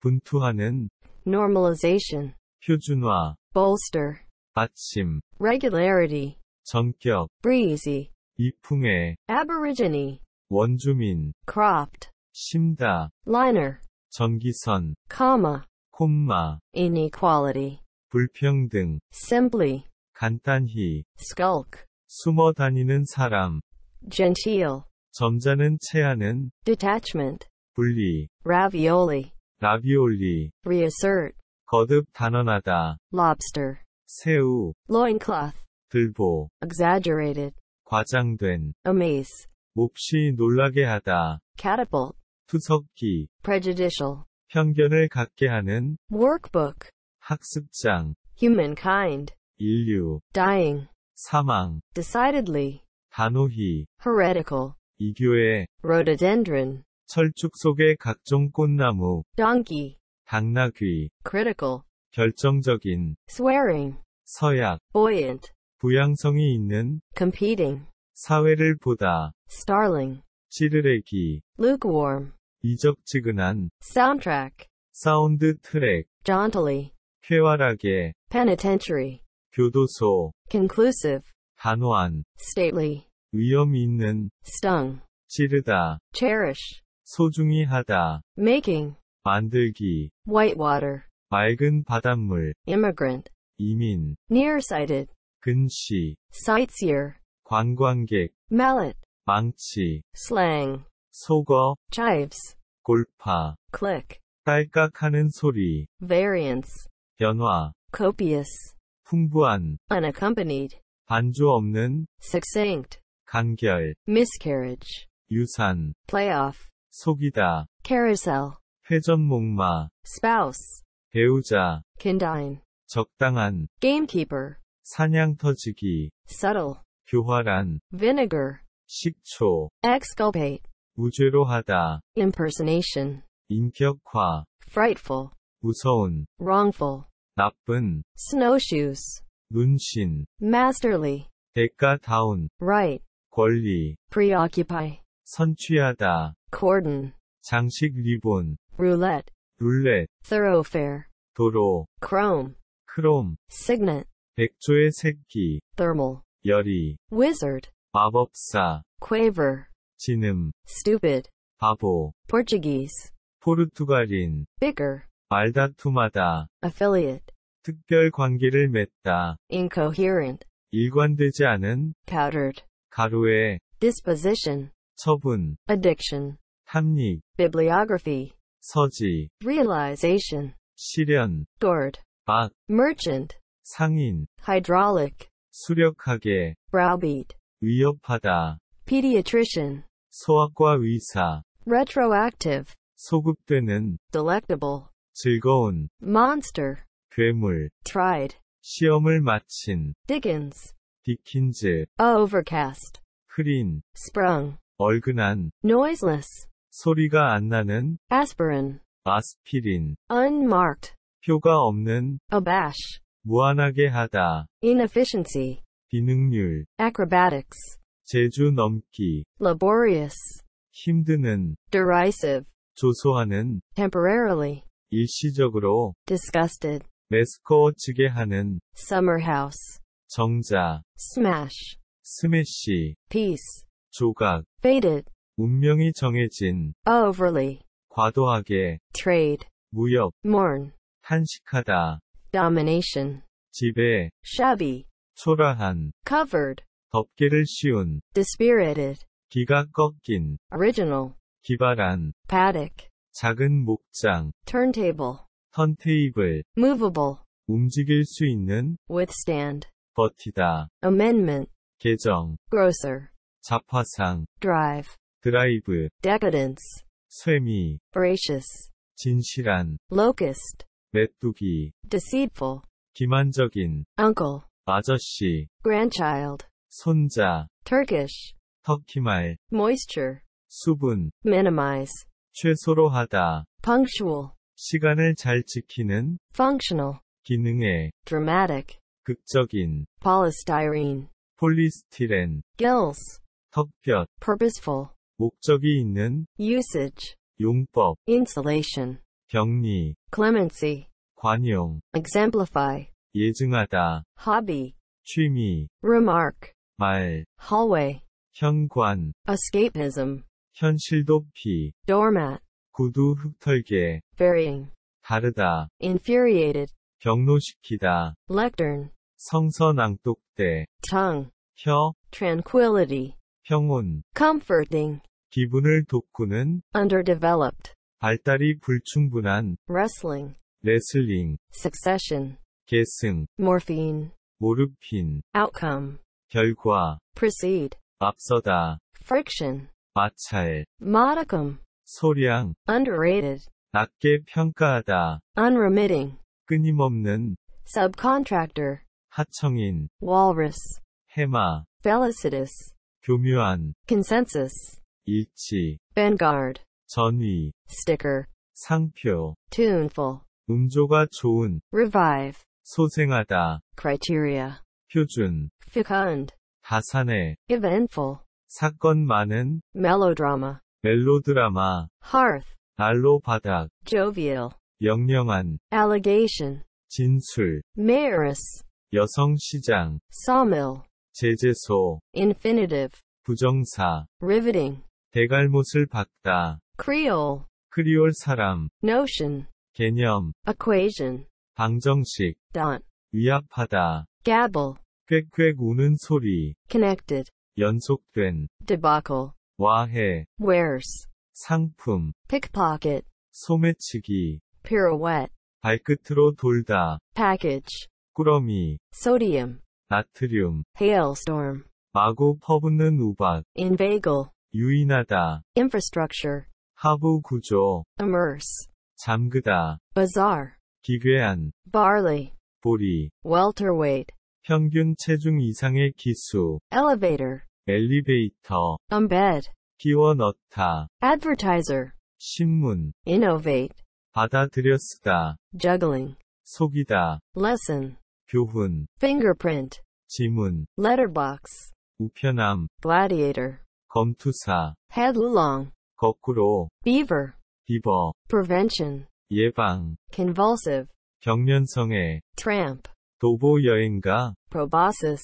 분투하는 normalization 표준화 bolster 받침 regularity 전격 breezy 이풍의 aborigine 원주민 cropped 심다 liner 전기선 comma 콤마 inequality 불평등 simply 간단히 skulk 숨어 다니는 사람. Gentile. 점잖은 체하는. Detachment. 분리. Ravioli. 라비올리. Reassert. 거듭 단언하다. Lobster. 새우. Loincloth. 들보. Exaggerated. 과장된. Amaze. 몹시 놀라게 하다. Catapult. 투석기. Prejudicial. 편견을 갖게 하는. Workbook. 학습장. Humankind. 인류. Dying. 사망 decidedly 단호히 heretical 이교의 rhododendron 철쭉 속의 각종 꽃나무 donkey 당나귀 critical 결정적인 swearing 서약 buoyant 부양성이 있는 competing 사회를 보다 starling 찌르레기 lukewarm 이적지근한 soundtrack 사운드 트랙 jauntily 쾌활하게 penitentiary 교도소 conclusive 단호한 stately 위험 있는 stung 찌르다 cherish 소중히 하다 making 만들기 whitewater 맑은 바닷물 immigrant 이민 nearsighted 근시 sightseer 관광객 mallet 망치 slang 속어 chives 골파 click 딸깍하는 소리 variance 변화 copious 풍부한 unaccompanied 반조 없는 succinct 간결 miscarriage 유산 playoff 속이다 carousel 회전목마 spouse 배우자 condign 적당한 gamekeeper 사냥터지기 subtle 교활한 vinegar 식초 exculpate 무죄로 하다 impersonation 인격화 frightful 무서운 wrongful 나쁜 snowshoes 문신 masterly 대가다운 right 권리 preoccupy 선취하다 cordon 장식 리본 roulette 룰렛 thoroughfare 도로 chrome 크롬 signet 백조의 새끼 thermal 열이 wizard 마법사 quaver 지능 stupid 바보 Portuguese 포르투갈인 bigger 말다툼하다. affiliate, 특별 관계를 맺다. incoherent, 일관되지 않은 powdered, 가루의 disposition, 처분, addiction, 탐닉, bibliography, 서지, realization, 실현, gourd, 악, merchant, 상인, hydraulic, 수력하게, browbeat, 위협하다. pediatrician, 소아과 의사, retroactive, 소급되는, delectable, 즐거운 monster 괴물 tried 시험을 마친 Dickens Dickens overcast 흐린 sprung 얼근한 noiseless 소리가 안 나는 aspirin 아스피린 unmarked 표가 없는 abash 무한하게 하다 inefficiency 비능률 acrobatics 제주 넘기 laborious 힘드는 derisive 조소하는 temporarily 일시적으로 disgusted 매스꺼워지게 하는 summer house 정자 smash 스매시 piece 조각 faded 운명이 정해진 overly 과도하게 trade 무역 mourn 탄식하다 domination 지배 shabby 초라한 covered 덮개를 씌운 dispirited 기가 꺾인 original 기발한 paddock 작은 목장 turntable 턴테이블 movable 움직일 수 있는 withstand 버티다 amendment 개정 grosser 자파상 drive 드라이브 decadence 쇠미 voracious 진실한 locust 메뚜기 deceitful 기만적인 uncle 아저씨 grandchild 손자 Turkish 터키말 moisture 수분 minimize 최소로 하다. punctual, 시간을 잘 지키는 functional, 기능의 dramatic, 극적인 polystyrene, 폴리스티렌, gills, 턱볕, purposeful, 목적이 있는 usage, 용법, insulation, 격리, clemency, 관용, exemplify, 예증하다, hobby, 취미, remark, 말, hallway, 현관, escapism, 현실도피 doormat 구두 흙털개 varying 다르다 infuriated 경로시키다 lectern 성선앙독대 tongue 혀 tranquility 평온 comforting 기분을 돋구는 underdeveloped 발달이 불충분한 wrestling 레슬링 succession 계승 morphine 모르핀 outcome 결과 proceed 앞서다 friction 마찰, modicum, 소량, underrated, 낮게 평가하다, unremitting, 끊임없는, subcontractor, 하청인, walrus, 해마, felicitous, 교묘한, consensus, 일치, vanguard, 전위, sticker, 상표, tuneful, 음조가 좋은, revive, 소생하다, criteria, 표준, fecund, 다산해, eventful, 사건만은 melodrama 멜로드라마 hearth 난로 바닥 jovial 영영한 allegation 진술 mayoress 여성 시장 sawmill 제재소 infinitive 부정사 riveting 대갈못을 박다 creole 크리올 사람 notion 개념 equation 방정식 dot 위압하다 gabble 꽥꽥 우는 소리 connected 연속된 debacle 와해 wares 상품 pickpocket 소매치기 pirouette 발끝으로 돌다 package 꾸러미 sodium 나트륨 hailstorm 마구 퍼붓는 우박 inveigle 유인하다 infrastructure 하부 구조 immerse 잠그다 bazaar 기괴한 barley 보리 welterweight 평균 체중 이상의 기수. elevator, 엘리베이터. embed, 끼워 넣다. advertiser, 신문. innovate, 받아들여 쓰다. juggling, 속이다. lesson, 교훈. fingerprint, 지문. letterbox, 우편함. gladiator, 검투사. headlong, 거꾸로. beaver, 비버. prevention, 예방. convulsive, 경련성애. tramp, 도보 여행가 proboscis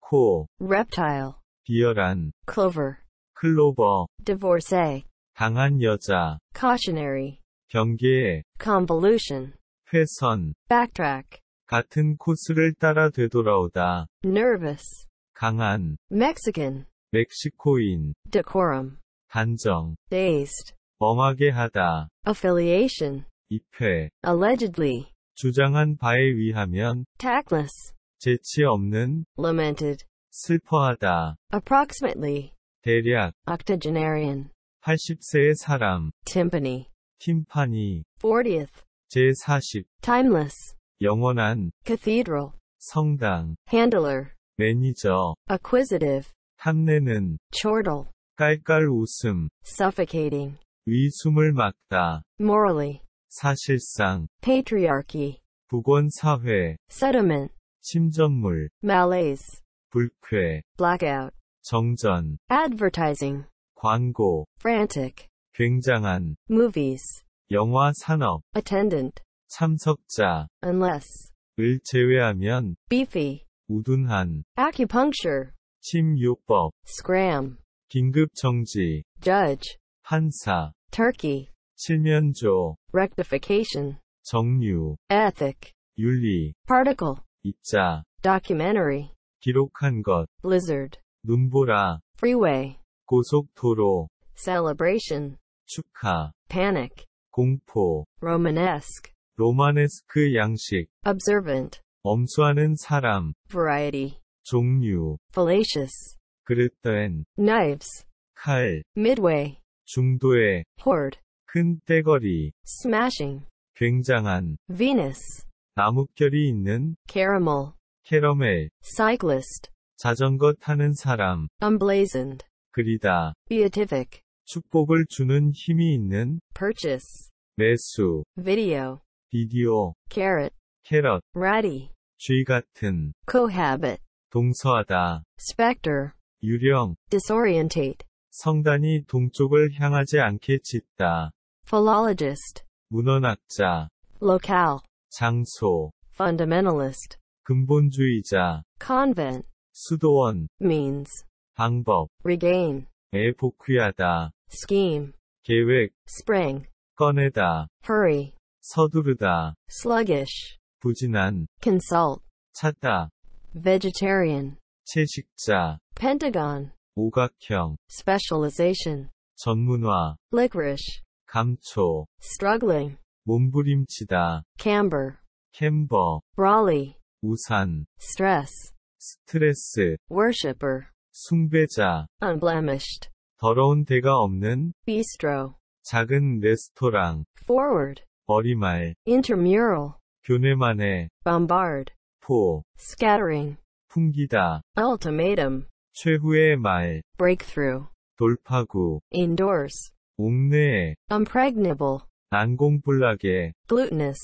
코 reptile 비열한 clover 클로버 divorcee 당한 여자 cautionary 경계 convolution 회선 backtrack 같은 코스를 따라 되돌아오다 nervous 강한 mexican 멕시코인 decorum 단정 dazed 멍하게 하다 affiliation 입회 allegedly 주장한 바에 의하면 tactless 재치 없는 lamented 슬퍼하다 approximately 대략 octogenarian 80세의 사람 timpani 팀파니 40th 제40 timeless 영원한 cathedral 성당 handler 매니저 acquisitive 탐내는 chortle 깔깔 웃음 suffocating 위숨을 막다 morally 사실상 patriarchy 부권 사회 settlement 침전물 malaise 불쾌 blackout 정전 advertising 광고 frantic 굉장한 movies 영화 산업 attendant 참석자 unless 을 제외하면 beefy 우둔한 acupuncture 침요법 scram 긴급 정지 judge 판사 turkey 칠면조 rectification 정류 ethic 윤리 particle 입자 documentary 기록한 것 blizzard 눈보라 freeway 고속도로 celebration 축하 panic 공포 romanesque 로마네스크 양식 observant 엄수하는 사람 variety 종류 fallacious 그릇된 knives 칼 midway 중도에 horde 큰 떼거리 smashing 굉장한 Venus 나뭇결이 있는 caramel 캐러멜 cyclist 자전거 타는 사람 emblazoned 그리다 beatific 축복을 주는 힘이 있는 purchase 매수 video 비디오 carrot 캐럿 ratty 쥐 같은 cohabit 동서하다 specter 유령 disorientate 성단이 동쪽을 향하지 않게 짓다 philologist, 문헌학자, locale, 장소, fundamentalist, 근본주의자, convent, 수도원, means, 방법, regain, 에 복귀하다, scheme, 계획, spring, 꺼내다, hurry, 서두르다, sluggish, 부진한, consult, 찾다, vegetarian, 채식자, pentagon, 오각형, specialization, 전문화, licorice, 감초, struggling, 몸부림치다, camber, 캠버, brolly, 우산, stress, 스트레스, worshipper, 숭배자, unblemished, 더러운 데가 없는, bistro, 작은 레스토랑, forward, 머리말, intramural, 교내만의, bombard, 포, scattering, 풍기다, ultimatum, 최후의 말, breakthrough, 돌파구, endorse, 옥내 impregnable 난공불락에 glutinous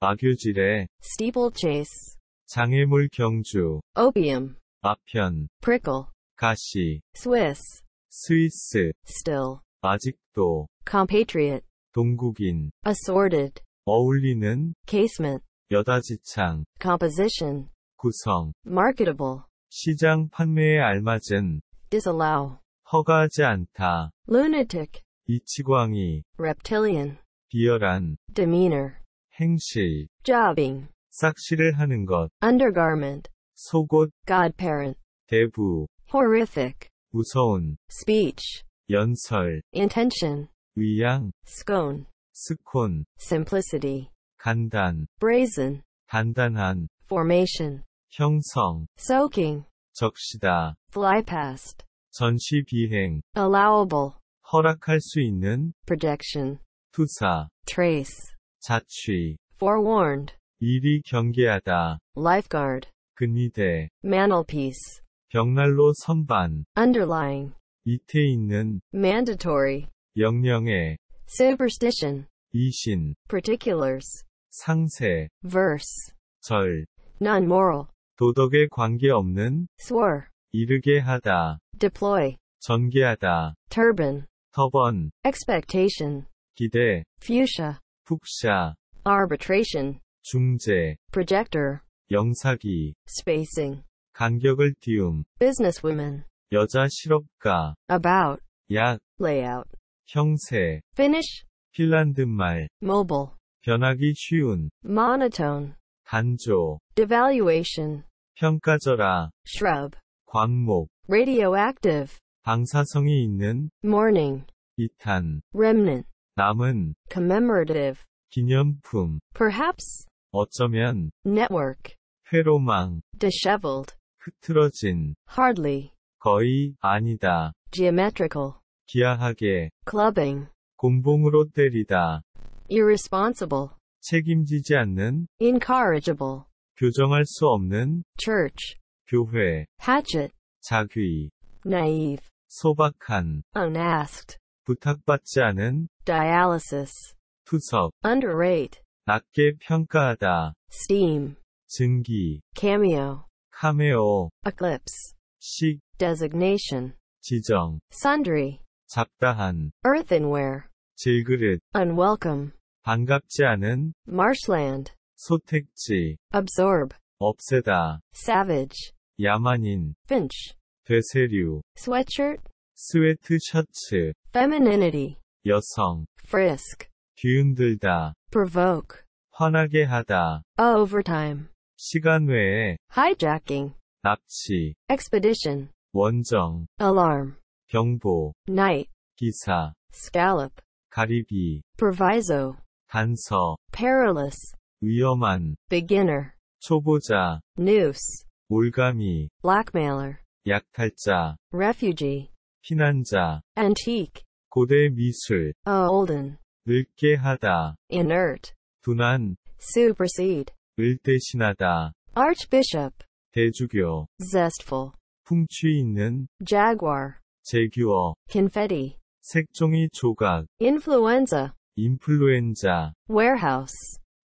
악유질에 steeplechase 장애물 경주 opium 아편 prickle 가시 swiss 스위스 still 아직도 compatriot 동국인 assorted 어울리는 casement 여다지창 composition 구성 marketable 시장 판매에 알맞은 disallow 허가하지 않다 lunatic 이치광이 reptilian 비열한 demeanor 행실 jobbing 싹시를 하는 것 undergarment 속옷 godparent 대부 horrific 무서운 speech 연설 intention 위양 scone 스콘 simplicity 간단 brazen 단단한 formation 형성 soaking 적시다 fly past 전시 비행 allowable 허락할 수 있는 projection, 투사, trace, 자취, forewarned, 미리 경계하다, lifeguard, 근위대, mantelpiece, 벽난로 선반, underlying, 밑에 있는 mandatory, 영령의 superstition, 이신, particulars, 상세, verse, 절, non-moral, 도덕에 관계없는 swear, 이르게 하다, deploy, 전개하다, turban, 터번 expectation 기대 fuchsia 푹샤 arbitration 중재 projector 영사기 spacing 간격을 띄움 businesswomen 여자 실업가 about 약 layout 형세 finish 핀란드말 mobile 변하기 쉬운 monotone 단조 devaluation 평가절하 shrub 광목 radioactive 방사성이 있는 morning, 이탄, remnant, 남은 commemorative, 기념품, perhaps, 어쩌면 network, 회로망, disheveled, 흐트러진, hardly, 거의, 아니다, geometrical, 기하하게, clubbing, 곤봉으로 때리다, irresponsible, 책임지지 않는, incorrigible, 교정할 수 없는, church, 교회, hatchet, 자귀, naive, 소박한 unasked 부탁받지 않은 dialysis 투석 underrate 낮게 평가하다 steam 증기 cameo 카메오 eclipse 식 designation 지정 sundry 잡다한 earthenware 질그릇 unwelcome 반갑지 않은 marshland 소택지 absorb 없애다 savage 야만인 finch 대세류, sweatshirt, 스웨트셔츠, femininity, 여성, frisk, 뒤흔들다, provoke, 화나게 하다, uh, overtime, 시간 외에, hijacking, 납치, expedition, 원정, alarm, 경보, night, 기사, scallop, 가리비, proviso, 단서, perilous, 위험한, beginner, 초보자, noose, 올가미, blackmailer, 약탈자, refugee, 피난자, antique, 고대 미술, a olden, 늙게 하다, inert, 둔한, supersede, 을 대신하다, archbishop, 대주교, zestful, 풍취 있는, jaguar, 제규어, confetti, 색종이 조각, influenza, 인플루엔자, warehouse,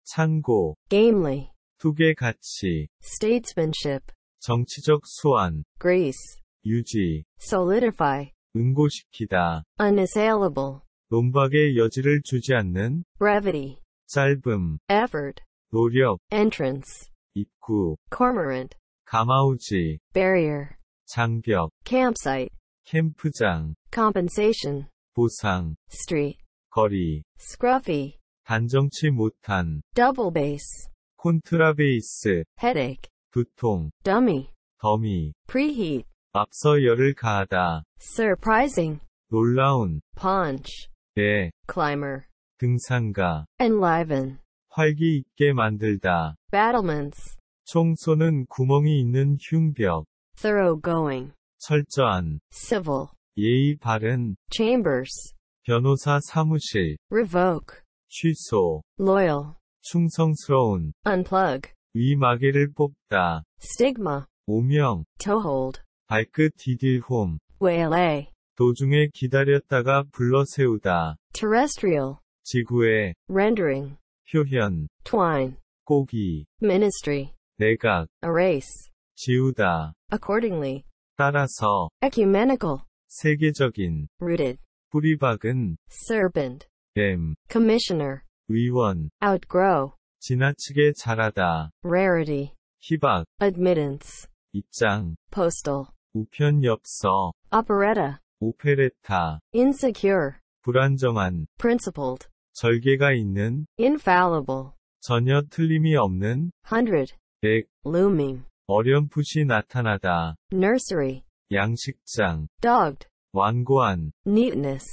창고, gamely, 투개 가치, statesmanship, 정치적 소환 Greece. 유지 Solidify. 응고시키다 Unassailable. 논박의 여지를 주지 않는 Brevity. 짧음 Effort. 노력 Entrance. 입구 Cormorant. 가마우지 Barrier. 장벽 Campsite. 캠프장 Compensation. 보상 Street. 거리 Scruffy. 단정치 못한 Double bass. 콘트라베이스 Headache. 두통, dummy, 더미, preheat, 앞서 열을 가하다, surprising, 놀라운, punch, 대, climber, 등산가, enliven, 활기 있게 만들다, battlements, 총소는 구멍이 있는 흉벽, thoroughgoing, 철저한, civil, 예의 바른, chambers, 변호사 사무실, revoke, 취소, loyal, 충성스러운, unplug, 위 마개를 뽑다. stigma, 오명, toehold, 발끝 디딜홈. waylay, 도중에 기다렸다가 불러 세우다. terrestrial, 지구의 rendering, 표현, twine, 꼬기, ministry, 내각, erase, 지우다. accordingly, 따라서 ecumenical, 세계적인 rooted, 뿌리박은 serpent, 뱀, commissioner, 의원, outgrow, 지나치게 잘하다. rarity, 희박, admittance, 입장, postal, 우편엽서, operetta, 오페레타, insecure, 불안정한, principled, 절개가 있는, infallible, 전혀 틀림이 없는, hundred, 백, looming, 어렴풋이 나타나다, nursery, 양식장, dogged, 완고한, neatness,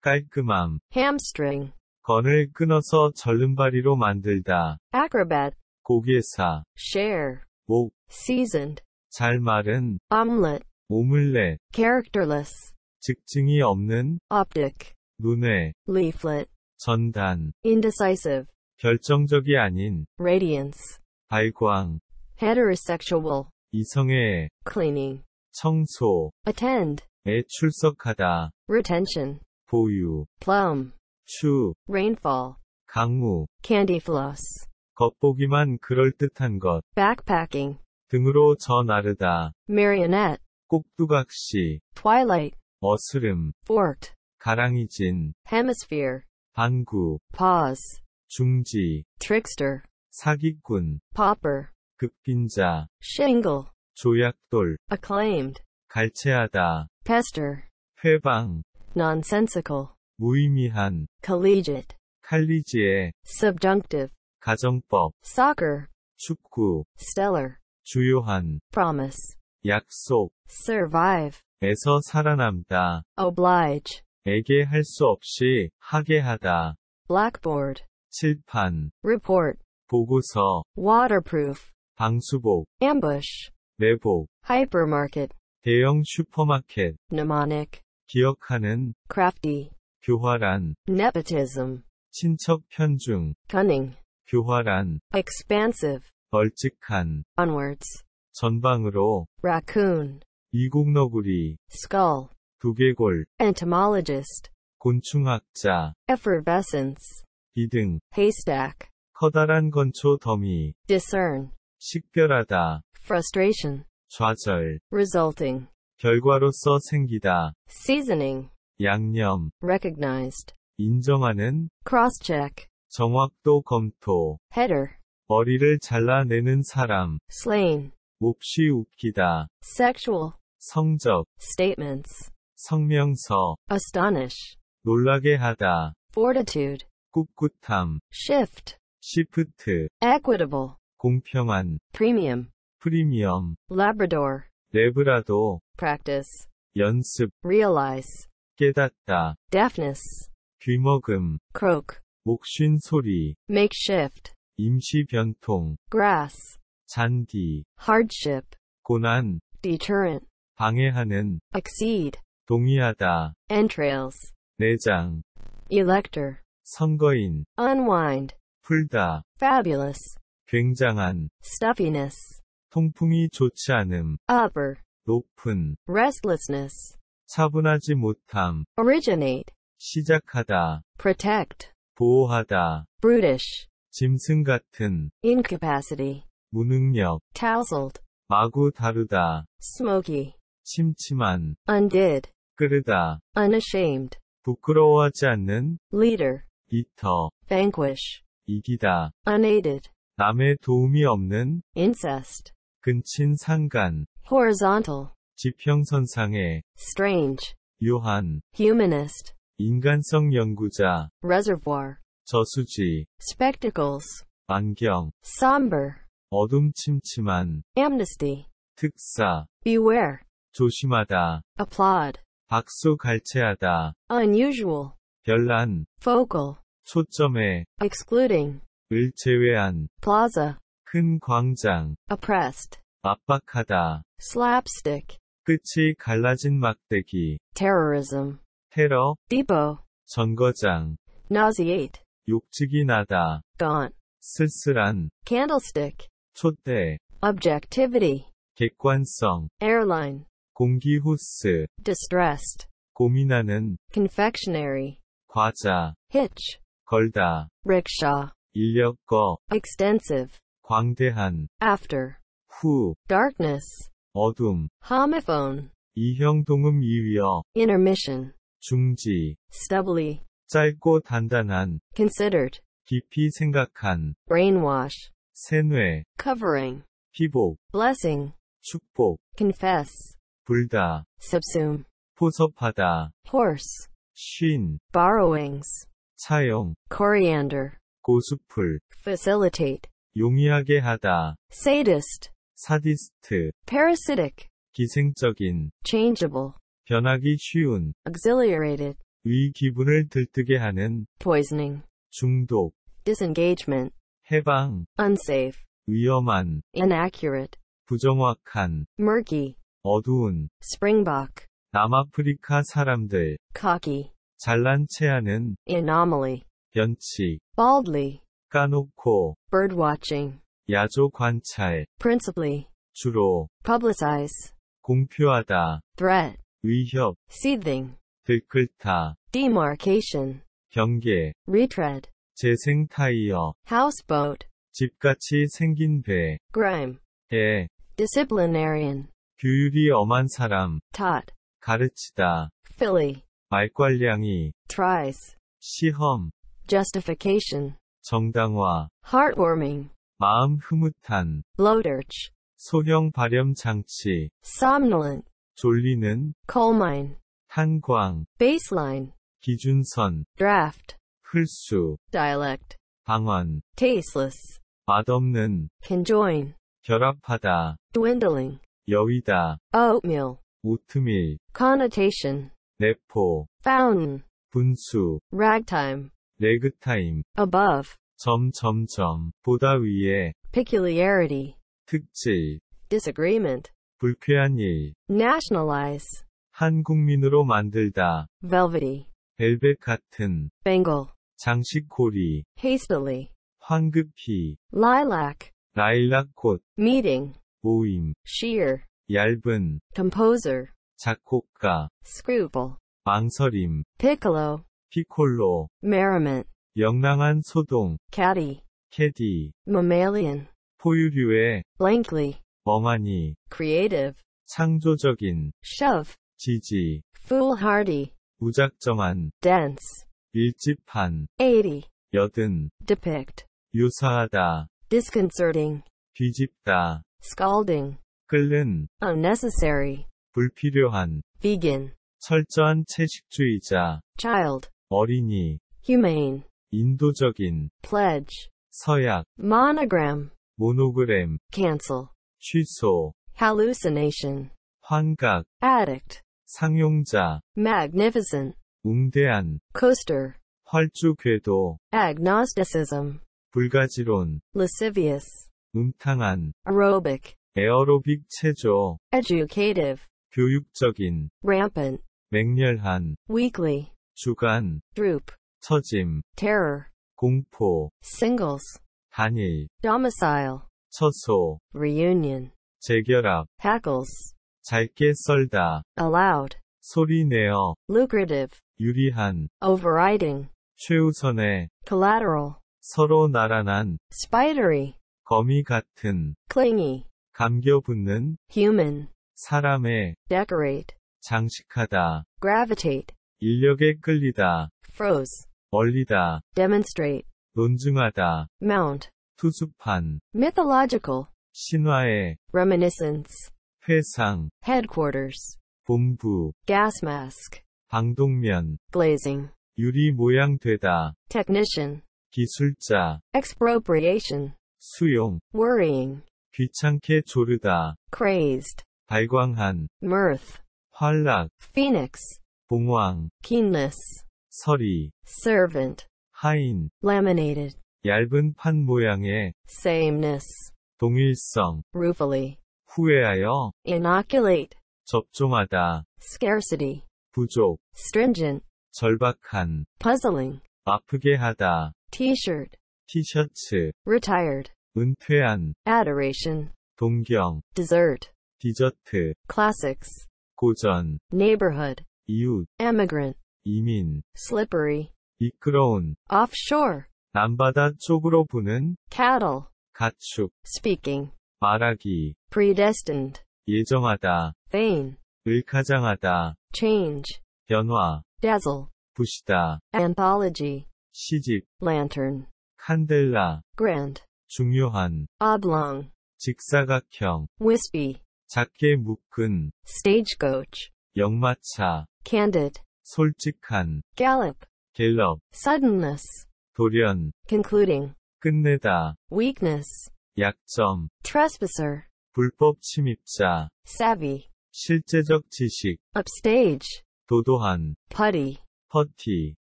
깔끔함, hamstring, 건을 끊어서 절름발이로 만들다. acrobat, 고개사, share, 목, seasoned, 잘 마른, omelet, 오믈렛, characterless, 직증이 없는, optic, 눈에, leaflet, 전단, indecisive, 결정적이 아닌, radiance, 발광, heterosexual, 이성애, cleaning, 청소, attend, 에 출석하다, retention, 보유, plumb, 추, rainfall, 강우, candy floss, 겉보기만 그럴듯한 것, backpacking, 등으로 저 나르다, marionette, 꼭두각시, twilight, 어스름, fort, 가랑이진, hemisphere, 반구, pause, 중지, trickster, 사기꾼, pauper, 극빈자, shingle, 조약돌, acclaimed, 갈채하다, pester, 회방, nonsensical, 무의미한 collegiate 칼리지의 subjunctive 가정법 soccer 축구 stellar 주요한 promise 약속 survive 에서 살아남다 oblige 에게 할 수 없이 하게 하다 blackboard 칠판 report 보고서 waterproof 방수복 ambush 내복 hypermarket 대형 슈퍼마켓 mnemonic 기억하는 crafty 교활한 nepotism 친척 편중 cunning 교활한 expansive 벌칙한 onwards 전방으로 raccoon 이국너구리 skull 두개골 entomologist 곤충학자 effervescence 비등 haystack 커다란 건초 더미 discern 식별하다 frustration 좌절 resulting 결과로서 생기다 seasoning 양념 recognized 인정하는 crosscheck 정확도 검토 header 머리를 잘라내는 사람 slain 몹시 웃기다 sexual 성적 statements 성명서 astonish 놀라게 하다 fortitude 꿋꿋함 shift 시프트 equitable 공평한 premium 프리미엄 labrador 레브라도 practice 연습 realize 깨닫다 deafness 귀머금 croak 목쉰 소리 makeshift 임시 변통 grass 잔디 hardship 고난 deterrent 방해하는 accede 동의하다 entrails 내장 elector 선거인 unwind 풀다 fabulous 굉장한 stuffiness 통풍이 좋지 않음 upper 높은 restlessness 차분하지 못함, originate, 시작하다, protect, 보호하다, brutish, 짐승 같은, incapacity, 무능력, tousled, 마구 다루다, smoky, 침침한, undid, 끄르다, unashamed, 부끄러워하지 않는, leader, 비터, vanquish, 이기다, unaided, 남의 도움이 없는, incest, 근친 상간, horizontal, 지평선상의 strange 요한 humanist 인간성 연구자 reservoir 저수지 spectacles 안경 somber 어둠 침침한 amnesty 특사 beware 조심하다 applaud 박수 갈채하다 unusual 별난 focal 초점에 excluding 을 제외한 plaza 큰 광장 oppressed 압박하다 slapstick 끝이 갈라진 막대기. terrorism. 테러. depot. 전거장. nauseate. 욕측이 나다. gaunt. 쓸쓸한. candlestick. 촛대. objectivity. 객관성. airline. 공기 호스. distressed. 고민하는. confectionery. 과자. hitch. 걸다. rickshaw. 인력거. extensive. 광대한. after. 후. darkness. 어둠 homophone 이형 동음 이위어 intermission 중지 stubbly 짧고 단단한 considered 깊이 생각한 brainwash 세뇌 covering 피복 blessing 축복 confess 불다 subsume 포섭하다 horse 쉰 borrowings 차용 coriander 고수풀 facilitate 용이하게 하다 sadist 사디스트, parasitic, 기생적인, changeable, 변하기 쉬운, auxiliated, 위 기분을 들뜨게 하는, poisoning, 중독, disengagement, 해방, unsafe, 위험한, inaccurate, 부정확한, murky, 어두운, springbok, 남아프리카 사람들, cocky, 잘난 체하는, anomaly, 변칙, baldly, 까놓고, birdwatching, 야조 관찰 principally 주로 publicize 공표하다 threat 위협 seething 들끓다 demarcation 경계 retread 재생 타이어 houseboat 집같이 생긴 배 grime 해 disciplinarian 규율이 엄한 사람 taught 가르치다 filly 말괄량이 tries 시험 justification 정당화 heartwarming 마음 흐뭇한 bloaterch 소형 발염 장치 somnolent 졸리는 coal mine 탄광 baseline 기준선 draft 흘수 dialect 방언 tasteless 맛없는 conjoin 결합하다 dwindling 여의다 oatmeal 오트밀 connotation 내포 fountain 분수 ragtime 레그타임 above 점점점 보다 위에 peculiarity 특질 disagreement 불쾌한 일 nationalize 한국민으로 만들다 velvety 벨벳 같은 bangle 장식고리 hastily 황급히 lilac 라일락꽃 meeting 모임 sheer 얇은 composer 작곡가 scruple 망설임 piccolo 피콜로 merriment 영랑한 소동 catty 캐디 mammalian 포유류의 blankly 멍하니 creative 창조적인 shove 지지 foolhardy 무작정한 dense 밀집한 80 여든 depict 유사하다 disconcerting 뒤집다 scalding 끓는 unnecessary 불필요한 vegan 철저한 채식주의자 child 어린이 humane 인도적인 pledge 서약 monogram 모노그램 cancel 취소 hallucination 환각 addict 상용자 magnificent 웅대한 coaster 활주 궤도 agnosticism 불가지론 lascivious 음탕한 aerobic 에어로빅 체조 educative 교육적인 rampant 맹렬한 weekly 주간 droop 처짐, terror, 공포, singles, 단일, domicile, 처소, reunion, 재결합, hackles, 짧게 썰다, allowed, 소리내어, lucrative, 유리한, overriding, 최우선의, collateral, 서로 나란한, spidery, 거미 같은, clingy, 감겨붙는, human, 사람의, decorate, 장식하다, gravitate, 인력에 끌리다, froze, 멀리다, demonstrate, 논증하다, mount, 투수판, mythological, 신화의, reminiscence, 회상, headquarters, 본부, gas mask, 방독면, glazing, 유리 모양 되다, technician, 기술자, expropriation, 수용, worrying, 귀찮게 조르다, crazed, 발광한, mirth, 활락, phoenix, 봉황, keenness, 서리 servant 하인 laminated 얇은 판 모양의 sameness 동일성 ruefully 후회하여 inoculate 접종하다 scarcity 부족 stringent 절박한 puzzling 아프게 하다 t-shirt 티셔츠 retired 은퇴한 adoration 동경 dessert 디저트 classics 고전 neighborhood 이웃 emigrant 이민, slippery, 미끄러운, offshore, 남바다 쪽으로 부는, cattle, 가축, speaking, 말하기, predestined, 예정하다, vain, 을가장하다, change, 변화, dazzle, 부시다, anthology, 시집, lantern, 칸델라, grand, 중요한, oblong, 직사각형, wispy, 작게 묶은, stagecoach, 역마차, candid, 솔직한 gallop 갤럽 suddenness 돌연 concluding 끝내다 weakness 약점 trespasser 불법 침입자 savvy 실제적 지식 upstage 도도한 putty 퍼티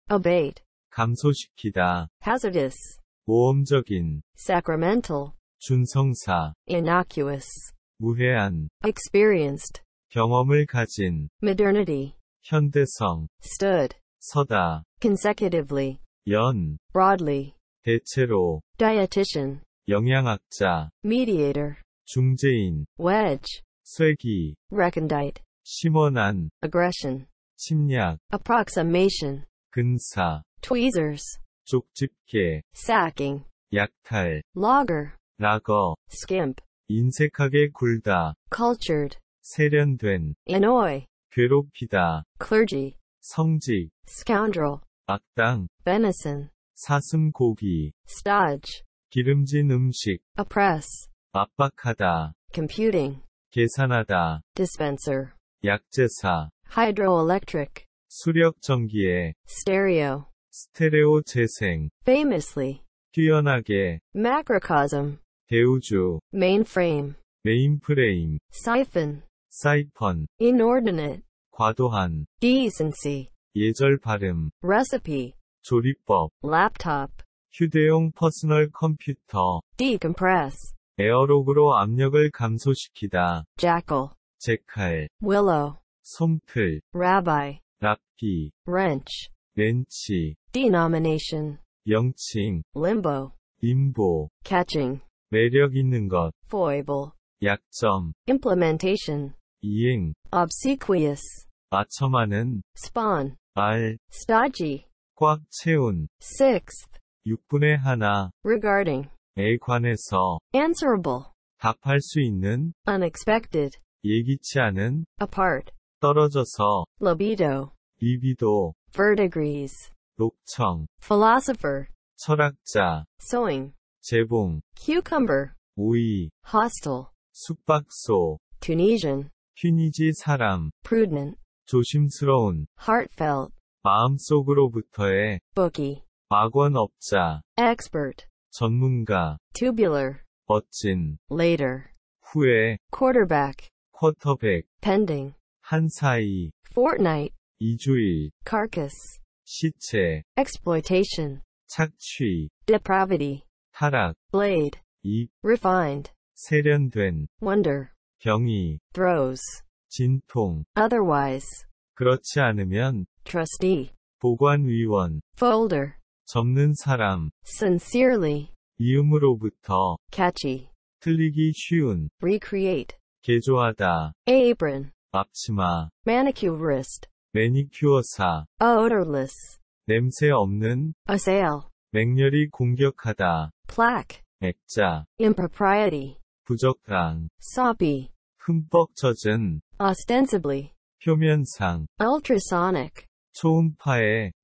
abate 감소시키다 hazardous 모험적인 sacramental 준성사 innocuous 무해한 experienced 경험을 가진 modernity 현대성 stood 서다 consecutively 연 broadly 대체로 dietitian 영양학자 mediator 중재인 wedge 쐐기 recondite 심원한 aggression 침략 approximation 근사 tweezers 족집게 sacking 약탈 logger 락어 skimp 인색하게 굴다 cultured 세련된 annoy 괴롭히다. clergy, 성직, scoundrel, 악당, venison, 사슴고기, stodge, 기름진 음식, oppress, 압박하다, computing, 계산하다, dispenser, 약제사, hydroelectric, 수력전기에, stereo, 스테레오 재생, famously, 뛰어나게, macrocosm, 대우주, mainframe, 메인프레임, siphon, 사이펀, inordinate, 과도한 decency 예절 발음 recipe 조리법 laptop 휴대용 퍼스널 컴퓨터 decompress 에어록으로 압력을 감소시키다 jackal 제칼 willow 솜틀 rabbi 랍비 wrench 렌치 denomination 명칭 limbo limbo catching 매력 있는 것 foible 약점 implementation 이행 obsequious 아첨하는 spawn 알 stodgy 꽉 채운 sixth 6분의 하나 regarding 에 관해서 answerable 답할 수 있는 unexpected 예기치 않은 apart 떨어져서 libido libido vertiges 녹청 philosopher 철학자 sewing 재봉 cucumber 오이 hostel 숙박소 Tunisian 튀니지 사람 prudent 조심스러운 heartfelt 마음속으로부터의 bookie 막원업자 expert 전문가 tubular 멋진 later 후에 quarterback 쿼터백 pending 한사이 fortnight 이주일 carcass 시체 exploitation 착취 depravity 타락 blade 입 refined 세련된 wonder 병이 throws 진통 otherwise 그렇지 않으면 trustee 보관위원 folder 접는 사람 sincerely 이음으로부터 catchy 틀리기 쉬운 recreate 개조하다 apron 앞치마 manicurist 매니큐어사 odorless 냄새 없는 assail 맹렬히 공격하다 plaque 액자 impropriety 부적당 soppy 흠뻑 젖은 ostensibly 표면상 ultrasonic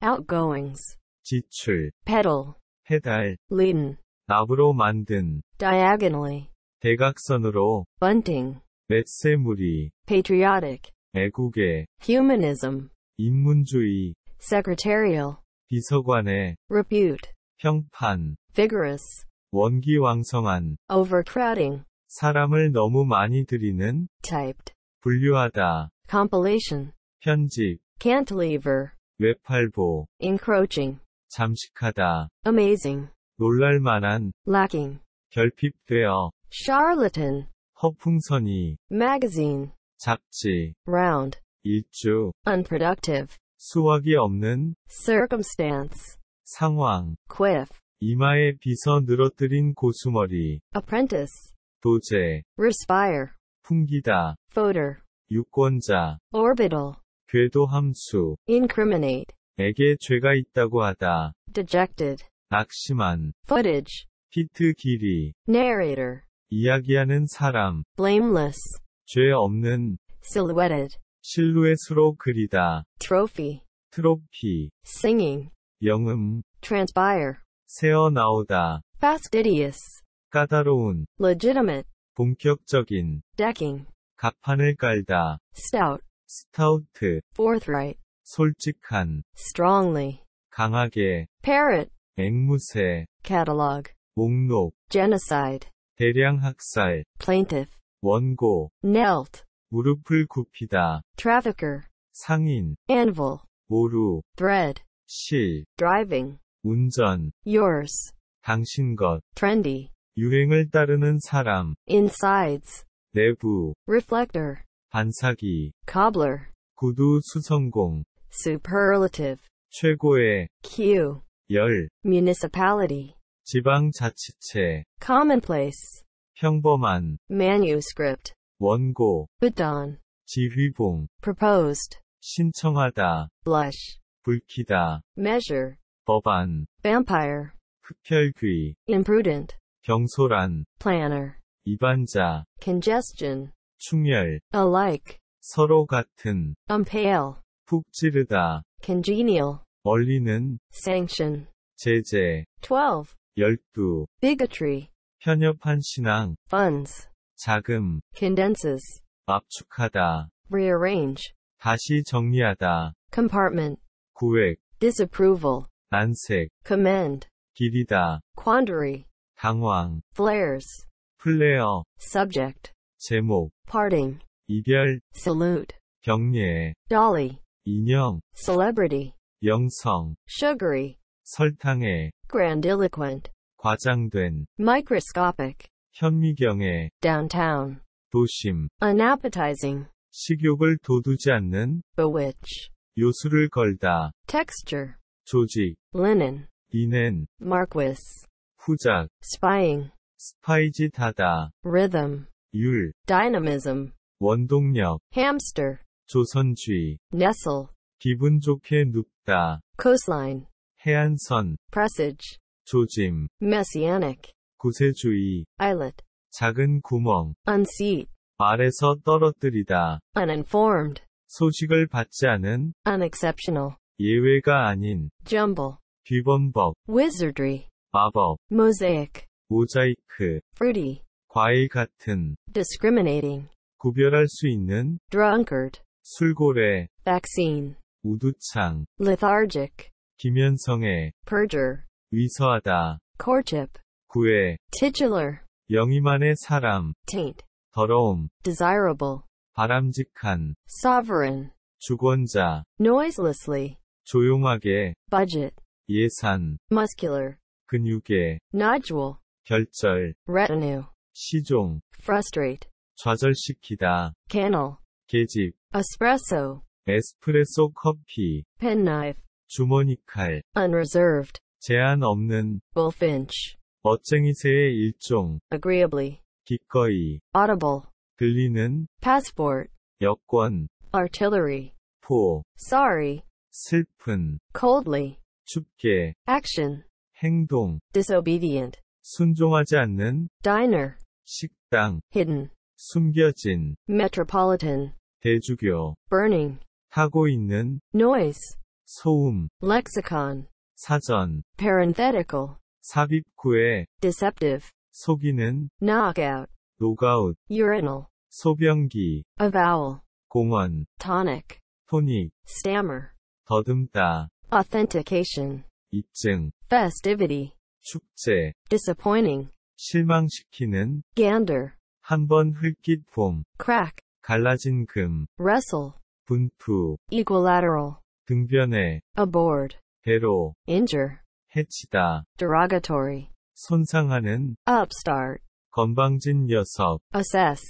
outgoings 지출 pedal 페달 lean 납으로 만든 diagonally 대각선으로 bunting 맵세무리 patriotic 애국의 humanism 인문주의 secretarial 비서관의 repute 평판 vigorous 원기왕성한 overcrowding 사람을 너무 많이 들이는 typed 분류하다 compilation 편집 cantilever 외팔보 encroaching 잠식하다 amazing 놀랄만한 lacking 결핍되어 charlatan 허풍선이 magazine 잡지 round 일주 unproductive 수확이 없는 circumstance 상황 quiff 이마에 빗어 늘어뜨린 고수머리 apprentice 도제 respire 풍기다 voter 유권자 orbital 궤도 함수 incriminate 에게 죄가 있다고 하다 dejected 낙심한 footage 피트 길이 narrator 이야기하는 사람 blameless 죄 없는 silhouetted 실루엣으로 그리다 trophy 트로피 singing 영음 transpire 새어나오다 fastidious 까다로운 legitimate 본격적인 decking 갑판을 깔다 stout 스타우트 forthright 솔직한 strongly 강하게 parrot 앵무새 catalog 목록 genocide 대량 학살 plaintiff 원고 knelt 무릎을 굽히다 trafficker 상인 anvil 모루 thread 실 driving 운전 yours 당신 것 trendy 유행을 따르는 사람. insides. 내부. reflector. 반사기. cobbler. 구두 수성공. superlative. 최고의. q. 열. municipality. 지방자치체. commonplace. 평범한. manuscript. 원고. bidon. 지휘봉. proposed. 신청하다. blush. 불키다. measure. 법안. vampire. 흑혈귀. imprudent. 경솔한 planner 이반자 congestion 충혈 alike 서로 같은 unpale 푹 찌르다 congenial 멀리는 sanction 제재 12 12 bigotry 편협한 신앙 funds 자금 condenses 압축하다 rearrange 다시 정리하다 compartment 구획 disapproval 난색 command 길이다 quandary 당황 flares 플레어 subject 제목 parting 이별 salute 경례 dolly 인형 celebrity 영성 sugary 설탕에 grandiloquent 과장된 microscopic 현미경에 downtown 도심 unappetizing 식욕을 돋우지 않는 bewitch 요술을 걸다 texture 조직 linen 비낸 marquis 후작, spying, 스파이지타다 rhythm, 율, dynamism, 원동력, hamster, 조선주의, nestle, 기분 좋게 눕다, coastline, 해안선, presage, 조짐, messianic, 구세주의, islet, 작은 구멍, unseat, 말에서 떨어뜨리다, uninformed, 소식을 받지 않은, unexceptional, 예외가 아닌, jumble, 비범벅, wizardry, 마법 mosaic 모자이크 fruity 과일 같은 discriminating 구별할 수 있는 drunkard 술고래 vaccine 우두창 lethargic 기면성애 perjure 위서하다 courtship 구애 titular 영임안의 사람 taint 더러움 desirable 바람직한 sovereign 주권자 noiselessly 조용하게 budget 예산 muscular 근육의 nodule, 결절, retinue, 시종, frustrate, 좌절시키다, canal, 계집, espresso, 에스프레소 커피, penknife, 주머니칼, unreserved, 제한 없는, bullfinch, 멋쟁이새의 일종, agreeably, 기꺼이, audible, 들리는, passport, 여권, artillery, 포, sorry, 슬픈, coldly, 춥게, action, 행동 disobedient 순종하지 않는 diner 식당 hidden 숨겨진 metropolitan 대주교 burning 하고 있는 noise 소음 lexicon 사전 parenthetical 삽입구에 deceptive 속이는 knockout 노가웃 urinal 소변기 avowal 공원 tonic 토닉 stammer 더듬다 authentication 입증 festivity, 축제, disappointing, 실망시키는, gander, 한번 흘깃 봄, crack, 갈라진 금, wrestle, 분투, equilateral, 등변에, aboard, 배로, injure, 해치다, derogatory, 손상하는, upstart, 건방진 녀석, assess,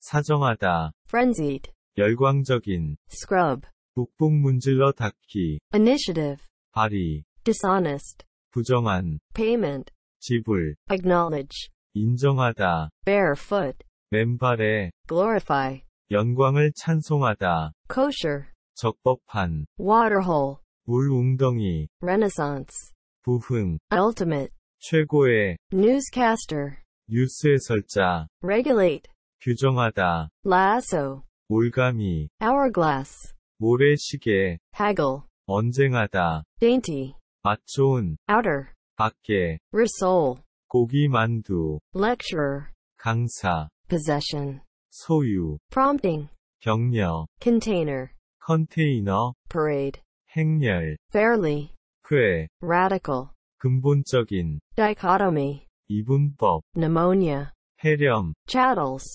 사정하다, frenzied, 열광적인, scrub, 북북 문질러 닦기, initiative, 발의, dishonest, 부정한 payment 지불 acknowledge 인정하다 barefoot 맨발에 glorify 영광을 찬송하다 kosher 적법한 waterhole 물 웅덩이 renaissance 부흥 ultimate 최고의 newscaster 뉴스 해설자 regulate 규정하다 lasso 올가미 hourglass 모래시계 haggle 언쟁하다 dainty 맞촌, outer, 밖에, resol, 고기 만두, lecturer, 강사, possession, 소유, prompting, 격려, container, 컨테이너, parade, 행렬, fairly, 꽤, radical, 근본적인, dichotomy, 이분법, pneumonia, 해렴, chattels,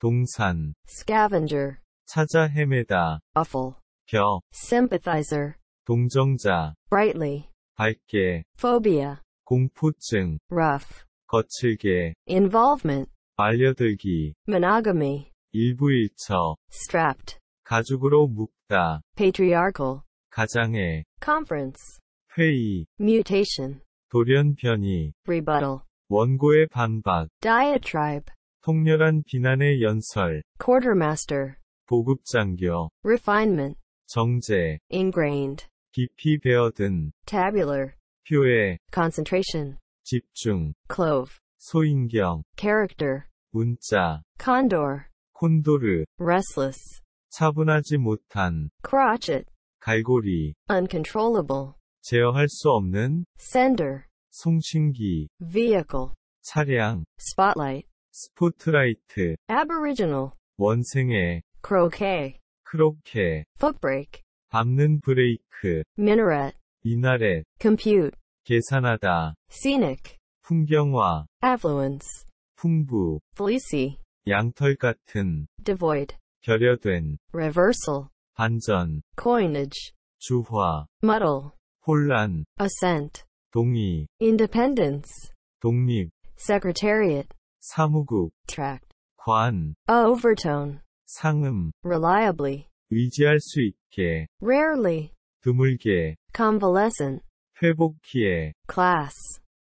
동산, scavenger, 찾아 헤매다, awful, 겨, sympathizer, 동정자, brightly, 밝게 phobia 공포증 rough 거칠게 involvement 빨려들기 monogamy 일부일처 strapped 가죽으로 묶다 patriarchal 가장의 conference 회의 mutation 돌연 변이 rebuttal 원고의 반박 diatribe 통렬한 비난의 연설 quartermaster 보급장교 refinement 정제 ingrained 깊이 베어든 tabular 표에 concentration 집중 clove 소인경 character 문자 condor 콘도르 restless 차분하지 못한 crotchet 갈고리 uncontrollable 제어할 수 없는 sender 송신기 vehicle 차량 spotlight 스포트라이트 aboriginal 원생의 croquet 크로케 footbrake 밟는 브레이크, minaret, 이나렛, compute, 계산하다, scenic, 풍경화, affluence, 풍부, fleecy, 양털 같은, devoid, 결여된, reversal, 반전, coinage, 주화, muddle, 혼란, Ascent, 동의, independence, 독립, secretariat, 사무국, tract, 관, overtone, 상음, reliably, 의지할 수 있게 rarely 드물게 convalescent 회복기에 class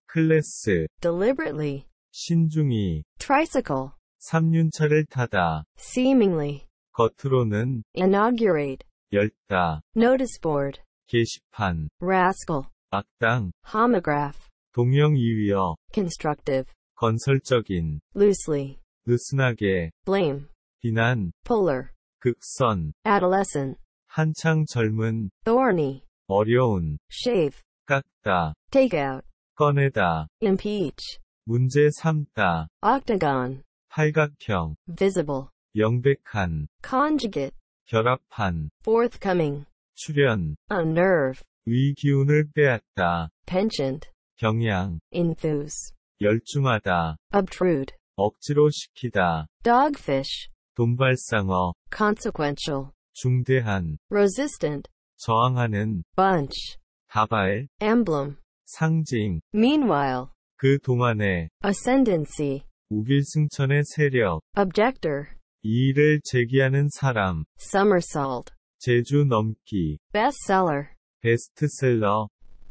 클래스 deliberately 신중히 tricycle 삼륜차를 타다 seemingly 겉으로는 inaugurate 열다 notice board 게시판 rascal 악당 homograph 동영 이위어 constructive 건설적인 loosely 느슨하게 blame 비난 polar 극선 adolescent 한창 젊은 thorny 어려운 shave 깎다 take out 꺼내다 impeach 문제 삼다 octagon 팔각형 visible 명백한 conjugate 결합한 forthcoming 출현 unnerve 위 기운을 빼앗다 penchant 경향 enthuse 열중하다 obtrude 억지로 시키다 dogfish 돈발상어 consequential 중대한 resistant 저항하는 bunch 다발 emblem 상징 meanwhile 그 동안에 ascendancy 우길승천의 세력 objector 이 일을 제기하는 사람 somersault 제주 넘기 bestseller 베스트셀러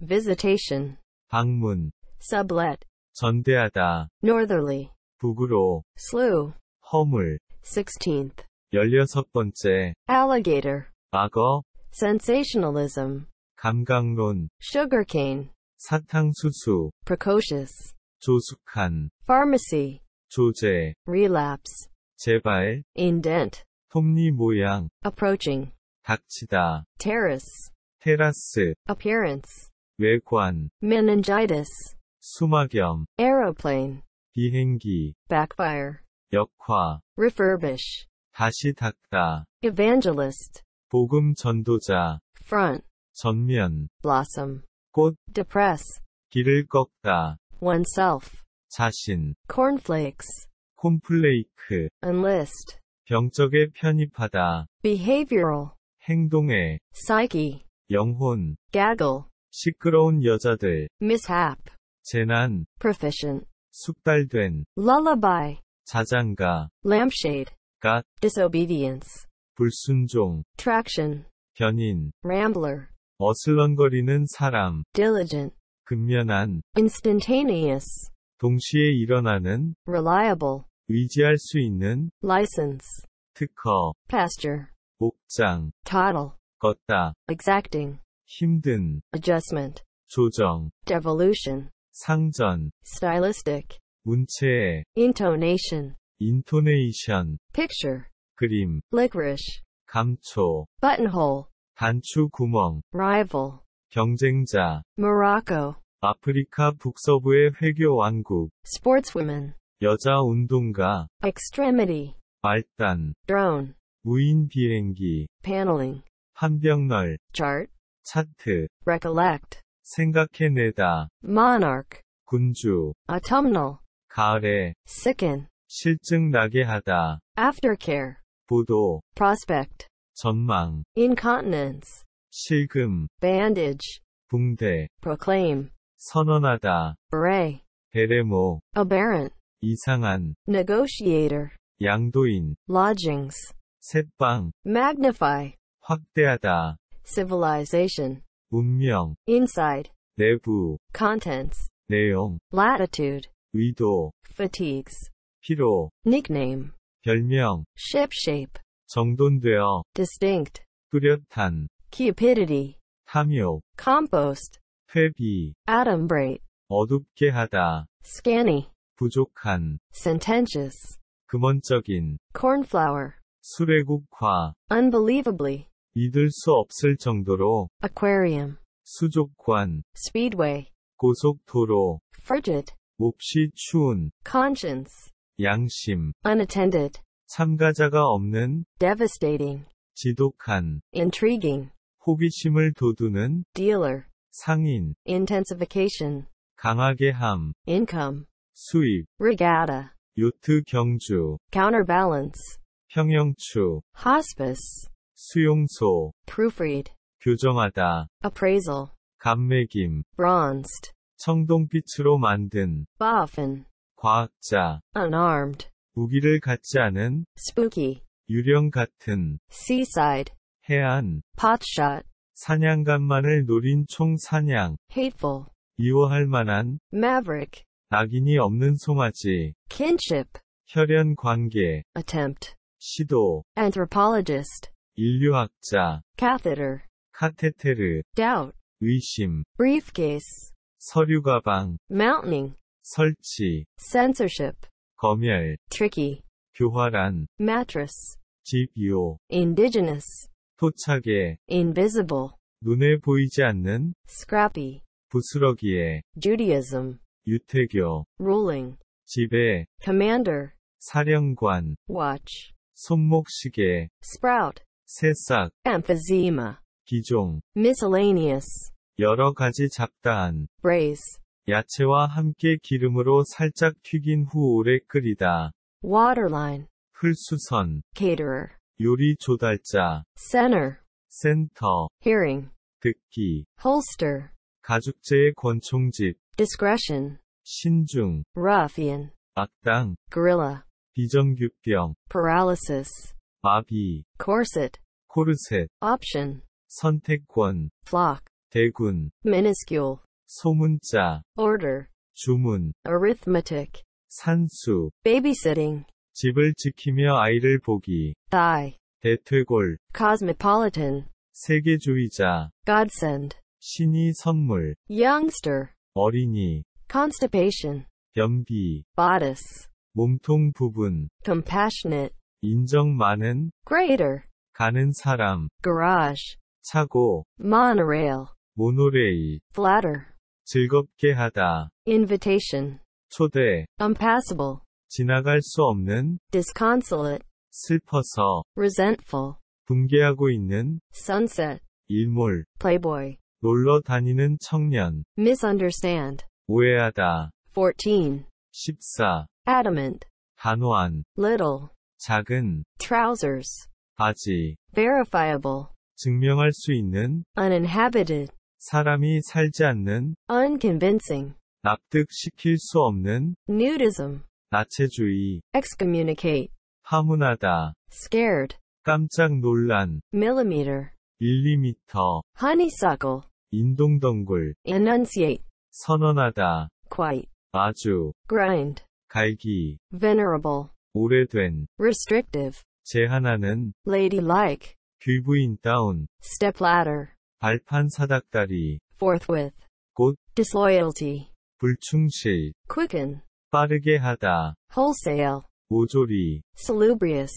visitation 방문 sublet 전대하다 northerly 북으로 slew 허물 16th. 16번째. alligator, 악어, sensationalism, 감각론, sugarcane, 사탕수수, precocious, 조숙한, pharmacy, 조제, relapse, 재발, indent, 톱니 모양, approaching, 닥치다, terrace, 테라스, appearance, 외관, meningitis, 수막염, aeroplane, 비행기, backfire. 역화, refurbish, 다시 닦다, evangelist, 복음 전도자, front, 전면, blossom, 꽃, depress, 길을 꺾다, oneself, 자신, cornflakes, 콤플레이크, enlist, 병적에 편입하다, behavioral, 행동에, psyche, 영혼, gaggle, 시끄러운 여자들, mishap, 재난, proficient, 숙달된, lullaby, 자장가 lampshade 갓 disobedience 불순종 traction 견인 rambler 어슬렁거리는 사람 diligent 근면한 instantaneous 동시에 일어나는 reliable 의지할 수 있는 license 특허 pasture 목장 title 걷다 exacting 힘든 adjustment 조정 devolution 상전 stylistic 문체 intonation intonation picture 그림 licorice 감초 buttonhole 단추 구멍 rival 경쟁자 Morocco 아프리카 북서부의 회교 왕국 sportswoman 여자 운동가 extremity 말단 drone 무인 비행기 paneling 판병널 chart 차트 recollect 생각해내다 monarch 군주 autumnal 가을에 sicken 실증 나게 하다 aftercare 보도 prospect 전망 incontinence 실금 bandage 붕대 proclaim 선언하다 beret 베레모 aberrant 이상한 negotiator 양도인 lodgings 셋방 magnify 확대하다 civilization 문명 inside 내부 contents 내용 latitude 의도, fatigues, 피로, nickname, 별명, shape shape, 정돈되어, distinct, 뚜렷한, cupidity, 탐욕, compost, 회비, adumbrate, 어둡게 하다, scanty, 부족한, sententious, 금원적인, cornflower, 수레국화, unbelievably, 믿을 수 없을 정도로 aquarium 수족관 speedway 고속도로 frigid 몹시 추운 conscience 양심 unattended 참가자가 없는 devastating 지독한 intriguing 호기심을 돋우는 dealer 상인 intensification 강하게 함 income 수입 regatta 요트 경주 counterbalance 평형추 hospice 수용소 proofread 교정하다 appraisal 감매김 bronzed 청동빛으로 만든 Boffin. 과학자 Unarmed. 무기를 갖지 않은 Spooky. 유령 같은 Seaside. 해안 Potshot. 사냥감만을 노린 총 사냥 Hateful. 미워할 만한 Maverick. 낙인이 없는 송아지 Kinship. 혈연 관계 Attempt. 시도 Anthropologist. 인류학자 Catheter. 카테테르 Doubt. 의심 Briefcase. 서류 가방, mounting, 설치, censorship, 검열, tricky, 교활한, mattress, 집요, indigenous, 토착의, invisible, 눈에 보이지 않는, scrappy, 부스러기에, Judaism, 유태교, ruling, 지배, commander, 사령관, watch, 손목시계, sprout, 새싹, emphysema, 기종, miscellaneous, 여러 가지 잡다한 braise 야채와 함께 기름으로 살짝 튀긴 후 오래 끓이다. waterline 흘수선 caterer 요리 조달자 center 센터 hearing 듣기 holster 가죽제의 권총집 discretion 신중 ruffian 악당 guerrilla 비정규병 paralysis 마비 corset 코르셋 option 선택권 flock 대군 minuscule 소문자 order 주문 arithmetic 산수 babysitting 집을 지키며 아이를 보기 thigh 대퇴골 cosmopolitan 세계주의자 godsend 신이 선물 youngster 어린이 constipation 변비 bodice 몸통 부분 compassionate 인정 많은 greater 가는 사람 garage 차고 monorail 모노레일 flatter 즐겁게 하다 invitation 초대 unpassable 지나갈 수 없는 disconsolate 슬퍼서 resentful 붕괴하고 있는 sunset 일몰 playboy 놀러 다니는 청년 misunderstand 오해하다 14 14 adamant 단호한 little 작은 trousers 바지 verifiable 증명할 수 있는 uninhabited 사람이 살지 않는 unconvincing 납득시킬 수 없는 nudism 나체주의 excommunicate 파문하다 scared 깜짝 놀란 millimeter 1mm honeysuckle 인동덩굴 enunciate 선언하다 quite 아주 grind 갈기 venerable 오래된 restrictive 제한하는 ladylike 귀부인다운 stepladder 발판 사닥다리 forthwith 곧 disloyalty 불충실 quicken 빠르게 하다 wholesale 모조리 salubrious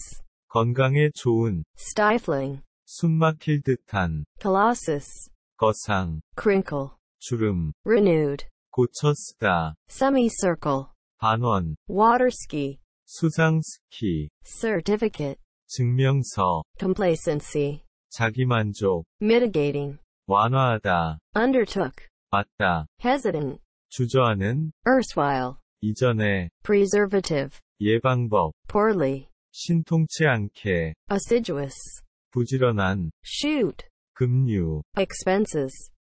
건강에 좋은 stifling 숨막힐 듯한 colossus 거상 crinkle 주름 renewed 고쳐 쓰다 semicircle 반원 waterski 수상 스키 certificate 증명서 complacency 자기만족, mitigating, 완화하다, undertook, 맞다, hesitant, 주저하는, erstwhile, 이전에, preservative, 예방법, poorly, 신통치 않게, assiduous, 부지런한, shoot, 급류, expenses,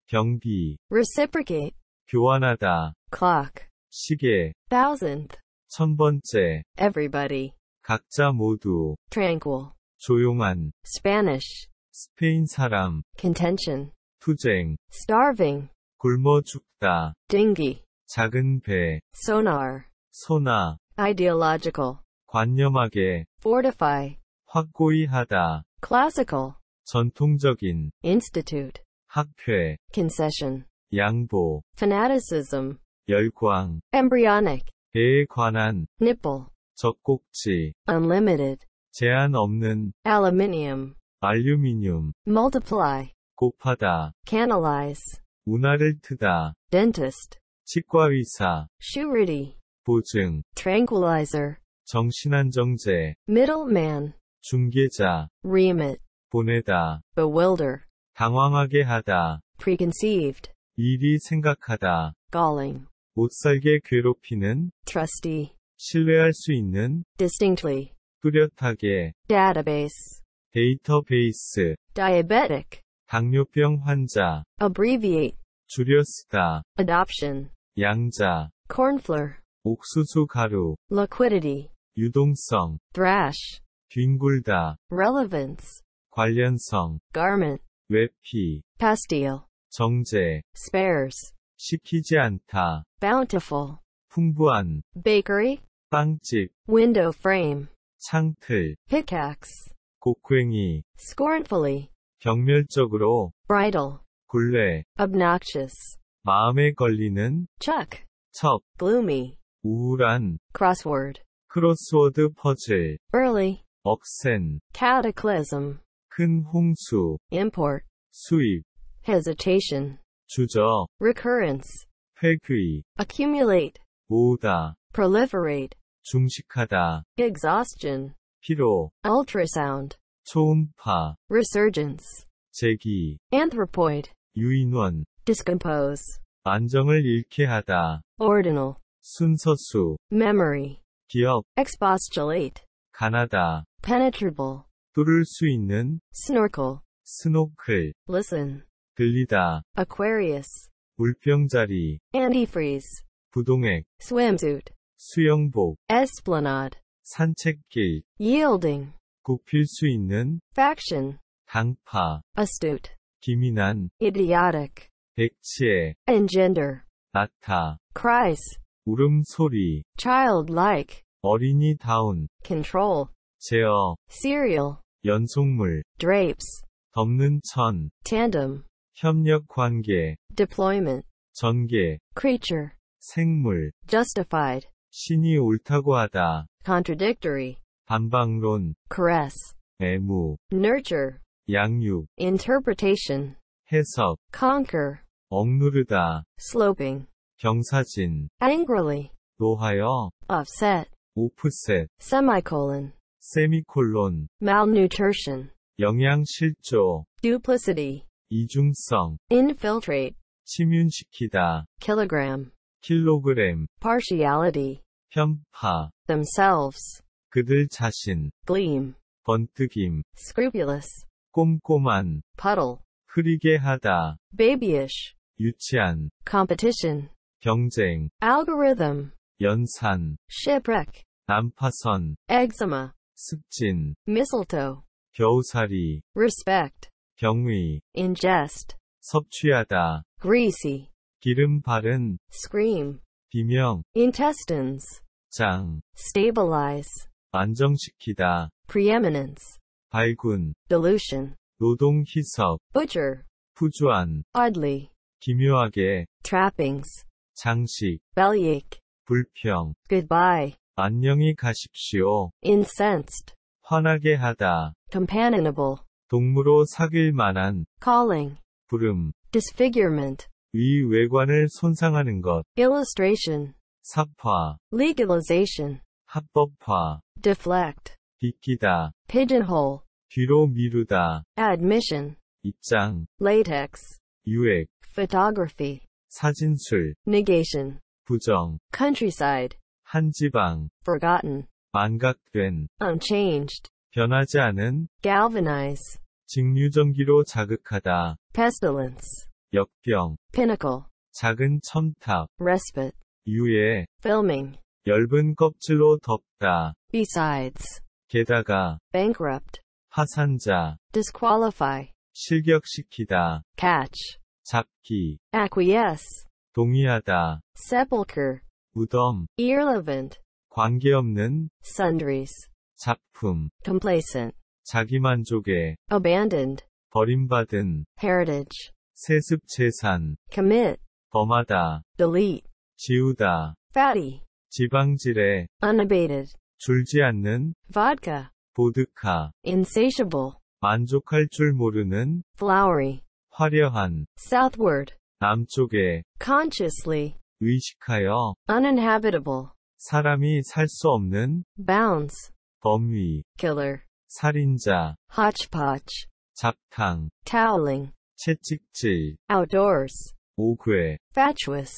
경비, reciprocate, 교환하다, clock, 시계, thousandth, 천 번째, everybody, 각자 모두, tranquil, 조용한, Spanish, 스페인 사람 contention 투쟁 starving 굶어 죽다 dinghy 작은 배 sonar 소나 ideological 관념하게 fortify 확고히 하다 classical 전통적인 institute 학회 concession 양보 fanaticism 열광 embryonic 배에 관한 nipple 젖꼭지 unlimited 제한 없는 aluminium 알루미늄 multiply 곱하다 canalize 운하를 트다 dentist 치과의사 surety 보증 tranquilizer 정신안정제 middleman 중개자 remit 보내다 bewilder 당황하게 하다 preconceived 일이 생각하다 galling 못살게 괴롭히는 trustee 신뢰할 수 있는 distinctly 뚜렷하게 database 데이터베이스 diabetic 당뇨병 환자 abbreviate 줄여 쓰다 adoption 양자 cornflour 옥수수 가루 liquidity 유동성 thrash 뒹굴다 relevance 관련성 garment 외피 pastille 정제 spares 시키지 않다 bountiful 풍부한 bakery 빵집 window frame 창틀 pickaxe 곡괭이 scornfully 경멸적으로 bridle 굴레 obnoxious 마음에 걸리는 chuck 첩 gloomy 우울한 crossword 크로스워드 퍼즐 early 억센 cataclysm 큰 홍수 import 수입 hesitation 주저 recurrence 회귀 accumulate 모으다 proliferate 중식하다 exhaustion 피로, ultrasound, 초음파, resurgence, 재기, anthropoid, 유인원, discompose, 안정을 잃게 하다, ordinal, 순서수, memory, 기억, expostulate, 가나다, penetrable, 뚫을 수 있는, snorkel, 스노클, listen, 들리다, aquarius, 물병자리, antifreeze, 부동액, swimsuit, 수영복, esplanade, 산책길 yielding 굽힐 수 있는 faction 강파 astute 기민한 idiotic 백치에 engender 나타 cries 울음소리 childlike 어린이다운 control 제어 serial 연속물 drapes 덮는 천 tandem 협력관계 deployment 전개 creature 생물 justified 신이 옳다고 하다 contradictory, 반박론. caress, 애무, nurture, 양육, interpretation, 해석, conquer, 억누르다, sloping, 경사진, angrily, 노하여, offset, 오프셋, semicolon, 세미콜론, malnutrition, 영양실조, duplicity, 이중성, infiltrate, 침윤시키다, kilogram, 킬로그램, partiality, 편파 themselves 그들 자신 gleam 번뜩임 scrupulous 꼼꼼한 puddle 흐리게 하다 babyish 유치한 competition 경쟁 algorithm 연산 shipwreck 난파선 eczema 습진 mistletoe 겨우살이 respect 경위 ingest 섭취하다 greasy 기름 바른 scream 비명, intestines, 장, stabilize, 안정시키다, preeminence, 발군, dilution, 노동 희석, butcher, 부조한, oddly, 기묘하게, trappings, 장식, bellyache, 불평, goodbye, 안녕히 가십시오, incensed, 화나게 하다, companionable, 동무로 사귈 만한, calling, 부름, disfigurement, 위 외관을 손상하는 것. illustration 삽화, legalization 합법화, deflect 비키다, pigeonhole 뒤로 미루다, admission 입장, latex 유액, photography 사진술, negation 부정, countryside 한지방, forgotten 망각된, unchanged 변하지 않은, galvanize 직류전기로 자극하다, pestilence 역경, pinnacle, 작은 첨탑, respite, 유예, filming, 엷은 껍질로 덮다. besides, 게다가, bankrupt, 파산자, disqualify, 실격시키다, catch, 잡기, acquiesce, 동의하다, sepulcher, 무덤, irrelevant, 관계없는, sundries, 작품, complacent, 자기만족에, abandoned, 버림받은, heritage, 세습 재산 commit 범하다 delete 지우다 fatty 지방질에 unabated 줄지 않는 vodka 보드카 insatiable 만족할 줄 모르는 flowery 화려한 southward 남쪽에 consciously 의식하여 uninhabitable 사람이 살 수 없는 bounce 범위 killer 살인자 hodgepodge 작탕 toweling 채찍질 outdoors 오괴 fatuous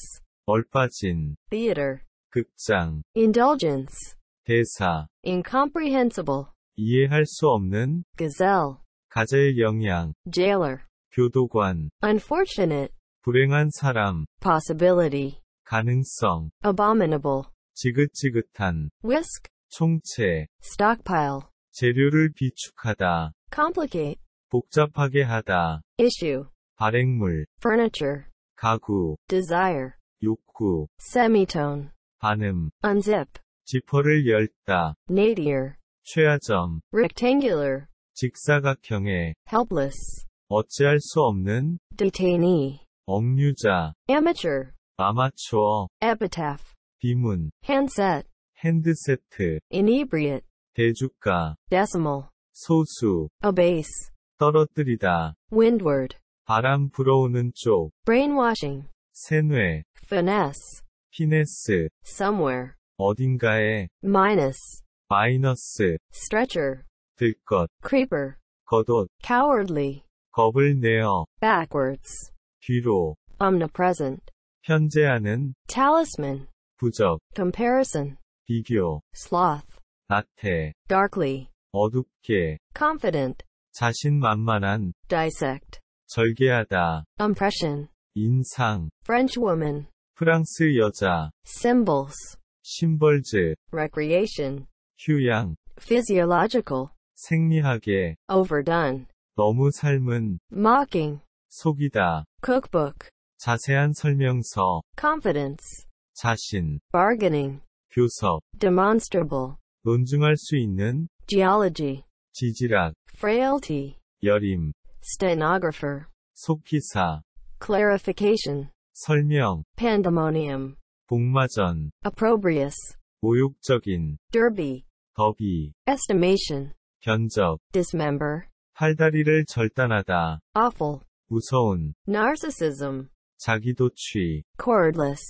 얼빠진 theater 극장 indulgence 대사 incomprehensible 이해할 수 없는 gazelle 가젤 영향 jailer 교도관 unfortunate 불행한 사람 possibility 가능성 abominable 지긋지긋한 whisk 총체 stockpile 재료를 비축하다 complicate 복잡하게 하다. issue, 발행물, furniture, 가구, desire, 욕구, semitone, 반음, unzip, 지퍼를 열다. nadir, 최하점, rectangular, 직사각형의, helpless, 어찌할 수 없는, detainee, 억류자, amateur, 아마추어, epitaph, 비문, handset, 핸드세트, inebriate, 대주가, decimal, 소수, abase, 떨어뜨리다. windward. 바람 불어오는 쪽. brainwashing. 세뇌. finesse. 피네스. somewhere. 어딘가에. minus. 마이너스. stretcher. 들것. creeper. 겉옷. cowardly. 겁을 내어. backwards. 뒤로. omnipresent. 현재하는. talisman. 부적. comparison. 비교. sloth. 나태. darkly. 어둡게. confident. 자신만만한 dissect 절개하다 impression 인상 French woman 프랑스 여자 symbols 심벌즈 recreation 휴양 physiological 생리학에 overdone 너무 삶은 mocking 속이다 cookbook 자세한 설명서 confidence 자신 bargaining 교섭 demonstrable 논증할 수 있는 geology 지질학 frailty 여림 stenographer 속기사 clarification 설명 pandemonium 복마전 opprobrious 모욕적인 derby 더비 estimation 견적 dismember 팔다리를 절단하다 awful 무서운 narcissism 자기도취 cordless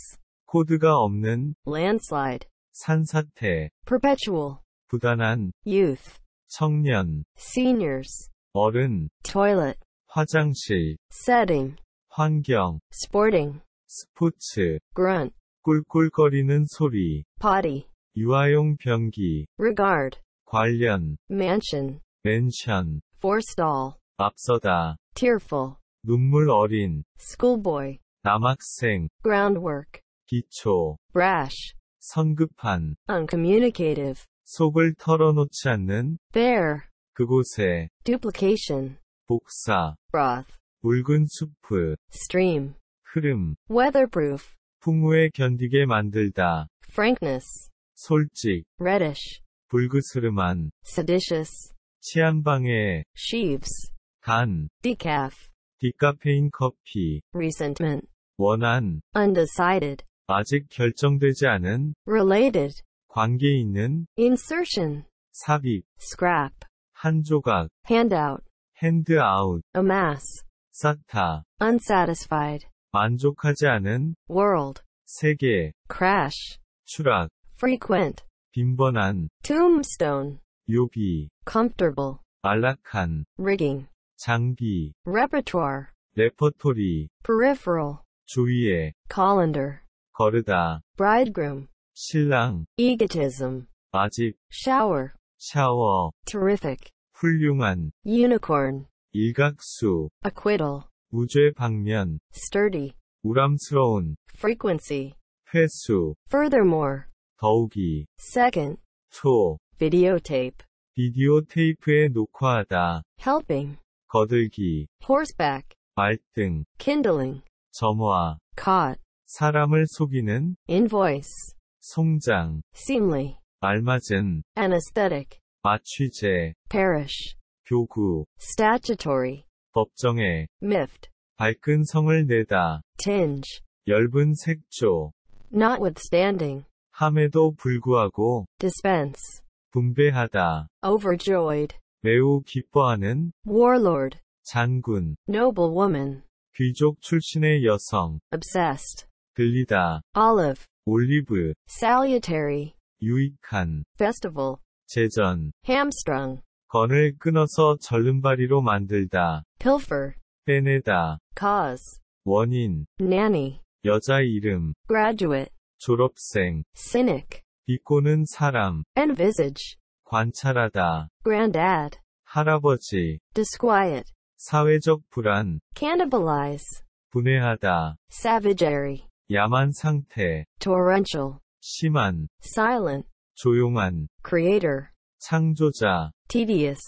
코드가 없는 landslide 산사태 perpetual 부단한 youth 청년 seniors 어른 toilet 화장실 setting 환경 sporting 스포츠 grunt 꿀꿀거리는 소리 potty 유아용 변기 regard 관련 mansion mansion forestall 앞서다 tearful 눈물 어린 schoolboy 남학생 groundwork 기초 brash 성급한 uncommunicative 속을 털어놓지 않는 bare 그곳에 duplication 복사 broth 묽은 수프 stream 흐름 weatherproof 풍우에 견디게 만들다 frankness 솔직 reddish 불그스름한 seditious 치안방해 sheaves 단 decaf 디카페인 커피 resentment 원한 undecided 아직 결정되지 않은 related 관계 있는 insertion 삽입 scrap 한 조각 handout handout amass 쌓다 unsatisfied 만족하지 않은 world 세계 crash 추락 frequent 빈번한 tombstone 요비 comfortable 안락한 rigging 장비 repertoire 레퍼토리 peripheral 주위에 colander 거르다 bridegroom 신랑, egotism, 아직, shower, 샤워, terrific, 훌륭한, unicorn, 일각수, acquittal, 무죄 방면, sturdy, 우람스러운, frequency, 횟수, furthermore, 더욱이, second, 초, videotape, 비디오 테이프에 녹화하다, helping, 거들기, horseback, 말등, kindling, 점화, caught, 사람을 속이는, invoice, 성장 seemly 알맞은 anesthetic 마취제 parish 교구 statutory 법정에 mift 밝은 성을 내다 tinge 엷은 색조 notwithstanding 함에도 불구하고 dispense 분배하다 overjoyed 매우 기뻐하는 warlord 장군 noble woman 귀족 출신의 여성 obsessed 들리다 olive 올리브 salutary 유익한 festival 제전 hamstrung 건을 끊어서 절름발이로 만들다 pilfer 빼내다 cause 원인 nanny 여자 이름 graduate 졸업생 cynic 비꼬는 사람 envisage 관찰하다 granddad 할아버지 disquiet 사회적 불안 cannibalize 분해하다 savagery 야만 상태 torrential 심한 silent 조용한 creator 창조자 tedious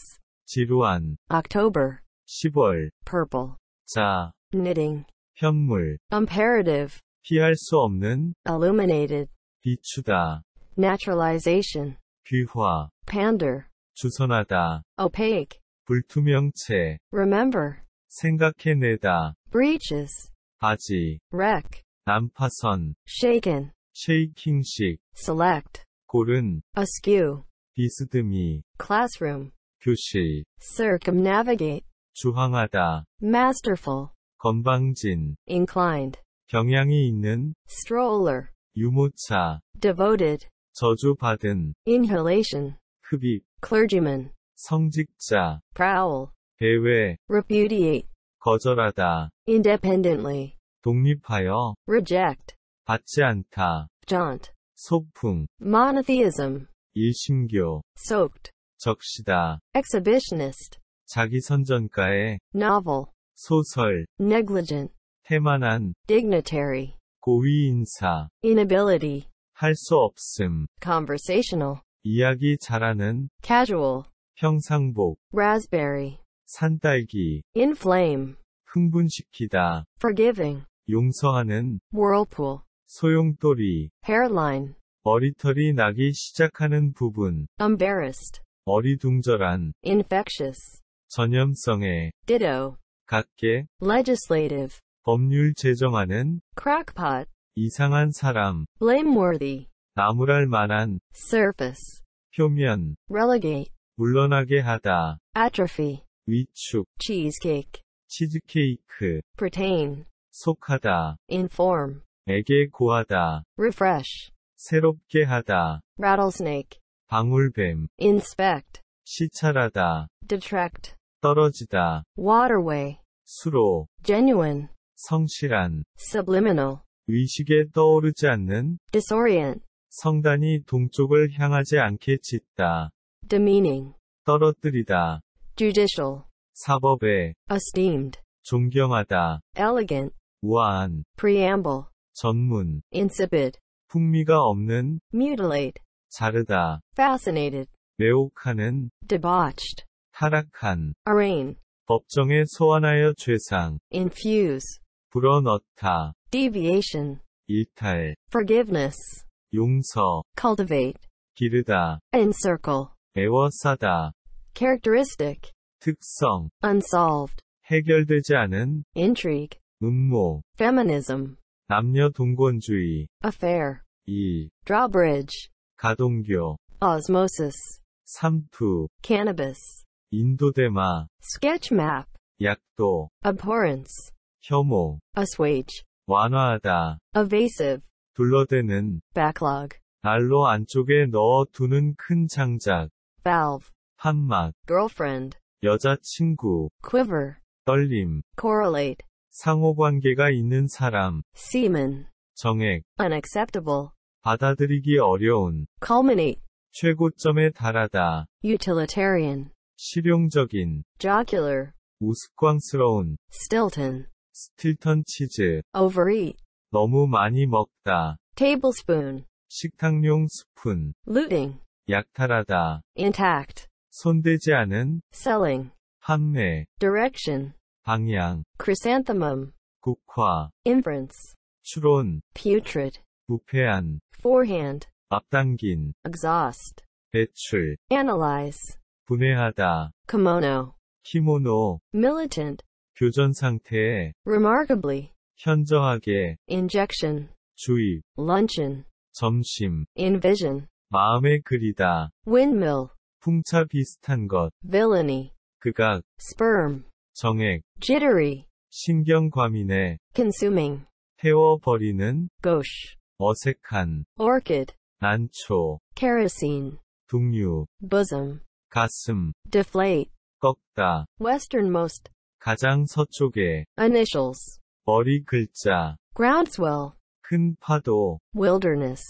지루한 October 10월 purple 자 knitting 현물 imperative 피할 수 없는 illuminated 비추다 naturalization 귀화 pander 주선하다 opaque 불투명체 remember 생각해내다 breaches 바지 wreck 난파선, shaken, 쉐이킹식, select, 고른, askew, 비스듬히, classroom, 교실, circumnavigate, 주황하다. masterful, 건방진, inclined, 경향이 있는, stroller, 유모차, devoted, 저주받은, inhalation, 흡입, clergyman, 성직자, prowl, 대회, repudiate, 거절하다, independently, 독립하여 reject 받지 않다 daunt 소풍 monotheism 일심교 soaked 적시다 exhibitionist 자기 선전가의 novel 소설 negligent 태만한 dignitary 고위 인사 inability 할 수 없음 conversational 이야기 잘하는 casual 평상복 raspberry 산딸기 inflame 흥분시키다 forgiving 용서하는 whirlpool 소용돌이 hairline 머리털이 나기 시작하는 부분 embarrassed 어리둥절한 infectious 전염성에 ditto 같게 legislative 법률 제정하는 crackpot 이상한 사람 blameworthy 나무랄 만한 surface 표면 relegate 물러나게 하다 atrophy 위축 cheesecake 치즈케이크 pertain 속하다 inform 에게 고하다 refresh 새롭게 하다 rattlesnake 방울뱀 inspect 시찰하다 detract 떨어지다 waterway 수로 genuine 성실한 subliminal 의식에 떠오르지 않는 disorient 성단이 동쪽을 향하지 않게 짓다 demeaning 떨어뜨리다 judicial 사법에 esteemed 존경하다 elegant 우아한 preamble 전문 insipid 풍미가 없는 mutilate 자르다 fascinated 매혹하는 debauched 타락한 arraign 법정에 소환하여 죄상 infuse 불어넣다 deviation 일탈 forgiveness 용서 cultivate 기르다 encircle 애워싸다 characteristic 특성 unsolved 해결되지 않은 intrigue 음모 feminism 남녀 동권주의 affair 2. drawbridge 가동교 osmosis 삼투 cannabis 인도대마 sketch map 약도 abhorrence 혐오 assuage 완화하다 evasive 둘러대는 backlog 난로 안쪽에 넣어두는 큰 장작 valve 판막 girlfriend 여자친구 quiver 떨림 correlate 상호관계가 있는 사람. semen. 정액. unacceptable. 받아들이기 어려운. culminate. 최고점에 달하다. utilitarian. 실용적인. jocular. 우스꽝스러운. stilton. 스틸턴 치즈. overeat. 너무 많이 먹다. tablespoon. 식탁용 스푼. looting. 약탈하다. intact. 손대지 않은. selling. 판매. direction. 방향, chrysanthemum, 국화, inference, 추론, putrid, 부패한, forehand, 앞당긴, exhaust, 배출, analyze, 분해하다, kimono, 키모노, militant, 교전 상태에, remarkably, 현저하게, injection, 주입, luncheon, 점심, envision, 마음에 그리다, windmill, 풍차 비슷한 것, villainy, 극악, sperm, 정액 jittery 신경 과민해 consuming 태워버리는 gauche 어색한 orchid 난초 kerosene 등류 bosom 가슴 deflate 꺾다 westernmost 가장 서쪽에 initials 머리 글자 groundswell 큰 파도 wilderness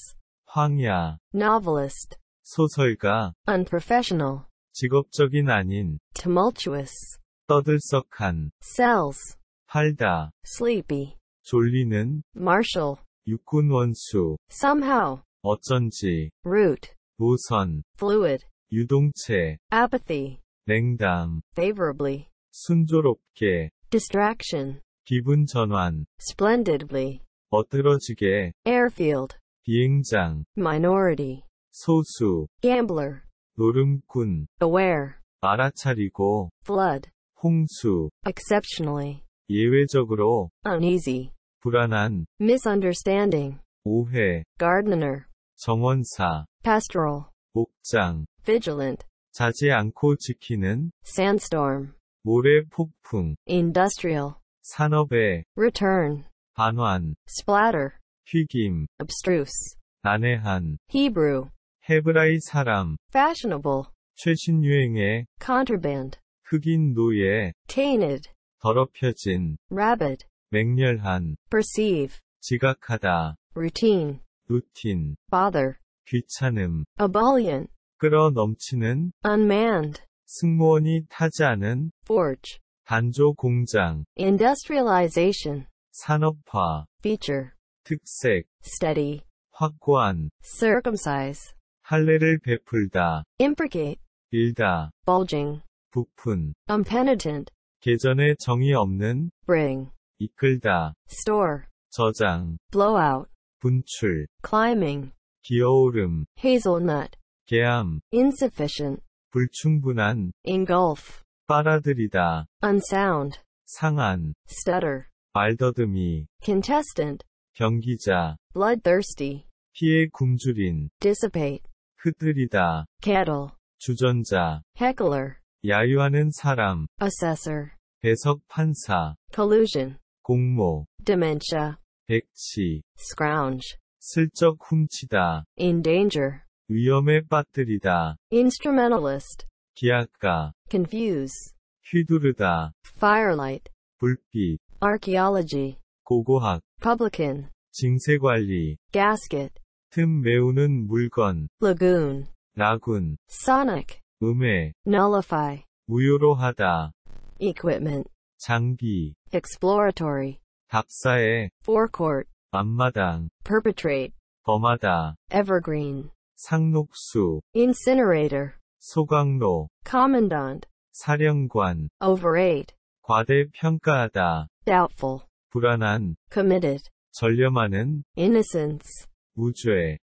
황야 novelist 소설가 unprofessional 직업적인 아닌 tumultuous 떠들썩한 cells 팔다 sleepy 졸리는 marshal 육군 원수 somehow 어쩐지 root 노선 fluid 유동체 apathy 냉담 favorably 순조롭게 distraction 기분 전환 splendidly 어들어지게 airfield 비행장 minority 소수 gambler 노름꾼 aware 알아차리고 flood 홍수 exceptionally 예외적으로 uneasy 불안한 misunderstanding 오해 gardener 정원사 pastoral 목장 vigilant 자지 않고 지키는 sandstorm 모래 폭풍 industrial 산업의 return 반환 splatter 튀김 abstruse 난해한 Hebrew 헤브라이 사람 fashionable 최신 유행의 contraband 흑인 노예, tainted, 더럽혀진, rabid, 맹렬한, perceive, 지각하다, routine, 루틴, bother, 귀찮음, ebullient, 끌어넘치는, unmanned, 승무원이 타지 않은, forge, 단조 공장, industrialization, 산업화, feature, 특색, steady, 확고한, circumcise, 할례를 베풀다, imprecate, 빌다, bulging, 부푼 unpenitent 계전에 정이 없는 bring 이끌다 store 저장 blowout 분출 climbing 기어오름 hazelnut 개암 insufficient 불충분한 engulf 빨아들이다 unsound 상한 stutter 말더듬이 contestant 경기자 bloodthirsty 피해 굶주린 dissipate 흐드리다 cattle 주전자 heckler 야유하는 사람 assessor 배석 판사 collusion 공모 dementia 백치 scrounge 슬쩍 훔치다 endanger 위험에 빠뜨리다 instrumentalist 기악가 confuse 휘두르다 firelight 불빛 archaeology 고고학 publican 징세관리 gasket 틈 메우는 물건 lagoon 라군 sonic 음해 nullify 무효로 하다 equipment 장비 exploratory 답사의 forecourt 앞마당 perpetrate 범하다 evergreen 상록수 incinerator 소각로 commandant 사령관 overrate 과대평가하다 doubtful 불안한 committed 전념하는 innocence 무죄